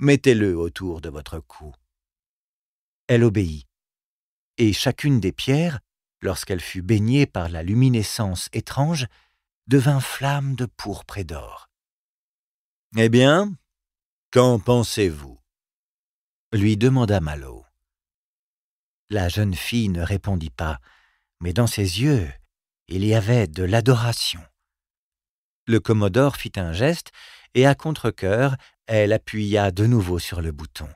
Mettez-le autour de votre cou. Elle obéit, et chacune des pierres, lorsqu'elle fut baignée par la luminescence étrange, devint flamme de pourpre et d'or. Eh bien, qu'en pensez-vous lui demanda Malo. La jeune fille ne répondit pas, mais dans ses yeux, il y avait de l'adoration. Le Commodore fit un geste, et à contre-cœur, elle appuya de nouveau sur le bouton.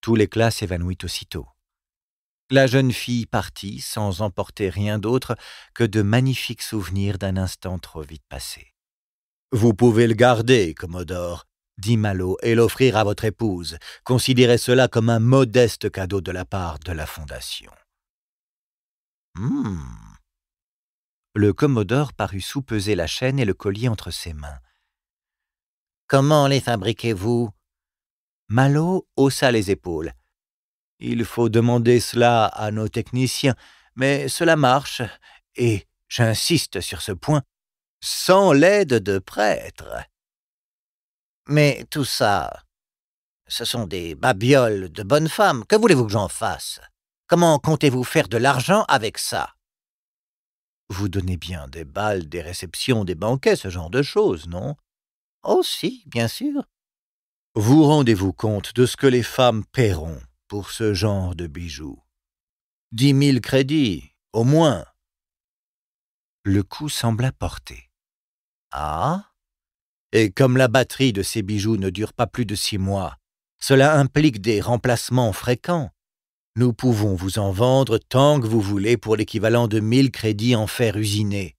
Tout l'éclat s'évanouit aussitôt. La jeune fille partit sans emporter rien d'autre que de magnifiques souvenirs d'un instant trop vite passé. Vous pouvez le garder, Commodore, dit Malo, et l'offrir à votre épouse. Considérez cela comme un modeste cadeau de la part de la Fondation. Hmm. Le Commodore parut soupeser la chaîne et le collier entre ses mains. Comment les fabriquez-vous Malo haussa les épaules. Il faut demander cela à nos techniciens, mais cela marche, et, j'insiste sur ce point, sans l'aide de prêtres. Mais tout ça, ce sont des babioles de bonnes femmes. Que voulez-vous que j'en fasse Comment comptez-vous faire de l'argent avec ça vous donnez bien des balles, des réceptions, des banquets, ce genre de choses, non Oh si, bien sûr. Vous rendez-vous compte de ce que les femmes paieront pour ce genre de bijoux Dix mille crédits, au moins. Le coup sembla porter. Ah Et comme la batterie de ces bijoux ne dure pas plus de six mois, cela implique des remplacements fréquents, nous pouvons vous en vendre tant que vous voulez pour l'équivalent de mille crédits en fer usiné.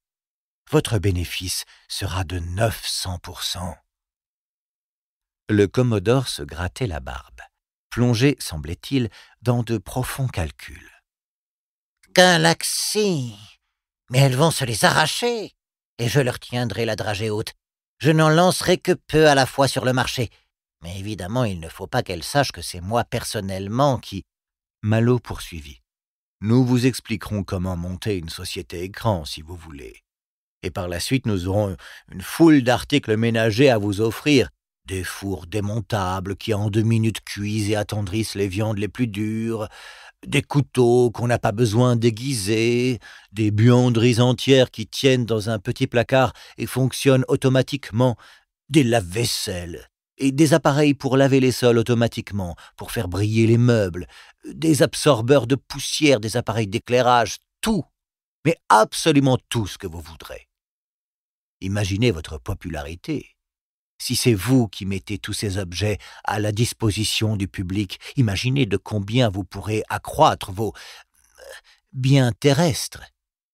Votre bénéfice sera de neuf cent. » Le Commodore se grattait la barbe, plongé, semblait-il, dans de profonds calculs. laxi, Mais elles vont se les arracher Et je leur tiendrai la dragée haute. Je n'en lancerai que peu à la fois sur le marché. Mais évidemment, il ne faut pas qu'elles sachent que c'est moi personnellement qui Malo poursuivit. Nous vous expliquerons comment monter une société écran, si vous voulez. Et par la suite, nous aurons une foule d'articles ménagers à vous offrir, des fours démontables qui en deux minutes cuisent et attendrissent les viandes les plus dures, des couteaux qu'on n'a pas besoin d'aiguiser, des buanderies entières qui tiennent dans un petit placard et fonctionnent automatiquement, des lave vaisselles et des appareils pour laver les sols automatiquement, pour faire briller les meubles, des absorbeurs de poussière, des appareils d'éclairage, tout, mais absolument tout ce que vous voudrez. Imaginez votre popularité. Si c'est vous qui mettez tous ces objets à la disposition du public, imaginez de combien vous pourrez accroître vos euh, biens terrestres.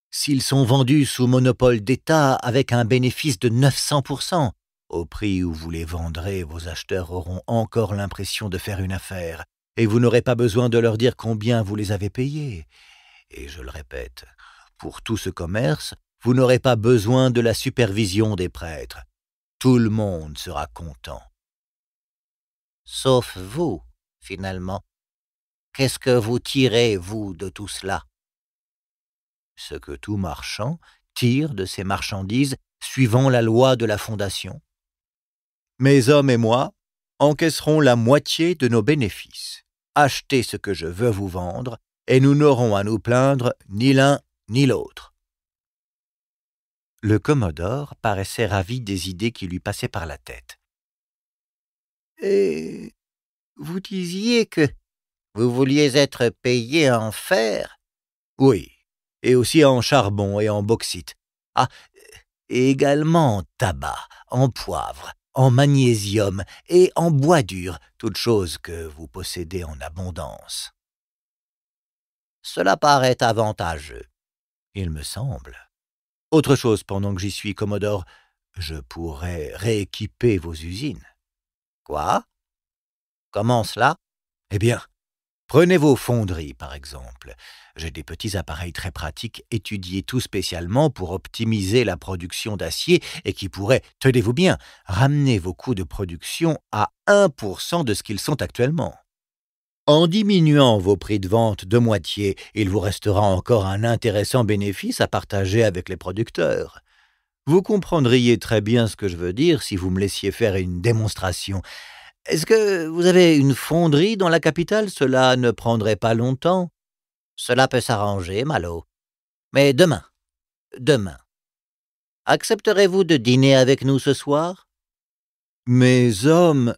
S'ils sont vendus sous monopole d'État avec un bénéfice de 900%, au prix où vous les vendrez, vos acheteurs auront encore l'impression de faire une affaire, et vous n'aurez pas besoin de leur dire combien vous les avez payés. Et je le répète, pour tout ce commerce, vous n'aurez pas besoin de la supervision des prêtres. Tout le monde sera content. Sauf vous, finalement. Qu'est-ce que vous tirez, vous, de tout cela Ce que tout marchand tire de ses marchandises suivant la loi de la Fondation. Mes hommes et moi encaisserons la moitié de nos bénéfices. Achetez ce que je veux vous vendre, et nous n'aurons à nous plaindre ni l'un ni l'autre. Le Commodore paraissait ravi des idées qui lui passaient par la tête. Et vous disiez que vous vouliez être payé en fer Oui, et aussi en charbon et en bauxite. Ah, et également en tabac, en poivre, en magnésium et en bois dur, toutes choses que vous possédez en abondance. Cela paraît avantageux, il me semble. Autre chose, pendant que j'y suis, Commodore, je pourrais rééquiper vos usines. Quoi Comment cela Eh bien, Prenez vos fonderies, par exemple. J'ai des petits appareils très pratiques étudiés tout spécialement pour optimiser la production d'acier et qui pourraient, tenez-vous bien, ramener vos coûts de production à 1% de ce qu'ils sont actuellement. En diminuant vos prix de vente de moitié, il vous restera encore un intéressant bénéfice à partager avec les producteurs. Vous comprendriez très bien ce que je veux dire si vous me laissiez faire une démonstration. Est-ce que vous avez une fonderie dans la capitale Cela ne prendrait pas longtemps. Cela peut s'arranger, Malo. Mais demain, demain. Accepterez-vous de dîner avec nous ce soir Mes hommes,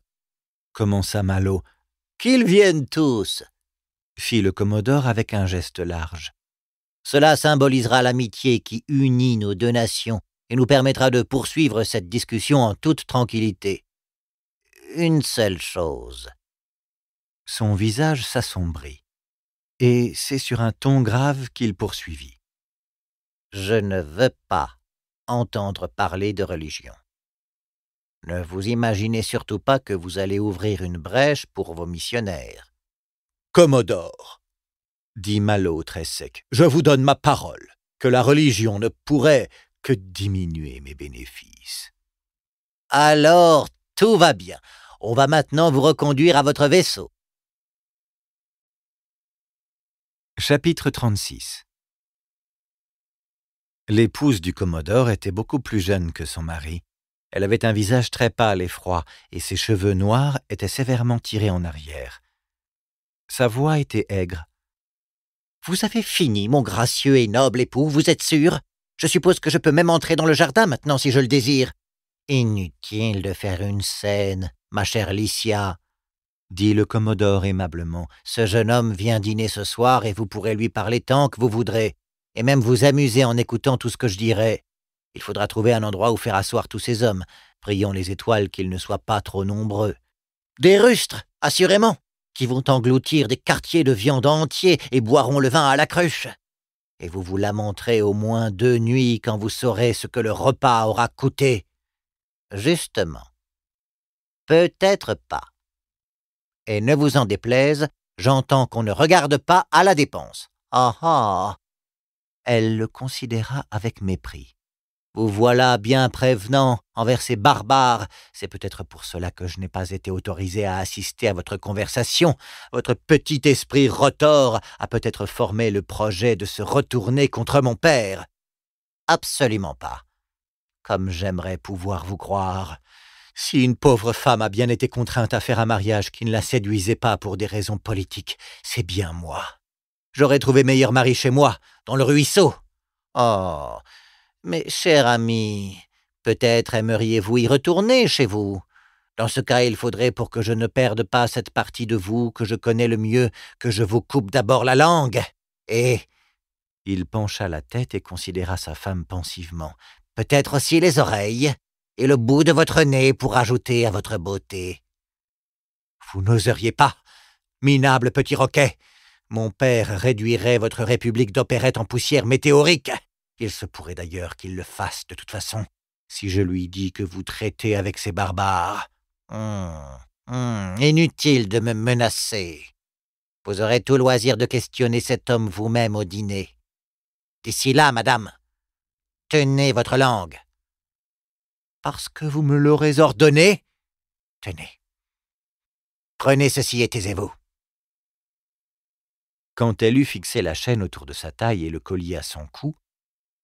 commença Malo. Qu'ils viennent tous, fit le commodore avec un geste large. Cela symbolisera l'amitié qui unit nos deux nations et nous permettra de poursuivre cette discussion en toute tranquillité une seule chose. Son visage s'assombrit, et c'est sur un ton grave qu'il poursuivit. Je ne veux pas entendre parler de religion. Ne vous imaginez surtout pas que vous allez ouvrir une brèche pour vos missionnaires. Commodore, dit Malo très sec, je vous donne ma parole que la religion ne pourrait que diminuer mes bénéfices. Alors tout va bien. On va maintenant vous reconduire à votre vaisseau. Chapitre 36 L'épouse du Commodore était beaucoup plus jeune que son mari. Elle avait un visage très pâle et froid, et ses cheveux noirs étaient sévèrement tirés en arrière. Sa voix était aigre. Vous avez fini, mon gracieux et noble époux, vous êtes sûr Je suppose que je peux même entrer dans le jardin maintenant si je le désire. Inutile de faire une scène ma chère Licia, dit le commodore aimablement, ce jeune homme vient dîner ce soir et vous pourrez lui parler tant que vous voudrez, et même vous amuser en écoutant tout ce que je dirai. Il faudra trouver un endroit où faire asseoir tous ces hommes, priant les étoiles qu'ils ne soient pas trop nombreux. Des rustres, assurément, qui vont engloutir des quartiers de viande entiers et boiront le vin à la cruche. Et vous vous lamenterez au moins deux nuits quand vous saurez ce que le repas aura coûté. Justement, Peut-être pas. Et ne vous en déplaise, j'entends qu'on ne regarde pas à la dépense. Ah ah Elle le considéra avec mépris. Vous voilà bien prévenant envers ces barbares. C'est peut-être pour cela que je n'ai pas été autorisé à assister à votre conversation. Votre petit esprit retors a peut-être formé le projet de se retourner contre mon père. Absolument pas. Comme j'aimerais pouvoir vous croire. Si une pauvre femme a bien été contrainte à faire un mariage qui ne la séduisait pas pour des raisons politiques, c'est bien moi. J'aurais trouvé meilleur mari chez moi, dans le ruisseau. Oh. Mais, cher ami, peut-être aimeriez-vous y retourner chez vous. Dans ce cas, il faudrait, pour que je ne perde pas cette partie de vous que je connais le mieux, que je vous coupe d'abord la langue. Et. Il pencha la tête et considéra sa femme pensivement, peut-être aussi les oreilles et le bout de votre nez pour ajouter à votre beauté. Vous n'oseriez pas, minable petit roquet. Mon père réduirait votre république d'opérette en poussière météorique. Il se pourrait d'ailleurs qu'il le fasse de toute façon, si je lui dis que vous traitez avec ces barbares. Hum, hum, inutile de me menacer. Vous aurez tout loisir de questionner cet homme vous-même au dîner. D'ici là, madame, tenez votre langue parce que vous me l'aurez ordonné, tenez. Prenez ceci et taisez-vous. Quand elle eut fixé la chaîne autour de sa taille et le collier à son cou,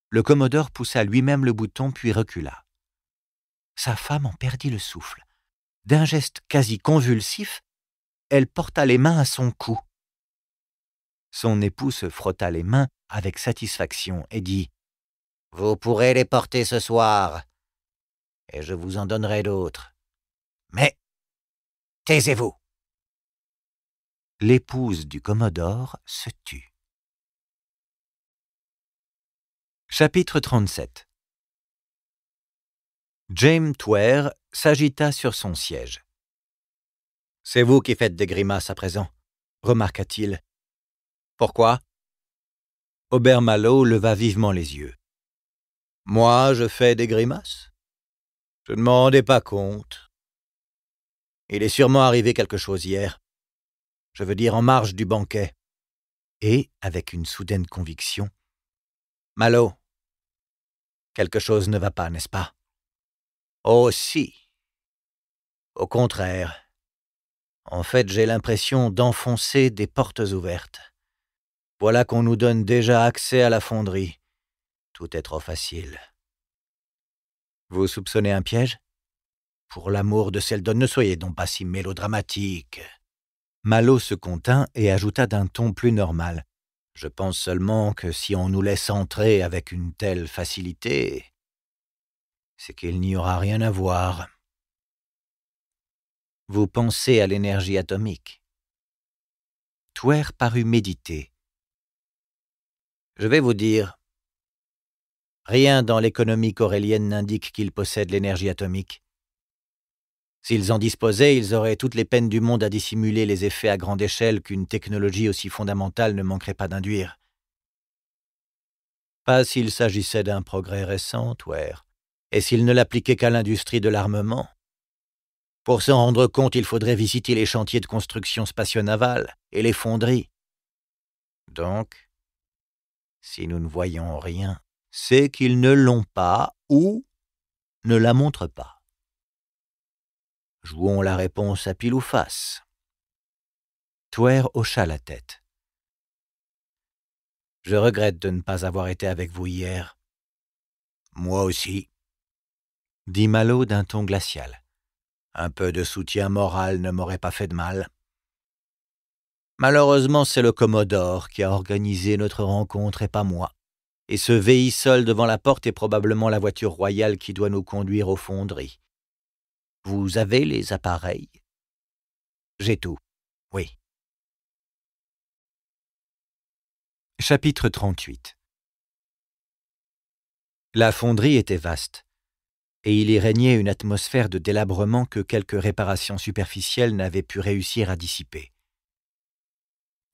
le commodore poussa lui-même le bouton puis recula. Sa femme en perdit le souffle. D'un geste quasi convulsif, elle porta les mains à son cou. Son époux se frotta les mains avec satisfaction et dit ⁇ Vous pourrez les porter ce soir, et je vous en donnerai d'autres. Mais taisez-vous. L'épouse du Commodore se tut. Chapitre 37 James Twer s'agita sur son siège. C'est vous qui faites des grimaces à présent, remarqua-t-il. Pourquoi Malo leva vivement les yeux. Moi, je fais des grimaces « Je ne m'en rendais pas compte. Il est sûrement arrivé quelque chose hier. Je veux dire en marge du banquet. Et, avec une soudaine conviction, Malo, quelque chose ne va pas, n'est-ce pas Oh si. Au contraire. En fait, j'ai l'impression d'enfoncer des portes ouvertes. Voilà qu'on nous donne déjà accès à la fonderie. Tout est trop facile. Vous soupçonnez un piège Pour l'amour de Seldon, ne soyez donc pas si mélodramatique. Malo se contint et ajouta d'un ton plus normal. Je pense seulement que si on nous laisse entrer avec une telle facilité, c'est qu'il n'y aura rien à voir. Vous pensez à l'énergie atomique. Twer parut méditer. Je vais vous dire, Rien dans l'économie corélienne n'indique qu'ils possèdent l'énergie atomique. S'ils en disposaient, ils auraient toutes les peines du monde à dissimuler les effets à grande échelle qu'une technologie aussi fondamentale ne manquerait pas d'induire. Pas s'il s'agissait d'un progrès récent, Ware, et s'il ne l'appliquait qu'à l'industrie de l'armement. Pour s'en rendre compte, il faudrait visiter les chantiers de construction spatio-navale et les fonderies. Donc, si nous ne voyons rien, c'est qu'ils ne l'ont pas ou ne la montrent pas. Jouons la réponse à pile ou face. Twer hocha la tête. Je regrette de ne pas avoir été avec vous hier. Moi aussi, dit Malo d'un ton glacial. Un peu de soutien moral ne m'aurait pas fait de mal. Malheureusement, c'est le Commodore qui a organisé notre rencontre et pas moi et ce véhissol devant la porte est probablement la voiture royale qui doit nous conduire aux fonderies. Vous avez les appareils J'ai tout, oui. Chapitre 38 La fonderie était vaste, et il y régnait une atmosphère de délabrement que quelques réparations superficielles n'avaient pu réussir à dissiper.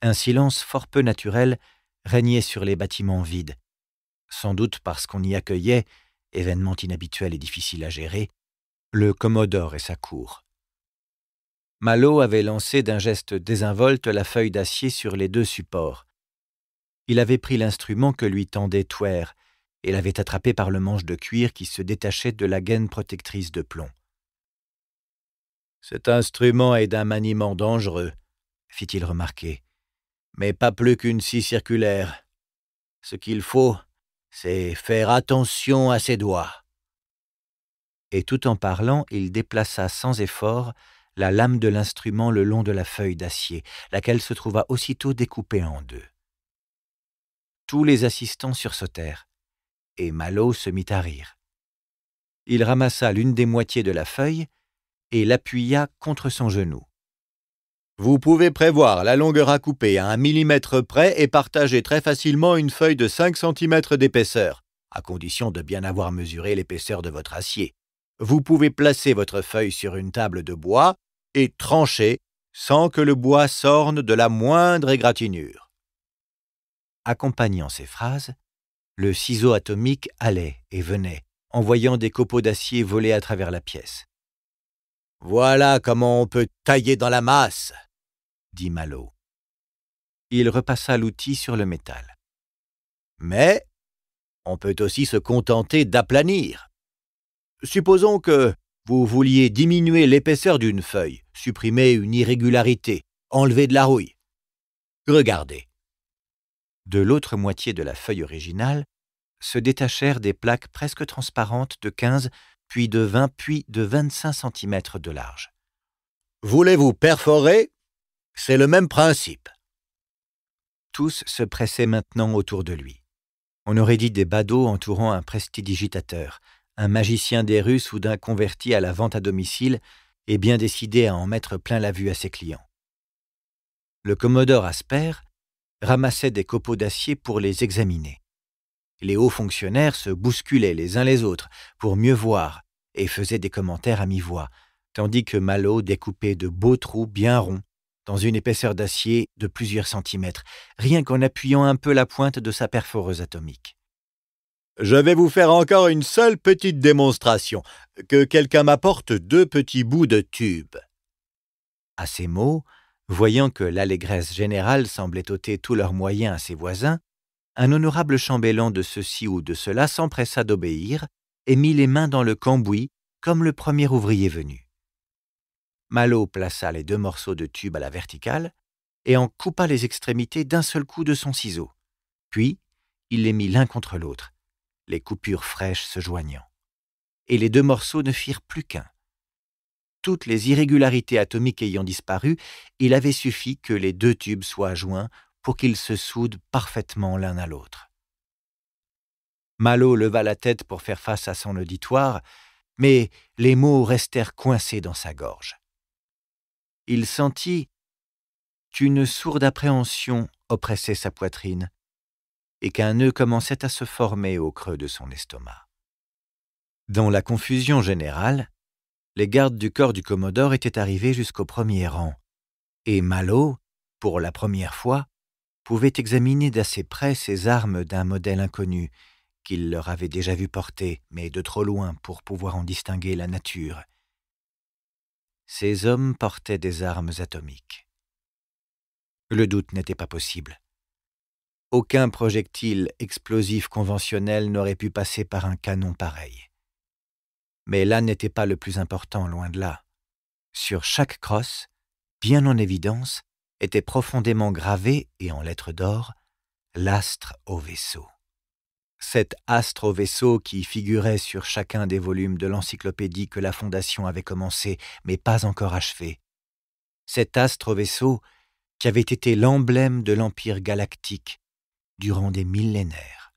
Un silence fort peu naturel régnait sur les bâtiments vides, sans doute parce qu'on y accueillait, événement inhabituel et difficile à gérer, le Commodore et sa cour. Malo avait lancé d'un geste désinvolte la feuille d'acier sur les deux supports. Il avait pris l'instrument que lui tendait Twer et l'avait attrapé par le manche de cuir qui se détachait de la gaine protectrice de plomb. Cet instrument est d'un maniement dangereux, fit-il remarquer, mais pas plus qu'une scie circulaire. Ce qu'il faut, c'est faire attention à ses doigts. Et tout en parlant, il déplaça sans effort la lame de l'instrument le long de la feuille d'acier, laquelle se trouva aussitôt découpée en deux. Tous les assistants sursautèrent, et Malo se mit à rire. Il ramassa l'une des moitiés de la feuille et l'appuya contre son genou. Vous pouvez prévoir la longueur à couper à un millimètre près et partager très facilement une feuille de 5 cm d'épaisseur, à condition de bien avoir mesuré l'épaisseur de votre acier. Vous pouvez placer votre feuille sur une table de bois et trancher sans que le bois s'orne de la moindre égratignure. Accompagnant ces phrases, le ciseau atomique allait et venait, en voyant des copeaux d'acier voler à travers la pièce. Voilà comment on peut tailler dans la masse dit Malo. Il repassa l'outil sur le métal. Mais on peut aussi se contenter d'aplanir. Supposons que vous vouliez diminuer l'épaisseur d'une feuille, supprimer une irrégularité, enlever de la rouille. Regardez. De l'autre moitié de la feuille originale se détachèrent des plaques presque transparentes de quinze puis de vingt puis de 25 cm de large. Voulez-vous perforer c'est le même principe. Tous se pressaient maintenant autour de lui. On aurait dit des badauds entourant un prestidigitateur, un magicien des rues soudain converti à la vente à domicile et bien décidé à en mettre plein la vue à ses clients. Le commodore Asper ramassait des copeaux d'acier pour les examiner. Les hauts fonctionnaires se bousculaient les uns les autres pour mieux voir et faisaient des commentaires à mi-voix, tandis que Malo découpait de beaux trous bien ronds dans une épaisseur d'acier de plusieurs centimètres, rien qu'en appuyant un peu la pointe de sa perforeuse atomique. Je vais vous faire encore une seule petite démonstration, que quelqu'un m'apporte deux petits bouts de tube. À ces mots, voyant que l'allégresse générale semblait ôter tous leurs moyens à ses voisins, un honorable chambellan de ceci ou de cela s'empressa d'obéir et mit les mains dans le cambouis comme le premier ouvrier venu. Malo plaça les deux morceaux de tube à la verticale et en coupa les extrémités d'un seul coup de son ciseau. Puis, il les mit l'un contre l'autre, les coupures fraîches se joignant. Et les deux morceaux ne firent plus qu'un. Toutes les irrégularités atomiques ayant disparu, il avait suffi que les deux tubes soient joints pour qu'ils se soudent parfaitement l'un à l'autre. Malo leva la tête pour faire face à son auditoire, mais les mots restèrent coincés dans sa gorge. Il sentit qu'une sourde appréhension oppressait sa poitrine et qu'un nœud commençait à se former au creux de son estomac. Dans la confusion générale, les gardes du corps du Commodore étaient arrivés jusqu'au premier rang, et Malo, pour la première fois, pouvait examiner d'assez près ces armes d'un modèle inconnu qu'il leur avait déjà vu porter, mais de trop loin pour pouvoir en distinguer la nature ces hommes portaient des armes atomiques. Le doute n'était pas possible. Aucun projectile explosif conventionnel n'aurait pu passer par un canon pareil. Mais là n'était pas le plus important, loin de là. Sur chaque crosse, bien en évidence, était profondément gravé et en lettres d'or l'astre au vaisseau cet astro-vaisseau qui figurait sur chacun des volumes de l'encyclopédie que la Fondation avait commencé, mais pas encore achevé. Cet astro-vaisseau qui avait été l'emblème de l'Empire galactique durant des millénaires.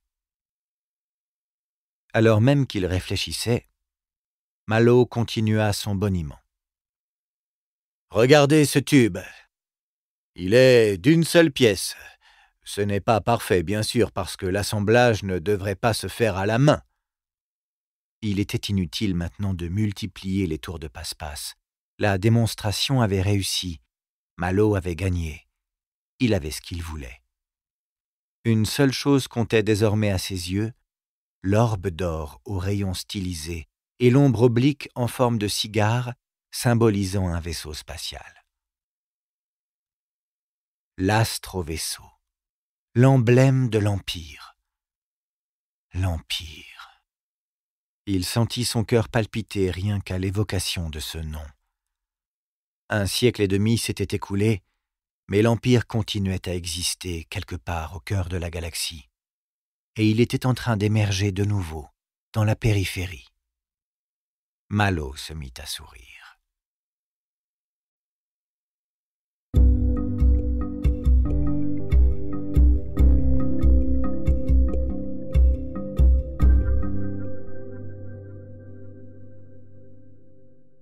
Alors même qu'il réfléchissait, Malo continua son boniment. Regardez ce tube. Il est d'une seule pièce, ce n'est pas parfait, bien sûr, parce que l'assemblage ne devrait pas se faire à la main. Il était inutile maintenant de multiplier les tours de passe-passe. La démonstration avait réussi. Malo avait gagné. Il avait ce qu'il voulait. Une seule chose comptait désormais à ses yeux, l'orbe d'or aux rayons stylisés et l'ombre oblique en forme de cigare symbolisant un vaisseau spatial. L'astre au vaisseau l'emblème de l'Empire. L'Empire. Il sentit son cœur palpiter rien qu'à l'évocation de ce nom. Un siècle et demi s'était écoulé, mais l'Empire continuait à exister quelque part au cœur de la galaxie, et il était en train d'émerger de nouveau dans la périphérie. Malo se mit à sourire.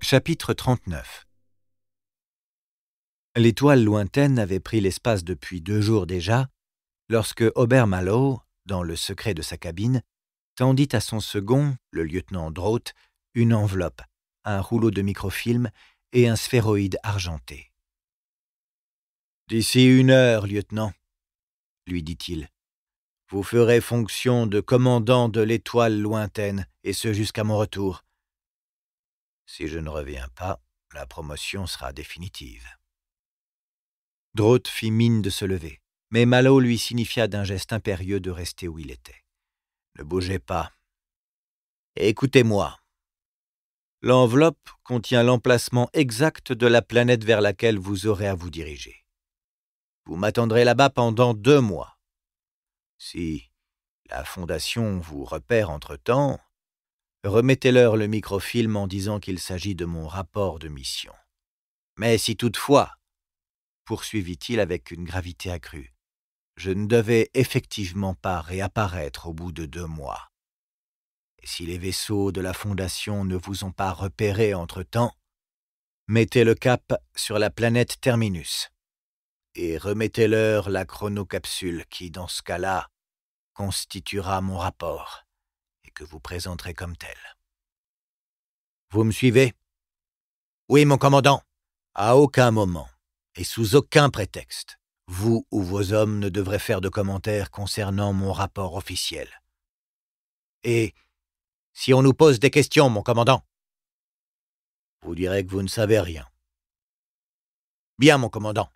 Chapitre 39 L'étoile lointaine avait pris l'espace depuis deux jours déjà, lorsque Aubert Malo, dans le secret de sa cabine, tendit à son second, le lieutenant Drought, une enveloppe, un rouleau de microfilm et un sphéroïde argenté. D'ici une heure, lieutenant, lui dit-il, vous ferez fonction de commandant de l'étoile lointaine, et ce jusqu'à mon retour. Si je ne reviens pas, la promotion sera définitive. Drote fit mine de se lever, mais Malo lui signifia d'un geste impérieux de rester où il était. Ne bougez pas. Écoutez-moi. L'enveloppe contient l'emplacement exact de la planète vers laquelle vous aurez à vous diriger. Vous m'attendrez là-bas pendant deux mois. Si la Fondation vous repère entre-temps, remettez-leur le microfilm en disant qu'il s'agit de mon rapport de mission. Mais si toutefois, poursuivit-il avec une gravité accrue, je ne devais effectivement pas réapparaître au bout de deux mois. Et si les vaisseaux de la Fondation ne vous ont pas repéré entre-temps, mettez le cap sur la planète Terminus et remettez-leur la chronocapsule qui, dans ce cas-là, constituera mon rapport que vous présenterez comme tel. Vous me suivez Oui, mon commandant. À aucun moment, et sous aucun prétexte, vous ou vos hommes ne devrez faire de commentaires concernant mon rapport officiel. Et si on nous pose des questions, mon commandant Vous direz que vous ne savez rien. Bien, mon commandant.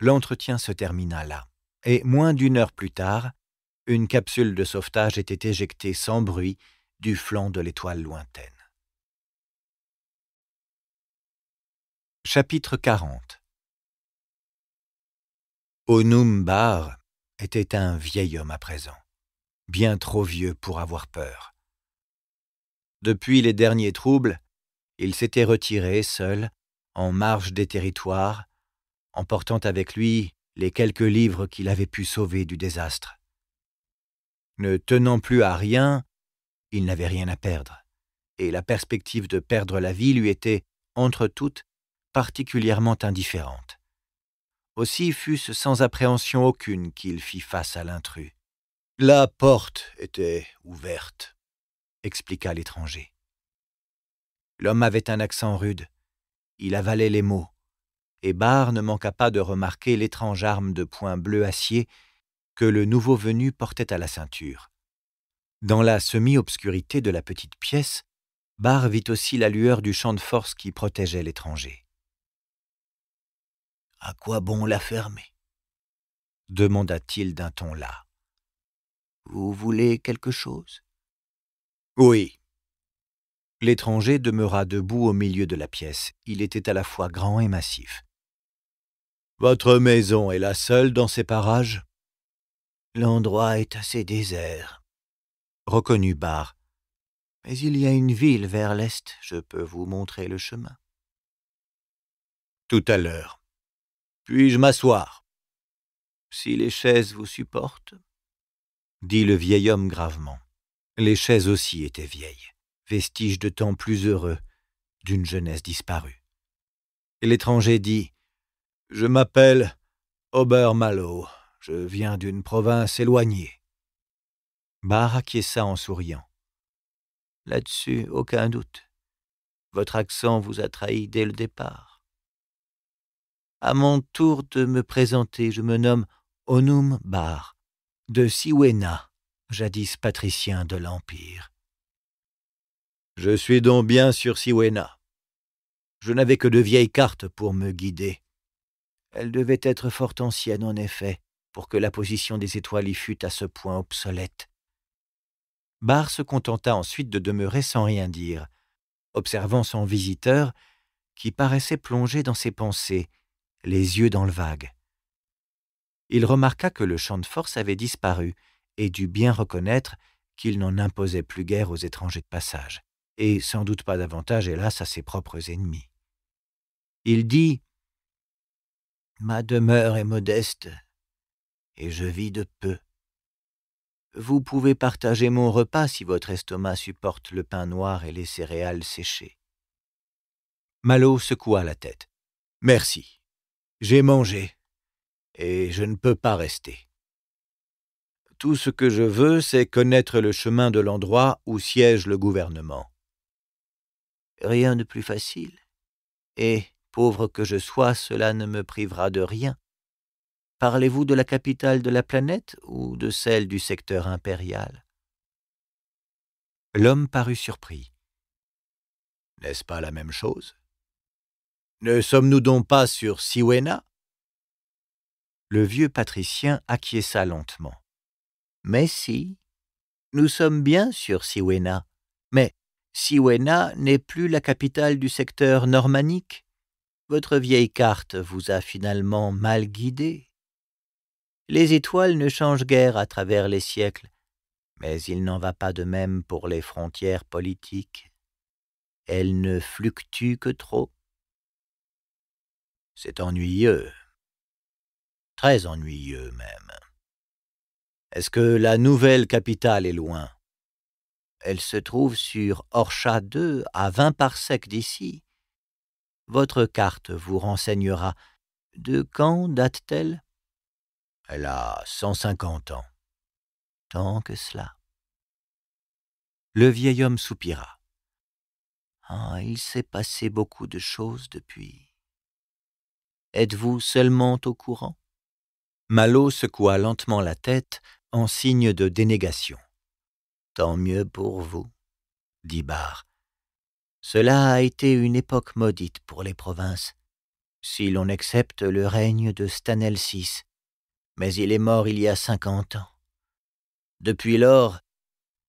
L'entretien se termina là, et moins d'une heure plus tard, une capsule de sauvetage était éjectée sans bruit du flanc de l'étoile lointaine. Chapitre 40 Onumbar était un vieil homme à présent, bien trop vieux pour avoir peur. Depuis les derniers troubles, il s'était retiré seul, en marge des territoires, emportant avec lui les quelques livres qu'il avait pu sauver du désastre. Ne tenant plus à rien, il n'avait rien à perdre, et la perspective de perdre la vie lui était, entre toutes, particulièrement indifférente. Aussi fut-ce sans appréhension aucune qu'il fit face à l'intrus. La porte était ouverte, expliqua l'étranger. L'homme avait un accent rude, il avalait les mots, et Barre ne manqua pas de remarquer l'étrange arme de poing bleu acier que le nouveau venu portait à la ceinture. Dans la semi-obscurité de la petite pièce, Barre vit aussi la lueur du champ de force qui protégeait l'étranger. À quoi bon la fermer demanda-t-il d'un ton là. Vous voulez quelque chose Oui. L'étranger demeura debout au milieu de la pièce. Il était à la fois grand et massif. Votre maison est la seule dans ces parages L'endroit est assez désert, reconnut bar, Mais il y a une ville vers l'est, je peux vous montrer le chemin. Tout à l'heure. Puis-je m'asseoir Si les chaises vous supportent, dit le vieil homme gravement. Les chaises aussi étaient vieilles, vestiges de temps plus heureux, d'une jeunesse disparue. Et l'étranger dit Je m'appelle Obermallow ». Je viens d'une province éloignée. Bar acquiesça en souriant. Là-dessus, aucun doute. Votre accent vous a trahi dès le départ. À mon tour de me présenter, je me nomme Onum Bar, de Siwena, jadis patricien de l'Empire. Je suis donc bien sur Siwena. Je n'avais que de vieilles cartes pour me guider. Elles devaient être fort anciennes, en effet pour que la position des étoiles y fût à ce point obsolète. Barr se contenta ensuite de demeurer sans rien dire, observant son visiteur, qui paraissait plongé dans ses pensées, les yeux dans le vague. Il remarqua que le champ de force avait disparu, et dut bien reconnaître qu'il n'en imposait plus guère aux étrangers de passage, et sans doute pas davantage, hélas, à ses propres ennemis. Il dit Ma demeure est modeste, et je vis de peu. Vous pouvez partager mon repas si votre estomac supporte le pain noir et les céréales séchées. Malo secoua la tête. Merci. J'ai mangé, et je ne peux pas rester. Tout ce que je veux, c'est connaître le chemin de l'endroit où siège le gouvernement. Rien de plus facile. Et, pauvre que je sois, cela ne me privera de rien Parlez-vous de la capitale de la planète ou de celle du secteur impérial L'homme parut surpris. N'est-ce pas la même chose Ne sommes-nous donc pas sur Siwena Le vieux patricien acquiesça lentement. Mais si, nous sommes bien sur Siwena, mais Siwena n'est plus la capitale du secteur normanique. Votre vieille carte vous a finalement mal guidé les étoiles ne changent guère à travers les siècles, mais il n'en va pas de même pour les frontières politiques. Elles ne fluctuent que trop. C'est ennuyeux. Très ennuyeux même. Est-ce que la nouvelle capitale est loin Elle se trouve sur Orcha 2, à vingt parsecs d'ici. Votre carte vous renseignera. De quand date-t-elle elle a cinquante ans. Tant que cela. Le vieil homme soupira. Ah, il s'est passé beaucoup de choses depuis. Êtes-vous seulement au courant Malo secoua lentement la tête en signe de dénégation. Tant mieux pour vous, dit Barr. Cela a été une époque maudite pour les provinces, si l'on accepte le règne de Stanel mais il est mort il y a cinquante ans. Depuis lors,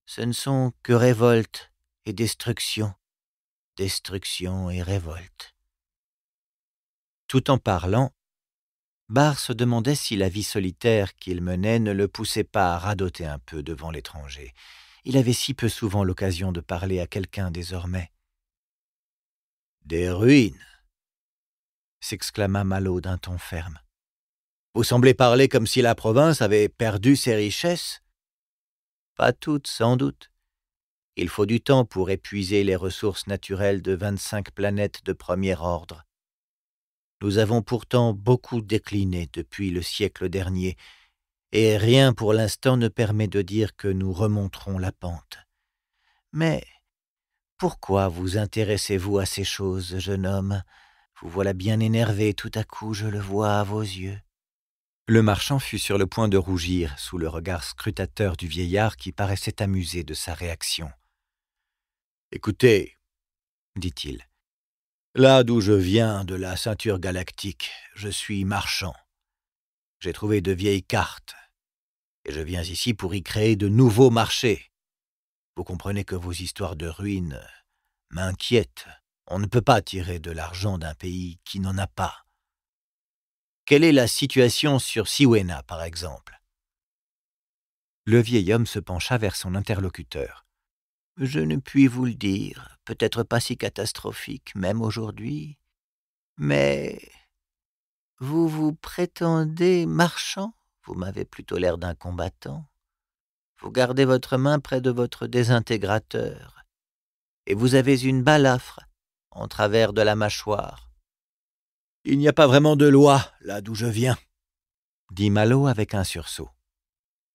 ce ne sont que révolte et destruction, destruction et révolte. Tout en parlant, Bar se demandait si la vie solitaire qu'il menait ne le poussait pas à radoter un peu devant l'étranger. Il avait si peu souvent l'occasion de parler à quelqu'un désormais. Des ruines s'exclama Malo d'un ton ferme. Vous semblez parler comme si la province avait perdu ses richesses. Pas toutes, sans doute. Il faut du temps pour épuiser les ressources naturelles de vingt-cinq planètes de premier ordre. Nous avons pourtant beaucoup décliné depuis le siècle dernier, et rien pour l'instant ne permet de dire que nous remonterons la pente. Mais pourquoi vous intéressez-vous à ces choses, jeune homme Vous voilà bien énervé tout à coup, je le vois à vos yeux. Le marchand fut sur le point de rougir sous le regard scrutateur du vieillard qui paraissait amusé de sa réaction. Écoutez, dit-il, là d'où je viens, de la ceinture galactique, je suis marchand. J'ai trouvé de vieilles cartes, et je viens ici pour y créer de nouveaux marchés. Vous comprenez que vos histoires de ruines m'inquiètent. On ne peut pas tirer de l'argent d'un pays qui n'en a pas. Quelle est la situation sur Siwena, par exemple Le vieil homme se pencha vers son interlocuteur. Je ne puis vous le dire, peut-être pas si catastrophique, même aujourd'hui, mais vous vous prétendez marchand Vous m'avez plutôt l'air d'un combattant. Vous gardez votre main près de votre désintégrateur, et vous avez une balafre en travers de la mâchoire il n'y a pas vraiment de loi, là d'où je viens, dit Malo avec un sursaut.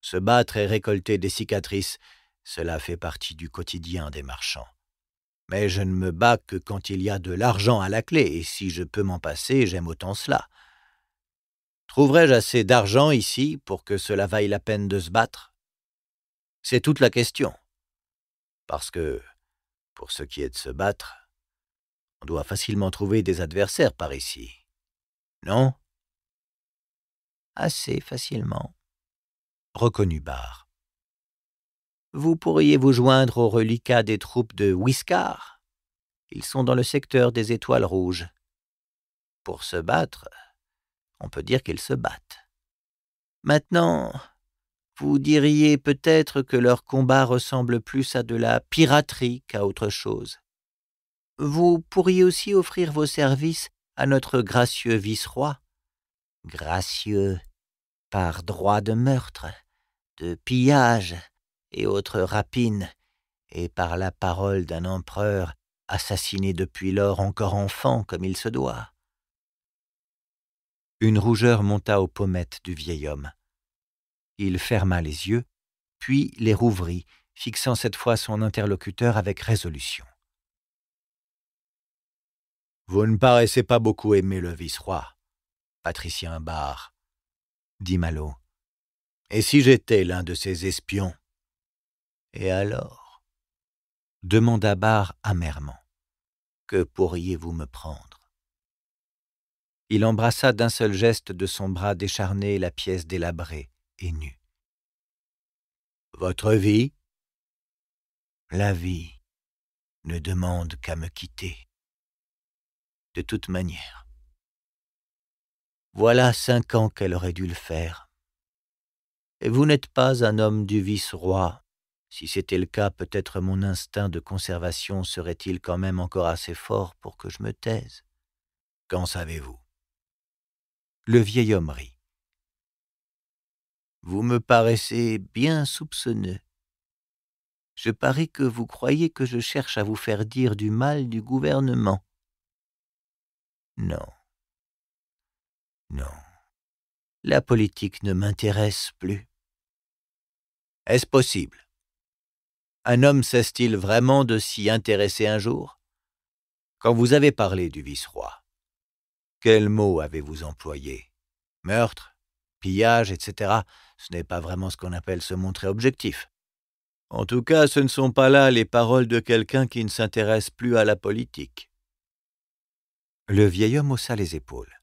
Se battre et récolter des cicatrices, cela fait partie du quotidien des marchands. Mais je ne me bats que quand il y a de l'argent à la clé, et si je peux m'en passer, j'aime autant cela. Trouverai-je assez d'argent ici pour que cela vaille la peine de se battre C'est toute la question. Parce que, pour ce qui est de se battre, on doit facilement trouver des adversaires par ici non Assez facilement, reconnut Barre. Vous pourriez vous joindre aux reliquats des troupes de Whiskar. Ils sont dans le secteur des étoiles rouges. Pour se battre, on peut dire qu'ils se battent. Maintenant, vous diriez peut-être que leur combat ressemble plus à de la piraterie qu'à autre chose. Vous pourriez aussi offrir vos services à notre gracieux vice-roi, gracieux par droit de meurtre, de pillage et autres rapines, et par la parole d'un empereur assassiné depuis lors encore enfant comme il se doit. Une rougeur monta aux pommettes du vieil homme. Il ferma les yeux, puis les rouvrit, fixant cette fois son interlocuteur avec résolution. Vous ne paraissez pas beaucoup aimer le vice-roi, patricien Bar, dit Malo. Et si j'étais l'un de ces espions Et alors demanda Barre amèrement. Que pourriez-vous me prendre Il embrassa d'un seul geste de son bras décharné la pièce délabrée et nue. Votre vie La vie ne demande qu'à me quitter de toute manière. Voilà cinq ans qu'elle aurait dû le faire. Et vous n'êtes pas un homme du vice-roi. Si c'était le cas, peut-être mon instinct de conservation serait-il quand même encore assez fort pour que je me taise. Qu'en savez-vous Le vieil homme rit. Vous me paraissez bien soupçonneux. Je parie que vous croyez que je cherche à vous faire dire du mal du gouvernement. Non. Non. La politique ne m'intéresse plus. Est-ce possible Un homme cesse-t-il vraiment de s'y intéresser un jour Quand vous avez parlé du vice-roi, quel mot avez-vous employé Meurtre Pillage, etc. Ce n'est pas vraiment ce qu'on appelle se montrer objectif. En tout cas, ce ne sont pas là les paroles de quelqu'un qui ne s'intéresse plus à la politique. Le vieil homme haussa les épaules.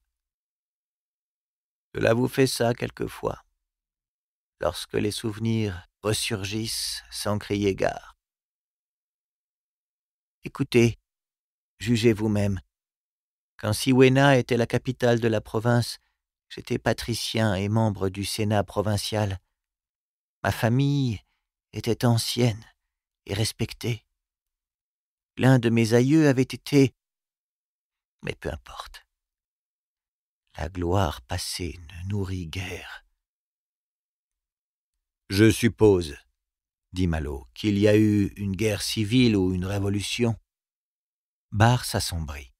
Cela vous fait ça quelquefois, lorsque les souvenirs ressurgissent sans crier gare. Écoutez, jugez vous-même. Quand Siwena était la capitale de la province, j'étais patricien et membre du Sénat provincial. Ma famille était ancienne et respectée. L'un de mes aïeux avait été mais peu importe. La gloire passée ne nourrit guère. Je suppose, dit Malo, qu'il y a eu une guerre civile ou une révolution. Barre s'assombrit.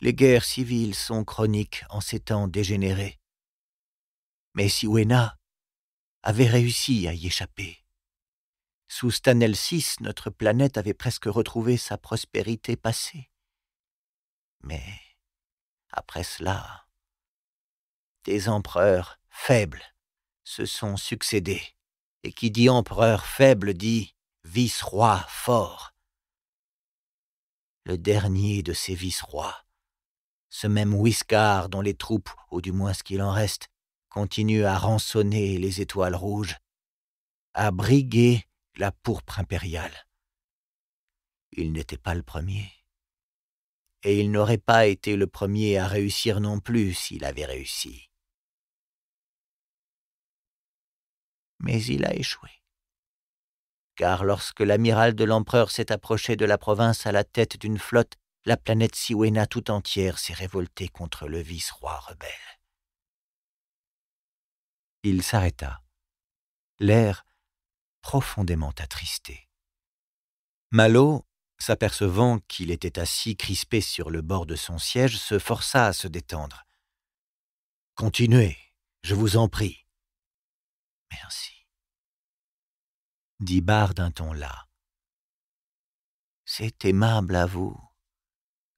Les guerres civiles sont chroniques en ces temps dégénérés. Mais Siwena avait réussi à y échapper. Sous Stanel VI, notre planète avait presque retrouvé sa prospérité passée. Mais après cela, des empereurs faibles se sont succédés, et qui dit empereur faible dit vice-roi fort. Le dernier de ces vice-rois, ce même Whiskard dont les troupes, ou du moins ce qu'il en reste, continuent à rançonner les étoiles rouges, a brigué la pourpre impériale. Il n'était pas le premier et il n'aurait pas été le premier à réussir non plus s'il avait réussi. Mais il a échoué. Car lorsque l'amiral de l'empereur s'est approché de la province à la tête d'une flotte, la planète Siwena tout entière s'est révoltée contre le vice-roi rebelle. Il s'arrêta, l'air profondément attristé. Malo s'apercevant qu'il était assis crispé sur le bord de son siège, se força à se détendre. Continuez, je vous en prie. Merci. dit Barre d'un ton las. C'est aimable à vous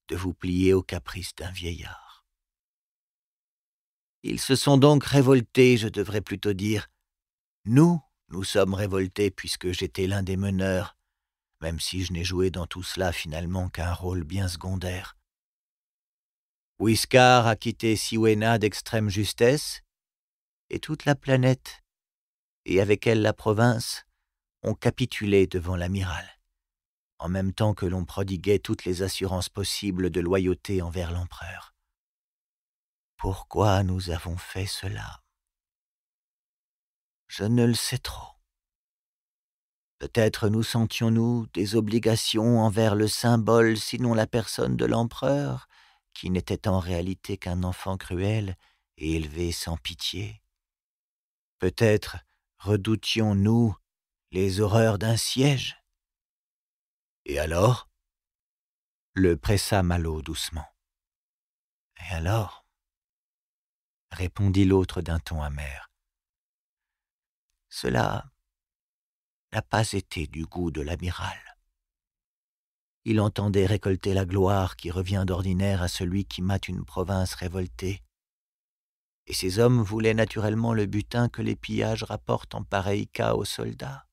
de vous plier aux caprices d'un vieillard. Ils se sont donc révoltés, je devrais plutôt dire. Nous, nous sommes révoltés puisque j'étais l'un des meneurs même si je n'ai joué dans tout cela finalement qu'un rôle bien secondaire. Whiskar a quitté Siwena d'extrême justesse, et toute la planète, et avec elle la province, ont capitulé devant l'amiral, en même temps que l'on prodiguait toutes les assurances possibles de loyauté envers l'empereur. Pourquoi nous avons fait cela Je ne le sais trop. Peut-être nous sentions-nous des obligations envers le symbole, sinon la personne de l'empereur, qui n'était en réalité qu'un enfant cruel et élevé sans pitié. Peut-être redoutions-nous les horreurs d'un siège. Et alors le pressa Malo doucement. Et alors répondit l'autre d'un ton amer. Cela n'a pas été du goût de l'amiral. Il entendait récolter la gloire qui revient d'ordinaire à celui qui mate une province révoltée, et ses hommes voulaient naturellement le butin que les pillages rapportent en pareil cas aux soldats.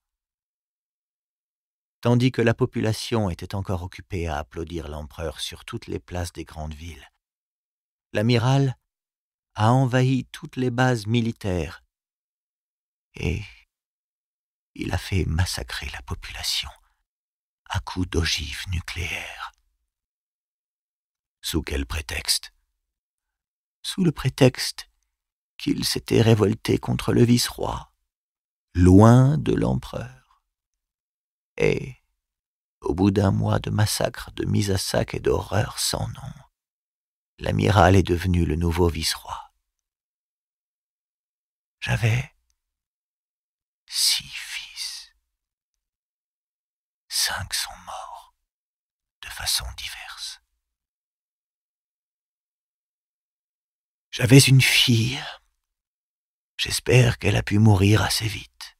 Tandis que la population était encore occupée à applaudir l'empereur sur toutes les places des grandes villes, l'amiral a envahi toutes les bases militaires et il a fait massacrer la population à coups d'ogives nucléaires. Sous quel prétexte Sous le prétexte qu'il s'était révolté contre le vice-roi, loin de l'empereur. Et, au bout d'un mois de massacres, de mise à sac et d'horreurs sans nom, l'amiral est devenu le nouveau vice-roi. J'avais si cinq sont morts de façon diverse. J'avais une fille. J'espère qu'elle a pu mourir assez vite.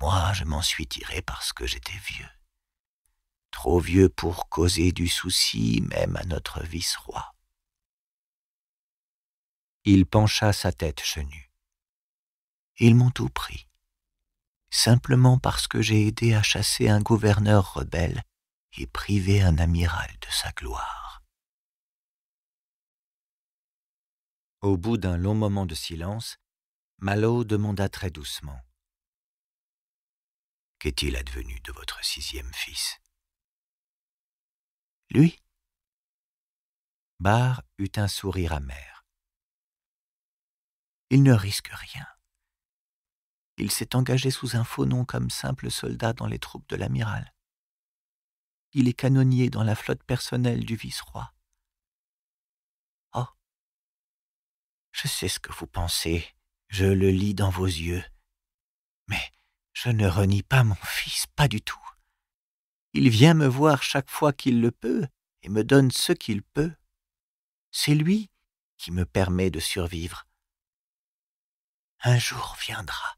Moi, je m'en suis tiré parce que j'étais vieux. Trop vieux pour causer du souci même à notre vice-roi. Il pencha sa tête chenue. Ils m'ont tout pris simplement parce que j'ai aidé à chasser un gouverneur rebelle et privé un amiral de sa gloire. Au bout d'un long moment de silence, Malo demanda très doucement. Qu'est-il advenu de votre sixième fils Lui bar eut un sourire amer. Il ne risque rien. Il s'est engagé sous un faux nom comme simple soldat dans les troupes de l'amiral. Il est canonnier dans la flotte personnelle du vice-roi. Oh Je sais ce que vous pensez, je le lis dans vos yeux. Mais je ne renie pas mon fils, pas du tout. Il vient me voir chaque fois qu'il le peut et me donne ce qu'il peut. C'est lui qui me permet de survivre. Un jour viendra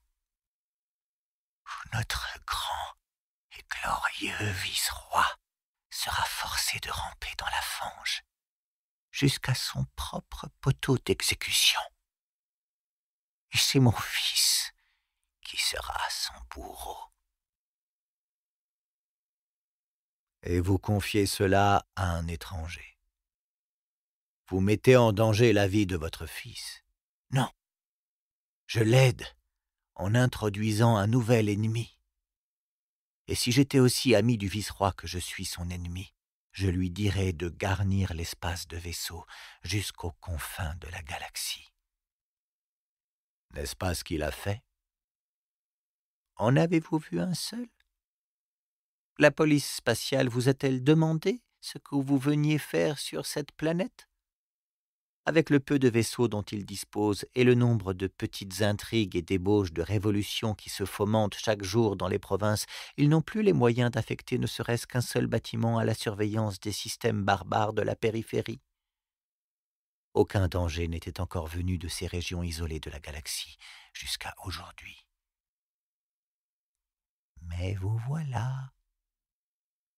notre grand et glorieux vice-roi sera forcé de ramper dans la fange jusqu'à son propre poteau d'exécution. Et c'est mon fils qui sera son bourreau. Et vous confiez cela à un étranger. Vous mettez en danger la vie de votre fils. Non, je l'aide en introduisant un nouvel ennemi. Et si j'étais aussi ami du vice-roi que je suis son ennemi, je lui dirais de garnir l'espace de vaisseau jusqu'aux confins de la galaxie. N'est-ce pas ce qu'il a fait En avez-vous vu un seul La police spatiale vous a-t-elle demandé ce que vous veniez faire sur cette planète avec le peu de vaisseaux dont il dispose et le nombre de petites intrigues et débauches de révolutions qui se fomentent chaque jour dans les provinces, ils n'ont plus les moyens d'affecter ne serait-ce qu'un seul bâtiment à la surveillance des systèmes barbares de la périphérie. Aucun danger n'était encore venu de ces régions isolées de la galaxie jusqu'à aujourd'hui. Mais vous voilà.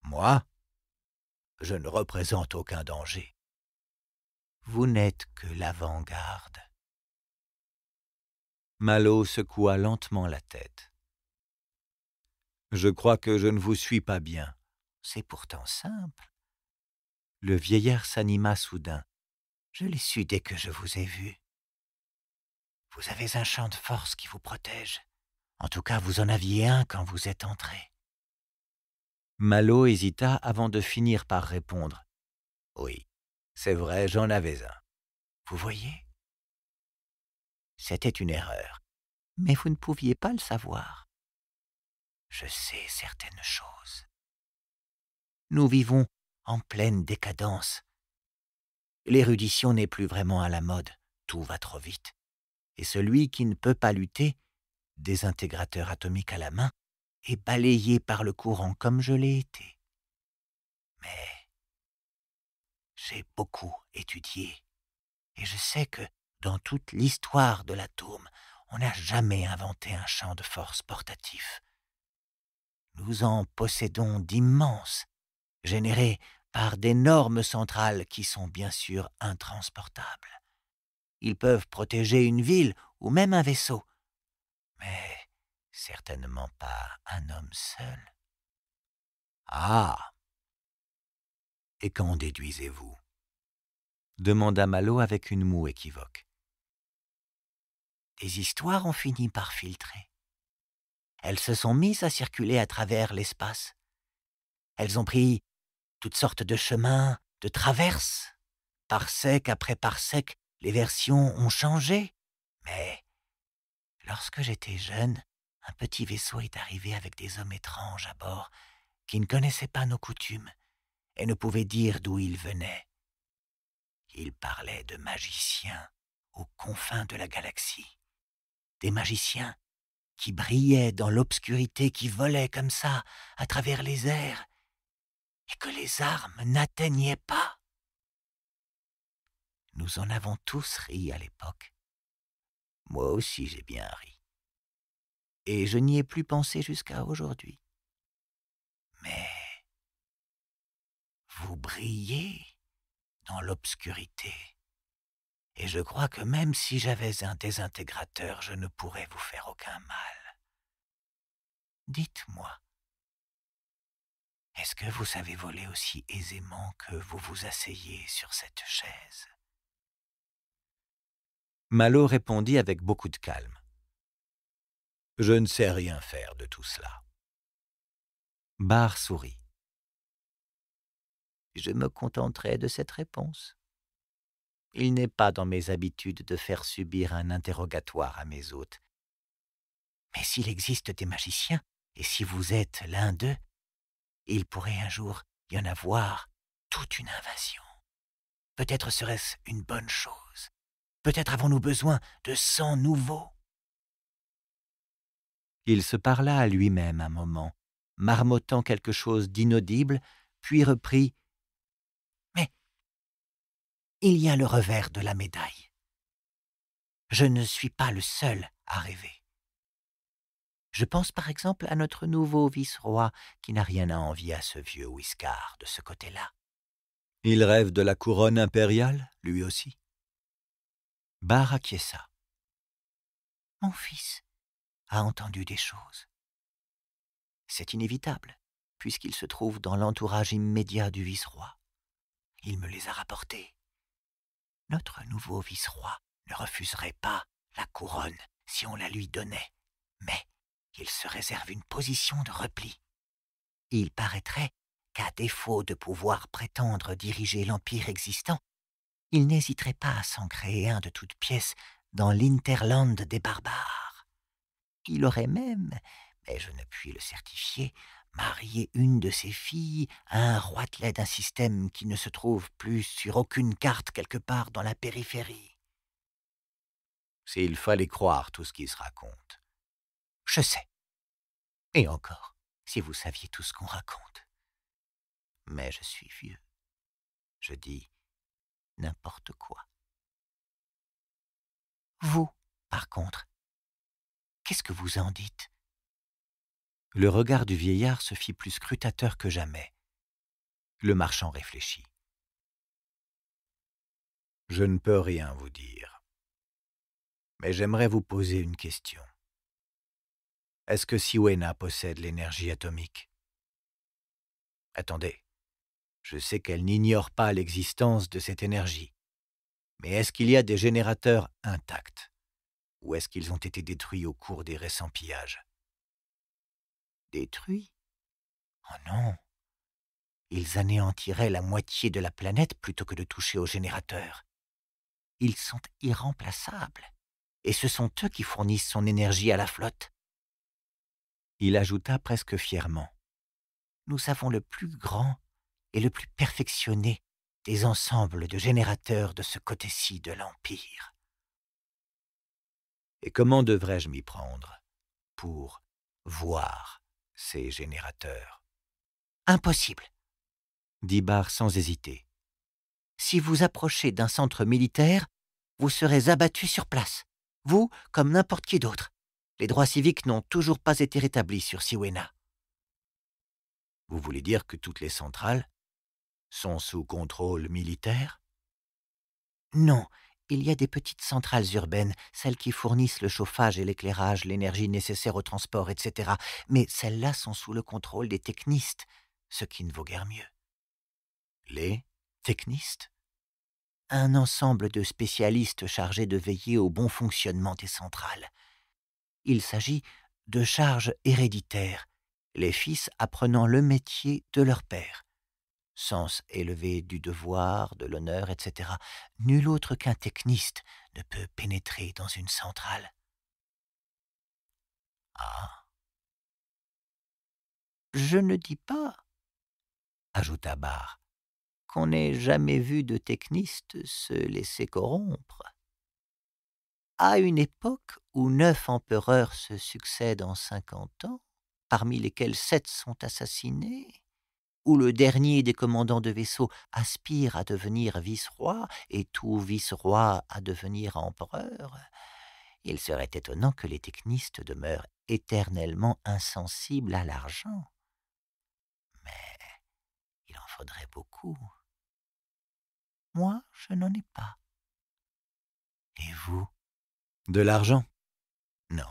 Moi Je ne représente aucun danger vous n'êtes que l'avant-garde. Malo secoua lentement la tête. Je crois que je ne vous suis pas bien. C'est pourtant simple. Le vieillard s'anima soudain. Je l'ai su dès que je vous ai vu. Vous avez un champ de force qui vous protège. En tout cas, vous en aviez un quand vous êtes entré. Malo hésita avant de finir par répondre. Oui. C'est vrai, j'en avais un. Vous voyez C'était une erreur, mais vous ne pouviez pas le savoir. Je sais certaines choses. Nous vivons en pleine décadence. L'érudition n'est plus vraiment à la mode, tout va trop vite. Et celui qui ne peut pas lutter, désintégrateur atomique à la main, est balayé par le courant comme je l'ai été. Mais j'ai beaucoup étudié. Et je sais que, dans toute l'histoire de l'atome, on n'a jamais inventé un champ de force portatif. Nous en possédons d'immenses, générés par d'énormes centrales qui sont bien sûr intransportables. Ils peuvent protéger une ville ou même un vaisseau, mais certainement pas un homme seul. Ah et qu'en déduisez-vous demanda Malo avec une moue équivoque. Des histoires ont fini par filtrer. Elles se sont mises à circuler à travers l'espace. Elles ont pris toutes sortes de chemins, de traverses. sec après parsec, les versions ont changé. Mais lorsque j'étais jeune, un petit vaisseau est arrivé avec des hommes étranges à bord qui ne connaissaient pas nos coutumes et ne pouvait dire d'où il venait. Il parlait de magiciens aux confins de la galaxie, des magiciens qui brillaient dans l'obscurité, qui volaient comme ça à travers les airs, et que les armes n'atteignaient pas. Nous en avons tous ri à l'époque. Moi aussi j'ai bien ri. Et je n'y ai plus pensé jusqu'à aujourd'hui. Mais vous brillez dans l'obscurité. Et je crois que même si j'avais un désintégrateur, je ne pourrais vous faire aucun mal. Dites-moi, est-ce que vous savez voler aussi aisément que vous vous asseyez sur cette chaise Malo répondit avec beaucoup de calme. Je ne sais rien faire de tout cela. Barre sourit je me contenterai de cette réponse. Il n'est pas dans mes habitudes de faire subir un interrogatoire à mes hôtes. Mais s'il existe des magiciens, et si vous êtes l'un d'eux, il pourrait un jour y en avoir toute une invasion. Peut-être serait-ce une bonne chose. Peut-être avons-nous besoin de sang nouveaux. Il se parla à lui-même un moment, marmottant quelque chose d'inaudible, puis reprit il y a le revers de la médaille. Je ne suis pas le seul à rêver. Je pense par exemple à notre nouveau vice-roi qui n'a rien à envier à ce vieux wiscard de ce côté-là. Il rêve de la couronne impériale, lui aussi. Barakiesa, Mon fils a entendu des choses. C'est inévitable, puisqu'il se trouve dans l'entourage immédiat du vice-roi. Il me les a rapportées notre nouveau vice-roi ne refuserait pas la couronne si on la lui donnait, mais il se réserve une position de repli. Il paraîtrait qu'à défaut de pouvoir prétendre diriger l'empire existant, il n'hésiterait pas à s'en créer un de toutes pièces dans l'interland des barbares. Il aurait même, mais je ne puis le certifier, marier une de ses filles à un roitelet d'un système qui ne se trouve plus sur aucune carte quelque part dans la périphérie. S'il fallait croire tout ce qui se raconte. Je sais. Et encore, si vous saviez tout ce qu'on raconte. Mais je suis vieux. Je dis n'importe quoi. Vous, par contre, qu'est-ce que vous en dites le regard du vieillard se fit plus scrutateur que jamais. Le marchand réfléchit. Je ne peux rien vous dire. Mais j'aimerais vous poser une question. Est-ce que Siwena possède l'énergie atomique Attendez, je sais qu'elle n'ignore pas l'existence de cette énergie. Mais est-ce qu'il y a des générateurs intacts Ou est-ce qu'ils ont été détruits au cours des récents pillages Détruits Oh non Ils anéantiraient la moitié de la planète plutôt que de toucher au générateurs. Ils sont irremplaçables, et ce sont eux qui fournissent son énergie à la flotte. Il ajouta presque fièrement. Nous avons le plus grand et le plus perfectionné des ensembles de générateurs de ce côté-ci de l'Empire. Et comment devrais-je m'y prendre pour voir ces générateurs. Impossible, dit Barr sans hésiter. Si vous approchez d'un centre militaire, vous serez abattu sur place, vous comme n'importe qui d'autre. Les droits civiques n'ont toujours pas été rétablis sur Siwena. Vous voulez dire que toutes les centrales sont sous contrôle militaire Non, il y a des petites centrales urbaines, celles qui fournissent le chauffage et l'éclairage, l'énergie nécessaire au transport, etc. Mais celles-là sont sous le contrôle des technistes, ce qui ne vaut guère mieux. Les technistes Un ensemble de spécialistes chargés de veiller au bon fonctionnement des centrales. Il s'agit de charges héréditaires, les fils apprenant le métier de leur père sens élevé du devoir, de l'honneur, etc., nul autre qu'un techniste ne peut pénétrer dans une centrale. Ah. Je ne dis pas, ajouta Barr, « qu'on n'ait jamais vu de techniste se laisser corrompre. À une époque où neuf empereurs se succèdent en cinquante ans, parmi lesquels sept sont assassinés, où le dernier des commandants de vaisseau aspire à devenir vice-roi et tout vice-roi à devenir empereur, il serait étonnant que les technistes demeurent éternellement insensibles à l'argent. Mais il en faudrait beaucoup. Moi, je n'en ai pas. Et vous De l'argent Non.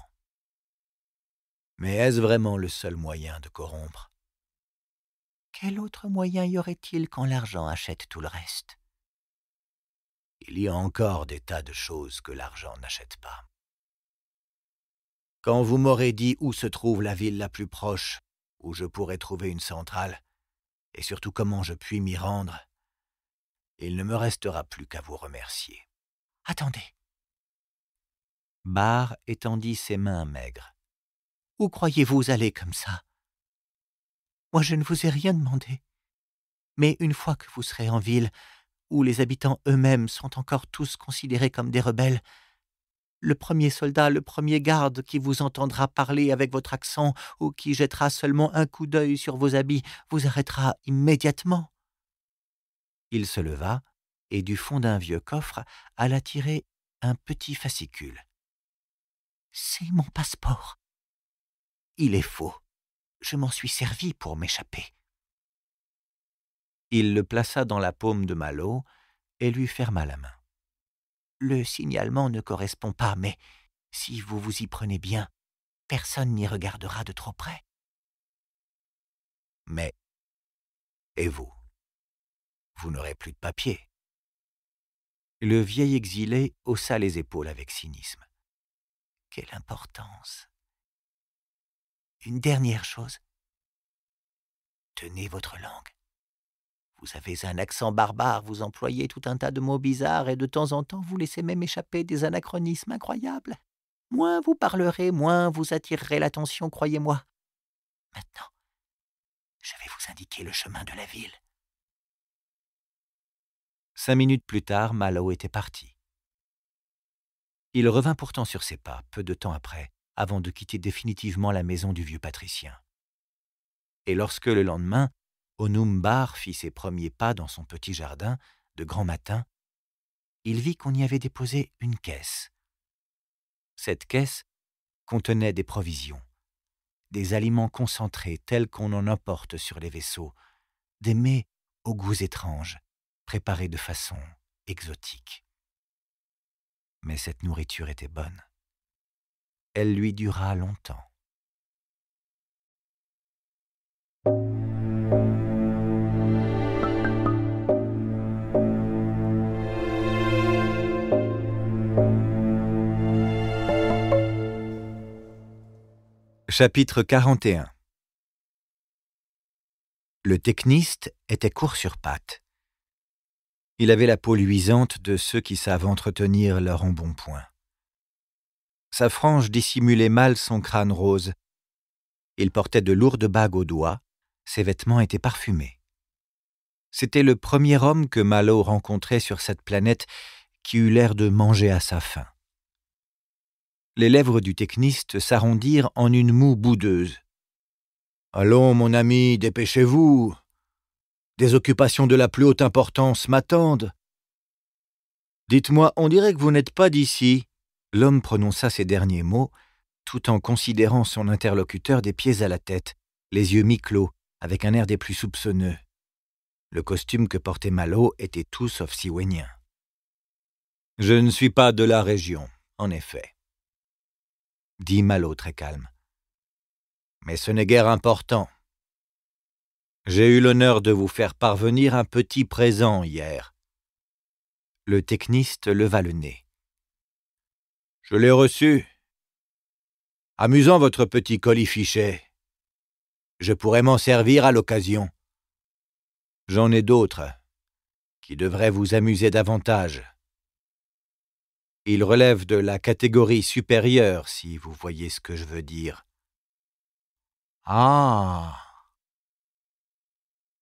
Mais est-ce vraiment le seul moyen de corrompre quel autre moyen y aurait-il quand l'argent achète tout le reste Il y a encore des tas de choses que l'argent n'achète pas. Quand vous m'aurez dit où se trouve la ville la plus proche, où je pourrai trouver une centrale, et surtout comment je puis m'y rendre, il ne me restera plus qu'à vous remercier. Attendez. Barre étendit ses mains maigres. Où croyez-vous aller comme ça moi je ne vous ai rien demandé. Mais une fois que vous serez en ville, où les habitants eux-mêmes sont encore tous considérés comme des rebelles, le premier soldat, le premier garde qui vous entendra parler avec votre accent ou qui jettera seulement un coup d'œil sur vos habits vous arrêtera immédiatement. Il se leva et du fond d'un vieux coffre alla tirer un petit fascicule. C'est mon passeport. Il est faux je m'en suis servi pour m'échapper. Il le plaça dans la paume de Malo et lui ferma la main. Le signalement ne correspond pas, mais si vous vous y prenez bien, personne n'y regardera de trop près. Mais, et vous Vous n'aurez plus de papier. Le vieil exilé haussa les épaules avec cynisme. Quelle importance une dernière chose. Tenez votre langue. Vous avez un accent barbare, vous employez tout un tas de mots bizarres et de temps en temps vous laissez même échapper des anachronismes incroyables. Moins vous parlerez, moins vous attirerez l'attention, croyez-moi. Maintenant, je vais vous indiquer le chemin de la ville. Cinq minutes plus tard, Malo était parti. Il revint pourtant sur ses pas, peu de temps après, avant de quitter définitivement la maison du vieux patricien. Et lorsque le lendemain, Onumbar fit ses premiers pas dans son petit jardin, de grand matin, il vit qu'on y avait déposé une caisse. Cette caisse contenait des provisions, des aliments concentrés tels qu'on en emporte sur les vaisseaux, des mets aux goûts étranges, préparés de façon exotique. Mais cette nourriture était bonne elle lui dura longtemps. Chapitre 41 Le techniste était court sur pattes. Il avait la peau luisante de ceux qui savent entretenir leur embonpoint. Sa frange dissimulait mal son crâne rose. Il portait de lourdes bagues aux doigts, ses vêtements étaient parfumés. C'était le premier homme que Malo rencontrait sur cette planète qui eut l'air de manger à sa faim. Les lèvres du techniste s'arrondirent en une moue boudeuse. Allons, mon ami, dépêchez-vous. Des occupations de la plus haute importance m'attendent. Dites-moi, on dirait que vous n'êtes pas d'ici, L'homme prononça ces derniers mots, tout en considérant son interlocuteur des pieds à la tête, les yeux mi-clos, avec un air des plus soupçonneux. Le costume que portait Malo était tout sauf siwénien. Je ne suis pas de la région, en effet, dit Malo très calme. Mais ce n'est guère important. J'ai eu l'honneur de vous faire parvenir un petit présent hier. Le techniste leva le nez. Je l'ai reçu. Amusant votre petit colifichet. Je pourrais m'en servir à l'occasion. J'en ai d'autres qui devraient vous amuser davantage. Ils relèvent de la catégorie supérieure, si vous voyez ce que je veux dire. Ah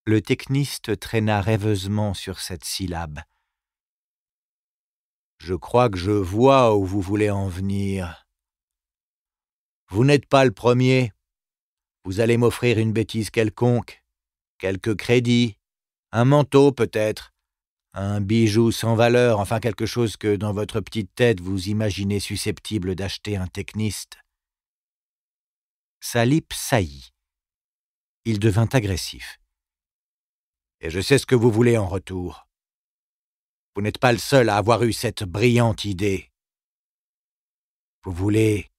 Le techniste traîna rêveusement sur cette syllabe. Je crois que je vois où vous voulez en venir. Vous n'êtes pas le premier. Vous allez m'offrir une bêtise quelconque, quelques crédits, un manteau peut-être, un bijou sans valeur, enfin quelque chose que dans votre petite tête vous imaginez susceptible d'acheter un techniste. Salip saillit. Il devint agressif. Et je sais ce que vous voulez en retour. Vous n'êtes pas le seul à avoir eu cette brillante idée. Vous voulez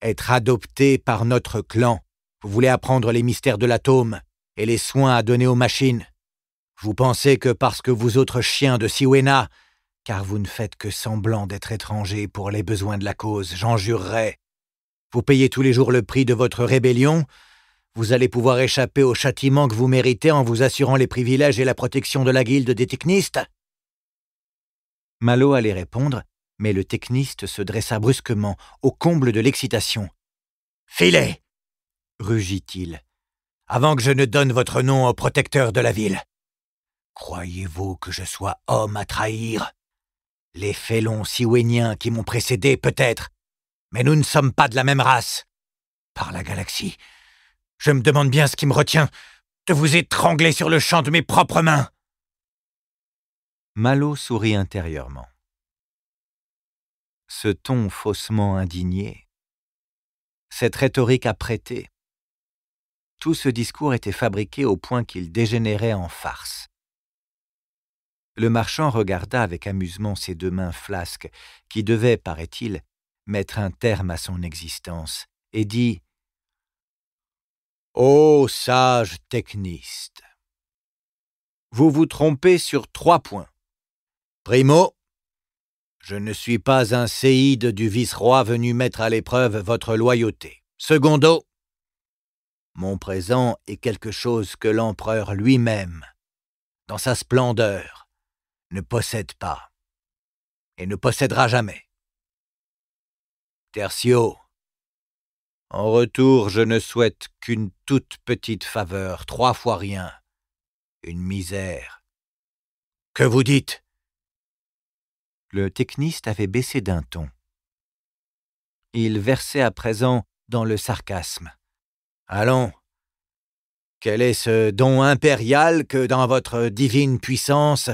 être adopté par notre clan. Vous voulez apprendre les mystères de l'atome et les soins à donner aux machines. Vous pensez que parce que vous autres chiens de Siwena, car vous ne faites que semblant d'être étrangers pour les besoins de la cause, j'en jurerais, vous payez tous les jours le prix de votre rébellion, vous allez pouvoir échapper au châtiment que vous méritez en vous assurant les privilèges et la protection de la guilde des technistes Malo allait répondre, mais le techniste se dressa brusquement, au comble de l'excitation. Filez rugit-il, avant que je ne donne votre nom au protecteur de la ville. Croyez-vous que je sois homme à trahir Les félons siwéniens qui m'ont précédé, peut-être, mais nous ne sommes pas de la même race. Par la galaxie, je me demande bien ce qui me retient de vous étrangler sur le champ de mes propres mains. Malo sourit intérieurement. Ce ton faussement indigné, cette rhétorique apprêtée, tout ce discours était fabriqué au point qu'il dégénérait en farce. Le marchand regarda avec amusement ces deux mains flasques qui devaient, paraît-il, mettre un terme à son existence, et dit Ô sage techniste, vous vous trompez sur trois points. Primo, je ne suis pas un séide du vice-roi venu mettre à l'épreuve votre loyauté. Secondo, mon présent est quelque chose que l'empereur lui-même, dans sa splendeur, ne possède pas et ne possédera jamais. Tertio, en retour, je ne souhaite qu'une toute petite faveur, trois fois rien, une misère. Que vous dites le techniste avait baissé d'un ton. Il versait à présent dans le sarcasme. Allons, quel est ce don impérial que dans votre divine puissance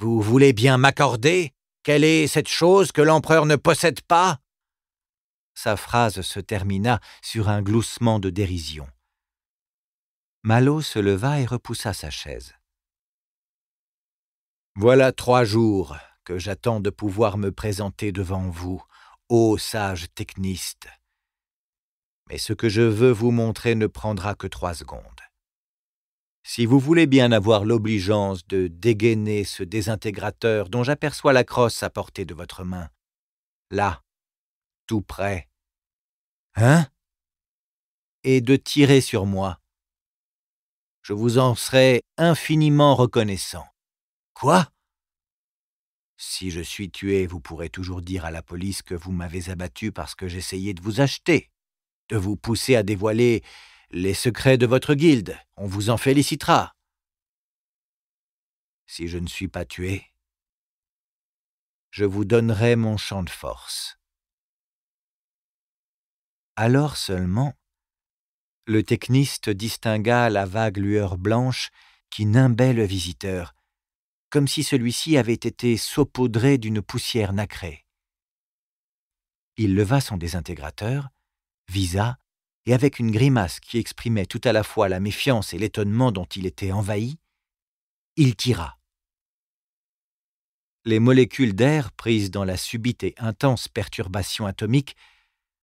vous voulez bien m'accorder Quelle est cette chose que l'empereur ne possède pas Sa phrase se termina sur un gloussement de dérision. Malo se leva et repoussa sa chaise. Voilà trois jours, que j'attends de pouvoir me présenter devant vous, ô sage techniste. Mais ce que je veux vous montrer ne prendra que trois secondes. Si vous voulez bien avoir l'obligeance de dégainer ce désintégrateur dont j'aperçois la crosse à portée de votre main, là, tout près. Hein Et de tirer sur moi. Je vous en serai infiniment reconnaissant. Quoi si je suis tué, vous pourrez toujours dire à la police que vous m'avez abattu parce que j'essayais de vous acheter, de vous pousser à dévoiler les secrets de votre guilde. On vous en félicitera. Si je ne suis pas tué, je vous donnerai mon champ de force. Alors seulement, le techniste distingua la vague lueur blanche qui nimbait le visiteur, comme si celui-ci avait été saupoudré d'une poussière nacrée. Il leva son désintégrateur, visa, et avec une grimace qui exprimait tout à la fois la méfiance et l'étonnement dont il était envahi, il tira. Les molécules d'air prises dans la subite et intense perturbation atomique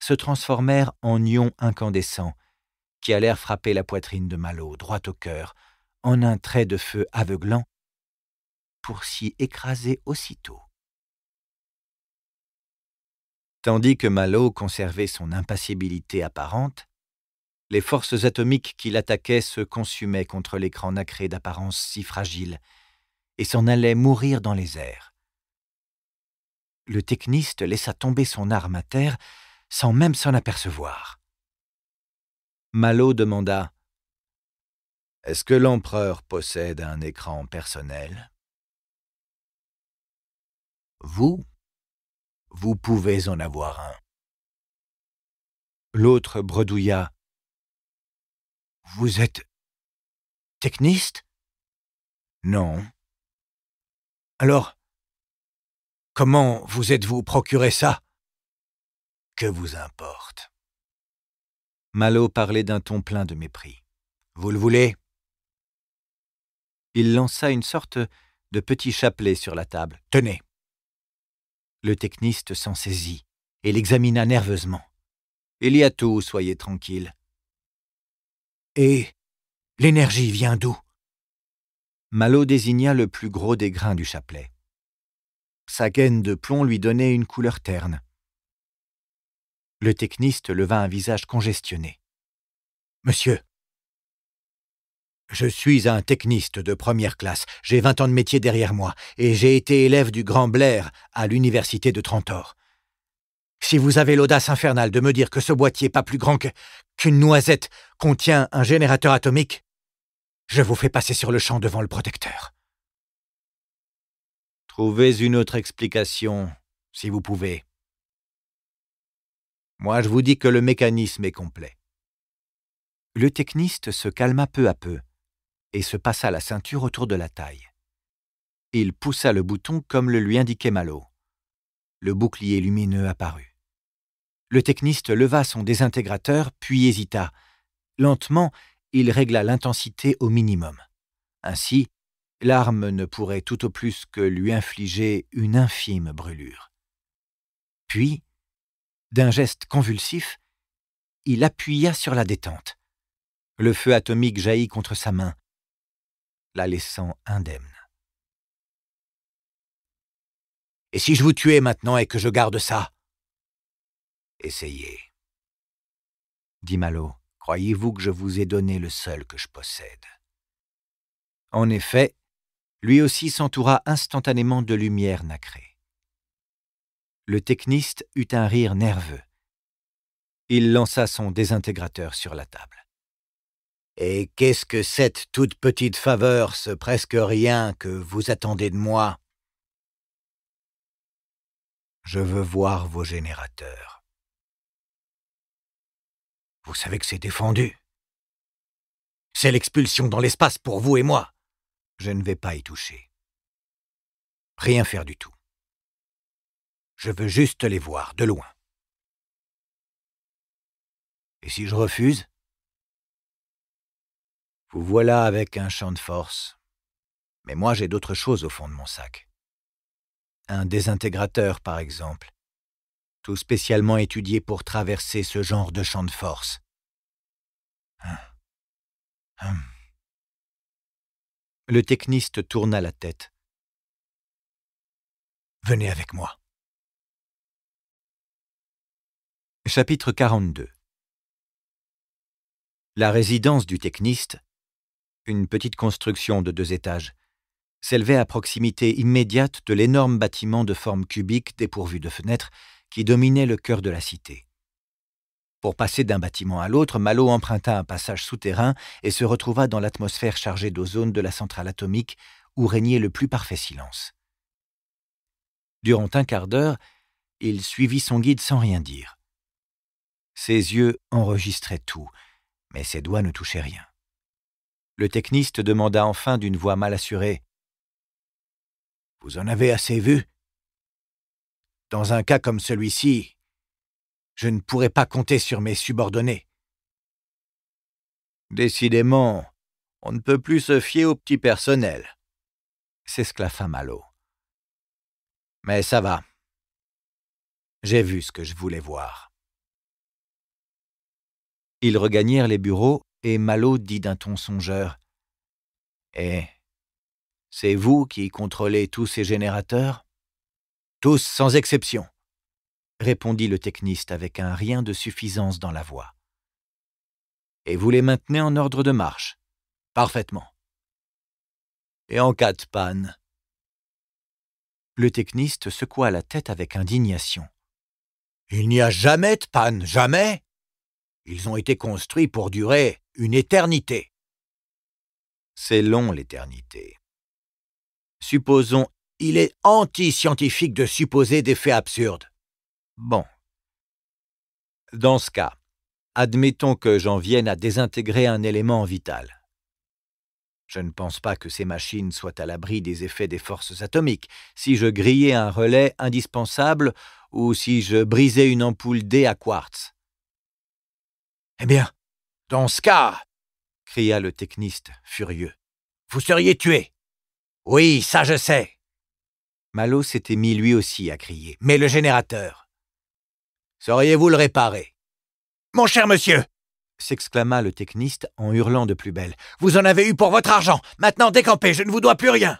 se transformèrent en ions incandescents, qui allèrent frapper la poitrine de Malo droit au cœur, en un trait de feu aveuglant pour s'y écraser aussitôt. Tandis que Malo conservait son impassibilité apparente, les forces atomiques qui l'attaquaient se consumaient contre l'écran nacré d'apparence si fragile et s'en allaient mourir dans les airs. Le techniste laissa tomber son arme à terre sans même s'en apercevoir. Malo demanda Est-ce que l'empereur possède un écran personnel vous, vous pouvez en avoir un. L'autre bredouilla. Vous êtes techniste Non. Alors, comment vous êtes-vous procuré ça Que vous importe Malo parlait d'un ton plein de mépris. Vous le voulez Il lança une sorte de petit chapelet sur la table. Tenez. Le techniste s'en saisit et l'examina nerveusement. Il y a tout, soyez tranquille. Et l'énergie vient d'où Malo désigna le plus gros des grains du chapelet. Sa gaine de plomb lui donnait une couleur terne. Le techniste leva un visage congestionné. Monsieur, je suis un techniste de première classe, j'ai 20 ans de métier derrière moi, et j'ai été élève du Grand Blair à l'université de Trentor. Si vous avez l'audace infernale de me dire que ce boîtier pas plus grand qu'une noisette contient un générateur atomique, je vous fais passer sur le champ devant le protecteur. Trouvez une autre explication, si vous pouvez. Moi, je vous dis que le mécanisme est complet. Le techniste se calma peu à peu et se passa la ceinture autour de la taille. Il poussa le bouton comme le lui indiquait Malo. Le bouclier lumineux apparut. Le techniste leva son désintégrateur, puis hésita. Lentement, il régla l'intensité au minimum. Ainsi, l'arme ne pourrait tout au plus que lui infliger une infime brûlure. Puis, d'un geste convulsif, il appuya sur la détente. Le feu atomique jaillit contre sa main la laissant indemne. Et si je vous tuais maintenant et que je garde ça Essayez. Dit Malo, croyez-vous que je vous ai donné le seul que je possède En effet, lui aussi s'entoura instantanément de lumière nacrée. Le techniste eut un rire nerveux. Il lança son désintégrateur sur la table. Et qu'est-ce que cette toute petite faveur, ce presque rien que vous attendez de moi Je veux voir vos générateurs. Vous savez que c'est défendu. C'est l'expulsion dans l'espace pour vous et moi. Je ne vais pas y toucher. Rien faire du tout. Je veux juste les voir, de loin. Et si je refuse vous voilà avec un champ de force. Mais moi j'ai d'autres choses au fond de mon sac. Un désintégrateur, par exemple. Tout spécialement étudié pour traverser ce genre de champ de force. Hum. Hum. Le techniste tourna la tête. Venez avec moi. Chapitre 42 La résidence du techniste une petite construction de deux étages, s'élevait à proximité immédiate de l'énorme bâtiment de forme cubique dépourvu de fenêtres qui dominait le cœur de la cité. Pour passer d'un bâtiment à l'autre, Malo emprunta un passage souterrain et se retrouva dans l'atmosphère chargée d'ozone de la centrale atomique où régnait le plus parfait silence. Durant un quart d'heure, il suivit son guide sans rien dire. Ses yeux enregistraient tout, mais ses doigts ne touchaient rien. Le techniste demanda enfin d'une voix mal assurée. Vous en avez assez vu Dans un cas comme celui-ci, je ne pourrais pas compter sur mes subordonnés. Décidément, on ne peut plus se fier au petit personnel, s'esclaffa Malo. Mais ça va. J'ai vu ce que je voulais voir. Ils regagnèrent les bureaux et Malo dit d'un ton songeur Eh, c'est vous qui contrôlez tous ces générateurs Tous sans exception, répondit le techniste avec un rien de suffisance dans la voix. Et vous les maintenez en ordre de marche Parfaitement. Et en cas de panne Le techniste secoua la tête avec indignation. Il n'y a jamais de panne, jamais ils ont été construits pour durer une éternité. C'est long l'éternité. Supposons, il est anti-scientifique de supposer des faits absurdes. Bon. Dans ce cas, admettons que j'en vienne à désintégrer un élément vital. Je ne pense pas que ces machines soient à l'abri des effets des forces atomiques. Si je grillais un relais indispensable ou si je brisais une ampoule D à quartz, eh bien, dans ce cas, cria le techniste furieux, vous seriez tué. Oui, ça je sais. Malo s'était mis lui aussi à crier. Mais le générateur. Sauriez-vous le réparer Mon cher monsieur s'exclama le techniste en hurlant de plus belle. Vous en avez eu pour votre argent. Maintenant décampez, je ne vous dois plus rien.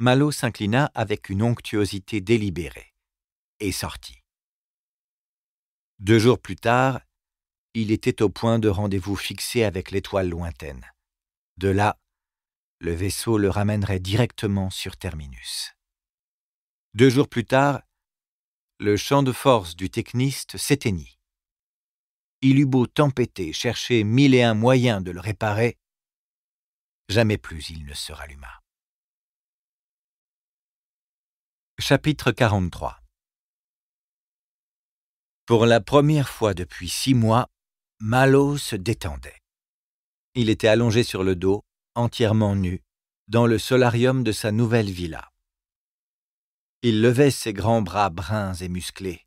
Malo s'inclina avec une onctuosité délibérée et sortit. Deux jours plus tard, il était au point de rendez-vous fixé avec l'étoile lointaine. De là, le vaisseau le ramènerait directement sur Terminus. Deux jours plus tard, le champ de force du techniste s'éteignit. Il eut beau tempêter, chercher mille et un moyens de le réparer, jamais plus il ne se ralluma. Chapitre 43 Pour la première fois depuis six mois, Malo se détendait. Il était allongé sur le dos, entièrement nu, dans le solarium de sa nouvelle villa. Il levait ses grands bras bruns et musclés,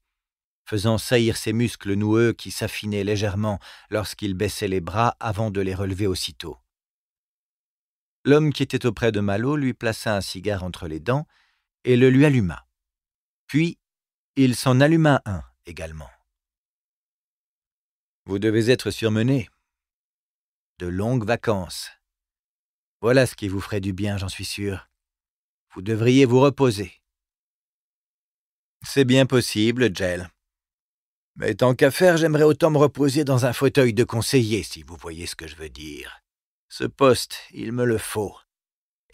faisant saillir ses muscles noueux qui s'affinaient légèrement lorsqu'il baissait les bras avant de les relever aussitôt. L'homme qui était auprès de Malo lui plaça un cigare entre les dents et le lui alluma. Puis, il s'en alluma un également. Vous devez être surmené. De longues vacances. Voilà ce qui vous ferait du bien, j'en suis sûr. Vous devriez vous reposer. C'est bien possible, Jell. Mais tant qu'à faire, j'aimerais autant me reposer dans un fauteuil de conseiller, si vous voyez ce que je veux dire. Ce poste, il me le faut.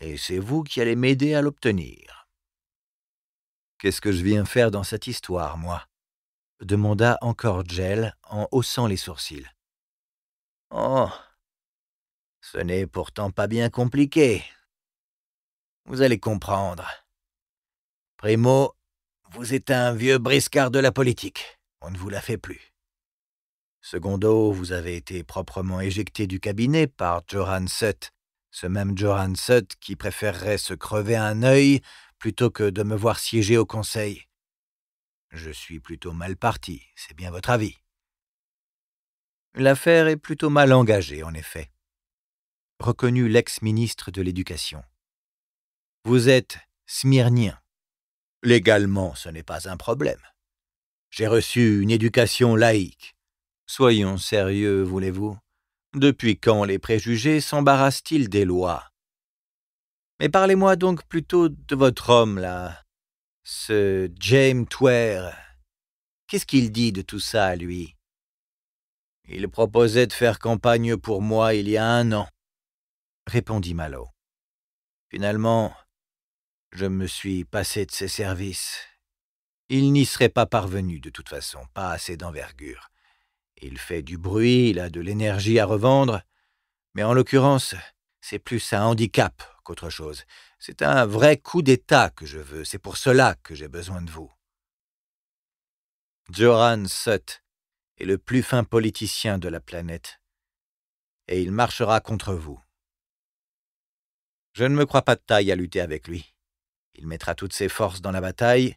Et c'est vous qui allez m'aider à l'obtenir. Qu'est-ce que je viens faire dans cette histoire, moi demanda encore Jell en haussant les sourcils. Oh, ce n'est pourtant pas bien compliqué. Vous allez comprendre. Primo, vous êtes un vieux briscard de la politique. On ne vous la fait plus. Secondo, vous avez été proprement éjecté du cabinet par Johan Sutt, ce même Johan Sutt qui préférerait se crever un œil plutôt que de me voir siéger au conseil. Je suis plutôt mal parti, c'est bien votre avis. L'affaire est plutôt mal engagée, en effet, reconnut l'ex-ministre de l'Éducation. Vous êtes smyrnien. Légalement, ce n'est pas un problème. J'ai reçu une éducation laïque. Soyons sérieux, voulez-vous. Depuis quand les préjugés s'embarrassent-ils des lois Mais parlez-moi donc plutôt de votre homme, là, ce James Twer. Qu'est-ce qu'il dit de tout ça, à lui Il proposait de faire campagne pour moi il y a un an, répondit Malo. Finalement, je me suis passé de ses services. Il n'y serait pas parvenu de toute façon, pas assez d'envergure. Il fait du bruit, il a de l'énergie à revendre, mais en l'occurrence, c'est plus un handicap qu'autre chose. C'est un vrai coup d'État que je veux, c'est pour cela que j'ai besoin de vous. Joran Sut est le plus fin politicien de la planète, et il marchera contre vous. Je ne me crois pas de taille à lutter avec lui. Il mettra toutes ses forces dans la bataille,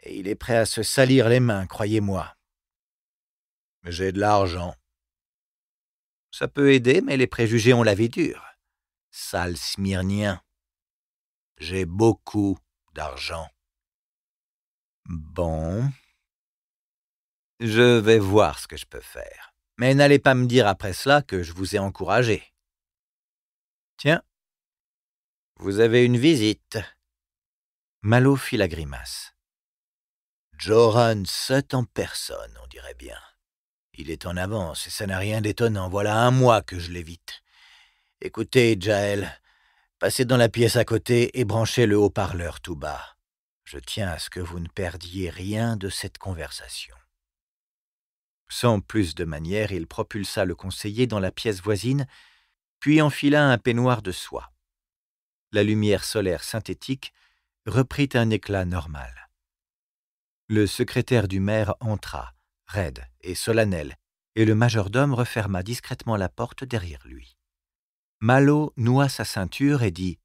et il est prêt à se salir les mains, croyez-moi. J'ai de l'argent. Ça peut aider, mais les préjugés ont la vie dure. Sale smyrnien. J'ai beaucoup d'argent. Bon. Je vais voir ce que je peux faire. Mais n'allez pas me dire après cela que je vous ai encouragé. Tiens, vous avez une visite. Malo fit la grimace. Joran se en personne, on dirait bien. Il est en avance et ça n'a rien d'étonnant. Voilà un mois que je l'évite. Écoutez, Jael, Passez dans la pièce à côté et branchez le haut-parleur tout bas. Je tiens à ce que vous ne perdiez rien de cette conversation. Sans plus de manière, il propulsa le conseiller dans la pièce voisine, puis enfila un peignoir de soie. La lumière solaire synthétique reprit un éclat normal. Le secrétaire du maire entra, raide et solennel, et le majordome referma discrètement la porte derrière lui. Malo noua sa ceinture et dit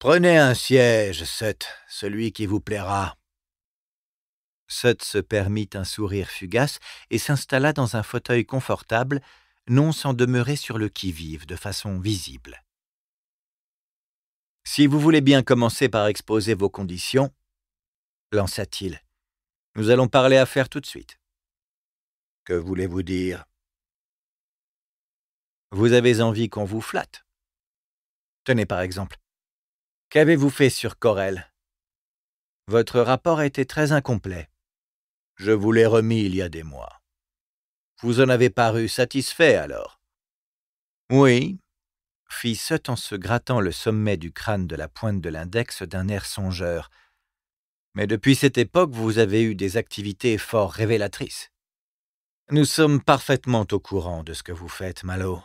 Prenez un siège, Seth, celui qui vous plaira. Seth se permit un sourire fugace et s'installa dans un fauteuil confortable, non sans demeurer sur le qui-vive de façon visible. Si vous voulez bien commencer par exposer vos conditions, lança-t-il, nous allons parler faire tout de suite. Que voulez-vous dire vous avez envie qu'on vous flatte. Tenez par exemple. Qu'avez-vous fait sur Corel Votre rapport était très incomplet. Je vous l'ai remis il y a des mois. Vous en avez paru satisfait alors Oui, fit Sut en se grattant le sommet du crâne de la pointe de l'index d'un air songeur. Mais depuis cette époque, vous avez eu des activités fort révélatrices. Nous sommes parfaitement au courant de ce que vous faites, Malo.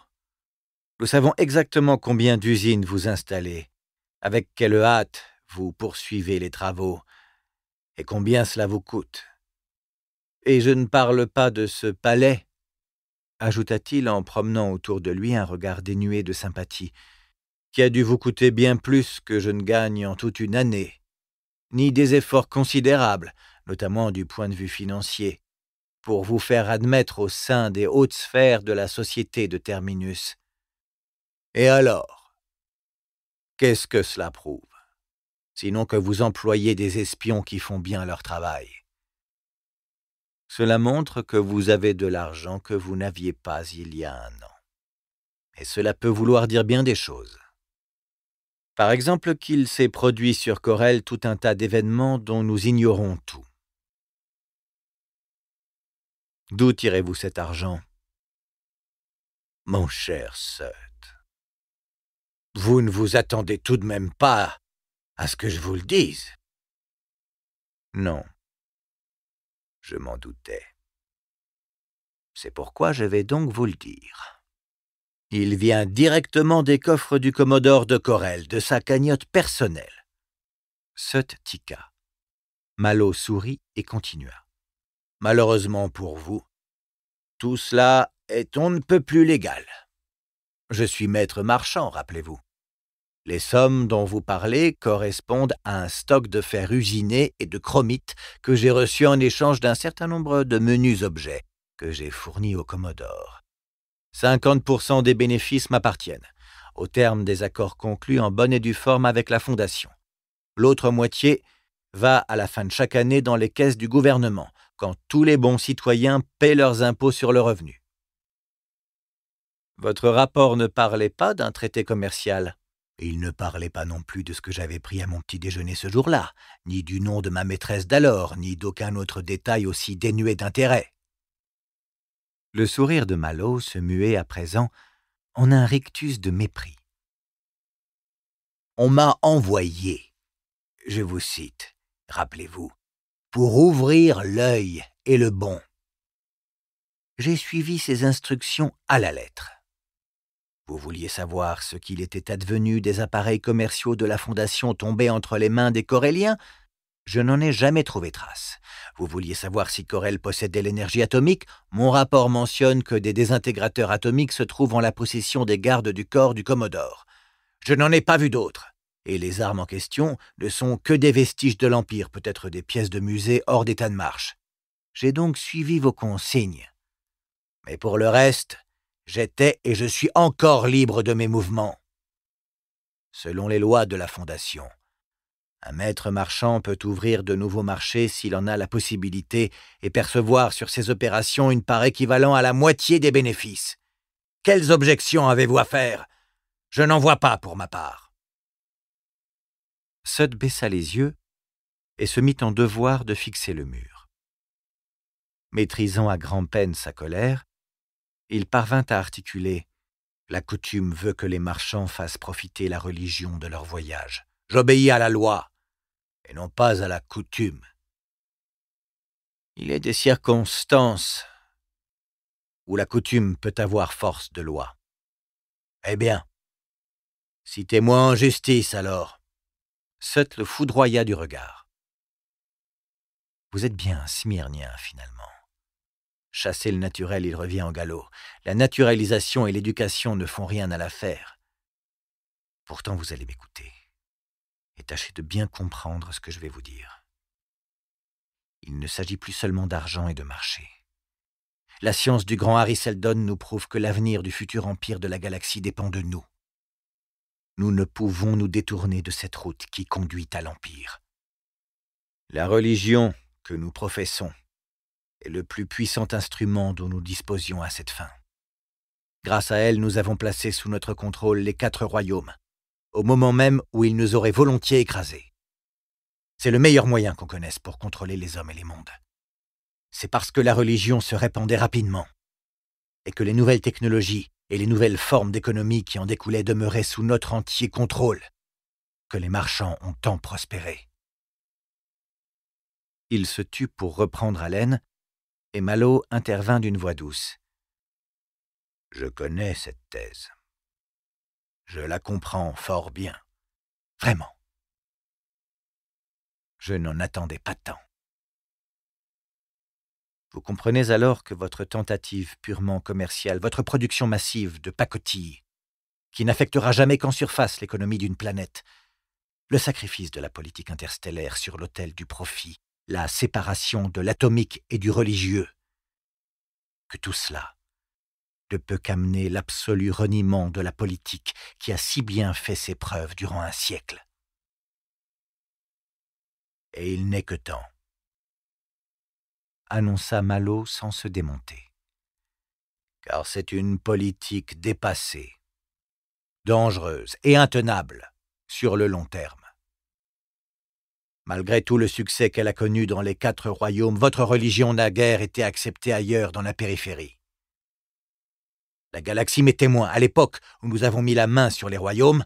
Nous savons exactement combien d'usines vous installez, avec quelle hâte vous poursuivez les travaux, et combien cela vous coûte. Et je ne parle pas de ce palais, ajouta-t-il en promenant autour de lui un regard dénué de sympathie, qui a dû vous coûter bien plus que je ne gagne en toute une année, ni des efforts considérables, notamment du point de vue financier, pour vous faire admettre au sein des hautes sphères de la société de Terminus. Et alors Qu'est-ce que cela prouve Sinon que vous employez des espions qui font bien leur travail. Cela montre que vous avez de l'argent que vous n'aviez pas il y a un an. Et cela peut vouloir dire bien des choses. Par exemple qu'il s'est produit sur Corel tout un tas d'événements dont nous ignorons tout. D'où tirez-vous cet argent Mon cher sœur, vous ne vous attendez tout de même pas à ce que je vous le dise. Non. Je m'en doutais. C'est pourquoi je vais donc vous le dire. Il vient directement des coffres du Commodore de Corel, de sa cagnotte personnelle. Sut tika. Malo sourit et continua. Malheureusement pour vous, tout cela est on ne peut plus légal. Je suis maître marchand, rappelez-vous. Les sommes dont vous parlez correspondent à un stock de fer usiné et de chromite que j'ai reçu en échange d'un certain nombre de menus objets que j'ai fournis au Commodore. 50% des bénéfices m'appartiennent, au terme des accords conclus en bonne et due forme avec la Fondation. L'autre moitié va à la fin de chaque année dans les caisses du gouvernement, quand tous les bons citoyens paient leurs impôts sur le revenu. Votre rapport ne parlait pas d'un traité commercial il ne parlait pas non plus de ce que j'avais pris à mon petit déjeuner ce jour-là, ni du nom de ma maîtresse d'alors, ni d'aucun autre détail aussi dénué d'intérêt. Le sourire de Malo se muait à présent en un rictus de mépris. On m'a envoyé, je vous cite, rappelez-vous, pour ouvrir l'œil et le bon. J'ai suivi ses instructions à la lettre. Vous vouliez savoir ce qu'il était advenu des appareils commerciaux de la Fondation tombés entre les mains des Coréliens Je n'en ai jamais trouvé trace. Vous vouliez savoir si Corel possédait l'énergie atomique Mon rapport mentionne que des désintégrateurs atomiques se trouvent en la possession des gardes du corps du Commodore. Je n'en ai pas vu d'autres. Et les armes en question ne sont que des vestiges de l'Empire, peut-être des pièces de musée hors d'état de marche. J'ai donc suivi vos consignes. Mais pour le reste, J'étais et je suis encore libre de mes mouvements. Selon les lois de la Fondation, un maître marchand peut ouvrir de nouveaux marchés s'il en a la possibilité et percevoir sur ses opérations une part équivalente à la moitié des bénéfices. Quelles objections avez-vous à faire Je n'en vois pas pour ma part. Sud baissa les yeux et se mit en devoir de fixer le mur. Maîtrisant à grand-peine sa colère, il parvint à articuler La coutume veut que les marchands fassent profiter la religion de leur voyage. J'obéis à la loi, et non pas à la coutume. Il est des circonstances où la coutume peut avoir force de loi. Eh bien, citez-moi en justice alors. Sut le foudroya du regard. Vous êtes bien un smyrnien, finalement. Chasser le naturel, il revient en galop. La naturalisation et l'éducation ne font rien à l'affaire. Pourtant, vous allez m'écouter et tâchez de bien comprendre ce que je vais vous dire. Il ne s'agit plus seulement d'argent et de marché. La science du grand Harry Seldon nous prouve que l'avenir du futur empire de la galaxie dépend de nous. Nous ne pouvons nous détourner de cette route qui conduit à l'empire. La religion que nous professons le plus puissant instrument dont nous disposions à cette fin. Grâce à elle, nous avons placé sous notre contrôle les quatre royaumes, au moment même où ils nous auraient volontiers écrasés. C'est le meilleur moyen qu'on connaisse pour contrôler les hommes et les mondes. C'est parce que la religion se répandait rapidement, et que les nouvelles technologies et les nouvelles formes d'économie qui en découlaient demeuraient sous notre entier contrôle, que les marchands ont tant prospéré. Il se tut pour reprendre haleine, et Malo intervint d'une voix douce. Je connais cette thèse. Je la comprends fort bien. Vraiment. Je n'en attendais pas tant. Vous comprenez alors que votre tentative purement commerciale, votre production massive de pacotilles, qui n'affectera jamais qu'en surface l'économie d'une planète, le sacrifice de la politique interstellaire sur l'autel du profit, la séparation de l'atomique et du religieux, que tout cela ne peut qu'amener l'absolu reniement de la politique qui a si bien fait ses preuves durant un siècle. Et il n'est que temps, annonça Malo sans se démonter. Car c'est une politique dépassée, dangereuse et intenable sur le long terme. Malgré tout le succès qu'elle a connu dans les quatre royaumes, votre religion n'a guère été acceptée ailleurs dans la périphérie. La galaxie m'est témoin. À l'époque où nous avons mis la main sur les royaumes,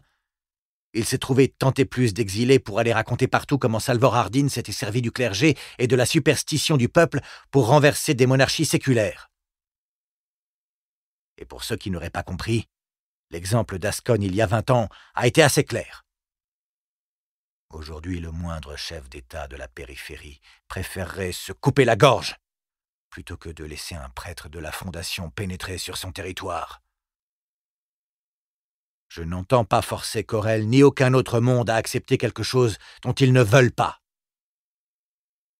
il s'est trouvé tant et plus d'exilés pour aller raconter partout comment Salvor Hardin s'était servi du clergé et de la superstition du peuple pour renverser des monarchies séculaires. Et pour ceux qui n'auraient pas compris, l'exemple d'Ascon il y a vingt ans a été assez clair. Aujourd'hui, le moindre chef d'État de la périphérie préférerait se couper la gorge plutôt que de laisser un prêtre de la Fondation pénétrer sur son territoire. Je n'entends pas forcer Corel ni aucun autre monde à accepter quelque chose dont ils ne veulent pas.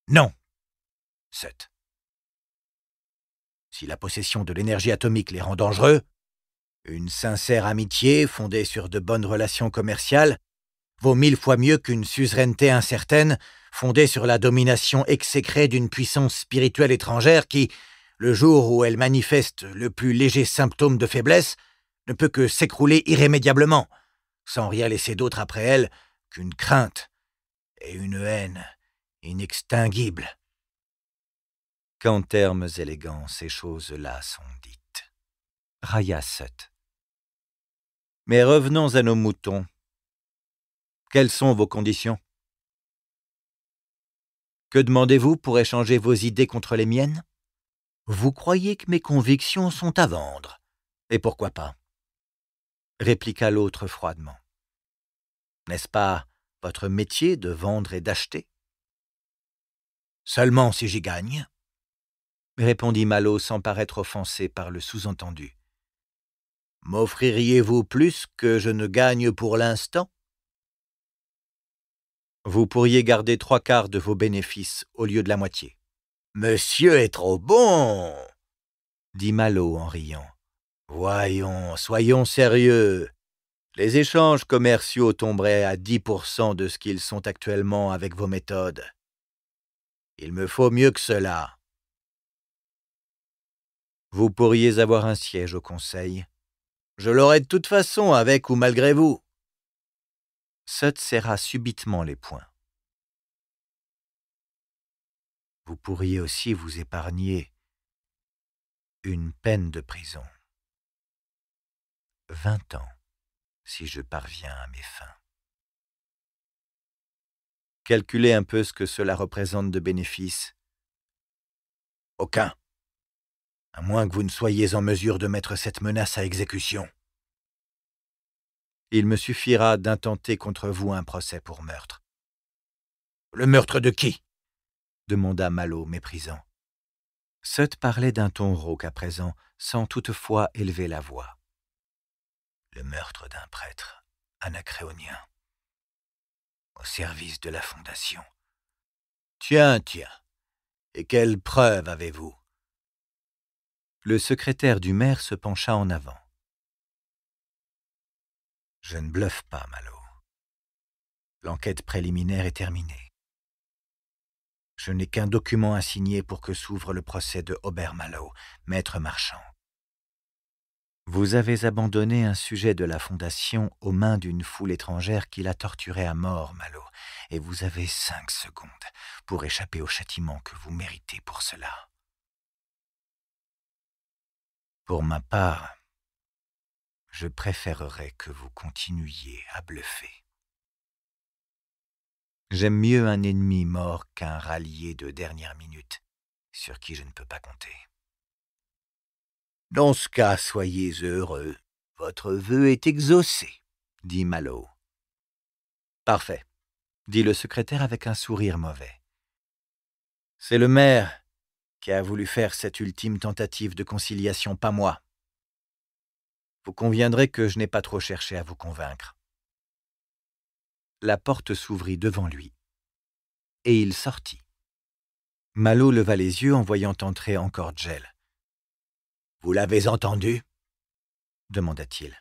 Non. 7. Si la possession de l'énergie atomique les rend dangereux, une sincère amitié fondée sur de bonnes relations commerciales vaut mille fois mieux qu'une suzeraineté incertaine fondée sur la domination exécrée d'une puissance spirituelle étrangère qui, le jour où elle manifeste le plus léger symptôme de faiblesse, ne peut que s'écrouler irrémédiablement, sans rien laisser d'autre après elle qu'une crainte et une haine inextinguibles. Qu'en termes élégants ces choses-là sont dites. Rayasut. Mais revenons à nos moutons. Quelles sont vos conditions Que demandez-vous pour échanger vos idées contre les miennes Vous croyez que mes convictions sont à vendre. Et pourquoi pas répliqua l'autre froidement. N'est-ce pas votre métier de vendre et d'acheter Seulement si j'y gagne, répondit Malo sans paraître offensé par le sous-entendu. M'offririez-vous plus que je ne gagne pour l'instant vous pourriez garder trois quarts de vos bénéfices au lieu de la moitié. Monsieur est trop bon dit Malo en riant. Voyons, soyons sérieux. Les échanges commerciaux tomberaient à 10% de ce qu'ils sont actuellement avec vos méthodes. Il me faut mieux que cela. Vous pourriez avoir un siège au Conseil. Je l'aurai de toute façon, avec ou malgré vous. Sut serra subitement les poings. Vous pourriez aussi vous épargner une peine de prison. Vingt ans, si je parviens à mes fins. Calculez un peu ce que cela représente de bénéfice. Aucun, à moins que vous ne soyez en mesure de mettre cette menace à exécution il me suffira d'intenter contre vous un procès pour meurtre. Le meurtre de qui demanda Malo, méprisant. Sut parlait d'un ton rauque à présent, sans toutefois élever la voix. Le meurtre d'un prêtre anacréonien, au service de la Fondation. Tiens, tiens, et quelle preuve avez-vous Le secrétaire du maire se pencha en avant. Je ne bluffe pas, Malo. L'enquête préliminaire est terminée. Je n'ai qu'un document à signer pour que s'ouvre le procès de Aubert Malo, maître marchand. Vous avez abandonné un sujet de la Fondation aux mains d'une foule étrangère qui l'a torturé à mort, Malo, et vous avez cinq secondes pour échapper au châtiment que vous méritez pour cela. Pour ma part, je préférerais que vous continuiez à bluffer. J'aime mieux un ennemi mort qu'un rallié de dernière minute, sur qui je ne peux pas compter. Dans ce cas, soyez heureux. Votre vœu est exaucé, dit Malo. Parfait, dit le secrétaire avec un sourire mauvais. C'est le maire qui a voulu faire cette ultime tentative de conciliation, pas moi. Vous conviendrez que je n'ai pas trop cherché à vous convaincre. La porte s'ouvrit devant lui, et il sortit. Malo leva les yeux en voyant entrer encore Gel. Vous l'avez entendu demanda-t-il.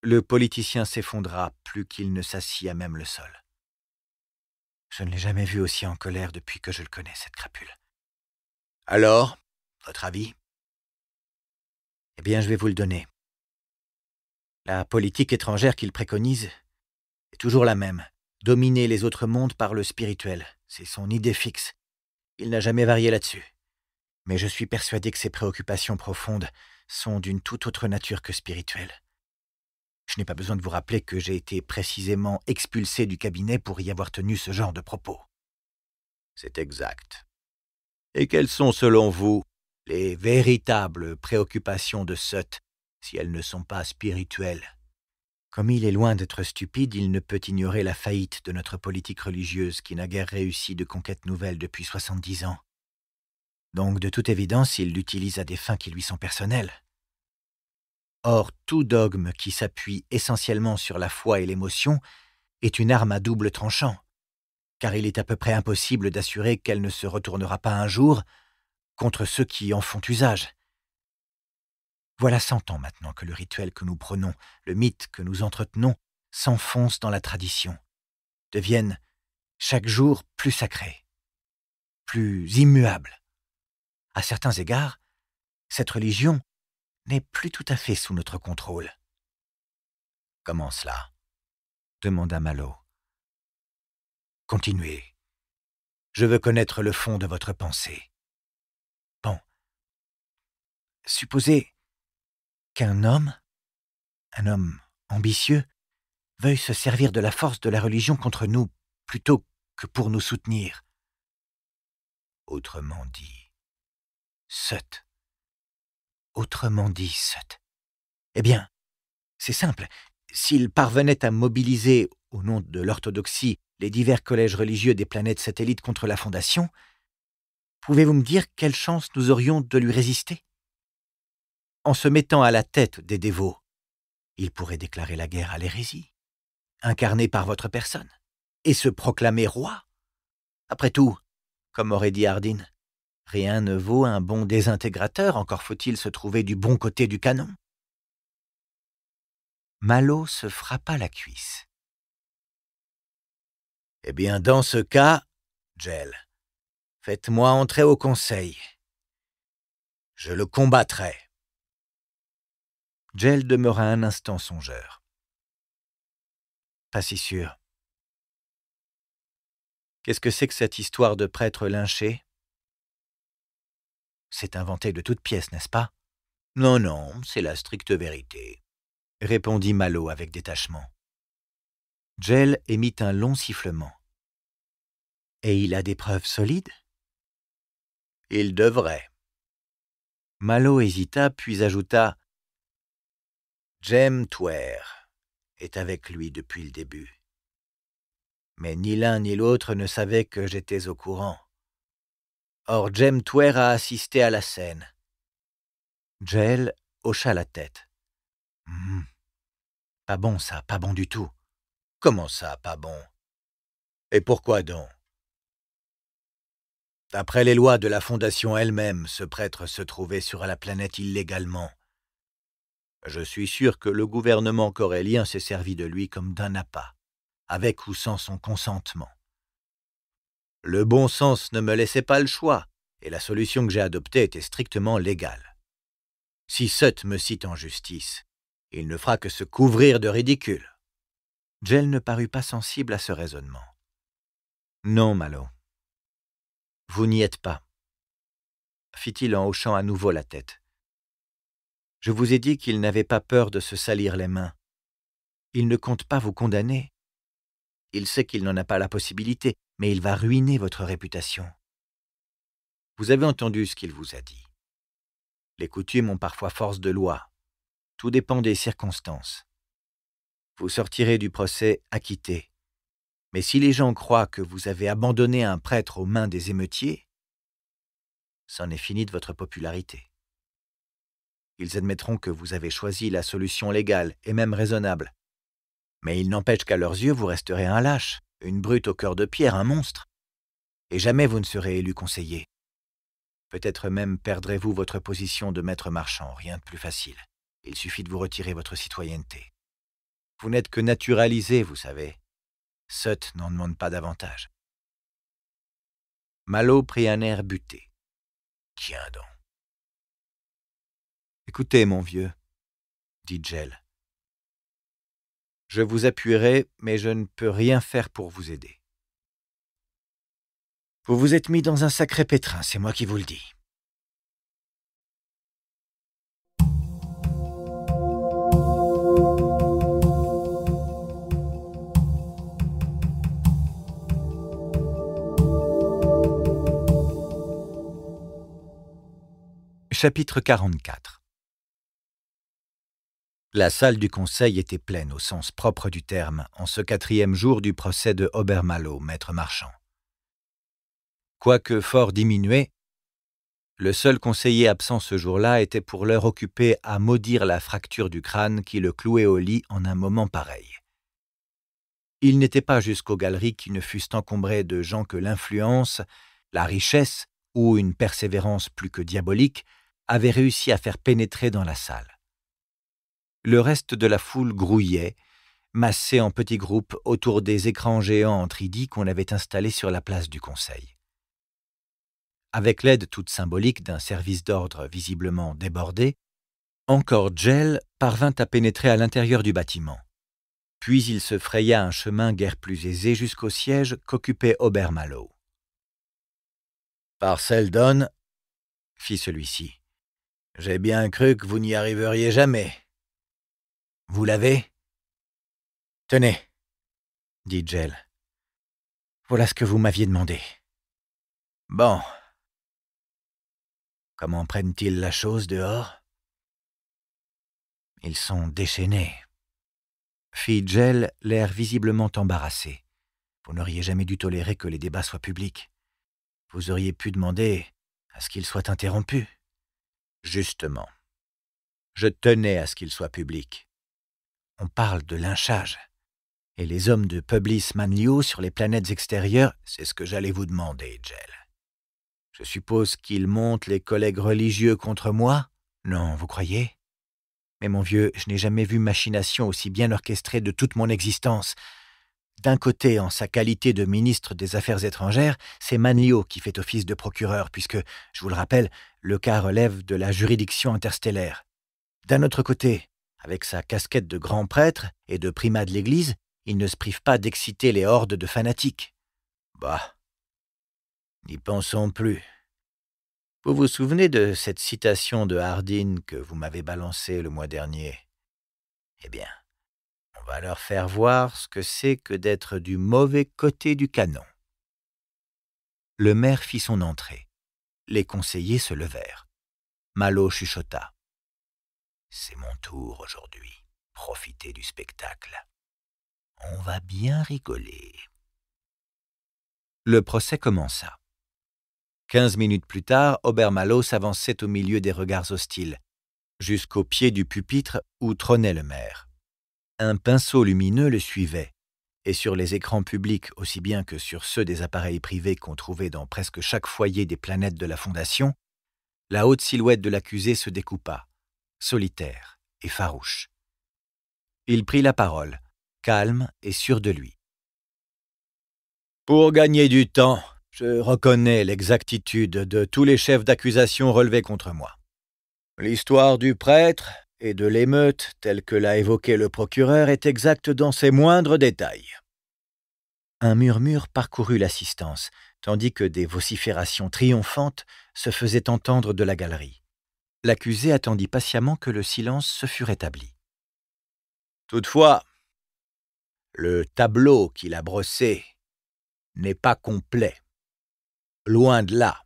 Le politicien s'effondra plus qu'il ne s'assit à même le sol. Je ne l'ai jamais vu aussi en colère depuis que je le connais, cette crapule. Alors, votre avis eh bien, je vais vous le donner. La politique étrangère qu'il préconise est toujours la même. Dominer les autres mondes par le spirituel. C'est son idée fixe. Il n'a jamais varié là-dessus. Mais je suis persuadé que ses préoccupations profondes sont d'une toute autre nature que spirituelle. Je n'ai pas besoin de vous rappeler que j'ai été précisément expulsé du cabinet pour y avoir tenu ce genre de propos. C'est exact. Et quelles sont, selon vous, les véritables préoccupations de Sut, si elles ne sont pas spirituelles. Comme il est loin d'être stupide, il ne peut ignorer la faillite de notre politique religieuse qui n'a guère réussi de conquête nouvelle depuis soixante-dix ans. Donc de toute évidence, il l'utilise à des fins qui lui sont personnelles. Or, tout dogme qui s'appuie essentiellement sur la foi et l'émotion est une arme à double tranchant, car il est à peu près impossible d'assurer qu'elle ne se retournera pas un jour contre ceux qui en font usage. Voilà cent ans maintenant que le rituel que nous prenons, le mythe que nous entretenons, s'enfonce dans la tradition, deviennent chaque jour plus sacrés, plus immuables. À certains égards, cette religion n'est plus tout à fait sous notre contrôle. Comment cela demanda Malo. Continuez. Je veux connaître le fond de votre pensée. Supposez qu'un homme, un homme ambitieux, veuille se servir de la force de la religion contre nous plutôt que pour nous soutenir. Autrement dit, Sut. Autrement dit, Sut. Eh bien, c'est simple. S'il parvenait à mobiliser, au nom de l'orthodoxie, les divers collèges religieux des planètes satellites contre la Fondation, pouvez-vous me dire quelle chance nous aurions de lui résister en se mettant à la tête des dévots. Il pourrait déclarer la guerre à l'hérésie, incarnée par votre personne, et se proclamer roi. Après tout, comme aurait dit Hardin, rien ne vaut un bon désintégrateur, encore faut-il se trouver du bon côté du canon. Malo se frappa la cuisse. Eh bien, dans ce cas, Jell, faites-moi entrer au conseil. Je le combattrai. Jell demeura un instant songeur. Pas si sûr. Qu'est-ce que c'est que cette histoire de prêtre lynché C'est inventé de toutes pièces, n'est-ce pas Non, non, c'est la stricte vérité, répondit Malo avec détachement. Jell émit un long sifflement. Et il a des preuves solides Il devrait. Malo hésita, puis ajouta Jem Twer est avec lui depuis le début. Mais ni l'un ni l'autre ne savait que j'étais au courant. Or, Jem Twer a assisté à la scène. Jell hocha la tête. Hum. Pas bon ça, pas bon du tout. Comment ça, pas bon Et pourquoi donc D'après les lois de la Fondation elle-même, ce prêtre se trouvait sur la planète illégalement. Je suis sûr que le gouvernement corélien s'est servi de lui comme d'un appât, avec ou sans son consentement. Le bon sens ne me laissait pas le choix, et la solution que j'ai adoptée était strictement légale. Si Sut me cite en justice, il ne fera que se couvrir de ridicule. Jell ne parut pas sensible à ce raisonnement. Non, Malo. Vous n'y êtes pas, fit-il en hochant à nouveau la tête. Je vous ai dit qu'il n'avait pas peur de se salir les mains. Il ne compte pas vous condamner. Il sait qu'il n'en a pas la possibilité, mais il va ruiner votre réputation. Vous avez entendu ce qu'il vous a dit. Les coutumes ont parfois force de loi. Tout dépend des circonstances. Vous sortirez du procès acquitté. Mais si les gens croient que vous avez abandonné un prêtre aux mains des émeutiers, c'en est fini de votre popularité. Ils admettront que vous avez choisi la solution légale et même raisonnable. Mais il n'empêche qu'à leurs yeux, vous resterez un lâche, une brute au cœur de pierre, un monstre. Et jamais vous ne serez élu conseiller. Peut-être même perdrez-vous votre position de maître marchand, rien de plus facile. Il suffit de vous retirer votre citoyenneté. Vous n'êtes que naturalisé, vous savez. Sut n'en demande pas davantage. Malo prit un air buté. Tiens donc. Écoutez, mon vieux, dit Jell. Je vous appuierai, mais je ne peux rien faire pour vous aider. Vous vous êtes mis dans un sacré pétrin, c'est moi qui vous le dis. Chapitre 44 la salle du Conseil était pleine au sens propre du terme en ce quatrième jour du procès de Obermalo, maître marchand. Quoique fort diminué, le seul conseiller absent ce jour-là était pour l'heure occupé à maudire la fracture du crâne qui le clouait au lit en un moment pareil. Il n'était pas jusqu'aux galeries qui ne fussent encombrées de gens que l'influence, la richesse ou une persévérance plus que diabolique avaient réussi à faire pénétrer dans la salle. Le reste de la foule grouillait, massée en petits groupes autour des écrans géants en 3 qu'on avait installés sur la place du Conseil. Avec l'aide toute symbolique d'un service d'ordre visiblement débordé, encore Jell parvint à pénétrer à l'intérieur du bâtiment. Puis il se fraya un chemin guère plus aisé jusqu'au siège qu'occupait Aubert Par Seldon, fit celui-ci. J'ai bien cru que vous n'y arriveriez jamais. Vous l'avez Tenez, dit Jell. Voilà ce que vous m'aviez demandé. Bon. Comment prennent-ils la chose dehors Ils sont déchaînés. Fit Jell, l'air visiblement embarrassé. Vous n'auriez jamais dû tolérer que les débats soient publics. Vous auriez pu demander à ce qu'ils soient interrompus. Justement. Je tenais à ce qu'ils soient publics on parle de lynchage. Et les hommes de Publis Manlio sur les planètes extérieures, c'est ce que j'allais vous demander, Jell. »« Je suppose qu'ils montent les collègues religieux contre moi Non, vous croyez Mais mon vieux, je n'ai jamais vu machination aussi bien orchestrée de toute mon existence. D'un côté, en sa qualité de ministre des Affaires étrangères, c'est Manlio qui fait office de procureur, puisque, je vous le rappelle, le cas relève de la juridiction interstellaire. D'un autre côté, avec sa casquette de grand prêtre et de primat de l'Église, il ne se prive pas d'exciter les hordes de fanatiques. Bah. N'y pensons plus. Vous vous souvenez de cette citation de Hardin que vous m'avez balancée le mois dernier Eh bien, on va leur faire voir ce que c'est que d'être du mauvais côté du canon. Le maire fit son entrée. Les conseillers se levèrent. Malo chuchota. C'est mon tour aujourd'hui. Profitez du spectacle. On va bien rigoler. Le procès commença. Quinze minutes plus tard, Obermalo s'avançait au milieu des regards hostiles, jusqu'au pied du pupitre où trônait le maire. Un pinceau lumineux le suivait, et sur les écrans publics aussi bien que sur ceux des appareils privés qu'on trouvait dans presque chaque foyer des planètes de la Fondation, la haute silhouette de l'accusé se découpa, solitaire et farouche. Il prit la parole, calme et sûr de lui. Pour gagner du temps, je reconnais l'exactitude de tous les chefs d'accusation relevés contre moi. L'histoire du prêtre et de l'émeute, telle que l'a évoquée le procureur, est exacte dans ses moindres détails. Un murmure parcourut l'assistance, tandis que des vociférations triomphantes se faisaient entendre de la galerie. L'accusé attendit patiemment que le silence se fût rétabli. Toutefois, le tableau qu'il a brossé n'est pas complet. Loin de là.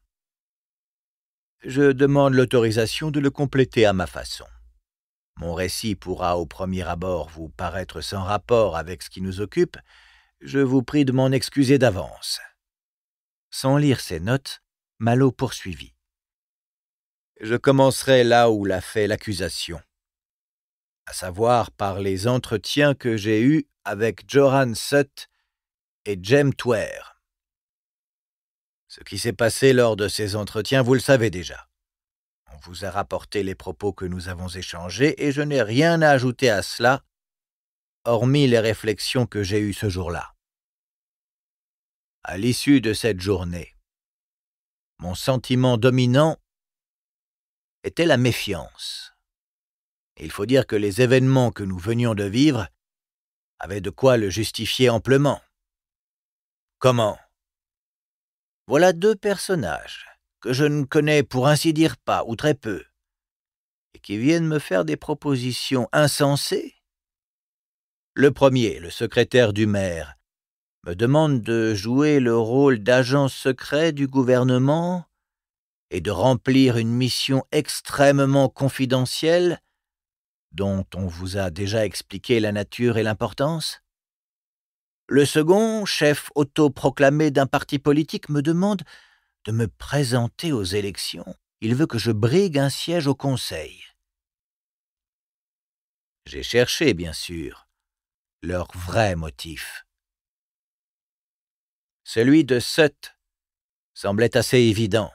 Je demande l'autorisation de le compléter à ma façon. Mon récit pourra au premier abord vous paraître sans rapport avec ce qui nous occupe, je vous prie de m'en excuser d'avance. Sans lire ses notes, Malo poursuivit. Je commencerai là où l'a fait l'accusation, à savoir par les entretiens que j'ai eus avec Joran Sutt et Jem Twer. Ce qui s'est passé lors de ces entretiens, vous le savez déjà. On vous a rapporté les propos que nous avons échangés et je n'ai rien à ajouter à cela, hormis les réflexions que j'ai eues ce jour-là. À l'issue de cette journée, mon sentiment dominant était la méfiance. il faut dire que les événements que nous venions de vivre avaient de quoi le justifier amplement. Comment Voilà deux personnages que je ne connais pour ainsi dire pas ou très peu, et qui viennent me faire des propositions insensées. Le premier, le secrétaire du maire, me demande de jouer le rôle d'agent secret du gouvernement et de remplir une mission extrêmement confidentielle dont on vous a déjà expliqué la nature et l'importance Le second, chef autoproclamé d'un parti politique, me demande de me présenter aux élections. Il veut que je brigue un siège au Conseil. J'ai cherché, bien sûr, leur vrai motif. Celui de Sut semblait assez évident.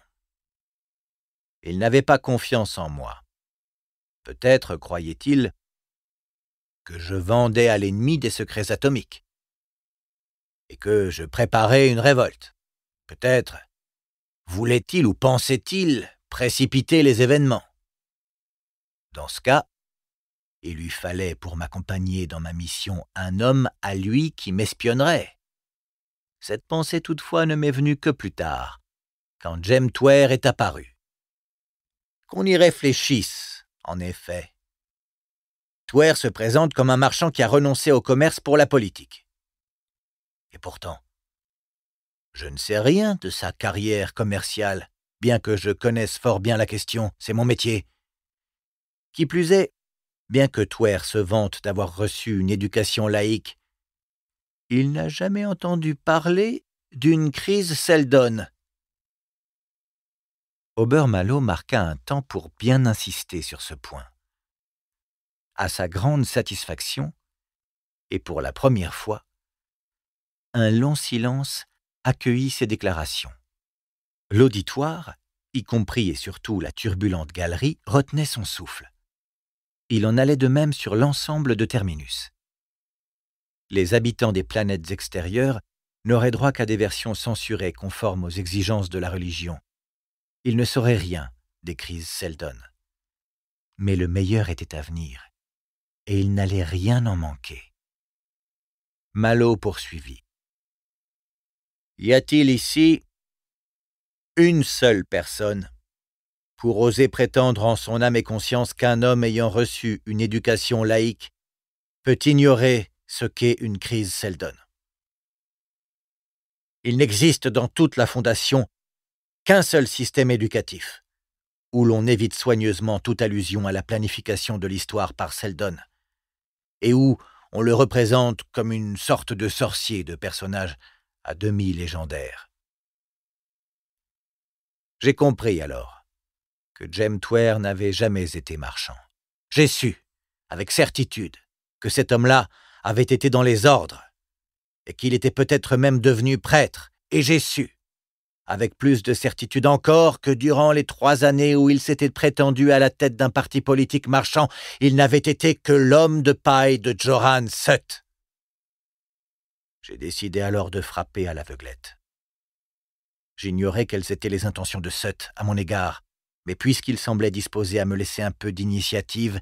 Il n'avait pas confiance en moi. Peut-être croyait-il que je vendais à l'ennemi des secrets atomiques et que je préparais une révolte. Peut-être voulait-il ou pensait-il précipiter les événements. Dans ce cas, il lui fallait pour m'accompagner dans ma mission un homme à lui qui m'espionnerait. Cette pensée toutefois ne m'est venue que plus tard, quand Jem est apparu qu'on y réfléchisse, en effet. Twer se présente comme un marchand qui a renoncé au commerce pour la politique. Et pourtant, je ne sais rien de sa carrière commerciale, bien que je connaisse fort bien la question, c'est mon métier. Qui plus est, bien que Twer se vante d'avoir reçu une éducation laïque, il n'a jamais entendu parler d'une crise Seldon, Obermalo marqua un temps pour bien insister sur ce point. À sa grande satisfaction, et pour la première fois, un long silence accueillit ses déclarations. L'auditoire, y compris et surtout la turbulente galerie, retenait son souffle. Il en allait de même sur l'ensemble de Terminus. Les habitants des planètes extérieures n'auraient droit qu'à des versions censurées conformes aux exigences de la religion, il ne saurait rien des crises Seldon. Mais le meilleur était à venir, et il n'allait rien en manquer. Malo poursuivit. Y a-t-il ici une seule personne pour oser prétendre en son âme et conscience qu'un homme ayant reçu une éducation laïque peut ignorer ce qu'est une crise Seldon. Il n'existe dans toute la Fondation qu'un seul système éducatif, où l'on évite soigneusement toute allusion à la planification de l'histoire par Seldon, et où on le représente comme une sorte de sorcier de personnage à demi légendaire. J'ai compris alors que Jem Twer n'avait jamais été marchand. J'ai su, avec certitude, que cet homme-là avait été dans les ordres, et qu'il était peut-être même devenu prêtre, et j'ai su avec plus de certitude encore que durant les trois années où il s'était prétendu à la tête d'un parti politique marchand, il n'avait été que l'homme de paille de Joran Sutt. J'ai décidé alors de frapper à l'aveuglette. J'ignorais quelles étaient les intentions de Sutt à mon égard, mais puisqu'il semblait disposé à me laisser un peu d'initiative,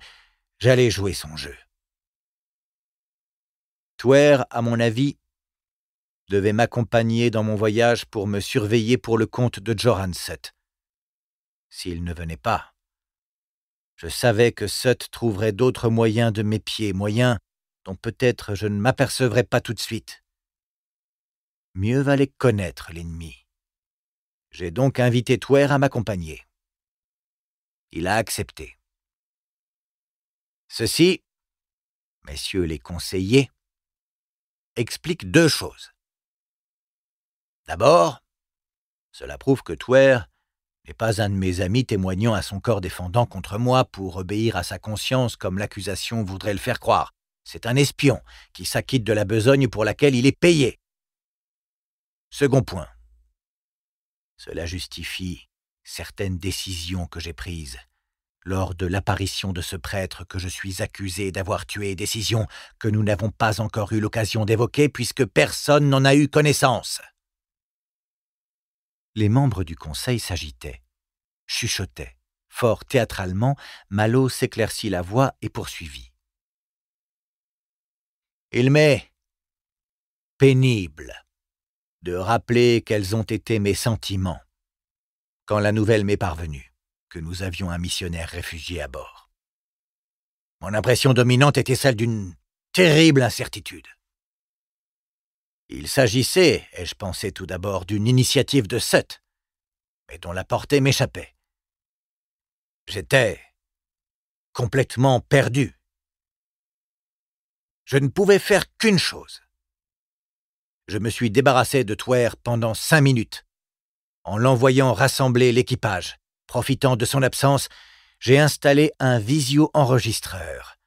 j'allais jouer son jeu. Tuer, à mon avis, devait m'accompagner dans mon voyage pour me surveiller pour le compte de Joran Sut. S'il ne venait pas, je savais que Sutt trouverait d'autres moyens de mes pieds, moyens dont peut-être je ne m'apercevrais pas tout de suite. Mieux valait connaître l'ennemi. J'ai donc invité Twer à m'accompagner. Il a accepté. Ceci, messieurs les conseillers, explique deux choses. D'abord, cela prouve que Twer n'est pas un de mes amis témoignant à son corps défendant contre moi pour obéir à sa conscience comme l'accusation voudrait le faire croire. C'est un espion qui s'acquitte de la besogne pour laquelle il est payé. Second point. Cela justifie certaines décisions que j'ai prises lors de l'apparition de ce prêtre que je suis accusé d'avoir tué, décision que nous n'avons pas encore eu l'occasion d'évoquer puisque personne n'en a eu connaissance. Les membres du conseil s'agitaient, chuchotaient. Fort théâtralement, Malo s'éclaircit la voix et poursuivit. Il m'est pénible de rappeler quels ont été mes sentiments quand la nouvelle m'est parvenue que nous avions un missionnaire réfugié à bord. Mon impression dominante était celle d'une terrible incertitude. Il s'agissait, ai-je pensé tout d'abord, d'une initiative de sept, mais dont la portée m'échappait. J'étais complètement perdu. Je ne pouvais faire qu'une chose. Je me suis débarrassé de Twer pendant cinq minutes. En l'envoyant rassembler l'équipage, profitant de son absence, j'ai installé un visio-enregistreur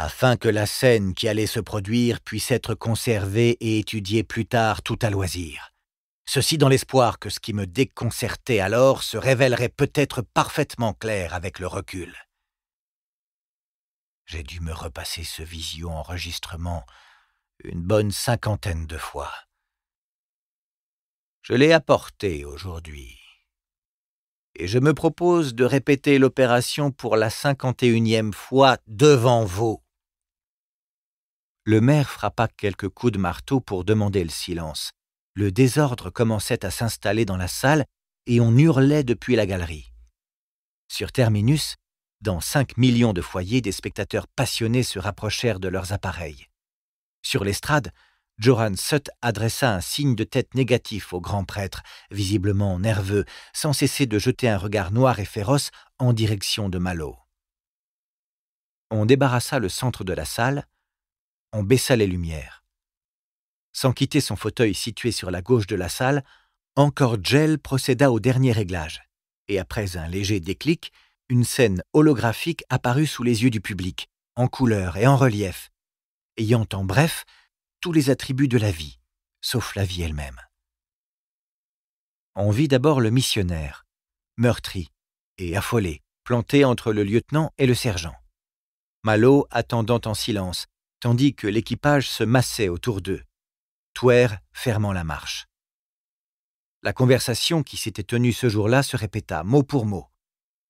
afin que la scène qui allait se produire puisse être conservée et étudiée plus tard tout à loisir. Ceci dans l'espoir que ce qui me déconcertait alors se révélerait peut-être parfaitement clair avec le recul. J'ai dû me repasser ce visio enregistrement une bonne cinquantaine de fois. Je l'ai apporté aujourd'hui, et je me propose de répéter l'opération pour la cinquante et unième fois devant vous le maire frappa quelques coups de marteau pour demander le silence. Le désordre commençait à s'installer dans la salle et on hurlait depuis la galerie. Sur Terminus, dans cinq millions de foyers, des spectateurs passionnés se rapprochèrent de leurs appareils. Sur l'estrade, Joran Sut adressa un signe de tête négatif au grand prêtre, visiblement nerveux, sans cesser de jeter un regard noir et féroce en direction de Malo. On débarrassa le centre de la salle, on baissa les lumières. Sans quitter son fauteuil situé sur la gauche de la salle, encore Jell procéda au dernier réglage, et après un léger déclic, une scène holographique apparut sous les yeux du public, en couleur et en relief, ayant en bref tous les attributs de la vie, sauf la vie elle-même. On vit d'abord le missionnaire, meurtri et affolé, planté entre le lieutenant et le sergent. Malo attendant en silence, tandis que l'équipage se massait autour d'eux, Touer fermant la marche. La conversation qui s'était tenue ce jour-là se répéta mot pour mot.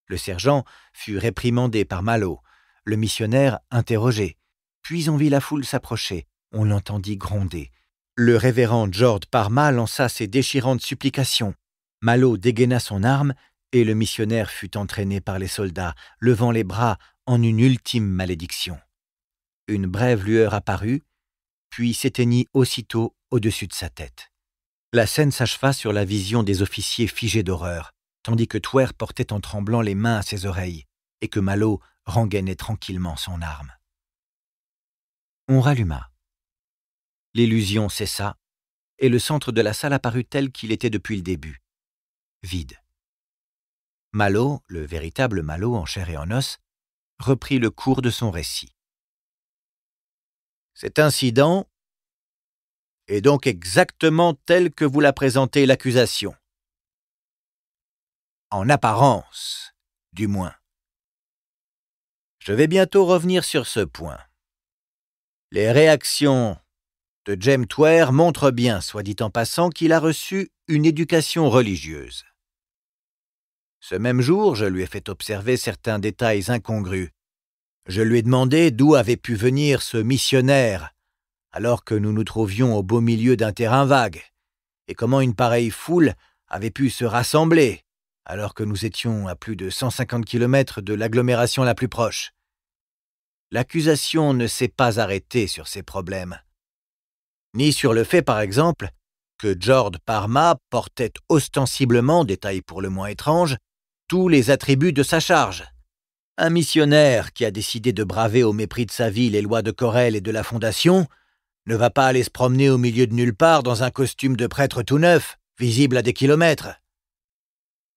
Le sergent fut réprimandé par Malo, le missionnaire interrogé. Puis on vit la foule s'approcher, on l'entendit gronder. Le révérend George Parma lança ses déchirantes supplications. Malo dégaina son arme et le missionnaire fut entraîné par les soldats, levant les bras en une ultime malédiction une brève lueur apparut, puis s'éteignit aussitôt au-dessus de sa tête. La scène s'acheva sur la vision des officiers figés d'horreur, tandis que Twer portait en tremblant les mains à ses oreilles et que Malo rengainait tranquillement son arme. On ralluma. L'illusion cessa, et le centre de la salle apparut tel qu'il était depuis le début. Vide. Malo, le véritable Malo en chair et en os, reprit le cours de son récit. Cet incident est donc exactement tel que vous l'a présenté l'accusation. En apparence, du moins. Je vais bientôt revenir sur ce point. Les réactions de James Twyer montrent bien, soit dit en passant, qu'il a reçu une éducation religieuse. Ce même jour, je lui ai fait observer certains détails incongrus je lui ai demandé d'où avait pu venir ce missionnaire, alors que nous nous trouvions au beau milieu d'un terrain vague, et comment une pareille foule avait pu se rassembler, alors que nous étions à plus de 150 km de l'agglomération la plus proche. L'accusation ne s'est pas arrêtée sur ces problèmes, ni sur le fait, par exemple, que George Parma portait ostensiblement, détail pour le moins étrange, tous les attributs de sa charge un missionnaire qui a décidé de braver au mépris de sa vie les lois de Corel et de la Fondation ne va pas aller se promener au milieu de nulle part dans un costume de prêtre tout neuf, visible à des kilomètres.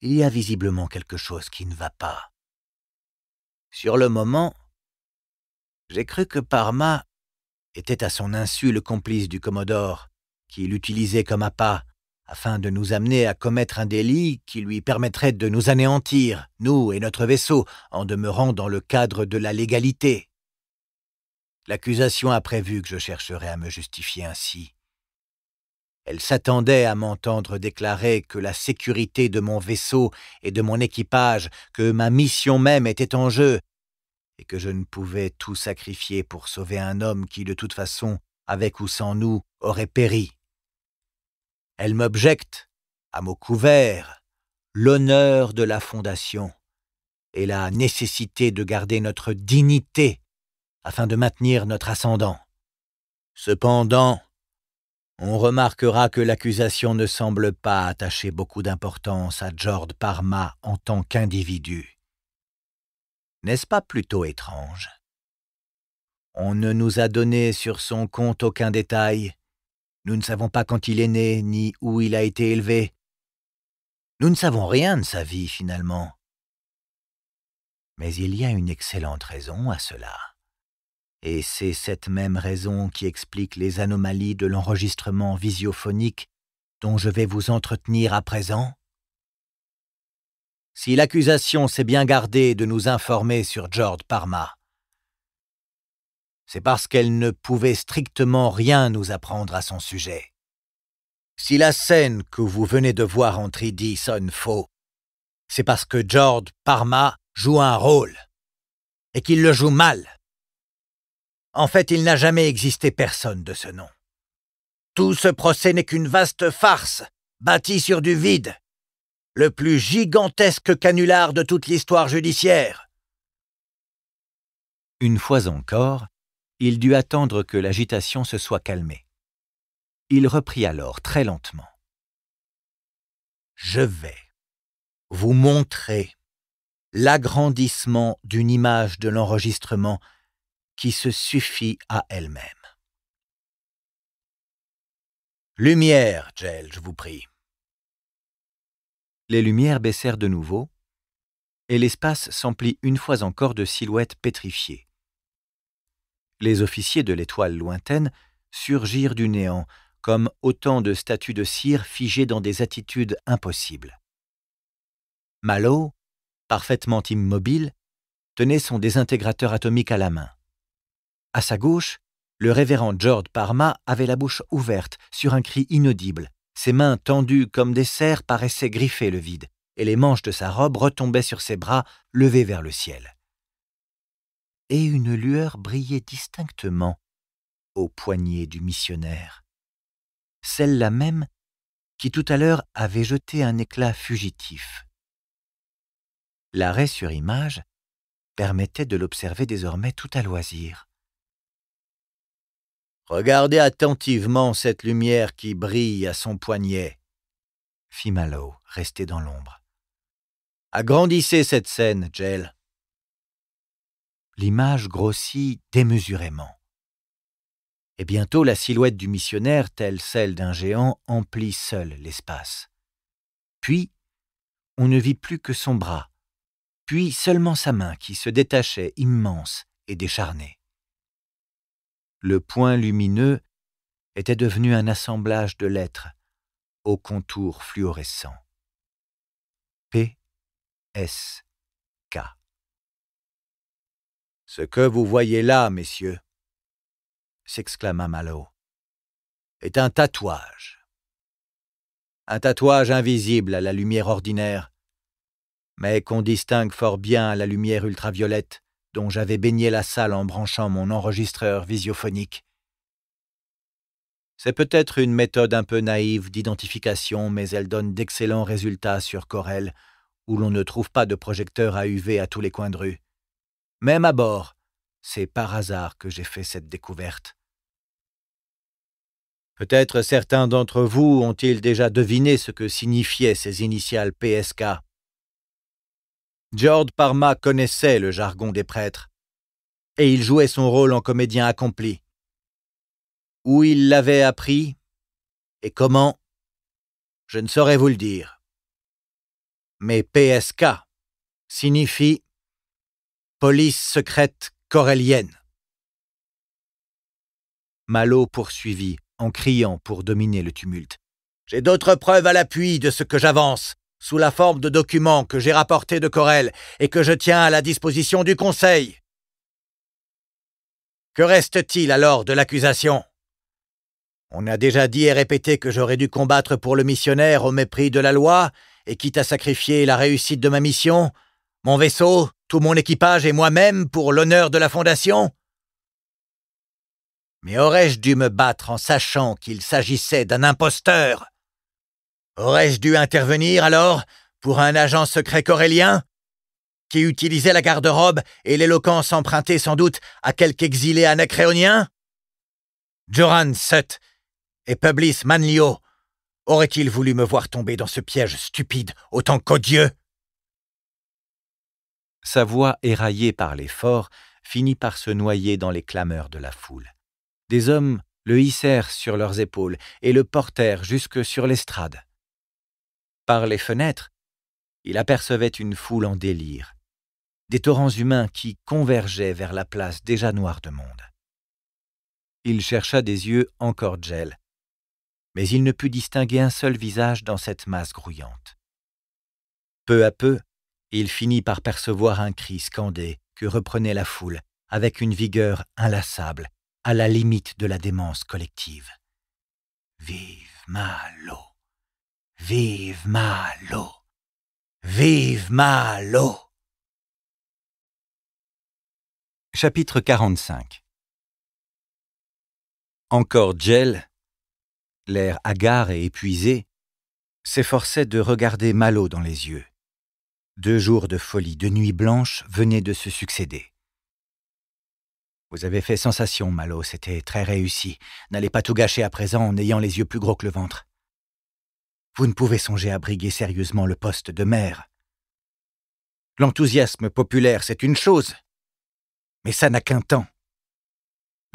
Il y a visiblement quelque chose qui ne va pas. Sur le moment, j'ai cru que Parma était à son insu le complice du Commodore, qui l'utilisait comme appât, afin de nous amener à commettre un délit qui lui permettrait de nous anéantir, nous et notre vaisseau, en demeurant dans le cadre de la légalité. L'accusation a prévu que je chercherais à me justifier ainsi. Elle s'attendait à m'entendre déclarer que la sécurité de mon vaisseau et de mon équipage, que ma mission même était en jeu, et que je ne pouvais tout sacrifier pour sauver un homme qui, de toute façon, avec ou sans nous, aurait péri. Elle m'objecte, à mots couvert, l'honneur de la Fondation et la nécessité de garder notre dignité afin de maintenir notre ascendant. Cependant, on remarquera que l'accusation ne semble pas attacher beaucoup d'importance à George Parma en tant qu'individu. N'est-ce pas plutôt étrange On ne nous a donné sur son compte aucun détail, nous ne savons pas quand il est né, ni où il a été élevé. Nous ne savons rien de sa vie, finalement. Mais il y a une excellente raison à cela. Et c'est cette même raison qui explique les anomalies de l'enregistrement visiophonique dont je vais vous entretenir à présent. Si l'accusation s'est bien gardée de nous informer sur George Parma, c'est parce qu'elle ne pouvait strictement rien nous apprendre à son sujet. Si la scène que vous venez de voir en 3D sonne faux, c'est parce que George Parma joue un rôle, et qu'il le joue mal. En fait, il n'a jamais existé personne de ce nom. Tout ce procès n'est qu'une vaste farce, bâtie sur du vide, le plus gigantesque canular de toute l'histoire judiciaire. Une fois encore, il dut attendre que l'agitation se soit calmée. Il reprit alors très lentement. Je vais vous montrer l'agrandissement d'une image de l'enregistrement qui se suffit à elle-même. Lumière, gel, je vous prie. Les lumières baissèrent de nouveau, et l'espace s'emplit une fois encore de silhouettes pétrifiées les officiers de l'étoile lointaine surgirent du néant, comme autant de statues de cire figées dans des attitudes impossibles. Malo, parfaitement immobile, tenait son désintégrateur atomique à la main. À sa gauche, le révérend George Parma avait la bouche ouverte sur un cri inaudible. Ses mains tendues comme des serres paraissaient griffer le vide, et les manches de sa robe retombaient sur ses bras levés vers le ciel et une lueur brillait distinctement au poignet du missionnaire. Celle-là même qui tout à l'heure avait jeté un éclat fugitif. L'arrêt sur image permettait de l'observer désormais tout à loisir. Regardez attentivement cette lumière qui brille à son poignet, fit Malo, resté dans l'ombre. Agrandissez cette scène, Jell l'image grossit démesurément. Et bientôt la silhouette du missionnaire, telle celle d'un géant, emplit seule l'espace. Puis, on ne vit plus que son bras, puis seulement sa main qui se détachait immense et décharnée. Le point lumineux était devenu un assemblage de lettres aux contours fluorescents. P. S. K. Ce que vous voyez là, messieurs, s'exclama Malo, est un tatouage. Un tatouage invisible à la lumière ordinaire, mais qu'on distingue fort bien à la lumière ultraviolette dont j'avais baigné la salle en branchant mon enregistreur visiophonique. C'est peut-être une méthode un peu naïve d'identification, mais elle donne d'excellents résultats sur Corel, où l'on ne trouve pas de projecteur à UV à tous les coins de rue même à bord. C'est par hasard que j'ai fait cette découverte. Peut-être certains d'entre vous ont-ils déjà deviné ce que signifiaient ces initiales PSK. George Parma connaissait le jargon des prêtres, et il jouait son rôle en comédien accompli. Où il l'avait appris, et comment, je ne saurais vous le dire. Mais PSK signifie Police secrète corélienne. Malo poursuivit, en criant pour dominer le tumulte. J'ai d'autres preuves à l'appui de ce que j'avance, sous la forme de documents que j'ai rapportés de Corel et que je tiens à la disposition du Conseil. Que reste-t-il alors de l'accusation On a déjà dit et répété que j'aurais dû combattre pour le missionnaire au mépris de la loi, et quitte à sacrifier la réussite de ma mission, mon vaisseau, tout mon équipage et moi-même pour l'honneur de la Fondation Mais aurais-je dû me battre en sachant qu'il s'agissait d'un imposteur Aurais-je dû intervenir alors pour un agent secret corélien qui utilisait la garde-robe et l'éloquence empruntée sans doute à quelque exilé anacréonien Joran Sut et Publis Manlio auraient-ils voulu me voir tomber dans ce piège stupide autant qu'odieux sa voix éraillée par l'effort finit par se noyer dans les clameurs de la foule. Des hommes le hissèrent sur leurs épaules et le portèrent jusque sur l'estrade. Par les fenêtres, il apercevait une foule en délire, des torrents humains qui convergeaient vers la place déjà noire de monde. Il chercha des yeux encore gel, mais il ne put distinguer un seul visage dans cette masse grouillante. Peu à peu, il finit par percevoir un cri scandé que reprenait la foule avec une vigueur inlassable, à la limite de la démence collective. Vive Malo Vive Malo Vive Malo Chapitre 45 Encore Jell, l'air hagard et épuisé, s'efforçait de regarder Malo dans les yeux. Deux jours de folie, de nuit blanche venaient de se succéder. Vous avez fait sensation, Malo, c'était très réussi. N'allez pas tout gâcher à présent en ayant les yeux plus gros que le ventre. Vous ne pouvez songer à briguer sérieusement le poste de maire. L'enthousiasme populaire, c'est une chose, mais ça n'a qu'un temps.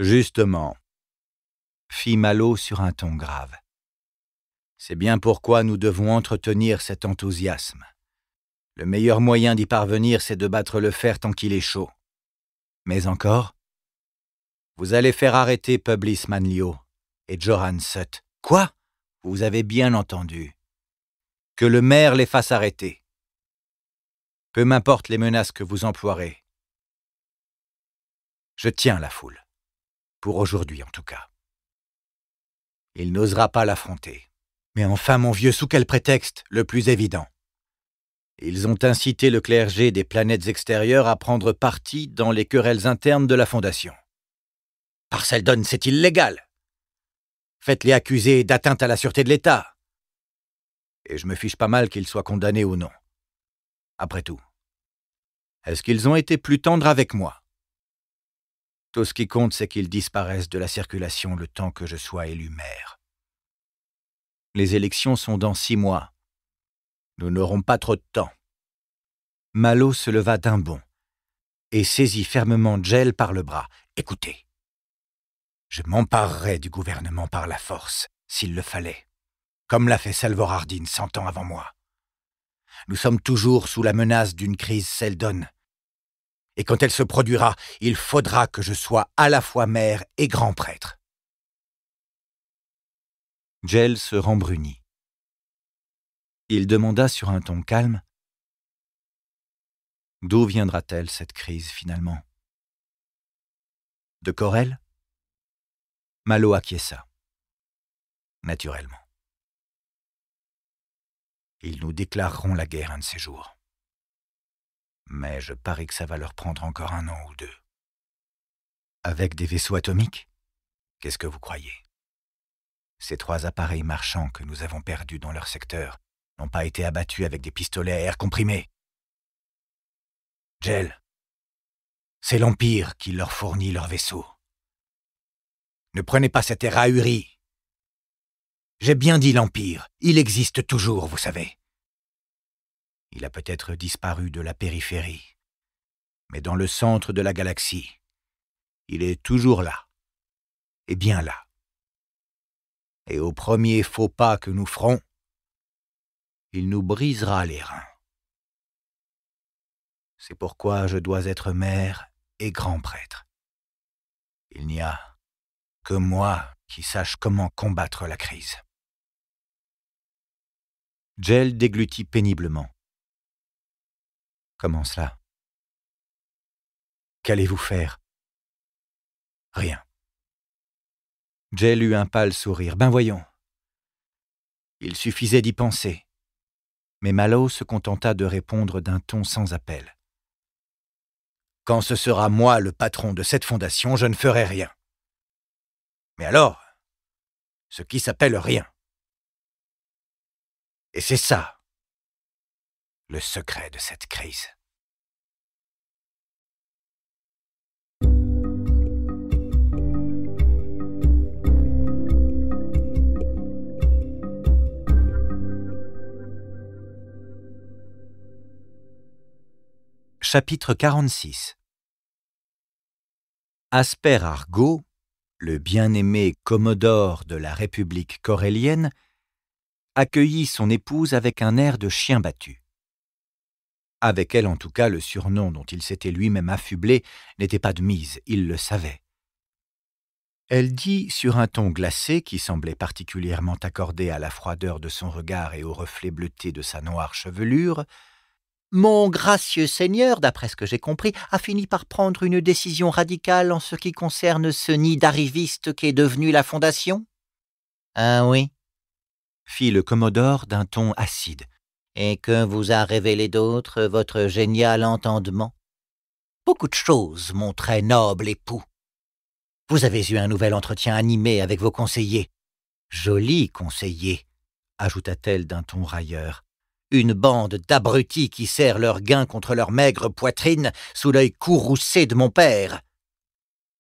Justement, fit Malo sur un ton grave. C'est bien pourquoi nous devons entretenir cet enthousiasme. Le meilleur moyen d'y parvenir, c'est de battre le fer tant qu'il est chaud. Mais encore Vous allez faire arrêter Publis Manlio et Joran Quoi Vous avez bien entendu. Que le maire les fasse arrêter. Peu m'importe les menaces que vous emploierez. Je tiens la foule. Pour aujourd'hui en tout cas. Il n'osera pas l'affronter. Mais enfin, mon vieux, sous quel prétexte Le plus évident. Ils ont incité le clergé des planètes extérieures à prendre parti dans les querelles internes de la Fondation. Parseldon, c'est illégal. Faites-les accuser d'atteinte à la sûreté de l'État. Et je me fiche pas mal qu'ils soient condamnés ou non. Après tout, est-ce qu'ils ont été plus tendres avec moi Tout ce qui compte, c'est qu'ils disparaissent de la circulation le temps que je sois élu maire. Les élections sont dans six mois nous n'aurons pas trop de temps. Malo se leva d'un bond et saisit fermement Jell par le bras. Écoutez. Je m'emparerai du gouvernement par la force, s'il le fallait, comme l'a fait Salvor Hardin cent ans avant moi. Nous sommes toujours sous la menace d'une crise Seldon. Et quand elle se produira, il faudra que je sois à la fois maire et grand prêtre. Jell se rembrunit il demanda sur un ton calme D'où viendra-t-elle cette crise finalement De Corel Malo acquiesça. Naturellement. Ils nous déclareront la guerre un de ces jours. Mais je parie que ça va leur prendre encore un an ou deux. Avec des vaisseaux atomiques Qu'est-ce que vous croyez Ces trois appareils marchands que nous avons perdus dans leur secteur n'ont pas été abattus avec des pistolets à air comprimé. Gel, c'est l'Empire qui leur fournit leurs vaisseaux. Ne prenez pas cette air J'ai bien dit l'Empire, il existe toujours, vous savez. Il a peut-être disparu de la périphérie, mais dans le centre de la galaxie, il est toujours là, et bien là. Et au premier faux pas que nous ferons, il nous brisera les reins. C'est pourquoi je dois être mère et grand prêtre. Il n'y a que moi qui sache comment combattre la crise. Jell déglutit péniblement. Comment cela Qu'allez-vous faire Rien. Jell eut un pâle sourire. Ben voyons. Il suffisait d'y penser mais Malo se contenta de répondre d'un ton sans appel. Quand ce sera moi le patron de cette fondation, je ne ferai rien. Mais alors, ce qui s'appelle rien. Et c'est ça, le secret de cette crise. Chapitre 46 Asper Argot, le bien-aimé commodore de la République corélienne, accueillit son épouse avec un air de chien battu. Avec elle, en tout cas, le surnom dont il s'était lui-même affublé n'était pas de mise, il le savait. Elle dit, sur un ton glacé qui semblait particulièrement accordé à la froideur de son regard et au reflet bleuté de sa noire chevelure, mon gracieux seigneur, d'après ce que j'ai compris, a fini par prendre une décision radicale en ce qui concerne ce nid d'arriviste qu'est devenu la Fondation Ah oui fit le Commodore d'un ton acide. Et que vous a révélé d'autre votre génial entendement Beaucoup de choses, mon très noble époux. Vous avez eu un nouvel entretien animé avec vos conseillers. Joli conseiller, ajouta-t-elle d'un ton railleur une bande d'abrutis qui serrent leurs gains contre leur maigre poitrine sous l'œil courroucé de mon père.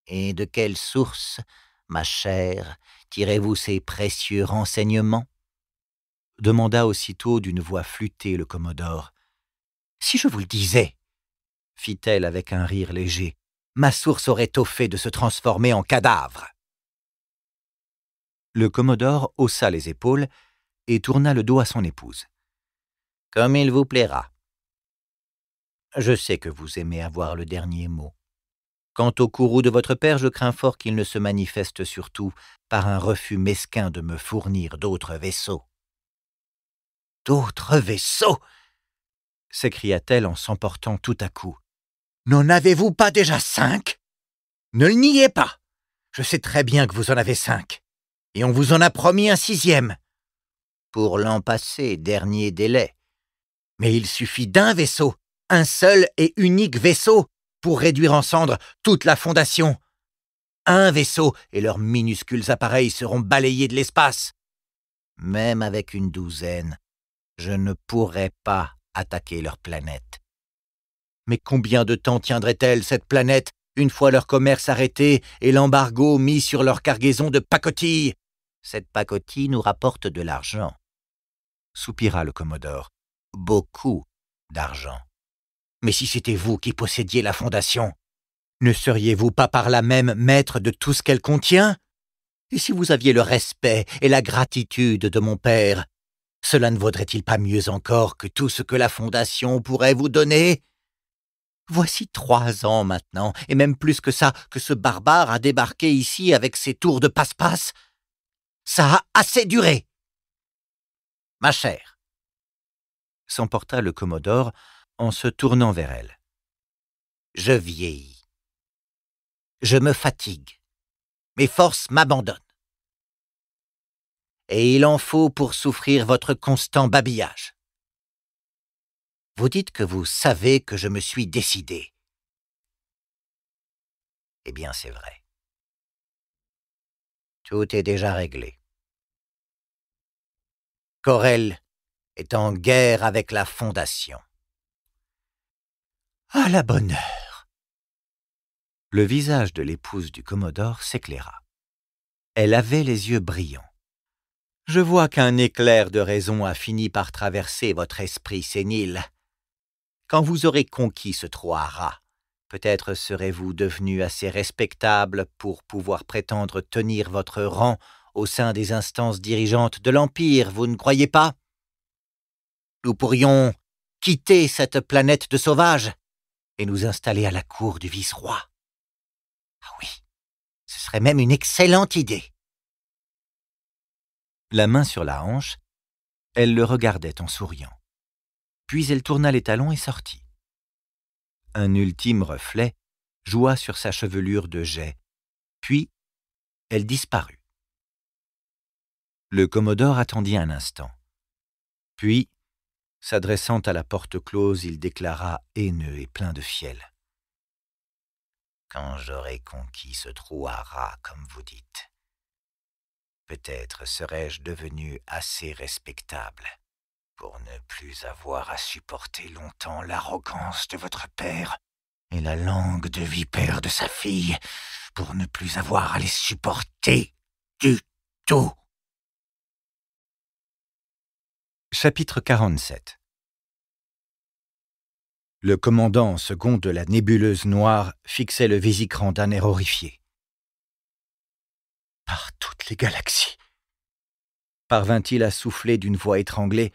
Et de quelle source, ma chère, tirez-vous ces précieux renseignements demanda aussitôt d'une voix flûtée le Commodore. Si je vous le disais, fit-elle avec un rire léger, ma source aurait au fait de se transformer en cadavre. Le Commodore haussa les épaules et tourna le dos à son épouse comme il vous plaira. Je sais que vous aimez avoir le dernier mot. Quant au courroux de votre père, je crains fort qu'il ne se manifeste surtout par un refus mesquin de me fournir d'autres vaisseaux. D'autres vaisseaux s'écria-t-elle en s'emportant tout à coup. N'en avez-vous pas déjà cinq Ne le niez pas Je sais très bien que vous en avez cinq, et on vous en a promis un sixième. Pour l'an passé, dernier délai. Mais il suffit d'un vaisseau, un seul et unique vaisseau, pour réduire en cendres toute la Fondation. Un vaisseau et leurs minuscules appareils seront balayés de l'espace. Même avec une douzaine, je ne pourrais pas attaquer leur planète. Mais combien de temps tiendrait-elle cette planète une fois leur commerce arrêté et l'embargo mis sur leur cargaison de pacotilles Cette pacotille nous rapporte de l'argent, soupira le Commodore beaucoup d'argent. Mais si c'était vous qui possédiez la fondation, ne seriez-vous pas par là même maître de tout ce qu'elle contient Et si vous aviez le respect et la gratitude de mon père, cela ne vaudrait-il pas mieux encore que tout ce que la fondation pourrait vous donner Voici trois ans maintenant, et même plus que ça, que ce barbare a débarqué ici avec ses tours de passe-passe. Ça a assez duré. Ma chère, s'emporta le Commodore en se tournant vers elle. Je vieillis. Je me fatigue. Mes forces m'abandonnent. Et il en faut pour souffrir votre constant babillage. Vous dites que vous savez que je me suis décidé. Eh bien, c'est vrai. Tout est déjà réglé. Corel est en guerre avec la Fondation. À la bonne heure. Le visage de l'épouse du Commodore s'éclaira. Elle avait les yeux brillants. Je vois qu'un éclair de raison a fini par traverser votre esprit sénile. Quand vous aurez conquis ce Trois-Rats, peut-être serez-vous devenu assez respectable pour pouvoir prétendre tenir votre rang au sein des instances dirigeantes de l'Empire, vous ne croyez pas nous pourrions quitter cette planète de sauvages et nous installer à la cour du vice-roi. Ah oui, ce serait même une excellente idée. La main sur la hanche, elle le regardait en souriant. Puis elle tourna les talons et sortit. Un ultime reflet joua sur sa chevelure de jet, puis elle disparut. Le commodore attendit un instant. Puis S'adressant à la porte close, il déclara haineux et plein de fiel. Quand j'aurai conquis ce trou à rats, comme vous dites, peut-être serai je devenu assez respectable pour ne plus avoir à supporter longtemps l'arrogance de votre père et la langue de vipère de sa fille, pour ne plus avoir à les supporter du tout. Chapitre 47 le commandant second de la nébuleuse noire fixait le Vésicran d'un air horrifié. Par toutes les galaxies parvint-il à souffler d'une voix étranglée,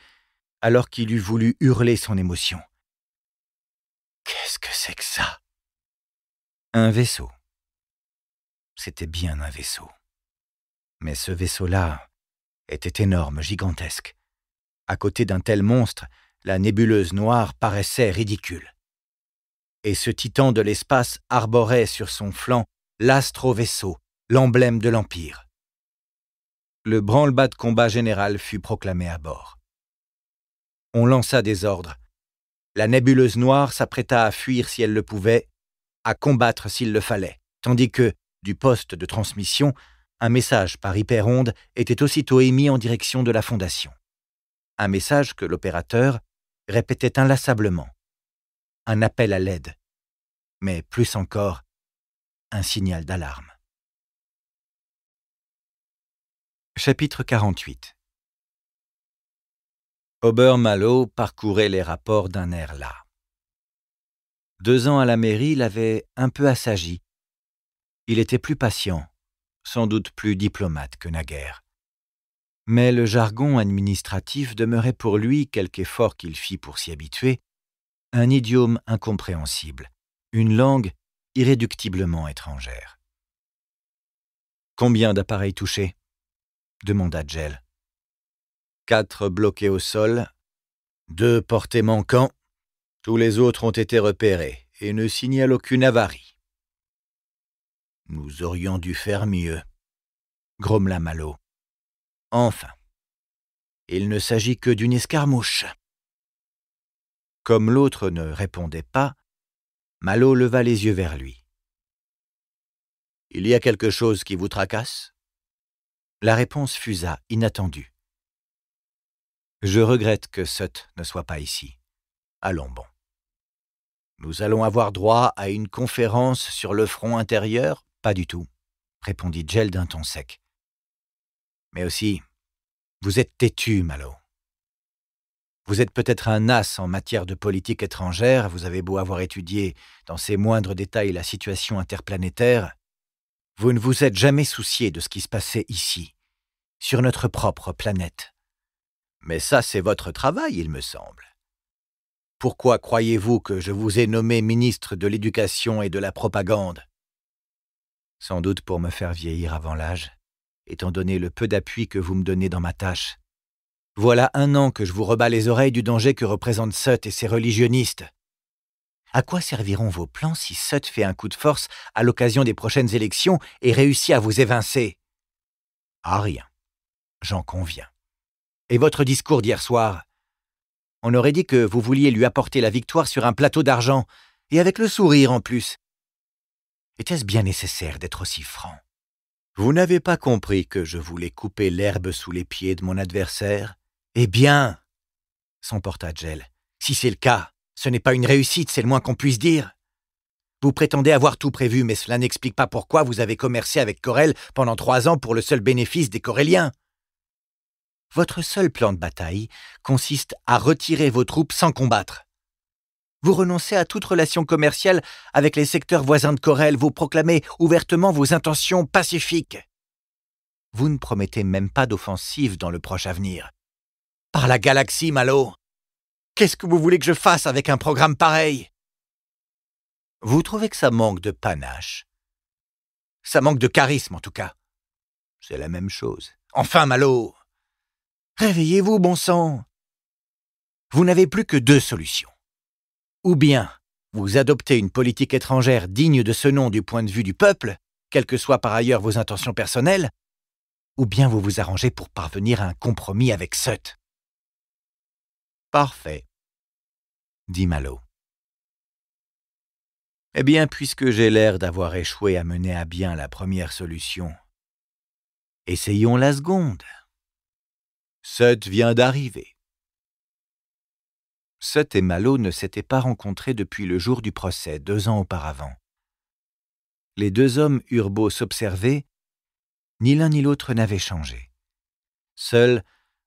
alors qu'il eût voulu hurler son émotion. Qu'est-ce que c'est que ça Un vaisseau. C'était bien un vaisseau. Mais ce vaisseau-là était énorme, gigantesque. À côté d'un tel monstre, la nébuleuse noire paraissait ridicule. Et ce titan de l'espace arborait sur son flanc l'astro-vaisseau, l'emblème de l'Empire. Le branle-bas de combat général fut proclamé à bord. On lança des ordres. La nébuleuse noire s'apprêta à fuir si elle le pouvait, à combattre s'il le fallait, tandis que, du poste de transmission, un message par hyperonde était aussitôt émis en direction de la Fondation. Un message que l'opérateur, répétait inlassablement un appel à l'aide, mais plus encore un signal d'alarme. Chapitre 48 Obermallow parcourait les rapports d'un air las. Deux ans à la mairie l'avaient un peu assagi. Il était plus patient, sans doute plus diplomate que naguère. Mais le jargon administratif demeurait pour lui, quelque effort qu'il fît pour s'y habituer, un idiome incompréhensible, une langue irréductiblement étrangère. Combien d'appareils touchés demanda Jell. « Quatre bloqués au sol, deux portés manquants, tous les autres ont été repérés et ne signalent aucune avarie. Nous aurions dû faire mieux, grommela Malo. Enfin, il ne s'agit que d'une escarmouche. Comme l'autre ne répondait pas, Malo leva les yeux vers lui. Il y a quelque chose qui vous tracasse La réponse fusa, inattendue. Je regrette que Sut ne soit pas ici. Allons bon. Nous allons avoir droit à une conférence sur le front intérieur Pas du tout, répondit Jell d'un ton sec. Mais aussi, vous êtes têtu, Malo. Vous êtes peut-être un as en matière de politique étrangère, vous avez beau avoir étudié dans ses moindres détails la situation interplanétaire, vous ne vous êtes jamais soucié de ce qui se passait ici, sur notre propre planète. Mais ça, c'est votre travail, il me semble. Pourquoi croyez-vous que je vous ai nommé ministre de l'Éducation et de la Propagande Sans doute pour me faire vieillir avant l'âge étant donné le peu d'appui que vous me donnez dans ma tâche. Voilà un an que je vous rebats les oreilles du danger que représentent Sut et ses religionnistes. À quoi serviront vos plans si Sut fait un coup de force à l'occasion des prochaines élections et réussit à vous évincer À ah, rien. J'en conviens. Et votre discours d'hier soir On aurait dit que vous vouliez lui apporter la victoire sur un plateau d'argent, et avec le sourire en plus. Était-ce bien nécessaire d'être aussi franc vous n'avez pas compris que je voulais couper l'herbe sous les pieds de mon adversaire Eh bien s'emporta Jell. « Si c'est le cas, ce n'est pas une réussite, c'est le moins qu'on puisse dire. Vous prétendez avoir tout prévu, mais cela n'explique pas pourquoi vous avez commercé avec Corel pendant trois ans pour le seul bénéfice des Coréliens. Votre seul plan de bataille consiste à retirer vos troupes sans combattre. Vous renoncez à toute relation commerciale avec les secteurs voisins de Corel, vous proclamez ouvertement vos intentions pacifiques. Vous ne promettez même pas d'offensive dans le proche avenir. Par la galaxie, Malo Qu'est-ce que vous voulez que je fasse avec un programme pareil Vous trouvez que ça manque de panache Ça manque de charisme, en tout cas. C'est la même chose. Enfin, Malo Réveillez-vous, bon sang Vous n'avez plus que deux solutions. Ou bien vous adoptez une politique étrangère digne de ce nom du point de vue du peuple, quelles que soient par ailleurs vos intentions personnelles, ou bien vous vous arrangez pour parvenir à un compromis avec Sutt. Parfait, dit Malo. Eh bien, puisque j'ai l'air d'avoir échoué à mener à bien la première solution, essayons la seconde. Sut vient d'arriver. Sutt et Malo ne s'étaient pas rencontrés depuis le jour du procès, deux ans auparavant. Les deux hommes eurent beau s'observer, ni l'un ni l'autre n'avait changé. Seuls,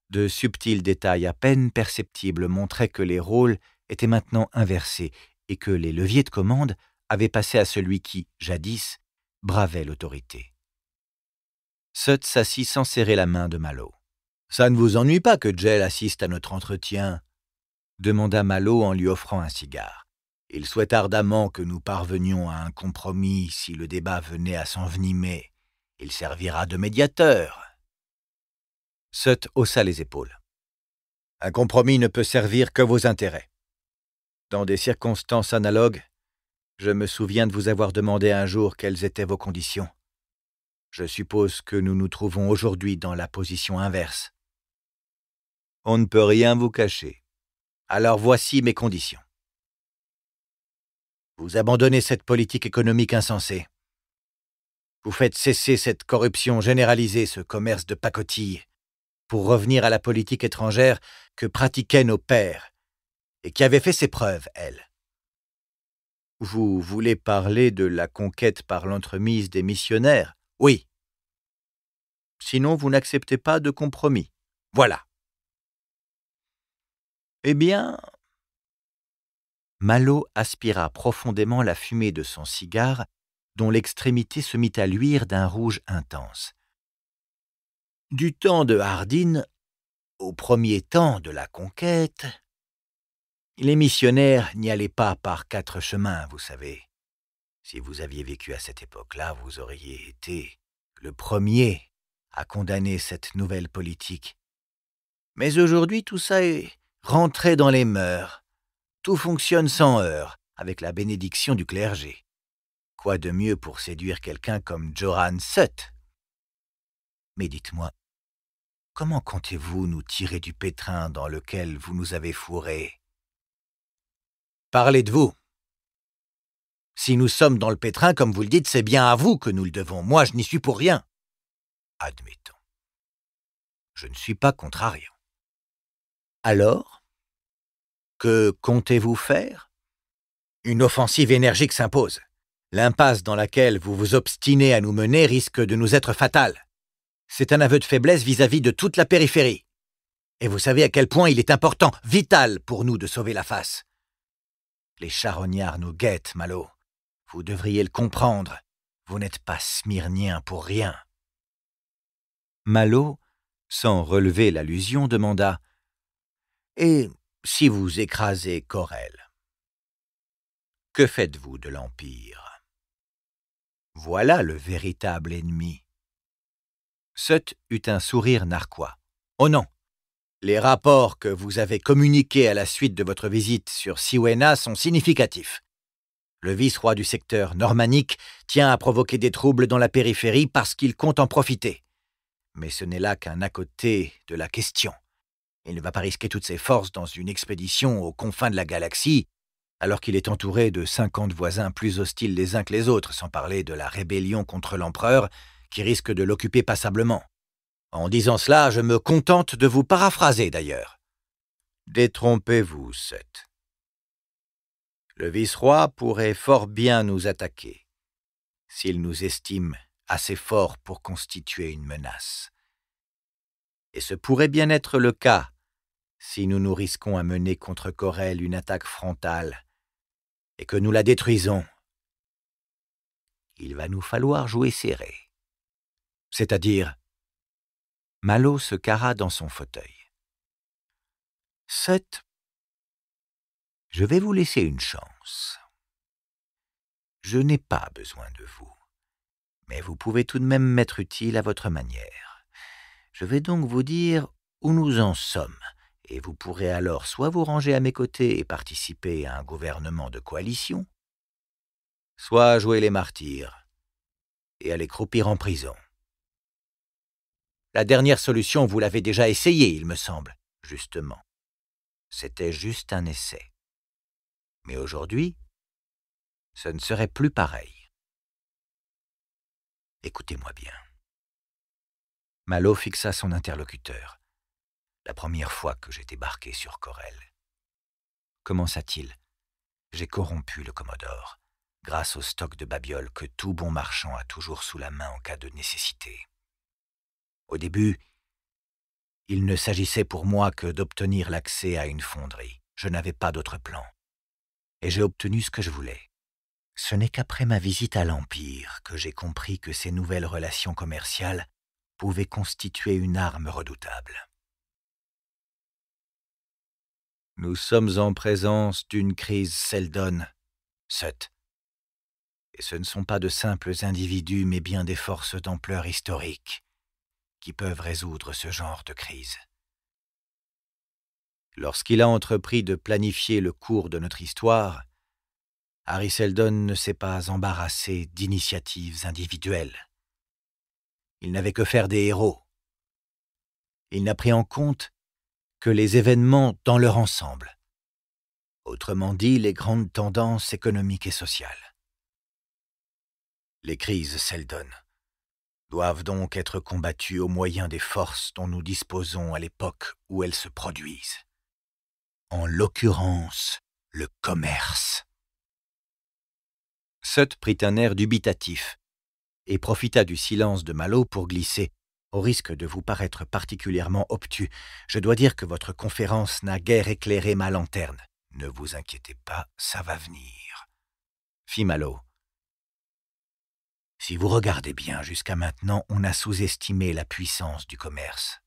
de subtils détails à peine perceptibles montraient que les rôles étaient maintenant inversés et que les leviers de commande avaient passé à celui qui, jadis, bravait l'autorité. Sutt s'assit sans serrer la main de Malo. Ça ne vous ennuie pas que Jell assiste à notre entretien demanda Malo en lui offrant un cigare. Il souhaite ardemment que nous parvenions à un compromis si le débat venait à s'envenimer. Il servira de médiateur. Sutt haussa les épaules. Un compromis ne peut servir que vos intérêts. Dans des circonstances analogues, je me souviens de vous avoir demandé un jour quelles étaient vos conditions. Je suppose que nous nous trouvons aujourd'hui dans la position inverse. On ne peut rien vous cacher. Alors voici mes conditions. Vous abandonnez cette politique économique insensée. Vous faites cesser cette corruption généralisée, ce commerce de pacotille, pour revenir à la politique étrangère que pratiquaient nos pères, et qui avait fait ses preuves, elle. Vous voulez parler de la conquête par l'entremise des missionnaires Oui. Sinon, vous n'acceptez pas de compromis. Voilà. Eh bien... Malo aspira profondément la fumée de son cigare, dont l'extrémité se mit à luire d'un rouge intense. Du temps de Hardine, au premier temps de la conquête, les missionnaires n'y allaient pas par quatre chemins, vous savez. Si vous aviez vécu à cette époque-là, vous auriez été le premier à condamner cette nouvelle politique. Mais aujourd'hui, tout ça est rentrer dans les mœurs. Tout fonctionne sans heurts, avec la bénédiction du clergé. Quoi de mieux pour séduire quelqu'un comme Joran Sutt Mais dites-moi, comment comptez-vous nous tirer du pétrin dans lequel vous nous avez fourré ?»« Parlez de vous. Si nous sommes dans le pétrin, comme vous le dites, c'est bien à vous que nous le devons. Moi, je n'y suis pour rien. Admettons. Je ne suis pas contrariant. Alors Que comptez-vous faire Une offensive énergique s'impose. L'impasse dans laquelle vous vous obstinez à nous mener risque de nous être fatale. C'est un aveu de faiblesse vis-à-vis de toute la périphérie. Et vous savez à quel point il est important, vital pour nous de sauver la face. Les charognards nous guettent, Malo. Vous devriez le comprendre. Vous n'êtes pas smyrnien pour rien. Malo, sans relever l'allusion, demanda et si vous écrasez Corel Que faites-vous de l'Empire Voilà le véritable ennemi. Sut eut un sourire narquois. Oh non Les rapports que vous avez communiqués à la suite de votre visite sur Siwena sont significatifs. Le vice-roi du secteur normanique tient à provoquer des troubles dans la périphérie parce qu'il compte en profiter. Mais ce n'est là qu'un à côté de la question. Il ne va pas risquer toutes ses forces dans une expédition aux confins de la galaxie, alors qu'il est entouré de cinquante voisins plus hostiles les uns que les autres, sans parler de la rébellion contre l'empereur qui risque de l'occuper passablement. En disant cela, je me contente de vous paraphraser d'ailleurs. Détrompez-vous, Seth. Le vice-roi pourrait fort bien nous attaquer, s'il nous estime assez forts pour constituer une menace. Et ce pourrait bien être le cas si nous nous risquons à mener contre Corel une attaque frontale, et que nous la détruisons, il va nous falloir jouer serré. C'est-à-dire, Malo se carra dans son fauteuil. Sept. Je vais vous laisser une chance. Je n'ai pas besoin de vous, mais vous pouvez tout de même m'être utile à votre manière. Je vais donc vous dire où nous en sommes et vous pourrez alors soit vous ranger à mes côtés et participer à un gouvernement de coalition, soit jouer les martyrs et aller croupir en prison. La dernière solution, vous l'avez déjà essayée, il me semble, justement. C'était juste un essai. Mais aujourd'hui, ce ne serait plus pareil. Écoutez-moi bien. Malo fixa son interlocuteur la première fois que j'ai débarqué sur Corel. Commença-t-il. J'ai corrompu le Commodore, grâce au stock de babioles que tout bon marchand a toujours sous la main en cas de nécessité. Au début, il ne s'agissait pour moi que d'obtenir l'accès à une fonderie. Je n'avais pas d'autre plan. Et j'ai obtenu ce que je voulais. Ce n'est qu'après ma visite à l'Empire que j'ai compris que ces nouvelles relations commerciales pouvaient constituer une arme redoutable. Nous sommes en présence d'une crise Seldon, Sut. Et ce ne sont pas de simples individus, mais bien des forces d'ampleur historique qui peuvent résoudre ce genre de crise. Lorsqu'il a entrepris de planifier le cours de notre histoire, Harry Seldon ne s'est pas embarrassé d'initiatives individuelles. Il n'avait que faire des héros. Il n'a pris en compte que les événements dans leur ensemble, autrement dit les grandes tendances économiques et sociales. Les crises, Seldon, doivent donc être combattues au moyen des forces dont nous disposons à l'époque où elles se produisent. En l'occurrence, le commerce. Sut prit un air dubitatif et profita du silence de Malo pour glisser au risque de vous paraître particulièrement obtus, je dois dire que votre conférence n'a guère éclairé ma lanterne. Ne vous inquiétez pas, ça va venir. Fit Malo. Si vous regardez bien, jusqu'à maintenant, on a sous-estimé la puissance du commerce.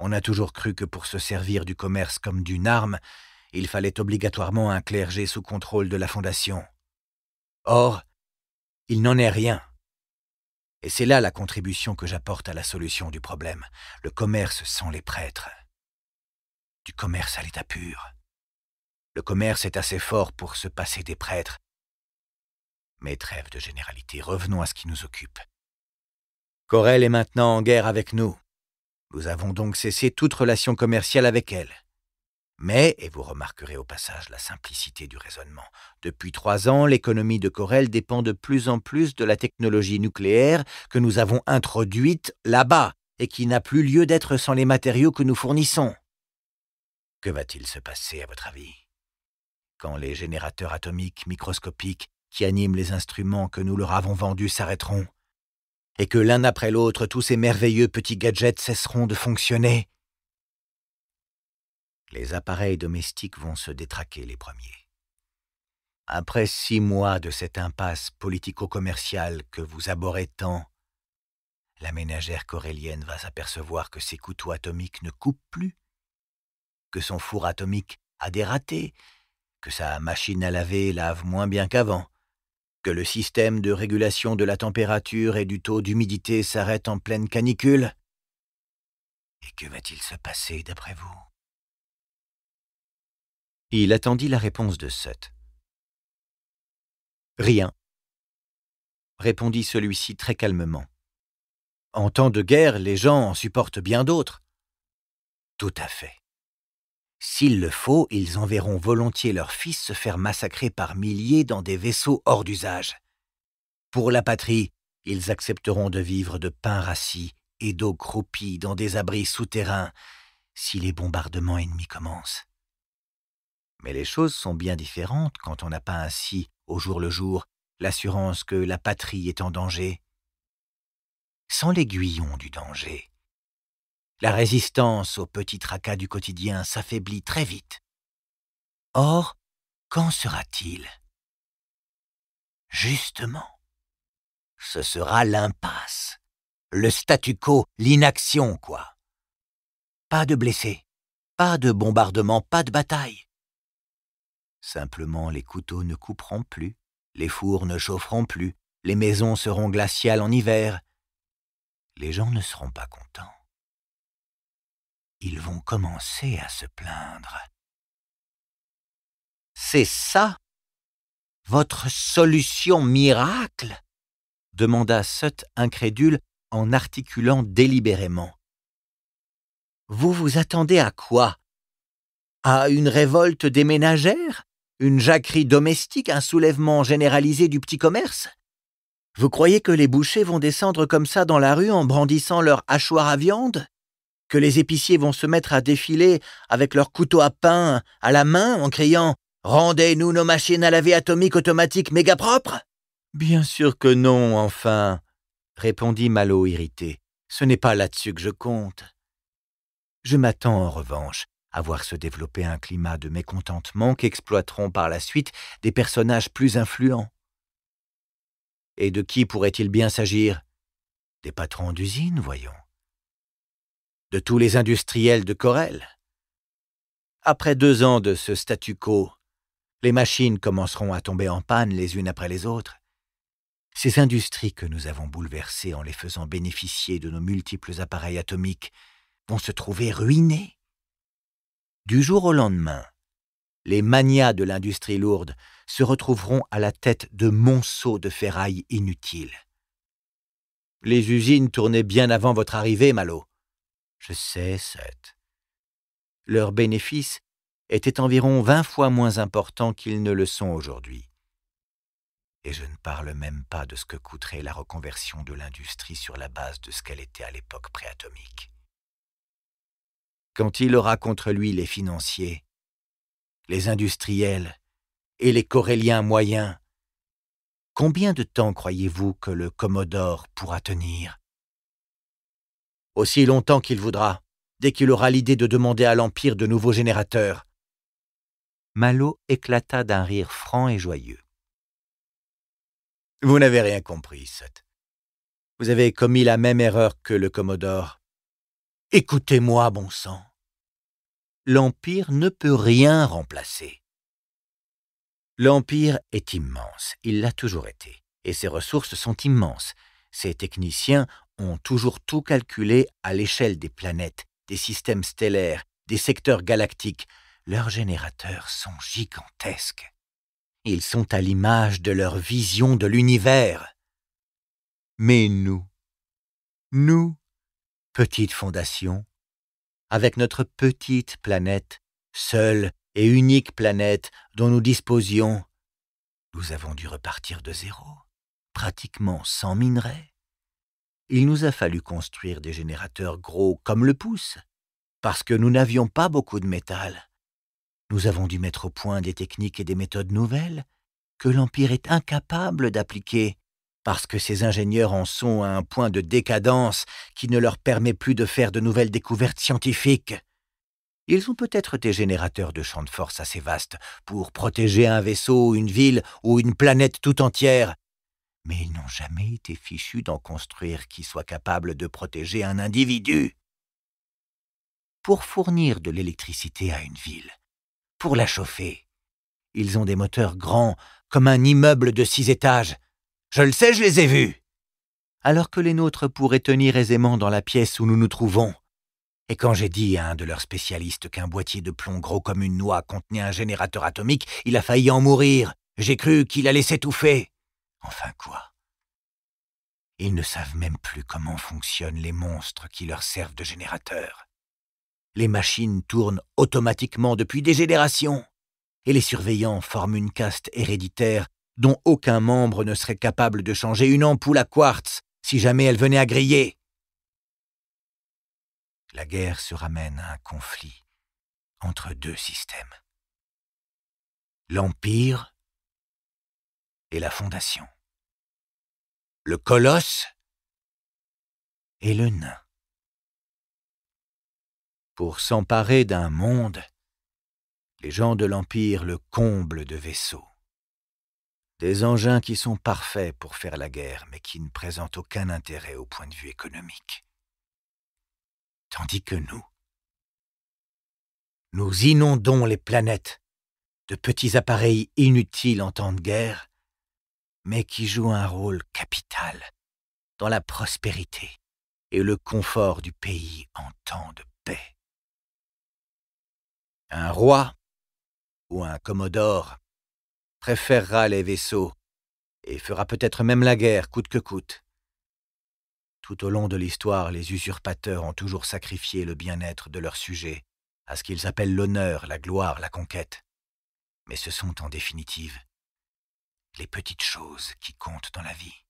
On a toujours cru que pour se servir du commerce comme d'une arme, il fallait obligatoirement un clergé sous contrôle de la Fondation. Or, il n'en est rien. Et c'est là la contribution que j'apporte à la solution du problème, le commerce sans les prêtres. Du commerce à l'état pur. Le commerce est assez fort pour se passer des prêtres. Mais trêve de généralité, revenons à ce qui nous occupe. Corel est maintenant en guerre avec nous. Nous avons donc cessé toute relation commerciale avec elle. Mais, et vous remarquerez au passage la simplicité du raisonnement, depuis trois ans, l'économie de Corel dépend de plus en plus de la technologie nucléaire que nous avons introduite là-bas et qui n'a plus lieu d'être sans les matériaux que nous fournissons. Que va-t-il se passer, à votre avis Quand les générateurs atomiques microscopiques qui animent les instruments que nous leur avons vendus s'arrêteront, et que l'un après l'autre tous ces merveilleux petits gadgets cesseront de fonctionner, les appareils domestiques vont se détraquer les premiers. Après six mois de cette impasse politico-commerciale que vous aborez tant, la ménagère corélienne va s'apercevoir que ses couteaux atomiques ne coupent plus, que son four atomique a dératé, que sa machine à laver lave moins bien qu'avant, que le système de régulation de la température et du taux d'humidité s'arrête en pleine canicule. Et que va-t-il se passer d'après vous il attendit la réponse de Sut. Rien, répondit celui-ci très calmement. En temps de guerre, les gens en supportent bien d'autres. Tout à fait. S'il le faut, ils enverront volontiers leurs fils se faire massacrer par milliers dans des vaisseaux hors d'usage. Pour la patrie, ils accepteront de vivre de pain rassis et d'eau croupie dans des abris souterrains si les bombardements ennemis commencent. Mais les choses sont bien différentes quand on n'a pas ainsi, au jour le jour, l'assurance que la patrie est en danger. Sans l'aiguillon du danger, la résistance aux petits tracas du quotidien s'affaiblit très vite. Or, quand sera-t-il Justement, ce sera l'impasse, le statu quo, l'inaction, quoi. Pas de blessés, pas de bombardements, pas de bataille. Simplement les couteaux ne couperont plus, les fours ne chaufferont plus, les maisons seront glaciales en hiver. Les gens ne seront pas contents. Ils vont commencer à se plaindre. C'est ça votre solution miracle demanda Sutt, incrédule en articulant délibérément. Vous vous attendez à quoi À une révolte des ménagères une jacquerie domestique, un soulèvement généralisé du petit commerce Vous croyez que les bouchers vont descendre comme ça dans la rue en brandissant leur hachoir à viande Que les épiciers vont se mettre à défiler avec leurs couteaux à pain à la main en criant Rendez-nous nos machines à laver atomique automatique méga propres Bien sûr que non, enfin, répondit Malo irrité. Ce n'est pas là-dessus que je compte. Je m'attends en revanche à voir se développer un climat de mécontentement qu'exploiteront par la suite des personnages plus influents. Et de qui pourrait-il bien s'agir Des patrons d'usines, voyons. De tous les industriels de Corel. Après deux ans de ce statu quo, les machines commenceront à tomber en panne les unes après les autres. Ces industries que nous avons bouleversées en les faisant bénéficier de nos multiples appareils atomiques vont se trouver ruinées. Du jour au lendemain, les manias de l'industrie lourde se retrouveront à la tête de monceaux de ferraille inutiles. Les usines tournaient bien avant votre arrivée, Malo. Je sais, Seth. Leurs bénéfices étaient environ vingt fois moins importants qu'ils ne le sont aujourd'hui. Et je ne parle même pas de ce que coûterait la reconversion de l'industrie sur la base de ce qu'elle était à l'époque préatomique quand il aura contre lui les financiers, les industriels et les Coréliens moyens. Combien de temps croyez-vous que le Commodore pourra tenir Aussi longtemps qu'il voudra, dès qu'il aura l'idée de demander à l'Empire de nouveaux générateurs. Malo éclata d'un rire franc et joyeux. Vous n'avez rien compris, Seth. Vous avez commis la même erreur que le Commodore. Écoutez-moi, bon sang. L'Empire ne peut rien remplacer. L'Empire est immense, il l'a toujours été, et ses ressources sont immenses. Ses techniciens ont toujours tout calculé à l'échelle des planètes, des systèmes stellaires, des secteurs galactiques. Leurs générateurs sont gigantesques. Ils sont à l'image de leur vision de l'univers. Mais nous, nous, petite fondation, avec notre petite planète, seule et unique planète dont nous disposions, nous avons dû repartir de zéro, pratiquement sans minerai. Il nous a fallu construire des générateurs gros comme le pouce, parce que nous n'avions pas beaucoup de métal. Nous avons dû mettre au point des techniques et des méthodes nouvelles que l'Empire est incapable d'appliquer parce que ces ingénieurs en sont à un point de décadence qui ne leur permet plus de faire de nouvelles découvertes scientifiques. Ils ont peut-être des générateurs de champs de force assez vastes pour protéger un vaisseau, une ville ou une planète tout entière, mais ils n'ont jamais été fichus d'en construire qui soit capable de protéger un individu. Pour fournir de l'électricité à une ville, pour la chauffer, ils ont des moteurs grands comme un immeuble de six étages. Je le sais, je les ai vus. Alors que les nôtres pourraient tenir aisément dans la pièce où nous nous trouvons. Et quand j'ai dit à un de leurs spécialistes qu'un boîtier de plomb gros comme une noix contenait un générateur atomique, il a failli en mourir. J'ai cru qu'il allait s'étouffer. Enfin quoi Ils ne savent même plus comment fonctionnent les monstres qui leur servent de générateurs. Les machines tournent automatiquement depuis des générations, et les surveillants forment une caste héréditaire dont aucun membre ne serait capable de changer une ampoule à quartz si jamais elle venait à griller. La guerre se ramène à un conflit entre deux systèmes. L'Empire et la Fondation. Le colosse et le nain. Pour s'emparer d'un monde, les gens de l'Empire le comblent de vaisseaux. Des engins qui sont parfaits pour faire la guerre, mais qui ne présentent aucun intérêt au point de vue économique. Tandis que nous, nous inondons les planètes de petits appareils inutiles en temps de guerre, mais qui jouent un rôle capital dans la prospérité et le confort du pays en temps de paix. Un roi ou un commodore préférera les vaisseaux, et fera peut-être même la guerre coûte que coûte. Tout au long de l'histoire, les usurpateurs ont toujours sacrifié le bien-être de leurs sujets à ce qu'ils appellent l'honneur, la gloire, la conquête. Mais ce sont en définitive les petites choses qui comptent dans la vie.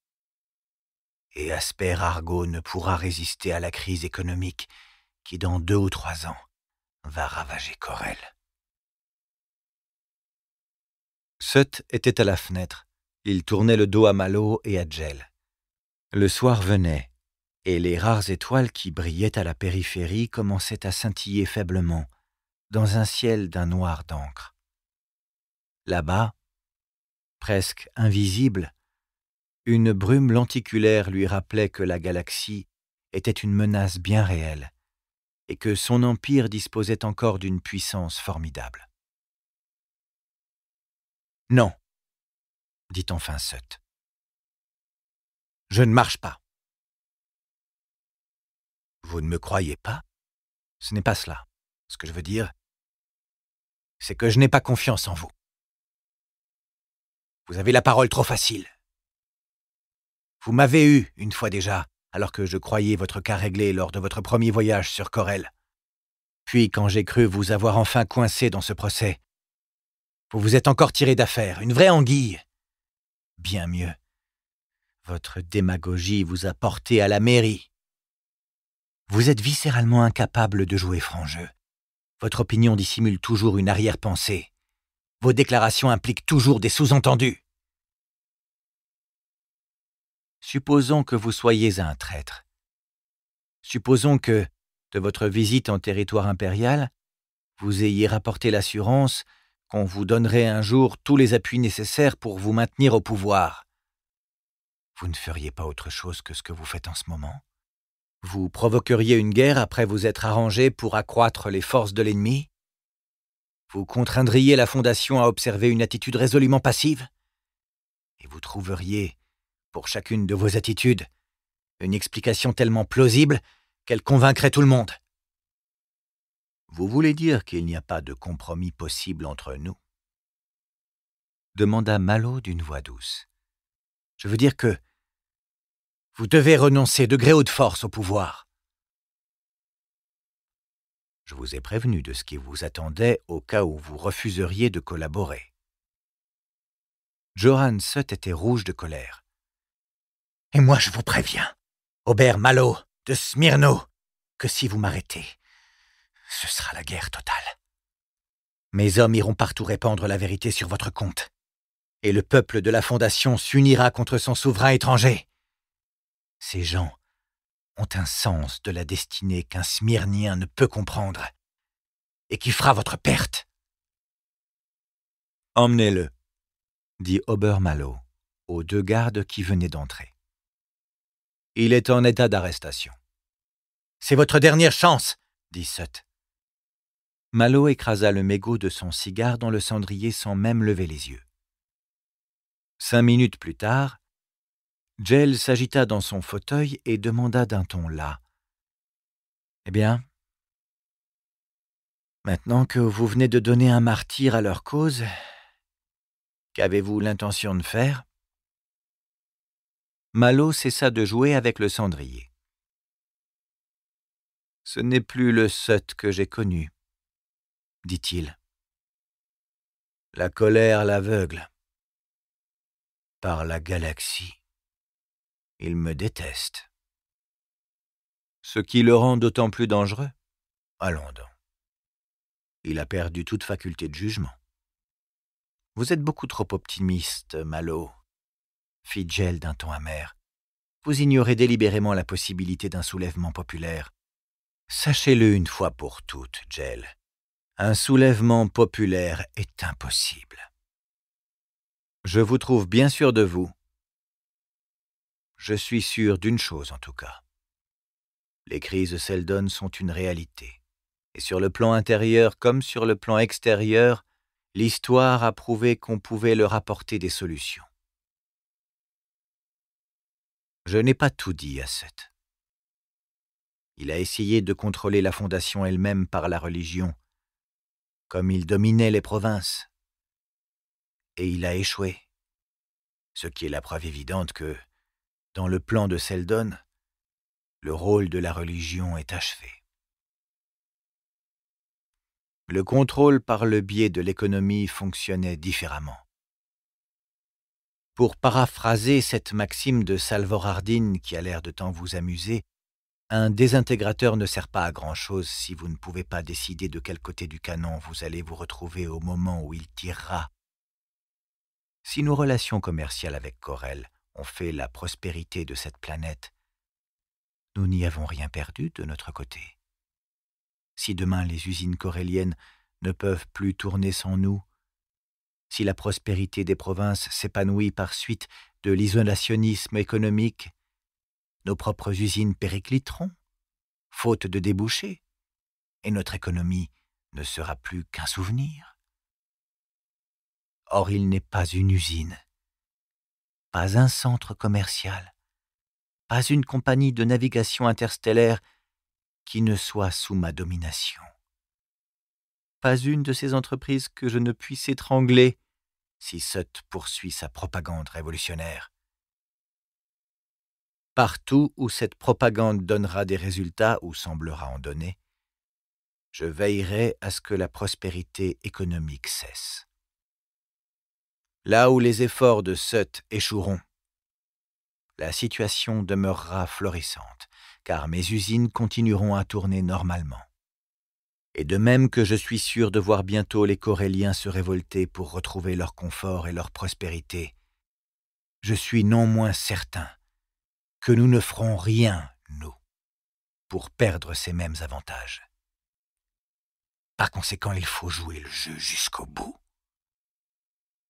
Et Asper Argo ne pourra résister à la crise économique qui, dans deux ou trois ans, va ravager Corel. Seth était à la fenêtre. Il tournait le dos à Malo et à Jell. Le soir venait, et les rares étoiles qui brillaient à la périphérie commençaient à scintiller faiblement, dans un ciel d'un noir d'encre. Là-bas, presque invisible, une brume lenticulaire lui rappelait que la galaxie était une menace bien réelle, et que son empire disposait encore d'une puissance formidable. Non, dit enfin Sut. Je ne marche pas. Vous ne me croyez pas Ce n'est pas cela. Ce que je veux dire, c'est que je n'ai pas confiance en vous. Vous avez la parole trop facile. Vous m'avez eu une fois déjà, alors que je croyais votre cas réglé lors de votre premier voyage sur Corel. Puis quand j'ai cru vous avoir enfin coincé dans ce procès, vous vous êtes encore tiré d'affaire, une vraie anguille. Bien mieux. Votre démagogie vous a porté à la mairie. Vous êtes viscéralement incapable de jouer franc jeu. Votre opinion dissimule toujours une arrière-pensée. Vos déclarations impliquent toujours des sous-entendus. Supposons que vous soyez un traître. Supposons que, de votre visite en territoire impérial, vous ayez rapporté l'assurance qu'on vous donnerait un jour tous les appuis nécessaires pour vous maintenir au pouvoir. Vous ne feriez pas autre chose que ce que vous faites en ce moment Vous provoqueriez une guerre après vous être arrangé pour accroître les forces de l'ennemi Vous contraindriez la Fondation à observer une attitude résolument passive Et vous trouveriez, pour chacune de vos attitudes, une explication tellement plausible qu'elle convaincrait tout le monde. Vous voulez dire qu'il n'y a pas de compromis possible entre nous demanda Malo d'une voix douce. Je veux dire que vous devez renoncer de gré ou de force au pouvoir. Je vous ai prévenu de ce qui vous attendait au cas où vous refuseriez de collaborer. Johan Sut était rouge de colère. Et moi je vous préviens, Aubert Malo de Smyrno, que si vous m'arrêtez, ce sera la guerre totale. Mes hommes iront partout répandre la vérité sur votre compte. Et le peuple de la Fondation s'unira contre son souverain étranger. Ces gens ont un sens de la destinée qu'un Smyrnien ne peut comprendre, et qui fera votre perte. Emmenez-le, dit Obermalo aux deux gardes qui venaient d'entrer. Il est en état d'arrestation. C'est votre dernière chance, dit Sut. Malo écrasa le mégot de son cigare dans le cendrier sans même lever les yeux. Cinq minutes plus tard, Jell s'agita dans son fauteuil et demanda d'un ton las. Eh bien, maintenant que vous venez de donner un martyr à leur cause, qu'avez-vous l'intention de faire Malo cessa de jouer avec le cendrier. Ce n'est plus le sot que j'ai connu, dit-il. La colère l'aveugle. Par la galaxie. Il me déteste. Ce qui le rend d'autant plus dangereux Allons donc. Il a perdu toute faculté de jugement. Vous êtes beaucoup trop optimiste, Malo, fit Jell d'un ton amer. Vous ignorez délibérément la possibilité d'un soulèvement populaire. Sachez-le une fois pour toutes, Jell. » un soulèvement populaire est impossible. Je vous trouve bien sûr de vous. Je suis sûr d'une chose en tout cas. Les crises Seldon sont une réalité. Et sur le plan intérieur comme sur le plan extérieur, l'histoire a prouvé qu'on pouvait leur apporter des solutions. Je n'ai pas tout dit à Seth. Il a essayé de contrôler la Fondation elle-même par la religion, comme il dominait les provinces. Et il a échoué. Ce qui est la preuve évidente que, dans le plan de Seldon, le rôle de la religion est achevé. Le contrôle par le biais de l'économie fonctionnait différemment. Pour paraphraser cette maxime de Salvorardine qui a l'air de tant vous amuser, un désintégrateur ne sert pas à grand-chose si vous ne pouvez pas décider de quel côté du canon vous allez vous retrouver au moment où il tirera. Si nos relations commerciales avec Corel ont fait la prospérité de cette planète, nous n'y avons rien perdu de notre côté. Si demain les usines coréliennes ne peuvent plus tourner sans nous, si la prospérité des provinces s'épanouit par suite de l'isolationnisme économique, nos propres usines péricliteront, faute de débouchés, et notre économie ne sera plus qu'un souvenir. Or il n'est pas une usine, pas un centre commercial, pas une compagnie de navigation interstellaire qui ne soit sous ma domination. Pas une de ces entreprises que je ne puisse étrangler si Sutt poursuit sa propagande révolutionnaire partout où cette propagande donnera des résultats ou semblera en donner, je veillerai à ce que la prospérité économique cesse. Là où les efforts de Sut échoueront, la situation demeurera florissante, car mes usines continueront à tourner normalement. Et de même que je suis sûr de voir bientôt les Coréliens se révolter pour retrouver leur confort et leur prospérité, je suis non moins certain que nous ne ferons rien, nous, pour perdre ces mêmes avantages. Par conséquent, il faut jouer le jeu jusqu'au bout.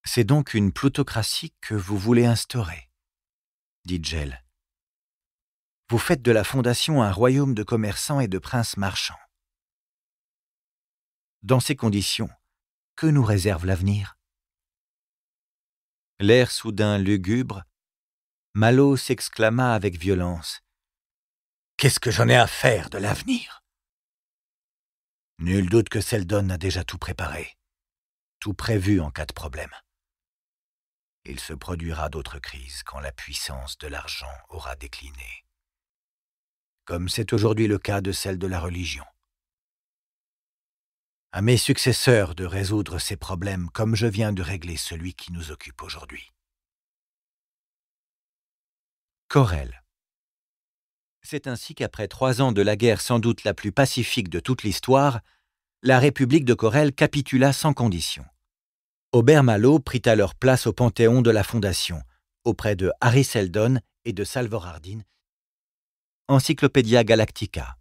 C'est donc une plutocratie que vous voulez instaurer, dit Jell. « Vous faites de la Fondation un royaume de commerçants et de princes marchands. Dans ces conditions, que nous réserve l'avenir L'air soudain lugubre Malo s'exclama avec violence. Qu'est-ce que j'en ai à faire de l'avenir Nul doute que Seldon a déjà tout préparé, tout prévu en cas de problème. Il se produira d'autres crises quand la puissance de l'argent aura décliné, comme c'est aujourd'hui le cas de celle de la religion. À mes successeurs de résoudre ces problèmes comme je viens de régler celui qui nous occupe aujourd'hui. C'est ainsi qu'après trois ans de la guerre sans doute la plus pacifique de toute l'histoire, la République de Corel capitula sans condition. Aubert Malo prit alors place au Panthéon de la Fondation, auprès de Harry Seldon et de Salvor Hardin. Encyclopédia Galactica.